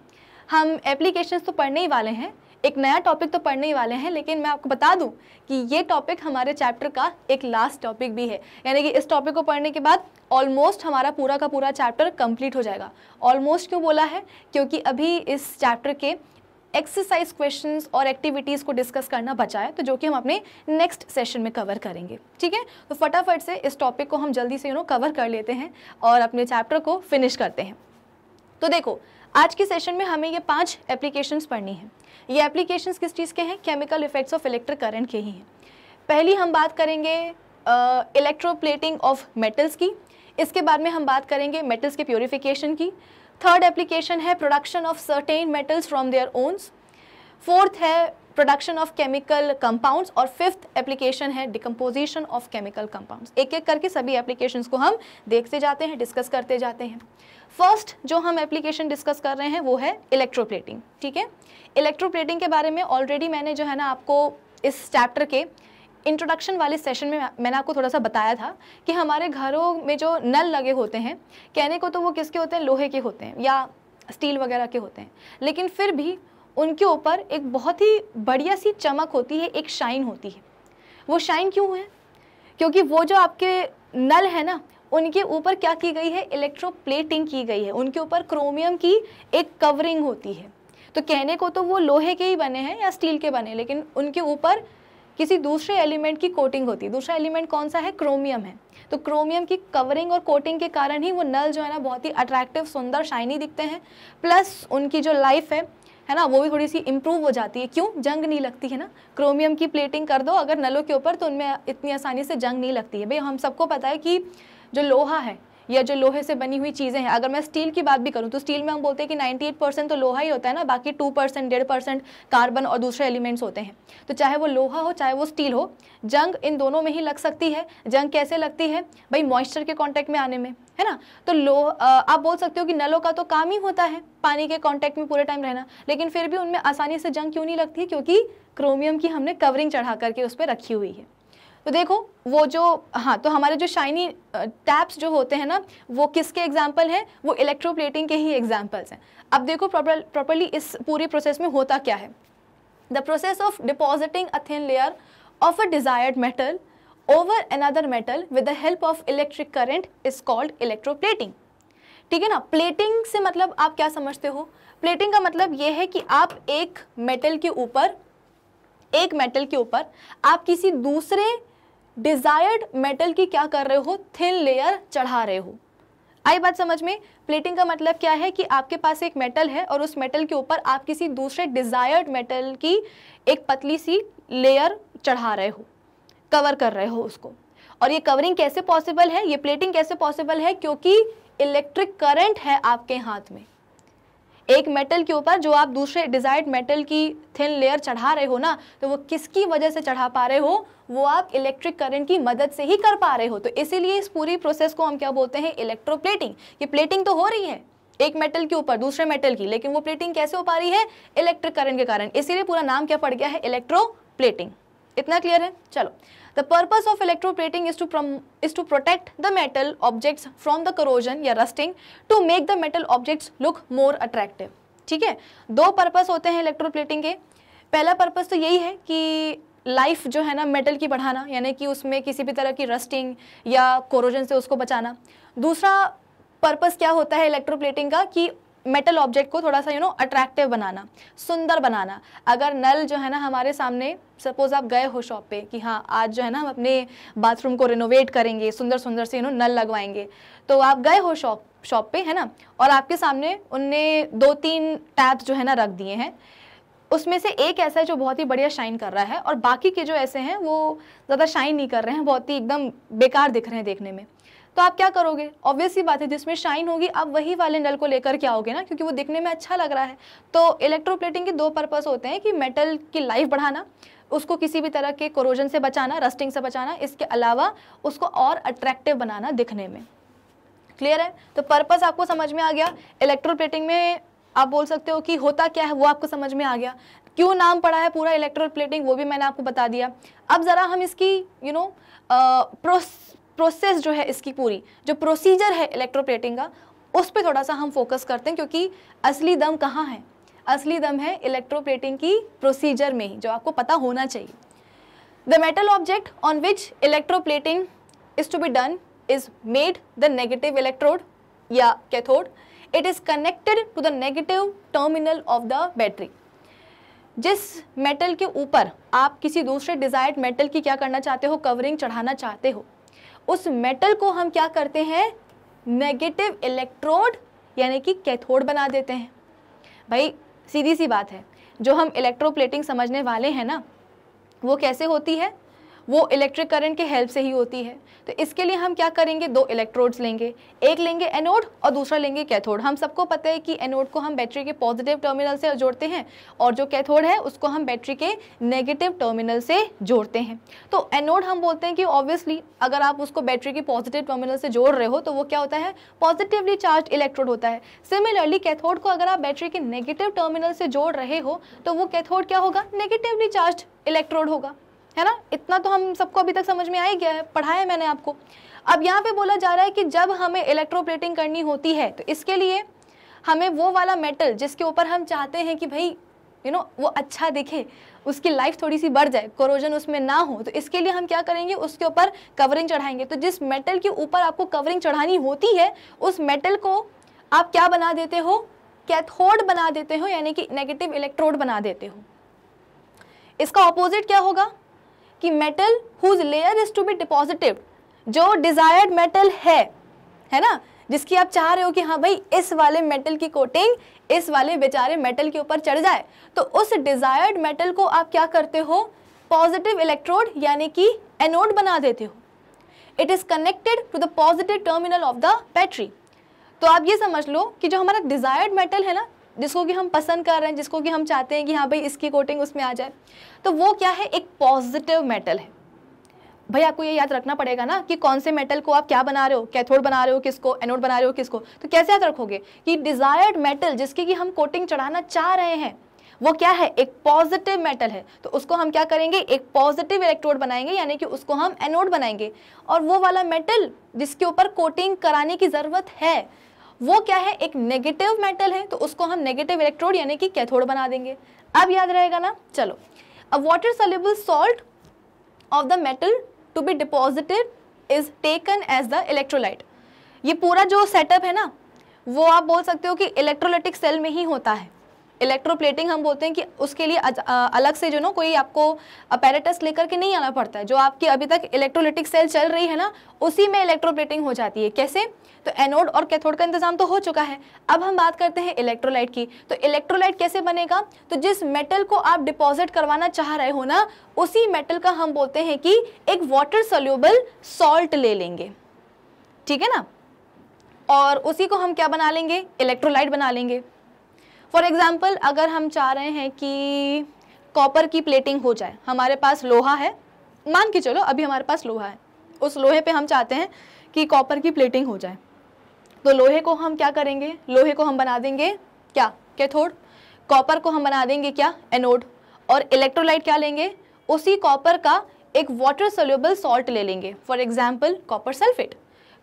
हम एप्लीकेशंस तो पढ़ने ही वाले हैं एक नया टॉपिक तो पढ़ने ही वाले हैं लेकिन मैं आपको बता दूं कि ये टॉपिक हमारे चैप्टर का एक लास्ट टॉपिक भी है यानी कि इस टॉपिक को पढ़ने के बाद ऑलमोस्ट हमारा पूरा का पूरा चैप्टर कंप्लीट हो जाएगा ऑलमोस्ट क्यों बोला है क्योंकि अभी इस चैप्टर के एक्सरसाइज क्वेश्चंस और एक्टिविटीज़ को डिस्कस करना बचा है तो जो कि हम अपने नेक्स्ट सेशन में कवर करेंगे ठीक है तो फटाफट से इस टॉपिक को हम जल्दी से यू नो कवर कर लेते हैं और अपने चैप्टर को फिनिश करते हैं तो देखो आज के सेशन में हमें ये पांच एप्लीकेशंस पढ़नी हैं ये एप्लीकेशंस किस चीज़ के हैं chemical effects of electric current के ही हैं पहली हम बात करेंगे इलेक्ट्रोप्लेटिंग ऑफ मेटल्स की इसके बाद में हम बात करेंगे मेटल्स के प्योरीफिकेशन की थर्ड एप्लीकेशन है production of certain metals from their ores fourth है प्रोडक्शन ऑफ केमिकल कंपाउंड्स और फिफ्थ एप्लीकेशन है डिकम्पोजिशन ऑफ केमिकल कंपाउंड्स एक एक करके सभी एप्लीकेशंस को हम देखते जाते हैं डिस्कस करते जाते हैं फर्स्ट जो हम एप्लीकेशन डिस्कस कर रहे हैं वो है इलेक्ट्रोप्लेटिंग ठीक है इलेक्ट्रोप्लेटिंग के बारे में ऑलरेडी मैंने जो है ना आपको इस चैप्टर के इंट्रोडक्शन वाले सेशन में मैंने आपको थोड़ा सा बताया था कि हमारे घरों में जो नल लगे होते हैं कहने को तो वो किसके होते हैं लोहे के होते हैं या स्टील वगैरह के होते हैं लेकिन फिर भी उनके ऊपर एक बहुत ही बढ़िया सी चमक होती है एक शाइन होती है वो शाइन क्यों है क्योंकि वो जो आपके नल है ना उनके ऊपर क्या की गई है इलेक्ट्रोप्लेटिंग की गई है उनके ऊपर क्रोमियम की एक कवरिंग होती है तो कहने को तो वो लोहे के ही बने हैं या स्टील के बने लेकिन उनके ऊपर किसी दूसरे एलिमेंट की कोटिंग होती है दूसरा एलिमेंट कौन सा है क्रोमियम है तो क्रोमियम की कवरिंग और कोटिंग के कारण ही वो नल जो है ना बहुत ही अट्रैक्टिव सुंदर शाइनी दिखते हैं प्लस उनकी जो लाइफ है है ना वो भी थोड़ी सी इम्प्रूव हो जाती है क्यों जंग नहीं लगती है ना क्रोमियम की प्लेटिंग कर दो अगर नलों के ऊपर तो उनमें इतनी आसानी से जंग नहीं लगती है भाई हम सबको पता है कि जो लोहा है या जो लोहे से बनी हुई चीज़ें हैं अगर मैं स्टील की बात भी करूं तो स्टील में हम बोलते हैं कि 98 परसेंट तो लोहा ही होता है ना बाकी 2 परसेंट डेढ़ परसेंट कार्बन और दूसरे एलिमेंट्स होते हैं तो चाहे वो लोहा हो चाहे वो स्टील हो जंग इन दोनों में ही लग सकती है जंग कैसे लगती है भाई मॉइस्चर के कॉन्टैक्ट में आने में है ना तो लो आप बोल सकते हो कि नलों का तो काम ही होता है पानी के कॉन्टैक्ट में पूरे टाइम रहना लेकिन फिर भी उनमें आसानी से जंग क्यों नहीं लगती क्योंकि क्रोमियम की हमने कवरिंग चढ़ा करके उस पर रखी हुई है तो देखो वो जो हाँ तो हमारे जो शाइनी टैप्स जो होते हैं ना वो किसके एग्जाम्पल हैं वो इलेक्ट्रोप्लेटिंग के ही एग्जाम्पल्स हैं अब देखो प्रॉपर प्रॉपरली इस पूरे प्रोसेस में होता क्या है the process of depositing a thin layer of a desired metal over another metal with the help of electric current is called electroplating ठीक है ना प्लेटिंग से मतलब आप क्या समझते हो प्लेटिंग का मतलब ये है कि आप एक मेटल के ऊपर एक मेटल के ऊपर आप किसी दूसरे डिजायर्ड मेटल की क्या कर रहे हो थिन लेयर चढ़ा रहे हो आई बात समझ में प्लेटिंग का मतलब क्या है कि आपके पास एक मेटल है और उस मेटल के ऊपर आप किसी दूसरे डिजायर्ड मेटल की एक पतली सी लेयर चढ़ा रहे हो कवर कर रहे हो उसको और ये कवरिंग कैसे पॉसिबल है ये प्लेटिंग कैसे पॉसिबल है क्योंकि इलेक्ट्रिक करंट है आपके हाथ में एक मेटल के ऊपर जो आप दूसरे डिजायर्ड मेटल की थिन लेयर चढ़ा रहे हो ना तो वो किसकी वजह से चढ़ा पा रहे हो वो आप इलेक्ट्रिक करंट की मदद से ही कर पा रहे हो तो इसीलिए इस पूरी प्रोसेस को हम क्या बोलते हैं इलेक्ट्रोप्लेटिंग ये प्लेटिंग तो हो रही है एक मेटल के ऊपर दूसरे मेटल की लेकिन वो प्लेटिंग कैसे हो पा रही है इलेक्ट्रिक करंट के कारण इसीलिए पूरा नाम क्या पड़ गया है इलेक्ट्रो प्लेटिंग इतना क्लियर है चलो The purpose of electroplating is to is to protect the metal objects from the corrosion या rusting to make the metal objects look more attractive. ठीक है दो पर्पस होते हैं इलेक्ट्रोप्लेटिंग के पहला पर्पस तो यही है कि लाइफ जो है ना मेटल की बढ़ाना यानी कि उसमें किसी भी तरह की रस्टिंग या कोरोजन से उसको बचाना दूसरा पर्पस क्या होता है इलेक्ट्रोप्लेटिंग का कि मेटल ऑब्जेक्ट को थोड़ा सा यू नो अट्रैक्टिव बनाना सुंदर बनाना अगर नल जो है ना हमारे सामने सपोज आप गए हो शॉप पे कि हाँ आज जो है ना हम अपने बाथरूम को रिनोवेट करेंगे सुंदर सुंदर से यू नो नल लगवाएंगे तो आप गए हो शॉप शॉप पे है ना और आपके सामने उनने दो तीन टैप जो है ना रख दिए हैं उसमें से एक ऐसा है जो बहुत ही बढ़िया शाइन कर रहा है और बाकी के जो ऐसे हैं वो ज़्यादा शाइन नहीं कर रहे हैं बहुत ही एकदम बेकार दिख रहे हैं देखने में तो आप क्या करोगे ऑब्वियस ही बात है जिसमें शाइन होगी आप वही वाले नल को लेकर के आओगे ना क्योंकि वो दिखने में अच्छा लग रहा है तो इलेक्ट्रोप्लेटिंग के दो पर्पज़ होते हैं कि मेटल की लाइफ बढ़ाना उसको किसी भी तरह के कोरोजन से बचाना रस्टिंग से बचाना इसके अलावा उसको और अट्रैक्टिव बनाना दिखने में क्लियर है तो पर्पज़ आपको समझ में आ गया इलेक्ट्रोप्लेटिंग में आप बोल सकते हो कि होता क्या है वो आपको समझ में आ गया क्यों नाम पड़ा है पूरा इलेक्ट्रोल प्लेटिंग वो भी मैंने आपको बता दिया अब ज़रा हम इसकी यू नो प्रोस प्रोसेस जो है इसकी पूरी जो प्रोसीजर है इलेक्ट्रोप्लेटिंग का उस पर थोड़ा सा हम फोकस करते हैं क्योंकि असली दम कहाँ है असली दम है इलेक्ट्रोप्लेटिंग की प्रोसीजर में ही जो आपको पता होना चाहिए the metal object on which electroplating is to be done is made the negative electrode या cathode it is connected to the negative terminal of the battery जिस मेटल के ऊपर आप किसी दूसरे डिज़ायर्ड मेटल की क्या करना चाहते हो कवरिंग चढ़ाना चाहते हो उस मेटल को हम क्या करते हैं नेगेटिव इलेक्ट्रोड यानी कि कैथोड बना देते हैं भाई सीधी सी बात है जो हम इलेक्ट्रोप्लेटिंग समझने वाले हैं ना वो कैसे होती है वो इलेक्ट्रिक करंट के हेल्प से ही होती है तो इसके लिए हम क्या करेंगे दो इलेक्ट्रोड्स लेंगे एक लेंगे एनोड और दूसरा लेंगे कैथोड हम सबको पता है कि एनोड को हम बैटरी के पॉजिटिव टर्मिनल से जोड़ते हैं और जो कैथोड है उसको हम बैटरी के नेगेटिव टर्मिनल से जोड़ते हैं तो एनोड हम बोलते हैं कि ऑब्वियसली अगर आप उसको बैटरी के पॉजिटिव टर्मिनल से जोड़ रहे हो तो वो क्या होता है पॉजिटिवली चार्ज इलेक्ट्रोड होता है सिमिलरली कैथोड को अगर आप बैटरी के नेगेटिव टर्मिनल से जोड़ रहे हो तो वो कैथोड क्या होगा नेगेटिवली चार्ज इलेक्ट्रोड होगा है ना इतना तो हम सबको अभी तक समझ में आ ही गया है पढ़ाया है मैंने आपको अब यहाँ पे बोला जा रहा है कि जब हमें इलेक्ट्रोप्लेटिंग करनी होती है तो इसके लिए हमें वो वाला मेटल जिसके ऊपर हम चाहते हैं कि भाई यू नो वो अच्छा दिखे उसकी लाइफ थोड़ी सी बढ़ जाए कोरोजन उसमें ना हो तो इसके लिए हम क्या करेंगे उसके ऊपर कवरिंग चढ़ाएंगे तो जिस मेटल के ऊपर आपको कवरिंग चढ़ानी होती है उस मेटल को आप क्या बना देते हो कैथोड बना देते हो यानी कि नेगेटिव इलेक्ट्रोड बना देते हो इसका ऑपोजिट क्या होगा कि metal whose layer is to be deposited जो डिजायर्ड मेटल है है ना जिसकी आप चाह रहे हो कि हाँ भाई इस वाले मेटल की कोटिंग इस वाले बेचारे मेटल के ऊपर चढ़ जाए तो उस डिजायर्ड मेटल को आप क्या करते हो पॉजिटिव इलेक्ट्रोड यानी कि एनोड बना देते हो it is connected to the positive terminal of the battery तो आप ये समझ लो कि जो हमारा डिजायर्ड मेटल है ना जिसको कि हम पसंद कर रहे हैं जिसको कि हम चाहते हैं कि हाँ भाई इसकी कोटिंग उसमें आ जाए तो वो क्या है एक पॉजिटिव मेटल है भाई आपको ये याद रखना पड़ेगा ना कि कौन से मेटल को आप क्या बना रहे हो कैथोड बना रहे हो किसको एनोड बना रहे हो किसको तो कैसे याद रखोगे कि डिजायर्ड मेटल जिसकी कि हम कोटिंग चढ़ाना चाह रहे हैं वो क्या है एक पॉजिटिव मेटल है तो उसको हम क्या करेंगे एक पॉजिटिव इलेक्ट्रोड बनाएंगे यानी कि उसको हम एनोड बनाएंगे और वो वाला मेटल जिसके ऊपर कोटिंग कराने की ज़रूरत है वो क्या है एक नेगेटिव मेटल है तो उसको हम नेगेटिव इलेक्ट्रोड यानी कि कैथोड बना देंगे अब याद रहेगा ना चलो a water soluble salt of the metal to be deposited is taken as the electrolyte ये पूरा जो सेटअप है ना वो आप बोल सकते हो कि इलेक्ट्रोलाइटिक सेल में ही होता है इलेक्ट्रोप्लेटिंग हम बोलते हैं कि उसके लिए अलग से जो ना कोई आपको अपेरेटस लेकर के नहीं आना पड़ता है जो आपकी अभी तक इलेक्ट्रोलिटिक सेल चल रही है ना उसी में इलेक्ट्रोप्लेटिंग हो जाती है कैसे तो एनोड और कैथोड का इंतजाम तो हो चुका है अब हम बात करते हैं इलेक्ट्रोलाइट की तो इलेक्ट्रोलाइट कैसे बनेगा तो जिस मेटल को आप डिपॉजिट करवाना चाह रहे हो ना उसी मेटल का हम बोलते हैं कि एक वाटर सोल्यूबल सॉल्ट ले लेंगे ठीक है ना और उसी को हम क्या बना लेंगे इलेक्ट्रोलाइट बना लेंगे फॉर एग्ज़ाम्पल अगर हम चाह रहे हैं कि कॉपर की प्लेटिंग हो जाए हमारे पास लोहा है मान के चलो अभी हमारे पास लोहा है उस लोहे पे हम चाहते हैं कि कॉपर की प्लेटिंग हो जाए तो लोहे को हम क्या करेंगे लोहे को हम बना देंगे क्या कैथोड कॉपर को हम बना देंगे क्या एनोड और इलेक्ट्रोलाइट क्या लेंगे उसी कॉपर का एक वाटर सोल्यूबल सॉल्ट ले लेंगे for example copper sulphate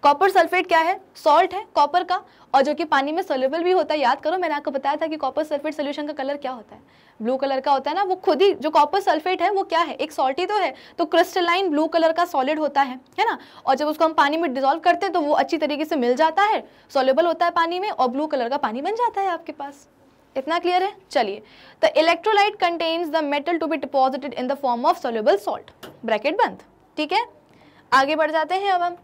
copper sulphate क्या है सॉल्ट है कॉपर का और जो कि पानी में सोल्यूबल भी होता है याद करो मैंने आपको बताया था कि कॉपर सल्फेट सोल्यूशन का कलर क्या होता है ब्लू कलर का होता है ना वो खुद ही जो कॉपर सल्फेट है वो क्या है एक सॉल्टी तो है तो क्रिस्टलाइन ब्लू कलर का सॉलिड होता है है ना और जब उसको हम पानी में डिजोल्व करते हैं तो वो अच्छी तरीके से मिल जाता है सोल्यूबल होता है पानी में और ब्लू कलर का पानी बन जाता है आपके पास इतना क्लियर है चलिए the electrolyte contains the metal to be deposited in the form of soluble salt bracket बंद ठीक है आगे बढ़ जाते हैं अब हम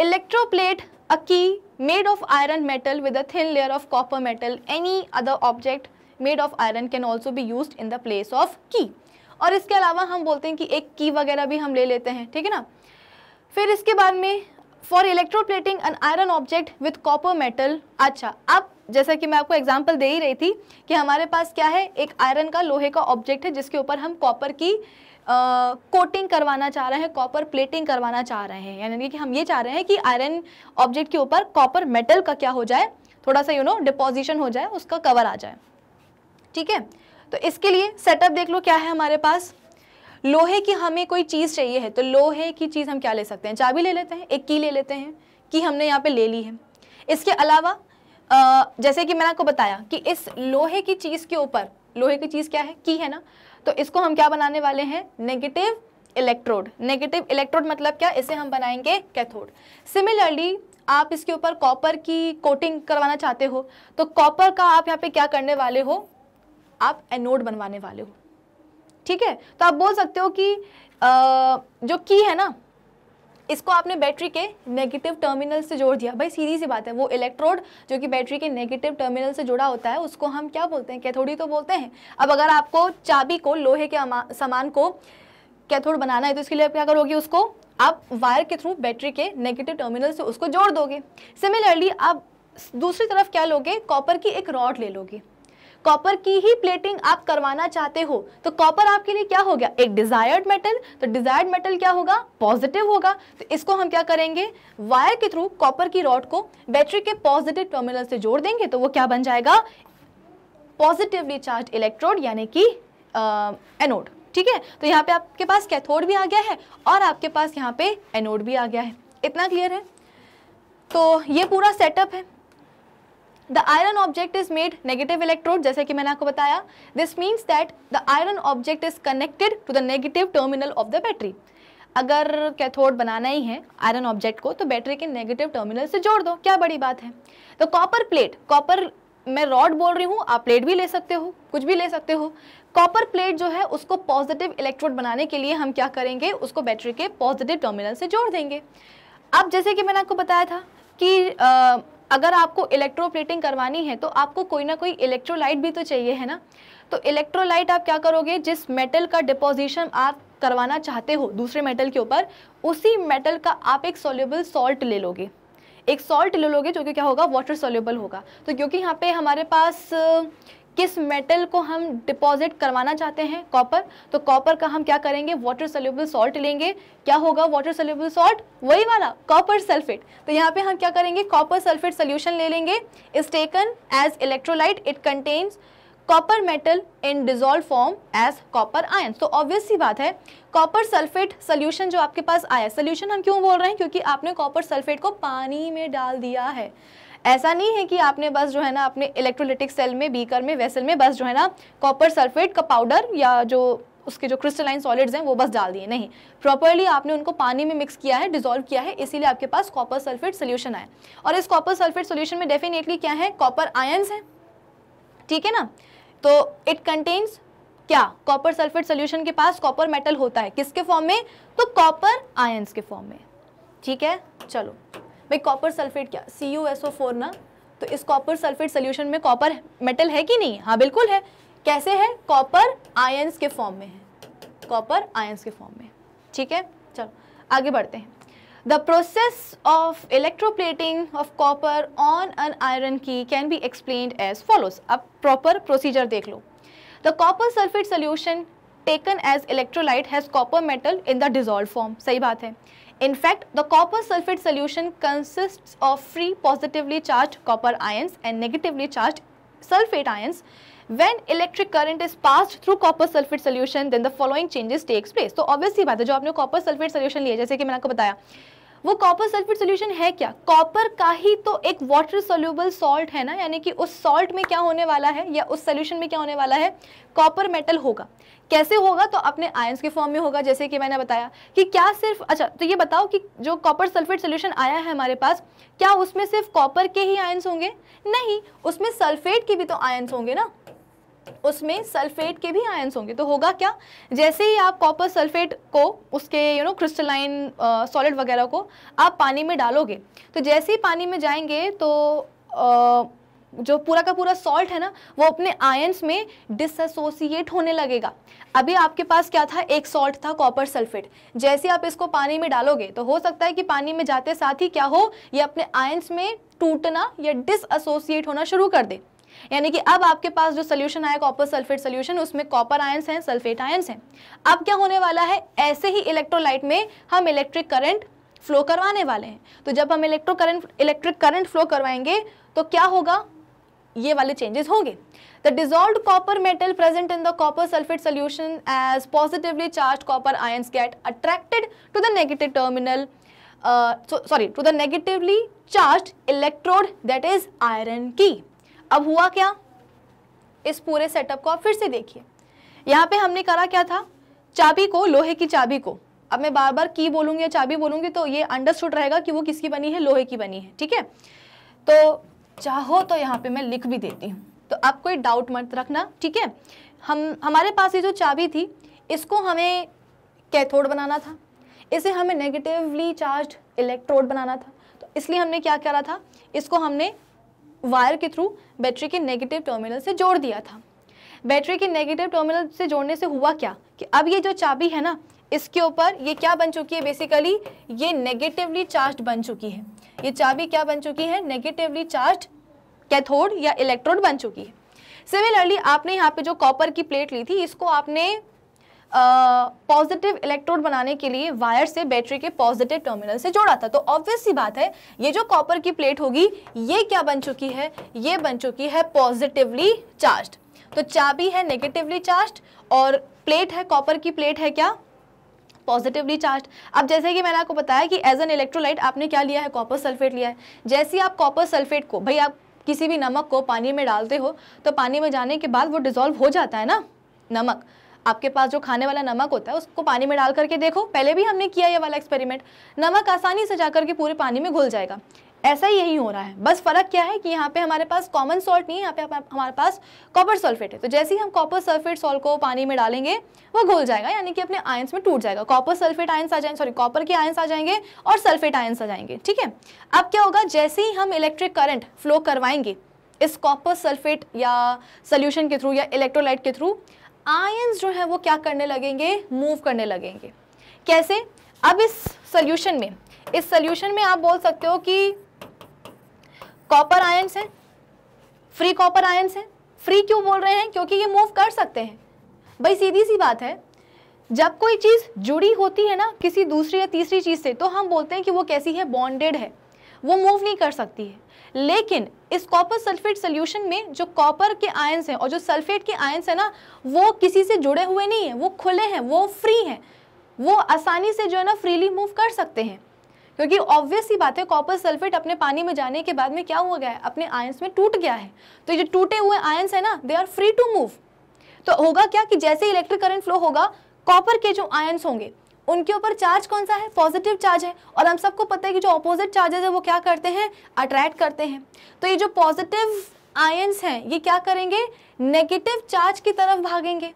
electroplate a key made of iron metal with a thin layer of copper metal any other object made of iron can also be use in the place of key और इसके अलावा हम बोलते हैं कि एक की वगैरह भी हम ले लेते हैं ठीक है ना फिर इसके बाद में for electroplating an iron object with copper metal अच्छा अब जैसा कि मैं आपको एग्जाम्पल दे ही रही थी कि हमारे पास क्या है एक आयरन का लोहे का ऑब्जेक्ट है जिसके ऊपर हम कॉपर की कोटिंग करवाना चाह रहे हैं कॉपर प्लेटिंग करवाना चाह रहे हैं यानी कि हम ये चाह रहे हैं कि आयरन ऑब्जेक्ट के ऊपर कॉपर मेटल का क्या हो जाए थोड़ा सा यू नो डिपोजिशन हो जाए उसका कवर आ जाए ठीक है तो इसके लिए सेटअप देख लो क्या है हमारे पास लोहे की हमें कोई चीज़ चाहिए है तो लोहे की चीज़ हम क्या ले सकते हैं चाबी ले लेते हैं एक की ले लेते हैं की हमने यहाँ पे ले ली है इसके अलावा जैसे कि मैंने आपको बताया कि इस लोहे की चीज़ के ऊपर लोहे की चीज़ क्या है की है ना तो इसको हम क्या बनाने वाले हैं नेगेटिव इलेक्ट्रोड नेगेटिव इलेक्ट्रोड मतलब क्या इसे हम बनाएंगे कैथोड सिमिलरली आप इसके ऊपर कॉपर की कोटिंग करवाना चाहते हो तो कॉपर का आप यहाँ पे क्या करने वाले हो आप एनोड बनवाने वाले हो ठीक है तो आप बोल सकते हो कि आ, जो की है ना इसको आपने बैटरी के नेगेटिव टर्मिनल से जोड़ दिया भाई सीधी सी बात है वो इलेक्ट्रोड जो कि बैटरी के नेगेटिव टर्मिनल से जुड़ा होता है उसको हम क्या बोलते हैं कैथोडी तो बोलते हैं अब अगर आपको चाबी को लोहे के सामान को कैथोड बनाना है तो इसके लिए आप क्या करोगे उसको आप वायर के थ्रू बैटरी के नेगेटिव टर्मिनल से उसको जोड़ दोगे सिमिलरली आप दूसरी तरफ क्या लोगे कॉपर की एक रॉड ले लोगे कॉपर की ही प्लेटिंग आप करवाना चाहते हो तो कॉपर आपके लिए क्या हो गया एक डिजायर्ड मेटल तो डिजायर्ड मेटल क्या होगा पॉजिटिव होगा तो इसको हम क्या करेंगे वायर के थ्रू कॉपर की रॉड को बैटरी के पॉजिटिव टर्मिनल से जोड़ देंगे तो वो क्या बन जाएगा पॉजिटिवली चार्ज इलेक्ट्रोड यानी कि एनोड ठीक है तो यहाँ पे आपके पास कैथोड भी आ गया है और आपके पास यहाँ पे एनोड भी आ गया है इतना क्लियर है तो ये पूरा सेटअप है the iron object is made negative electrode जैसे कि मैंने आपको बताया this means that the iron object is connected to the negative terminal of the battery अगर कैथोड बनाना ही है आयरन ऑब्जेक्ट को तो बैटरी के नेगेटिव टर्मिनल से जोड़ दो क्या बड़ी बात है तो कॉपर प्लेट कॉपर मैं रॉड बोल रही हूँ आप प्लेट भी ले सकते हो कुछ भी ले सकते हो कॉपर प्लेट जो है उसको पॉजिटिव इलेक्ट्रोड बनाने के लिए हम क्या करेंगे उसको बैटरी के पॉजिटिव टर्मिनल से जोड़ देंगे अब जैसे कि मैंने आपको बताया था कि अगर आपको इलेक्ट्रोप्लेटिंग करवानी है तो आपको कोई ना कोई इलेक्ट्रोलाइट भी तो चाहिए है ना तो इलेक्ट्रोलाइट आप क्या करोगे जिस मेटल का डिपोजिशन आप करवाना चाहते हो दूसरे मेटल के ऊपर उसी मेटल का आप एक सोल्यूबल सॉल्ट ले लोगे एक सॉल्ट ले लोगे जो कि क्या होगा वाटर सोल्यूबल होगा तो क्योंकि यहाँ पे हमारे पास किस मेटल को हम डिपॉजिट करवाना चाहते हैं कॉपर तो कॉपर का हम क्या करेंगे वाटर सोल्यूबल सॉल्ट लेंगे क्या होगा वाटर सोल्यूबल सॉल्ट वही वाला कॉपर सल्फेट तो यहाँ पे हम क्या करेंगे कॉपर सल्फेट सोल्यूशन ले लेंगे is taken as electrolyte it contains copper metal in dissolve form as copper ion तो ऑब्वियस सी बात है कॉपर सल्फेट सोल्यूशन जो आपके पास आया सोल्यूशन हम क्यों बोल रहे हैं क्योंकि आपने कॉपर सल्फेट को पानी में डाल दिया है ऐसा नहीं है कि आपने बस जो है ना अपने इलेक्ट्रोलिटिक सेल में बीकर में वेसल में बस जो है ना कॉपर सल्फेट का पाउडर या जो उसके जो क्रिस्टलाइन सॉलिड्स हैं वो बस डाल दिए नहीं प्रॉपरली आपने उनको पानी में मिक्स किया है डिजोल्व किया है इसीलिए आपके पास कॉपर सल्फेट सोल्यूशन आया और इस कॉपर सल्फेट सोल्यूशन में डेफिनेटली क्या है कॉपर आयन्स हैं ठीक है ना तो इट कंटेन्स क्या कॉपर सल्फेट सोल्यूशन के पास कॉपर मेटल होता है किसके फॉर्म में तो कॉपर आयन्स के फॉर्म में ठीक है चलो भाई कॉपर सल्फेट क्या C U S O four ना तो इस कॉपर सल्फेट सोल्यूशन में कॉपर मेटल है कि नहीं हाँ बिल्कुल है कैसे है कॉपर आयंस के फॉर्म में है कॉपर आयंस के फॉर्म में ठीक है चलो आगे बढ़ते हैं the process of electroplating of copper on an iron key can be explain as follows अब प्रॉपर प्रोसीजर देख लो the copper sulphate solution taken as electrolyte has copper metal in the dissolve form सही बात है In fact, the copper sulfate solution consists of free positively charged copper ions and negatively charged sulfate ions. When electric current is passed through copper sulfate solution, then the following changes takes place. So obviously by the जो आपने copper sulfate solution लिया जैसे कि मैंने आपको बताया वो copper sulphate solution है क्या कॉपर का ही तो एक वाटर सोल्यूबल सॉल्ट है ना यानी कि उस सॉल्ट में क्या होने वाला है या उस सोल्यूशन में क्या होने वाला है कॉपर मेटल होगा कैसे होगा तो अपने आयंस के फॉर्म में होगा जैसे कि मैंने बताया कि क्या सिर्फ अच्छा तो ये बताओ कि जो कॉपर सल्फेट सोल्यूशन आया है हमारे पास क्या उसमें सिर्फ कॉपर के ही आयंस होंगे नहीं उसमें सल्फेट के भी तो आयंस होंगे ना उसमें सल्फेट के भी आयन्स होंगे तो होगा क्या जैसे ही आप कॉपर सल्फेट को उसके यू नो क्रिस्टलाइन सॉलिड वगैरह को आप पानी में डालोगे तो जैसे ही पानी में जाएंगे तो आ, जो पूरा का पूरा सॉल्ट है ना वो अपने आयंस में डिसोसिएट होने लगेगा अभी आपके पास क्या था एक सॉल्ट था कॉपर सल्फेट जैसे आप इसको पानी में डालोगे तो हो सकता है कि पानी में जाते साथ ही क्या हो यह अपने आयंस में टूटना या डिसोसिएट होना शुरू कर दे यानी कि अब आपके पास जो सोल्यूशन आया कॉपर सल्फेट सोल्यूशन उसमें कॉपर आयंस हैं सल्फेट आयंस हैं अब क्या होने वाला है ऐसे ही इलेक्ट्रोलाइट में हम इलेक्ट्रिक करंट फ्लो करवाने वाले हैं तो जब हम electro current electric current flow करवाएंगे तो क्या होगा ये वाले चेंजेस होंगे the dissolve copper metal present in the copper sulphate solution as positively charge copper ions get attracted to the negative terminal sorry to the negatively charge electrode that is iron key अब हुआ क्या इस पूरे setup को आप फिर से देखिए यहाँ पे हमने करा क्या था चाबी को लोहे की चाबी को अब मैं बार बार की बोलूंगी या चाबी बोलूंगी तो ये अंडरस्टूड रहेगा कि वो किसकी बनी है लोहे की बनी है ठीक है तो चाहो तो यहाँ पे मैं लिख भी देती हूँ तो आप कोई डाउट मत रखना ठीक है हम हमारे पास ये जो चाबी थी इसको हमें कैथोड बनाना था इसे हमें नेगेटिवली चार्ज इलेक्ट्रोड बनाना था तो इसलिए हमने क्या करा था इसको हमने वायर के थ्रू बैटरी के नेगेटिव टर्मिनल से जोड़ दिया था बैटरी के नेगेटिव टर्मिनल से जोड़ने से हुआ क्या कि अब ये जो चाबी है ना इसके ऊपर ये क्या बन चुकी है बेसिकली ये नेगेटिवली चार्ज बन चुकी है ये चाबी क्या बन चुकी है नेगेटिवली चार्ज कैथोड या इलेक्ट्रोड बन चुकी है सिमिलरली आपने यहाँ पे जो कॉपर की प्लेट ली थी इसको आपने पॉजिटिव इलेक्ट्रोड बनाने के लिए वायर से बैटरी के पॉजिटिव टर्मिनल से जोड़ा था तो ऑब्वियस सी बात है ये जो कॉपर की प्लेट होगी ये क्या बन चुकी है ये बन चुकी है पॉजिटिवली चार्ज तो चाबी है नेगेटिवली चार्ज और प्लेट है कॉपर की प्लेट है क्या पॉजिटिवली चार्ज अब जैसे कि मैंने आपको बताया कि एज एन इलेक्ट्रोलाइट आपने क्या लिया है कॉपर सल्फेट लिया है जैसे आप कॉपर सल्फेट को भाई आप किसी भी नमक को पानी में डालते हो तो पानी में जाने के बाद वो डिजोल्व हो जाता है ना नमक आपके पास जो खाने वाला नमक होता है उसको पानी में डाल करके देखो पहले भी हमने किया ये वाला एक्सपेरिमेंट नमक आसानी से जा करके पूरे पानी में घुल जाएगा ऐसा ही यही हो रहा है बस फर्क क्या है कि यहाँ पे हमारे पास कॉमन सॉल्ट नहीं है यहाँ पे हमारे पास कॉपर सल्फेट है तो जैसे ही हम कॉपर सल्फेट सॉल्ट को पानी में डालेंगे वो घुल जाएगा यानी कि अपने आयंस में टूट जाएगा कॉपर सल्फेट आयंस आ जाएंगे सॉरी कॉपर के आयंस आ जाएंगे और सल्फेट आयंस आ जाएंगे ठीक है अब क्या होगा जैसे ही हम इलेक्ट्रिक करंट फ्लो करवाएंगे इस कॉपर सल्फेट या सोल्यूशन के थ्रू या इलेक्ट्रोलाइट के थ्रू आयंस जो है वो क्या करने लगेंगे मूव करने लगेंगे कैसे अब इस सोल्यूशन में इस सोल्यूशन में आप बोल सकते हो कि कॉपर आयंस हैं फ्री कॉपर आयंस हैं फ्री क्यों बोल रहे हैं क्योंकि ये मूव कर सकते हैं भाई सीधी सी बात है जब कोई चीज़ जुड़ी होती है ना किसी दूसरी या तीसरी चीज़ से तो हम बोलते हैं कि वो कैसी है बॉन्डेड है वो मूव नहीं कर सकती है लेकिन इस कॉपर सल्फेट सोल्यूशन में जो कॉपर के आयंस हैं और जो सल्फेट के आयंस हैं ना वो किसी से जुड़े हुए नहीं हैं वो खुले हैं वो फ्री हैं वो आसानी से जो है ना फ्रीली मूव कर सकते हैं क्योंकि ऑब्वियस ही बात है कॉपर सल्फेट अपने पानी में जाने के बाद में क्या हुआ गया है अपने आयंस में टूट गया है तो ये टूटे हुए आयंस है ना they are free to move तो होगा क्या कि जैसे इलेक्ट्रिक करंट फ्लो होगा कॉपर के जो आयंस होंगे उनके ऊपर चार्ज कौन सा है पॉजिटिव चार्ज है और हम सबको पता है कि जो अपोजिट चार्जेज है वो क्या करते हैं अट्रैक्ट करते हैं तो ये जो पॉजिटिव आयंस हैं ये क्या करेंगे नेगेटिव चार्ज की तरफ भागेंगे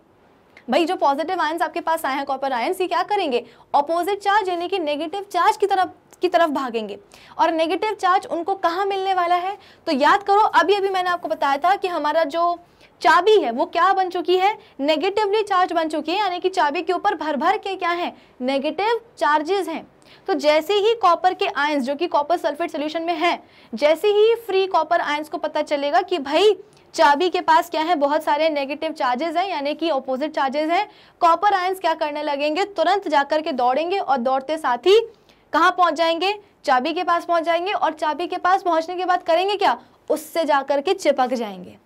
भाई जो पॉजिटिव आयंस आपके पास आए हैं कॉपर आयंस ये क्या करेंगे अपोजिट चार्ज यानी कि नेगेटिव चार्ज की तरफ की तरफ भागेंगे और नेगेटिव चार्ज उनको कहाँ मिलने वाला है तो याद करो अभी अभी मैंने आपको बताया था कि हमारा जो चाबी है वो क्या बन चुकी है नेगेटिवली चार्ज बन चुकी है यानी कि चाबी के ऊपर भर भर के क्या है नेगेटिव चार्जेस हैं तो जैसे ही कॉपर के आयंस जो कि कॉपर सल्फेट सोल्यूशन में है जैसे ही फ्री कॉपर आयंस को पता चलेगा कि भाई चाबी के पास क्या है बहुत सारे नेगेटिव चार्जेस हैं यानी कि ऑपोजिट चार्जेस हैं कॉपर आयंस क्या करने लगेंगे तुरंत जाकर के दौड़ेंगे और दौड़ते साथ ही कहाँ पहुंच जाएंगे चाबी के पास पहुंच जाएंगे और चाबी के पास पहुंचने के बाद करेंगे क्या उससे जाकर के चिपक जाएंगे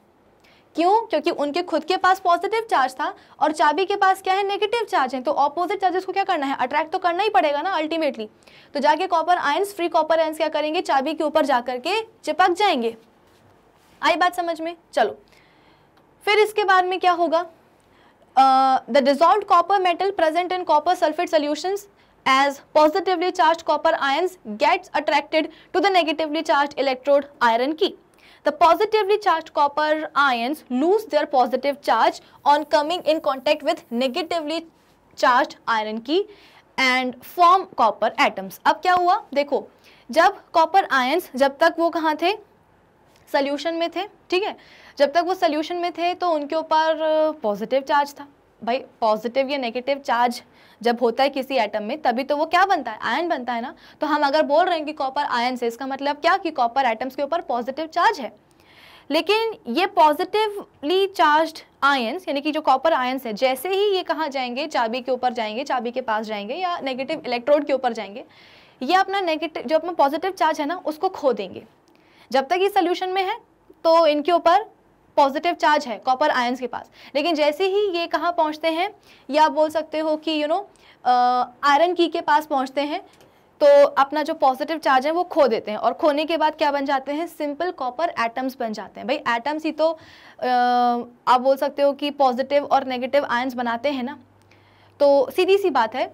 क्यों क्योंकि उनके खुद के पास पॉजिटिव चार्ज था और चाबी के पास क्या है नेगेटिव चार्ज है तो ऑपोजिट चार्जेस को क्या करना है अट्रैक्ट तो करना ही पड़ेगा ना अल्टीमेटली तो जाके copper ions free copper ions क्या करेंगे चाबी के ऊपर जा करके चिपक जाएंगे आई बात समझ में चलो फिर इसके बाद में क्या होगा the dissolve copper metal present in copper sulphate solution as positively charge copper ions gets attracted to the negatively charge electrode iron key The positively charged copper ions lose their positive charge on coming in contact with negatively charged iron key and form copper atoms ab kya hua dekho jab copper ions jab tak wo kahan the solution में थे ठीक है जब तक वो solution में थे तो उनके ऊपर पॉजिटिव चार्ज था भाई पॉजिटिव या नेगेटिव चार्ज जब होता है किसी एटम में तभी तो वो क्या बनता है आयन बनता है ना तो हम अगर बोल रहे हैं कि कॉपर आयन से इसका मतलब क्या कि कॉपर एटम्स के ऊपर पॉजिटिव चार्ज है लेकिन ये पॉजिटिवली चार्ज आयन्स यानी कि जो कॉपर आयन्स है जैसे ही ये कहाँ जाएंगे चाबी के ऊपर जाएंगे चाबी के पास जाएंगे या नेगेटिव इलेक्ट्रोड के ऊपर जाएंगे ये अपना नेगेटिव जो अपना पॉजिटिव चार्ज है ना उसको खो देंगे जब तक ये सोल्यूशन में है तो इनके ऊपर पॉजिटिव चार्ज है कॉपर आयंस के पास लेकिन जैसे ही ये कहाँ पहुँचते हैं या बोल सकते हो कि यू नो आयरन की के पास पहुँचते हैं तो अपना जो पॉजिटिव चार्ज है वो खो देते हैं और खोने के बाद क्या बन जाते हैं सिंपल कॉपर एटम्स बन जाते हैं भाई एटम्स ही तो आप बोल सकते हो कि पॉजिटिव और नेगेटिव आयंस बनाते हैं ना तो सीधी सी बात है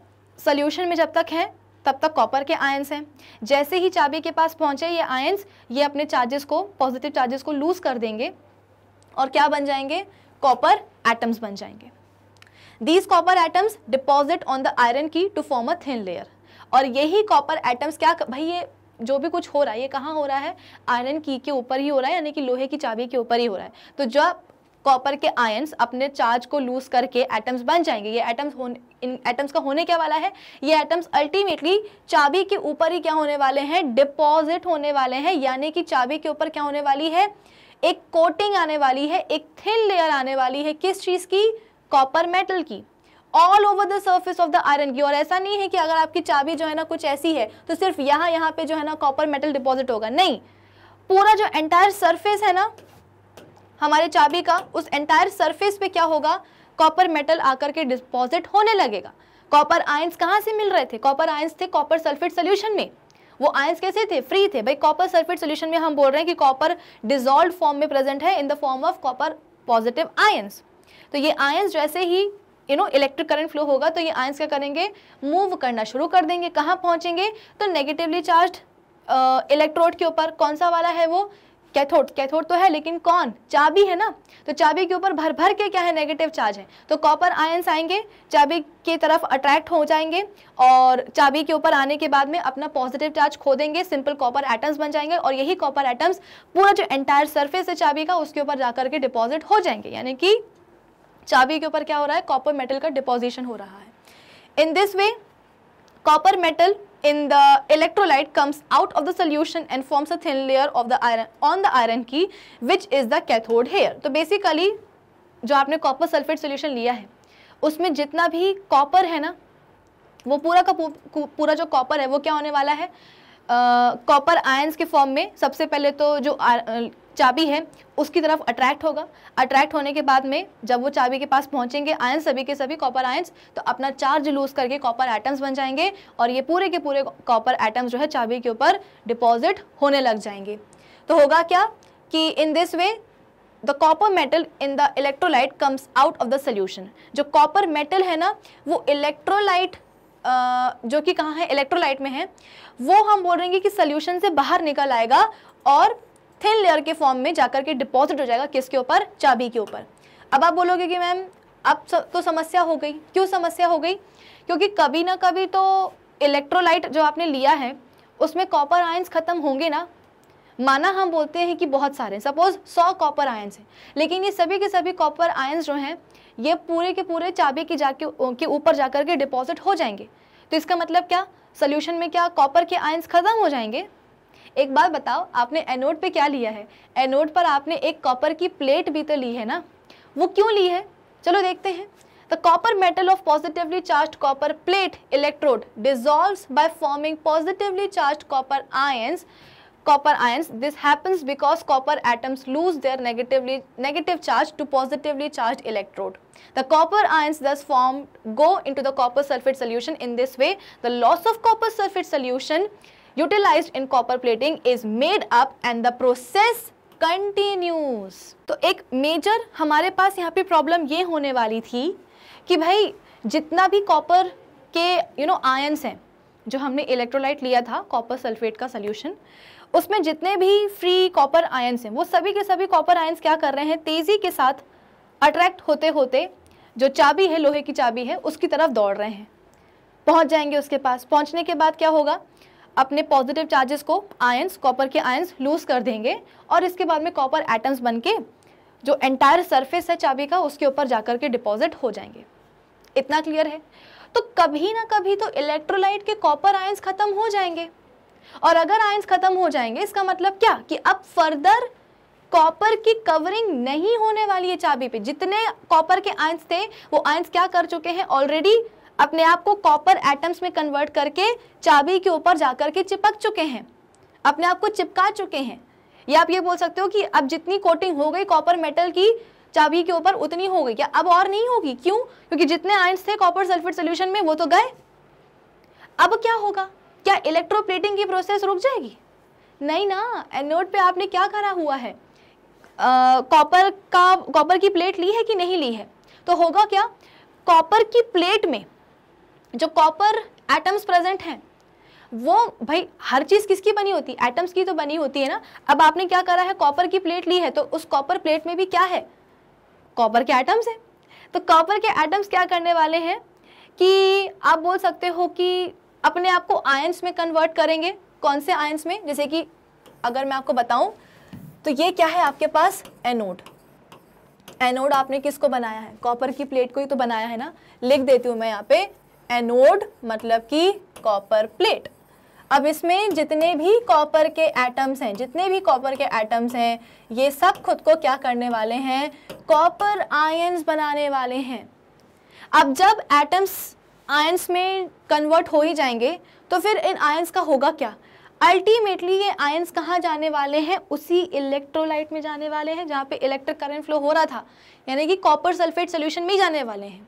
सोल्यूशन में जब तक है तब तक कॉपर के आयंस हैं जैसे ही चाबी के पास पहुँचे ये आयंस ये अपने चार्जेस को पॉजिटिव चार्जेस को लूज़ कर देंगे और क्या बन जाएंगे कॉपर एटम्स बन जाएंगे these copper atoms deposit on the iron key to form a thin layer और यही कॉपर एटम्स क्या भाई ये जो भी कुछ हो रहा है ये कहाँ हो रहा है आयरन की के ऊपर ही हो रहा है यानी कि लोहे की चाबी के ऊपर ही हो रहा है तो जब कॉपर के आयन्स अपने चार्ज को लूज करके एटम्स बन जाएंगे ये एटम्स होने इन एटम्स का होने क्या वाला है ये एटम्स अल्टीमेटली चाबी के ऊपर ही क्या होने वाले हैं डिपॉजिट होने वाले हैं यानी कि चाबी के ऊपर क्या होने वाली है एक कोटिंग आने वाली है एक थिन लेयर आने वाली है किस चीज़ की कॉपर मेटल की all over the surface of the iron key और ऐसा नहीं है कि अगर आपकी चाबी जो है ना कुछ ऐसी है तो सिर्फ यहाँ यहाँ पे जो है ना कॉपर मेटल डिपॉजिट होगा नहीं पूरा जो एंटायर सरफेस है ना हमारे चाबी का उस एंटायर सरफेस पे क्या होगा कॉपर मेटल आकर के डिपॉजिट होने लगेगा कॉपर आयंस कहाँ से मिल रहे थे कॉपर आयंस थे कॉपर सल्फेट सोल्यूशन में वो आयंस कैसे थे फ्री थे भाई कॉपर सल्फेट सोल्यूशन में हम बोल रहे हैं कि कॉपर डिजोल्व फॉर्म में प्रेजेंट है in the form of copper positive ions तो ये आयंस जैसे ही you know electric current flow होगा तो ये आयंस क्या करेंगे मूव करना शुरू कर देंगे कहाँ पहुँचेंगे तो नेगेटिवली चार्ज इलेक्ट्रोड के ऊपर कौन सा वाला है वो कैथोड कैथोड तो है लेकिन कौन चाबी है ना तो चाबी के ऊपर भर भर के क्या है नेगेटिव चार्ज है तो कॉपर आयंस आएंगे चाबी की तरफ अट्रैक्ट हो जाएंगे और चाबी के ऊपर आने के बाद में अपना पॉजिटिव चार्ज खो देंगे सिंपल कॉपर एटम्स बन जाएंगे और यही कॉपर एटम्स पूरा जो एंटायर सर्फेस है चाबी का उसके ऊपर जाकर के डिपॉजिट हो जाएंगे यानी कि चाबी के ऊपर क्या हो रहा है कॉपर मेटल का डिपोजिशन हो रहा है in this way copper metal in the electrolyte comes out of the solution and forms a thin layer of the iron on the iron key which is the cathode here तो basically जो आपने copper sulfate solution लिया है उसमें जितना भी copper है ना वो पूरा का पूरा जो copper है वो क्या होने वाला है कॉपर आयंस के फॉर्म में सबसे पहले तो जो चाबी है उसकी तरफ अट्रैक्ट होगा अट्रैक्ट होने के बाद में जब वो चाबी के पास पहुंचेंगे आयन सभी के सभी कॉपर आयन्स तो अपना चार्ज लूज करके कॉपर एटम्स बन जाएंगे और ये पूरे के पूरे कॉपर एटम्स जो है चाबी के ऊपर डिपॉजिट होने लग जाएंगे तो होगा क्या कि in this way the copper metal in the electrolyte comes out of the solution जो कॉपर मेटल है ना वो इलेक्ट्रोलाइट जो कि कहाँ है इलेक्ट्रोलाइट में है वो हम बोल रहे हैं कि सोल्यूशन से बाहर निकल आएगा और थिन लेयर के फॉर्म में जाकर के डिपॉजिट हो जाएगा किसके ऊपर चाबी के ऊपर अब आप बोलोगे कि मैम अब तो समस्या हो गई क्यों समस्या हो गई क्योंकि कभी ना कभी तो इलेक्ट्रोलाइट जो आपने लिया है उसमें कॉपर आयंस ख़त्म होंगे ना माना हम बोलते हैं कि बहुत सारे सपोज सौ कॉपर आयंस हैं लेकिन ये सभी के सभी कॉपर आयंस जो हैं ये पूरे के पूरे चाबी की जाके के ऊपर जाकर के डिपॉजिट हो जाएंगे तो इसका मतलब क्या सोल्यूशन में क्या कॉपर के आयंस ख़त्म हो जाएंगे एक बात बताओ आपने एनोड पे क्या लिया है एनोड पर आपने एक कॉपर की प्लेट भी तो ली है ना वो क्यों ली है चलो देखते हैं the copper metal of positively charge copper plate electrode dissolve by forming positively charge copper ions copper ions this happens because copper atoms lose their negatively negative charge to positively charged electrode the copper ions thus formed go into the copper sulfate solution in this way the loss of copper sulfate solution utilized in copper plating is made up and the process continues तो एक major हमारे पास यहाँ पे problem ये होने वाली थी कि भाई जितना भी कॉपर के यू नो आयंस हैं जो हमने इलेक्ट्रोलाइट लिया था कॉपर सल्फेट का सोल्यूशन उसमें जितने भी फ्री कॉपर आयन्स हैं वो सभी के सभी कॉपर आयन्स क्या कर रहे हैं तेज़ी के साथ अट्रैक्ट होते होते जो चाबी है लोहे की चाबी है उसकी तरफ दौड़ रहे हैं पहुंच जाएंगे उसके पास पहुंचने के बाद क्या होगा अपने पॉजिटिव चार्जेस को आयन्स कॉपर के आयन्स लूज कर देंगे और इसके बाद में कॉपर एटम्स बन के जो एंटायर सरफेस है चाबी का उसके ऊपर जाकर के डिपॉजिट हो जाएंगे इतना क्लियर है तो कभी ना कभी तो इलेक्ट्रोलाइट के कॉपर आयन्स खत्म हो जाएंगे और अगर आयंस खत्म हो जाएंगे इसका मतलब क्या कि अब फर्दर कॉपर की कवरिंग नहीं होने वाली है चाबी पे जितने कॉपर के आयंस थे वो आयंस क्या कर चुके हैं ऑलरेडी अपने आप को कॉपर एटम्स में कन्वर्ट करके चाबी के ऊपर जाकर के चिपक चुके हैं अपने आप को चिपका चुके हैं या आप ये बोल सकते हो कि अब जितनी कोटिंग हो गई कॉपर मेटल की चाबी के ऊपर उतनी हो गई क्या अब और नहीं होगी क्यों क्योंकि जितने आयंस थे कॉपर सल्फेट सोल्यूशन में वो तो गए अब क्या होगा क्या इलेक्ट्रोप्लेटिंग की प्रोसेस रुक जाएगी नहीं ना एनोड पे आपने क्या करा हुआ है कॉपर का कॉपर की प्लेट ली है कि नहीं ली है तो होगा क्या कॉपर की प्लेट में जो कॉपर एटम्स प्रेजेंट हैं वो भाई हर चीज़ किसकी बनी होती है एटम्स की तो बनी होती है ना अब आपने क्या करा है कॉपर की प्लेट ली है तो उस कॉपर प्लेट में भी क्या है कॉपर के एटम्स हैं तो कॉपर के एटम्स क्या करने वाले हैं कि आप बोल सकते हो कि अपने आप को आयंस में कन्वर्ट करेंगे कौन से आयंस में जैसे कि अगर मैं आपको बताऊं तो ये क्या है आपके पास एनोड एनोड आपने किसको बनाया है कॉपर की प्लेट को ही तो बनाया है ना लिख देती हूँ मैं यहाँ पे एनोड मतलब कि कॉपर प्लेट अब इसमें जितने भी कॉपर के एटम्स हैं जितने भी कॉपर के एटम्स हैं ये सब खुद को क्या करने वाले हैं कॉपर आयन्स बनाने वाले हैं अब जब एटम्स आयंस में कन्वर्ट हो ही जाएंगे तो फिर इन आयंस का होगा क्या अल्टीमेटली ये आयंस कहाँ जाने वाले हैं उसी इलेक्ट्रोलाइट में जाने वाले हैं जहाँ पे इलेक्ट्रिक करंट फ्लो हो रहा था यानी कि कॉपर सल्फेट सोल्यूशन में ही जाने वाले हैं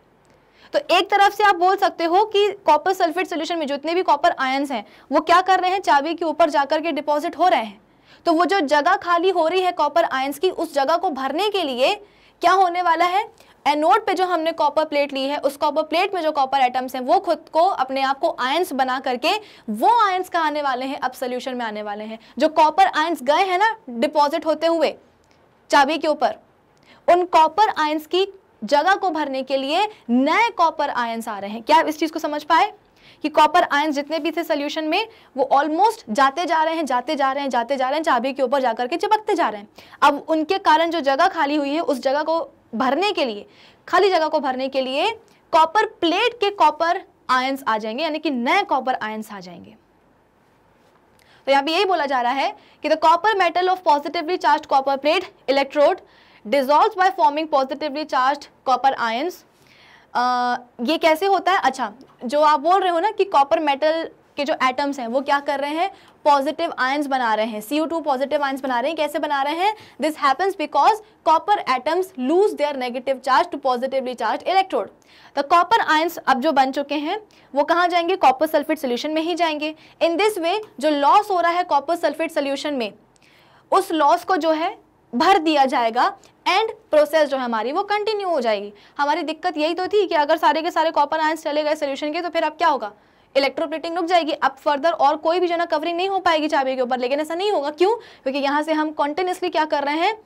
तो एक तरफ से आप बोल सकते हो कि कॉपर सल्फेट सोल्यूशन में जितने भी कॉपर आयन्स हैं वो क्या कर रहे हैं चाबी के ऊपर जाकर के डिपॉजिट हो रहे हैं तो वो जो जगह खाली हो रही है कॉपर आयन्स की उस जगह को भरने के लिए क्या होने वाला है एनोड पे जो हमने कॉपर प्लेट ली है उस कॉपर प्लेट में जो कॉपर एटम्स हैं वो खुद को अपने आप को आयंस बना करके वो आयंस कहाँ आने वाले हैं अब सोल्यूशन में आने वाले हैं जो कॉपर आयंस गए हैं ना डिपॉजिट होते हुए चाबी के ऊपर उन कॉपर आयंस की जगह को भरने के लिए नए कॉपर आयंस आ रहे हैं क्या इस चीज़ को समझ पाए कि कॉपर आयंस जितने भी थे सोल्यूशन में वो ऑलमोस्ट जाते जा रहे हैं जाते जा रहे हैं जाते जा रहे हैं चाबी के ऊपर जाकर के चिपकते जा रहे हैं अब उनके कारण जो जगह खाली हुई है उस जगह को भरने के लिए खाली जगह को भरने के लिए कॉपर प्लेट के कॉपर आयंस आ जाएंगे यानी कि नए कॉपर आयंस आ जाएंगे तो यहां पे यही बोला जा रहा है कि the copper metal of positively charge copper plate electrode dissolve by forming positively charge copper ions ये कैसे होता है अच्छा जो आप बोल रहे हो ना कि कॉपर मेटल के जो एटम्स हैं वो क्या कर रहे हैं पॉजिटिव आयंस बना रहे हैं सी टू पॉजिटिव आयंस बना रहे हैं कैसे बना रहे हैं this happens because copper atoms lose their negative charge to positively charge electrode the copper ions अब जो बन चुके हैं वो कहाँ जाएंगे कॉपर सल्फेट सोल्यूशन में ही जाएंगे इन दिस वे जो लॉस हो रहा है कॉपर सल्फेट सोल्यूशन में उस लॉस को जो है भर दिया जाएगा एंड प्रोसेस जो है हमारी वो कंटिन्यू हो जाएगी हमारी दिक्कत यही तो थी कि अगर सारे के सारे कॉपर आयंस चले गए सोल्यूशन के तो फिर अब क्या होगा इलेक्ट्रोप्लेटिंग रुक जाएगी अब फर्दर और कोई भी जो ना कवरिंग नहीं हो पाएगी चाबी के ऊपर लेकिन ऐसा नहीं होगा क्यों क्योंकि यहाँ से हम कॉन्टिन्यूसली क्या कर रहे हैं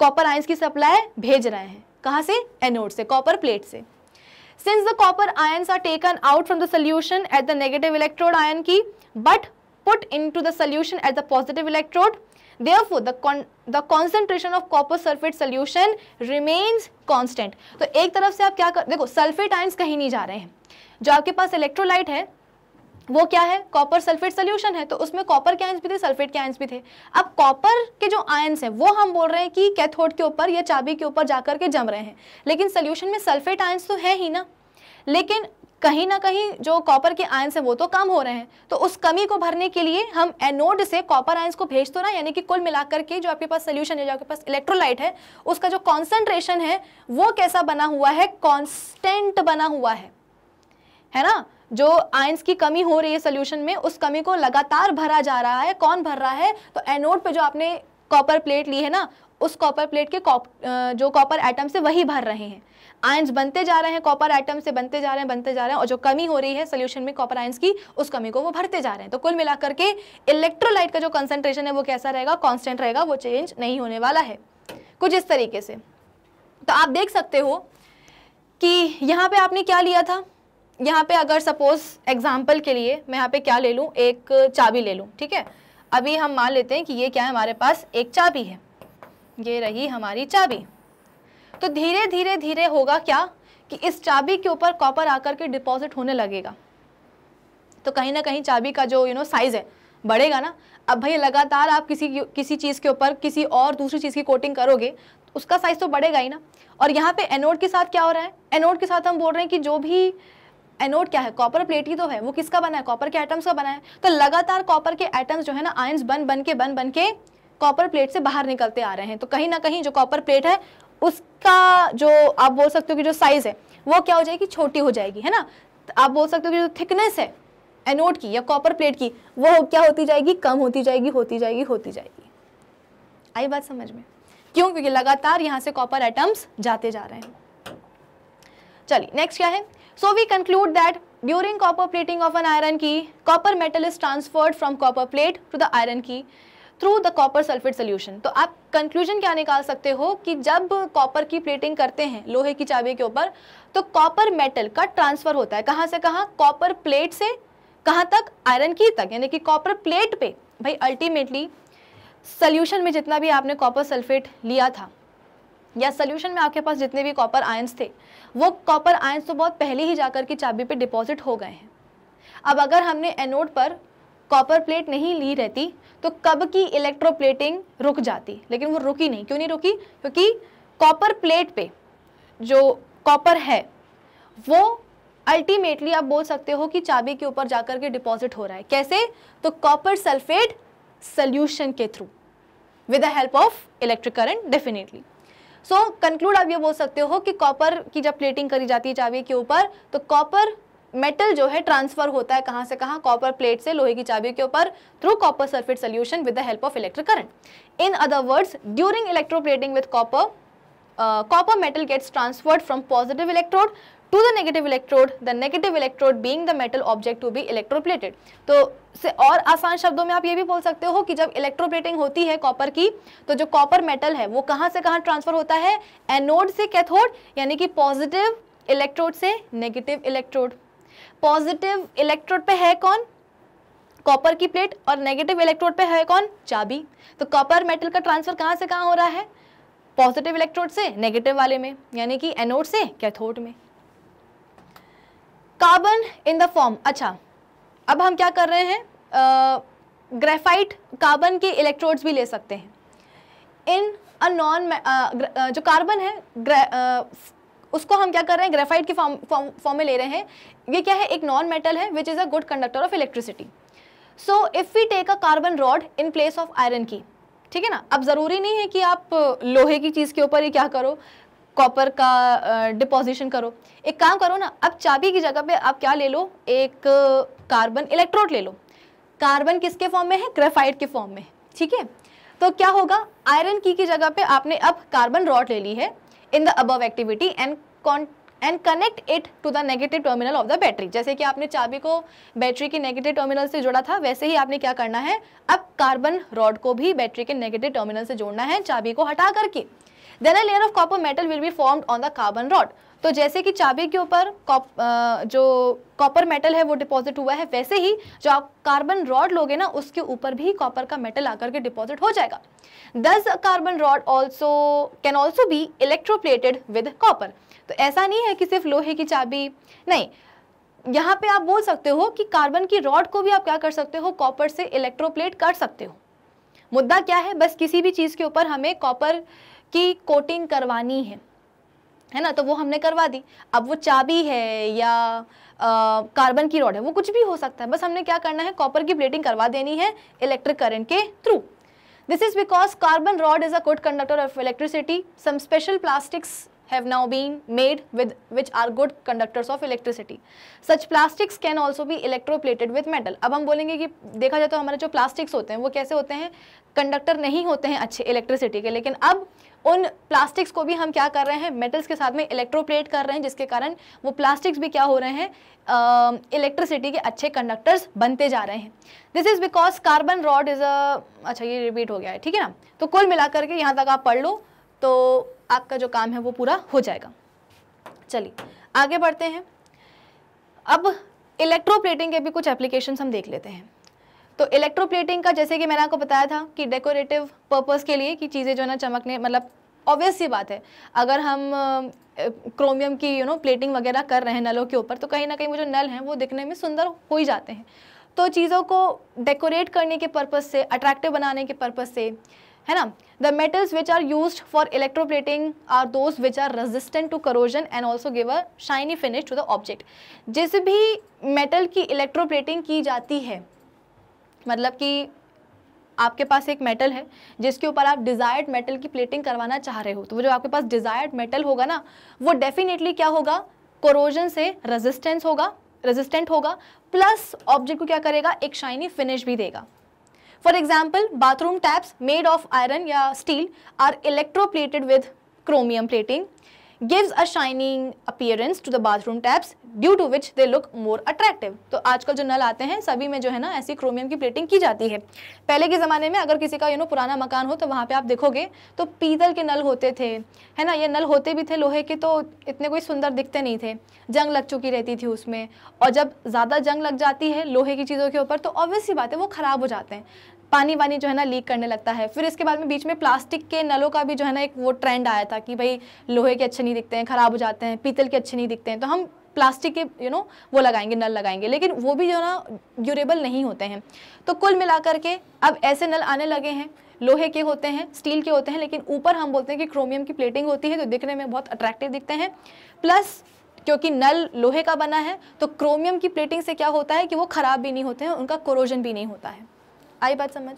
कॉपर आयंस की सप्लाई भेज रहे हैं कहाँ से एनोड से कॉपर प्लेट से since the copper ions are taken out from the solution at the negative electrode iron key but put into the solution at the positive electrode therefore the con the concentration of copper sulfate solution remains constant तो एक तरफ से आप क्या कर देखो sulphate ions कहीं नहीं जा रहे हैं जो आपके पास इलेक्ट्रोलाइट है वो क्या है कॉपर सल्फेट सोल्यूशन है तो उसमें कॉपर के आयंस भी थे सल्फेट के आयंस भी थे अब कॉपर के जो आयंस हैं वो हम बोल रहे हैं कि कैथोड के ऊपर या चाबी के ऊपर जाकर के जम रहे हैं लेकिन सोल्यूशन में सल्फेट आयंस तो है ही ना लेकिन कहीं ना कहीं जो कॉपर के आयंस हैं वो तो कम हो रहे हैं तो उस कमी को भरने के लिए हम एनोड से कॉपर आयंस को भेज तो ना यानी कि कुल मिलाकर के जो आपके पास सोल्यूशन है जो आपके पास इलेक्ट्रोलाइट है उसका जो कॉन्सेंट्रेशन है वो कैसा बना हुआ है कॉन्स्टेंट बना हुआ है है ना जो आयंस की कमी हो रही है सोल्यूशन में उस कमी को लगातार भरा जा रहा है कौन भर रहा है तो एनोड पे जो आपने कॉपर प्लेट ली है ना उस कॉपर प्लेट के कॉप जो कॉपर एटम से वही भर रहे हैं आयंस बनते जा रहे हैं कॉपर एटम से बनते जा रहे हैं बनते जा रहे हैं और जो कमी हो रही है सोल्यूशन में कॉपर आयंस की उस कमी को वो भरते जा रहे हैं तो कुल मिलाकर के इलेक्ट्रोलाइट का जो कंसनट्रेशन है वो कैसा रहेगा कॉन्स्टेंट रहेगा वो चेंज नहीं होने वाला है कुछ इस तरीके से तो आप देख सकते हो कि यहाँ पे आपने क्या लिया था यहाँ पे अगर सपोज एग्जाम्पल के लिए मैं यहाँ पे क्या ले लूँ एक चाबी ले लूँ ठीक है अभी हम मान लेते हैं कि ये क्या है हमारे पास एक चाबी है ये रही हमारी चाबी तो धीरे धीरे धीरे होगा क्या कि इस चाबी के ऊपर कॉपर आकर के डिपॉजिट होने लगेगा तो कहीं ना कहीं चाबी का जो यू नो साइज़ है बढ़ेगा ना अब भाई लगातार आप किसी किसी चीज़ के ऊपर किसी और दूसरी चीज़ की कोटिंग करोगे तो उसका साइज़ तो बढ़ेगा ही ना और यहाँ पे एनोड के साथ क्या हो रहा है एनोड के साथ हम बोल रहे हैं कि जो भी एनोड क्या है कॉपर प्लेट ही तो है वो किसका बना है कॉपर के एटम्स का बना है तो लगातार कॉपर के एटम्स जो है ना आयंस बन बन के बन बन के कॉपर प्लेट से बाहर निकलते आ रहे हैं तो कहीं ना कहीं जो कॉपर प्लेट है उसका जो आप बोल सकते हो कि जो साइज है वो क्या हो जाएगी छोटी हो जाएगी है ना आप बोल सकते हो कि जो थिकनेस है एनोड की या कॉपर प्लेट की वो क्या होती जाएगी कम होती जाएगी होती जाएगी होती जाएगी आई बात समझ में क्यों क्योंकि लगातार यहाँ से कॉपर एटम्स जाते जा रहे हैं चलिए नेक्स्ट क्या है so we conclude that during copper plating of an iron key copper metal is transferred from copper plate to the iron key through the copper sulphate solution तो आप कंक्लूजन क्या निकाल सकते हो कि जब कॉपर की प्लेटिंग करते हैं लोहे की चाबी के ऊपर तो कॉपर मेटल का ट्रांसफर होता है कहाँ से कहाँ कॉपर प्लेट से कहाँ तक आयरन की तक यानी कि कॉपर प्लेट पे भाई अल्टीमेटली सल्यूशन में जितना भी आपने कॉपर सल्फेट लिया था या सल्यूशन में आपके पास जितने भी कॉपर आयन्स थे वो कॉपर आयंस तो बहुत पहले ही जाकर के चाबी पे डिपॉजिट हो गए हैं अब अगर हमने एनोड पर कॉपर प्लेट नहीं ली रहती तो कब की इलेक्ट्रोप्लेटिंग रुक जाती लेकिन वो रुकी नहीं क्यों नहीं रुकी क्योंकि कॉपर प्लेट पे जो कॉपर है वो अल्टीमेटली आप बोल सकते हो कि चाबी के ऊपर जाकर के डिपॉजिट हो रहा है कैसे तो कॉपर सल्फेट सल्यूशन के through with the help of electric current definitely so conclude आप ये बोल सकते हो कि कॉपर की जब प्लेटिंग करी जाती है चाबी के ऊपर तो कॉपर मेटल जो है ट्रांसफर होता है कहां से कहां कॉपर प्लेट से लोहे की चाबी के ऊपर through copper sulphate solution with the help of electric current in other words during electroplating with copper copper metal gets transferred from positive electrode to the negative electrode the negative electrode being the metal object to be electroplated तो से और आसान शब्दों में आप ये भी बोल सकते हो कि जब इलेक्ट्रोप्लेटिंग होती है कॉपर की तो जो कॉपर मेटल है वो कहाँ से कहाँ ट्रांसफर होता है एनोड से कैथोड यानी कि पॉजिटिव इलेक्ट्रोड से नेगेटिव इलेक्ट्रोड पॉजिटिव इलेक्ट्रोड पे है कौन कॉपर की प्लेट और नेगेटिव इलेक्ट्रोड पे है कौन चाबी तो कॉपर मेटल का ट्रांसफर कहाँ से कहाँ हो रहा है पॉजिटिव इलेक्ट्रोड से नेगेटिव वाले में यानी कि एनोड से कैथोड में कार्बन इन द फॉर्म अच्छा अब हम क्या कर रहे हैं ग्रेफाइट कार्बन के इलेक्ट्रोड्स भी ले सकते हैं इन अ नॉन जो कार्बन है आ, uh, उसको हम क्या कर रहे हैं ग्रेफाइट के फॉर्म फॉर्म में ले रहे हैं ये क्या है एक नॉन मेटल है which is a good conductor of electricity so if we take a carbon rod in place of iron की ठीक है ना अब ज़रूरी नहीं है कि आप लोहे की चीज़ के ऊपर ही क्या करो कॉपर का डिपोजिशन करो एक काम करो ना अब चाबी की जगह पे आप क्या ले लो एक कार्बन इलेक्ट्रोड ले लो कार्बन किसके फॉर्म में है ग्रेफाइट के फॉर्म में ठीक है तो क्या होगा आयरन की की जगह पे आपने अब कार्बन रॉड ले ली है in the above activity and and connect it to the negative terminal of the battery जैसे कि आपने चाबी को बैटरी के नेगेटिव टर्मिनल से जोड़ा था वैसे ही आपने क्या करना है अब कार्बन रॉड को भी बैटरी के नेगेटिव टर्मिनल से जोड़ना है चाबी को हटा करके then a layer of copper metal will be formed on the carbon rod तो जैसे कि चाबी के ऊपर जो कॉपर मेटल है वो डिपॉजिट हुआ है वैसे ही जो आप कार्बन रॉड लोगे ना उसके ऊपर भी कॉपर का मेटल आकर के डिपॉजिट हो जाएगा thus carbon rod also can also be electroplated with copper तो ऐसा नहीं है कि सिर्फ लोहे की चाबी नहीं यहाँ पे आप बोल सकते हो कि कार्बन की रॉड को भी आप क्या कर सकते हो कॉपर से इलेक्ट्रोप्लेट कर सकते हो मुद्दा क्या है बस किसी भी चीज़ के ऊपर हमें कॉपर copper... की कोटिंग करवानी है है ना तो वो हमने करवा दी अब वो चाबी है या कार्बन की रॉड है वो कुछ भी हो सकता है बस हमने क्या करना है कॉपर की प्लेटिंग करवा देनी है इलेक्ट्रिक करंट के through this is because carbon rod is a good conductor of electricity some special plastics have now been made with which are good conductors of electricity such plastics can also भी electroplated with metal अब हम बोलेंगे कि देखा जाए तो हमारे जो प्लास्टिक्स होते हैं वो कैसे होते हैं कंडक्टर नहीं होते हैं अच्छे इलेक्ट्रिसिटी के लेकिन अब उन प्लास्टिक्स को भी हम क्या कर रहे हैं मेटल्स के साथ में इलेक्ट्रोप्लेट कर रहे हैं जिसके कारण वो प्लास्टिक्स भी क्या हो रहे हैं इलेक्ट्रिसिटी के अच्छे कंडक्टर्स बनते जा रहे हैं this is because carbon rod is a अच्छा ये रिपीट हो गया है ठीक है ना तो कुल मिला करके यहाँ तक आप पढ़ लो तो आपका जो काम है वो पूरा हो जाएगा चलिए आगे बढ़ते हैं अब इलेक्ट्रोप्लेटिंग के भी कुछ एप्लीकेशन हम देख लेते हैं तो इलेक्ट्रोप्लेटिंग का जैसे कि मैंने आपको बताया था कि डेकोरेटिव पर्पज़ के लिए कि चीज़ें जो है ना चमकने मतलब ऑब्वियस ये बात है अगर हम क्रोमियम की यू नो प्लेटिंग वगैरह कर रहे हैं नलों के ऊपर तो कहीं ना कहीं वो जो नल हैं वो दिखने में सुंदर हो ही जाते हैं तो चीज़ों को डेकोरेट करने के पर्पज़ से अट्रैक्टिव बनाने के पर्पज़ से है ना the metals which are use for electroplating are those which are resistant to corrosion and also give a shiny finish to the object जिस भी मेटल की इलेक्ट्रोप्लेटिंग की जाती है मतलब कि आपके पास एक मेटल है जिसके ऊपर आप डिज़ायर्ड मेटल की प्लेटिंग करवाना चाह रहे हो तो वो जो आपके पास डिज़ायर्ड मेटल होगा ना वो डेफिनेटली क्या होगा कोरोजन से रेजिस्टेंस होगा रेजिस्टेंट होगा प्लस ऑब्जेक्ट को क्या करेगा एक शाइनी फिनिश भी देगा for example bathroom taps made of iron या steel are electroplated with chromium plating gives a shining appearance to the bathroom taps due to which they look more attractive तो आजकल जो नल आते हैं सभी में जो है ना ऐसी क्रोमियम की प्लेटिंग की जाती है पहले के ज़माने में अगर किसी का यू नो पुराना मकान हो तो वहाँ पे आप देखोगे तो पीतल के नल होते थे है ना ये नल होते भी थे लोहे के तो इतने कोई सुंदर दिखते नहीं थे जंग लग चुकी रहती थी उसमें और जब ज़्यादा जंग लग जाती है लोहे की चीज़ों के ऊपर तो ऑब्वियसली बात है वो ख़राब हो जाते हैं पानी वानी जो है ना लीक करने लगता है फिर इसके बाद में बीच में प्लास्टिक के नलों का भी जो है ना एक वो ट्रेंड आया था कि भाई लोहे के अच्छे नहीं दिखते हैं ख़राब हो जाते हैं पीतल के अच्छे नहीं दिखते हैं तो हम प्लास्टिक के यू you नो know, वो लगाएंगे नल लगाएंगे लेकिन वो भी जो है ना ड्यूरेबल नहीं होते हैं तो कुल मिलाकर के अब ऐसे नल आने लगे हैं लोहे के होते हैं स्टील के होते हैं लेकिन ऊपर हम बोलते हैं कि क्रोमियम की प्लेटिंग होती है तो दिखने में बहुत अट्रैक्टिव दिखते हैं प्लस क्योंकि नल लोहे का बना है तो क्रोमियम की प्लेटिंग से क्या होता है कि वो ख़राब भी नहीं होते हैं उनका क्रोजन भी नहीं होता है आई बात समझ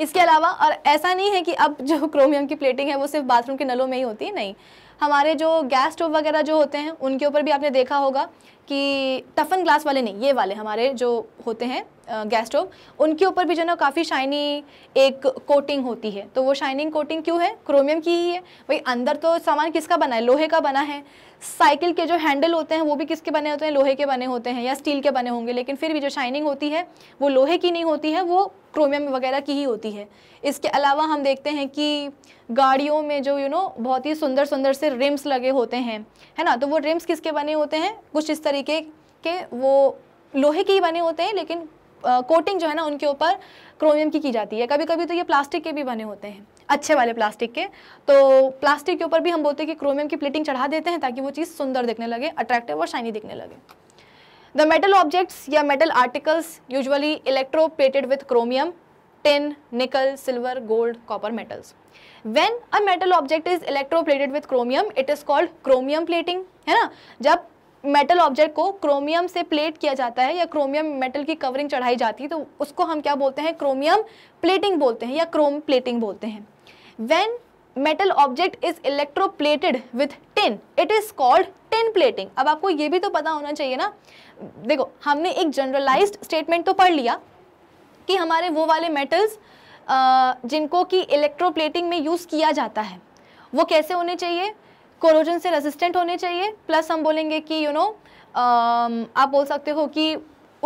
इसके अलावा और ऐसा नहीं है कि अब जो क्रोमियम की प्लेटिंग है वो सिर्फ बाथरूम के नलों में ही होती है नहीं हमारे जो गैस स्टोव वगैरह जो होते हैं उनके ऊपर भी आपने देखा होगा कि टफन ग्लास वाले नहीं ये वाले हमारे जो होते हैं गैस स्टोव उनके ऊपर भी जो ना काफ़ी शाइनी एक कोटिंग होती है तो वो शाइनिंग कोटिंग क्यों है क्रोमियम की ही है भाई अंदर तो सामान किसका बना है लोहे का बना है साइकिल के जो हैंडल होते हैं वो भी किसके बने होते हैं लोहे के बने होते हैं या स्टील के बने होंगे लेकिन फिर भी जो शाइनिंग होती है वो लोहे की नहीं होती है वो क्रोमियम वगैरह की ही होती है इसके अलावा हम देखते हैं कि गाड़ियों में जो यू नो बहुत ही सुंदर सुंदर से रिम्स लगे होते हैं है ना तो वो रिम्स किसके बने होते हैं कुछ इस तरीके के वो लोहे के ही बने होते हैं लेकिन कोटिंग जो है ना उनके ऊपर क्रोमियम की की जाती है कभी कभी तो ये प्लास्टिक के भी बने होते हैं अच्छे वाले प्लास्टिक के तो प्लास्टिक के ऊपर भी हम बोलते हैं कि क्रोमियम की प्लेटिंग चढ़ा देते हैं ताकि वो चीज़ सुंदर दिखने लगे अट्रैक्टिव और शाइनी दिखने लगे द मेटल ऑब्जेक्ट्स या metal articles electro electroplated with chromium nickel silver gold copper metals when a metal object is electroplated with chromium it is called chromium plating है ना जब मेटल ऑब्जेक्ट को chromium से plate किया जाता है या क्रोमियम मेटल की कवरिंग चढ़ाई जाती है तो उसको हम क्या बोलते हैं क्रोमियम प्लेटिंग बोलते हैं या क्रोम प्लेटिंग बोलते हैं when metal object is electroplated with tin it is called tin plating अब आपको ये भी तो पता होना चाहिए ना देखो हमने एक जनरलाइज्ड स्टेटमेंट तो पढ़ लिया कि हमारे वो वाले मेटल्स जिनको कि इलेक्ट्रोप्लेटिंग में यूज़ किया जाता है वो कैसे होने चाहिए कोरोजन से रेजिस्टेंट होने चाहिए प्लस हम बोलेंगे कि यू नो um, आप बोल सकते हो कि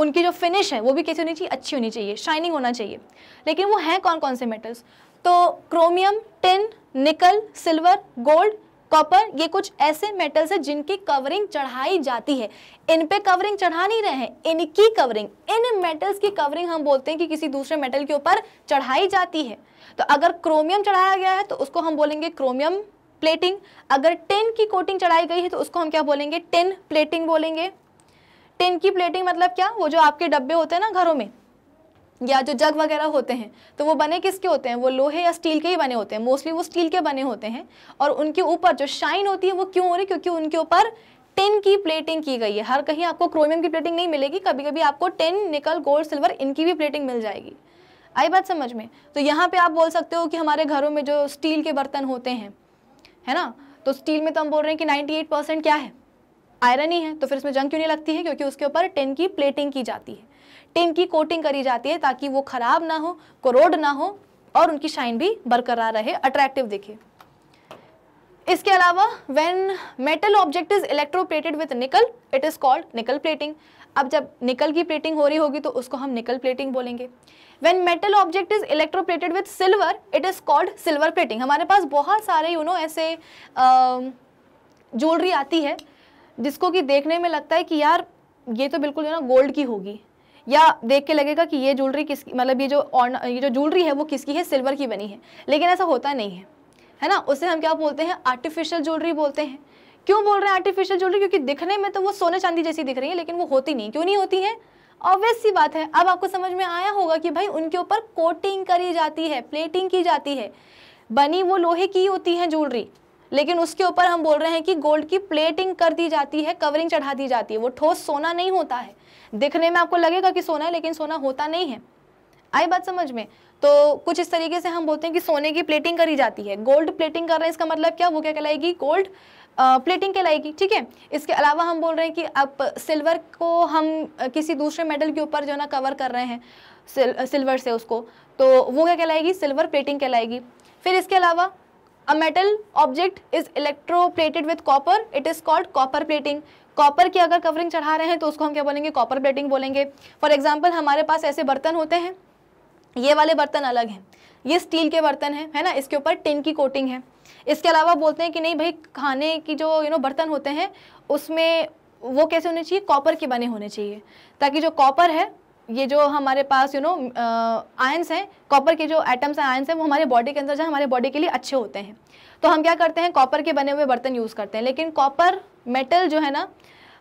उनकी जो फिनिश है वो भी कैसी होनी चाहिए अच्छी होनी चाहिए शाइनिंग होना चाहिए लेकिन वो हैं कौन कौन से मेटल्स तो chromium tin nickel silver gold copper ये कुछ ऐसे मेटल्स हैं जिनकी कवरिंग चढ़ाई जाती है इन पे कवरिंग चढ़ा नहीं रहे हैं इनकी कवरिंग इन मेटल्स की कवरिंग हम बोलते हैं कि किसी दूसरे मेटल के ऊपर चढ़ाई जाती है तो अगर क्रोमियम चढ़ाया गया है तो उसको हम बोलेंगे क्रोमियम प्लेटिंग अगर टेन की कोटिंग चढ़ाई गई है तो उसको हम क्या बोलेंगे टेन प्लेटिंग बोलेंगे टेन की प्लेटिंग मतलब क्या वो जो आपके डब्बे होते हैं ना घरों में या जो जग वगैरह होते हैं तो वो बने किसके होते हैं वो लोहे या स्टील के ही बने होते हैं मोस्टली वो स्टील के बने होते हैं और उनके ऊपर जो शाइन होती है वो क्यों हो रही है क्योंकि उनके ऊपर टेन की प्लेटिंग की गई है हर कहीं आपको क्रोमियम की प्लेटिंग नहीं मिलेगी कभी कभी आपको टेन निकल गोल्ड सिल्वर इनकी भी प्लेटिंग मिल जाएगी आई बात समझ में तो यहाँ पे आप बोल सकते हो कि हमारे घरों में जो स्टील के बर्तन होते हैं है ना तो स्टील में तो हम बोल रहे हैं कि 98 परसेंट क्या है आयरन ही है तो फिर इसमें जंग क्यों नहीं लगती है क्योंकि उसके ऊपर टिन की प्लेटिंग की जाती है टिन की कोटिंग करी जाती है ताकि वो खराब ना हो करोड ना हो और उनकी शाइन भी बरकरार रहे अट्रैक्टिव दिखे इसके अलावा when metal object is electroplated with nickel it is called nickel plating अब जब निकल की प्लेटिंग हो रही होगी तो उसको हम निकल प्लेटिंग बोलेंगे when metal object is electroplated with silver it is called silver plating हमारे पास बहुत सारे यू you नो know, ऐसे ज्वेलरी आती है जिसको कि देखने में लगता है कि यार ये तो बिल्कुल ना गोल्ड की होगी या देख के लगेगा कि ये ज्वेलरी किस मतलब ये जो ऑन ये जो ज्वेलरी है वो किसकी है सिल्वर की बनी है लेकिन ऐसा होता नहीं है है ना उसे हम क्या बोलते हैं आर्टिफिशियल ज्वेलरी बोलते हैं क्यों बोल रहे हैं आर्टिफिशियल ज्वेलरी क्योंकि दिखने में तो वो सोने चांदी जैसी दिख रही है लेकिन वो होती नहीं क्यों नहीं होती है ऑब्वियस सी बात है अब आपको समझ में आया होगा कि भाई उनके ऊपर कोटिंग करी जाती है प्लेटिंग की जाती है बनी वो लोहे की होती है ज्वेलरी लेकिन उसके ऊपर हम बोल रहे हैं कि गोल्ड की प्लेटिंग कर दी जाती है कवरिंग चढ़ा दी जाती है वो ठोस सोना नहीं होता है दिखने में आपको लगेगा कि सोना है लेकिन सोना होता नहीं है आई बात समझ में तो कुछ इस तरीके से हम बोलते हैं कि सोने की प्लेटिंग करी जाती है गोल्ड प्लेटिंग कर रहे हैं इसका मतलब क्या वो क्या कहलाएगी गोल्ड प्लेटिंग कहलाएगी ठीक है इसके अलावा हम बोल रहे हैं कि अब सिल्वर को हम किसी दूसरे मेडल के ऊपर जो ना कवर कर रहे हैं सिल, सिल्वर से उसको तो वो क्या कहलाएगी सिल्वर प्लेटिंग कहलाएगी फिर इसके अलावा a metal object is electroplated with copper it is called copper plating copper की अगर कवरिंग चढ़ा रहे हैं तो उसको हम क्या बोलेंगे कॉपर प्लेटिंग बोलेंगे फॉर एग्जाम्पल हमारे पास ऐसे बर्तन होते हैं ये वाले बर्तन अलग हैं ये स्टील के बर्तन हैं है ना इसके ऊपर टिन की कोटिंग है इसके अलावा बोलते हैं कि नहीं भाई खाने की जो यू नो बर्तन होते हैं उसमें वो कैसे होने चाहिए कॉपर के बने होने चाहिए ताकि जो कॉपर है ये जो हमारे पास यू नो आयंस हैं कॉपर के जो एटम्स हैं आयंस हैं वो हमारे बॉडी के अंदर जाए हमारे बॉडी के लिए अच्छे होते हैं तो हम क्या करते हैं कॉपर के बने हुए बर्तन यूज़ करते हैं लेकिन कॉपर मेटल जो है ना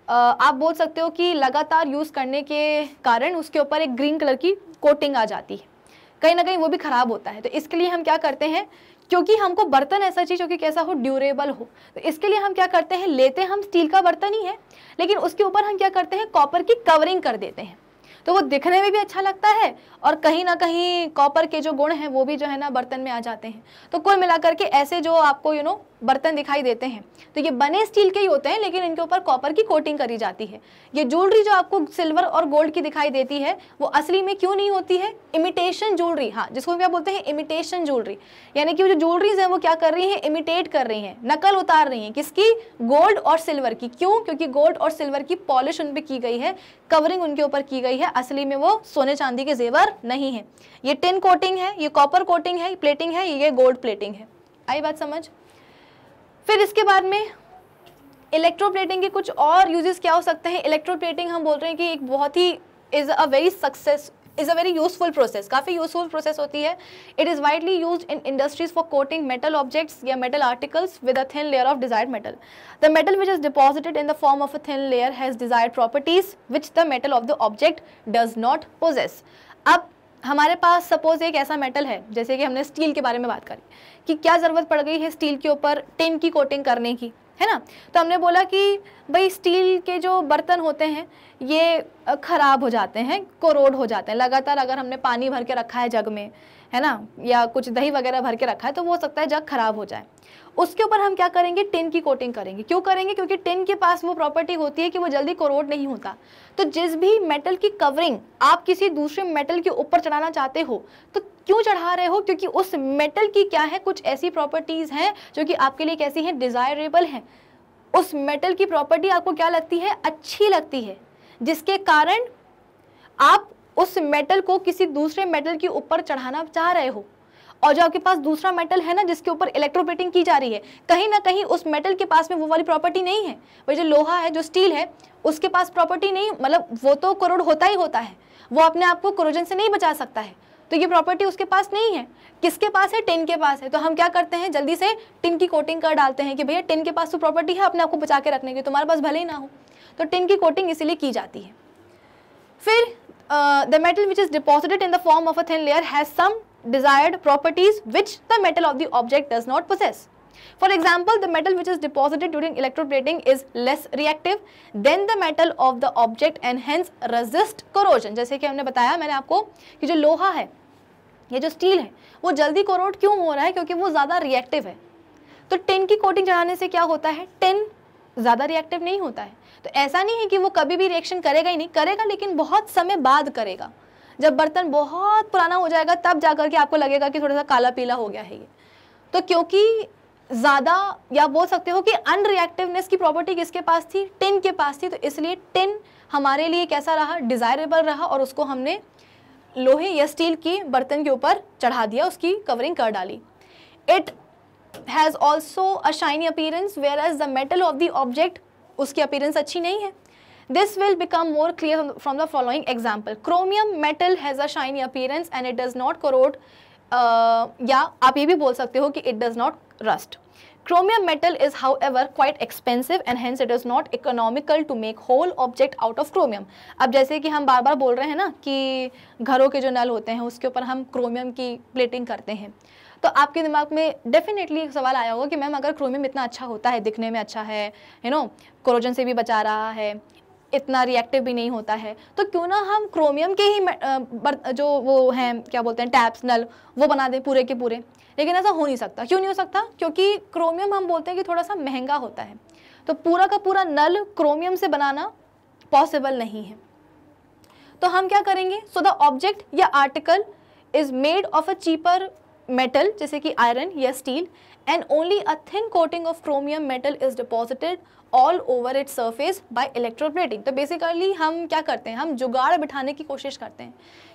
आप बोल सकते हो कि लगातार यूज़ करने के कारण उसके ऊपर एक ग्रीन कलर की कोटिंग आ जाती है कहीं ना कहीं वो भी ख़राब होता है तो इसके लिए हम क्या करते हैं क्योंकि हमको बर्तन ऐसा चाहिए जो कि कैसा हो ड्यूरेबल हो तो इसके लिए हम क्या करते हैं लेते हम स्टील का बर्तन ही है लेकिन उसके ऊपर हम क्या करते हैं कॉपर की कवरिंग कर देते हैं तो वो दिखने में भी अच्छा लगता है और कहीं ना कहीं कॉपर के जो गुण हैं वो भी जो है ना बर्तन में आ जाते हैं तो कुल मिलाकर के ऐसे जो आपको यू नो बर्तन दिखाई देते हैं तो ये बने स्टील के ही होते हैं लेकिन इनके ऊपर कॉपर की कोटिंग करी जाती है ये ज्वेलरी जो आपको सिल्वर और गोल्ड की दिखाई देती है वो असली में क्यों नहीं होती है इमिटेशन ज्वेलरी हाँ जिसको क्या बोलते हैं इमिटेशन ज्वेलरी यानी कि वो जो ज्वेलरीज हैं वो क्या कर रही हैं इमिटेट कर रही हैं नकल उतार रही हैं किसकी गोल्ड और सिल्वर की क्यों क्योंकि गोल्ड और सिल्वर की पॉलिश उन पर की गई है कवरिंग उनके ऊपर की गई है असली में वो सोने चांदी के जेवर नहीं है ये टिन कोटिंग है ये कॉपर कोटिंग है प्लेटिंग है ये गोल्ड प्लेटिंग है आई बात समझ फिर इसके बाद में इलेक्ट्रोप्लेटिंग के कुछ और यूजेस क्या हो सकते हैं इलेक्ट्रोप्लेटिंग हम बोल रहे हैं कि एक बहुत ही is a very success is a very useful process काफ़ी यूजफुल प्रोसेस होती है it is widely use in industries for coating metal objects या metal articles with a thin layer of desired metal the metal which is deposited in the form of a thin layer has desired properties which the metal of the object does not possess अब हमारे पास suppose एक ऐसा metal है जैसे कि हमने steel के बारे में बात करी कि क्या ज़रूरत पड़ गई है स्टील के ऊपर टिन की कोटिंग करने की है ना तो हमने बोला कि भाई स्टील के जो बर्तन होते हैं ये ख़राब हो जाते हैं कोरोड हो जाते हैं लगातार अगर हमने पानी भर के रखा है जग में है ना या कुछ दही वगैरह भर के रखा है तो वो हो सकता है जग खराब हो जाए उसके ऊपर हम क्या करेंगे टिन की कोटिंग करेंगे क्यों करेंगे क्योंकि टिन के पास वो प्रॉपर्टी होती है कि वो जल्दी कोरोड नहीं होता तो जिस भी मेटल की कवरिंग आप किसी दूसरे मेटल के ऊपर चढ़ाना चाहते हो तो क्यों चढ़ा रहे हो क्योंकि उस मेटल की क्या है कुछ ऐसी प्रॉपर्टीज़ हैं जो कि आपके लिए कैसी हैं डिज़ायरेबल हैं उस मेटल की प्रॉपर्टी आपको क्या लगती है अच्छी लगती है जिसके कारण आप उस मेटल को किसी दूसरे मेटल के ऊपर चढ़ाना चाह रहे हो और जो आपके पास दूसरा मेटल है ना जिसके ऊपर इलेक्ट्रोप्लेटिंग की जा रही है कहीं ना कहीं उस मेटल के पास में वो वाली प्रॉपर्टी नहीं है भाई जो लोहा है जो स्टील है उसके पास प्रॉपर्टी नहीं मतलब वो तो करोड़ होता ही होता है वो अपने आप को करोजन से नहीं बचा सकता है तो ये प्रॉपर्टी उसके पास नहीं है किसके पास है टिन के पास है तो हम क्या करते हैं जल्दी से टिन की कोटिंग कर डालते हैं कि भैया टिन के पास तो प्रॉपर्टी है अपने आप को बचा के रखने की तुम्हारे पास भले ही ना हो तो टिन की कोटिंग इसीलिए की जाती है फिर the metal which is deposited in the form of a thin layer has some desired properties which the metal of the object does not possess. For example, the metal which is deposited during electroplating is less reactive than the metal of the object and hence resist corrosion. jaise ki humne bataya maine aapko ki jo loha hai ye jo steel hai wo jaldi corrode क्यों ho raha hai kyunki wo zyada reactive hai to tin ki coating chadhane se kya hota hai tin ज़्यादा reactive नहीं होता है तो ऐसा नहीं है कि वो कभी भी रिएक्शन करेगा ही नहीं करेगा लेकिन बहुत समय बाद करेगा जब बर्तन बहुत पुराना हो जाएगा तब जा करके आपको लगेगा कि थोड़ा सा काला पीला हो गया है ये तो क्योंकि ज़्यादा या बोल सकते हो कि अनरिएक्टिवनेस की प्रॉपर्टी किसके पास थी टिन के पास थी तो इसलिए टिन हमारे लिए कैसा रहा डिज़ायरेबल रहा और उसको हमने लोहे या स्टील की बर्तन के ऊपर चढ़ा दिया उसकी कवरिंग कर डाली it has also a shiny appearance whereas the metal of the object उसकी अपीयरेंस अच्छी नहीं है This will become more clear from the following example. Chromium metal has a shiny appearance and it does not corrode uh, yeah aap ye bhi bol sakte ho ki it does not rust Chromium metal is however quite expensive and hence it is not economical to make whole object out of chromium. ab jaise ki hum bar bar bol rahe hain na ki gharon ke jo nal hote hain uske upar hum chromium ki plating karte hain तो आपके दिमाग में definitely एक सवाल आया होगा कि ma'am अगर क्रोमियम इतना अच्छा होता है दिखने में अच्छा है यू नो क्रोजन से भी बचा रहा है इतना रिएक्टिव भी नहीं होता है तो क्यों ना हम क्रोमियम के ही जो वो हैं क्या बोलते हैं टैप्स नल वो बना दें पूरे के पूरे लेकिन ऐसा हो नहीं सकता क्यों नहीं हो सकता क्योंकि क्रोमियम हम बोलते हैं कि थोड़ा सा महंगा होता है तो पूरा का पूरा नल क्रोमियम से बनाना पॉसिबल नहीं है तो हम क्या करेंगे सो द ऑब्जेक्ट या article is made of a cheaper metal जैसे कि आयरन या steel and only a thin coating of chromium metal is deposited all over its surface by electroplating तो बेसिकली हम क्या करते हैं हम जुगाड़ बिठाने की कोशिश करते हैं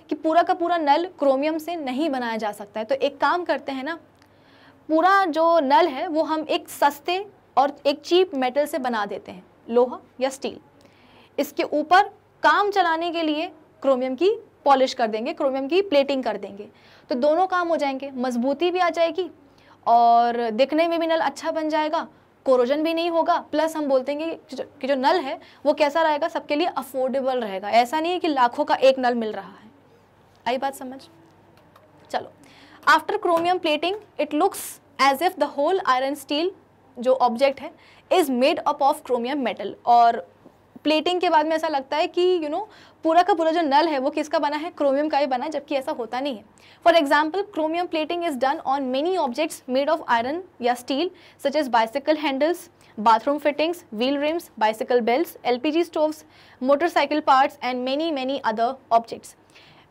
कि पूरा का पूरा नल क्रोमियम से नहीं बनाया जा सकता है तो एक काम करते हैं ना पूरा जो नल है वो हम एक सस्ते और एक चीप मेटल से बना देते हैं लोहा या स्टील इसके ऊपर काम चलाने के लिए क्रोमियम की पॉलिश कर देंगे क्रोमियम की प्लेटिंग कर देंगे तो दोनों काम हो जाएंगे मजबूती भी आ जाएगी और दिखने में भी नल अच्छा बन जाएगा कोरोजन भी नहीं होगा प्लस हम बोलते हैं कि, कि जो नल है वो कैसा रहेगा सबके लिए अफोर्डेबल रहेगा ऐसा नहीं है कि लाखों का एक नल मिल रहा है आई बात समझ चलो after chromium plating it looks as if the whole iron steel जो ऑब्जेक्ट है is made up of chromium metal और प्लेटिंग के बाद में ऐसा लगता है कि यू you नो know, पूरा का पूरा जो नल है वो किसका बना है क्रोमियम का ही बना है जबकि ऐसा होता नहीं है for example chromium plating is done on many objects made of iron या steel such as bicycle handles bathroom fittings wheel rims bicycle bells L P G stoves motorcycle parts and many many other objects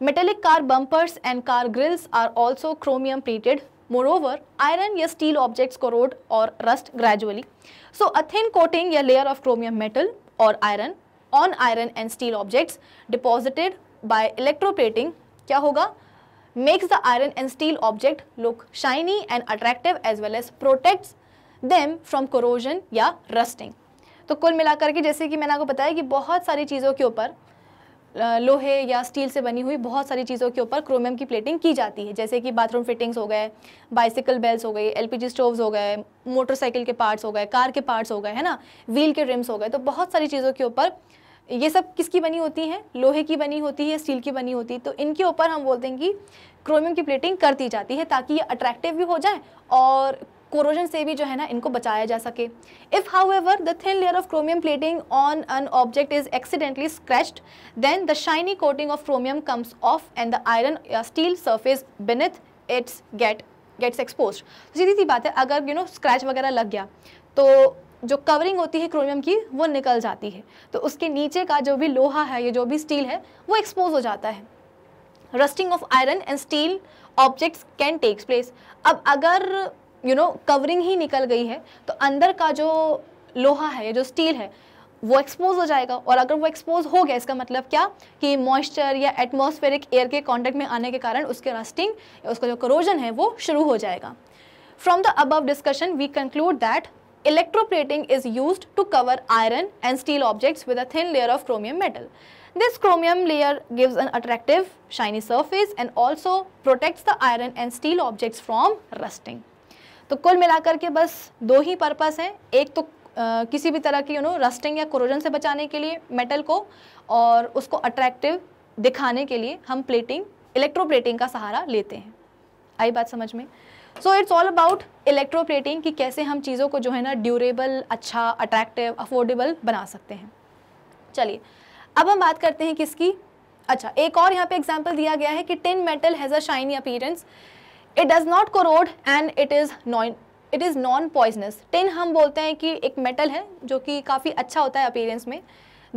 metallic car bumpers and car grills are also chromium plated moreover iron या steel objects corrode और rust gradually so a thin coating या layer of chromium metal और iron on iron and steel objects deposited by electroplating क्या होगा makes the iron and steel object look shiny and attractive as well as protect them from corrosion या rusting तो कुल मिलाकर के जैसे कि मैंने आपको बताया कि बहुत सारी चीज़ों के ऊपर लोहे या स्टील से बनी हुई बहुत सारी चीज़ों के ऊपर क्रोमियम की प्लेटिंग की जाती है जैसे कि बाथरूम फिटिंग्स हो गए बाइसिकल बेल्स हो गए एलपीजी स्टोव्स हो गए मोटरसाइकिल के पार्ट्स हो गए कार के पार्ट्स हो गए है ना व्हील के रिम्स हो गए तो बहुत सारी चीज़ों के ऊपर ये सब किसकी बनी होती हैं लोहे की बनी होती है स्टील की बनी होती है तो इनके ऊपर हम बोलते हैं कि क्रोमियम की प्लेटिंग कर दी जाती है ताकि ये अट्रैक्टिव भी हो जाए और कोरोजन से भी जो है ना इनको बचाया जा सके if however the thin layer of chromium plating on an object is accidentally scratched then the shiny coating of chromium comes off and the iron steel surface beneath its get gets expose सीधी सी बात है अगर you no scratch वगैरह लग गया तो जो कवरिंग होती है क्रोमियम की वो निकल जाती है तो उसके नीचे का जो भी लोहा है या जो भी स्टील है वो एक्सपोज हो जाता है rusting of iron and steel objects can takes place अब अगर यू नो कवरिंग ही निकल गई है तो अंदर का जो लोहा है जो स्टील है वो एक्सपोज हो जाएगा और अगर वो एक्सपोज हो गया इसका मतलब क्या कि मॉइस्चर या एटमॉस्फेरिक एयर के कांटेक्ट में आने के कारण उसके रस्टिंग उसका जो करोजन है वो शुरू हो जाएगा from the above discussion we conclude that electroplating is use to cover iron and steel objects with a thin layer of chromium metal this chromium layer gives an attractive shiny surface and also protects the iron and steel objects from rusting तो कुल मिलाकर के बस दो ही purpose हैं एक तो आ, किसी भी तरह की यू नो रस्टिंग या क्रोजन से बचाने के लिए मेटल को और उसको अट्रैक्टिव दिखाने के लिए हम प्लेटिंग इलेक्ट्रोप्लेटिंग का सहारा लेते हैं आई बात समझ में so it's all about electroplating कि कैसे हम चीज़ों को जो है ना ड्यूरेबल अच्छा अट्रैक्टिव अफोर्डेबल बना सकते हैं चलिए अब हम बात करते हैं किसकी अच्छा एक और यहाँ पे एग्जाम्पल दिया गया है कि tin metal has a shiny appearance it does not corrode and it is non it is non poisonous tin हम बोलते हैं कि एक मेटल है जो कि काफ़ी अच्छा होता है अपीरेंस में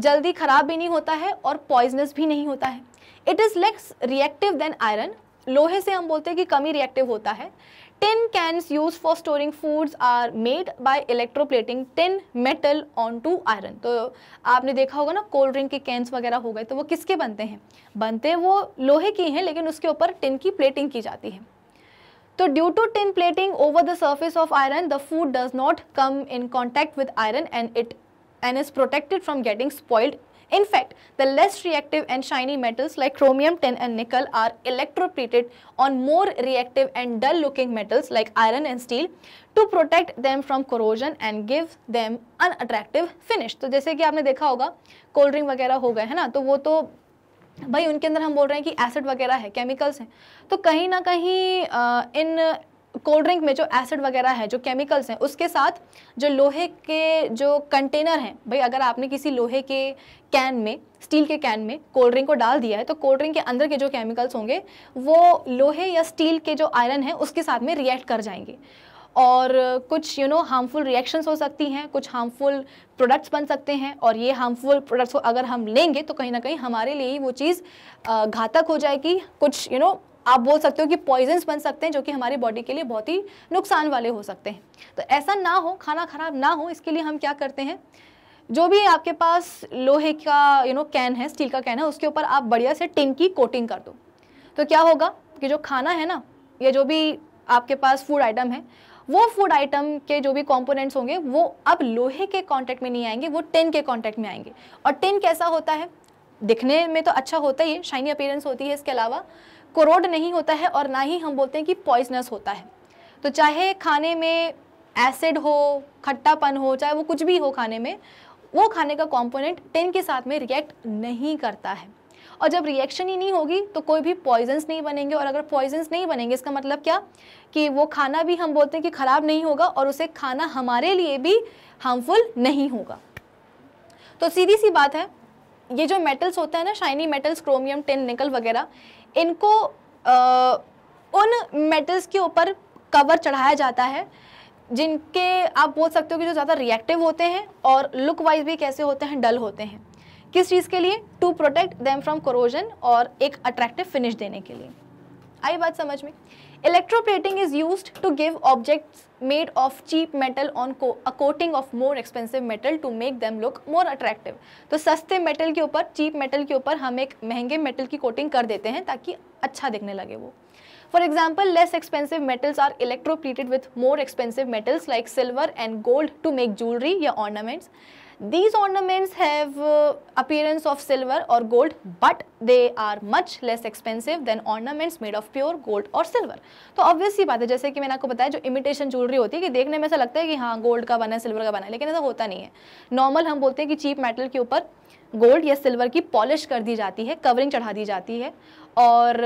जल्दी ख़राब भी नहीं होता है और पॉइजनस भी नहीं होता है it is less reactive than iron लोहे से हम बोलते हैं कि कमी रिएक्टिव होता है tin cans use for storing foods are made by electroplating tin metal onto iron तो आपने देखा होगा ना कोल्ड ड्रिंक के कैंस वगैरह हो गए तो वो किसके बनते हैं बनते वो लोहे की हैं लेकिन उसके ऊपर टिन की प्लेटिंग की जाती है तो due to tin plating over the surface of iron the food does not come in contact with iron and it and is protected from getting spoiled in fact the less reactive and shiny metals like chromium tin and nickel are electroplated on more reactive and dull looking metals like iron and steel to protect them from corrosion and give them unattractive finish तो जैसे कि आपने देखा होगा cold drink वगैरह हो गए है ना तो वो तो भाई उनके अंदर हम बोल रहे हैं कि एसिड वगैरह है केमिकल्स हैं तो कहीं ना कहीं इन कोल्ड ड्रिंक में जो एसिड वगैरह है जो केमिकल्स हैं उसके साथ जो लोहे के जो कंटेनर हैं भाई अगर आपने किसी लोहे के कैन में स्टील के कैन में कोल्ड ड्रिंक को डाल दिया है तो कोल्ड ड्रिंक के अंदर के जो केमिकल्स होंगे वो लोहे या स्टील के जो आयरन है उसके साथ में रिएक्ट कर जाएंगे और कुछ यू नो हार्मफुल रिएक्शंस हो सकती हैं कुछ हार्मफुल प्रोडक्ट्स बन सकते हैं और ये हार्मफुल प्रोडक्ट्स को अगर हम लेंगे तो कहीं ना कहीं हमारे लिए ही वो चीज़ घातक हो जाएगी कुछ यू you नो know, आप बोल सकते हो कि पॉइजन्स बन सकते हैं जो कि हमारी बॉडी के लिए बहुत ही नुकसान वाले हो सकते हैं तो ऐसा ना हो खाना खराब ना हो इसके लिए हम क्या करते हैं जो भी आपके पास लोहे का you you know know, can है स्टील का कैन है उसके ऊपर आप बढ़िया से टिन की कोटिंग कर दो तो क्या होगा कि जो खाना है ना या जो भी आपके पास फूड आइटम है वो फूड आइटम के जो भी कॉम्पोनेंट्स होंगे वो अब लोहे के कॉन्टैक्ट में नहीं आएंगे वो टिन के कॉन्टैक्ट में आएंगे और टिन कैसा होता है दिखने में तो अच्छा होता ही है शाइनी अपेयरेंस होती है इसके अलावा कोरोड नहीं होता है और ना ही हम बोलते हैं कि पॉइजनस होता है तो चाहे खाने में एसिड हो खट्टापन हो चाहे वो कुछ भी हो खाने में वो खाने का कॉम्पोनेंट टिन के साथ में रिएक्ट नहीं करता है और जब रिएक्शन ही नहीं होगी तो कोई भी पॉइजन्स नहीं बनेंगे और अगर पॉइजन्स नहीं बनेंगे इसका मतलब क्या कि वो खाना भी हम बोलते हैं कि ख़राब नहीं होगा और उसे खाना हमारे लिए भी हार्मफुल नहीं होगा तो सीधी सी बात है ये जो मेटल्स होते हैं ना शाइनी मेटल्स क्रोमियम टेन निकल वगैरह इनको आ, उन मेटल्स के ऊपर कवर चढ़ाया जाता है जिनके आप बोल सकते हो कि जो ज़्यादा रिएक्टिव होते हैं और लुक वाइज भी कैसे होते हैं डल होते हैं किस चीज़ के लिए to protect them from corrosion और एक अट्रैक्टिव फिनिश देने के लिए आई बात समझ में electroplating is use to give objects made of cheap metal on a coating of more expensive metal to make them look more attractive तो सस्ते मेटल के ऊपर चीप मेटल के ऊपर हम एक महंगे मेटल की कोटिंग कर देते हैं ताकि अच्छा दिखने लगे वो for example less expensive metals are electroplated with more expensive metals like silver and gold to make jewellery या ornaments These ornaments have uh, appearance of silver or gold but they are much less expensive than ornaments made of pure gold or silver. तो obvious ही बात है जैसे कि मैंने आपको बताया जो इमिटेशन jewelry होती है कि देखने में ऐसा लगता है कि हाँ गोल्ड का बना है सिल्वर का बना है लेकिन ऐसा होता नहीं है नॉर्मल हम बोलते हैं कि चीप मेटल के ऊपर गोल्ड या सिल्वर की पॉलिश कर दी जाती है कवरिंग चढ़ा दी जाती है और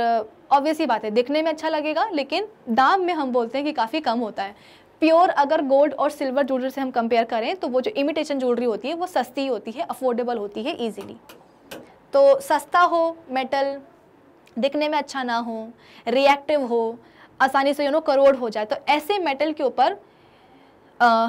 ऑब्वियस uh, ही बात है देखने में अच्छा लगेगा लेकिन दाम में हम बोलते हैं कि काफ़ी कम होता है प्योर अगर गोल्ड और सिल्वर ज्वेलरी से हम कंपेयर करें तो वो जो इमिटेशन ज्वेलरी होती है वो सस्ती होती है अफोर्डेबल होती है ईजिली तो सस्ता हो मेटल दिखने में अच्छा ना हो रिएक्टिव हो आसानी से यू नो करोड़ हो जाए तो ऐसे मेटल के ऊपर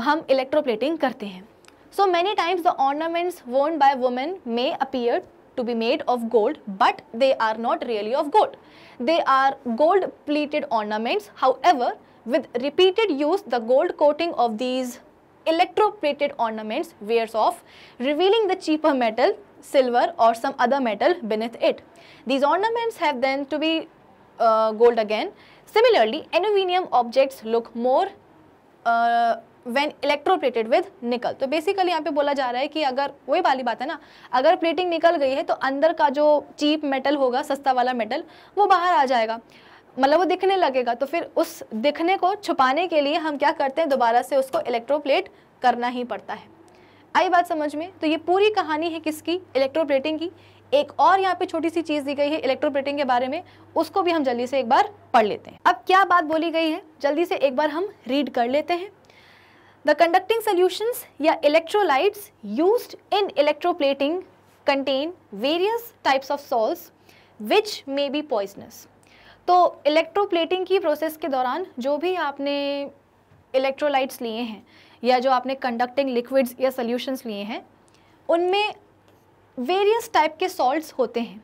हम इलेक्ट्रोप्लेटिंग करते हैं many times the ornaments ornaments worn by may appear to be made of gold but they are not really of gold they are gold plated ornaments however With repeated use, the gold coating of these electroplated ornaments wears off, revealing the cheaper metal, silver or some other metal beneath it. These ornaments have then to be uh, gold again. Similarly, aluminium objects look more uh, when electroplated with nickel तो basically यहाँ पे बोला जा रहा है कि अगर वही वाली बात है ना अगर प्लेटिंग निकल गई है तो अंदर का जो चीप मेटल होगा सस्ता वाला मेटल वो बाहर आ जाएगा मतलब वो दिखने लगेगा तो फिर उस दिखने को छुपाने के लिए हम क्या करते हैं दोबारा से उसको इलेक्ट्रोप्लेट करना ही पड़ता है आई बात समझ में तो ये पूरी कहानी है किसकी इलेक्ट्रोप्लेटिंग की एक और यहाँ पे छोटी सी चीज़ दी गई है इलेक्ट्रोप्लेटिंग के बारे में उसको भी हम जल्दी से एक बार पढ़ लेते हैं अब क्या बात बोली गई है जल्दी से एक बार हम रीड कर लेते हैं द कंडक्टिंग सोल्यूशंस या electrolytes use in electroplating contain various types of salt which may be poisonous तो इलेक्ट्रोप्लेटिंग की प्रोसेस के दौरान जो भी आपने इलेक्ट्रोलाइट्स लिए हैं या जो आपने कंडक्टिंग लिक्विड्स या सॉल्यूशंस लिए हैं उनमें वेरियस टाइप के सॉल्ट्स होते हैं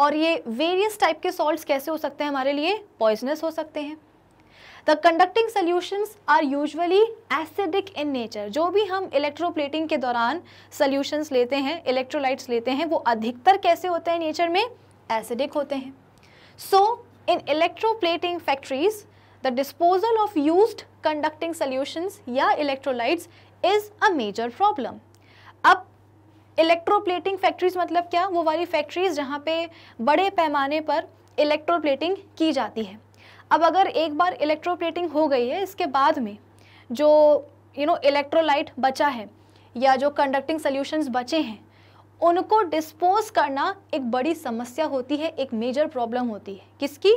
और ये वेरियस टाइप के सॉल्ट्स कैसे हो सकते हैं हमारे लिए पॉइजनस हो सकते हैं the conducting solutions are usually acidic in nature जो भी हम इलेक्ट्रोप्लेटिंग के दौरान सॉल्यूशंस लेते हैं इलेक्ट्रोलाइट्स लेते हैं वो अधिकतर कैसे होते हैं नेचर में एसिडिक होते हैं so so, in electroplating factories the disposal of use conducting solutions या electrolytes is a major problem अब इलेक्ट्रोप्लेटिंग फैक्ट्रीज मतलब क्या वो वाली फैक्ट्रीज जहाँ पे बड़े पैमाने पर इलेक्ट्रोप्लेटिंग की जाती है अब अगर एक बार इलेक्ट्रोप्लेटिंग हो गई है इसके बाद में जो यू नो इलेक्ट्रोलाइट बचा है या जो कंडक्टिंग सॉल्यूशंस बचे हैं उनको डिस्पोज करना एक बड़ी समस्या होती है एक मेजर प्रॉब्लम होती है किसकी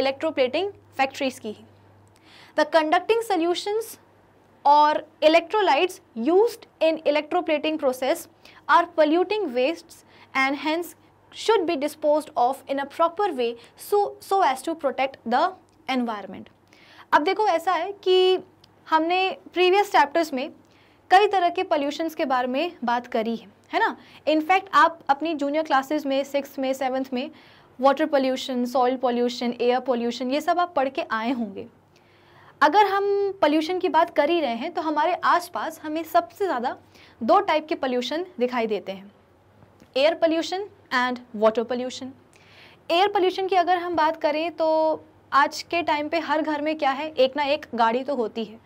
इलेक्ट्रोप्लेटिंग फैक्ट्रीज की द कंडक्टिंग सोल्यूशंस और electrolytes used in electroplating process are polluting wastes and hence should be dispose of in a proper way so so as to protect the environment अब देखो ऐसा है कि हमने प्रीवियस चैप्टर्स में कई तरह के पॉल्यूशंस के बारे में बात करी है है ना इनफैक्ट आप अपनी जूनियर क्लासेस में सिक्स में सेवन्थ में water pollution soil pollution air pollution ये सब आप पढ़ के आए होंगे अगर हम पोल्यूशन की बात कर ही रहे हैं तो हमारे आसपास हमें सबसे ज़्यादा दो टाइप के पोल्यूशन दिखाई देते हैं air pollution and water pollution air pollution की अगर हम बात करें तो आज के टाइम पे हर घर में क्या है एक ना एक गाड़ी तो होती है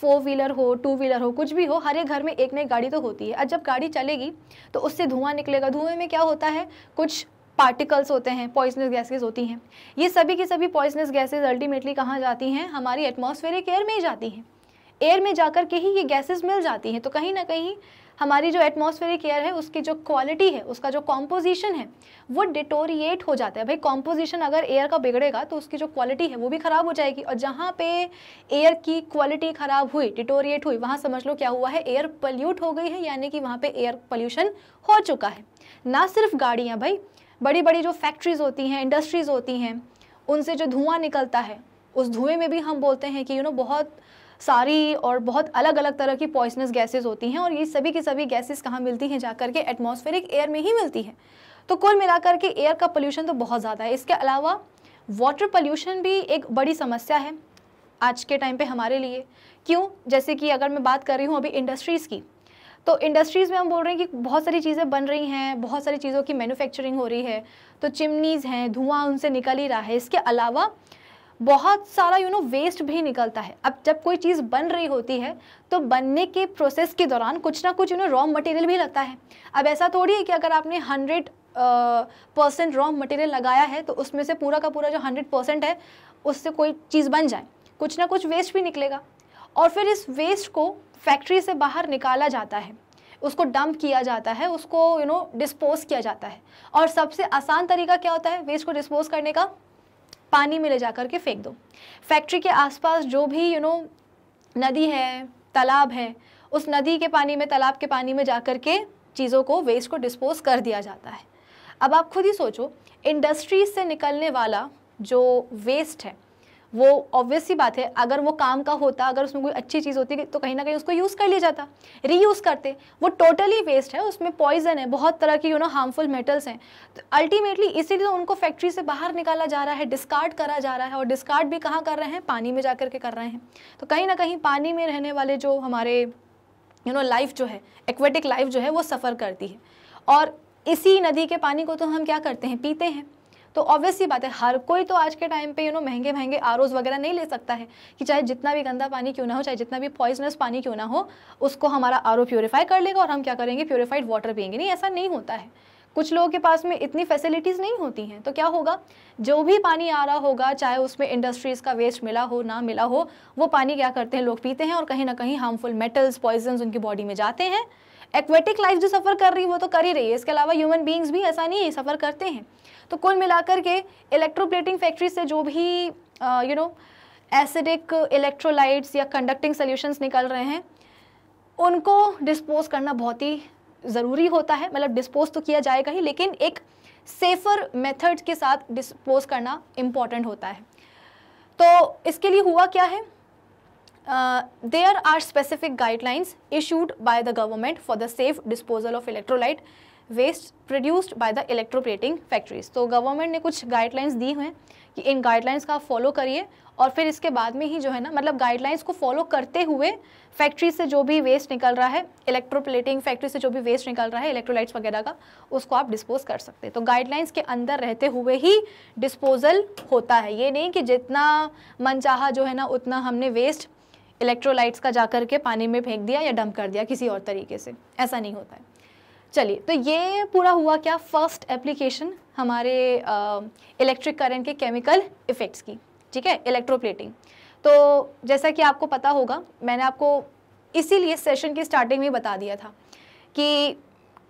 फोर व्हीलर हो टू व्हीलर हो कुछ भी हो हर एक घर में एक एक गाड़ी तो होती है और जब गाड़ी चलेगी तो उससे धुआं निकलेगा धुएं में क्या होता है कुछ पार्टिकल्स होते हैं पॉइजनस गैसेज होती हैं ये सभी की सभी पॉइजनस गैसेज अल्टीमेटली कहाँ जाती हैं हमारी एटमोसफेयरिक एयर में ही जाती हैं एयर में जाकर के ही ये गैसेस मिल जाती हैं तो कहीं ना कहीं हमारी जो एटमोसफेरिक एयर है उसकी जो क्वालिटी है उसका जो कॉम्पोजिशन है वो डिटोरिएट हो जाता है भाई कॉम्पोजिशन अगर एयर का बिगड़ेगा तो उसकी जो क्वालिटी है वो भी ख़राब हो जाएगी और जहाँ पे एयर की क्वालिटी ख़राब हुई डिटोरिएट हुई वहाँ समझ लो क्या हुआ है एयर पल्यूट हो गई है यानी कि वहाँ पर एयर पल्यूशन हो चुका है ना सिर्फ गाड़ियाँ भाई बड़ी बड़ी जो फैक्ट्रीज़ होती हैं इंडस्ट्रीज़ होती हैं उनसे जो धुआँ निकलता है उस धुएँ में भी हम बोलते हैं कि यू you नो know, बहुत सारी और बहुत अलग अलग तरह की पॉइसनस गैसेज होती हैं और ये सभी की सभी गैसेज कहाँ मिलती हैं जा के एटमोसफेरिक एयर में ही मिलती हैं तो कुल मिलाकर के एयर का पोल्यूशन तो बहुत ज़्यादा है इसके अलावा वाटर पोल्यूशन भी एक बड़ी समस्या है आज के टाइम पे हमारे लिए क्यों जैसे कि अगर मैं बात कर रही हूँ अभी इंडस्ट्रीज़ की तो इंडस्ट्रीज़ में हम बोल रहे हैं कि बहुत सारी चीज़ें बन रही हैं बहुत सारी चीज़ों की मैन्युफैक्चरिंग हो रही है तो चिमनीज़ हैं धुआं उनसे निकल ही रहा है इसके अलावा बहुत सारा यू नो वेस्ट भी निकलता है अब जब कोई चीज़ बन रही होती है तो बनने के प्रोसेस के दौरान कुछ ना कुछ यू नो रॉ मटेरियल भी लगता है अब ऐसा थोड़ी है कि अगर आपने हंड्रेड परसेंट रॉ मटेरियल लगाया है तो उसमें से पूरा का पूरा जो हंड्रेड परसेंट है उससे कोई चीज़ बन जाए कुछ ना कुछ वेस्ट भी निकलेगा और फिर इस वेस्ट को फैक्ट्री से बाहर निकाला जाता है उसको डंप किया जाता है उसको यू नो डिस्पोज किया जाता है और सबसे आसान तरीका क्या होता है वेस्ट को डिस्पोज करने का पानी में ले जा करके फेंक दो फैक्ट्री के आसपास जो भी यू you नो know, नदी है तालाब है उस नदी के पानी में तालाब के पानी में जा कर के चीज़ों को वेस्ट को डिस्पोज कर दिया जाता है अब आप खुद ही सोचो इंडस्ट्रीज से निकलने वाला जो वेस्ट है वो ऑब्वियस ही बात है अगर वो काम का होता अगर उसमें कोई अच्छी चीज़ होती तो कहीं ना कहीं उसको यूज़ कर लिया जाता री करते वो टोटली वेस्ट है उसमें पॉइजन है बहुत तरह की यू नो हार्मफुल मेटल्स हैं तो अल्टीमेटली इसीलिए तो उनको फैक्ट्री से बाहर निकाला जा रहा है डिस्कार्ड करा जा रहा है और डिस्कार्ड भी कहाँ कर रहे हैं पानी में जा के कर रहे हैं तो कहीं ना कहीं पानी में रहने वाले जो हमारे यू नो लाइफ जो है एक्वेटिक लाइफ जो है वो सफ़र करती है और इसी नदी के पानी को तो हम क्या करते हैं पीते हैं तो ऑब्वियस ये बात है हर कोई तो आज के टाइम पे यू नो महंगे महंगे आर वगैरह नहीं ले सकता है कि चाहे जितना भी गंदा पानी क्यों ना हो चाहे जितना भी पॉइजनस पानी क्यों ना हो उसको हमारा आर प्योरीफाई कर लेगा और हम क्या करेंगे प्योरीफाइड वाटर पियेंगे नहीं ऐसा नहीं होता है कुछ लोगों के पास में इतनी फैसिलिटीज़ नहीं होती हैं तो क्या होगा जो भी पानी आ रहा होगा चाहे उसमें इंडस्ट्रीज़ का वेस्ट मिला हो ना मिला हो वो पानी क्या करते हैं लोग पीते हैं और कहीं ना कहीं हार्मफुल मेटल्स पॉइजन्स उनकी बॉडी में जाते हैं एक्वेटिक लाइफ जो सफ़र कर रही है वो तो कर ही रही है इसके अलावा ह्यूमन बींग्स भी ऐसा नहीं है सफ़र करते हैं तो कुल मिलाकर के इलेक्ट्रोप्लेटिंग फैक्ट्री से जो भी यू नो एसिडिक इलेक्ट्रोलाइट्स या कंडक्टिंग सोल्यूशंस निकल रहे हैं उनको डिस्पोज करना बहुत ही ज़रूरी होता है मतलब डिस्पोज तो किया जाएगा ही लेकिन एक सेफ़र मेथड के साथ डिस्पोज करना इम्पॉर्टेंट होता है तो इसके लिए हुआ क्या है Uh, there are specific guidelines issued by the government for the safe disposal of electrolyte waste produced by the electroplating factories तो गवर्नमेंट ने कुछ गाइडलाइंस दी हुए हैं कि इन गाइडलाइंस का आप फॉलो करिए और फिर इसके बाद में ही जो है ना मतलब गाइडलाइंस को फॉलो करते हुए फैक्ट्री से जो भी वेस्ट निकल रहा है इलेक्ट्रोप्लेटिंग फैक्ट्री से जो भी वेस्ट निकल रहा है इलेक्ट्रोलाइट्स वगैरह का उसको आप डिस्पोज कर सकते हैं तो गाइडलाइंस के अंदर रहते हुए ही डिस्पोजल होता है ये नहीं कि जितना मनचाहा जो है ना उतना हमने वेस्ट इलेक्ट्रोलाइट्स का जाकर के पानी में फेंक दिया या डंप कर दिया किसी और तरीके से ऐसा नहीं होता है चलिए तो ये पूरा हुआ क्या फर्स्ट एप्लीकेशन हमारे इलेक्ट्रिक करंट के केमिकल इफ़ेक्ट्स की ठीक है इलेक्ट्रोप्लेटिंग तो जैसा कि आपको पता होगा मैंने आपको इसीलिए सेशन की स्टार्टिंग में बता दिया था कि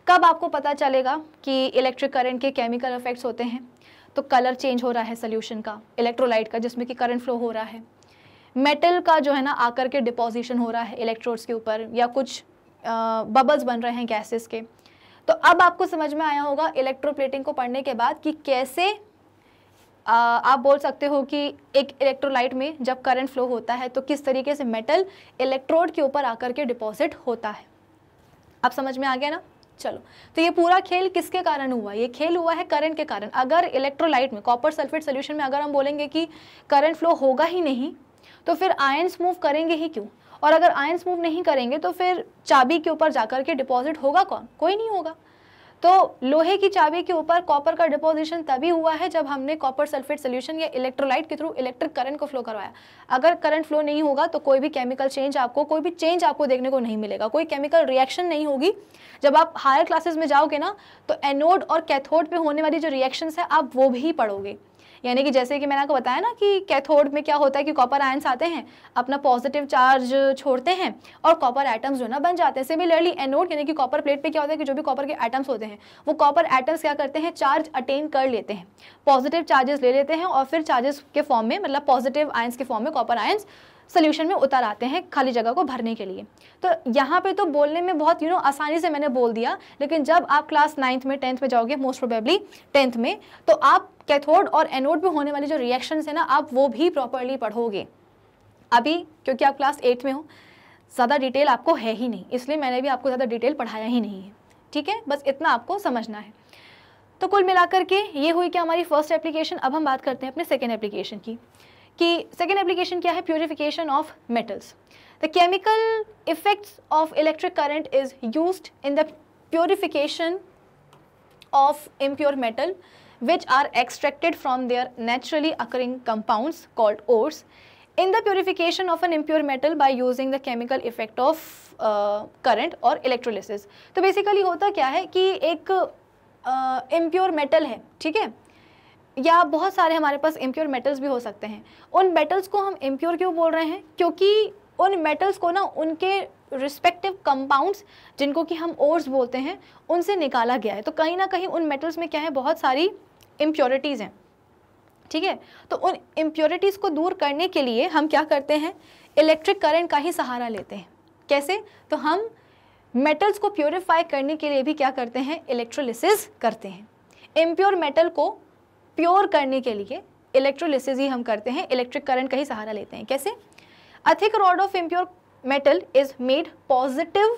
कब आपको पता चलेगा कि इलेक्ट्रिक करंट के केमिकल इफ़ेक्ट्स होते हैं तो कलर चेंज हो रहा है सोल्यूशन का इलेक्ट्रोलाइट का जिसमें कि करंट फ्लो हो रहा है मेटल का जो है ना आकर के डिपोजिशन हो रहा है इलेक्ट्रोड्स के ऊपर या कुछ बबल्स बन रहे हैं गैसेस के तो अब आपको समझ में आया होगा इलेक्ट्रोप्लेटिंग को पढ़ने के बाद कि कैसे आ, आप बोल सकते हो कि एक इलेक्ट्रोलाइट में जब करंट फ्लो होता है तो किस तरीके से मेटल इलेक्ट्रोड के ऊपर आकर के डिपॉजिट होता है आप समझ में आ गया ना चलो तो ये पूरा खेल किसके कारण हुआ ये खेल हुआ है करंट के कारण अगर इलेक्ट्रोलाइट में कॉपर सल्फेट सोल्यूशन में अगर हम बोलेंगे कि करंट फ्लो होगा ही नहीं तो फिर आयंस मूव करेंगे ही क्यों और अगर आयंस मूव नहीं करेंगे तो फिर चाबी के ऊपर जाकर के डिपॉजिट होगा कौन कोई नहीं होगा तो लोहे की चाबी के ऊपर कॉपर का डिपोजिशन तभी हुआ है जब हमने कॉपर सल्फेट सोल्यूशन या इलेक्ट्रोलाइट के थ्रू इलेक्ट्रिक करंट को फ्लो करवाया अगर करंट फ्लो नहीं होगा तो कोई भी केमिकल चेंज आपको कोई भी चेंज आपको देखने को नहीं मिलेगा कोई केमिकल रिएक्शन नहीं होगी जब आप हायर क्लासेस में जाओगे ना तो एनोड और कैथोड पर होने वाली जो रिएक्शन है आप वो भी पढ़ोगे यानी कि जैसे कि मैंने आपको बताया ना कि कैथोड में क्या होता है कि कॉपर आयन्स आते हैं अपना पॉजिटिव चार्ज छोड़ते हैं और कॉपर एटम्स जो ना बन जाते हैं सिमिलरली एनोड यानी कि कॉपर प्लेट पर क्या होता है कि जो भी कॉपर के एटम्स होते हैं वो कॉपर एटम्स क्या करते हैं चार्ज अटेन कर लेते हैं पॉजिटिव चार्जेस ले लेते हैं और फिर चार्जेस के फॉर्म में मतलब पॉजिटिव आयन्स के फॉर्म में कॉपर आयन्स सोल्यूशन में उतर आते हैं खाली जगह को भरने के लिए तो यहाँ पे तो बोलने में बहुत यू you नो know, आसानी से मैंने बोल दिया लेकिन जब आप क्लास नाइन्थ में टेंथ में जाओगे मोस्ट प्रोबेबली टेंथ में तो आप कैथोड और एनोड में होने वाले जो रिएक्शन है ना आप वो भी प्रॉपरली पढ़ोगे अभी क्योंकि आप क्लास एट में हो ज़्यादा डिटेल आपको है ही नहीं इसलिए मैंने भी आपको ज़्यादा डिटेल पढ़ाया ही नहीं है ठीक है बस इतना आपको समझना है तो कुल मिलाकर के ये हुई कि हमारी फर्स्ट एप्लीकेशन अब हम बात करते हैं अपने सेकेंड एप्लीकेशन की कि सेकेंड एप्लीकेशन क्या है purification of metals the chemical effects of electric current is use in the purification of impure metal which are extracted from their naturally occurring compound called ores in the purification of an impure metal by using the chemical effect of current और electrolysis तो basically होता क्या है कि एक impure uh, metal है ठीक है या बहुत सारे हमारे पास इम्प्योर मेटल्स भी हो सकते हैं उन मेटल्स को हम इम्प्योर क्यों बोल रहे हैं क्योंकि उन मेटल्स को ना उनके रिस्पेक्टिव कंपाउंड्स जिनको कि हम ओर्स बोलते हैं उनसे निकाला गया है तो कहीं ना कहीं उन मेटल्स में क्या है बहुत सारी इम्प्योरिटीज़ हैं ठीक है तो उन इम्प्योरिटीज़ को दूर करने के लिए हम क्या करते हैं इलेक्ट्रिक करंट का ही सहारा लेते हैं कैसे तो हम मेटल्स को प्योरीफाई करने के लिए भी क्या करते हैं इलेक्ट्रोलिसिस करते हैं इम्प्योर मेटल को प्योर करने के लिए इलेक्ट्रोलिसिस ही हम करते हैं इलेक्ट्रिक करंट का ही सहारा लेते हैं कैसे a thick rod of impure metal is made positive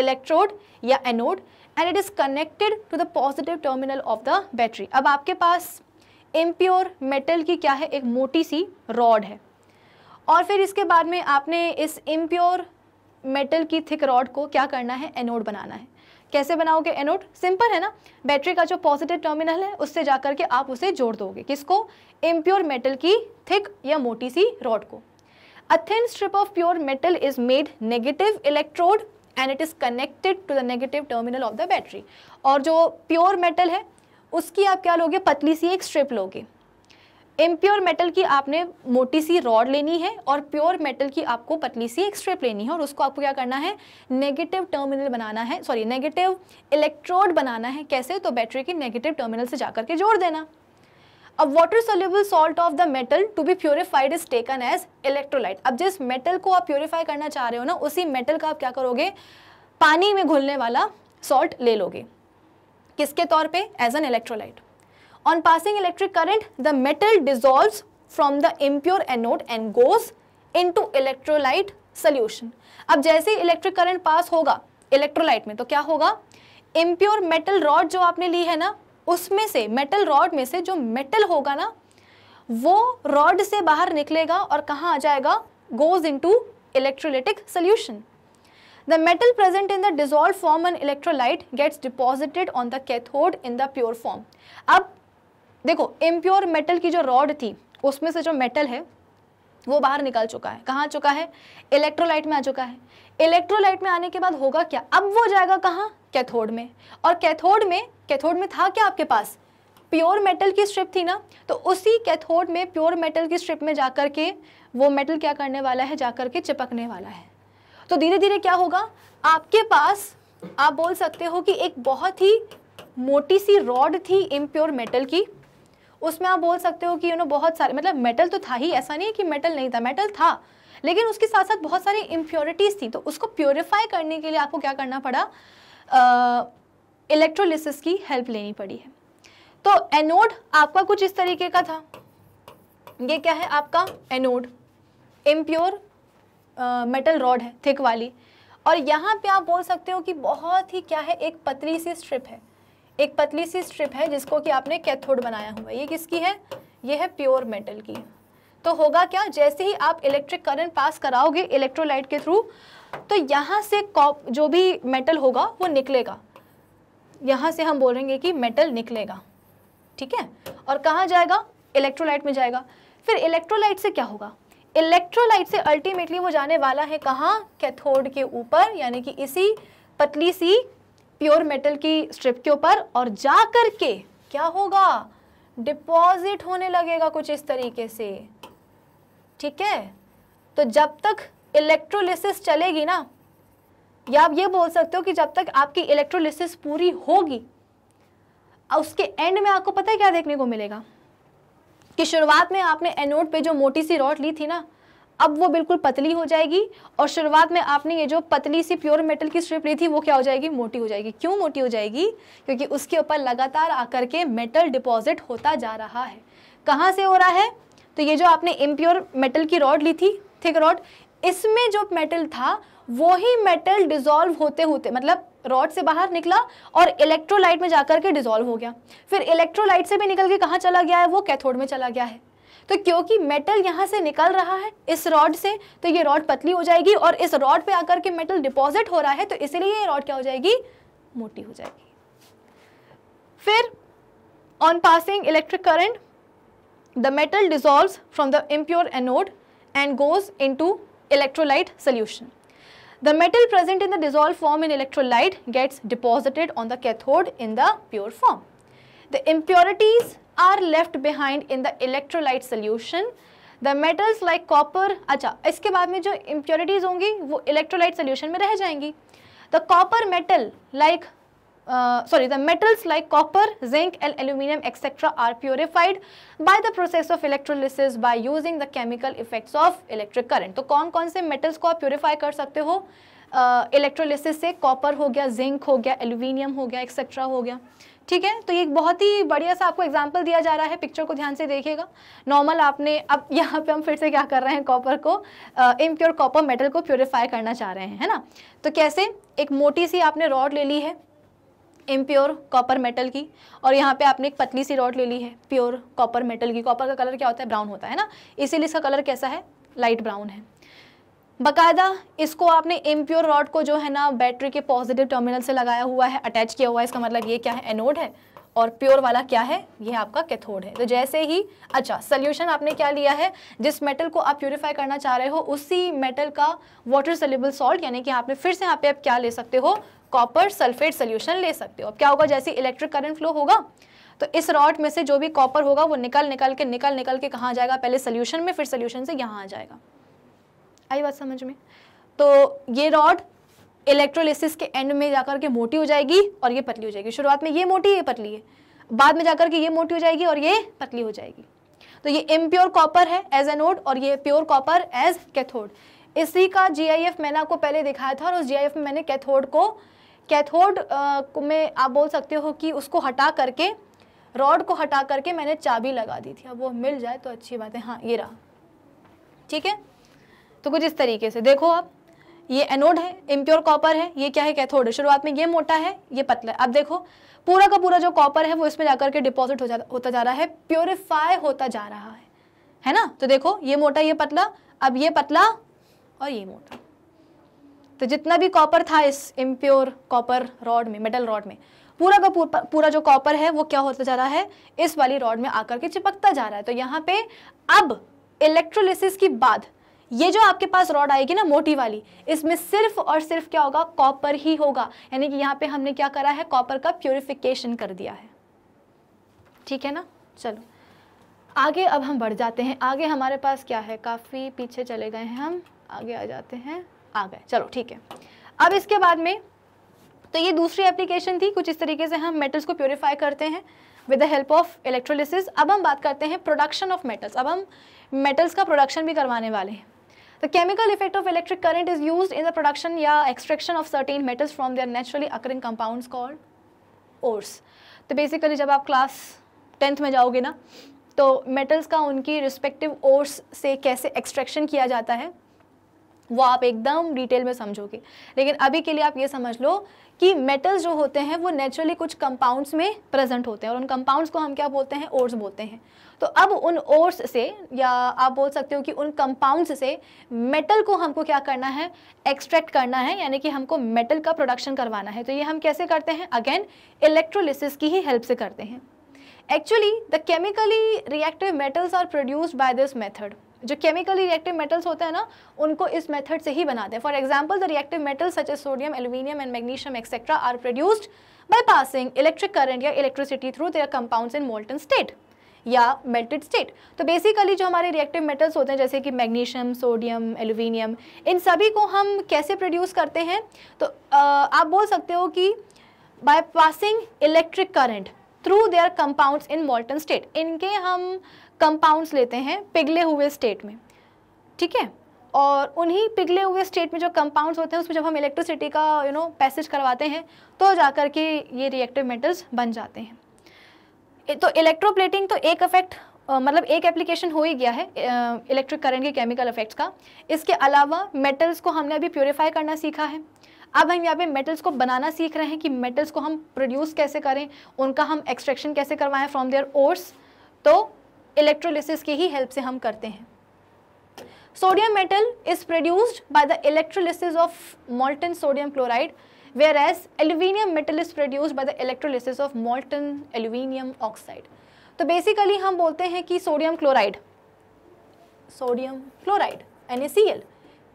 electrode या anode and it is connected to the positive terminal of the battery अब आपके पास इम्प्योर मेटल की क्या है एक मोटी सी रॉड है और फिर इसके बाद में आपने इस इम्प्योर मेटल की थिक रॉड को क्या करना है एनोड बनाना है कैसे बनाओगे एनोड सिंपल है ना बैटरी का जो पॉजिटिव टर्मिनल है उससे जा करके आप उसे जोड़ दोगे किसको इम्प्योर मेटल की थिक या मोटी सी रॉड को a thin strip of pure metal is made negative electrode and it is connected to the negative terminal of the battery और जो प्योर मेटल है उसकी आप क्या लोगे पतली सी एक स्ट्रिप लोगे इम्प्योर मेटल की आपने मोटी सी रॉड लेनी है और प्योर मेटल की आपको पतली सी एक स्ट्रिप लेनी है और उसको आपको क्या करना है नेगेटिव टर्मिनल बनाना है सॉरी नेगेटिव इलेक्ट्रोड बनाना है कैसे तो बैटरी के नेगेटिव टर्मिनल से जा करके जोड़ देना अब water soluble salt of the metal to be purified is taken as electrolyte अब जिस मेटल को आप प्योरीफाई करना चाह रहे हो ना उसी मेटल का आप क्या करोगे पानी में घुलने वाला सॉल्ट ले लोगे किसके तौर पे as an electrolyte On passing electric current, the metal dissolves from the impure anode and goes into electrolyte solution. ab jaise electric current pass होगा इलेक्ट्रोलाइट में तो क्या होगा इम्प्योर मेटल रॉड जो आपने ली है ना उसमें से मेटल रॉड में से जो मेटल होगा ना वो रॉड से बाहर निकलेगा और कहाँ आ जाएगा goes into electrolytic solution. The metal present in the dissolved form in electrolyte gets deposited on the cathode in the pure form. ab देखो इम्प्योर मेटल की जो रॉड थी उसमें से जो मेटल है वो बाहर निकल चुका है कहाँ चुका है इलेक्ट्रोलाइट में आ चुका है इलेक्ट्रोलाइट में आने के बाद होगा क्या अब वो जाएगा कहाँ कैथोड में और कैथोड में कैथोड में था क्या आपके पास प्योर मेटल की स्ट्रिप थी ना तो उसी कैथोड में प्योर मेटल की स्ट्रिप में जाकर के वो मेटल क्या करने वाला है जाकर के चिपकने वाला है तो धीरे धीरे क्या होगा आपके पास आप बोल सकते हो कि एक बहुत ही मोटी सी रॉड थी इम्प्योर मेटल की उसमें आप बोल सकते हो कि यू नो बहुत सारे मतलब मेटल तो था ही ऐसा नहीं है कि मेटल नहीं था मेटल था लेकिन उसके साथ साथ बहुत सारी इम्प्योरिटीज़ थी तो उसको प्योरीफाई करने के लिए आपको क्या करना पड़ा uh, की हेल्प लेनी पड़ी है तो एनोड आपका कुछ इस तरीके का था ये क्या है आपका एनोड इम्प्योर मेटल रॉड है थिक वाली और यहाँ पे आप बोल सकते हो कि बहुत ही क्या है एक पतली सी स्ट्रिप है एक पतली सी स्ट्रिप है जिसको कि आपने कैथोड बनाया हुआ है ये किसकी है ये है प्योर मेटल की तो होगा क्या जैसे ही आप इलेक्ट्रिक करंट पास कराओगे इलेक्ट्रोलाइट के थ्रू तो यहाँ से जो भी मेटल होगा वो निकलेगा यहाँ से हम बोलेंगे कि मेटल निकलेगा ठीक है और कहाँ जाएगा इलेक्ट्रोलाइट में जाएगा फिर इलेक्ट्रोलाइट से क्या होगा इलेक्ट्रोलाइट से अल्टीमेटली वो जाने वाला है कहाँ कैथोड के ऊपर यानी कि इसी पतली सी प्योर मेटल की स्ट्रिप के ऊपर और जा करके के क्या होगा डिपॉजिट होने लगेगा कुछ इस तरीके से ठीक है तो जब तक इलेक्ट्रोलिसिस चलेगी ना या आप ये बोल सकते हो कि जब तक आपकी इलेक्ट्रोलिसिस पूरी होगी उसके एंड में आपको पता है क्या देखने को मिलेगा कि शुरुआत में आपने एनोड पे जो मोटी सी रॉड ली थी ना अब वो बिल्कुल पतली हो जाएगी और शुरुआत में आपने ये जो पतली सी प्योर मेटल की स्ट्रिप ली थी वो क्या हो जाएगी मोटी हो जाएगी क्यों मोटी हो जाएगी क्योंकि उसके ऊपर लगातार आकर के मेटल डिपॉजिट होता जा रहा है कहाँ से हो रहा है तो ये जो आपने इम्प्योर मेटल की रॉड ली थी थिक रॉड इसमें जो मेटल था वही मेटल डिजोल्व होते होते मतलब रॉड से बाहर निकला और इलेक्ट्रोलाइट में जाकर के डिजोल्व हो गया फिर इलेक्ट्रोलाइट से भी निकल के कहाँ चला गया है वो कैथोड में चला गया है तो क्योंकि मेटल यहाँ से निकल रहा है इस रॉड से तो ये रॉड पतली हो जाएगी और इस रॉड पे आकर के मेटल डिपॉजिट हो रहा है तो इसलिए ये रॉड क्या हो जाएगी मोटी हो जाएगी फिर on passing electric current the metal dissolve from the impure anode and goes into electrolyte solution the metal present in the dissolve form in electrolyte gets deposited on the cathode in the pure form The impurities are left behind in the electrolyte solution the metals like copper अच्छा इसके बाद में जो impurities होंगी वो electrolyte solution में रह जाएंगी the copper metal like sorry the metals like copper zinc and aluminum etc are purified by the process of electrolysis by using the chemical effects of electric current तो कौन कौन से metals को आप purify कर सकते हो इलेक्ट्रोलिसिस uh, से कॉपर हो गया जिंक हो गया एल्यूमिनियम हो गया एक्सेट्रा हो गया ठीक है तो ये एक बहुत ही बढ़िया सा आपको एग्जाम्पल दिया जा रहा है पिक्चर को ध्यान से देखिएगा नॉर्मल आपने अब (laughs) यहाँ पे हम फिर से क्या कर रहे हैं कॉपर को इम्प्योर कॉपर मेटल को प्योरीफाई करना चाह रहे हैं है ना तो कैसे एक मोटी सी आपने रॉड ले ली है इम्प्योर कॉपर मेटल की और यहाँ पे आपने एक पतली सी रॉड ले ली है प्योर कॉपर मेटल की कॉपर का कलर क्या होता है ब्राउन होता है ना इसीलिए इसका कलर कैसा है लाइट ब्राउन है बकायदा इसको आपने इम्प्योर रॉड को जो है ना बैटरी के पॉजिटिव टर्मिनल से लगाया हुआ है अटैच किया हुआ है इसका मतलब ये क्या है एनोड है और प्योर वाला क्या है ये आपका कैथोड है तो जैसे ही अच्छा सोल्यूशन आपने क्या लिया है जिस मेटल को आप प्योरीफाई करना चाह रहे हो उसी मेटल का वाटर सलेबल सॉल्ट यानी कि आपने फिर से यहाँ पे आप क्या ले सकते हो कॉपर सल्फेट सोल्यूशन ले सकते हो अब क्या होगा जैसे इलेक्ट्रिक करंट फ्लो होगा तो इस रॉड में से जो भी कॉपर होगा वो निकल निकल के निकल निकल के कहाँ जाएगा पहले सोल्यूशन में फिर सोल्यूशन से यहाँ आ जाएगा आई बात समझ में तो ये रॉड इलेक्ट्रोलिसिस के एंड में जाकर के मोटी हो जाएगी और ये पतली हो जाएगी शुरुआत में ये मोटी ये पतली है बाद में जाकर के ये मोटी हो जाएगी और ये पतली हो जाएगी तो ये इम्प्योर कॉपर है एज एनोड और ये प्योर कॉपर एज कैथोड इसी का जीआईएफ मैंने आपको पहले दिखाया था और उस जीआईएफ में मैंने कैथोड को कैथोड में आप बोल सकते हो कि उसको हटा करके रॉड को हटा करके मैंने चाबी लगा दी थी अब वो मिल जाए तो अच्छी बात है हाँ ये रहा ठीक है तो कुछ इस तरीके से देखो आप ये एनोड है इम्प्योर कॉपर है ये क्या है कैथोड है शुरुआत में ये मोटा है ये पतला है अब देखो पूरा का पूरा जो कॉपर है वो इसमें जाकर के डिपॉजिट हो जा होता जा रहा है प्योरीफाई होता जा रहा है है ना तो देखो ये मोटा ये पतला अब ये पतला और ये मोटा तो जितना भी कॉपर था इस इम्प्योर कॉपर रॉड में मेटल रॉड में पूरा का पूरा, पूरा जो कॉपर है वो क्या होता जा रहा है इस वाली रॉड में आकर के चिपकता जा रहा है तो यहाँ पे अब इलेक्ट्रोलिसिस की बाद ये जो आपके पास रॉड आएगी ना मोटी वाली इसमें सिर्फ और सिर्फ क्या होगा कॉपर ही होगा यानी कि यहाँ पे हमने क्या करा है कॉपर का प्योरिफिकेशन कर दिया है ठीक है ना चलो आगे अब हम बढ़ जाते हैं आगे हमारे पास क्या है काफ़ी पीछे चले गए हैं हम आगे आ जाते हैं आ गए चलो ठीक है अब इसके बाद में तो ये दूसरी एप्लीकेशन थी कुछ इस तरीके से हम मेटल्स को प्योरीफाई करते हैं with the help of electrolysis अब हम बात करते हैं प्रोडक्शन ऑफ मेटल्स अब हम मेटल्स का प्रोडक्शन भी करवाने वाले हैं the chemical effect of electric current is use in the production या extraction of certain metals from their naturally occurring compounds called ores तो बेसिकली जब आप क्लास टेंथ में जाओगे ना तो मेटल्स का उनकी रिस्पेक्टिव ओर्स से कैसे एक्सट्रैक्शन किया जाता है वो आप एकदम डिटेल में समझोगे लेकिन अभी के लिए आप ये समझ लो कि मेटल्स जो होते हैं वो नेचुरली कुछ कंपाउंड्स में प्रेजेंट होते हैं और उन कंपाउंड्स को हम क्या बोलते हैं ओर्स बोलते हैं तो अब उन ओर्स से या आप बोल सकते हो कि उन कंपाउंड्स से मेटल को हमको क्या करना है एक्सट्रैक्ट करना है यानी कि हमको मेटल का प्रोडक्शन करवाना है तो ये हम कैसे करते हैं अगेन इलेक्ट्रोलिसिस की ही हेल्प से करते हैं actually the chemically reactive metals are produced by this method जो केमिकली रिएक्टिव मेटल्स होते हैं ना उनको इस मेथड से ही बनाते हैं for example the reactive metals such as sodium aluminium and magnesium etcetera are produced by passing electric current या electricity through their compounds in molten state या मेल्टेड स्टेट तो बेसिकली जो हमारे रिएक्टिव मेटल्स होते हैं जैसे कि मैग्नीशियम सोडियम एल्यूमिनियम इन सभी को हम कैसे प्रोड्यूस करते हैं तो आप बोल सकते हो कि by passing electric current through their compounds in molten state इनके हम कंपाउंड्स लेते हैं पिघले हुए स्टेट में ठीक है और उन्हीं पिघले हुए स्टेट में जो कंपाउंड्स होते हैं उसमें जब हम इलेक्ट्रिसिटी का यू नो पैसेज करवाते हैं तो जाकर के ये रिएक्टिव मेटल्स बन जाते हैं तो इलेक्ट्रोप्लेटिंग तो एक इफेक्ट मतलब एक एप्लीकेशन हो ही गया है इलेक्ट्रिक करंट के केमिकल इफेक्ट्स का इसके अलावा मेटल्स को हमने अभी प्योरीफाई करना सीखा है अब हम यहाँ पे मेटल्स को बनाना सीख रहे हैं कि मेटल्स को हम प्रोड्यूस कैसे करें उनका हम एक्सट्रैक्शन कैसे करवाएं फ्रॉम देयर ओर्स तो इलेक्ट्रोलिसिस की ही हेल्प से हम करते हैं sodium metal is produced by the electrolysis of molten sodium chloride whereas aluminium metal is produced by the electrolysis of molten aluminium oxide तो बेसिकली हम बोलते हैं कि सोडियम क्लोराइड सोडियम क्लोराइड एन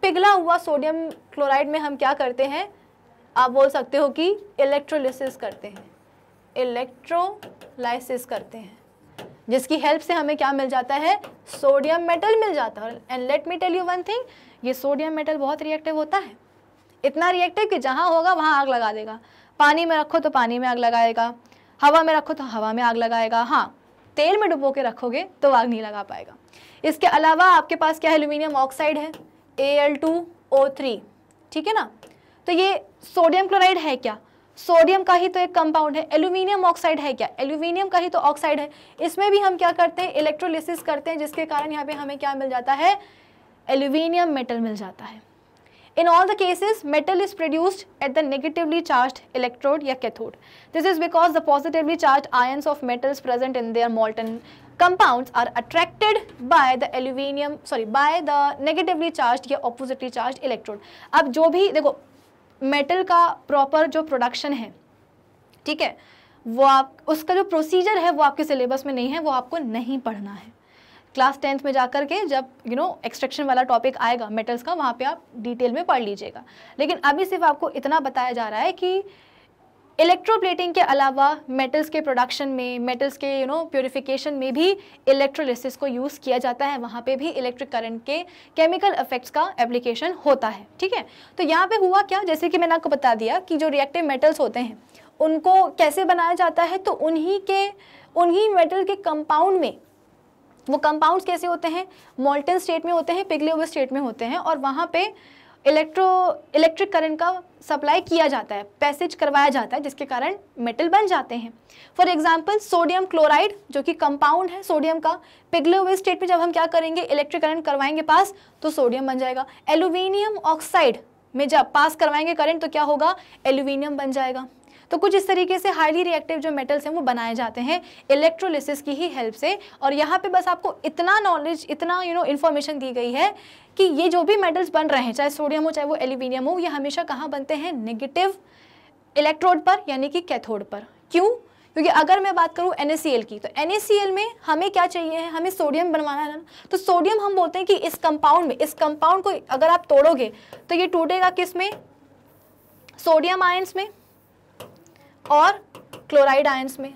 पिघला हुआ सोडियम क्लोराइड में हम क्या करते हैं आप बोल सकते हो कि इलेक्ट्रोलिसिस करते हैं इलेक्ट्रोलाइसिस करते हैं जिसकी हेल्प से हमें क्या मिल जाता है सोडियम मेटल मिल जाता है and let me tell you one thing ये सोडियम मेटल बहुत रिएक्टिव होता है इतना रिएक्टिव कि जहाँ होगा वहाँ आग लगा देगा पानी में रखो तो पानी में आग लगाएगा हवा में रखो तो हवा में आग लगाएगा हाँ तेल में डुबो के रखोगे तो आग नहीं लगा पाएगा इसके अलावा आपके पास क्या एल्यूमिनियम ऑक्साइड है A L two O three ठीक है ना तो ये सोडियम क्लोराइड है क्या सोडियम का ही तो एक कंपाउंड है एल्यूमिनियम ऑक्साइड है क्या एल्यूमिनियम का ही तो ऑक्साइड है इसमें भी हम क्या करते हैं इलेक्ट्रोलिसिस करते हैं जिसके कारण यहाँ पे हमें क्या मिल जाता है एल्यूमिनियम मेटल मिल जाता है in all the cases metal is produced at the negatively charge electrode या cathode this is because the positively charge ions of metals present in their molten compound are attracted by the aluminium sorry by the negatively charge या oppositely charge electrode अब जो भी देखो metal का proper जो production है ठीक है वो आप उसका जो प्रोसीजर है वो आपके सिलेबस में नहीं है वो आपको नहीं पढ़ना है क्लास टेंथ में जा कर के जब यू नो एक्सट्रैक्शन वाला टॉपिक आएगा मेटल्स का वहाँ पे आप डिटेल में पढ़ लीजिएगा लेकिन अभी सिर्फ आपको इतना बताया जा रहा है कि इलेक्ट्रोप्लेटिंग के अलावा मेटल्स के प्रोडक्शन में मेटल्स के यू नो प्योरीफिकेशन में भी इलेक्ट्रोलिसिस को यूज़ किया जाता है वहाँ पे भी इलेक्ट्रिक करंट के केमिकल इफेक्ट्स का एप्लीकेशन होता है ठीक है तो यहाँ पे हुआ क्या जैसे कि मैंने आपको बता दिया कि जो रिएक्टिव मेटल्स होते हैं उनको कैसे बनाया जाता है तो उन्हीं के उन्हीं मेटल के कंपाउंड में वो कंपाउंड कैसे होते हैं मोल्टन स्टेट में होते हैं पिघले हुए स्टेट में होते हैं और वहाँ पर इलेक्ट्रो इलेक्ट्रिक करंट का सप्लाई किया जाता है पैसेज करवाया जाता है जिसके कारण मेटल बन जाते हैं फॉर एग्जाम्पल सोडियम क्लोराइड जो कि कंपाउंड है सोडियम का पिघले हुए स्टेट में जब हम क्या करेंगे इलेक्ट्रिक करंट करवाएंगे पास तो सोडियम बन जाएगा एल्यूमिनियम ऑक्साइड में जब पास करवाएंगे करंट तो क्या होगा एल्यूमिनियम बन जाएगा तो कुछ इस तरीके से हाईली रिएक्टिव जो मेटल्स हैं वो बनाए जाते हैं इलेक्ट्रोलिसिस की ही हेल्प से और यहाँ पे बस आपको इतना नॉलेज इतना यू नो इन्फॉर्मेशन दी गई है कि ये जो भी मेटल्स बन रहे हैं चाहे सोडियम हो चाहे वो एल्यूमिनियम हो ये हमेशा कहाँ बनते हैं नेगेटिव इलेक्ट्रोड पर यानी कि कैथोड पर क्यों क्योंकि अगर मैं बात करूँ एन की तो एन में हमें क्या चाहिए है हमें सोडियम बनवाना है ना तो सोडियम हम बोलते हैं कि इस कंपाउंड में इस कंपाउंड को अगर आप तोड़ोगे तो ये टूटेगा किस में सोडियम आयंस में और क्लोराइड आयंस में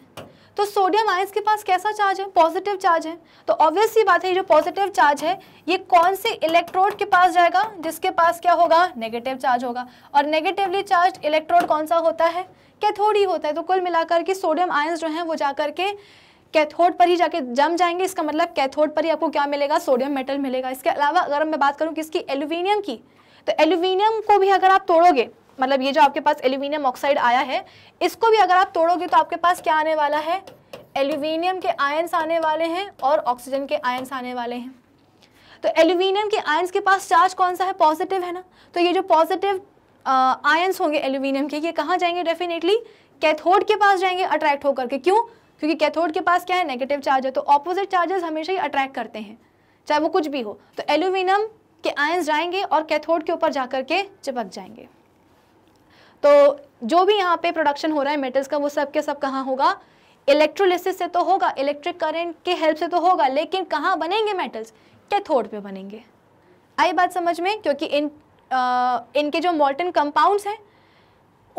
तो सोडियम आयंस के पास कैसा चार्ज है पॉजिटिव चार्ज है तो ऑब्वियस ये बात है ये जो पॉजिटिव चार्ज है ये कौन से इलेक्ट्रोड के पास जाएगा जिसके पास क्या होगा नेगेटिव चार्ज होगा और नेगेटिवली चार्ज इलेक्ट्रोड कौन सा होता है कैथोड ही होता है तो कुल मिलाकर के सोडियम आयंस जो हैं वो जा के कैथोड पर ही जाके जम जाएंगे इसका मतलब कैथोड पर ही आपको क्या मिलेगा सोडियम मेटल मिलेगा इसके अलावा अगर मैं बात करूँ किसकी एल्यूमिनियम की तो एल्यूमिनियम को भी अगर आप तोड़ोगे मतलब ये जो आपके पास एल्यूमिनियम ऑक्साइड आया है इसको भी अगर आप तोड़ोगे तो आपके पास क्या आने वाला है एल्यूमिनियम के आयन्स आने वाले हैं और ऑक्सीजन के आयन्स आने वाले हैं तो एल्यूमिनियम के आयन्स के पास चार्ज कौन सा है पॉजिटिव है ना तो ये जो पॉजिटिव आयन्स होंगे एल्यूमिनियम के ये कहाँ जाएंगे डेफिनेटली कैथोड के पास जाएंगे अट्रैक्ट होकर के क्यों क्योंकि कैथोड के पास क्या है नेगेटिव चार्ज है तो ऑपोजिट चार्जेस हमेशा ही अट्रैक्ट करते हैं चाहे वो कुछ भी हो तो एल्यूमिनियम के आयन्स जाएंगे और कैथोड के ऊपर जाकर के चिपक जाएंगे तो जो भी यहाँ पे प्रोडक्शन हो रहा है मेटल्स का वो सब के सब कहाँ होगा इलेक्ट्रोलिसिस से तो होगा इलेक्ट्रिक करंट के हेल्प से तो होगा लेकिन कहाँ बनेंगे मेटल्स कैथोड पे बनेंगे आई बात समझ में क्योंकि इन आ, इनके जो मोल्टन कंपाउंड्स हैं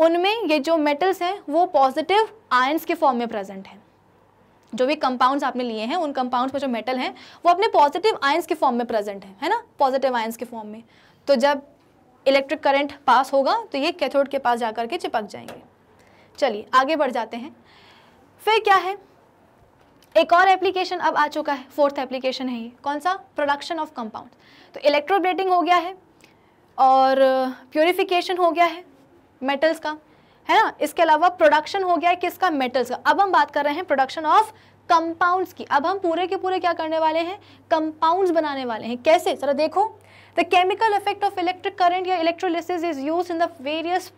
उनमें ये जो मेटल्स हैं वो पॉजिटिव आयंस के फॉर्म में प्रेजेंट हैं जो भी कंपाउंड्स आपने लिए हैं उन कंपाउंड्स में जो मेटल हैं वो अपने पॉजिटिव आयंस के फॉर्म में प्रेजेंट हैं है ना पॉजिटिव आयंस के फॉर्म में तो जब इलेक्ट्रिक करंट पास होगा तो ये कैथोड के पास जाकर के चिपक जाएंगे चलिए आगे बढ़ जाते हैं फिर क्या है एक और एप्लीकेशन अब आ चुका है फोर्थ एप्लीकेशन है ये कौन सा प्रोडक्शन ऑफ कंपाउंड तो इलेक्ट्रोब्लेटिंग हो गया है और प्योरिफिकेशन uh, हो गया है मेटल्स का है ना इसके अलावा प्रोडक्शन हो गया है किसका मेटल्स का अब हम बात कर रहे हैं प्रोडक्शन ऑफ कंपाउंड्स की अब हम पूरे के पूरे क्या करने वाले हैं कंपाउंड्स बनाने वाले हैं कैसे जरा देखो The chemical effect of electric current or electrolysis is used in the various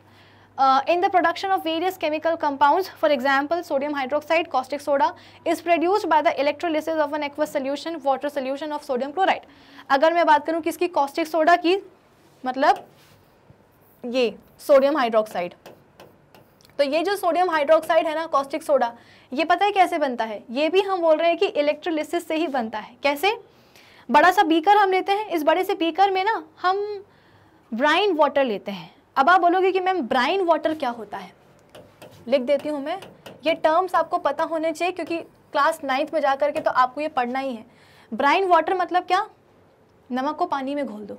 uh, in the production of various chemical compounds for example sodium hydroxide caustic soda is produced by the electrolysis of an aqueous solution water solution of sodium chloride अगर मैं बात करूं किसकी caustic soda की मतलब ये sodium hydroxide तो ये जो सोडियम हाइड्रोक्साइड है ना कॉस्टिक सोडा ये पता है कैसे बनता है ये भी हम बोल रहे हैं कि इलेक्ट्रोलिसिस से ही बनता है कैसे बड़ा सा बीकर हम लेते हैं इस बड़े से बीकर में ना हम ब्राइन वाटर लेते हैं अब आप बोलोगे कि मैम ब्राइन वाटर क्या होता है लिख देती हूँ मैं ये टर्म्स आपको पता होने चाहिए क्योंकि क्लास नाइन्थ में जा करके तो आपको ये पढ़ना ही है ब्राइन वाटर मतलब क्या नमक को पानी में घोल दो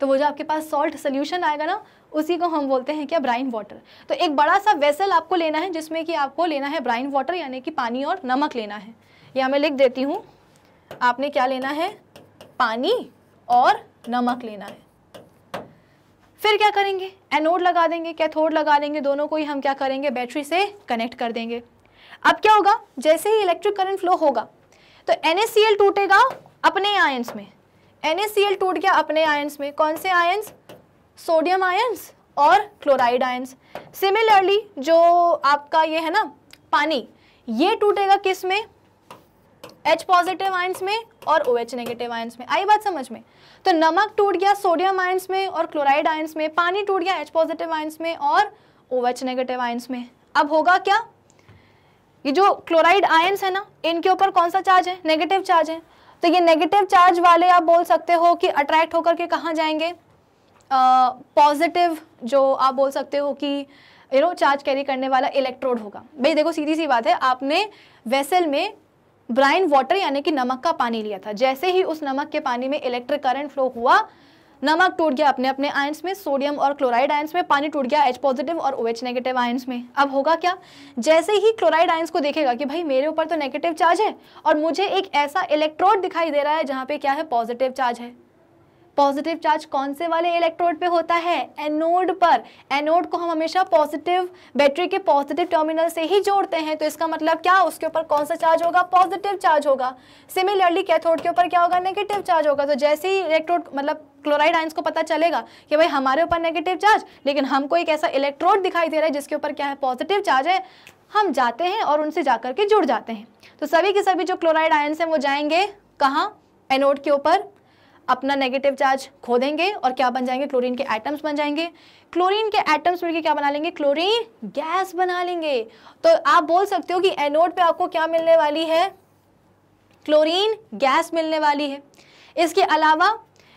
तो वो जो आपके पास सॉल्ट सोल्यूशन आएगा ना उसी को हम बोलते हैं क्या ब्राइन वाटर तो एक बड़ा सा वेसल आपको लेना है जिसमें कि आपको लेना है ब्राइन वाटर यानी कि पानी और नमक लेना है या मैं लिख देती हूँ आपने क्या लेना है पानी और नमक लेना है फिर क्या करेंगे एनोड लगा देंगे कैथोड लगा देंगे दोनों को ही हम क्या करेंगे बैटरी से कनेक्ट कर देंगे अब क्या होगा जैसे ही इलेक्ट्रिक करंट फ्लो होगा तो एन टूटेगा अपने आयंस में एन टूट गया अपने आयंस में कौन से आयंस सोडियम आयंस और क्लोराइड आयंस सिमिलरली जो आपका ये है ना पानी ये टूटेगा किस में एच पॉजिटिव आयंस में और ओ एच नेगेटिव आयंस में आई बात समझ में तो नमक टूट गया सोडियम आयंस में और क्लोराइड आयंस में पानी टूट गया एच पॉजिटिव आयंस में और ओ एच नेगेटिव आयंस में अब होगा क्या ये जो क्लोराइड आयंस है ना इनके ऊपर कौन सा चार्ज है नेगेटिव चार्ज है तो ये नेगेटिव चार्ज वाले आप बोल सकते हो कि अट्रैक्ट होकर के कहाँ जाएंगे पॉजिटिव uh, जो आप बोल सकते हो कि यू नो चार्ज कैरी करने वाला इलेक्ट्रोड होगा भाई देखो सीधी सी बात है आपने वेसल में ब्राइन वाटर यानी कि नमक का पानी लिया था जैसे ही उस नमक के पानी में इलेक्ट्रिक करंट फ्लो हुआ नमक टूट गया अपने अपने आयंस में सोडियम और क्लोराइड आयंस में पानी टूट गया एच पॉजिटिव और ओ एच नेगेटिव आयंस में अब होगा क्या जैसे ही क्लोराइड आयंस को देखेगा कि भाई मेरे ऊपर तो नेगेटिव चार्ज है और मुझे एक ऐसा इलेक्ट्रोड दिखाई दे रहा है जहाँ पे क्या है पॉजिटिव चार्ज है पॉजिटिव चार्ज कौन से वाले इलेक्ट्रोड पे होता है एनोड पर एनोड को हम हमेशा पॉजिटिव बैटरी के पॉजिटिव टर्मिनल से ही जोड़ते हैं तो इसका मतलब क्या उसके ऊपर कौन सा चार्ज होगा पॉजिटिव चार्ज होगा सिमिलरली कैथोड के ऊपर क्या होगा नेगेटिव चार्ज होगा तो जैसे ही इलेक्ट्रोड मतलब क्लोराइड आइंस को पता चलेगा कि भाई हमारे ऊपर नेगेटिव चार्ज लेकिन हमको एक ऐसा इलेक्ट्रोड दिखाई दे रहा है जिसके ऊपर क्या है पॉजिटिव चार्ज है हम जाते हैं और उनसे जा करके जुड़ जाते हैं तो सभी के सभी जो क्लोराइड आयन हैं वो जाएंगे कहाँ एनोड के ऊपर अपना नेगेटिव चार्ज खो देंगे और क्या बन जाएंगे क्लोरीन के एटम्स बन जाएंगे क्लोरीन के एटम्स मिलकर क्या बना लेंगे क्लोरीन गैस बना लेंगे तो आप बोल सकते हो कि एनोड पे आपको क्या मिलने वाली है क्लोरीन गैस मिलने वाली है इसके अलावा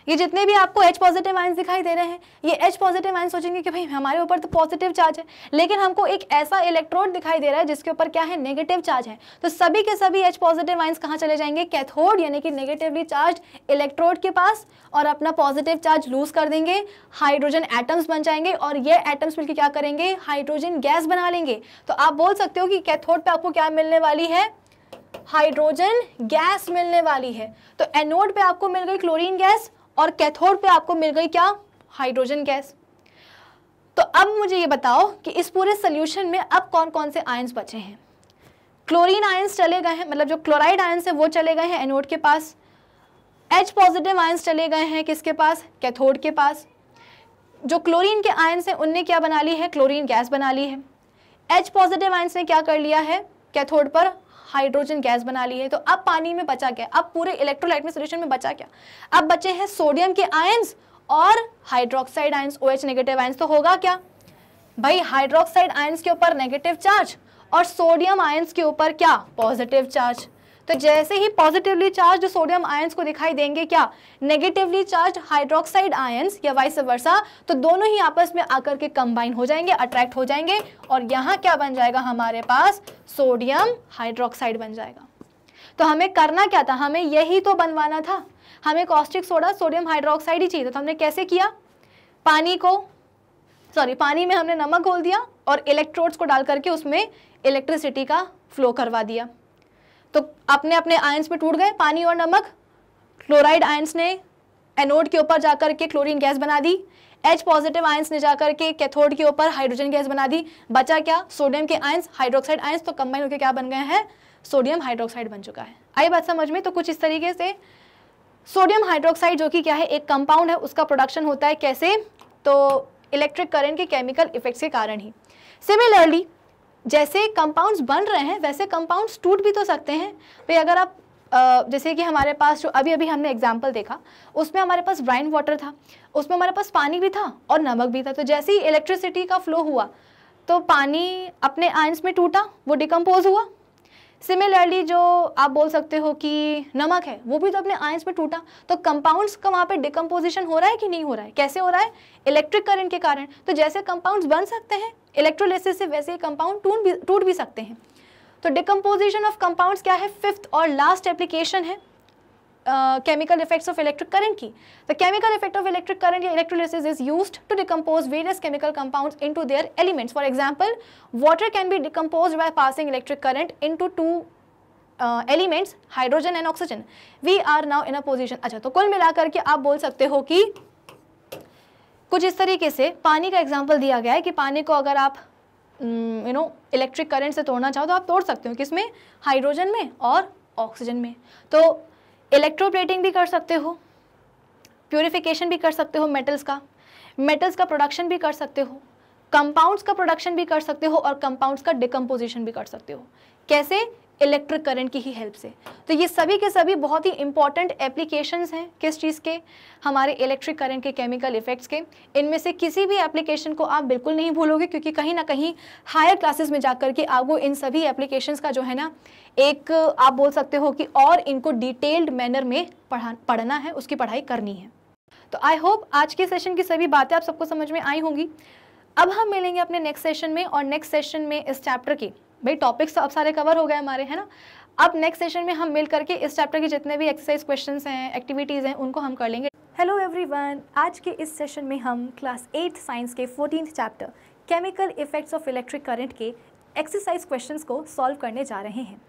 ये जितने भी आपको एच पॉजिटिव आइंस दिखाई दे रहे हैं ये एच पॉजिटिव आइंस सोचेंगे कि भाई हमारे ऊपर तो पॉजिटिव चार्ज है लेकिन हमको एक ऐसा इलेक्ट्रोड दिखाई दे रहा है जिसके ऊपर क्या है नेगेटिव चार्ज है तो सभी के सभी एच पॉजिटिव आइंस कहाँ चले जाएंगे कैथोड यानी कि नेगेटिवली चार्ज इलेक्ट्रोड के पास और अपना पॉजिटिव चार्ज लूज कर देंगे हाइड्रोजन एटम्स बन जाएंगे और ये एटम्स मिलकर क्या करेंगे हाइड्रोजन गैस बना लेंगे तो आप बोल सकते हो कि कैथोड पे आपको क्या मिलने वाली है हाइड्रोजन गैस मिलने वाली है तो एनोड पे आपको मिल गई क्लोरीन गैस और कैथोड पे आपको मिल गई क्या हाइड्रोजन गैस तो अब मुझे ये बताओ कि इस पूरे सोल्यूशन में अब कौन कौन से आयन्स बचे हैं क्लोरीन आयन्स चले गए हैं मतलब जो क्लोराइड आयन्स हैं वो चले गए हैं एनोड के पास एच पॉजिटिव आयन्स चले गए हैं किसके पास कैथोड के पास जो क्लोरीन के आयन्स हैं उनने क्या बना ली है क्लोरीन गैस बना ली है एच पॉजिटिव आयन्स ने क्या कर लिया है कैथोड पर हाइड्रोजन गैस बना ली है तो अब पानी में बचा क्या अब पूरे इलेक्ट्रोलाइट में सोल्यूशन में बचा क्या अब बचे हैं सोडियम के आयन्स और हाइड्रोक्साइड आयन्स ओ नेगेटिव आयन्स तो होगा क्या भाई हाइड्रोक्साइड आयन्स के ऊपर नेगेटिव चार्ज और सोडियम आयन्स के ऊपर क्या पॉजिटिव चार्ज तो जैसे ही पॉजिटिवली चार्ज सोडियम आयंस को दिखाई देंगे क्या नेगेटिवली चार्ज हाइड्रोक्साइड आयंस या वाइस वर्षा तो दोनों ही आपस में आकर के कंबाइन हो जाएंगे अट्रैक्ट हो जाएंगे और यहाँ क्या बन जाएगा हमारे पास सोडियम हाइड्रोक्साइड बन जाएगा तो हमें करना क्या था हमें यही तो बनवाना था हमें कॉस्टिक सोडा सोडियम हाइड्रोक्साइड ही चाहिए था तो हमने कैसे किया पानी को सॉरी पानी में हमने नमक घोल दिया और इलेक्ट्रोड्स को डाल करके उसमें इलेक्ट्रिसिटी का फ्लो करवा दिया तो अपने अपने आयंस में टूट गए पानी और नमक क्लोराइड आयंस ने एनोड के ऊपर जाकर के क्लोरीन गैस बना दी एच पॉजिटिव आयंस ने जाकर के कैथोड के ऊपर हाइड्रोजन गैस बना दी बचा क्या सोडियम के आयंस हाइड्रोक्साइड आयंस तो कंबाइन होकर क्या बन गए हैं सोडियम हाइड्रोक्साइड बन चुका है आई बात समझ में तो कुछ इस तरीके से सोडियम हाइड्रोक्साइड जो कि क्या है एक कंपाउंड है उसका प्रोडक्शन होता है कैसे तो इलेक्ट्रिक करंट के केमिकल इफेक्ट्स के कारण ही सिमिलरली जैसे कंपाउंड्स बन रहे हैं वैसे कंपाउंड्स टूट भी तो सकते हैं भाई अगर आप जैसे कि हमारे पास जो अभी अभी हमने एग्जाम्पल देखा उसमें हमारे पास ब्राइन वाटर था उसमें हमारे पास पानी भी था और नमक भी था तो जैसे ही इलेक्ट्रिसिटी का फ्लो हुआ तो पानी अपने आयंस में टूटा वो डिकम्पोज हुआ सिमिलरली जो आप बोल सकते हो कि नमक है वो भी तो अपने आयंस में टूटा तो कंपाउंड्स का वहाँ पे डिकम्पोजिशन हो रहा है कि नहीं हो रहा है कैसे हो रहा है इलेक्ट्रिक करंट के कारण तो जैसे कंपाउंड्स बन सकते हैं इलेक्ट्रोलिसिस से वैसे ही कंपाउंड टूट भी टूट भी सकते हैं तो डिकम्पोजिशन ऑफ कंपाउंड्स क्या है फिफ्थ और लास्ट एप्लीकेशन है chemical effects of electric current की the chemical effect of electric current या electrolysis is use to decompose various chemical compounds into their elements for example water can be decompose by passing electric current into two elements hydrogen and oxygen we are now in a position अच्छा तो कुल मिलाकर के आप बोल सकते हो कि कुछ इस तरीके से पानी का एग्जाम्पल दिया गया है कि पानी को अगर आप यू नो इलेक्ट्रिक करंट से तोड़ना चाहो तो आप तोड़ सकते हो किसमें हाइड्रोजन में और ऑक्सीजन में तो इलेक्ट्रोप्लेटिंग भी कर सकते हो प्योरीफिकेशन भी कर सकते हो मेटल्स का मेटल्स का प्रोडक्शन भी कर सकते हो कंपाउंड्स का प्रोडक्शन भी कर सकते हो और कंपाउंड्स का डिकम्पोजिशन भी कर सकते हो कैसे इलेक्ट्रिक करंट की ही हेल्प से तो ये सभी के सभी बहुत ही इंपॉर्टेंट एप्लीकेशंस हैं किस चीज़ के हमारे इलेक्ट्रिक करंट के केमिकल इफेक्ट्स के इनमें से किसी भी एप्लीकेशन को आप बिल्कुल नहीं भूलोगे क्योंकि कहीं ना कहीं हायर क्लासेस में जाकर के आपको इन सभी एप्लीकेशंस का जो है ना एक आप बोल सकते हो कि और इनको डिटेल्ड मैनर में पढ़ा पढ़ना है उसकी पढ़ाई करनी है तो आई होप आज के सेशन की सभी बातें आप सबको समझ में आई होंगी अब हम मिलेंगे अपने नेक्स्ट सेशन में और नेक्स्ट सेशन में इस चैप्टर की भाई टॉपिक्स तो अब सारे कवर हो गए हमारे है ना अब नेक्स्ट सेशन में हम मिल करके इस चैप्टर के जितने भी एक्सरसाइज क्वेश्चन हैं एक्टिविटीज़ हैं उनको हम कर लेंगे हेलो एवरीवन आज के इस सेशन में हम क्लास एट साइंस के fourteen chapter chemical effects of electric current के एक्सरसाइज क्वेश्चंस को सॉल्व करने जा रहे हैं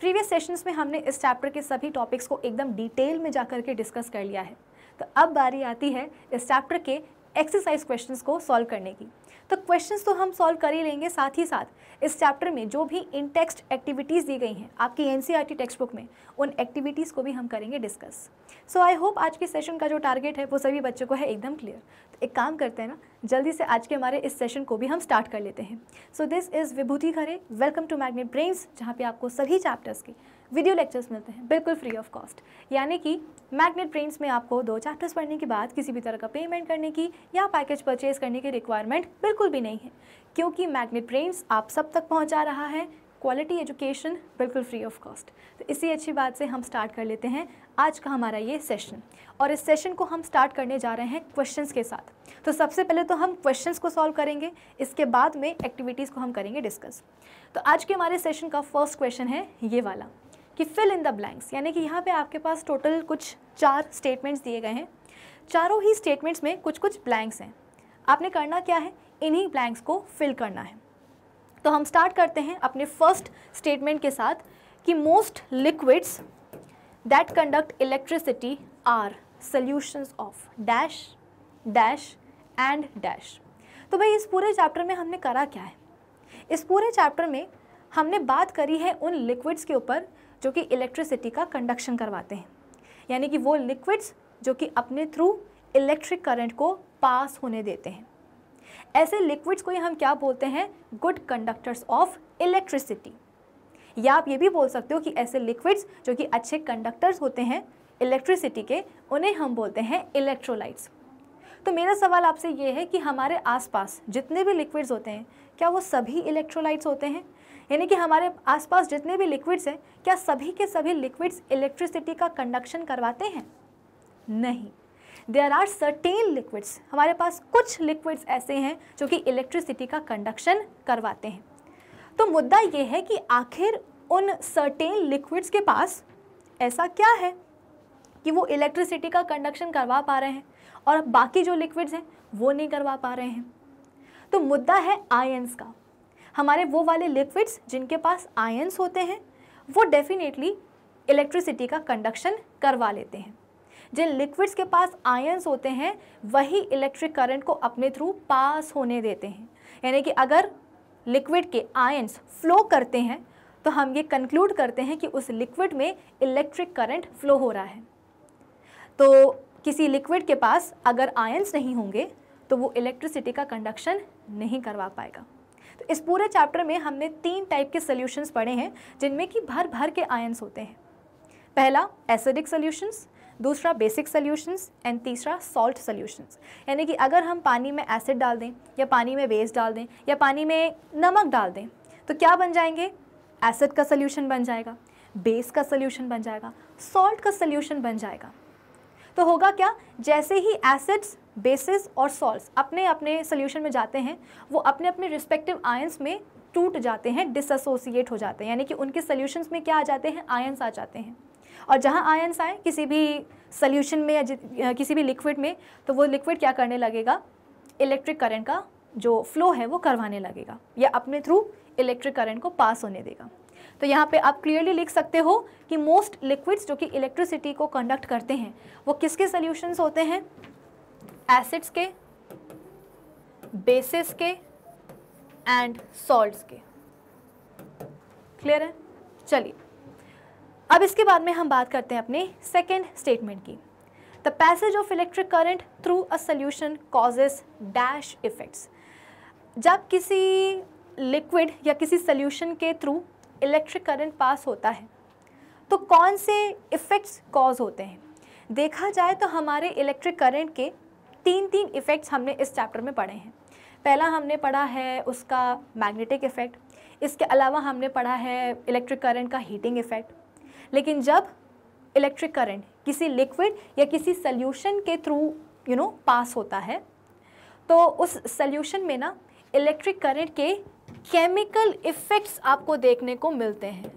प्रीवियस सेशंस में हमने इस चैप्टर के सभी टॉपिक्स को एकदम डिटेल में जा के डिस्कस कर लिया है तो अब बारी आती है इस चैप्टर के एक्सरसाइज क्वेश्चंस को सॉल्व करने की तो क्वेश्चंस तो हम सॉल्व कर ही लेंगे साथ ही साथ इस चैप्टर में जो भी इन टेक्स्ट एक्टिविटीज़ दी गई हैं आपकी एन टेक्स्ट बुक में उन एक्टिविटीज़ को भी हम करेंगे डिस्कस सो आई होप आज के सेशन का जो टारगेट है वो सभी बच्चों को है एकदम क्लियर तो एक काम करते हैं ना जल्दी से आज के हमारे इस सेशन को भी हम स्टार्ट कर लेते हैं so this is Vibhuti Khare welcome to magnet brains जहाँ पर आपको सभी चैप्टर्स की वीडियो लेक्चर्स मिलते हैं बिल्कुल फ्री ऑफ कॉस्ट यानी कि मैग्नेट प्रिंट्स में आपको दो चैप्टर्स पढ़ने के बाद किसी भी तरह का पेमेंट करने की या पैकेज परचेज करने की रिक्वायरमेंट बिल्कुल भी नहीं है क्योंकि मैग्नेट प्रिंट्स आप सब तक पहुँचा रहा है क्वालिटी एजुकेशन बिल्कुल फ्री ऑफ कॉस्ट तो इसी अच्छी बात से हम स्टार्ट कर लेते हैं आज का हमारा ये सेशन और इस सेशन को हम स्टार्ट करने जा रहे हैं क्वेश्चंस के साथ तो सबसे पहले तो हम क्वेश्चंस को सॉल्व करेंगे इसके बाद में एक्टिविटीज़ को हम करेंगे डिस्कस तो आज के हमारे सेशन का फर्स्ट क्वेश्चन है ये वाला कि फिल इन द ब्लैंक्स यानी कि यहाँ पे आपके पास टोटल कुछ चार स्टेटमेंट्स दिए गए हैं चारों ही स्टेटमेंट्स में कुछ कुछ ब्लैंक्स हैं आपने करना क्या है इन्हीं ब्लैंक्स को फिल करना है तो हम स्टार्ट करते हैं अपने फर्स्ट स्टेटमेंट के साथ कि most liquids that conduct electricity are solutions of dash dash and dash तो भाई इस पूरे चैप्टर में हमने करा क्या है इस पूरे चैप्टर में हमने बात करी है उन लिक्विड्स के ऊपर जो कि इलेक्ट्रिसिटी का कंडक्शन करवाते हैं यानी कि वो लिक्विड्स जो कि अपने थ्रू इलेक्ट्रिक करंट को पास होने देते हैं ऐसे लिक्विड्स को हम क्या बोलते हैं गुड कंडक्टर्स ऑफ इलेक्ट्रिसिटी या आप ये भी बोल सकते हो कि ऐसे लिक्विड्स जो कि अच्छे कंडक्टर्स होते हैं इलेक्ट्रिसिटी के उन्हें हम बोलते हैं इलेक्ट्रोलाइट्स तो मेरा सवाल आपसे ये है कि हमारे आसपास जितने भी लिक्विड्स होते हैं क्या वो सभी इलेक्ट्रोलाइट्स होते हैं यानी कि हमारे आसपास जितने भी लिक्विड्स हैं क्या सभी के सभी लिक्विड्स इलेक्ट्रिसिटी का कंडक्शन करवाते हैं नहीं देर आर सर्टेन लिक्विड्स हमारे पास कुछ लिक्विड्स ऐसे हैं जो कि इलेक्ट्रिसिटी का कंडक्शन करवाते हैं तो मुद्दा ये है कि आखिर उन सर्टेन लिक्विड्स के पास ऐसा क्या है कि वो इलेक्ट्रिसिटी का कंडक्शन करवा पा रहे हैं और बाकी जो लिक्विड्स हैं वो नहीं करवा पा रहे हैं तो मुद्दा है आयंस का हमारे वो वाले लिक्विड्स जिनके पास आयंस होते हैं वो डेफिनेटली इलेक्ट्रिसिटी का कंडक्शन करवा लेते हैं जिन लिक्विड्स के पास आयंस होते हैं वही इलेक्ट्रिक करंट को अपने थ्रू पास होने देते हैं यानी कि अगर लिक्विड के आयंस फ्लो करते हैं तो हम ये कंक्लूड करते हैं कि उस लिक्विड में इलेक्ट्रिक करंट फ्लो हो रहा है तो किसी लिक्विड के पास अगर आयंस नहीं होंगे तो वो इलेक्ट्रिसिटी का कंडक्शन नहीं करवा पाएगा इस पूरे चैप्टर में हमने तीन टाइप के सोल्यूशंस पढ़े हैं जिनमें कि भर भर के आयन्स होते हैं पहला एसिडिक सोल्यूशंस दूसरा बेसिक सोल्यूशंस एंड तीसरा सॉल्ट सोल्यूशंस यानी कि अगर हम पानी में एसिड डाल दें या पानी में बेस डाल दें या पानी में नमक डाल दें तो क्या बन जाएंगे एसिड का सोल्यूशन बन जाएगा बेस का सोल्यूशन बन जाएगा सॉल्ट का सोल्यूशन बन जाएगा तो होगा क्या जैसे ही एसिड्स बेसिस और सॉल्ट अपने अपने सोल्यूशन में जाते हैं वो अपने अपने रिस्पेक्टिव आयंस में टूट जाते हैं डिसोसिएट हो जाते हैं यानी कि उनके सोल्यूशंस में क्या आ जाते हैं आयंस आ जाते हैं और जहाँ आयंस आए किसी भी सोल्यूशन में या किसी भी लिक्विड में तो वो लिक्विड क्या करने लगेगा इलेक्ट्रिक करंट का जो फ्लो है वो करवाने लगेगा या अपने थ्रू इलेक्ट्रिक करंट को पास होने देगा तो यहाँ पे आप क्लियरली लिख सकते हो कि मोस्ट लिक्विड्स जो कि इलेक्ट्रिसिटी को कंडक्ट करते हैं वो किसके सॉल्यूशंस होते हैं एसिड्स के बेसिस के एंड सॉल्ट्स के क्लियर है चलिए अब इसके बाद में हम बात करते हैं अपने सेकेंड स्टेटमेंट की the passage of electric current through a solution causes dash effects जब किसी लिक्विड या किसी सोल्यूशन के थ्रू इलेक्ट्रिक करंट पास होता है तो कौन से इफ़ेक्ट्स कॉज होते हैं देखा जाए तो हमारे इलेक्ट्रिक करंट के तीन तीन इफ़ेक्ट्स हमने इस चैप्टर में पढ़े हैं पहला हमने पढ़ा है उसका मैग्नेटिक इफ़ेक्ट इसके अलावा हमने पढ़ा है इलेक्ट्रिक करंट का हीटिंग इफ़ेक्ट लेकिन जब इलेक्ट्रिक करंट किसी लिक्विड या किसी सल्यूशन के थ्रू यू नो पास होता है तो उस सल्यूशन में ना इलेक्ट्रिक करंट के केमिकल इफ़ेक्ट्स आपको देखने को मिलते हैं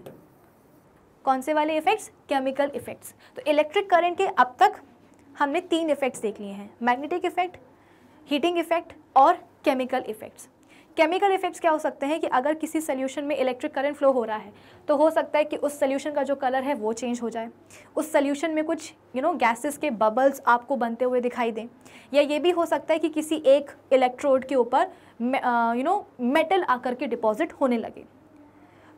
कौन से वाले इफ़ेक्ट्स केमिकल इफ़ेक्ट्स तो इलेक्ट्रिक करंट के अब तक हमने तीन इफ़ेक्ट्स देख लिए हैं मैग्नेटिक इफ़ेक्ट हीटिंग इफ़ेक्ट और केमिकल इफ़ेक्ट्स केमिकल इफेक्ट्स क्या हो सकते हैं कि अगर किसी सोल्यूशन में इलेक्ट्रिक करंट फ्लो हो रहा है तो हो सकता है कि उस सोल्यूशन का जो कलर है वो चेंज हो जाए उस सोल्यूशन में कुछ यू नो गैसेस के बबल्स आपको बनते हुए दिखाई दें या ये भी हो सकता है कि किसी एक इलेक्ट्रोड के ऊपर यू नो मेटल आकर के डिपॉजिट होने लगे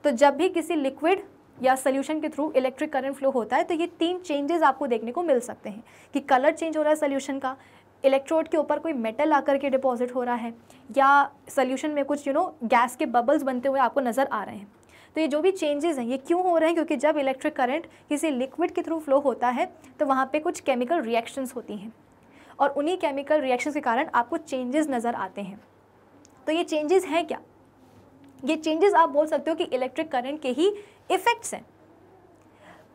तो जब भी किसी लिक्विड या सोल्यूशन के थ्रू इलेक्ट्रिक करंट फ्लो होता है तो ये तीन चेंजेस आपको देखने को मिल सकते हैं कि कलर चेंज हो रहा है सोल्यूशन का इलेक्ट्रोड के ऊपर कोई मेटल आकर के डिपॉजिट हो रहा है या सोल्यूशन में कुछ यू नो गैस के बबल्स बनते हुए आपको नज़र आ रहे हैं तो ये जो भी चेंजेस हैं ये क्यों हो रहे हैं क्योंकि जब इलेक्ट्रिक करंट किसी लिक्विड के थ्रू फ्लो होता है तो वहाँ पे कुछ केमिकल रिएक्शंस होती हैं और उन्हीं केमिकल रिएक्शंस के कारण आपको चेंजेस नज़र आते हैं तो ये चेंजेस हैं क्या ये चेंजेस आप बोल सकते हो कि इलेक्ट्रिक करंट के ही इफ़ेक्ट्स हैं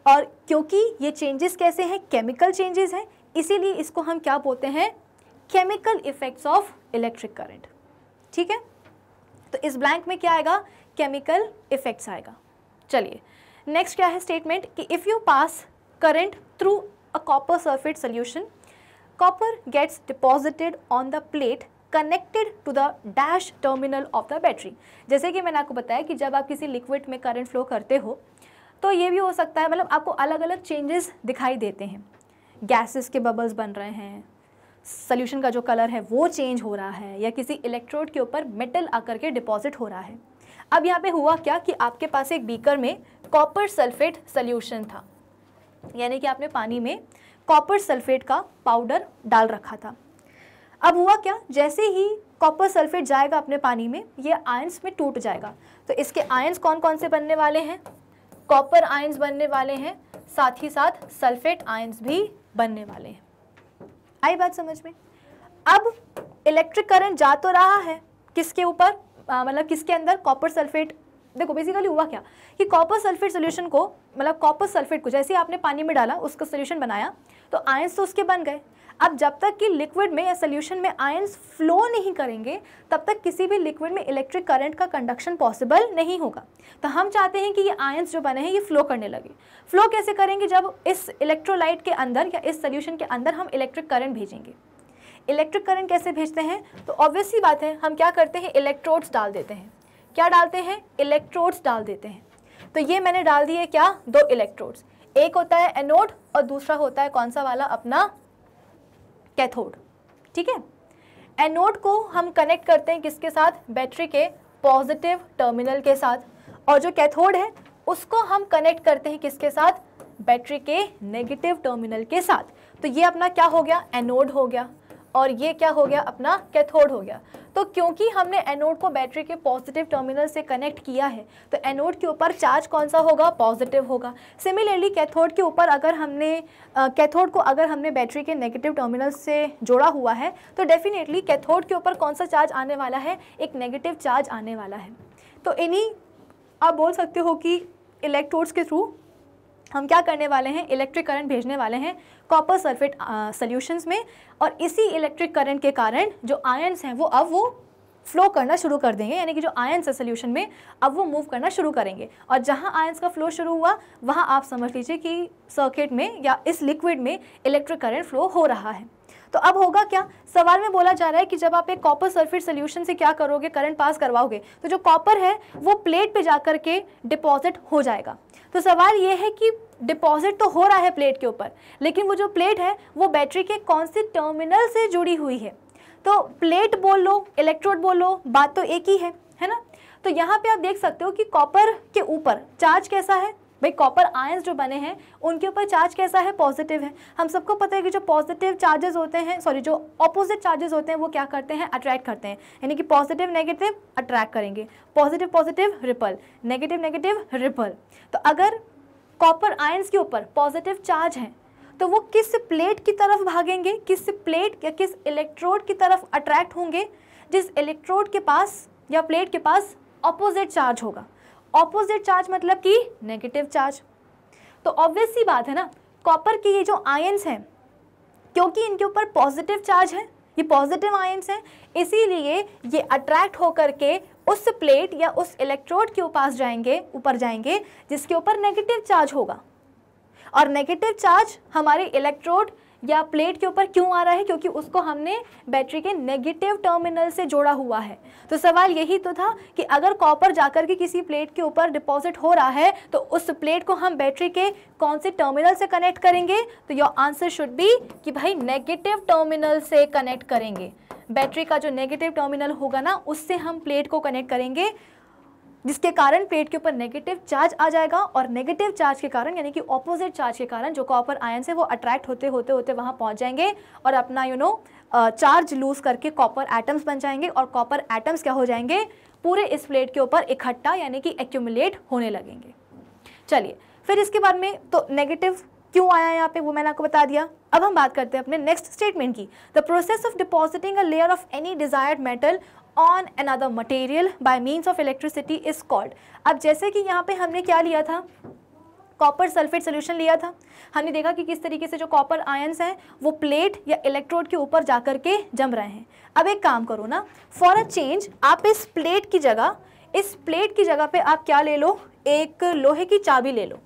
और क्योंकि ये चेंजेस कैसे हैं केमिकल चेंजेस हैं इसीलिए इसको हम क्या बोलते हैं chemical effects of electric current ठीक है तो इस ब्लैंक में क्या आएगा केमिकल इफेक्ट्स आएगा चलिए नेक्स्ट क्या है स्टेटमेंट कि if you pass current through a copper sulphate solution copper gets deposited on the plate connected to the dash terminal of the battery जैसे कि मैंने आपको बताया कि जब आप किसी लिक्विड में करंट फ्लो करते हो तो ये भी हो सकता है मतलब आपको अलग अलग चेंजेस दिखाई देते हैं गैसेस के बबल्स बन रहे हैं सल्यूशन का जो कलर है वो चेंज हो रहा है या किसी इलेक्ट्रोड के ऊपर मेटल आकर के डिपॉजिट हो रहा है अब यहाँ पे हुआ क्या कि आपके पास एक बीकर में कॉपर सल्फेट सल्यूशन था यानी कि आपने पानी में कॉपर सल्फेट का पाउडर डाल रखा था अब हुआ क्या जैसे ही कॉपर सल्फेट जाएगा अपने पानी में ये आयंस में टूट जाएगा तो इसके आयंस कौन कौन से बनने वाले हैं कॉपर आयंस बनने वाले हैं साथ ही साथ सल्फेट आयंस भी बनने वाले हैं आई बात समझ में अब इलेक्ट्रिक करंट जा तो रहा है किसके ऊपर मतलब किसके अंदर कॉपर सल्फेट देखो बेसिकली हुआ क्या कि कॉपर सल्फेट सोल्यूशन को मतलब कॉपर सल्फेट को जैसे आपने पानी में डाला उसका सोल्यूशन बनाया तो आयंस तो उसके बन गए अब जब तक कि लिक्विड में या सोल्यूशन में आयन्स फ्लो नहीं करेंगे तब तक किसी भी लिक्विड में इलेक्ट्रिक करंट का कंडक्शन पॉसिबल नहीं होगा तो हम चाहते हैं कि ये आयन्स जो बने हैं ये फ्लो करने लगे फ्लो कैसे करेंगे जब इस इलेक्ट्रोलाइट के अंदर या इस सोल्यूशन के अंदर हम इलेक्ट्रिक करंट भेजेंगे इलेक्ट्रिक करंट कैसे भेजते हैं तो ऑब्वियस ही बात है हम क्या करते हैं इलेक्ट्रोड्स डाल देते हैं क्या डालते हैं इलेक्ट्रोड्स डाल देते हैं तो ये मैंने डाल दिए क्या दो इलेक्ट्रोड्स एक होता है एनोड और दूसरा होता है कौन सा वाला अपना कैथोड ठीक है एनोड को हम कनेक्ट करते हैं किसके साथ बैटरी के पॉजिटिव टर्मिनल के साथ और जो कैथोड है उसको हम कनेक्ट करते हैं किसके साथ बैटरी के नेगेटिव टर्मिनल के साथ तो ये अपना क्या हो गया एनोड हो गया और ये क्या हो गया अपना कैथोड हो गया तो क्योंकि हमने एनोड को बैटरी के पॉजिटिव टर्मिनल से कनेक्ट किया है तो एनोड के ऊपर चार्ज कौन सा होगा पॉजिटिव होगा सिमिलरली कैथोड के ऊपर अगर हमने कैथोड को अगर हमने बैटरी के नेगेटिव टर्मिनल से जोड़ा हुआ है तो डेफिनेटली कैथोड के ऊपर कौन सा चार्ज आने वाला है एक नेगेटिव चार्ज आने वाला है तो इन्हीं आप बोल सकते हो कि इलेक्ट्रोड्स के थ्रू हम क्या करने वाले हैं इलेक्ट्रिक करंट भेजने वाले हैं कॉपर सल्फेट सॉल्यूशंस में और इसी इलेक्ट्रिक करंट के कारण जो आयन्स हैं वो अब वो फ्लो करना शुरू कर देंगे यानी कि जो आयन्स है सोल्यूशन में अब वो मूव करना शुरू करेंगे और जहाँ आयन्स का फ्लो शुरू हुआ वहाँ आप समझ लीजिए कि सर्किट में या इस लिक्विड में इलेक्ट्रिक करंट फ्लो हो रहा है तो अब होगा क्या सवाल में बोला जा रहा है कि जब आप एक कॉपर सल्फेट सोल्यूशन से क्या करोगे करंट पास करवाओगे तो जो कॉपर है वो प्लेट पे जाकर के डिपॉजिट हो जाएगा तो सवाल ये है कि डिपॉजिट तो हो रहा है प्लेट के ऊपर लेकिन वो जो प्लेट है वो बैटरी के कौन से टर्मिनल से जुड़ी हुई है तो प्लेट बोल लो इलेक्ट्रोड बोल लो बात तो एक ही है है ना तो यहाँ पे आप देख सकते हो कि कॉपर के ऊपर चार्ज कैसा है भाई कॉपर आयंस जो बने हैं उनके ऊपर चार्ज कैसा है पॉजिटिव है हम सबको पता है कि जो पॉजिटिव चार्जेस होते हैं सॉरी जो ऑपोजिट चार्जेस होते हैं वो क्या करते हैं अट्रैक्ट करते हैं यानी कि पॉजिटिव नेगेटिव अट्रैक्ट करेंगे positive positive repel negative negative repel तो अगर कॉपर आयंस के ऊपर पॉजिटिव चार्ज है तो वो किस प्लेट की तरफ भागेंगे किस प्लेट या किस इलेक्ट्रोड की तरफ अट्रैक्ट होंगे जिस इलेक्ट्रोड के पास या प्लेट के पास अपोजिट चार्ज होगा ऑपोजिट चार्ज मतलब कि नेगेटिव चार्ज तो ऑब्वियस सी बात है ना कॉपर के ये जो आयंस हैं क्योंकि इनके ऊपर पॉजिटिव चार्ज है ये पॉजिटिव आयंस हैं इसीलिए ये अट्रैक्ट होकर के उस प्लेट या उस इलेक्ट्रोड के पास जाएंगे ऊपर जाएंगे जिसके ऊपर नेगेटिव चार्ज होगा और नेगेटिव चार्ज हमारे इलेक्ट्रोड या प्लेट के ऊपर क्यों आ रहा है क्योंकि उसको हमने बैटरी के नेगेटिव टर्मिनल से जोड़ा हुआ है तो सवाल यही तो था कि अगर कॉपर जाकर के किसी प्लेट के ऊपर डिपॉजिट हो रहा है तो उस प्लेट को हम बैटरी के कौन से टर्मिनल से कनेक्ट करेंगे तो योर आंसर शुड बी कि भाई नेगेटिव टर्मिनल से कनेक्ट करेंगे बैटरी का जो नेगेटिव टर्मिनल होगा ना उससे हम प्लेट को कनेक्ट करेंगे जिसके कारण प्लेट के ऊपर नेगेटिव चार्ज आ जाएगा और नेगेटिव चार्ज के कारण यानी कि ऑपोजिट चार्ज के कारण जो कॉपर आयन है वो अट्रैक्ट होते होते होते वहां पहुंच जाएंगे और अपना यू नो चार्ज लूज करके कॉपर एटम्स बन जाएंगे और कॉपर एटम्स क्या हो जाएंगे पूरे इस प्लेट के ऊपर इकट्ठा यानी कि एक्यूमुलेट होने लगेंगे चलिए फिर इसके बाद में तो नेगेटिव क्यों आया यहाँ पे वो मैंने आपको बता दिया अब हम बात करते हैं अपने नेक्स्ट स्टेटमेंट की the process of depositing a layer of any desired metal on another material by means of electricity is called अब जैसे कि यहाँ पे हमने क्या लिया था कॉपर सल्फेट सोल्यूशन लिया था हमने देखा कि किस तरीके से जो कॉपर आयन्स हैं वो प्लेट या इलेक्ट्रोड के ऊपर जा कर के जम रहे हैं अब एक काम करो ना फॉर अ चेंज आप इस प्लेट की जगह इस प्लेट की जगह पे आप क्या ले लो एक लोहे की चाबी ले लो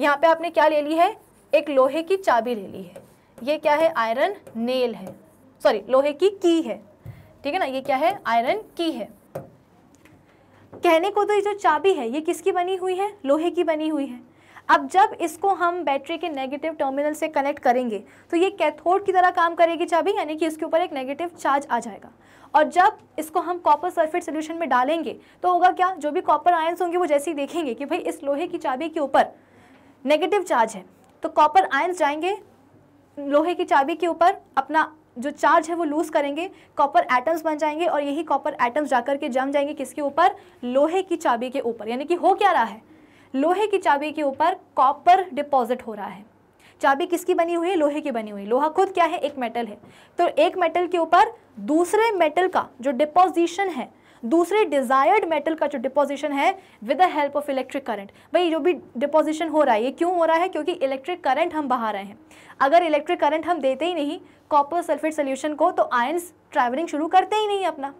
यहाँ पे आपने क्या ले ली है एक लोहे की चाबी ले ली है ये क्या है आयरन नेल है सॉरी लोहे की की है ठीक है ना ये क्या है आयरन की है कहने को तो ये जो चाबी है ये किसकी बनी हुई है लोहे की बनी हुई है अब जब इसको हम बैटरी के नेगेटिव टर्मिनल से कनेक्ट करेंगे तो ये कैथोड की तरह काम करेगी चाबी यानी कि इसके ऊपर एक नेगेटिव चार्ज आ जाएगा और जब इसको हम कॉपर सल्फेट सोल्यूशन में डालेंगे तो होगा क्या जो भी कॉपर आयन्स होंगे वो जैसे ही देखेंगे कि भाई इस लोहे की चाबी के ऊपर नेगेटिव चार्ज है तो कॉपर आयन्स जाएंगे लोहे की चाबी के ऊपर अपना जो चार्ज है वो लूज़ करेंगे कॉपर एटम्स बन जाएंगे और यही कॉपर एटम्स जाकर के जम जाएंगे किसके ऊपर लोहे की चाबी के ऊपर यानी कि हो क्या रहा है लोहे की चाबी के ऊपर कॉपर डिपॉजिट हो रहा है चाबी किसकी बनी हुई है लोहे की बनी हुई लोहा खुद क्या है एक मेटल है तो एक मेटल के ऊपर दूसरे मेटल का जो डिपोजिशन है दूसरे डिजायर्ड मेटल का जो डिपोजिशन है with the help of electric current भाई जो भी डिपोजिशन हो रहा है ये क्यों हो रहा है क्योंकि इलेक्ट्रिक करंट हम बहा रहे हैं अगर इलेक्ट्रिक करंट हम देते ही नहीं कॉपर सल्फेट सोल्यूशन को तो आयन्स ट्रैवलिंग शुरू करते ही नहीं अपना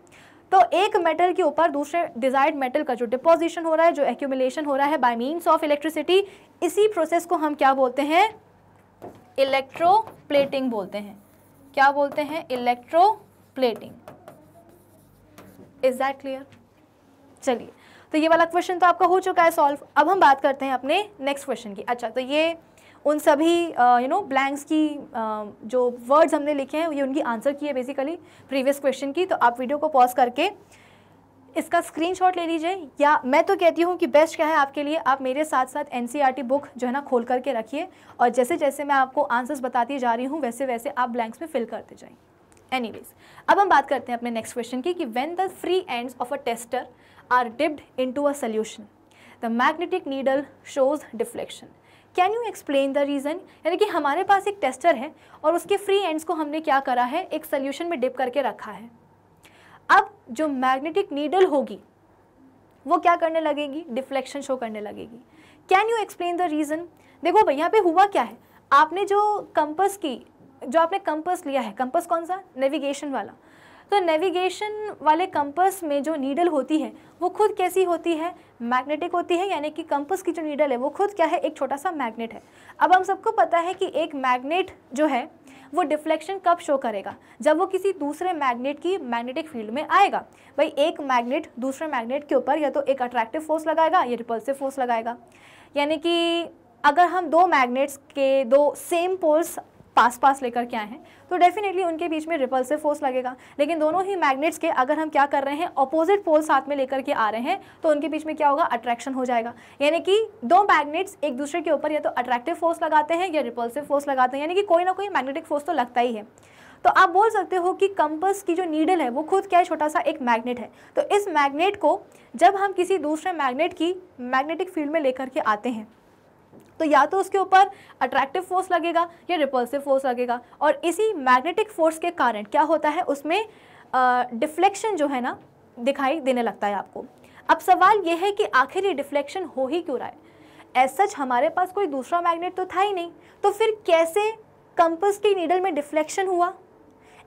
तो एक मेटल के ऊपर दूसरे डिजायर्ड मेटल का जो डिपोजिशन हो रहा है जो एक्यूमिलेशन हो रहा है बाय मीन्स ऑफ इलेक्ट्रिसिटी इसी प्रोसेस को हम क्या बोलते हैं इलेक्ट्रोप्लेटिंग बोलते हैं क्या बोलते हैं इलेक्ट्रोप्लेटिंग इज दैट क्लियर चलिए तो ये वाला क्वेश्चन तो आपका हो चुका है सॉल्व अब हम बात करते हैं अपने नेक्स्ट क्वेश्चन की अच्छा तो ये उन सभी यू नो ब्लैंक्स की uh, जो वर्ड्स हमने लिखे हैं ये उनकी आंसर की है बेसिकली प्रीवियस क्वेश्चन की तो आप वीडियो को पॉज करके इसका स्क्रीनशॉट ले लीजिए या मैं तो कहती हूँ कि बेस्ट क्या है आपके लिए आप मेरे साथ साथ एन बुक जो है ना खोल करके रखिए और जैसे जैसे मैं आपको आंसर्स बताती जा रही हूँ वैसे वैसे आप ब्लैंक्स में फिल करते जाएँ एनीवेज अब हम बात करते हैं अपने नेक्स्ट क्वेश्चन की कि when the free ends of a tester are dipped into a solution the magnetic needle shows deflection can you explain the reason यानी कि हमारे पास एक टेस्टर है और उसके फ्री एंड्स को हमने क्या करा है एक सोल्यूशन में डिप करके रखा है अब जो मैग्नेटिक नीडल होगी वो क्या करने लगेगी डिफ्लेक्शन शो करने लगेगी can you explain the reason देखो भाई यहाँ पे हुआ क्या है आपने जो कंपस की जो आपने कंपस लिया है कंपस कौन सा नेविगेशन वाला तो नेविगेशन वाले कंपस में जो नीडल होती है वो खुद कैसी होती है मैग्नेटिक होती है यानी कि कंपस की जो नीडल है वो खुद क्या है एक छोटा सा मैग्नेट है अब हम सबको पता है कि एक मैग्नेट जो है वो डिफ्लेक्शन कब शो करेगा जब वो किसी दूसरे मैग्नेट की मैग्नेटिक फील्ड में आएगा भाई एक मैग्नेट दूसरे मैग्नेट के ऊपर या तो एक अट्रैक्टिव फोर्स लगाएगा या रिपल्सिव फोर्स लगाएगा यानी कि अगर हम दो मैग्नेट्स के दो सेम पोल्स पास पास लेकर के आए हैं तो डेफिनेटली उनके बीच में रिपल्सिव फोर्स लगेगा लेकिन दोनों ही मैग्नेट्स के अगर हम क्या कर रहे हैं अपोजिट पोल साथ में लेकर के आ रहे हैं तो उनके बीच में क्या होगा अट्रैक्शन हो जाएगा यानी कि दो मैग्नेट्स एक दूसरे के ऊपर या तो अट्रैक्टिव फोर्स लगाते हैं या रिपल्सिव फोर्स लगाते हैं यानी कि कोई ना कोई मैग्नेटिक फोर्स तो लगता ही है तो आप बोल सकते हो कि कंपस की जो नीडल है वो खुद क्या है छोटा सा एक मैग्नेट है तो इस मैग्नेट को जब हम किसी दूसरे मैग्नेट की मैग्नेटिक फील्ड में लेकर के आते हैं तो या तो उसके ऊपर अट्रैक्टिव फोर्स लगेगा या रिपल्सिव फोर्स लगेगा और इसी मैग्नेटिक फोर्स के कारण क्या होता है उसमें डिफ्लेक्शन जो है ना दिखाई देने लगता है आपको अब सवाल यह है कि आखिर ये डिफ्लेक्शन हो ही क्यों रहा है एज सच हमारे पास कोई दूसरा मैग्नेट तो था ही नहीं तो फिर कैसे कंपस की नीडल में डिफ्लेक्शन हुआ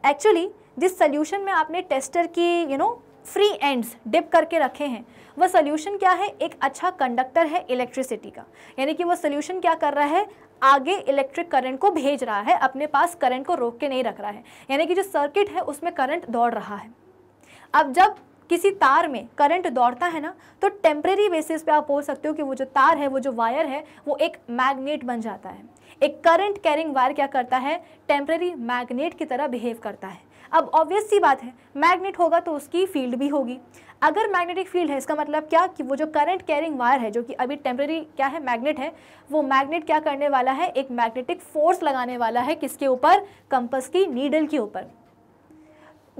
एक्चुअली जिस सोल्यूशन में आपने टेस्टर की you know free ends dip करके रखे हैं वह सोल्यूशन क्या है एक अच्छा कंडक्टर है इलेक्ट्रिसिटी का यानी कि वह सोल्यूशन क्या कर रहा है आगे इलेक्ट्रिक करंट को भेज रहा है अपने पास करंट को रोक के नहीं रख रहा है यानी कि जो सर्किट है उसमें करंट दौड़ रहा है अब जब किसी तार में करंट दौड़ता है ना तो टेम्प्रेरी बेसिस पे आप बोल सकते हो कि वो जो तार है वो जो वायर है वो एक मैग्नेट बन जाता है एक करंट कैरिंग वायर क्या करता है टेम्प्रेरी मैग्नेट की तरह बिहेव करता है अब ऑब्वियस सी बात है मैग्नेट होगा तो उसकी फील्ड भी होगी अगर मैग्नेटिक फील्ड है इसका मतलब क्या कि वो जो करंट कैरिंग वायर है जो कि अभी टेम्प्रेरी क्या है मैग्नेट है वो मैग्नेट क्या करने वाला है एक मैग्नेटिक फोर्स लगाने वाला है किसके ऊपर कंपस की नीडल के ऊपर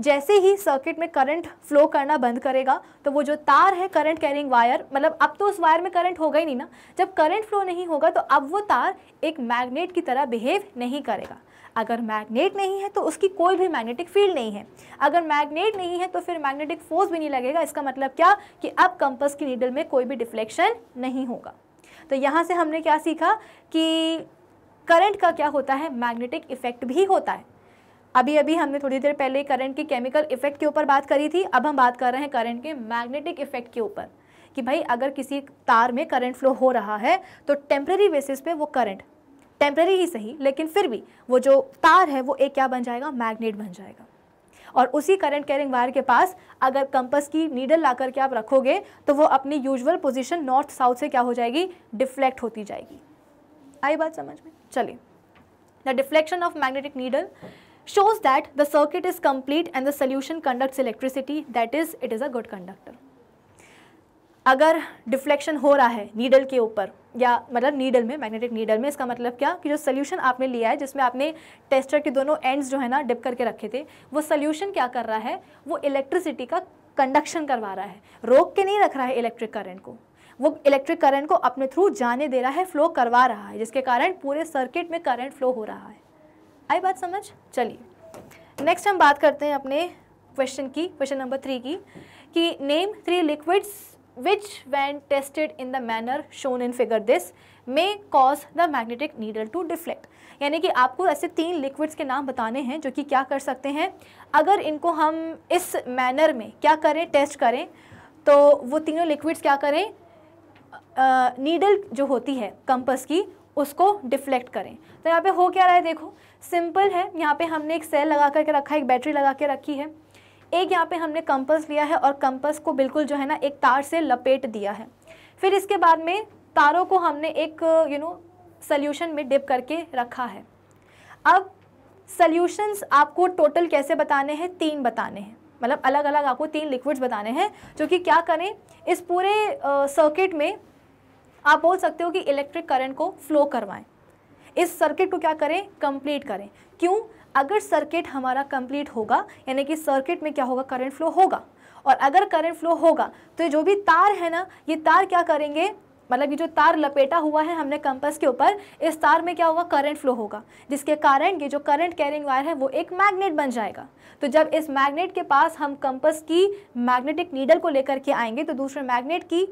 जैसे ही सर्किट में करंट फ्लो करना बंद करेगा तो वो जो तार है करंट कैरिंग वायर मतलब अब तो उस वायर में करंट होगा ही नहीं ना जब करंट फ्लो नहीं होगा तो अब वो तार एक मैग्नेट की तरह बिहेव नहीं करेगा अगर मैग्नेट नहीं है तो उसकी कोई भी मैग्नेटिक फील्ड नहीं है अगर मैग्नेट नहीं है तो फिर मैग्नेटिक फोर्स भी नहीं लगेगा इसका मतलब क्या कि अब कंपस की नीडल में कोई भी डिफ्लेक्शन नहीं होगा तो यहाँ से हमने क्या सीखा कि करंट का क्या होता है मैग्नेटिक इफेक्ट भी होता है अभी अभी हमने थोड़ी देर पहले करंट के केमिकल इफेक्ट के ऊपर बात करी थी अब हम बात कर रहे हैं करंट के मैग्नेटिक इफेक्ट के ऊपर कि भाई अगर किसी तार में करंट फ्लो हो रहा है तो टेम्प्रेरी बेसिस पे वो करंट टेम्प्रेरी ही सही लेकिन फिर भी वो जो तार है वो एक क्या बन जाएगा मैग्नेट बन जाएगा और उसी करंट कैरिंग वायर के पास अगर कंपस की नीडल ला करके आप रखोगे तो वो अपनी यूजुअल पोजीशन नॉर्थ साउथ से क्या हो जाएगी डिफ्लेक्ट होती जाएगी आई बात समझ में चलिए the deflection of magnetic needle shows that the circuit is complete and the solution conducts electricity that is it is a good conductor अगर डिफ्लेक्शन हो रहा है नीडल के ऊपर या मतलब नीडल में मैग्नेटिक नीडल में इसका मतलब क्या कि जो सोल्यूशन आपने लिया है जिसमें आपने टेस्टर के दोनों एंड्स जो है ना डिप करके रखे थे वो सोल्यूशन क्या कर रहा है वो इलेक्ट्रिसिटी का कंडक्शन करवा रहा है रोक के नहीं रख रहा है इलेक्ट्रिक करंट को वो इलेक्ट्रिक करंट को अपने थ्रू जाने दे रहा है फ्लो करवा रहा है जिसके कारण पूरे सर्किट में करंट फ्लो हो रहा है आई बात समझ चलिए नेक्स्ट हम बात करते हैं अपने क्वेश्चन की क्वेश्चन नंबर थ्री की कि name three liquids which when tested in the manner shown in figure this may cause the magnetic needle to deflect यानी कि आपको ऐसे तीन लिक्विड्स के नाम बताने हैं जो कि क्या कर सकते हैं अगर इनको हम इस मैनर में क्या करें टेस्ट करें तो वो तीनों लिक्विड्स क्या करें नीडल जो होती है कंपस की उसको डिफ्लेक्ट करें तो यहाँ पे हो क्या रहा है देखो सिंपल है यहाँ पे हमने एक सेल लगा करके रखा है एक बैटरी लगा के रखी है एक यहाँ पे हमने कंपस लिया है और कंपस को बिल्कुल जो है ना एक तार से लपेट दिया है फिर इसके बाद में तारों को हमने एक यू नो सल्यूशन में डिप करके रखा है अब सल्यूशंस आपको टोटल कैसे बताने हैं तीन बताने हैं मतलब अलग अलग आपको तीन लिक्विड्स बताने हैं जो कि क्या करें इस पूरे सर्किट में आप बोल सकते हो कि इलेक्ट्रिक करंट को फ्लो करवाएं इस सर्किट को क्या करें कंप्लीट करें क्यों अगर सर्किट हमारा कंप्लीट होगा यानी कि सर्किट में क्या होगा करंट फ्लो होगा और अगर करंट फ्लो होगा तो जो भी तार है ना ये तार क्या करेंगे मतलब ये जो तार लपेटा हुआ है हमने कंपस के ऊपर इस तार में क्या होगा करंट फ्लो होगा जिसके कारण ये जो करंट कैरिंग वायर है वो एक मैग्नेट बन जाएगा तो जब इस मैग्नेट के पास हम कंपस की मैग्नेटिक नीडल को लेकर के आएंगे तो दूसरे मैग्नेट की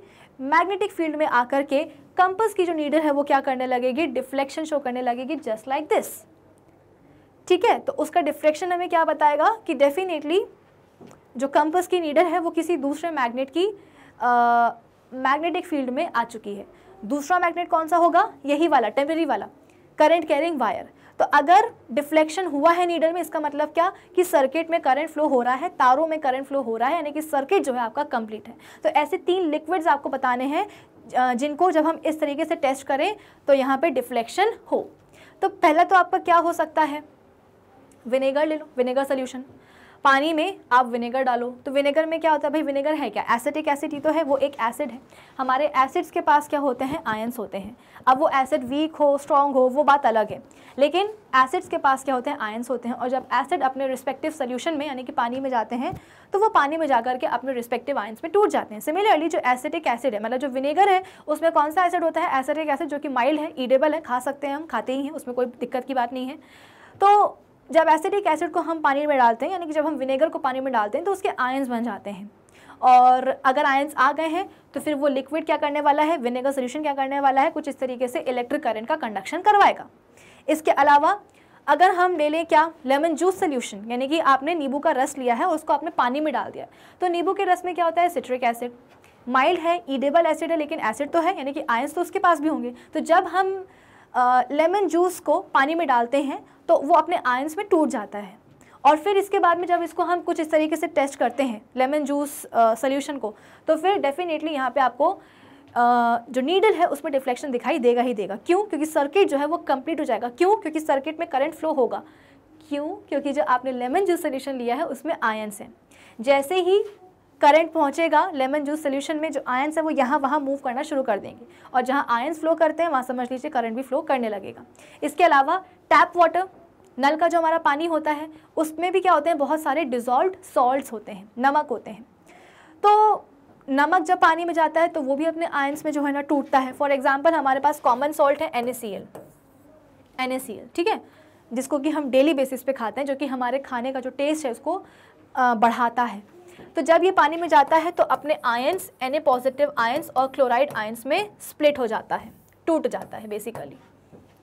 मैग्नेटिक फील्ड में आकर के कंपस की जो नीडल है वो क्या करने लगेगी डिफ्लेक्शन शो करने लगेगी जस्ट लाइक दिस ठीक है तो उसका डिफ्लेक्शन हमें क्या बताएगा कि डेफिनेटली जो कंपस की नीडल है वो किसी दूसरे मैग्नेट की मैग्नेटिक फील्ड में आ चुकी है दूसरा मैग्नेट कौन सा होगा यही वाला टेम्परेरी वाला करंट कैरिंग वायर तो अगर डिफ्लेक्शन हुआ है नीडल में इसका मतलब क्या कि सर्किट में करंट फ्लो हो रहा है तारों में करंट फ्लो हो रहा है यानी कि सर्किट जो है आपका कंप्लीट है तो ऐसे तीन लिक्विड्स आपको बताने हैं जिनको जब हम इस तरीके से टेस्ट करें तो यहाँ पे डिफ्लेक्शन हो तो पहला तो आपका क्या हो सकता है विनेगर ले लो विनेगर सोल्यूशन पानी में आप विनेगर डालो तो विनेगर में क्या होता है भाई विनेगर है क्या एसिटिक एसिड ही तो है वो एक एसिड है हमारे एसिड्स के पास क्या होते हैं आयंस होते हैं अब वो एसिड वीक हो स्ट्रॉन्ग हो वो बात अलग है लेकिन एसिड्स के पास क्या होते हैं आयंस होते हैं और जब एसिड अपने रिस्पेक्टिव सोल्यूशन में यानी कि पानी में जाते हैं तो वो पानी में जाकर के अपने रिस्पेक्टिव आयंस में टूट जाते हैं सिमिलरली जो एसिटिक एसिड है मतलब जो विनेगर है उसमें कौन सा एसिड होता है एसिटिक एसिड जो कि माइल्ड है ईडेबल है खा सकते हैं हम खाते ही हैं उसमें कोई दिक्कत की बात नहीं है तो जब एसिडिक एसिड को हम पानी में डालते हैं यानी कि जब हम विनेगर को पानी में डालते हैं तो उसके आयन्स बन जाते हैं और अगर आयन्स आ गए हैं तो फिर वो लिक्विड क्या करने वाला है विनेगर सोल्यूशन क्या करने वाला है कुछ इस तरीके से इलेक्ट्रिक करंट का कंडक्शन करवाएगा इसके अलावा अगर हम ले लें क्या लेमन जूस सोल्यूशन यानी कि आपने नींबू का रस लिया है और उसको आपने पानी में डाल दिया तो नींबू के रस में क्या होता है सिट्रिक एसिड माइल्ड है ईडेबल एसिड है लेकिन एसिड तो है यानी कि आयंस तो उसके पास भी होंगे तो जब हम लेमन जूस को पानी में डालते हैं तो वो अपने आयंस में टूट जाता है और फिर इसके बाद में जब इसको हम कुछ इस तरीके से टेस्ट करते हैं लेमन जूस सोल्यूशन को तो फिर डेफिनेटली यहाँ पे आपको जो नीडल है उसमें डिफ्लेक्शन दिखाई देगा ही देगा क्यों क्योंकि सर्किट जो है वो कंप्लीट हो जाएगा क्यों क्योंकि सर्किट में करंट फ्लो होगा क्यों क्योंकि जो आपने लेमन जूस सोल्यूशन लिया है उसमें आयंस हैं जैसे ही करंट पहुंचेगा लेमन जूस सोल्यूशन में जो आयंस है वो यहाँ वहाँ मूव करना शुरू कर देंगे और जहाँ आयंस फ्लो करते हैं वहाँ समझ लीजिए करंट भी फ्लो करने लगेगा इसके अलावा टैप वाटर नल का जो हमारा पानी होता है उसमें भी क्या होते हैं बहुत सारे डिजॉल्व सॉल्ट होते हैं नमक होते हैं तो नमक जब पानी में जाता है तो वो भी अपने आयंस में जो है ना टूटता है फॉर एग्जाम्पल हमारे पास कॉमन सॉल्ट है एन एन ठीक है जिसको कि हम डेली बेसिस पे खाते हैं जो कि हमारे खाने का जो टेस्ट है उसको बढ़ाता है तो जब ये पानी में जाता है तो अपने आयंस एन पॉजिटिव आयंस और क्लोराइड आयंस में स्प्लिट हो जाता है टूट जाता है बेसिकली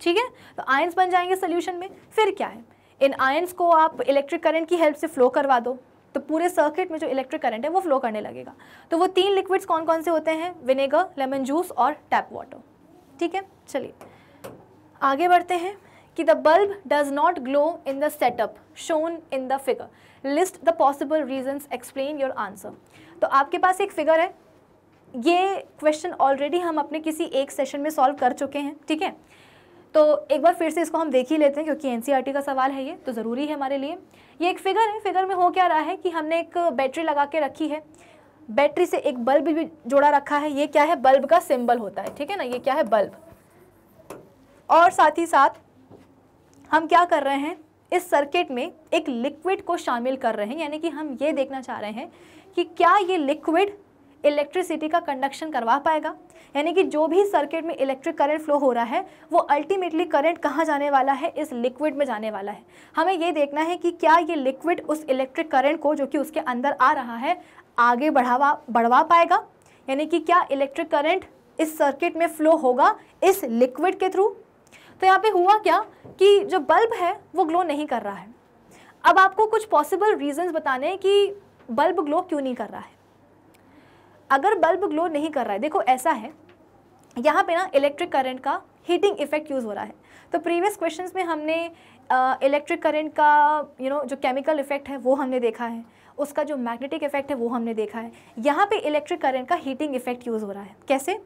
ठीक है तो आयंस बन जाएंगे सोल्यूशन में फिर क्या है इन आयंस को आप इलेक्ट्रिक करंट की हेल्प से फ्लो करवा दो तो पूरे सर्किट में जो इलेक्ट्रिक करंट है वो फ्लो करने लगेगा तो वो तीन लिक्विड्स कौन कौन से होते हैं विनेगर लेमन जूस और टैप वाटर ठीक है चलिए आगे बढ़ते हैं कि the bulb does not glow in the setup shown in the figure list the possible reasons explain your answer तो आपके पास एक फिगर है ये क्वेश्चन ऑलरेडी हम अपने किसी एक सेशन में सॉल्व कर चुके हैं ठीक है तो एक बार फिर से इसको हम देख ही लेते हैं क्योंकि एन e का सवाल है ये तो ज़रूरी है हमारे लिए ये एक फिगर है फिगर में हो क्या रहा है कि हमने एक बैटरी लगा के रखी है बैटरी से एक बल्ब भी जोड़ा रखा है ये क्या है बल्ब का सिंबल होता है ठीक है ना ये क्या है बल्ब और साथ ही साथ हम क्या कर रहे हैं इस सर्किट में एक लिक्विड को शामिल कर रहे हैं यानी कि हम ये देखना चाह रहे हैं कि क्या ये लिक्विड इलेक्ट्रिसिटी का कंडक्शन करवा पाएगा यानी कि जो भी सर्किट में इलेक्ट्रिक करंट फ्लो हो रहा है वो अल्टीमेटली करंट कहाँ जाने वाला है इस लिक्विड में जाने वाला है हमें ये देखना है कि क्या ये लिक्विड उस इलेक्ट्रिक करंट को जो कि उसके अंदर आ रहा है आगे बढ़ावा बढ़वा पाएगा यानी कि क्या इलेक्ट्रिक करंट इस सर्किट में फ्लो होगा इस लिक्विड के थ्रू तो यहाँ पे हुआ क्या कि जो बल्ब है वो ग्लो नहीं कर रहा है अब आपको कुछ पॉसिबल रीजंस बताने हैं कि बल्ब ग्लो क्यों नहीं कर रहा है अगर बल्ब ग्लो नहीं कर रहा है देखो ऐसा है यहाँ पे ना इलेक्ट्रिक करंट का हीटिंग इफेक्ट यूज़ हो रहा है तो प्रीवियस क्वेश्चन में हमने इलेक्ट्रिक करंट का यू you नो know, जो केमिकल इफेक्ट है वो हमने देखा है उसका जो मैग्नेटिक इफेक्ट है वो हमने देखा है यहाँ पे इलेक्ट्रिक करंट का हीटिंग इफेक्ट यूज़ हो रहा है कैसे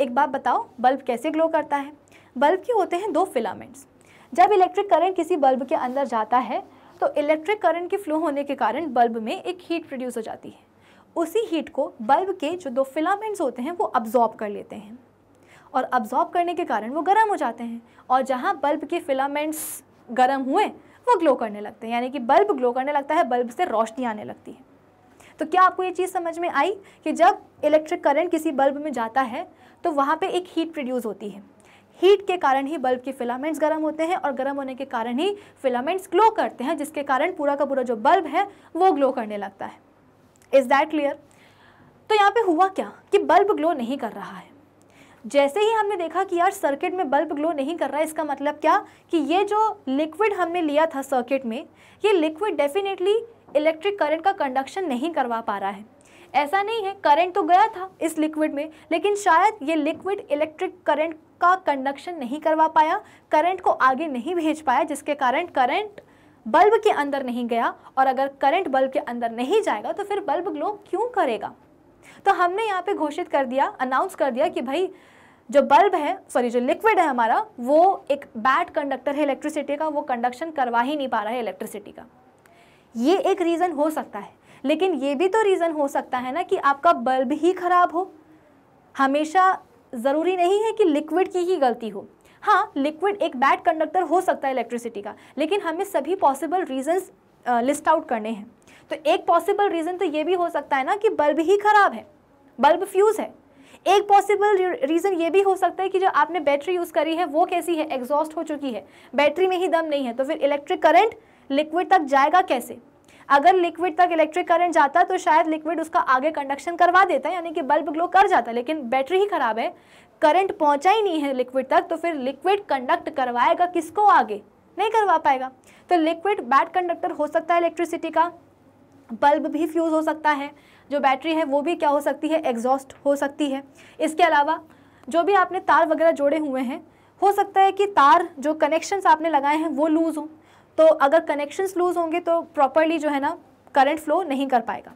एक बात बताओ बल्ब कैसे ग्लो करता है बल्ब के होते हैं दो फिलामेंट्स जब इलेक्ट्रिक करंट किसी बल्ब के अंदर जाता है तो इलेक्ट्रिक करंट के फ्लो होने के कारण बल्ब में एक हीट प्रोड्यूस हो जाती है उसी हीट को बल्ब के जो दो फिलामेंट्स होते हैं वो अब्जॉर्ब कर लेते हैं और अब्जॉर्ब करने के कारण वो गर्म हो जाते हैं और जहाँ बल्ब के फिलामेंट्स गर्म हुए वो ग्लो करने लगते हैं यानी कि बल्ब ग्लो करने लगता है बल्ब से रोशनी आने लगती है तो क्या आपको ये चीज़ समझ में आई कि जब इलेक्ट्रिक करंट किसी बल्ब में जाता है तो वहाँ पे एक हीट प्रोड्यूस होती है हीट के कारण ही बल्ब की फिलामेंट्स गर्म होते हैं और गर्म होने के कारण ही फिलामेंट्स ग्लो करते हैं जिसके कारण पूरा का पूरा जो बल्ब है वो ग्लो करने लगता है इज़ दैट क्लियर तो यहाँ पे हुआ क्या कि बल्ब ग्लो नहीं कर रहा है जैसे ही हमने देखा कि यार सर्किट में बल्ब ग्लो नहीं कर रहा है इसका मतलब क्या कि ये जो लिक्विड हमने लिया था सर्किट में ये लिक्विड डेफिनेटली इलेक्ट्रिक करंट का कंडक्शन नहीं करवा पा रहा है ऐसा नहीं है करंट तो गया था इस लिक्विड में लेकिन शायद ये लिक्विड इलेक्ट्रिक करंट का कंडक्शन नहीं करवा पाया करंट को आगे नहीं भेज पाया जिसके कारण करंट बल्ब के अंदर नहीं गया और अगर करंट बल्ब के अंदर नहीं जाएगा तो फिर बल्ब ग्लो क्यों करेगा तो हमने यहाँ पे घोषित कर दिया अनाउंस कर दिया कि भाई जो बल्ब है सॉरी जो लिक्विड है हमारा वो एक बैड कंडक्टर है इलेक्ट्रिसिटी का वो कंडक्शन करवा ही नहीं पा रहा है इलेक्ट्रिसिटी का ये एक रीज़न हो सकता है लेकिन ये भी तो रीज़न हो सकता है ना कि आपका बल्ब ही ख़राब हो हमेशा ज़रूरी नहीं है कि लिक्विड की ही गलती हो हाँ लिक्विड एक बैड कंडक्टर हो सकता है इलेक्ट्रिसिटी का लेकिन हमें सभी पॉसिबल रीजंस लिस्ट आउट करने हैं तो एक पॉसिबल रीज़न तो ये भी हो सकता है ना कि बल्ब ही ख़राब है बल्ब फ्यूज़ है एक पॉसिबल रीज़न ये भी हो सकता है कि जो आपने बैटरी यूज़ करी है वो कैसी है एग्जॉस्ट हो चुकी है बैटरी में ही दम नहीं है तो फिर इलेक्ट्रिक करंट लिक्विड तक जाएगा कैसे अगर लिक्विड तक इलेक्ट्रिक करंट जाता तो शायद लिक्विड उसका आगे कंडक्शन करवा देता यानी कि बल्ब ग्लो कर जाता लेकिन बैटरी ही खराब है करंट पहुंचा ही नहीं है लिक्विड तक तो फिर लिक्विड कंडक्ट करवाएगा किसको आगे नहीं करवा पाएगा तो लिक्विड बैड कंडक्टर हो सकता है इलेक्ट्रिसिटी का बल्ब भी फ्यूज़ हो सकता है जो बैटरी है वो भी क्या हो सकती है एग्जॉस्ट हो सकती है इसके अलावा जो भी आपने तार वगैरह जोड़े हुए हैं हो सकता है कि तार जो कनेक्शंस आपने लगाए हैं वो लूज़ हों तो अगर कनेक्शंस लूज़ होंगे तो प्रॉपरली जो है ना करंट फ्लो नहीं कर पाएगा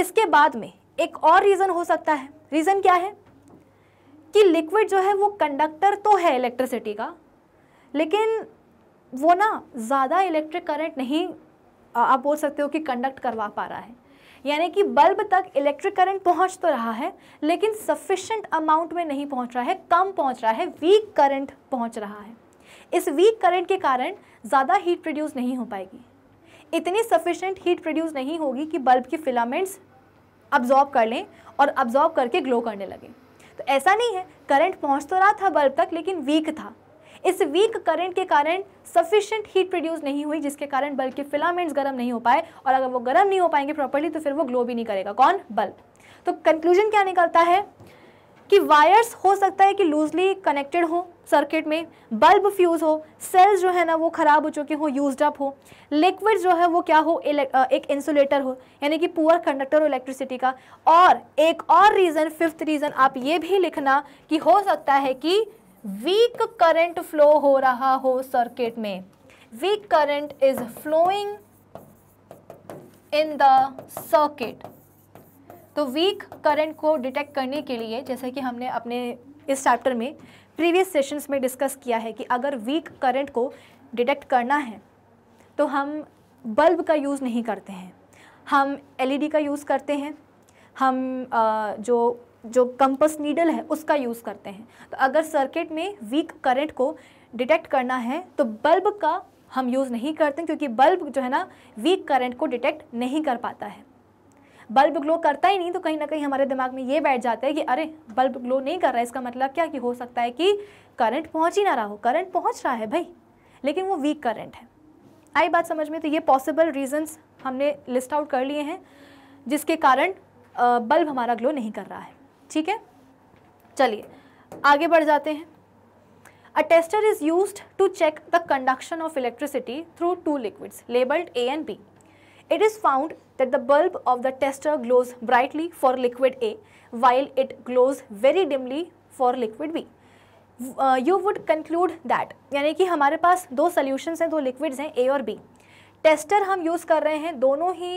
इसके बाद में एक और रीज़न हो सकता है रीज़न क्या है कि लिक्विड जो है वो कंडक्टर तो है इलेक्ट्रिसिटी का लेकिन वो ना ज़्यादा इलेक्ट्रिक करंट नहीं आप बोल सकते हो कि कंडक्ट करवा पा रहा है यानी कि बल्ब तक इलेक्ट्रिक करंट पहुंच तो रहा है लेकिन सफिशेंट अमाउंट में नहीं पहुंच रहा है कम पहुंच रहा है वीक करंट पहुंच रहा है इस वीक करंट के कारण ज़्यादा हीट प्रोड्यूस नहीं हो पाएगी इतनी सफिशेंट हीट प्रोड्यूस नहीं होगी कि बल्ब की फिलामेंट्स अब्जॉर्ब कर लें और अब्जॉर्ब करके ग्लो करने लगें तो ऐसा नहीं है करंट पहुंच तो रहा था बल्ब तक लेकिन वीक था इस वीक करंट के कारण सफिशिएंट हीट प्रोड्यूस नहीं हुई जिसके कारण बल्ब के फिलामेंट्स गर्म नहीं हो पाए और अगर वो गर्म नहीं हो पाएंगे प्रॉपरली तो फिर वो ग्लो भी नहीं करेगा कौन बल्ब तो कंक्लूजन क्या निकलता है कि वायर्स हो सकता है कि लूजली कनेक्टेड हो सर्किट में बल्ब फ्यूज हो सेल्स जो है ना वो ख़राब हो चुके हो यूज अप हो लिक्विड जो है वो क्या हो एक इंसुलेटर हो यानी कि पुअर कंडक्टर हो इलेक्ट्रिसिटी का और एक और रीज़न फिफ्थ रीज़न आप ये भी लिखना कि हो सकता है कि वीक करंट फ्लो हो रहा हो सर्किट में weak current is flowing in the circuit तो वीक करंट को डिटेक्ट करने के लिए जैसे कि हमने अपने इस चैप्टर में प्रीवियस सेशंस में डिस्कस किया है कि अगर वीक करंट को डिटेक्ट करना है तो हम बल्ब का यूज़ नहीं करते हैं हम एलईडी का यूज़ करते हैं हम आ, जो जो कंपस नीडल है उसका यूज़ करते हैं तो अगर सर्किट में वीक करंट को डिटेक्ट करना है तो बल्ब का हम यूज़ नहीं करते क्योंकि बल्ब जो है ना वीक करंट को डिटेक्ट नहीं कर पाता है बल्ब ग्लो करता ही नहीं तो कहीं ना कहीं हमारे दिमाग में ये बैठ जाता है कि अरे बल्ब ग्लो नहीं कर रहा है इसका मतलब क्या कि हो सकता है कि करंट पहुँच ही ना रहा हो करंट पहुँच रहा है भाई लेकिन वो वीक करंट है आई बात समझ में तो ये पॉसिबल रीजन्स हमने लिस्ट आउट कर लिए हैं जिसके कारण बल्ब हमारा ग्लो नहीं कर रहा है ठीक है चलिए आगे बढ़ जाते हैं a tester is use to check the conduction of electricity through two liquids labelled A and B it is found that the bulb of the tester glows brightly for liquid A while it glows very dimly for liquid B. You would conclude that यानी कि हमारे पास दो solutions हैं दो liquids हैं ए और B tester हम use कर रहे हैं दोनों ही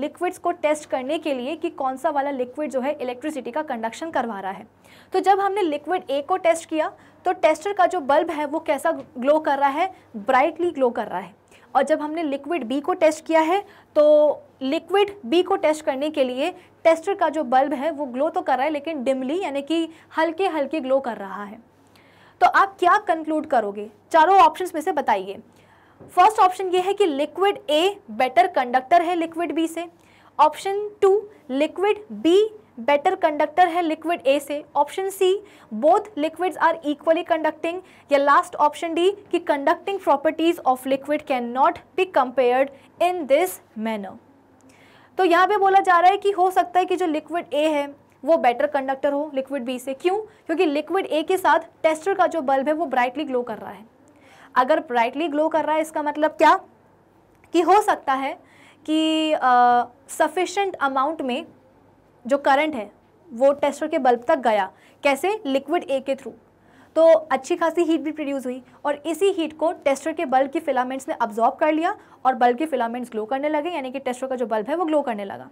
लिक्विड्स uh, को टेस्ट करने के लिए कि कौन सा वाला लिक्विड जो है इलेक्ट्रिसिटी का कंडक्शन करवा रहा है तो जब हमने लिक्विड ए को टेस्ट किया तो टेस्टर का जो बल्ब है वो कैसा ग्लो कर रहा है ब्राइटली ग्लो कर रहा है और जब हमने लिक्विड बी को टेस्ट किया है तो लिक्विड बी को टेस्ट करने के लिए टेस्टर का जो बल्ब है वो ग्लो तो कर रहा है लेकिन डिमली यानी कि हल्के हल्के ग्लो कर रहा है तो आप क्या कंक्लूड करोगे चारों ऑप्शंस में से बताइए फर्स्ट ऑप्शन ये है कि लिक्विड ए बेटर कंडक्टर है लिक्विड बी से option two liquid B better conductor है लिक्विड ए से option C both liquids are equally conducting या लास्ट ऑप्शन डी कि conducting properties of liquid can not be compared in this manner तो यहाँ पे बोला जा रहा है कि हो सकता है कि जो लिक्विड ए है वो बेटर कंडक्टर हो लिक्विड बी से क्यों क्योंकि लिक्विड ए के साथ टेस्टर का जो बल्ब है वो ब्राइटली ग्लो कर रहा है अगर ब्राइटली ग्लो कर रहा है इसका मतलब क्या कि हो सकता है कि सफिशेंट uh, अमाउंट में जो करंट है वो टेस्टर के बल्ब तक गया कैसे लिक्विड ए के थ्रू तो अच्छी खासी हीट भी प्रोड्यूस हुई और इसी हीट को टेस्टर के बल्ब की फिलामेंट्स ने अब्जॉर्ब कर लिया और बल्ब के फिलामेंट्स ग्लो करने लगे यानी कि टेस्टर का जो बल्ब है वो ग्लो करने लगा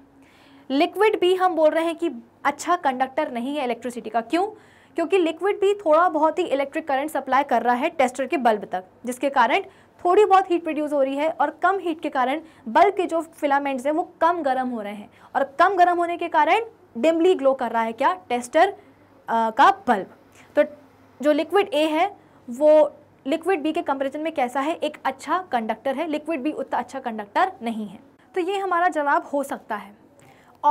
लिक्विड भी हम बोल रहे हैं कि अच्छा कंडक्टर नहीं है इलेक्ट्रिसिटी का क्यों क्योंकि लिक्विड भी थोड़ा बहुत ही इलेक्ट्रिक करंट सप्लाई कर रहा है टेस्टर के बल्ब तक जिसके कारण थोड़ी बहुत हीट प्रोड्यूस हो रही है और कम हीट के कारण बल्ब के जो फिलामेंट्स हैं वो कम गर्म हो रहे हैं और कम गर्म होने के कारण डिमली ग्लो कर रहा है क्या टेस्टर आ, का बल्ब तो जो लिक्विड ए है वो लिक्विड बी के कंपेरिजन में कैसा है एक अच्छा कंडक्टर है लिक्विड बी उतना अच्छा कंडक्टर नहीं है तो ये हमारा जवाब हो सकता है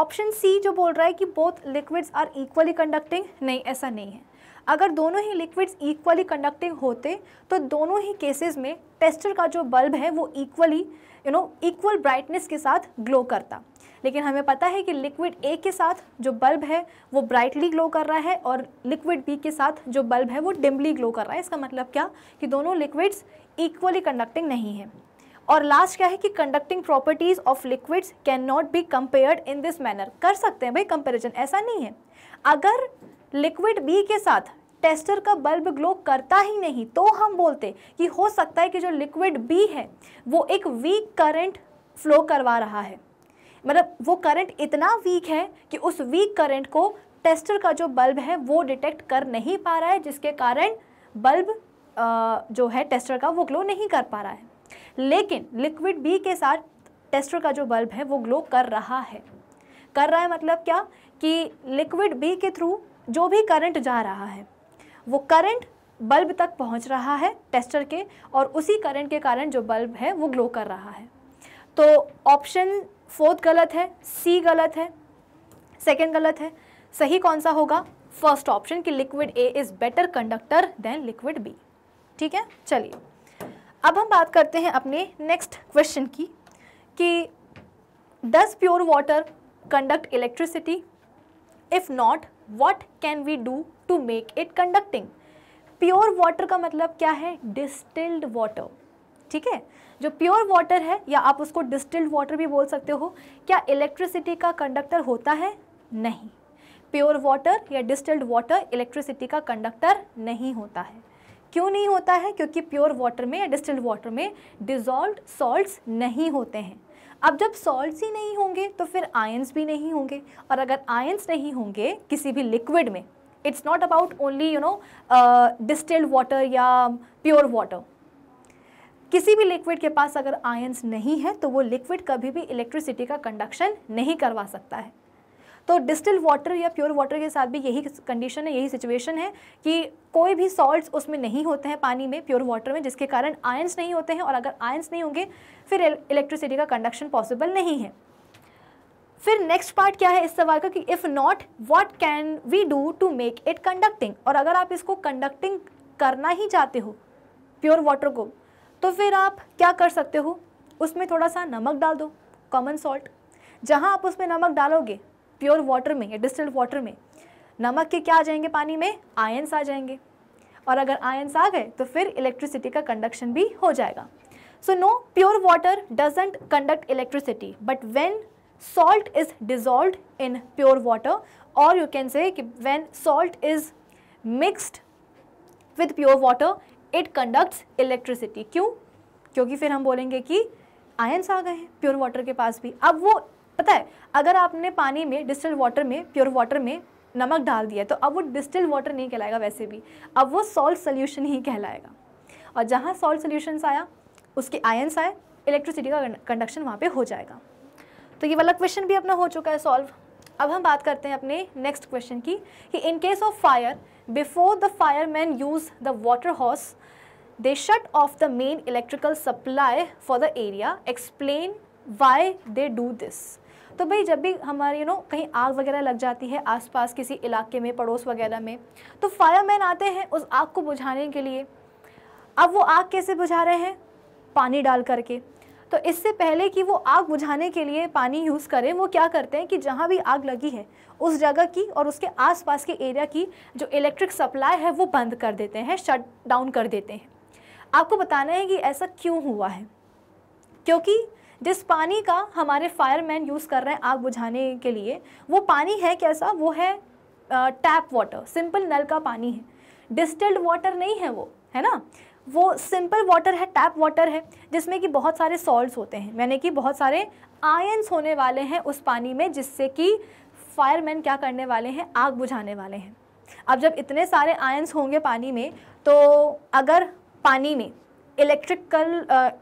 ऑप्शन सी जो बोल रहा है कि both liquids are equally conducting नहीं ऐसा नहीं है अगर दोनों ही लिक्विड्स इक्वली कंडक्टिंग होते तो दोनों ही केसेस में टेस्टर का जो बल्ब है वो equally you know equal brightness के साथ ग्लो करता लेकिन हमें पता है कि लिक्विड ए के साथ जो बल्ब है वो ब्राइटली ग्लो कर रहा है और लिक्विड बी के साथ जो बल्ब है वो डिमली ग्लो कर रहा है इसका मतलब क्या कि दोनों लिक्विड्स इक्वली कंडक्टिंग नहीं है और लास्ट क्या है कि conducting properties of liquids can not be compared in this manner कर सकते हैं भाई कंपेरिजन ऐसा नहीं है अगर लिक्विड बी के साथ टेस्टर का बल्ब ग्लो करता ही नहीं तो हम बोलते कि हो सकता है कि जो लिक्विड बी है वो एक वीक करंट फ्लो करवा रहा है मतलब वो करंट इतना वीक है कि उस वीक करंट को टेस्टर का जो बल्ब है वो डिटेक्ट कर नहीं पा रहा है जिसके कारण बल्ब जो है टेस्टर का वो ग्लो नहीं कर पा रहा है लेकिन लिक्विड बी के साथ टेस्टर का जो बल्ब है वो ग्लो कर रहा है कर रहा है मतलब क्या कि लिक्विड बी के थ्रू जो भी करंट जा रहा है वो करंट बल्ब तक पहुंच रहा है टेस्टर के और उसी करंट के कारण जो बल्ब है वो ग्लो कर रहा है तो ऑप्शन फोर्थ गलत है सी गलत है सेकेंड गलत है सही कौन सा होगा फर्स्ट ऑप्शन कि liquid A is better conductor than liquid B ठीक है चलिए अब हम बात करते हैं अपने नेक्स्ट क्वेश्चन की कि does pure water conduct electricity if not what can we do to make it conducting pure water का मतलब क्या है डिस्टिल्ड वाटर ठीक है जो प्योर वाटर है या आप उसको डिस्टिल्ड वाटर भी बोल सकते हो क्या इलेक्ट्रिसिटी का कंडक्टर होता है नहीं प्योर वाटर या डिस्टिल्ड वाटर इलेक्ट्रिसिटी का कंडक्टर नहीं होता है क्यों नहीं होता है क्योंकि प्योर वाटर में या डिस्टिल्ड वाटर में डिजॉल्व सॉल्ट नहीं होते हैं अब जब सॉल्ट्स ही नहीं होंगे तो फिर आयन्स भी नहीं होंगे और अगर आयन्स नहीं होंगे किसी भी लिक्विड में it's not about only you know distilled water या प्योर वाटर किसी भी लिक्विड के पास अगर आयन्स नहीं है तो वो लिक्विड कभी भी इलेक्ट्रिसिटी का कंडक्शन नहीं करवा सकता है तो डिस्टिल वाटर या प्योर वाटर के साथ भी यही कंडीशन है यही सिचुएशन है कि कोई भी सॉल्ट्स उसमें नहीं होते हैं पानी में प्योर वाटर में जिसके कारण आयंस नहीं होते हैं और अगर आयंस नहीं होंगे फिर इलेक्ट्रिसिटी का कंडक्शन पॉसिबल नहीं है फिर नेक्स्ट पार्ट क्या है इस सवाल का कि if not what can we do to make it conducting और अगर आप इसको कंडक्टिंग करना ही चाहते हो प्योर वाटर को तो फिर आप क्या कर सकते हो उसमें थोड़ा सा नमक डाल दो कॉमन सॉल्ट जहाँ आप उसमें नमक डालोगे प्योर वाटर में या डिस्टल्ड वाटर में नमक के क्या आ जाएंगे पानी में आयंस आ जाएंगे और अगर आयंस आ गए तो फिर इलेक्ट्रिसिटी का कंडक्शन भी हो जाएगा so no pure water doesn't conduct electricity but when salt is dissolve in pure water और you can say when salt is mixed with pure water it conducts electricity क्यों क्योंकि फिर हम बोलेंगे कि आयंस आ गए हैं प्योर वाटर के पास भी अब वो पता है अगर आपने पानी में डिस्टल वाटर में प्योर वाटर में नमक डाल दिया तो अब वो डिस्टिल वाटर नहीं कहलाएगा वैसे भी अब वो सॉल्ट सोल्यूशन ही कहलाएगा और जहाँ सॉल्ट सोल्यूशंस आया उसके आयन्स आए इलेक्ट्रिसिटी का कंडक्शन वहाँ पे हो जाएगा तो ये वाला क्वेश्चन भी अपना हो चुका है सॉल्व अब हम बात करते हैं अपने नेक्स्ट क्वेश्चन की कि in case of fire before the fireman use the water hose they shut off the main electrical supply for the area explain why they do this तो भाई जब भी हमारे यू नो कहीं आग वगैरह लग जाती है आसपास किसी इलाके में पड़ोस वगैरह में तो फायरमैन आते हैं उस आग को बुझाने के लिए अब वो आग कैसे बुझा रहे हैं पानी डाल करके तो इससे पहले कि वो आग बुझाने के लिए पानी यूज़ करें वो क्या करते हैं कि जहाँ भी आग लगी है उस जगह की और उसके आसपास के एरिया की जो इलेक्ट्रिक सप्लाई है वो बंद कर देते हैं शट डाउन कर देते हैं आपको बताना है कि ऐसा क्यों हुआ है क्योंकि जिस पानी का हमारे फायरमैन यूज़ कर रहे हैं आग बुझाने के लिए वो पानी है कैसा वो है टैप वाटर सिंपल नल का पानी है डिस्टिल्ड वाटर नहीं है वो है ना वो सिंपल वाटर है टैप वाटर है जिसमें कि बहुत सारे सॉल्ट होते हैं यानी कि बहुत सारे आयन्स होने वाले हैं उस पानी में जिससे कि फायरमैन क्या करने वाले हैं आग बुझाने वाले हैं अब जब इतने सारे आयन्स होंगे पानी में तो अगर पानी में इलेक्ट्रिकल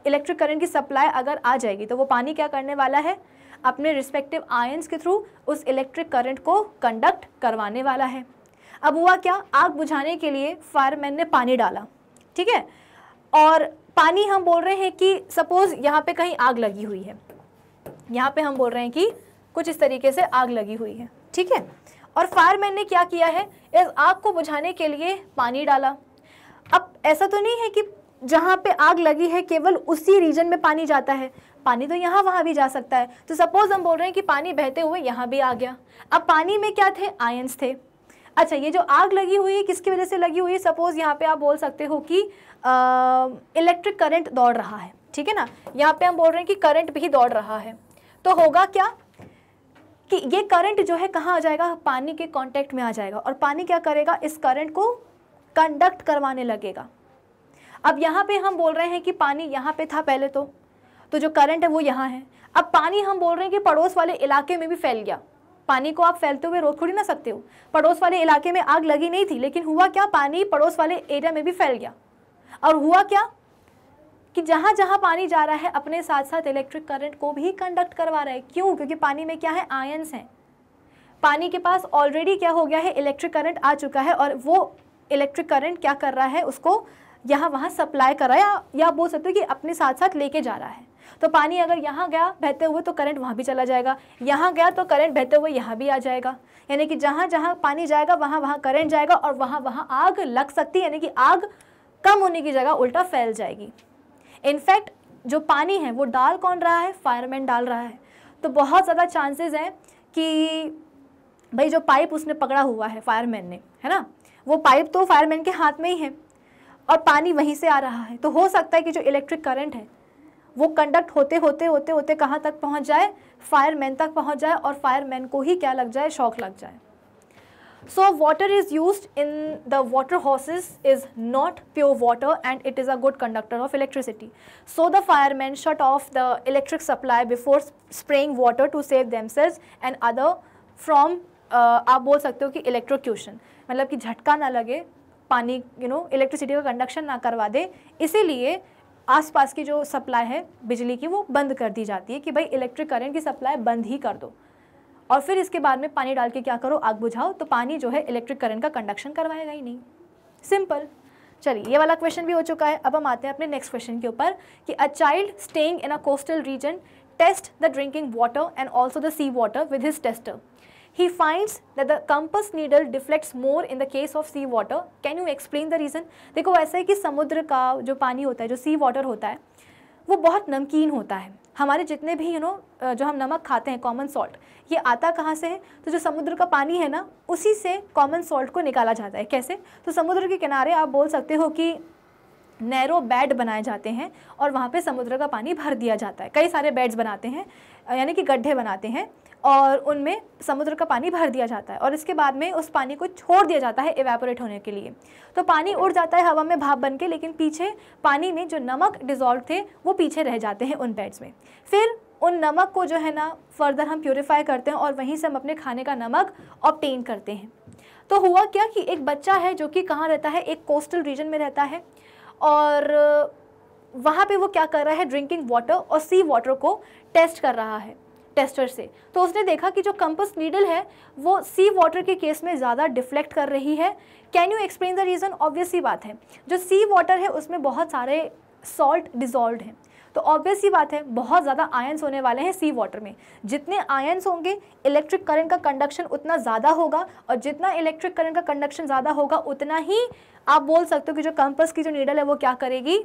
इलेक्ट्रिक करंट की सप्लाई अगर आ जाएगी तो वो पानी क्या करने वाला है अपने रिस्पेक्टिव आयंस के थ्रू उस इलेक्ट्रिक करंट को कंडक्ट करवाने वाला है अब हुआ क्या आग बुझाने के लिए फायरमैन ने पानी डाला ठीक है और पानी हम बोल रहे हैं कि सपोज़ यहाँ पे कहीं आग लगी हुई है यहाँ पे हम बोल रहे हैं कि कुछ इस तरीके से आग लगी हुई है ठीक है और फायरमैन ने क्या किया है इस आग को बुझाने के लिए पानी डाला अब ऐसा तो नहीं है कि जहाँ पे आग लगी है केवल उसी रीजन में पानी जाता है पानी तो यहाँ वहाँ भी जा सकता है तो सपोज़ हम बोल रहे हैं कि पानी बहते हुए यहाँ भी आ गया अब पानी में क्या थे आयंस थे अच्छा ये जो आग लगी हुई है किसकी वजह से लगी हुई है सपोज़ यहाँ पे आप बोल सकते हो कि इलेक्ट्रिक करंट दौड़ रहा है ठीक है ना यहाँ पे हम बोल रहे हैं कि करंट भी दौड़ रहा है तो होगा क्या कि ये करंट जो है कहाँ आ जाएगा पानी के कांटेक्ट में आ जाएगा और पानी क्या करेगा इस करंट को कंडक्ट करवाने लगेगा अब यहाँ पे हम बोल रहे हैं कि पानी यहाँ पे था पहले तो तो जो करंट है वो यहाँ है अब पानी हम बोल रहे हैं कि पड़ोस वाले इलाके में भी फैल गया पानी को आप फैलते हुए रोक थोड़ी ना सकते हो पड़ोस वाले इलाके में आग लगी नहीं थी लेकिन हुआ क्या पानी पड़ोस वाले एरिया में भी फैल गया और हुआ क्या कि जहाँ जहाँ पानी जा रहा है अपने साथ साथ इलेक्ट्रिक करंट को भी कंडक्ट करवा रहा है क्यों क्योंकि पानी में क्या है आयंस हैं पानी के पास ऑलरेडी क्या हो गया है इलेक्ट्रिक करंट आ चुका है और वो इलेक्ट्रिक करंट क्या कर रहा है उसको यहाँ वहाँ सप्लाई कर रहा है या, या बोल सकते हो कि अपने साथ साथ लेके जा रहा है तो पानी अगर यहाँ गया बहते हुए तो करंट वहाँ भी चला जाएगा यहाँ गया तो करंट बहते हुए यहाँ भी आ जाएगा यानी कि जहाँ जहाँ पानी जाएगा वहाँ वहाँ करंट जाएगा और वहाँ वहाँ आग लग सकती है यानी कि आग कम होने की जगह उल्टा फैल जाएगी इनफैक्ट जो पानी है वो डाल कौन रहा है फायरमैन डाल रहा है तो बहुत ज़्यादा चांसेस हैं कि भाई जो पाइप उसने पकड़ा हुआ है फायरमैन ने है ना वो पाइप तो फायरमैन के हाथ में ही है और पानी वहीं से आ रहा है तो हो सकता है कि जो इलेक्ट्रिक करंट है वो कंडक्ट होते होते होते होते कहाँ तक पहुँच जाए फायर मैन तक पहुँच जाए और फायर मैन को ही क्या लग जाए शौक लग जाए so water is use in the water hoses is not pure water and it is a good conductor of electricity so the fireman shut off the electric supply before spraying water to save themselves and other from आप बोल सकते हो कि electrocution मतलब कि झटका ना लगे पानी यू नो इलेक्ट्रिसिटी का कंडक्शन ना करवा दे इसीलिए आसपास की जो सप्लाई है बिजली की वो बंद कर दी जाती है कि भाई इलेक्ट्रिक करंट की सप्लाई बंद ही कर दो और फिर इसके बाद में पानी डाल के क्या करो आग बुझाओ तो पानी जो है इलेक्ट्रिक करंट का कंडक्शन करवाएगा ही नहीं सिंपल चलिए ये वाला क्वेश्चन भी हो चुका है अब हम आते हैं अपने नेक्स्ट क्वेश्चन के ऊपर कि a child staying in a coastal region test the drinking water and also the sea water with his tester He finds that the compass needle deflects more in the case of sea water. Can you explain the reason? देखो ऐसा है कि समुद्र का जो पानी होता है जो sea water होता है वो बहुत नमकीन होता है हमारे जितने भी यू you नो know, जो हम नमक खाते हैं कॉमन सॉल्ट ये आता कहाँ से है तो जो समुद्र का पानी है ना उसी से कॉमन सॉल्ट को निकाला जाता है कैसे तो समुद्र के किनारे आप बोल सकते हो कि नैरो बेड बनाए जाते हैं और वहाँ पे समुद्र का पानी भर दिया जाता है कई सारे बेड्स बनाते हैं यानी कि गड्ढे बनाते हैं और उनमें समुद्र का पानी भर दिया जाता है और इसके बाद में उस पानी को छोड़ दिया जाता है एवेपोरेट होने के लिए तो पानी उड़ जाता है हवा में भाप बन के लेकिन पीछे पानी में जो नमक डिजॉल्व थे वो पीछे रह जाते हैं उन बेड्स में फिर उन नमक को जो है ना फर्दर हम प्योरीफाई करते हैं और वहीं से हम अपने खाने का नमक ऑप्टेन करते हैं तो हुआ क्या कि एक बच्चा है जो कि कहाँ रहता है एक कोस्टल रीजन में रहता है और वहाँ पे वो क्या कर रहा है ड्रिंकिंग वाटर और सी वाटर को टेस्ट कर रहा है टेस्टर से तो उसने देखा कि जो कंपस नीडल है वो सी वाटर के केस में ज़्यादा डिफ्लेक्ट कर रही है can you explain the reason obvious ही बात है जो सी वाटर है उसमें बहुत सारे सॉल्ट डिजॉल्व हैं तो ऑब्वियस ही बात है बहुत ज़्यादा आयन्स होने वाले हैं सी वाटर में जितने आयन्स होंगे इलेक्ट्रिक करंट का कंडक्शन उतना ज़्यादा होगा और जितना इलेक्ट्रिक करंट का कंडक्शन ज़्यादा होगा उतना ही आप बोल सकते हो कि जो कंपस की जो नीडल है वो क्या करेगी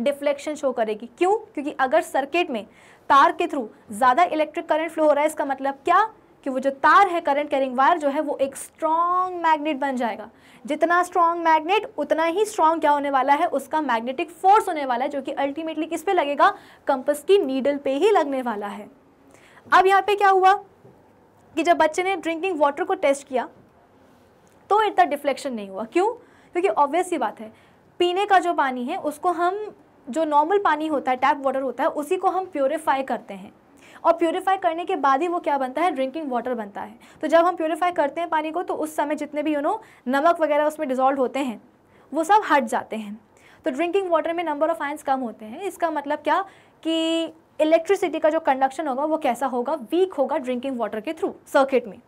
डिफ्लेक्शन शो करेगी क्यों क्योंकि अगर सर्किट में तार के थ्रू ज़्यादा इलेक्ट्रिक करंट फ्लो हो रहा है इसका मतलब क्या कि वो जो तार है करंट कैरिंग वायर जो है वो एक स्ट्रॉन्ग मैग्नेट बन जाएगा जितना स्ट्रॉन्ग मैग्नेट उतना ही स्ट्रॉन्ग क्या होने वाला है उसका मैग्नेटिक फोर्स होने वाला है जो कि अल्टीमेटली किस पे लगेगा कंपस की नीडल पे ही लगने वाला है अब यहाँ पे क्या हुआ कि जब बच्चे ने ड्रिंकिंग वाटर को टेस्ट किया तो इतना डिफ्लेक्शन नहीं हुआ क्यों क्योंकि ऑब्वियस ही बात है पीने का जो पानी है उसको हम जो नॉर्मल पानी होता है टैप वाटर होता है उसी को हम प्योरीफाई करते हैं और प्योरीफाई करने के बाद ही वो क्या बनता है ड्रिंकिंग वाटर बनता है तो जब हम प्योरीफाई करते हैं पानी को तो उस समय जितने भी यू नो नमक वगैरह उसमें डिजॉल्व होते हैं वो सब हट जाते हैं तो ड्रिंकिंग वाटर में नंबर ऑफ आयंस कम होते हैं इसका मतलब क्या कि इलेक्ट्रिसिटी का जो कंडक्शन होगा वो कैसा होगा वीक होगा ड्रिंकिंग वाटर के थ्रू सर्किट में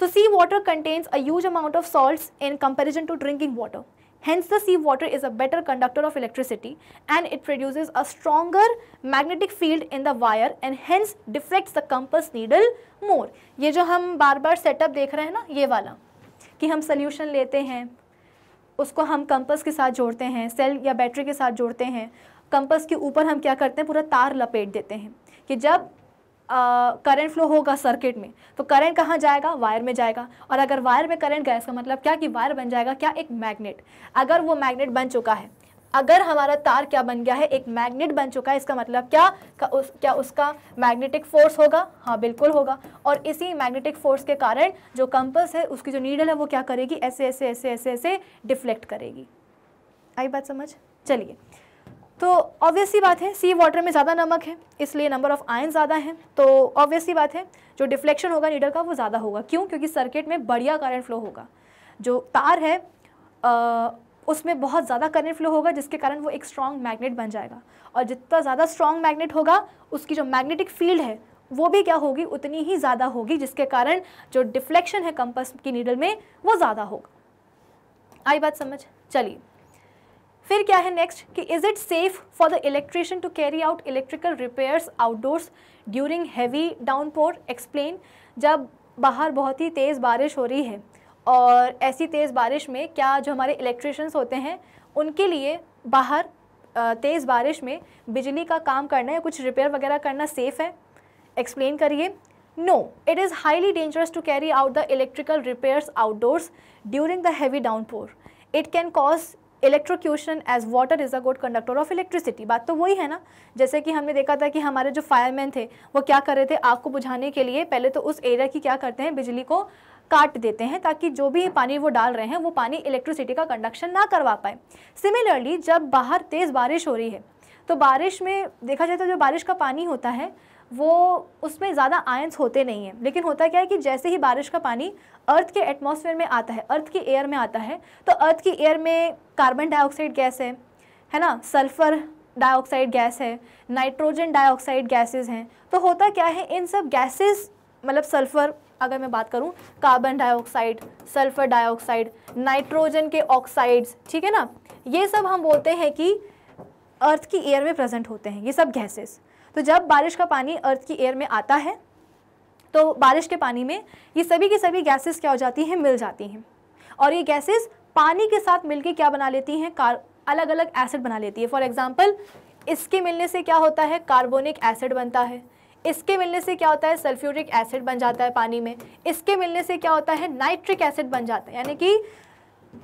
तो sea water contains a huge amount of salts in comparison to drinking water Hence, the sea water is a better conductor of electricity and it produces a stronger magnetic field in the wire and hence deflects the compass needle more. ये जो हम बार बार setup देख रहे हैं ना ये वाला कि हम सोल्यूशन लेते हैं उसको हम कंपस के साथ जोड़ते हैं सेल या बैटरी के साथ जोड़ते हैं कंपस के ऊपर हम क्या करते हैं पूरा तार लपेट देते हैं कि जब करंट फ्लो होगा सर्किट में तो करंट कहाँ जाएगा वायर में जाएगा और अगर वायर में करंट गया इसका मतलब क्या कि वायर बन जाएगा क्या एक मैग्नेट अगर वो मैग्नेट बन चुका है अगर हमारा तार क्या बन गया है एक मैग्नेट बन चुका है इसका मतलब क्या उस, क्या उसका मैग्नेटिक फोर्स होगा हाँ बिल्कुल होगा और इसी मैग्नेटिक फोर्स के कारण जो कंपस है उसकी जो नीडल है वो क्या करेगी ऐसे ऐसे ऐसे ऐसे ऐसे डिफ्लेक्ट करेगी आई बात समझ चलिए तो ऑब्वियसली बात है सी वाटर में ज़्यादा नमक है इसलिए नंबर ऑफ़ आयन ज़्यादा हैं तो ऑब्वियसली बात है जो डिफ्लेक्शन होगा नीडल का वो ज़्यादा होगा क्यों क्योंकि सर्किट में बढ़िया करंट फ्लो होगा जो तार है आ, उसमें बहुत ज़्यादा करंट फ्लो होगा जिसके कारण वो एक स्ट्रॉन्ग मैग्नेट बन जाएगा और जितना ज़्यादा स्ट्रॉन्ग मैग्नेट होगा उसकी जो मैग्नेटिक फील्ड है वो भी क्या होगी उतनी ही ज़्यादा होगी जिसके कारण जो डिफ्लेक्शन है कंपस की नीडल में वो ज़्यादा होगा आई बात समझ चलिए फिर क्या है नेक्स्ट कि is it safe for the electrician to carry out electrical repairs outdoors during heavy downpour explain जब बाहर बहुत ही तेज़ बारिश हो रही है और ऐसी तेज़ बारिश में क्या जो हमारे इलेक्ट्रिशन्स होते हैं उनके लिए बाहर तेज़ बारिश में बिजली का काम करना या कुछ रिपेयर वगैरह करना सेफ़ है एक्सप्लेन करिए no it is highly dangerous to carry out the electrical repairs outdoors during the heavy downpour. It can cause electrocution as water is a good conductor of electricity बात तो वही है ना जैसे कि हमने देखा था कि हमारे जो फायरमैन थे वो क्या कर रहे थे आग को बुझाने के लिए पहले तो उस एरिया की क्या करते हैं बिजली को काट देते हैं ताकि जो भी पानी वो डाल रहे हैं वो पानी इलेक्ट्रिसिटी का कंडक्शन ना करवा पाए सिमिलरली जब बाहर तेज़ बारिश हो रही है तो बारिश में देखा जाए तो जो बारिश का पानी होता है वो उसमें ज़्यादा आयंस होते नहीं हैं लेकिन होता क्या है कि जैसे ही बारिश का पानी अर्थ के एटमॉस्फेयर में आता है अर्थ की एयर में आता है तो अर्थ की एयर में कार्बन डाइऑक्साइड गैस है है ना सल्फ़र डाइऑक्साइड गैस है नाइट्रोजन डाइऑक्साइड गैसेस हैं तो होता क्या है इन सब गैसेस मतलब सल्फ़र अगर मैं बात करूँ carbon dioxide sulphur dioxide nitrogen के ऑक्साइड्स ठीक है ना ये सब हम बोलते हैं कि अर्थ की एयर में प्रेजेंट होते हैं ये सब गैसेस तो जब बारिश का पानी अर्थ की एयर में आता है तो बारिश के पानी में ये सभी की सभी गैसेस क्या हो जाती हैं मिल जाती हैं और ये गैसेस पानी के साथ मिलके क्या बना लेती हैं कार अलग अलग एसिड बना लेती है फॉर एग्ज़ाम्पल इसके मिलने से क्या होता है कार्बोनिक एसिड बनता है इसके मिलने से क्या होता है सल्फ्यूरिक एसिड बन जाता है पानी में इसके मिलने से क्या होता है नाइट्रिक एसिड बन जाता है यानी कि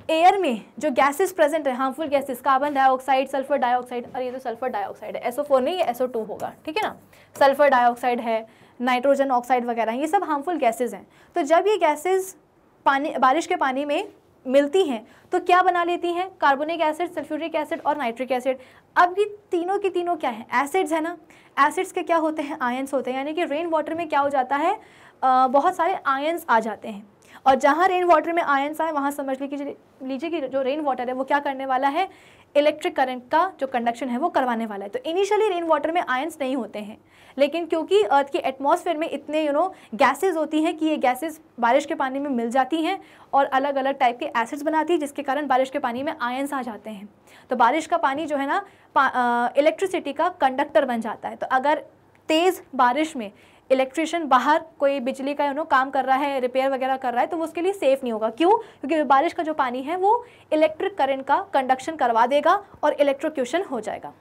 एयर में जो गैसेस प्रेजेंट है harmful gases carbon dioxide sulphur dioxide और ये तो सल्फर डाइऑक्साइड है एसओ फोर नहीं एसओ टू होगा ठीक है ना सल्फर डाइऑक्साइड है नाइट्रोजन ऑक्साइड वगैरह ये सब हार्मफुल गैसेज हैं तो जब ये गैसेज पानी बारिश के पानी में मिलती हैं तो क्या बना लेती हैं कार्बोनिक एसिड सल्फ्यूरिक एसिड और नाइट्रिक एसिड अब ये तीनों के तीनों क्या है एसिड्स है ना एसिड्स के क्या होते हैं आयंस होते हैं यानी कि रेन वाटर में क्या हो जाता है आ, बहुत सारे आयंस आ जाते हैं और जहाँ रेन वाटर में आयंस आए वहाँ समझ लीजिए लीजिए कि जो रेन वाटर है वो क्या करने वाला है इलेक्ट्रिक करंट का जो कंडक्शन है वो करवाने वाला है तो इनिशियली रेन वाटर में आयंस नहीं होते हैं लेकिन क्योंकि अर्थ के एटमॉस्फेयर में इतने यू नो गैसेज होती हैं कि ये गैसेज बारिश के पानी में मिल जाती हैं और अलग अलग टाइप के एसिड्स बनाती है जिसके कारण बारिश के पानी में आयंस आ जाते हैं तो बारिश का पानी जो है ना इलेक्ट्रिसिटी का कंडक्टर बन जाता है तो अगर तेज़ बारिश में इलेक्ट्रिशियन बाहर कोई बिजली का उन्होंने काम कर रहा है रिपेयर वगैरह कर रहा है तो वो उसके लिए सेफ़ नहीं होगा क्यों क्योंकि बारिश का जो पानी है वो इलेक्ट्रिक करंट का कंडक्शन करवा देगा और इलेक्ट्रोक्यूशन हो जाएगा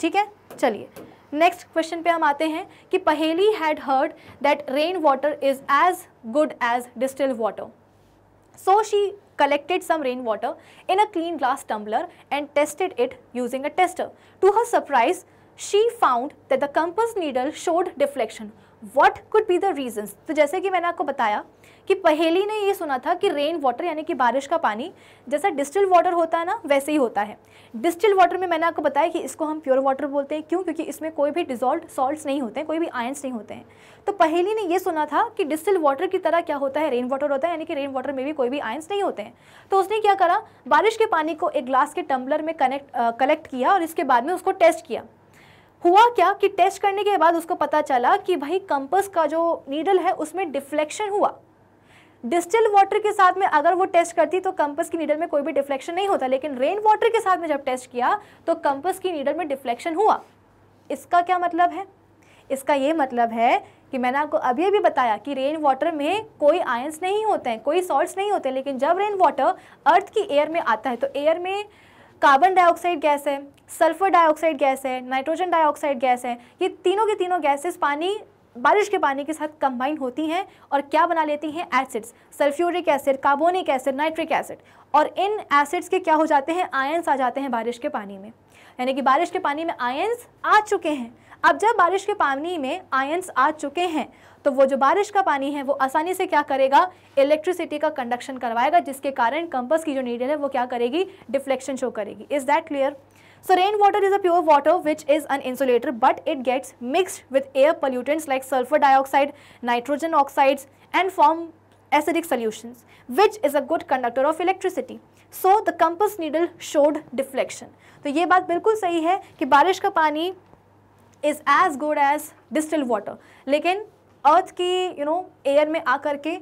ठीक है चलिए नेक्स्ट क्वेश्चन पे हम आते हैं कि Paheli had heard that rain water is as good as distil water so she some rain water in a clean glass tumbler and tested it using a tester to her surprise she found that the compass needle showed deflection what could be the reasons तो जैसे कि मैंने आपको बताया कि पहेली ने ये सुना था कि रेन वाटर यानी कि बारिश का पानी जैसा डिस्टिल वाटर होता है ना वैसे ही होता है डिस्टिल वाटर में मैंने आपको बताया कि इसको हम प्योर वाटर बोलते हैं क्यों क्योंकि इसमें कोई भी डिजॉल्व सॉल्ट नहीं होते हैं कोई भी आयंस नहीं होते हैं तो पहेली ने यह सुना था कि डिस्टिल वाटर की तरह क्या होता है रेन वाटर होता है यानी कि रेन वाटर में भी कोई भी आयंस नहीं होते हैं तो उसने क्या करा बारिश के पानी को एक ग्लास के टम्बलर में कनेक्ट कलेक्ट किया और इसके बाद में उसको टेस्ट किया हुआ क्या कि टेस्ट करने के बाद उसको पता चला कि भाई कंपस का जो नीडल है उसमें डिफ्लेक्शन हुआ डिस्टिल वाटर के साथ में अगर वो टेस्ट करती तो कंपस की नीडल में कोई भी डिफ्लेक्शन नहीं होता लेकिन रेन वाटर के साथ में जब टेस्ट किया तो कंपस की नीडल में डिफ्लेक्शन हुआ इसका क्या मतलब है इसका ये मतलब है कि मैंने आपको अभी अभी बताया कि रेन वाटर में कोई आयंस नहीं होते हैं कोई सॉल्ट्स नहीं होते लेकिन जब रेन वाटर अर्थ की एयर में आता है तो एयर में कार्बन डाइऑक्साइड गैस है सल्फर डाइऑक्साइड गैस है नाइट्रोजन डाइऑक्साइड गैस है ये तीनों के तीनों गैसेस पानी बारिश के पानी के साथ कंबाइन होती हैं और क्या बना लेती हैं acids sulphuric acid carbonic acid nitric acid और इन एसिड्स के क्या हो जाते हैं आयंस आ जाते हैं बारिश के पानी में यानी कि बारिश के पानी में आयंस आ चुके हैं अब जब बारिश के पानी में आयंस आ चुके हैं तो वो जो बारिश का पानी है वो आसानी से क्या करेगा इलेक्ट्रिसिटी का कंडक्शन करवाएगा जिसके कारण कंपस की जो नीडल है वो क्या करेगी डिफ्लेक्शन शो करेगी is that clear so rain water is a pure water which is an insulator but it gets mixed with air pollutants like sulphur dioxide nitrogen oxides and form acidic solution which is a good conductor of electricity so the compass needle showed deflection तो ये बात बिल्कुल सही है कि बारिश का पानी is as good as distil water लेकिन अर्थ की यू नो एयर में आकर के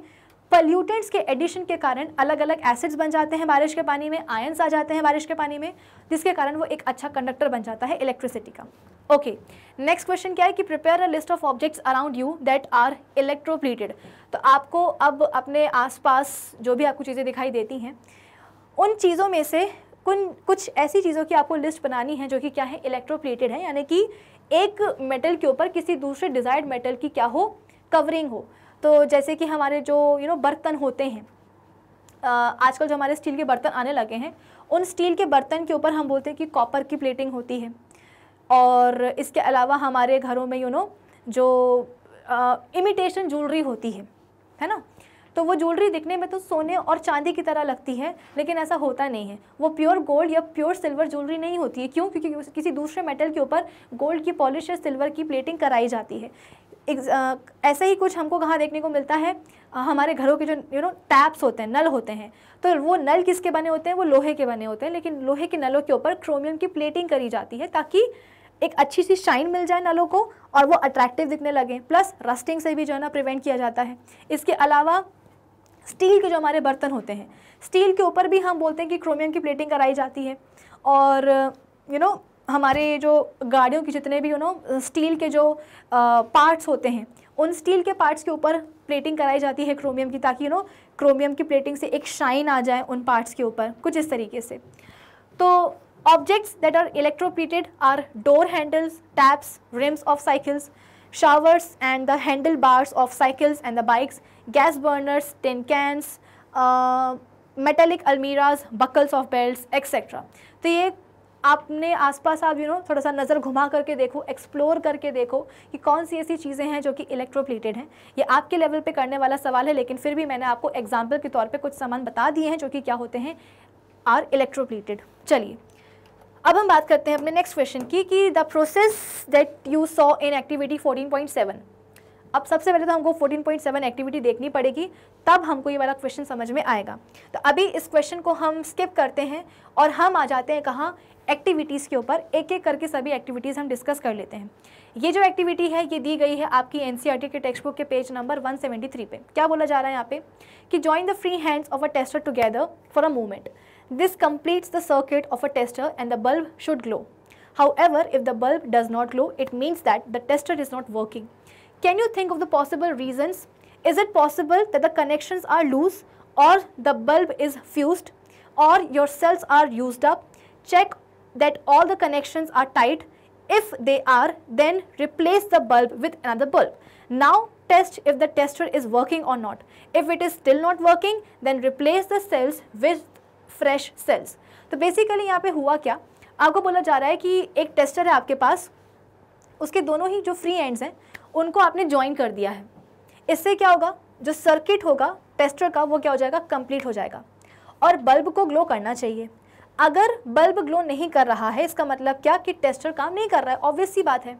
पल्यूटेंट्स के एडिशन के कारण अलग अलग एसिड्स बन जाते हैं बारिश के पानी में आयंस आ जाते हैं बारिश के पानी में जिसके कारण वो एक अच्छा कंडक्टर बन जाता है इलेक्ट्रिसिटी का ओके नेक्स्ट क्वेश्चन क्या है कि prepare a list of objects around you that are electroplated तो आपको अब अपने आसपास जो भी आपको चीज़ें दिखाई देती हैं उन चीज़ों में से कुछ ऐसी चीज़ों की आपको लिस्ट बनानी है जो कि क्या है इलेक्ट्रोप्लेटेड है यानी कि एक मेटल के ऊपर किसी दूसरे डिज़ायर्ड मेटल की क्या हो कवरिंग हो तो जैसे कि हमारे जो यू नो बर्तन होते हैं आजकल जो हमारे स्टील के बर्तन आने लगे हैं उन स्टील के बर्तन के ऊपर हम बोलते हैं कि कॉपर की प्लेटिंग होती है और इसके अलावा हमारे घरों में यू नो जो इमिटेशन ज्वेलरी होती है है ना तो वो ज्वेलरी दिखने में तो सोने और चांदी की तरह लगती है लेकिन ऐसा होता नहीं है वो प्योर गोल्ड या प्योर सिल्वर ज्वेलरी नहीं होती है क्यों क्योंकि किसी दूसरे मेटल के ऊपर गोल्ड की पॉलिश या सिल्वर की प्लेटिंग कराई जाती है ऐसा ही कुछ हमको कहाँ देखने को मिलता है हमारे घरों के जो यू नो टैप्स होते हैं नल होते हैं तो वो नल किसके बने होते हैं वो लोहे के बने होते हैं लेकिन लोहे के नलों के ऊपर क्रोमियम की प्लेटिंग करी जाती है ताकि एक अच्छी सी शाइन मिल जाए नलों को और वो अट्रैक्टिव दिखने लगे प्लस रस्टिंग से भी जो है ना प्रिवेंट किया जाता है इसके अलावा स्टील के जो हमारे बर्तन होते हैं स्टील के ऊपर भी हम बोलते हैं कि क्रोमियम की प्लेटिंग कराई जाती है और यू नो हमारे जो गाड़ियों के जितने भी यू नो स्टील के जो पार्ट्स होते हैं उन स्टील के पार्ट्स के ऊपर प्लेटिंग कराई जाती है क्रोमियम की ताकि यू नो क्रोमियम की प्लेटिंग से एक शाइन आ जाए उन पार्ट्स के ऊपर कुछ इस तरीके से तो objects that are electroplated are door handles taps rims of cycles and the handle bars of cycles and the bikes gas burners tin cans metallic almirahs buckles of belt etcetera तो ये आपने आसपास आप यू नो थोड़ा सा नज़र घुमा करके देखो एक्सप्लोर करके देखो कि कौन सी ऐसी चीज़ें हैं जो कि इलेक्ट्रोप्लेटेड हैं ये आपके लेवल पे करने वाला सवाल है लेकिन फिर भी मैंने आपको एग्जाम्पल के तौर पे कुछ सामान बता दिए हैं जो कि क्या होते हैं आर इलेक्ट्रोप्लेटेड चलिए अब हम बात करते हैं अपने नेक्स्ट क्वेश्चन की कि the process that you saw in activity fourteen अब सबसे पहले तो हमको 14.7 एक्टिविटी देखनी पड़ेगी तब हमको ये वाला क्वेश्चन समझ में आएगा तो अभी इस क्वेश्चन को हम स्किप करते हैं और हम आ जाते हैं कहाँ एक्टिविटीज़ के ऊपर एक एक करके सभी एक्टिविटीज़ हम डिस्कस कर लेते हैं ये जो एक्टिविटी है ये दी गई है आपकी एन e के टेक्स्ट बुक के पेज नंबर 173 पे क्या बोला जा रहा है यहाँ पे कि join the free hands of a tester together for a movement this completes the circuit of a tester and the bulb should glow ever if the bulb does not glow it means that the tester is not working Can you think of the possible reasons? Is it possible that the connections are loose or the bulb is fused or your cells are used up? Check that all the connections are tight. If they are, then replace the bulb with another bulb. Now test if the tester is working or not. If it is still not working, then replace the cells with fresh cells. So basically यहाँ पे हुआ क्या आपको बोला जा रहा है कि एक टेस्टर है आपके पास उसके दोनों ही जो हैं उनको आपने ज्वाइन कर दिया है इससे क्या होगा जो सर्किट होगा टेस्टर का वो क्या हो जाएगा कंप्लीट हो जाएगा और बल्ब को ग्लो करना चाहिए अगर बल्ब ग्लो नहीं कर रहा है इसका मतलब क्या कि टेस्टर काम नहीं कर रहा है ऑब्वियस सी बात है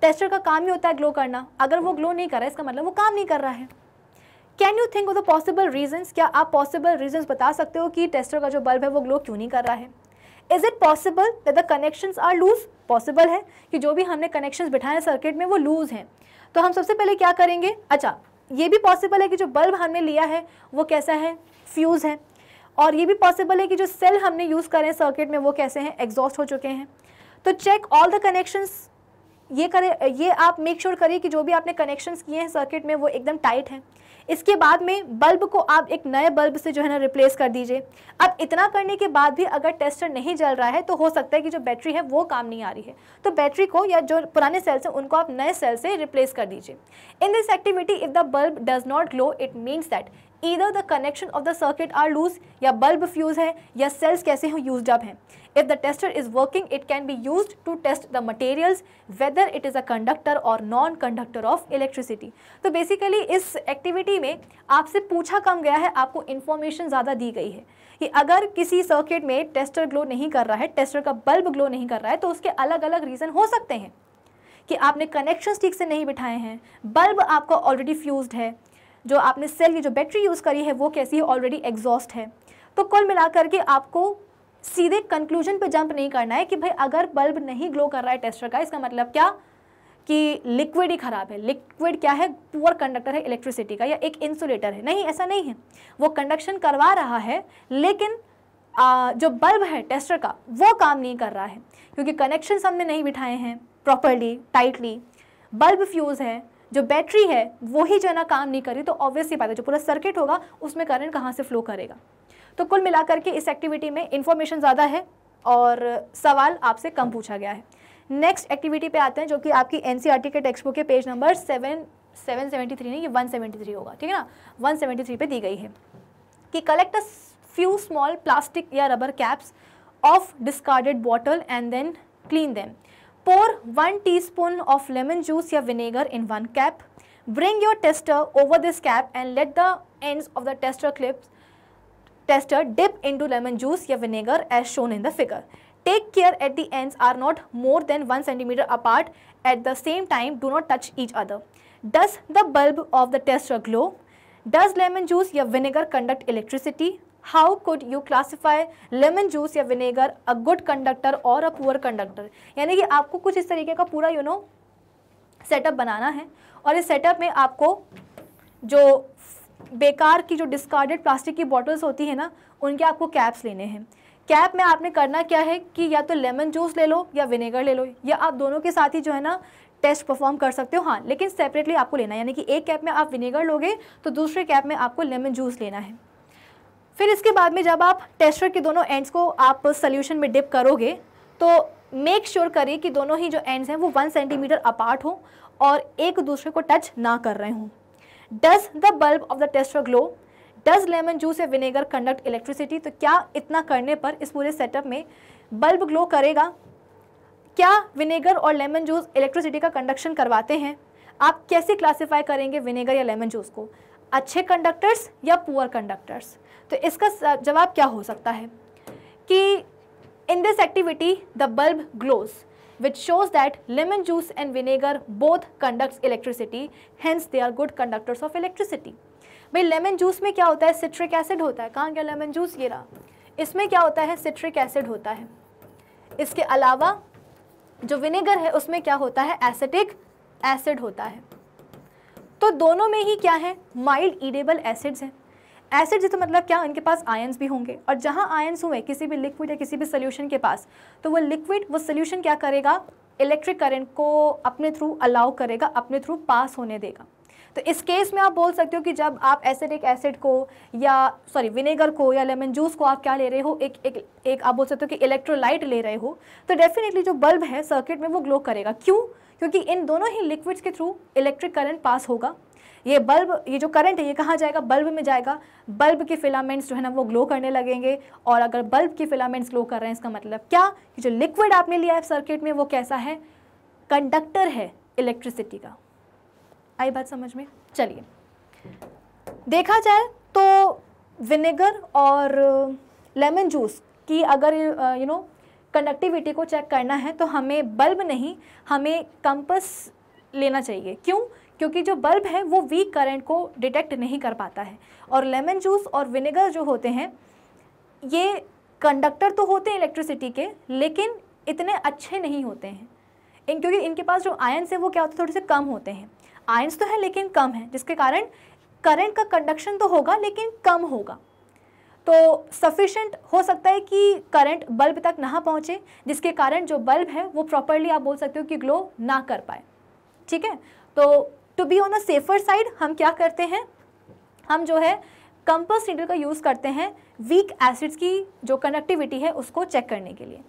टेस्टर का काम ही होता है ग्लो करना अगर वो ग्लो नहीं कर रहा है इसका मतलब वो काम नहीं कर रहा है can you think of the possible reasons क्या आप पॉसिबल रीजन्स बता सकते हो कि टेस्टर का जो बल्ब है वो ग्लो क्यों नहीं कर रहा है is it possible that the connections are loose possible है कि जो भी हमने कनेक्शंस बिठाए हैं सर्किट में वो लूज हैं तो हम सबसे पहले क्या करेंगे अच्छा ये भी पॉसिबल है कि जो बल्ब हमने लिया है वो कैसा है फ्यूज़ है और ये भी पॉसिबल है कि जो सेल हमने यूज़ करें सर्किट में वो कैसे हैं एग्जॉस्ट हो चुके हैं तो चेक ऑल द कनेक्शंस ये करें ये आप मेक श्योर sure करिए कि जो भी आपने कनेक्शंस किए हैं सर्किट में वो एकदम टाइट हैं इसके बाद में बल्ब को आप एक नए बल्ब से जो है ना रिप्लेस कर दीजिए अब इतना करने के बाद भी अगर टेस्टर नहीं जल रहा है तो हो सकता है कि जो बैटरी है वो काम नहीं आ रही है तो बैटरी को या जो पुराने सेल्स हैं उनको आप नए सेल से रिप्लेस कर दीजिए in this activity if the bulb does not glow it means that इधर the connection of the circuit are loose या बल्ब फ्यूज है या सेल्स कैसे हों यूज अब हैं if the tester is working it can be use to test the material whether it is a conductor और non conductor of electricity तो basically इस एक्टिविटी में आपसे पूछा कम गया है आपको इन्फॉर्मेशन ज़्यादा दी गई है कि अगर किसी सर्किट में टेस्टर ग्लो नहीं कर रहा है टेस्टर का बल्ब ग्लो नहीं कर रहा है तो उसके अलग अलग रीजन हो सकते हैं कि आपने कनेक्शन ठीक से नहीं बिठाए हैं बल्ब आपका ऑलरेडी फ्यूज है जो आपने सेल की जो बैटरी यूज़ करी है वो कैसी है ऑलरेडी एग्जॉस्ट है तो कुल मिलाकर के आपको सीधे कंक्लूजन पे जंप नहीं करना है कि भाई अगर बल्ब नहीं ग्लो कर रहा है टेस्टर का इसका मतलब क्या कि लिक्विड ही ख़राब है लिक्विड क्या है पुअर कंडक्टर है इलेक्ट्रिसिटी का या एक इंसुलेटर है नहीं ऐसा नहीं है वो कंडक्शन करवा रहा है लेकिन आ, जो बल्ब है टेस्टर का वो काम नहीं कर रहा है क्योंकि कनेक्शन हमने नहीं बिठाए हैं प्रॉपरली टाइटली बल्ब फ्यूज़ है जो बैटरी है वो ही जो है ना काम नहीं कर रही तो ऑब्वियसली बात है जो पूरा सर्किट होगा उसमें करंट कहाँ से फ्लो करेगा तो कुल मिलाकर के इस एक्टिविटी में इन्फॉर्मेशन ज़्यादा है और सवाल आपसे कम पूछा गया है नेक्स्ट एक्टिविटी पे आते हैं जो कि आपकी एन e के टेक्स्ट बुक के page number seven seven seventy three नहीं ये वन सेवेंटी थ्री होगा ठीक है ना वन सेवेंटी थ्री पर दी गई है कि collect a few small plastic या rubber caps of discarded bottle and then clean them Pour 1 teaspoon of lemon juice or vinegar in one cap. Bring your tester over this cap and let the ends of the tester clips tester dip into lemon juice or vinegar as shown in the figure. Take care at the ends are not more than 1 centimeter apart. At the same time, do not touch each other. Does the bulb of the tester glow? Does lemon juice or vinegar conduct electricity? How could you classify lemon juice या vinegar a good conductor और a poor conductor यानी कि आपको कुछ इस तरीके का पूरा यू नो सेटअप बनाना है और इस सेटअप में आपको जो बेकार की जो डिस्कार्डेड प्लास्टिक की बॉटल्स होती है ना उनके आपको कैप्स लेने हैं कैप में आपने करना क्या है कि या तो लेमन जूस ले लो या विनेगर ले लो या आप दोनों के साथ ही जो है ना टेस्ट परफॉर्म कर सकते हो हाँ लेकिन सेपरेटली आपको लेना है यानी कि एक कैप में आप विनेगर लोगे तो दूसरे कैप में आपको लेमन जूस लेना है फिर इसके बाद में जब आप टेस्टर के दोनों एंड्स को आप सोल्यूशन में डिप करोगे तो मेक श्योर sure करिए कि दोनों ही जो एंड्स हैं वो वन सेंटीमीटर अपार्ट हों और एक दूसरे को टच ना कर रहे हों does the bulb of the tester glow does lemon juice या विनेगर कंडक्ट इलेक्ट्रिसिटी तो क्या इतना करने पर इस पूरे सेटअप में बल्ब ग्लो करेगा क्या विनेगर और लेमन जूस इलेक्ट्रिसिटी का कंडक्शन करवाते हैं आप कैसे क्लासीफाई करेंगे विनेगर या लेमन जूस को अच्छे कंडक्टर्स या पुअर कंडक्टर्स तो इसका जवाब क्या हो सकता है कि in this activity the bulb glows which shows that lemon juice and vinegar both conducts electricity hence they are good conductors of electricity भाई लेमन जूस में क्या होता है सिट्रिक एसिड होता है कहाँ गया लेमन जूस ये रहा इसमें क्या होता है सिट्रिक एसिड होता है इसके अलावा जो विनेगर है उसमें क्या होता है एसिटिक एसिड होता है तो दोनों में ही क्या है माइल्ड ईडेबल एसिड्स हैं एसिड जिसका मतलब क्या इनके पास आयन्स भी होंगे और जहाँ आयन्स हुए किसी भी लिक्विड या किसी भी सोल्यूशन के पास तो वो लिक्विड वो सोल्यूशन क्या करेगा इलेक्ट्रिक करंट को अपने थ्रू अलाउ करेगा अपने थ्रू पास होने देगा तो इस केस में आप बोल सकते हो कि जब आप एसिडिक एसिड को या सॉरी विनेगर को या लेमन जूस को आप क्या ले रहे हो एक एक एक आप बोल सकते हो कि इलेक्ट्रोलाइट ले रहे हो तो डेफिनेटली जो बल्ब है सर्किट में वो ग्लो करेगा क्यों क्योंकि इन दोनों ही लिक्विड्स के थ्रू इलेक्ट्रिक करंट पास होगा ये बल्ब ये जो करंट है ये कहाँ जाएगा बल्ब में जाएगा बल्ब के फिलामेंट्स जो है ना वो ग्लो करने लगेंगे और अगर बल्ब के फिलामेंट्स ग्लो कर रहे हैं इसका मतलब क्या कि जो लिक्विड आपने लिया है सर्किट में वो कैसा है कंडक्टर है इलेक्ट्रिसिटी का आई बात समझ में चलिए देखा जाए तो विनेगर और लेमन uh, जूस की अगर यू नो कंडक्टिविटी को चेक करना है तो हमें बल्ब नहीं हमें कंपस लेना चाहिए क्यों क्योंकि जो बल्ब है वो वीक करंट को डिटेक्ट नहीं कर पाता है और लेमन जूस और विनेगर जो होते हैं ये कंडक्टर तो होते हैं इलेक्ट्रिसिटी के लेकिन इतने अच्छे नहीं होते हैं इन क्योंकि इनके पास जो आयन्स है वो क्या होते हैं थोड़े से कम होते हैं आयन्स तो हैं लेकिन कम हैं जिसके कारण करंट का कंडक्शन तो होगा लेकिन कम होगा तो सफिशेंट हो सकता है कि करंट बल्ब तक ना पहुँचे जिसके कारण जो बल्ब है वो प्रॉपरली आप बोल सकते हो कि ग्लो ना कर पाए ठीक है तो to be on a safer side हम क्या करते हैं हम जो है कंपस नीडल का यूज़ करते हैं वीक एसिड्स की जो कनेक्टिविटी है उसको चेक करने के लिए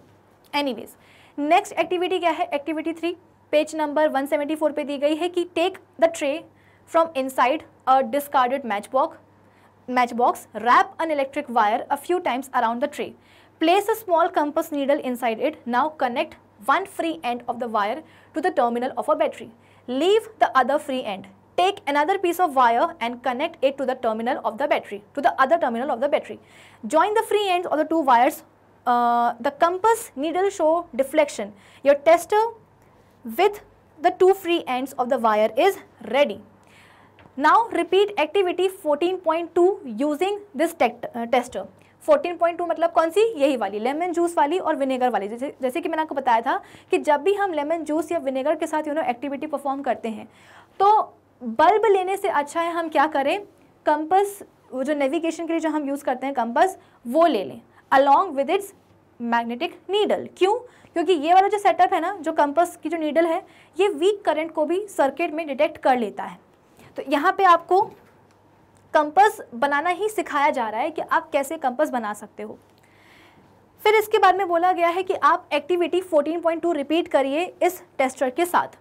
एनीवेज नेक्स्ट एक्टिविटी क्या है एक्टिविटी थ्री पेज नंबर 174 पे दी गई है कि take the tray from inside a discarded match matchbox matchbox wrap an electric wire a few times around the tray place a small compass needle inside it now connect one free end of the wire to the terminal of a battery Leave the other free end. Take another piece of wire and connect it to the terminal of the battery, to the other terminal of the battery. Join the free ends of the two wires. Uh, the compass needle show deflection. Your tester with the two free ends of the wire is ready. Now repeat activity 14.2 using this uh, tester. 14.2 मतलब कौन सी यही वाली lemon juice वाली और vinegar वाली जैसे जैसे कि मैंने आपको बताया था कि जब भी हम लेमन जूस या विनेगर के साथ यू नो एक्टिविटी परफॉर्म करते हैं तो बल्ब लेने से अच्छा है हम क्या करें कंपस वो जो नेविगेशन के लिए जो हम यूज़ करते हैं कंपस वो ले लें along with its magnetic needle क्यों क्योंकि ये वाला जो सेटअप है ना जो कंपस की जो नीडल है ये वीक करंट को भी सर्किट में डिटेक्ट कर लेता है तो यहाँ पे आपको कंपस बनाना ही सिखाया जा रहा है कि आप कैसे कंपस बना सकते हो फिर इसके बाद में बोला गया है कि आप एक्टिविटी 14.2 रिपीट करिए इस टेस्टर के साथ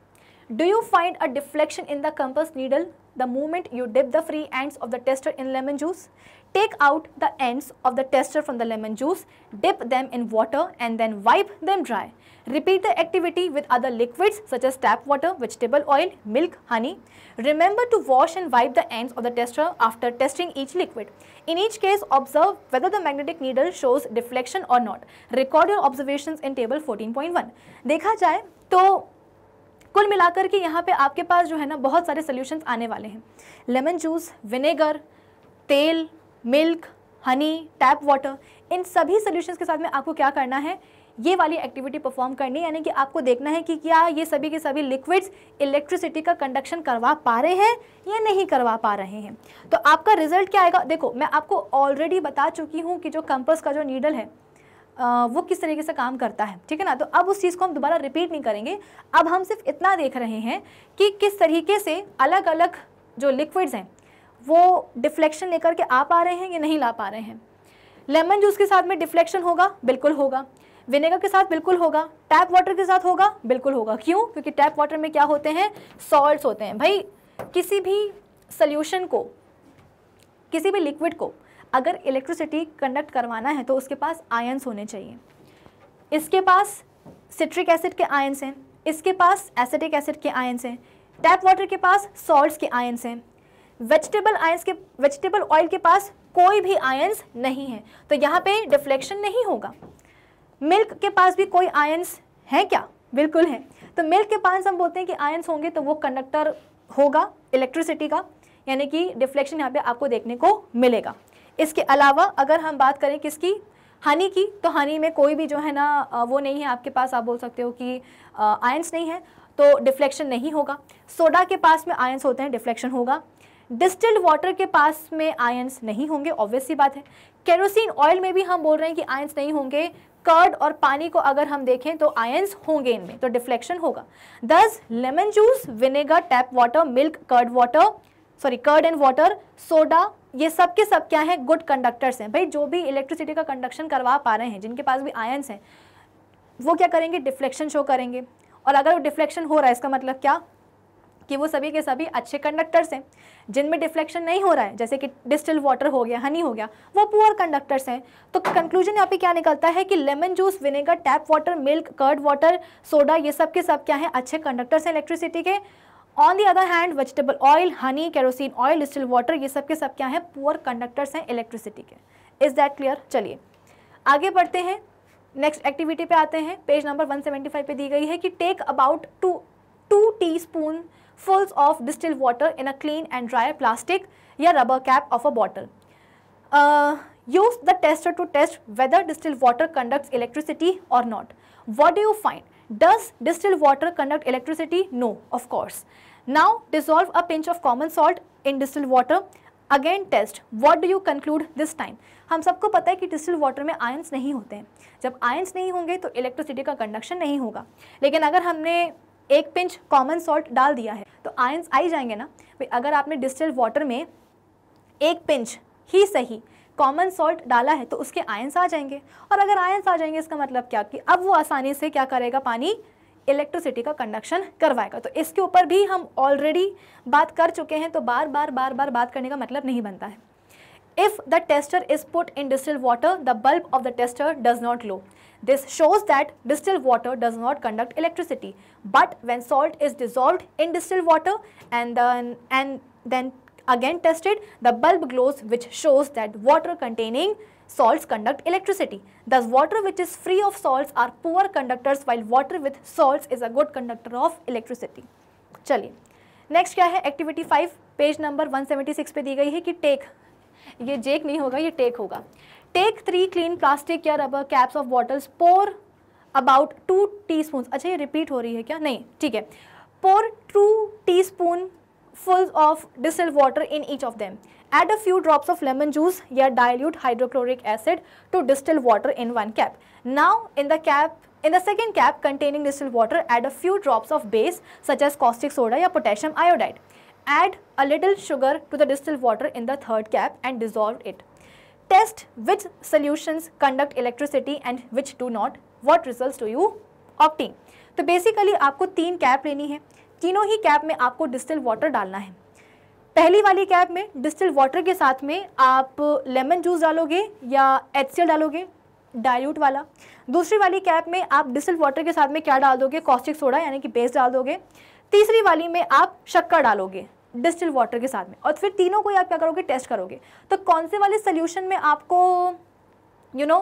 do you find a deflection in the compass needle the movement you dip the free end of the tester in lemon juice take out the end of the tester from the lemon juice dip them in water and then wipe them dry Repeat the activity with other liquids such as tap water, vegetable oil, milk, honey. Remember to wash and wipe the ends of the tester after testing each liquid. In each case, observe whether the magnetic needle shows deflection or not. Record your observations in table 14.1. देखा जाए तो कुल मिलाकर के यहाँ पे आपके पास जो है ना बहुत सारे सोल्यूशंस आने वाले हैं लेमन जूस विनेगर तेल मिल्क हनी टैप वाटर इन सभी सोल्यूशंस के साथ में आपको क्या करना है ये वाली एक्टिविटी परफॉर्म करनी यानी कि आपको देखना है कि क्या ये सभी के सभी लिक्विड्स इलेक्ट्रिसिटी का कंडक्शन करवा पा रहे हैं या नहीं करवा पा रहे हैं तो आपका रिजल्ट क्या आएगा देखो मैं आपको ऑलरेडी बता चुकी हूँ कि जो कंपस का जो नीडल है वो किस तरीके से काम करता है ठीक है ना तो अब उस चीज़ को हम दोबारा रिपीट नहीं करेंगे अब हम सिर्फ इतना देख रहे हैं कि किस तरीके से अलग अलग जो लिक्विड्स हैं वो डिफ्लेक्शन लेकर के आ पा रहे हैं या नहीं ला पा रहे हैं लेमन जूस के साथ में डिफ्लेक्शन होगा बिल्कुल होगा विनेगर के साथ बिल्कुल होगा टैप वाटर के साथ होगा बिल्कुल होगा क्यों क्योंकि टैप वाटर में क्या होते हैं सॉल्ट्स होते हैं भाई किसी भी सल्यूशन को किसी भी लिक्विड को अगर इलेक्ट्रिसिटी कंडक्ट करवाना है तो उसके पास आयन्स होने चाहिए इसके पास सिट्रिक एसिड के आयन्स हैं इसके पास एसिटिक एसिड के आयन्स हैं टैप वाटर के पास सॉल्ट्स के आयन्स हैं वेजिटेबल आयन्स के वेजिटेबल ऑयल के पास कोई भी आयन्स नहीं है तो यहाँ पे डिफ्लेक्शन नहीं होगा मिल्क के पास भी कोई आयंस हैं क्या बिल्कुल हैं तो मिल्क के पास हम बोलते हैं कि आयंस होंगे तो वो कंडक्टर होगा इलेक्ट्रिसिटी का यानी कि डिफ्लेक्शन यहाँ पे आपको देखने को मिलेगा इसके अलावा अगर हम बात करें किसकी हनी की तो हनी में कोई भी जो है ना वो नहीं है आपके पास आप बोल सकते हो कि आयंस नहीं है तो डिफ्लेक्शन नहीं होगा सोडा के पास में आयंस होते हैं डिफ्लेक्शन होगा डिस्टिल्ड वाटर के पास में आयंस नहीं होंगे ऑब्वियस बात है केरोसिन ऑयल में भी हम बोल रहे हैं कि आयंस नहीं होंगे कर्ड और पानी को अगर हम देखें तो आयंस होंगे इनमें तो डिफ्लेक्शन होगा दस lemon juice vinegar tap water milk curd water sorry curd and water soda ये सब के सब क्या हैं गुड कंडक्टर्स हैं भाई जो भी इलेक्ट्रिसिटी का कंडक्शन करवा पा रहे हैं जिनके पास भी आयंस हैं वो क्या करेंगे डिफ्लेक्शन शो करेंगे और अगर वो डिफ्लेक्शन हो रहा है इसका मतलब क्या कि वो सभी के सभी अच्छे कंडक्टर्स हैं जिनमें डिफ्लेक्शन नहीं हो रहा है जैसे कि डिस्टिल वाटर हो गया हनी हो गया वो पुअर कंडक्टर्स हैं तो कंक्लूजन यहाँ पे क्या निकलता है कि lemon juice vinegar tap water milk curd water soda ये सब के सब क्या है अच्छे कंडक्टर्स हैं इलेक्ट्रिसिटी के on the other hand vegetable oil honey kerosene oil still water ये सब के सब क्या है पुअर कंडक्टर्स हैं इलेक्ट्रिसिटी के इज़ दैट क्लियर चलिए आगे बढ़ते हैं नेक्स्ट एक्टिविटी पे आते हैं पेज नंबर 175 पे दी गई है कि take about two two teaspoonfuls of distil water in a clean and dry plastic या rubber cap of a bottle use the tester to test whether distil water conduct electricity और not what do you find does distil water conduct electricity no of course now dissolve a pinch of common salt in distil water again test what do you conclude this time हम सबको पता है कि distil water में ions नहीं होते हैं जब आयन्स नहीं होंगे तो इलेक्ट्रिसिटी का कंडक्शन नहीं होगा लेकिन अगर हमने एक पिंच कॉमन सॉल्ट डाल दिया है तो आयंस आई जाएंगे ना भाई अगर आपने डिस्टिल वाटर में एक पिंच ही सही कॉमन सॉल्ट डाला है तो उसके आयंस आ जाएंगे और अगर आयंस आ जाएंगे इसका मतलब क्या कि अब वो आसानी से क्या करेगा पानी इलेक्ट्रिसिटी का कंडक्शन करवाएगा तो इसके ऊपर भी हम ऑलरेडी बात कर चुके हैं तो बार बार बार बार बात करने का मतलब नहीं बनता है if the tester is put in distil water the bulb of the tester does not glow This shows that distilled water does not conduct electricity. But when salt is dissolved in distilled water and then, and then again tested, the bulb glows which shows that water containing salts conduct electricity. Thus, water which is free of salts are poor conductors while water with salts is a good conductor of electricity. chaliye next kya hai activity 5 page number 176 pe di gayi hai ki take ये जेक नहीं होगा ये take होगा take three clean plastic या rubber caps of bottles pour about two teaspoon अच्छा ये repeat हो रही है क्या नहीं ठीक है pour two teaspoonful of distil water in each of them add a few drops of lemon juice या dilute hydrochloric acid to distil water in one cap now in the cap in the second cap containing distil water add a few drops of base such as caustic soda या potassium iodide add a little sugar to the distil water in the third cap and dissolve it Test which solutions conduct electricity and which do not. What results do you obtain? तो basically आपको तीन cap लेनी है तीनों ही cap में आपको distil water डालना है पहली वाली कैप में डिस्टिल वाटर के साथ में आप लेमन जूस डालोगे या एच डालोगे डायल्यूट वाला दूसरी वाली कैप में आप डिस्टिल वाटर के साथ में क्या डाल दोगे कॉस्टिक सोडा यानी कि बेस डाल दोगे तीसरी वाली में आप शक्कर डालोगे डिस्टिल वाटर के साथ में और फिर तीनों को ही आप क्या करोगे टेस्ट करोगे तो कौन से वाले सोल्यूशन में आपको यू नो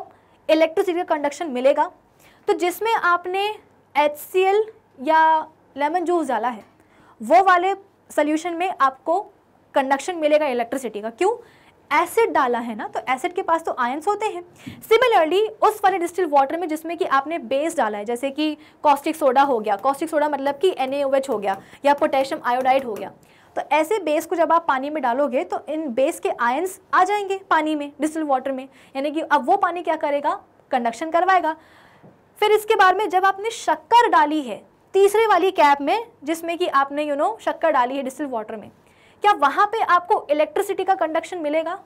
इलेक्ट्रिसिटी का कंडक्शन मिलेगा तो जिसमें आपने एच या लेमन जूस डाला है वो वाले सोल्यूशन में आपको कंडक्शन मिलेगा इलेक्ट्रिसिटी का क्यों एसिड डाला है ना तो एसिड के पास तो आयंस होते हैं सिमिलरली उस वाले डिस्टिल वाटर में जिसमें कि आपने बेस डाला है जैसे कि कॉस्टिक सोडा हो गया कॉस्टिक सोडा मतलब कि एन हो गया या पोटेशियम आयोडाइड हो गया तो ऐसे बेस को जब आप पानी में डालोगे तो इन बेस के आयंस आ जाएंगे पानी में डिस्टिल वाटर में यानी कि अब वो पानी क्या करेगा कंडक्शन करवाएगा फिर इसके बारे में जब आपने शक्कर डाली है तीसरे वाली कैप में जिसमें कि आपने यू you नो know, शक्कर डाली है डिस्टिल वाटर में क्या वहाँ पर आपको इलेक्ट्रिसिटी का कंडक्शन मिलेगा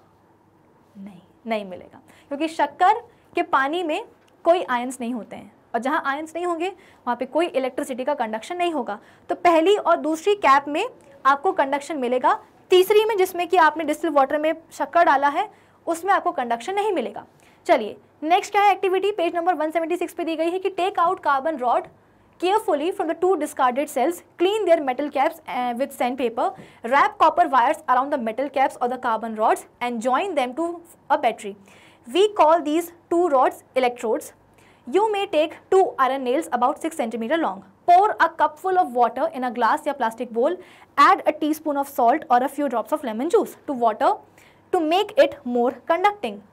नहीं नहीं मिलेगा क्योंकि शक्कर के पानी में कोई आयंस नहीं होते हैं और जहाँ आयंस नहीं होंगे वहाँ पे कोई इलेक्ट्रिसिटी का कंडक्शन नहीं होगा तो पहली और दूसरी कैप में आपको कंडक्शन मिलेगा तीसरी में जिसमें कि आपने डिस्टिल वाटर में शक्कर डाला है उसमें आपको कंडक्शन नहीं मिलेगा चलिए नेक्स्ट क्या है एक्टिविटी पेज नंबर 176 पे दी गई है कि take out carbon rod carefully from the two discarded cells clean their metal caps with sand paper wrap copper wires around the metal caps और the carbon rods and join them to a battery we call these two rods electrodes you may take two iron nails about six centimetre long pour a cupful of water in a glass or plastic bowl. Add a teaspoon of salt or a few drops of lemon juice to water to make it more conducting.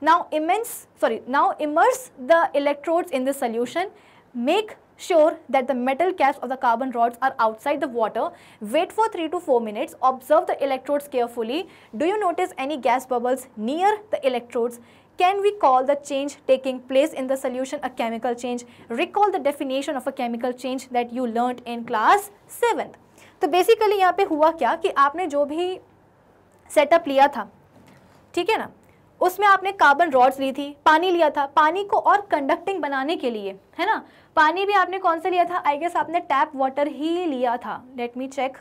Now immense, sorry, now immerse the electrodes in the solution. Make sure that the metal caps of the carbon rods are outside the water. Wait for 3 to 4 minutes. Observe the electrodes carefully. Do you notice any gas bubbles near the electrodes? Can we call the change taking place in the solution a chemical change? Recall the definition of a chemical change that you learnt in class 7th. तो basically यहाँ पे हुआ क्या कि आपने जो भी setup लिया था ठीक है ना उसमें आपने कार्बन रॉड्स ली थी पानी लिया था पानी को और कंडक्टिंग बनाने के लिए है ना पानी भी आपने कौन सा लिया था आई गेस आपने टैप वाटर ही लिया था लेट मी चेक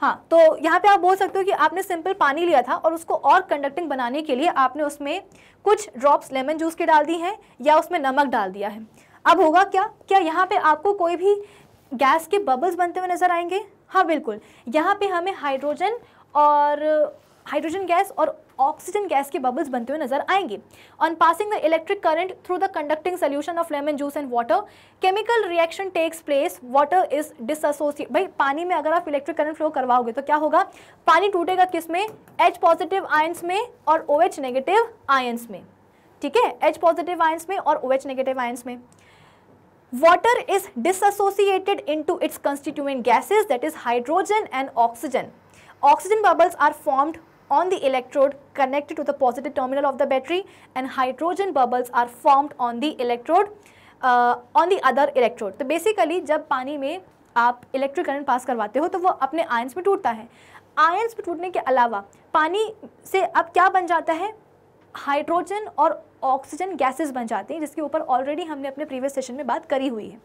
हाँ तो यहाँ पे आप बोल सकते हो कि आपने सिंपल पानी लिया था और उसको और कंडक्टिंग बनाने के लिए आपने उसमें कुछ ड्रॉप्स लेमन जूस के डाल दी हैं या उसमें नमक डाल दिया है अब होगा क्या क्या यहाँ पे आपको कोई भी गैस के बबल्स बनते हुए नज़र आएंगे हाँ बिल्कुल यहाँ पे हमें हाइड्रोजन और हाइड्रोजन गैस और ऑक्सीजन गैस के बबल्स बनते हुए नजर आएंगे on passing the electric current through the conducting solution of lemon juice and water chemical reaction takes place water is dissociate भाई पानी में अगर आप इलेक्ट्रिक करंट फ्लो करवाओगे तो क्या होगा पानी टूटेगा किस में एच पॉजिटिव आयंस में और ओ एच नेगेटिव आयंस में ठीक है एच पॉजिटिव आयंस में और ओ एच नेगेटिव आयंस में water is dissociated into its constituent gases that is hydrogen and oxygen oxygen bubbles are formed on the electrode connected to the positive terminal of the battery and hydrogen bubbles are formed on the electrode uh, on the other electrode तो basically जब पानी में आप electric current पास करवाते हो तो वो अपने आयंस में टूटता है आयंस में टूटने के अलावा पानी से अब क्या बन जाता है हाइड्रोजन और ऑक्सीजन गैसेस बन जाते हैं जिसके ऊपर ऑलरेडी हमने अपने प्रीवियस सेशन में बात करी हुई है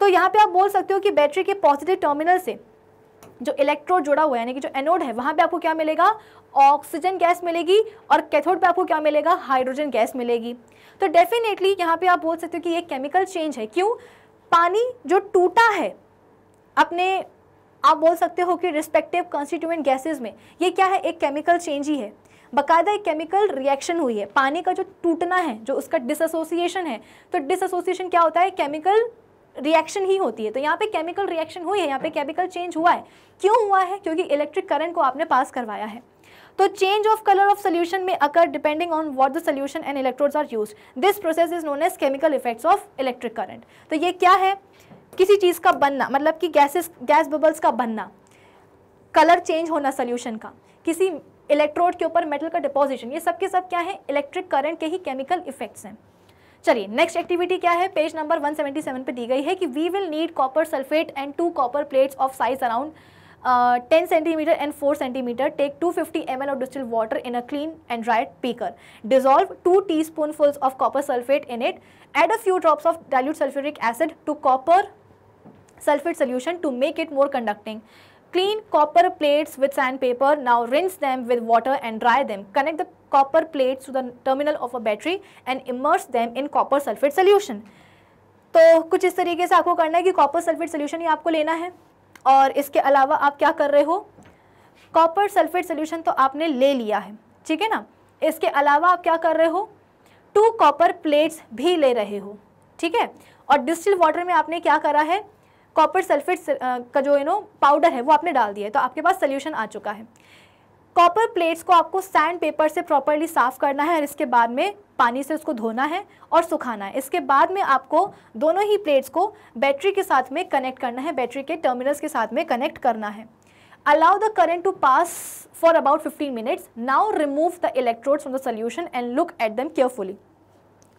तो यहाँ पे आप बोल सकते हो कि बैटरी के पॉजिटिव टर्मिनल से जो इलेक्ट्रोड जुड़ा हुआ है यानी कि जो एनोड है वहाँ पे आपको क्या मिलेगा ऑक्सीजन गैस मिलेगी और कैथोड पे आपको क्या मिलेगा हाइड्रोजन गैस मिलेगी तो डेफिनेटली यहाँ पे आप बोल सकते हो कि ये केमिकल चेंज है क्यों पानी जो टूटा है अपने आप बोल सकते हो कि रिस्पेक्टिव कॉन्स्टिट्यूएंट गैसेज में ये क्या है एक केमिकल चेंज ही है बकायदा एक केमिकल रिएक्शन हुई है पानी का जो टूटना है जो उसका डिसोसिएशन है तो डिसोसिएशन क्या होता है केमिकल रिएक्शन ही होती है तो यहाँ पे केमिकल रिएक्शन हुई है यहाँ पे केमिकल चेंज हुआ है क्यों हुआ है क्योंकि इलेक्ट्रिक करंट को आपने पास करवाया है तो change of colour of solution में occur depending on what the solution and electrodes are use this process is known as chemical effects of electric current तो ये क्या है किसी चीज़ का बनना मतलब कि गैसेस गैस बबल्स का बनना कलर चेंज होना सोल्यूशन का किसी इलेक्ट्रोड के ऊपर मेटल का डिपोजिशन ये सब के सब क्या है इलेक्ट्रिक करंट के ही केमिकल इफेक्ट्स हैं चलिए नेक्स्ट एक्टिविटी क्या है पेज नंबर 177 पे दी गई है कि we will need copper sulphate and two copper plates of size around ten centimetre and four centimetre take two fifty M L of distil water in a clean and dried beaker dissolve two teafuls of copper sulphate in it add a few drops of dilute sulphuric acid to copper sulphate solution to make it more conducting Clean copper plates with sandpaper. Now rinse them with water and dry them. Connect the copper plates to the terminal of a battery and immerse them in copper sulfate solution. तो कुछ इस तरीके से आपको करना है कि copper sulphate solution ही आपको लेना है और इसके अलावा आप क्या कर रहे हो कॉपर सल्फेट सोल्यूशन तो आपने ले लिया है ठीक है ना इसके अलावा आप क्या कर रहे हो टू कॉपर प्लेट्स भी ले रहे हो ठीक है और डिस्टिल वाटर में आपने क्या करा है कॉपर सल्फेट uh, का जो यू नो पाउडर है वो आपने डाल दिया है तो आपके पास सोल्यूशन आ चुका है कॉपर प्लेट्स को आपको सैंड पेपर से प्रॉपरली साफ़ करना है और इसके बाद में पानी से उसको धोना है और सुखाना है इसके बाद में आपको दोनों ही प्लेट्स को बैटरी के साथ में कनेक्ट करना है बैटरी के टर्मिनल्स के साथ में कनेक्ट करना है allow the current to pass for about fifteen minutes now remove the electrodes from the solution and look at them carefully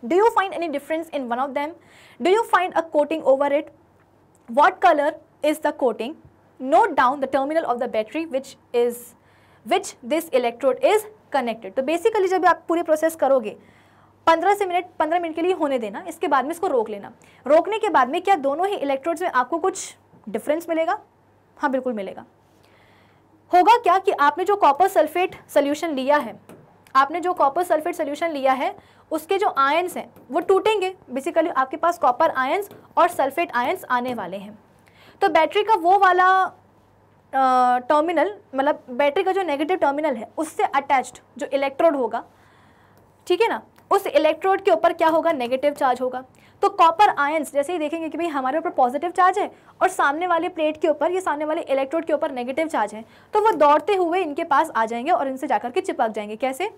do you find any difference in one of them do you find a coating over it what color is the coating note down the terminal of the battery which is which this electrode is connected तो basically जब आप पूरी process करोगे 15 से minute 15 minute के लिए होने देना इसके बाद में इसको रोक लेना रोकने के बाद में क्या दोनों ही इलेक्ट्रोड्स में आपको कुछ डिफरेंस मिलेगा हाँ बिल्कुल मिलेगा होगा क्या कि आपने जो कॉपर सल्फेट सोल्यूशन लिया है आपने जो कॉपर सल्फेट सोल्यूशन लिया है उसके जो आयन्स हैं वो टूटेंगे बेसिकली आपके पास कॉपर आयन्स और सल्फेट आयन्स आने वाले हैं तो बैटरी का वो वाला टर्मिनल मतलब बैटरी का जो नेगेटिव टर्मिनल है उससे अटैच्ड जो इलेक्ट्रोड होगा ठीक है ना उस इलेक्ट्रोड के ऊपर क्या होगा नेगेटिव चार्ज होगा तो कॉपर आयंस जैसे ही देखेंगे कि भाई हमारे ऊपर पॉजिटिव चार्ज है और सामने वाले प्लेट के ऊपर या सामने वाले इलेक्ट्रोड के ऊपर नेगेटिव चार्ज है तो वो दौड़ते हुए इनके पास आ जाएंगे और इनसे जाकर के चिपक जाएंगे कैसे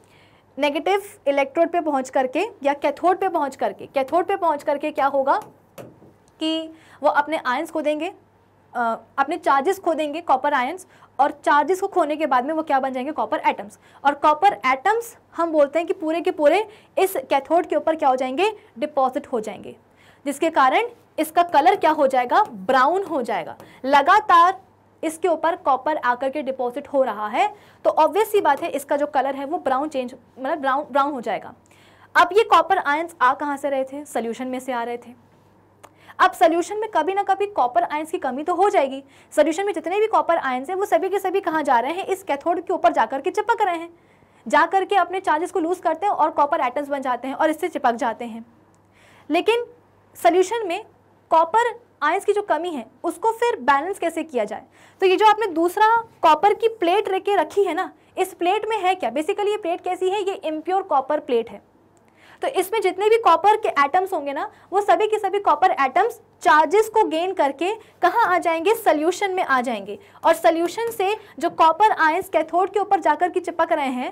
नेगेटिव इलेक्ट्रोड पे पहुंच करके या कैथोड पे पहुंच करके कैथोड पे पहुंच करके क्या होगा कि वो अपने आयंस को देंगे आ, अपने चार्जेस खो देंगे कॉपर आयंस और चार्जेस को खोने के बाद में वो क्या बन जाएंगे कॉपर एटम्स और कॉपर एटम्स हम बोलते हैं कि पूरे के पूरे इस कैथोड के ऊपर क्या हो जाएंगे डिपॉजिट हो जाएंगे जिसके कारण इसका कलर क्या हो जाएगा ब्राउन हो जाएगा लगातार इसके ऊपर कॉपर आकर के डिपॉजिट हो रहा है तो ऑब्वियस ही बात है इसका जो कलर है वो ब्राउन चेंज मतलब ब्राउन ब्राउन हो जाएगा अब ये कॉपर आयंस आ कहाँ से रहे थे सोल्यूशन में से आ रहे थे अब सोल्यूशन में कभी ना कभी कॉपर आयंस की कमी तो हो जाएगी सोल्यूशन में जितने भी कॉपर आयंस हैं वो सभी के सभी कहाँ जा रहे हैं इस कैथोड के ऊपर जाकर के चिपक रहे हैं जा करके अपने चार्जेस को लूज़ करते हैं और कॉपर एटम्स बन जाते हैं और इससे चिपक जाते हैं लेकिन सोल्यूशन में कॉपर आयंस की जो कमी है उसको फिर बैलेंस कैसे किया जाए तो ये जो आपने दूसरा कॉपर की प्लेट रखे रखी है ना इस प्लेट में है क्या बेसिकली ये प्लेट कैसी है ये इम्प्योर कॉपर प्लेट है तो इसमें जितने भी कॉपर के एटम्स होंगे ना वो सभी के सभी कॉपर एटम्स चार्जेस को गेन करके कहाँ आ जाएंगे सल्यूशन में आ जाएंगे और सल्यूशन से जो कॉपर आयंस कैथोड के ऊपर जाकर के चिपक रहे हैं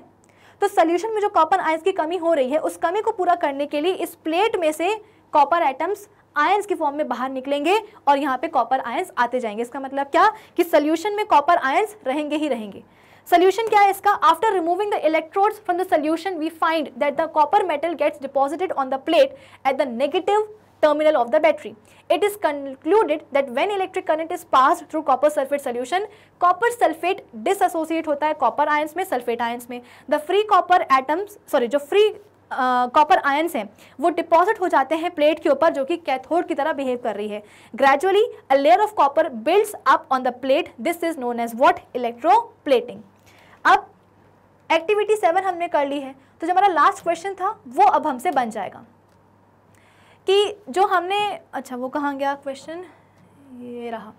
तो सल्यूशन में जो कॉपर आयंस की कमी हो रही है उस कमी को पूरा करने के लिए इस प्लेट में से कॉपर एटम्स आयंस के फॉर्म में बाहर निकलेंगे और यहाँ पे कॉपर आयंस आते जाएंगे इसका मतलब क्या कि सोल्यूशन में कॉपर आयंस रहेंगे ही रहेंगे solution kya hai iska after removing the electrodes from the solution we find that the copper metal gets deposited on the plate at the negative terminal of the battery it is concluded that when electric current is passed through copper sulfate solution copper sulfate disassociate hota hai copper ions mein sulfate ions mein the free copper atoms sorry jo free copper ions हैं वो deposit हो जाते हैं plate के ऊपर जो कि cathode की तरह बिहेव कर रही है gradually a layer of copper builds up on the plate this is known as electro electroplating अब एक्टिविटी सेवन हमने कर ली है तो जो हमारा लास्ट क्वेश्चन था वो अब हमसे बन जाएगा कि जो हमने अच्छा वो कहाँ गया क्वेश्चन ये रहा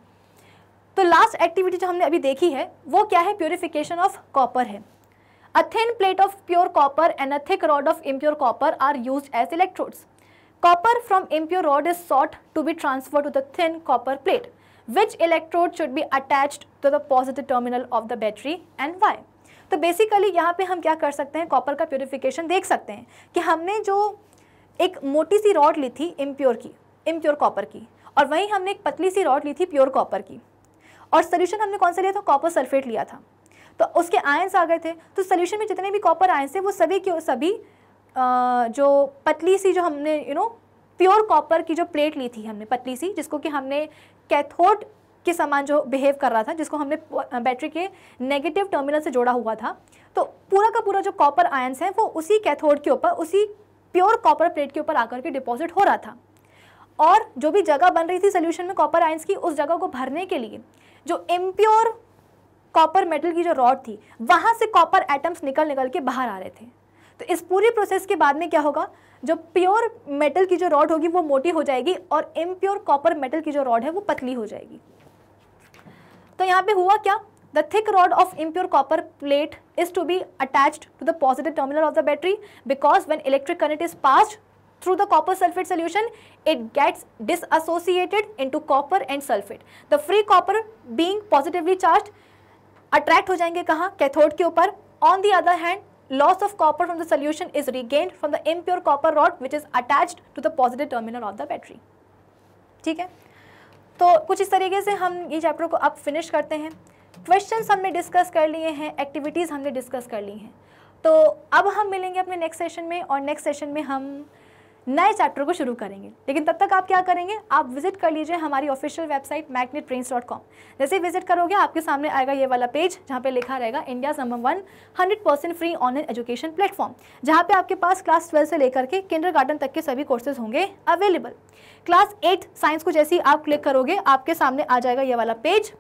तो लास्ट एक्टिविटी जो हमने अभी देखी है वो क्या है प्योरिफिकेशन ऑफ कॉपर है A thin plate of pure copper and a thick rod of impure copper are used as electrodes. Copper from impure rod is sought to be transferred to the thin copper plate. Which electrode should be attached to the positive terminal of the battery and why? तो basically यहाँ पे हम क्या कर सकते हैं copper का purification देख सकते हैं कि हमने जो एक मोटी सी रॉड ली थी इम्प्योर की इम्प्योर कॉपर की और वहीं हमने एक पतली सी रॉड ली थी प्योर कॉपर की और सोल्यूशन हमने कौन सा लिया था कॉपर सल्फेट लिया था तो उसके आयंस आ गए थे तो सोल्यूशन में जितने भी कॉपर आयंस थे वो सभी के सभी जो पतली सी जो हमने यू नो प्योर कॉपर की जो प्लेट ली थी हमने पतली सी जिसको कि हमने कैथोड के समान जो बिहेव कर रहा था जिसको हमने बैटरी के नेगेटिव टर्मिनल से जोड़ा हुआ था तो पूरा का पूरा जो कॉपर आयंस है वो उसी कैथोड के ऊपर उसी प्योर कॉपर प्लेट के ऊपर आकर के डिपॉजिट हो रहा था और जो भी जगह बन रही थी सोल्यूशन में कॉपर आयंस की उस जगह को भरने के लिए जो इम्प्योर कॉपर मेटल की जो रॉड थी वहाँ से कॉपर एटम्स निकल निकल के बाहर आ रहे थे तो इस पूरी प्रोसेस के बाद में क्या होगा जो प्योर मेटल की जो रॉड होगी वो मोटी हो जाएगी और इम्प्योर कॉपर मेटल की जो रॉड है वो पतली हो जाएगी तो यहाँ पे हुआ क्या the thick rod of impure copper plate is to be attached to the positive terminal of the battery because when electric current is pass through the copper sulphate solution it gets disassociated into copper and sulphate the free copper being positively charge attract हो जाएंगे कहाँ cathode के ऊपर on the other hand loss of copper from the solution is regained from the impure copper rod which is attached to the positive terminal of the battery ठीक है तो कुछ इस तरीके से हम ये चैप्टर को अब फिनिश करते हैं क्वेश्चन हमने डिस्कस कर लिए हैं एक्टिविटीज़ हमने डिस्कस कर ली हैं तो अब हम मिलेंगे अपने नेक्स्ट सेशन में और नेक्स्ट सेशन में हम नए चैप्टर को शुरू करेंगे लेकिन तब तक आप क्या करेंगे आप विजिट कर लीजिए हमारी official website Magnet Brains dot com जैसे विजिट करोगे आपके सामने आएगा ये वाला पेज जहाँ पे लिखा रहेगा India number one hundred percent free online education platform जहाँ पे आपके पास क्लास ट्वेल्व से लेकर के किंडर गार्डन तक के सभी कोर्सेज होंगे अवेलेबल क्लास एट साइंस को जैसे ही आप क्लिक करोगे आपके सामने आ जाएगा ये वाला page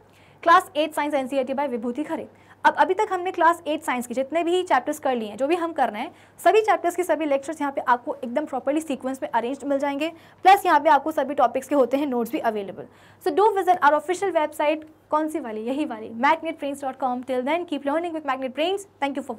class eight science N by Vibhuti Khare अब अभी तक हमने क्लास एट साइंस के जितने भी चैप्टर्स कर लिए हैं जो भी हम कर रहे हैं सभी चैप्टर्स के सभी लेक्चर्स यहाँ पे आपको एकदम प्रॉपरली सीक्वेंस में अरेंज मिल जाएंगे प्लस यहाँ पे आपको सभी टॉपिक्स के होते हैं नोट्स भी available so do visit our official website कौन सी वाली यही वाली Magnet till then keep learning with Magnet Brains thank you for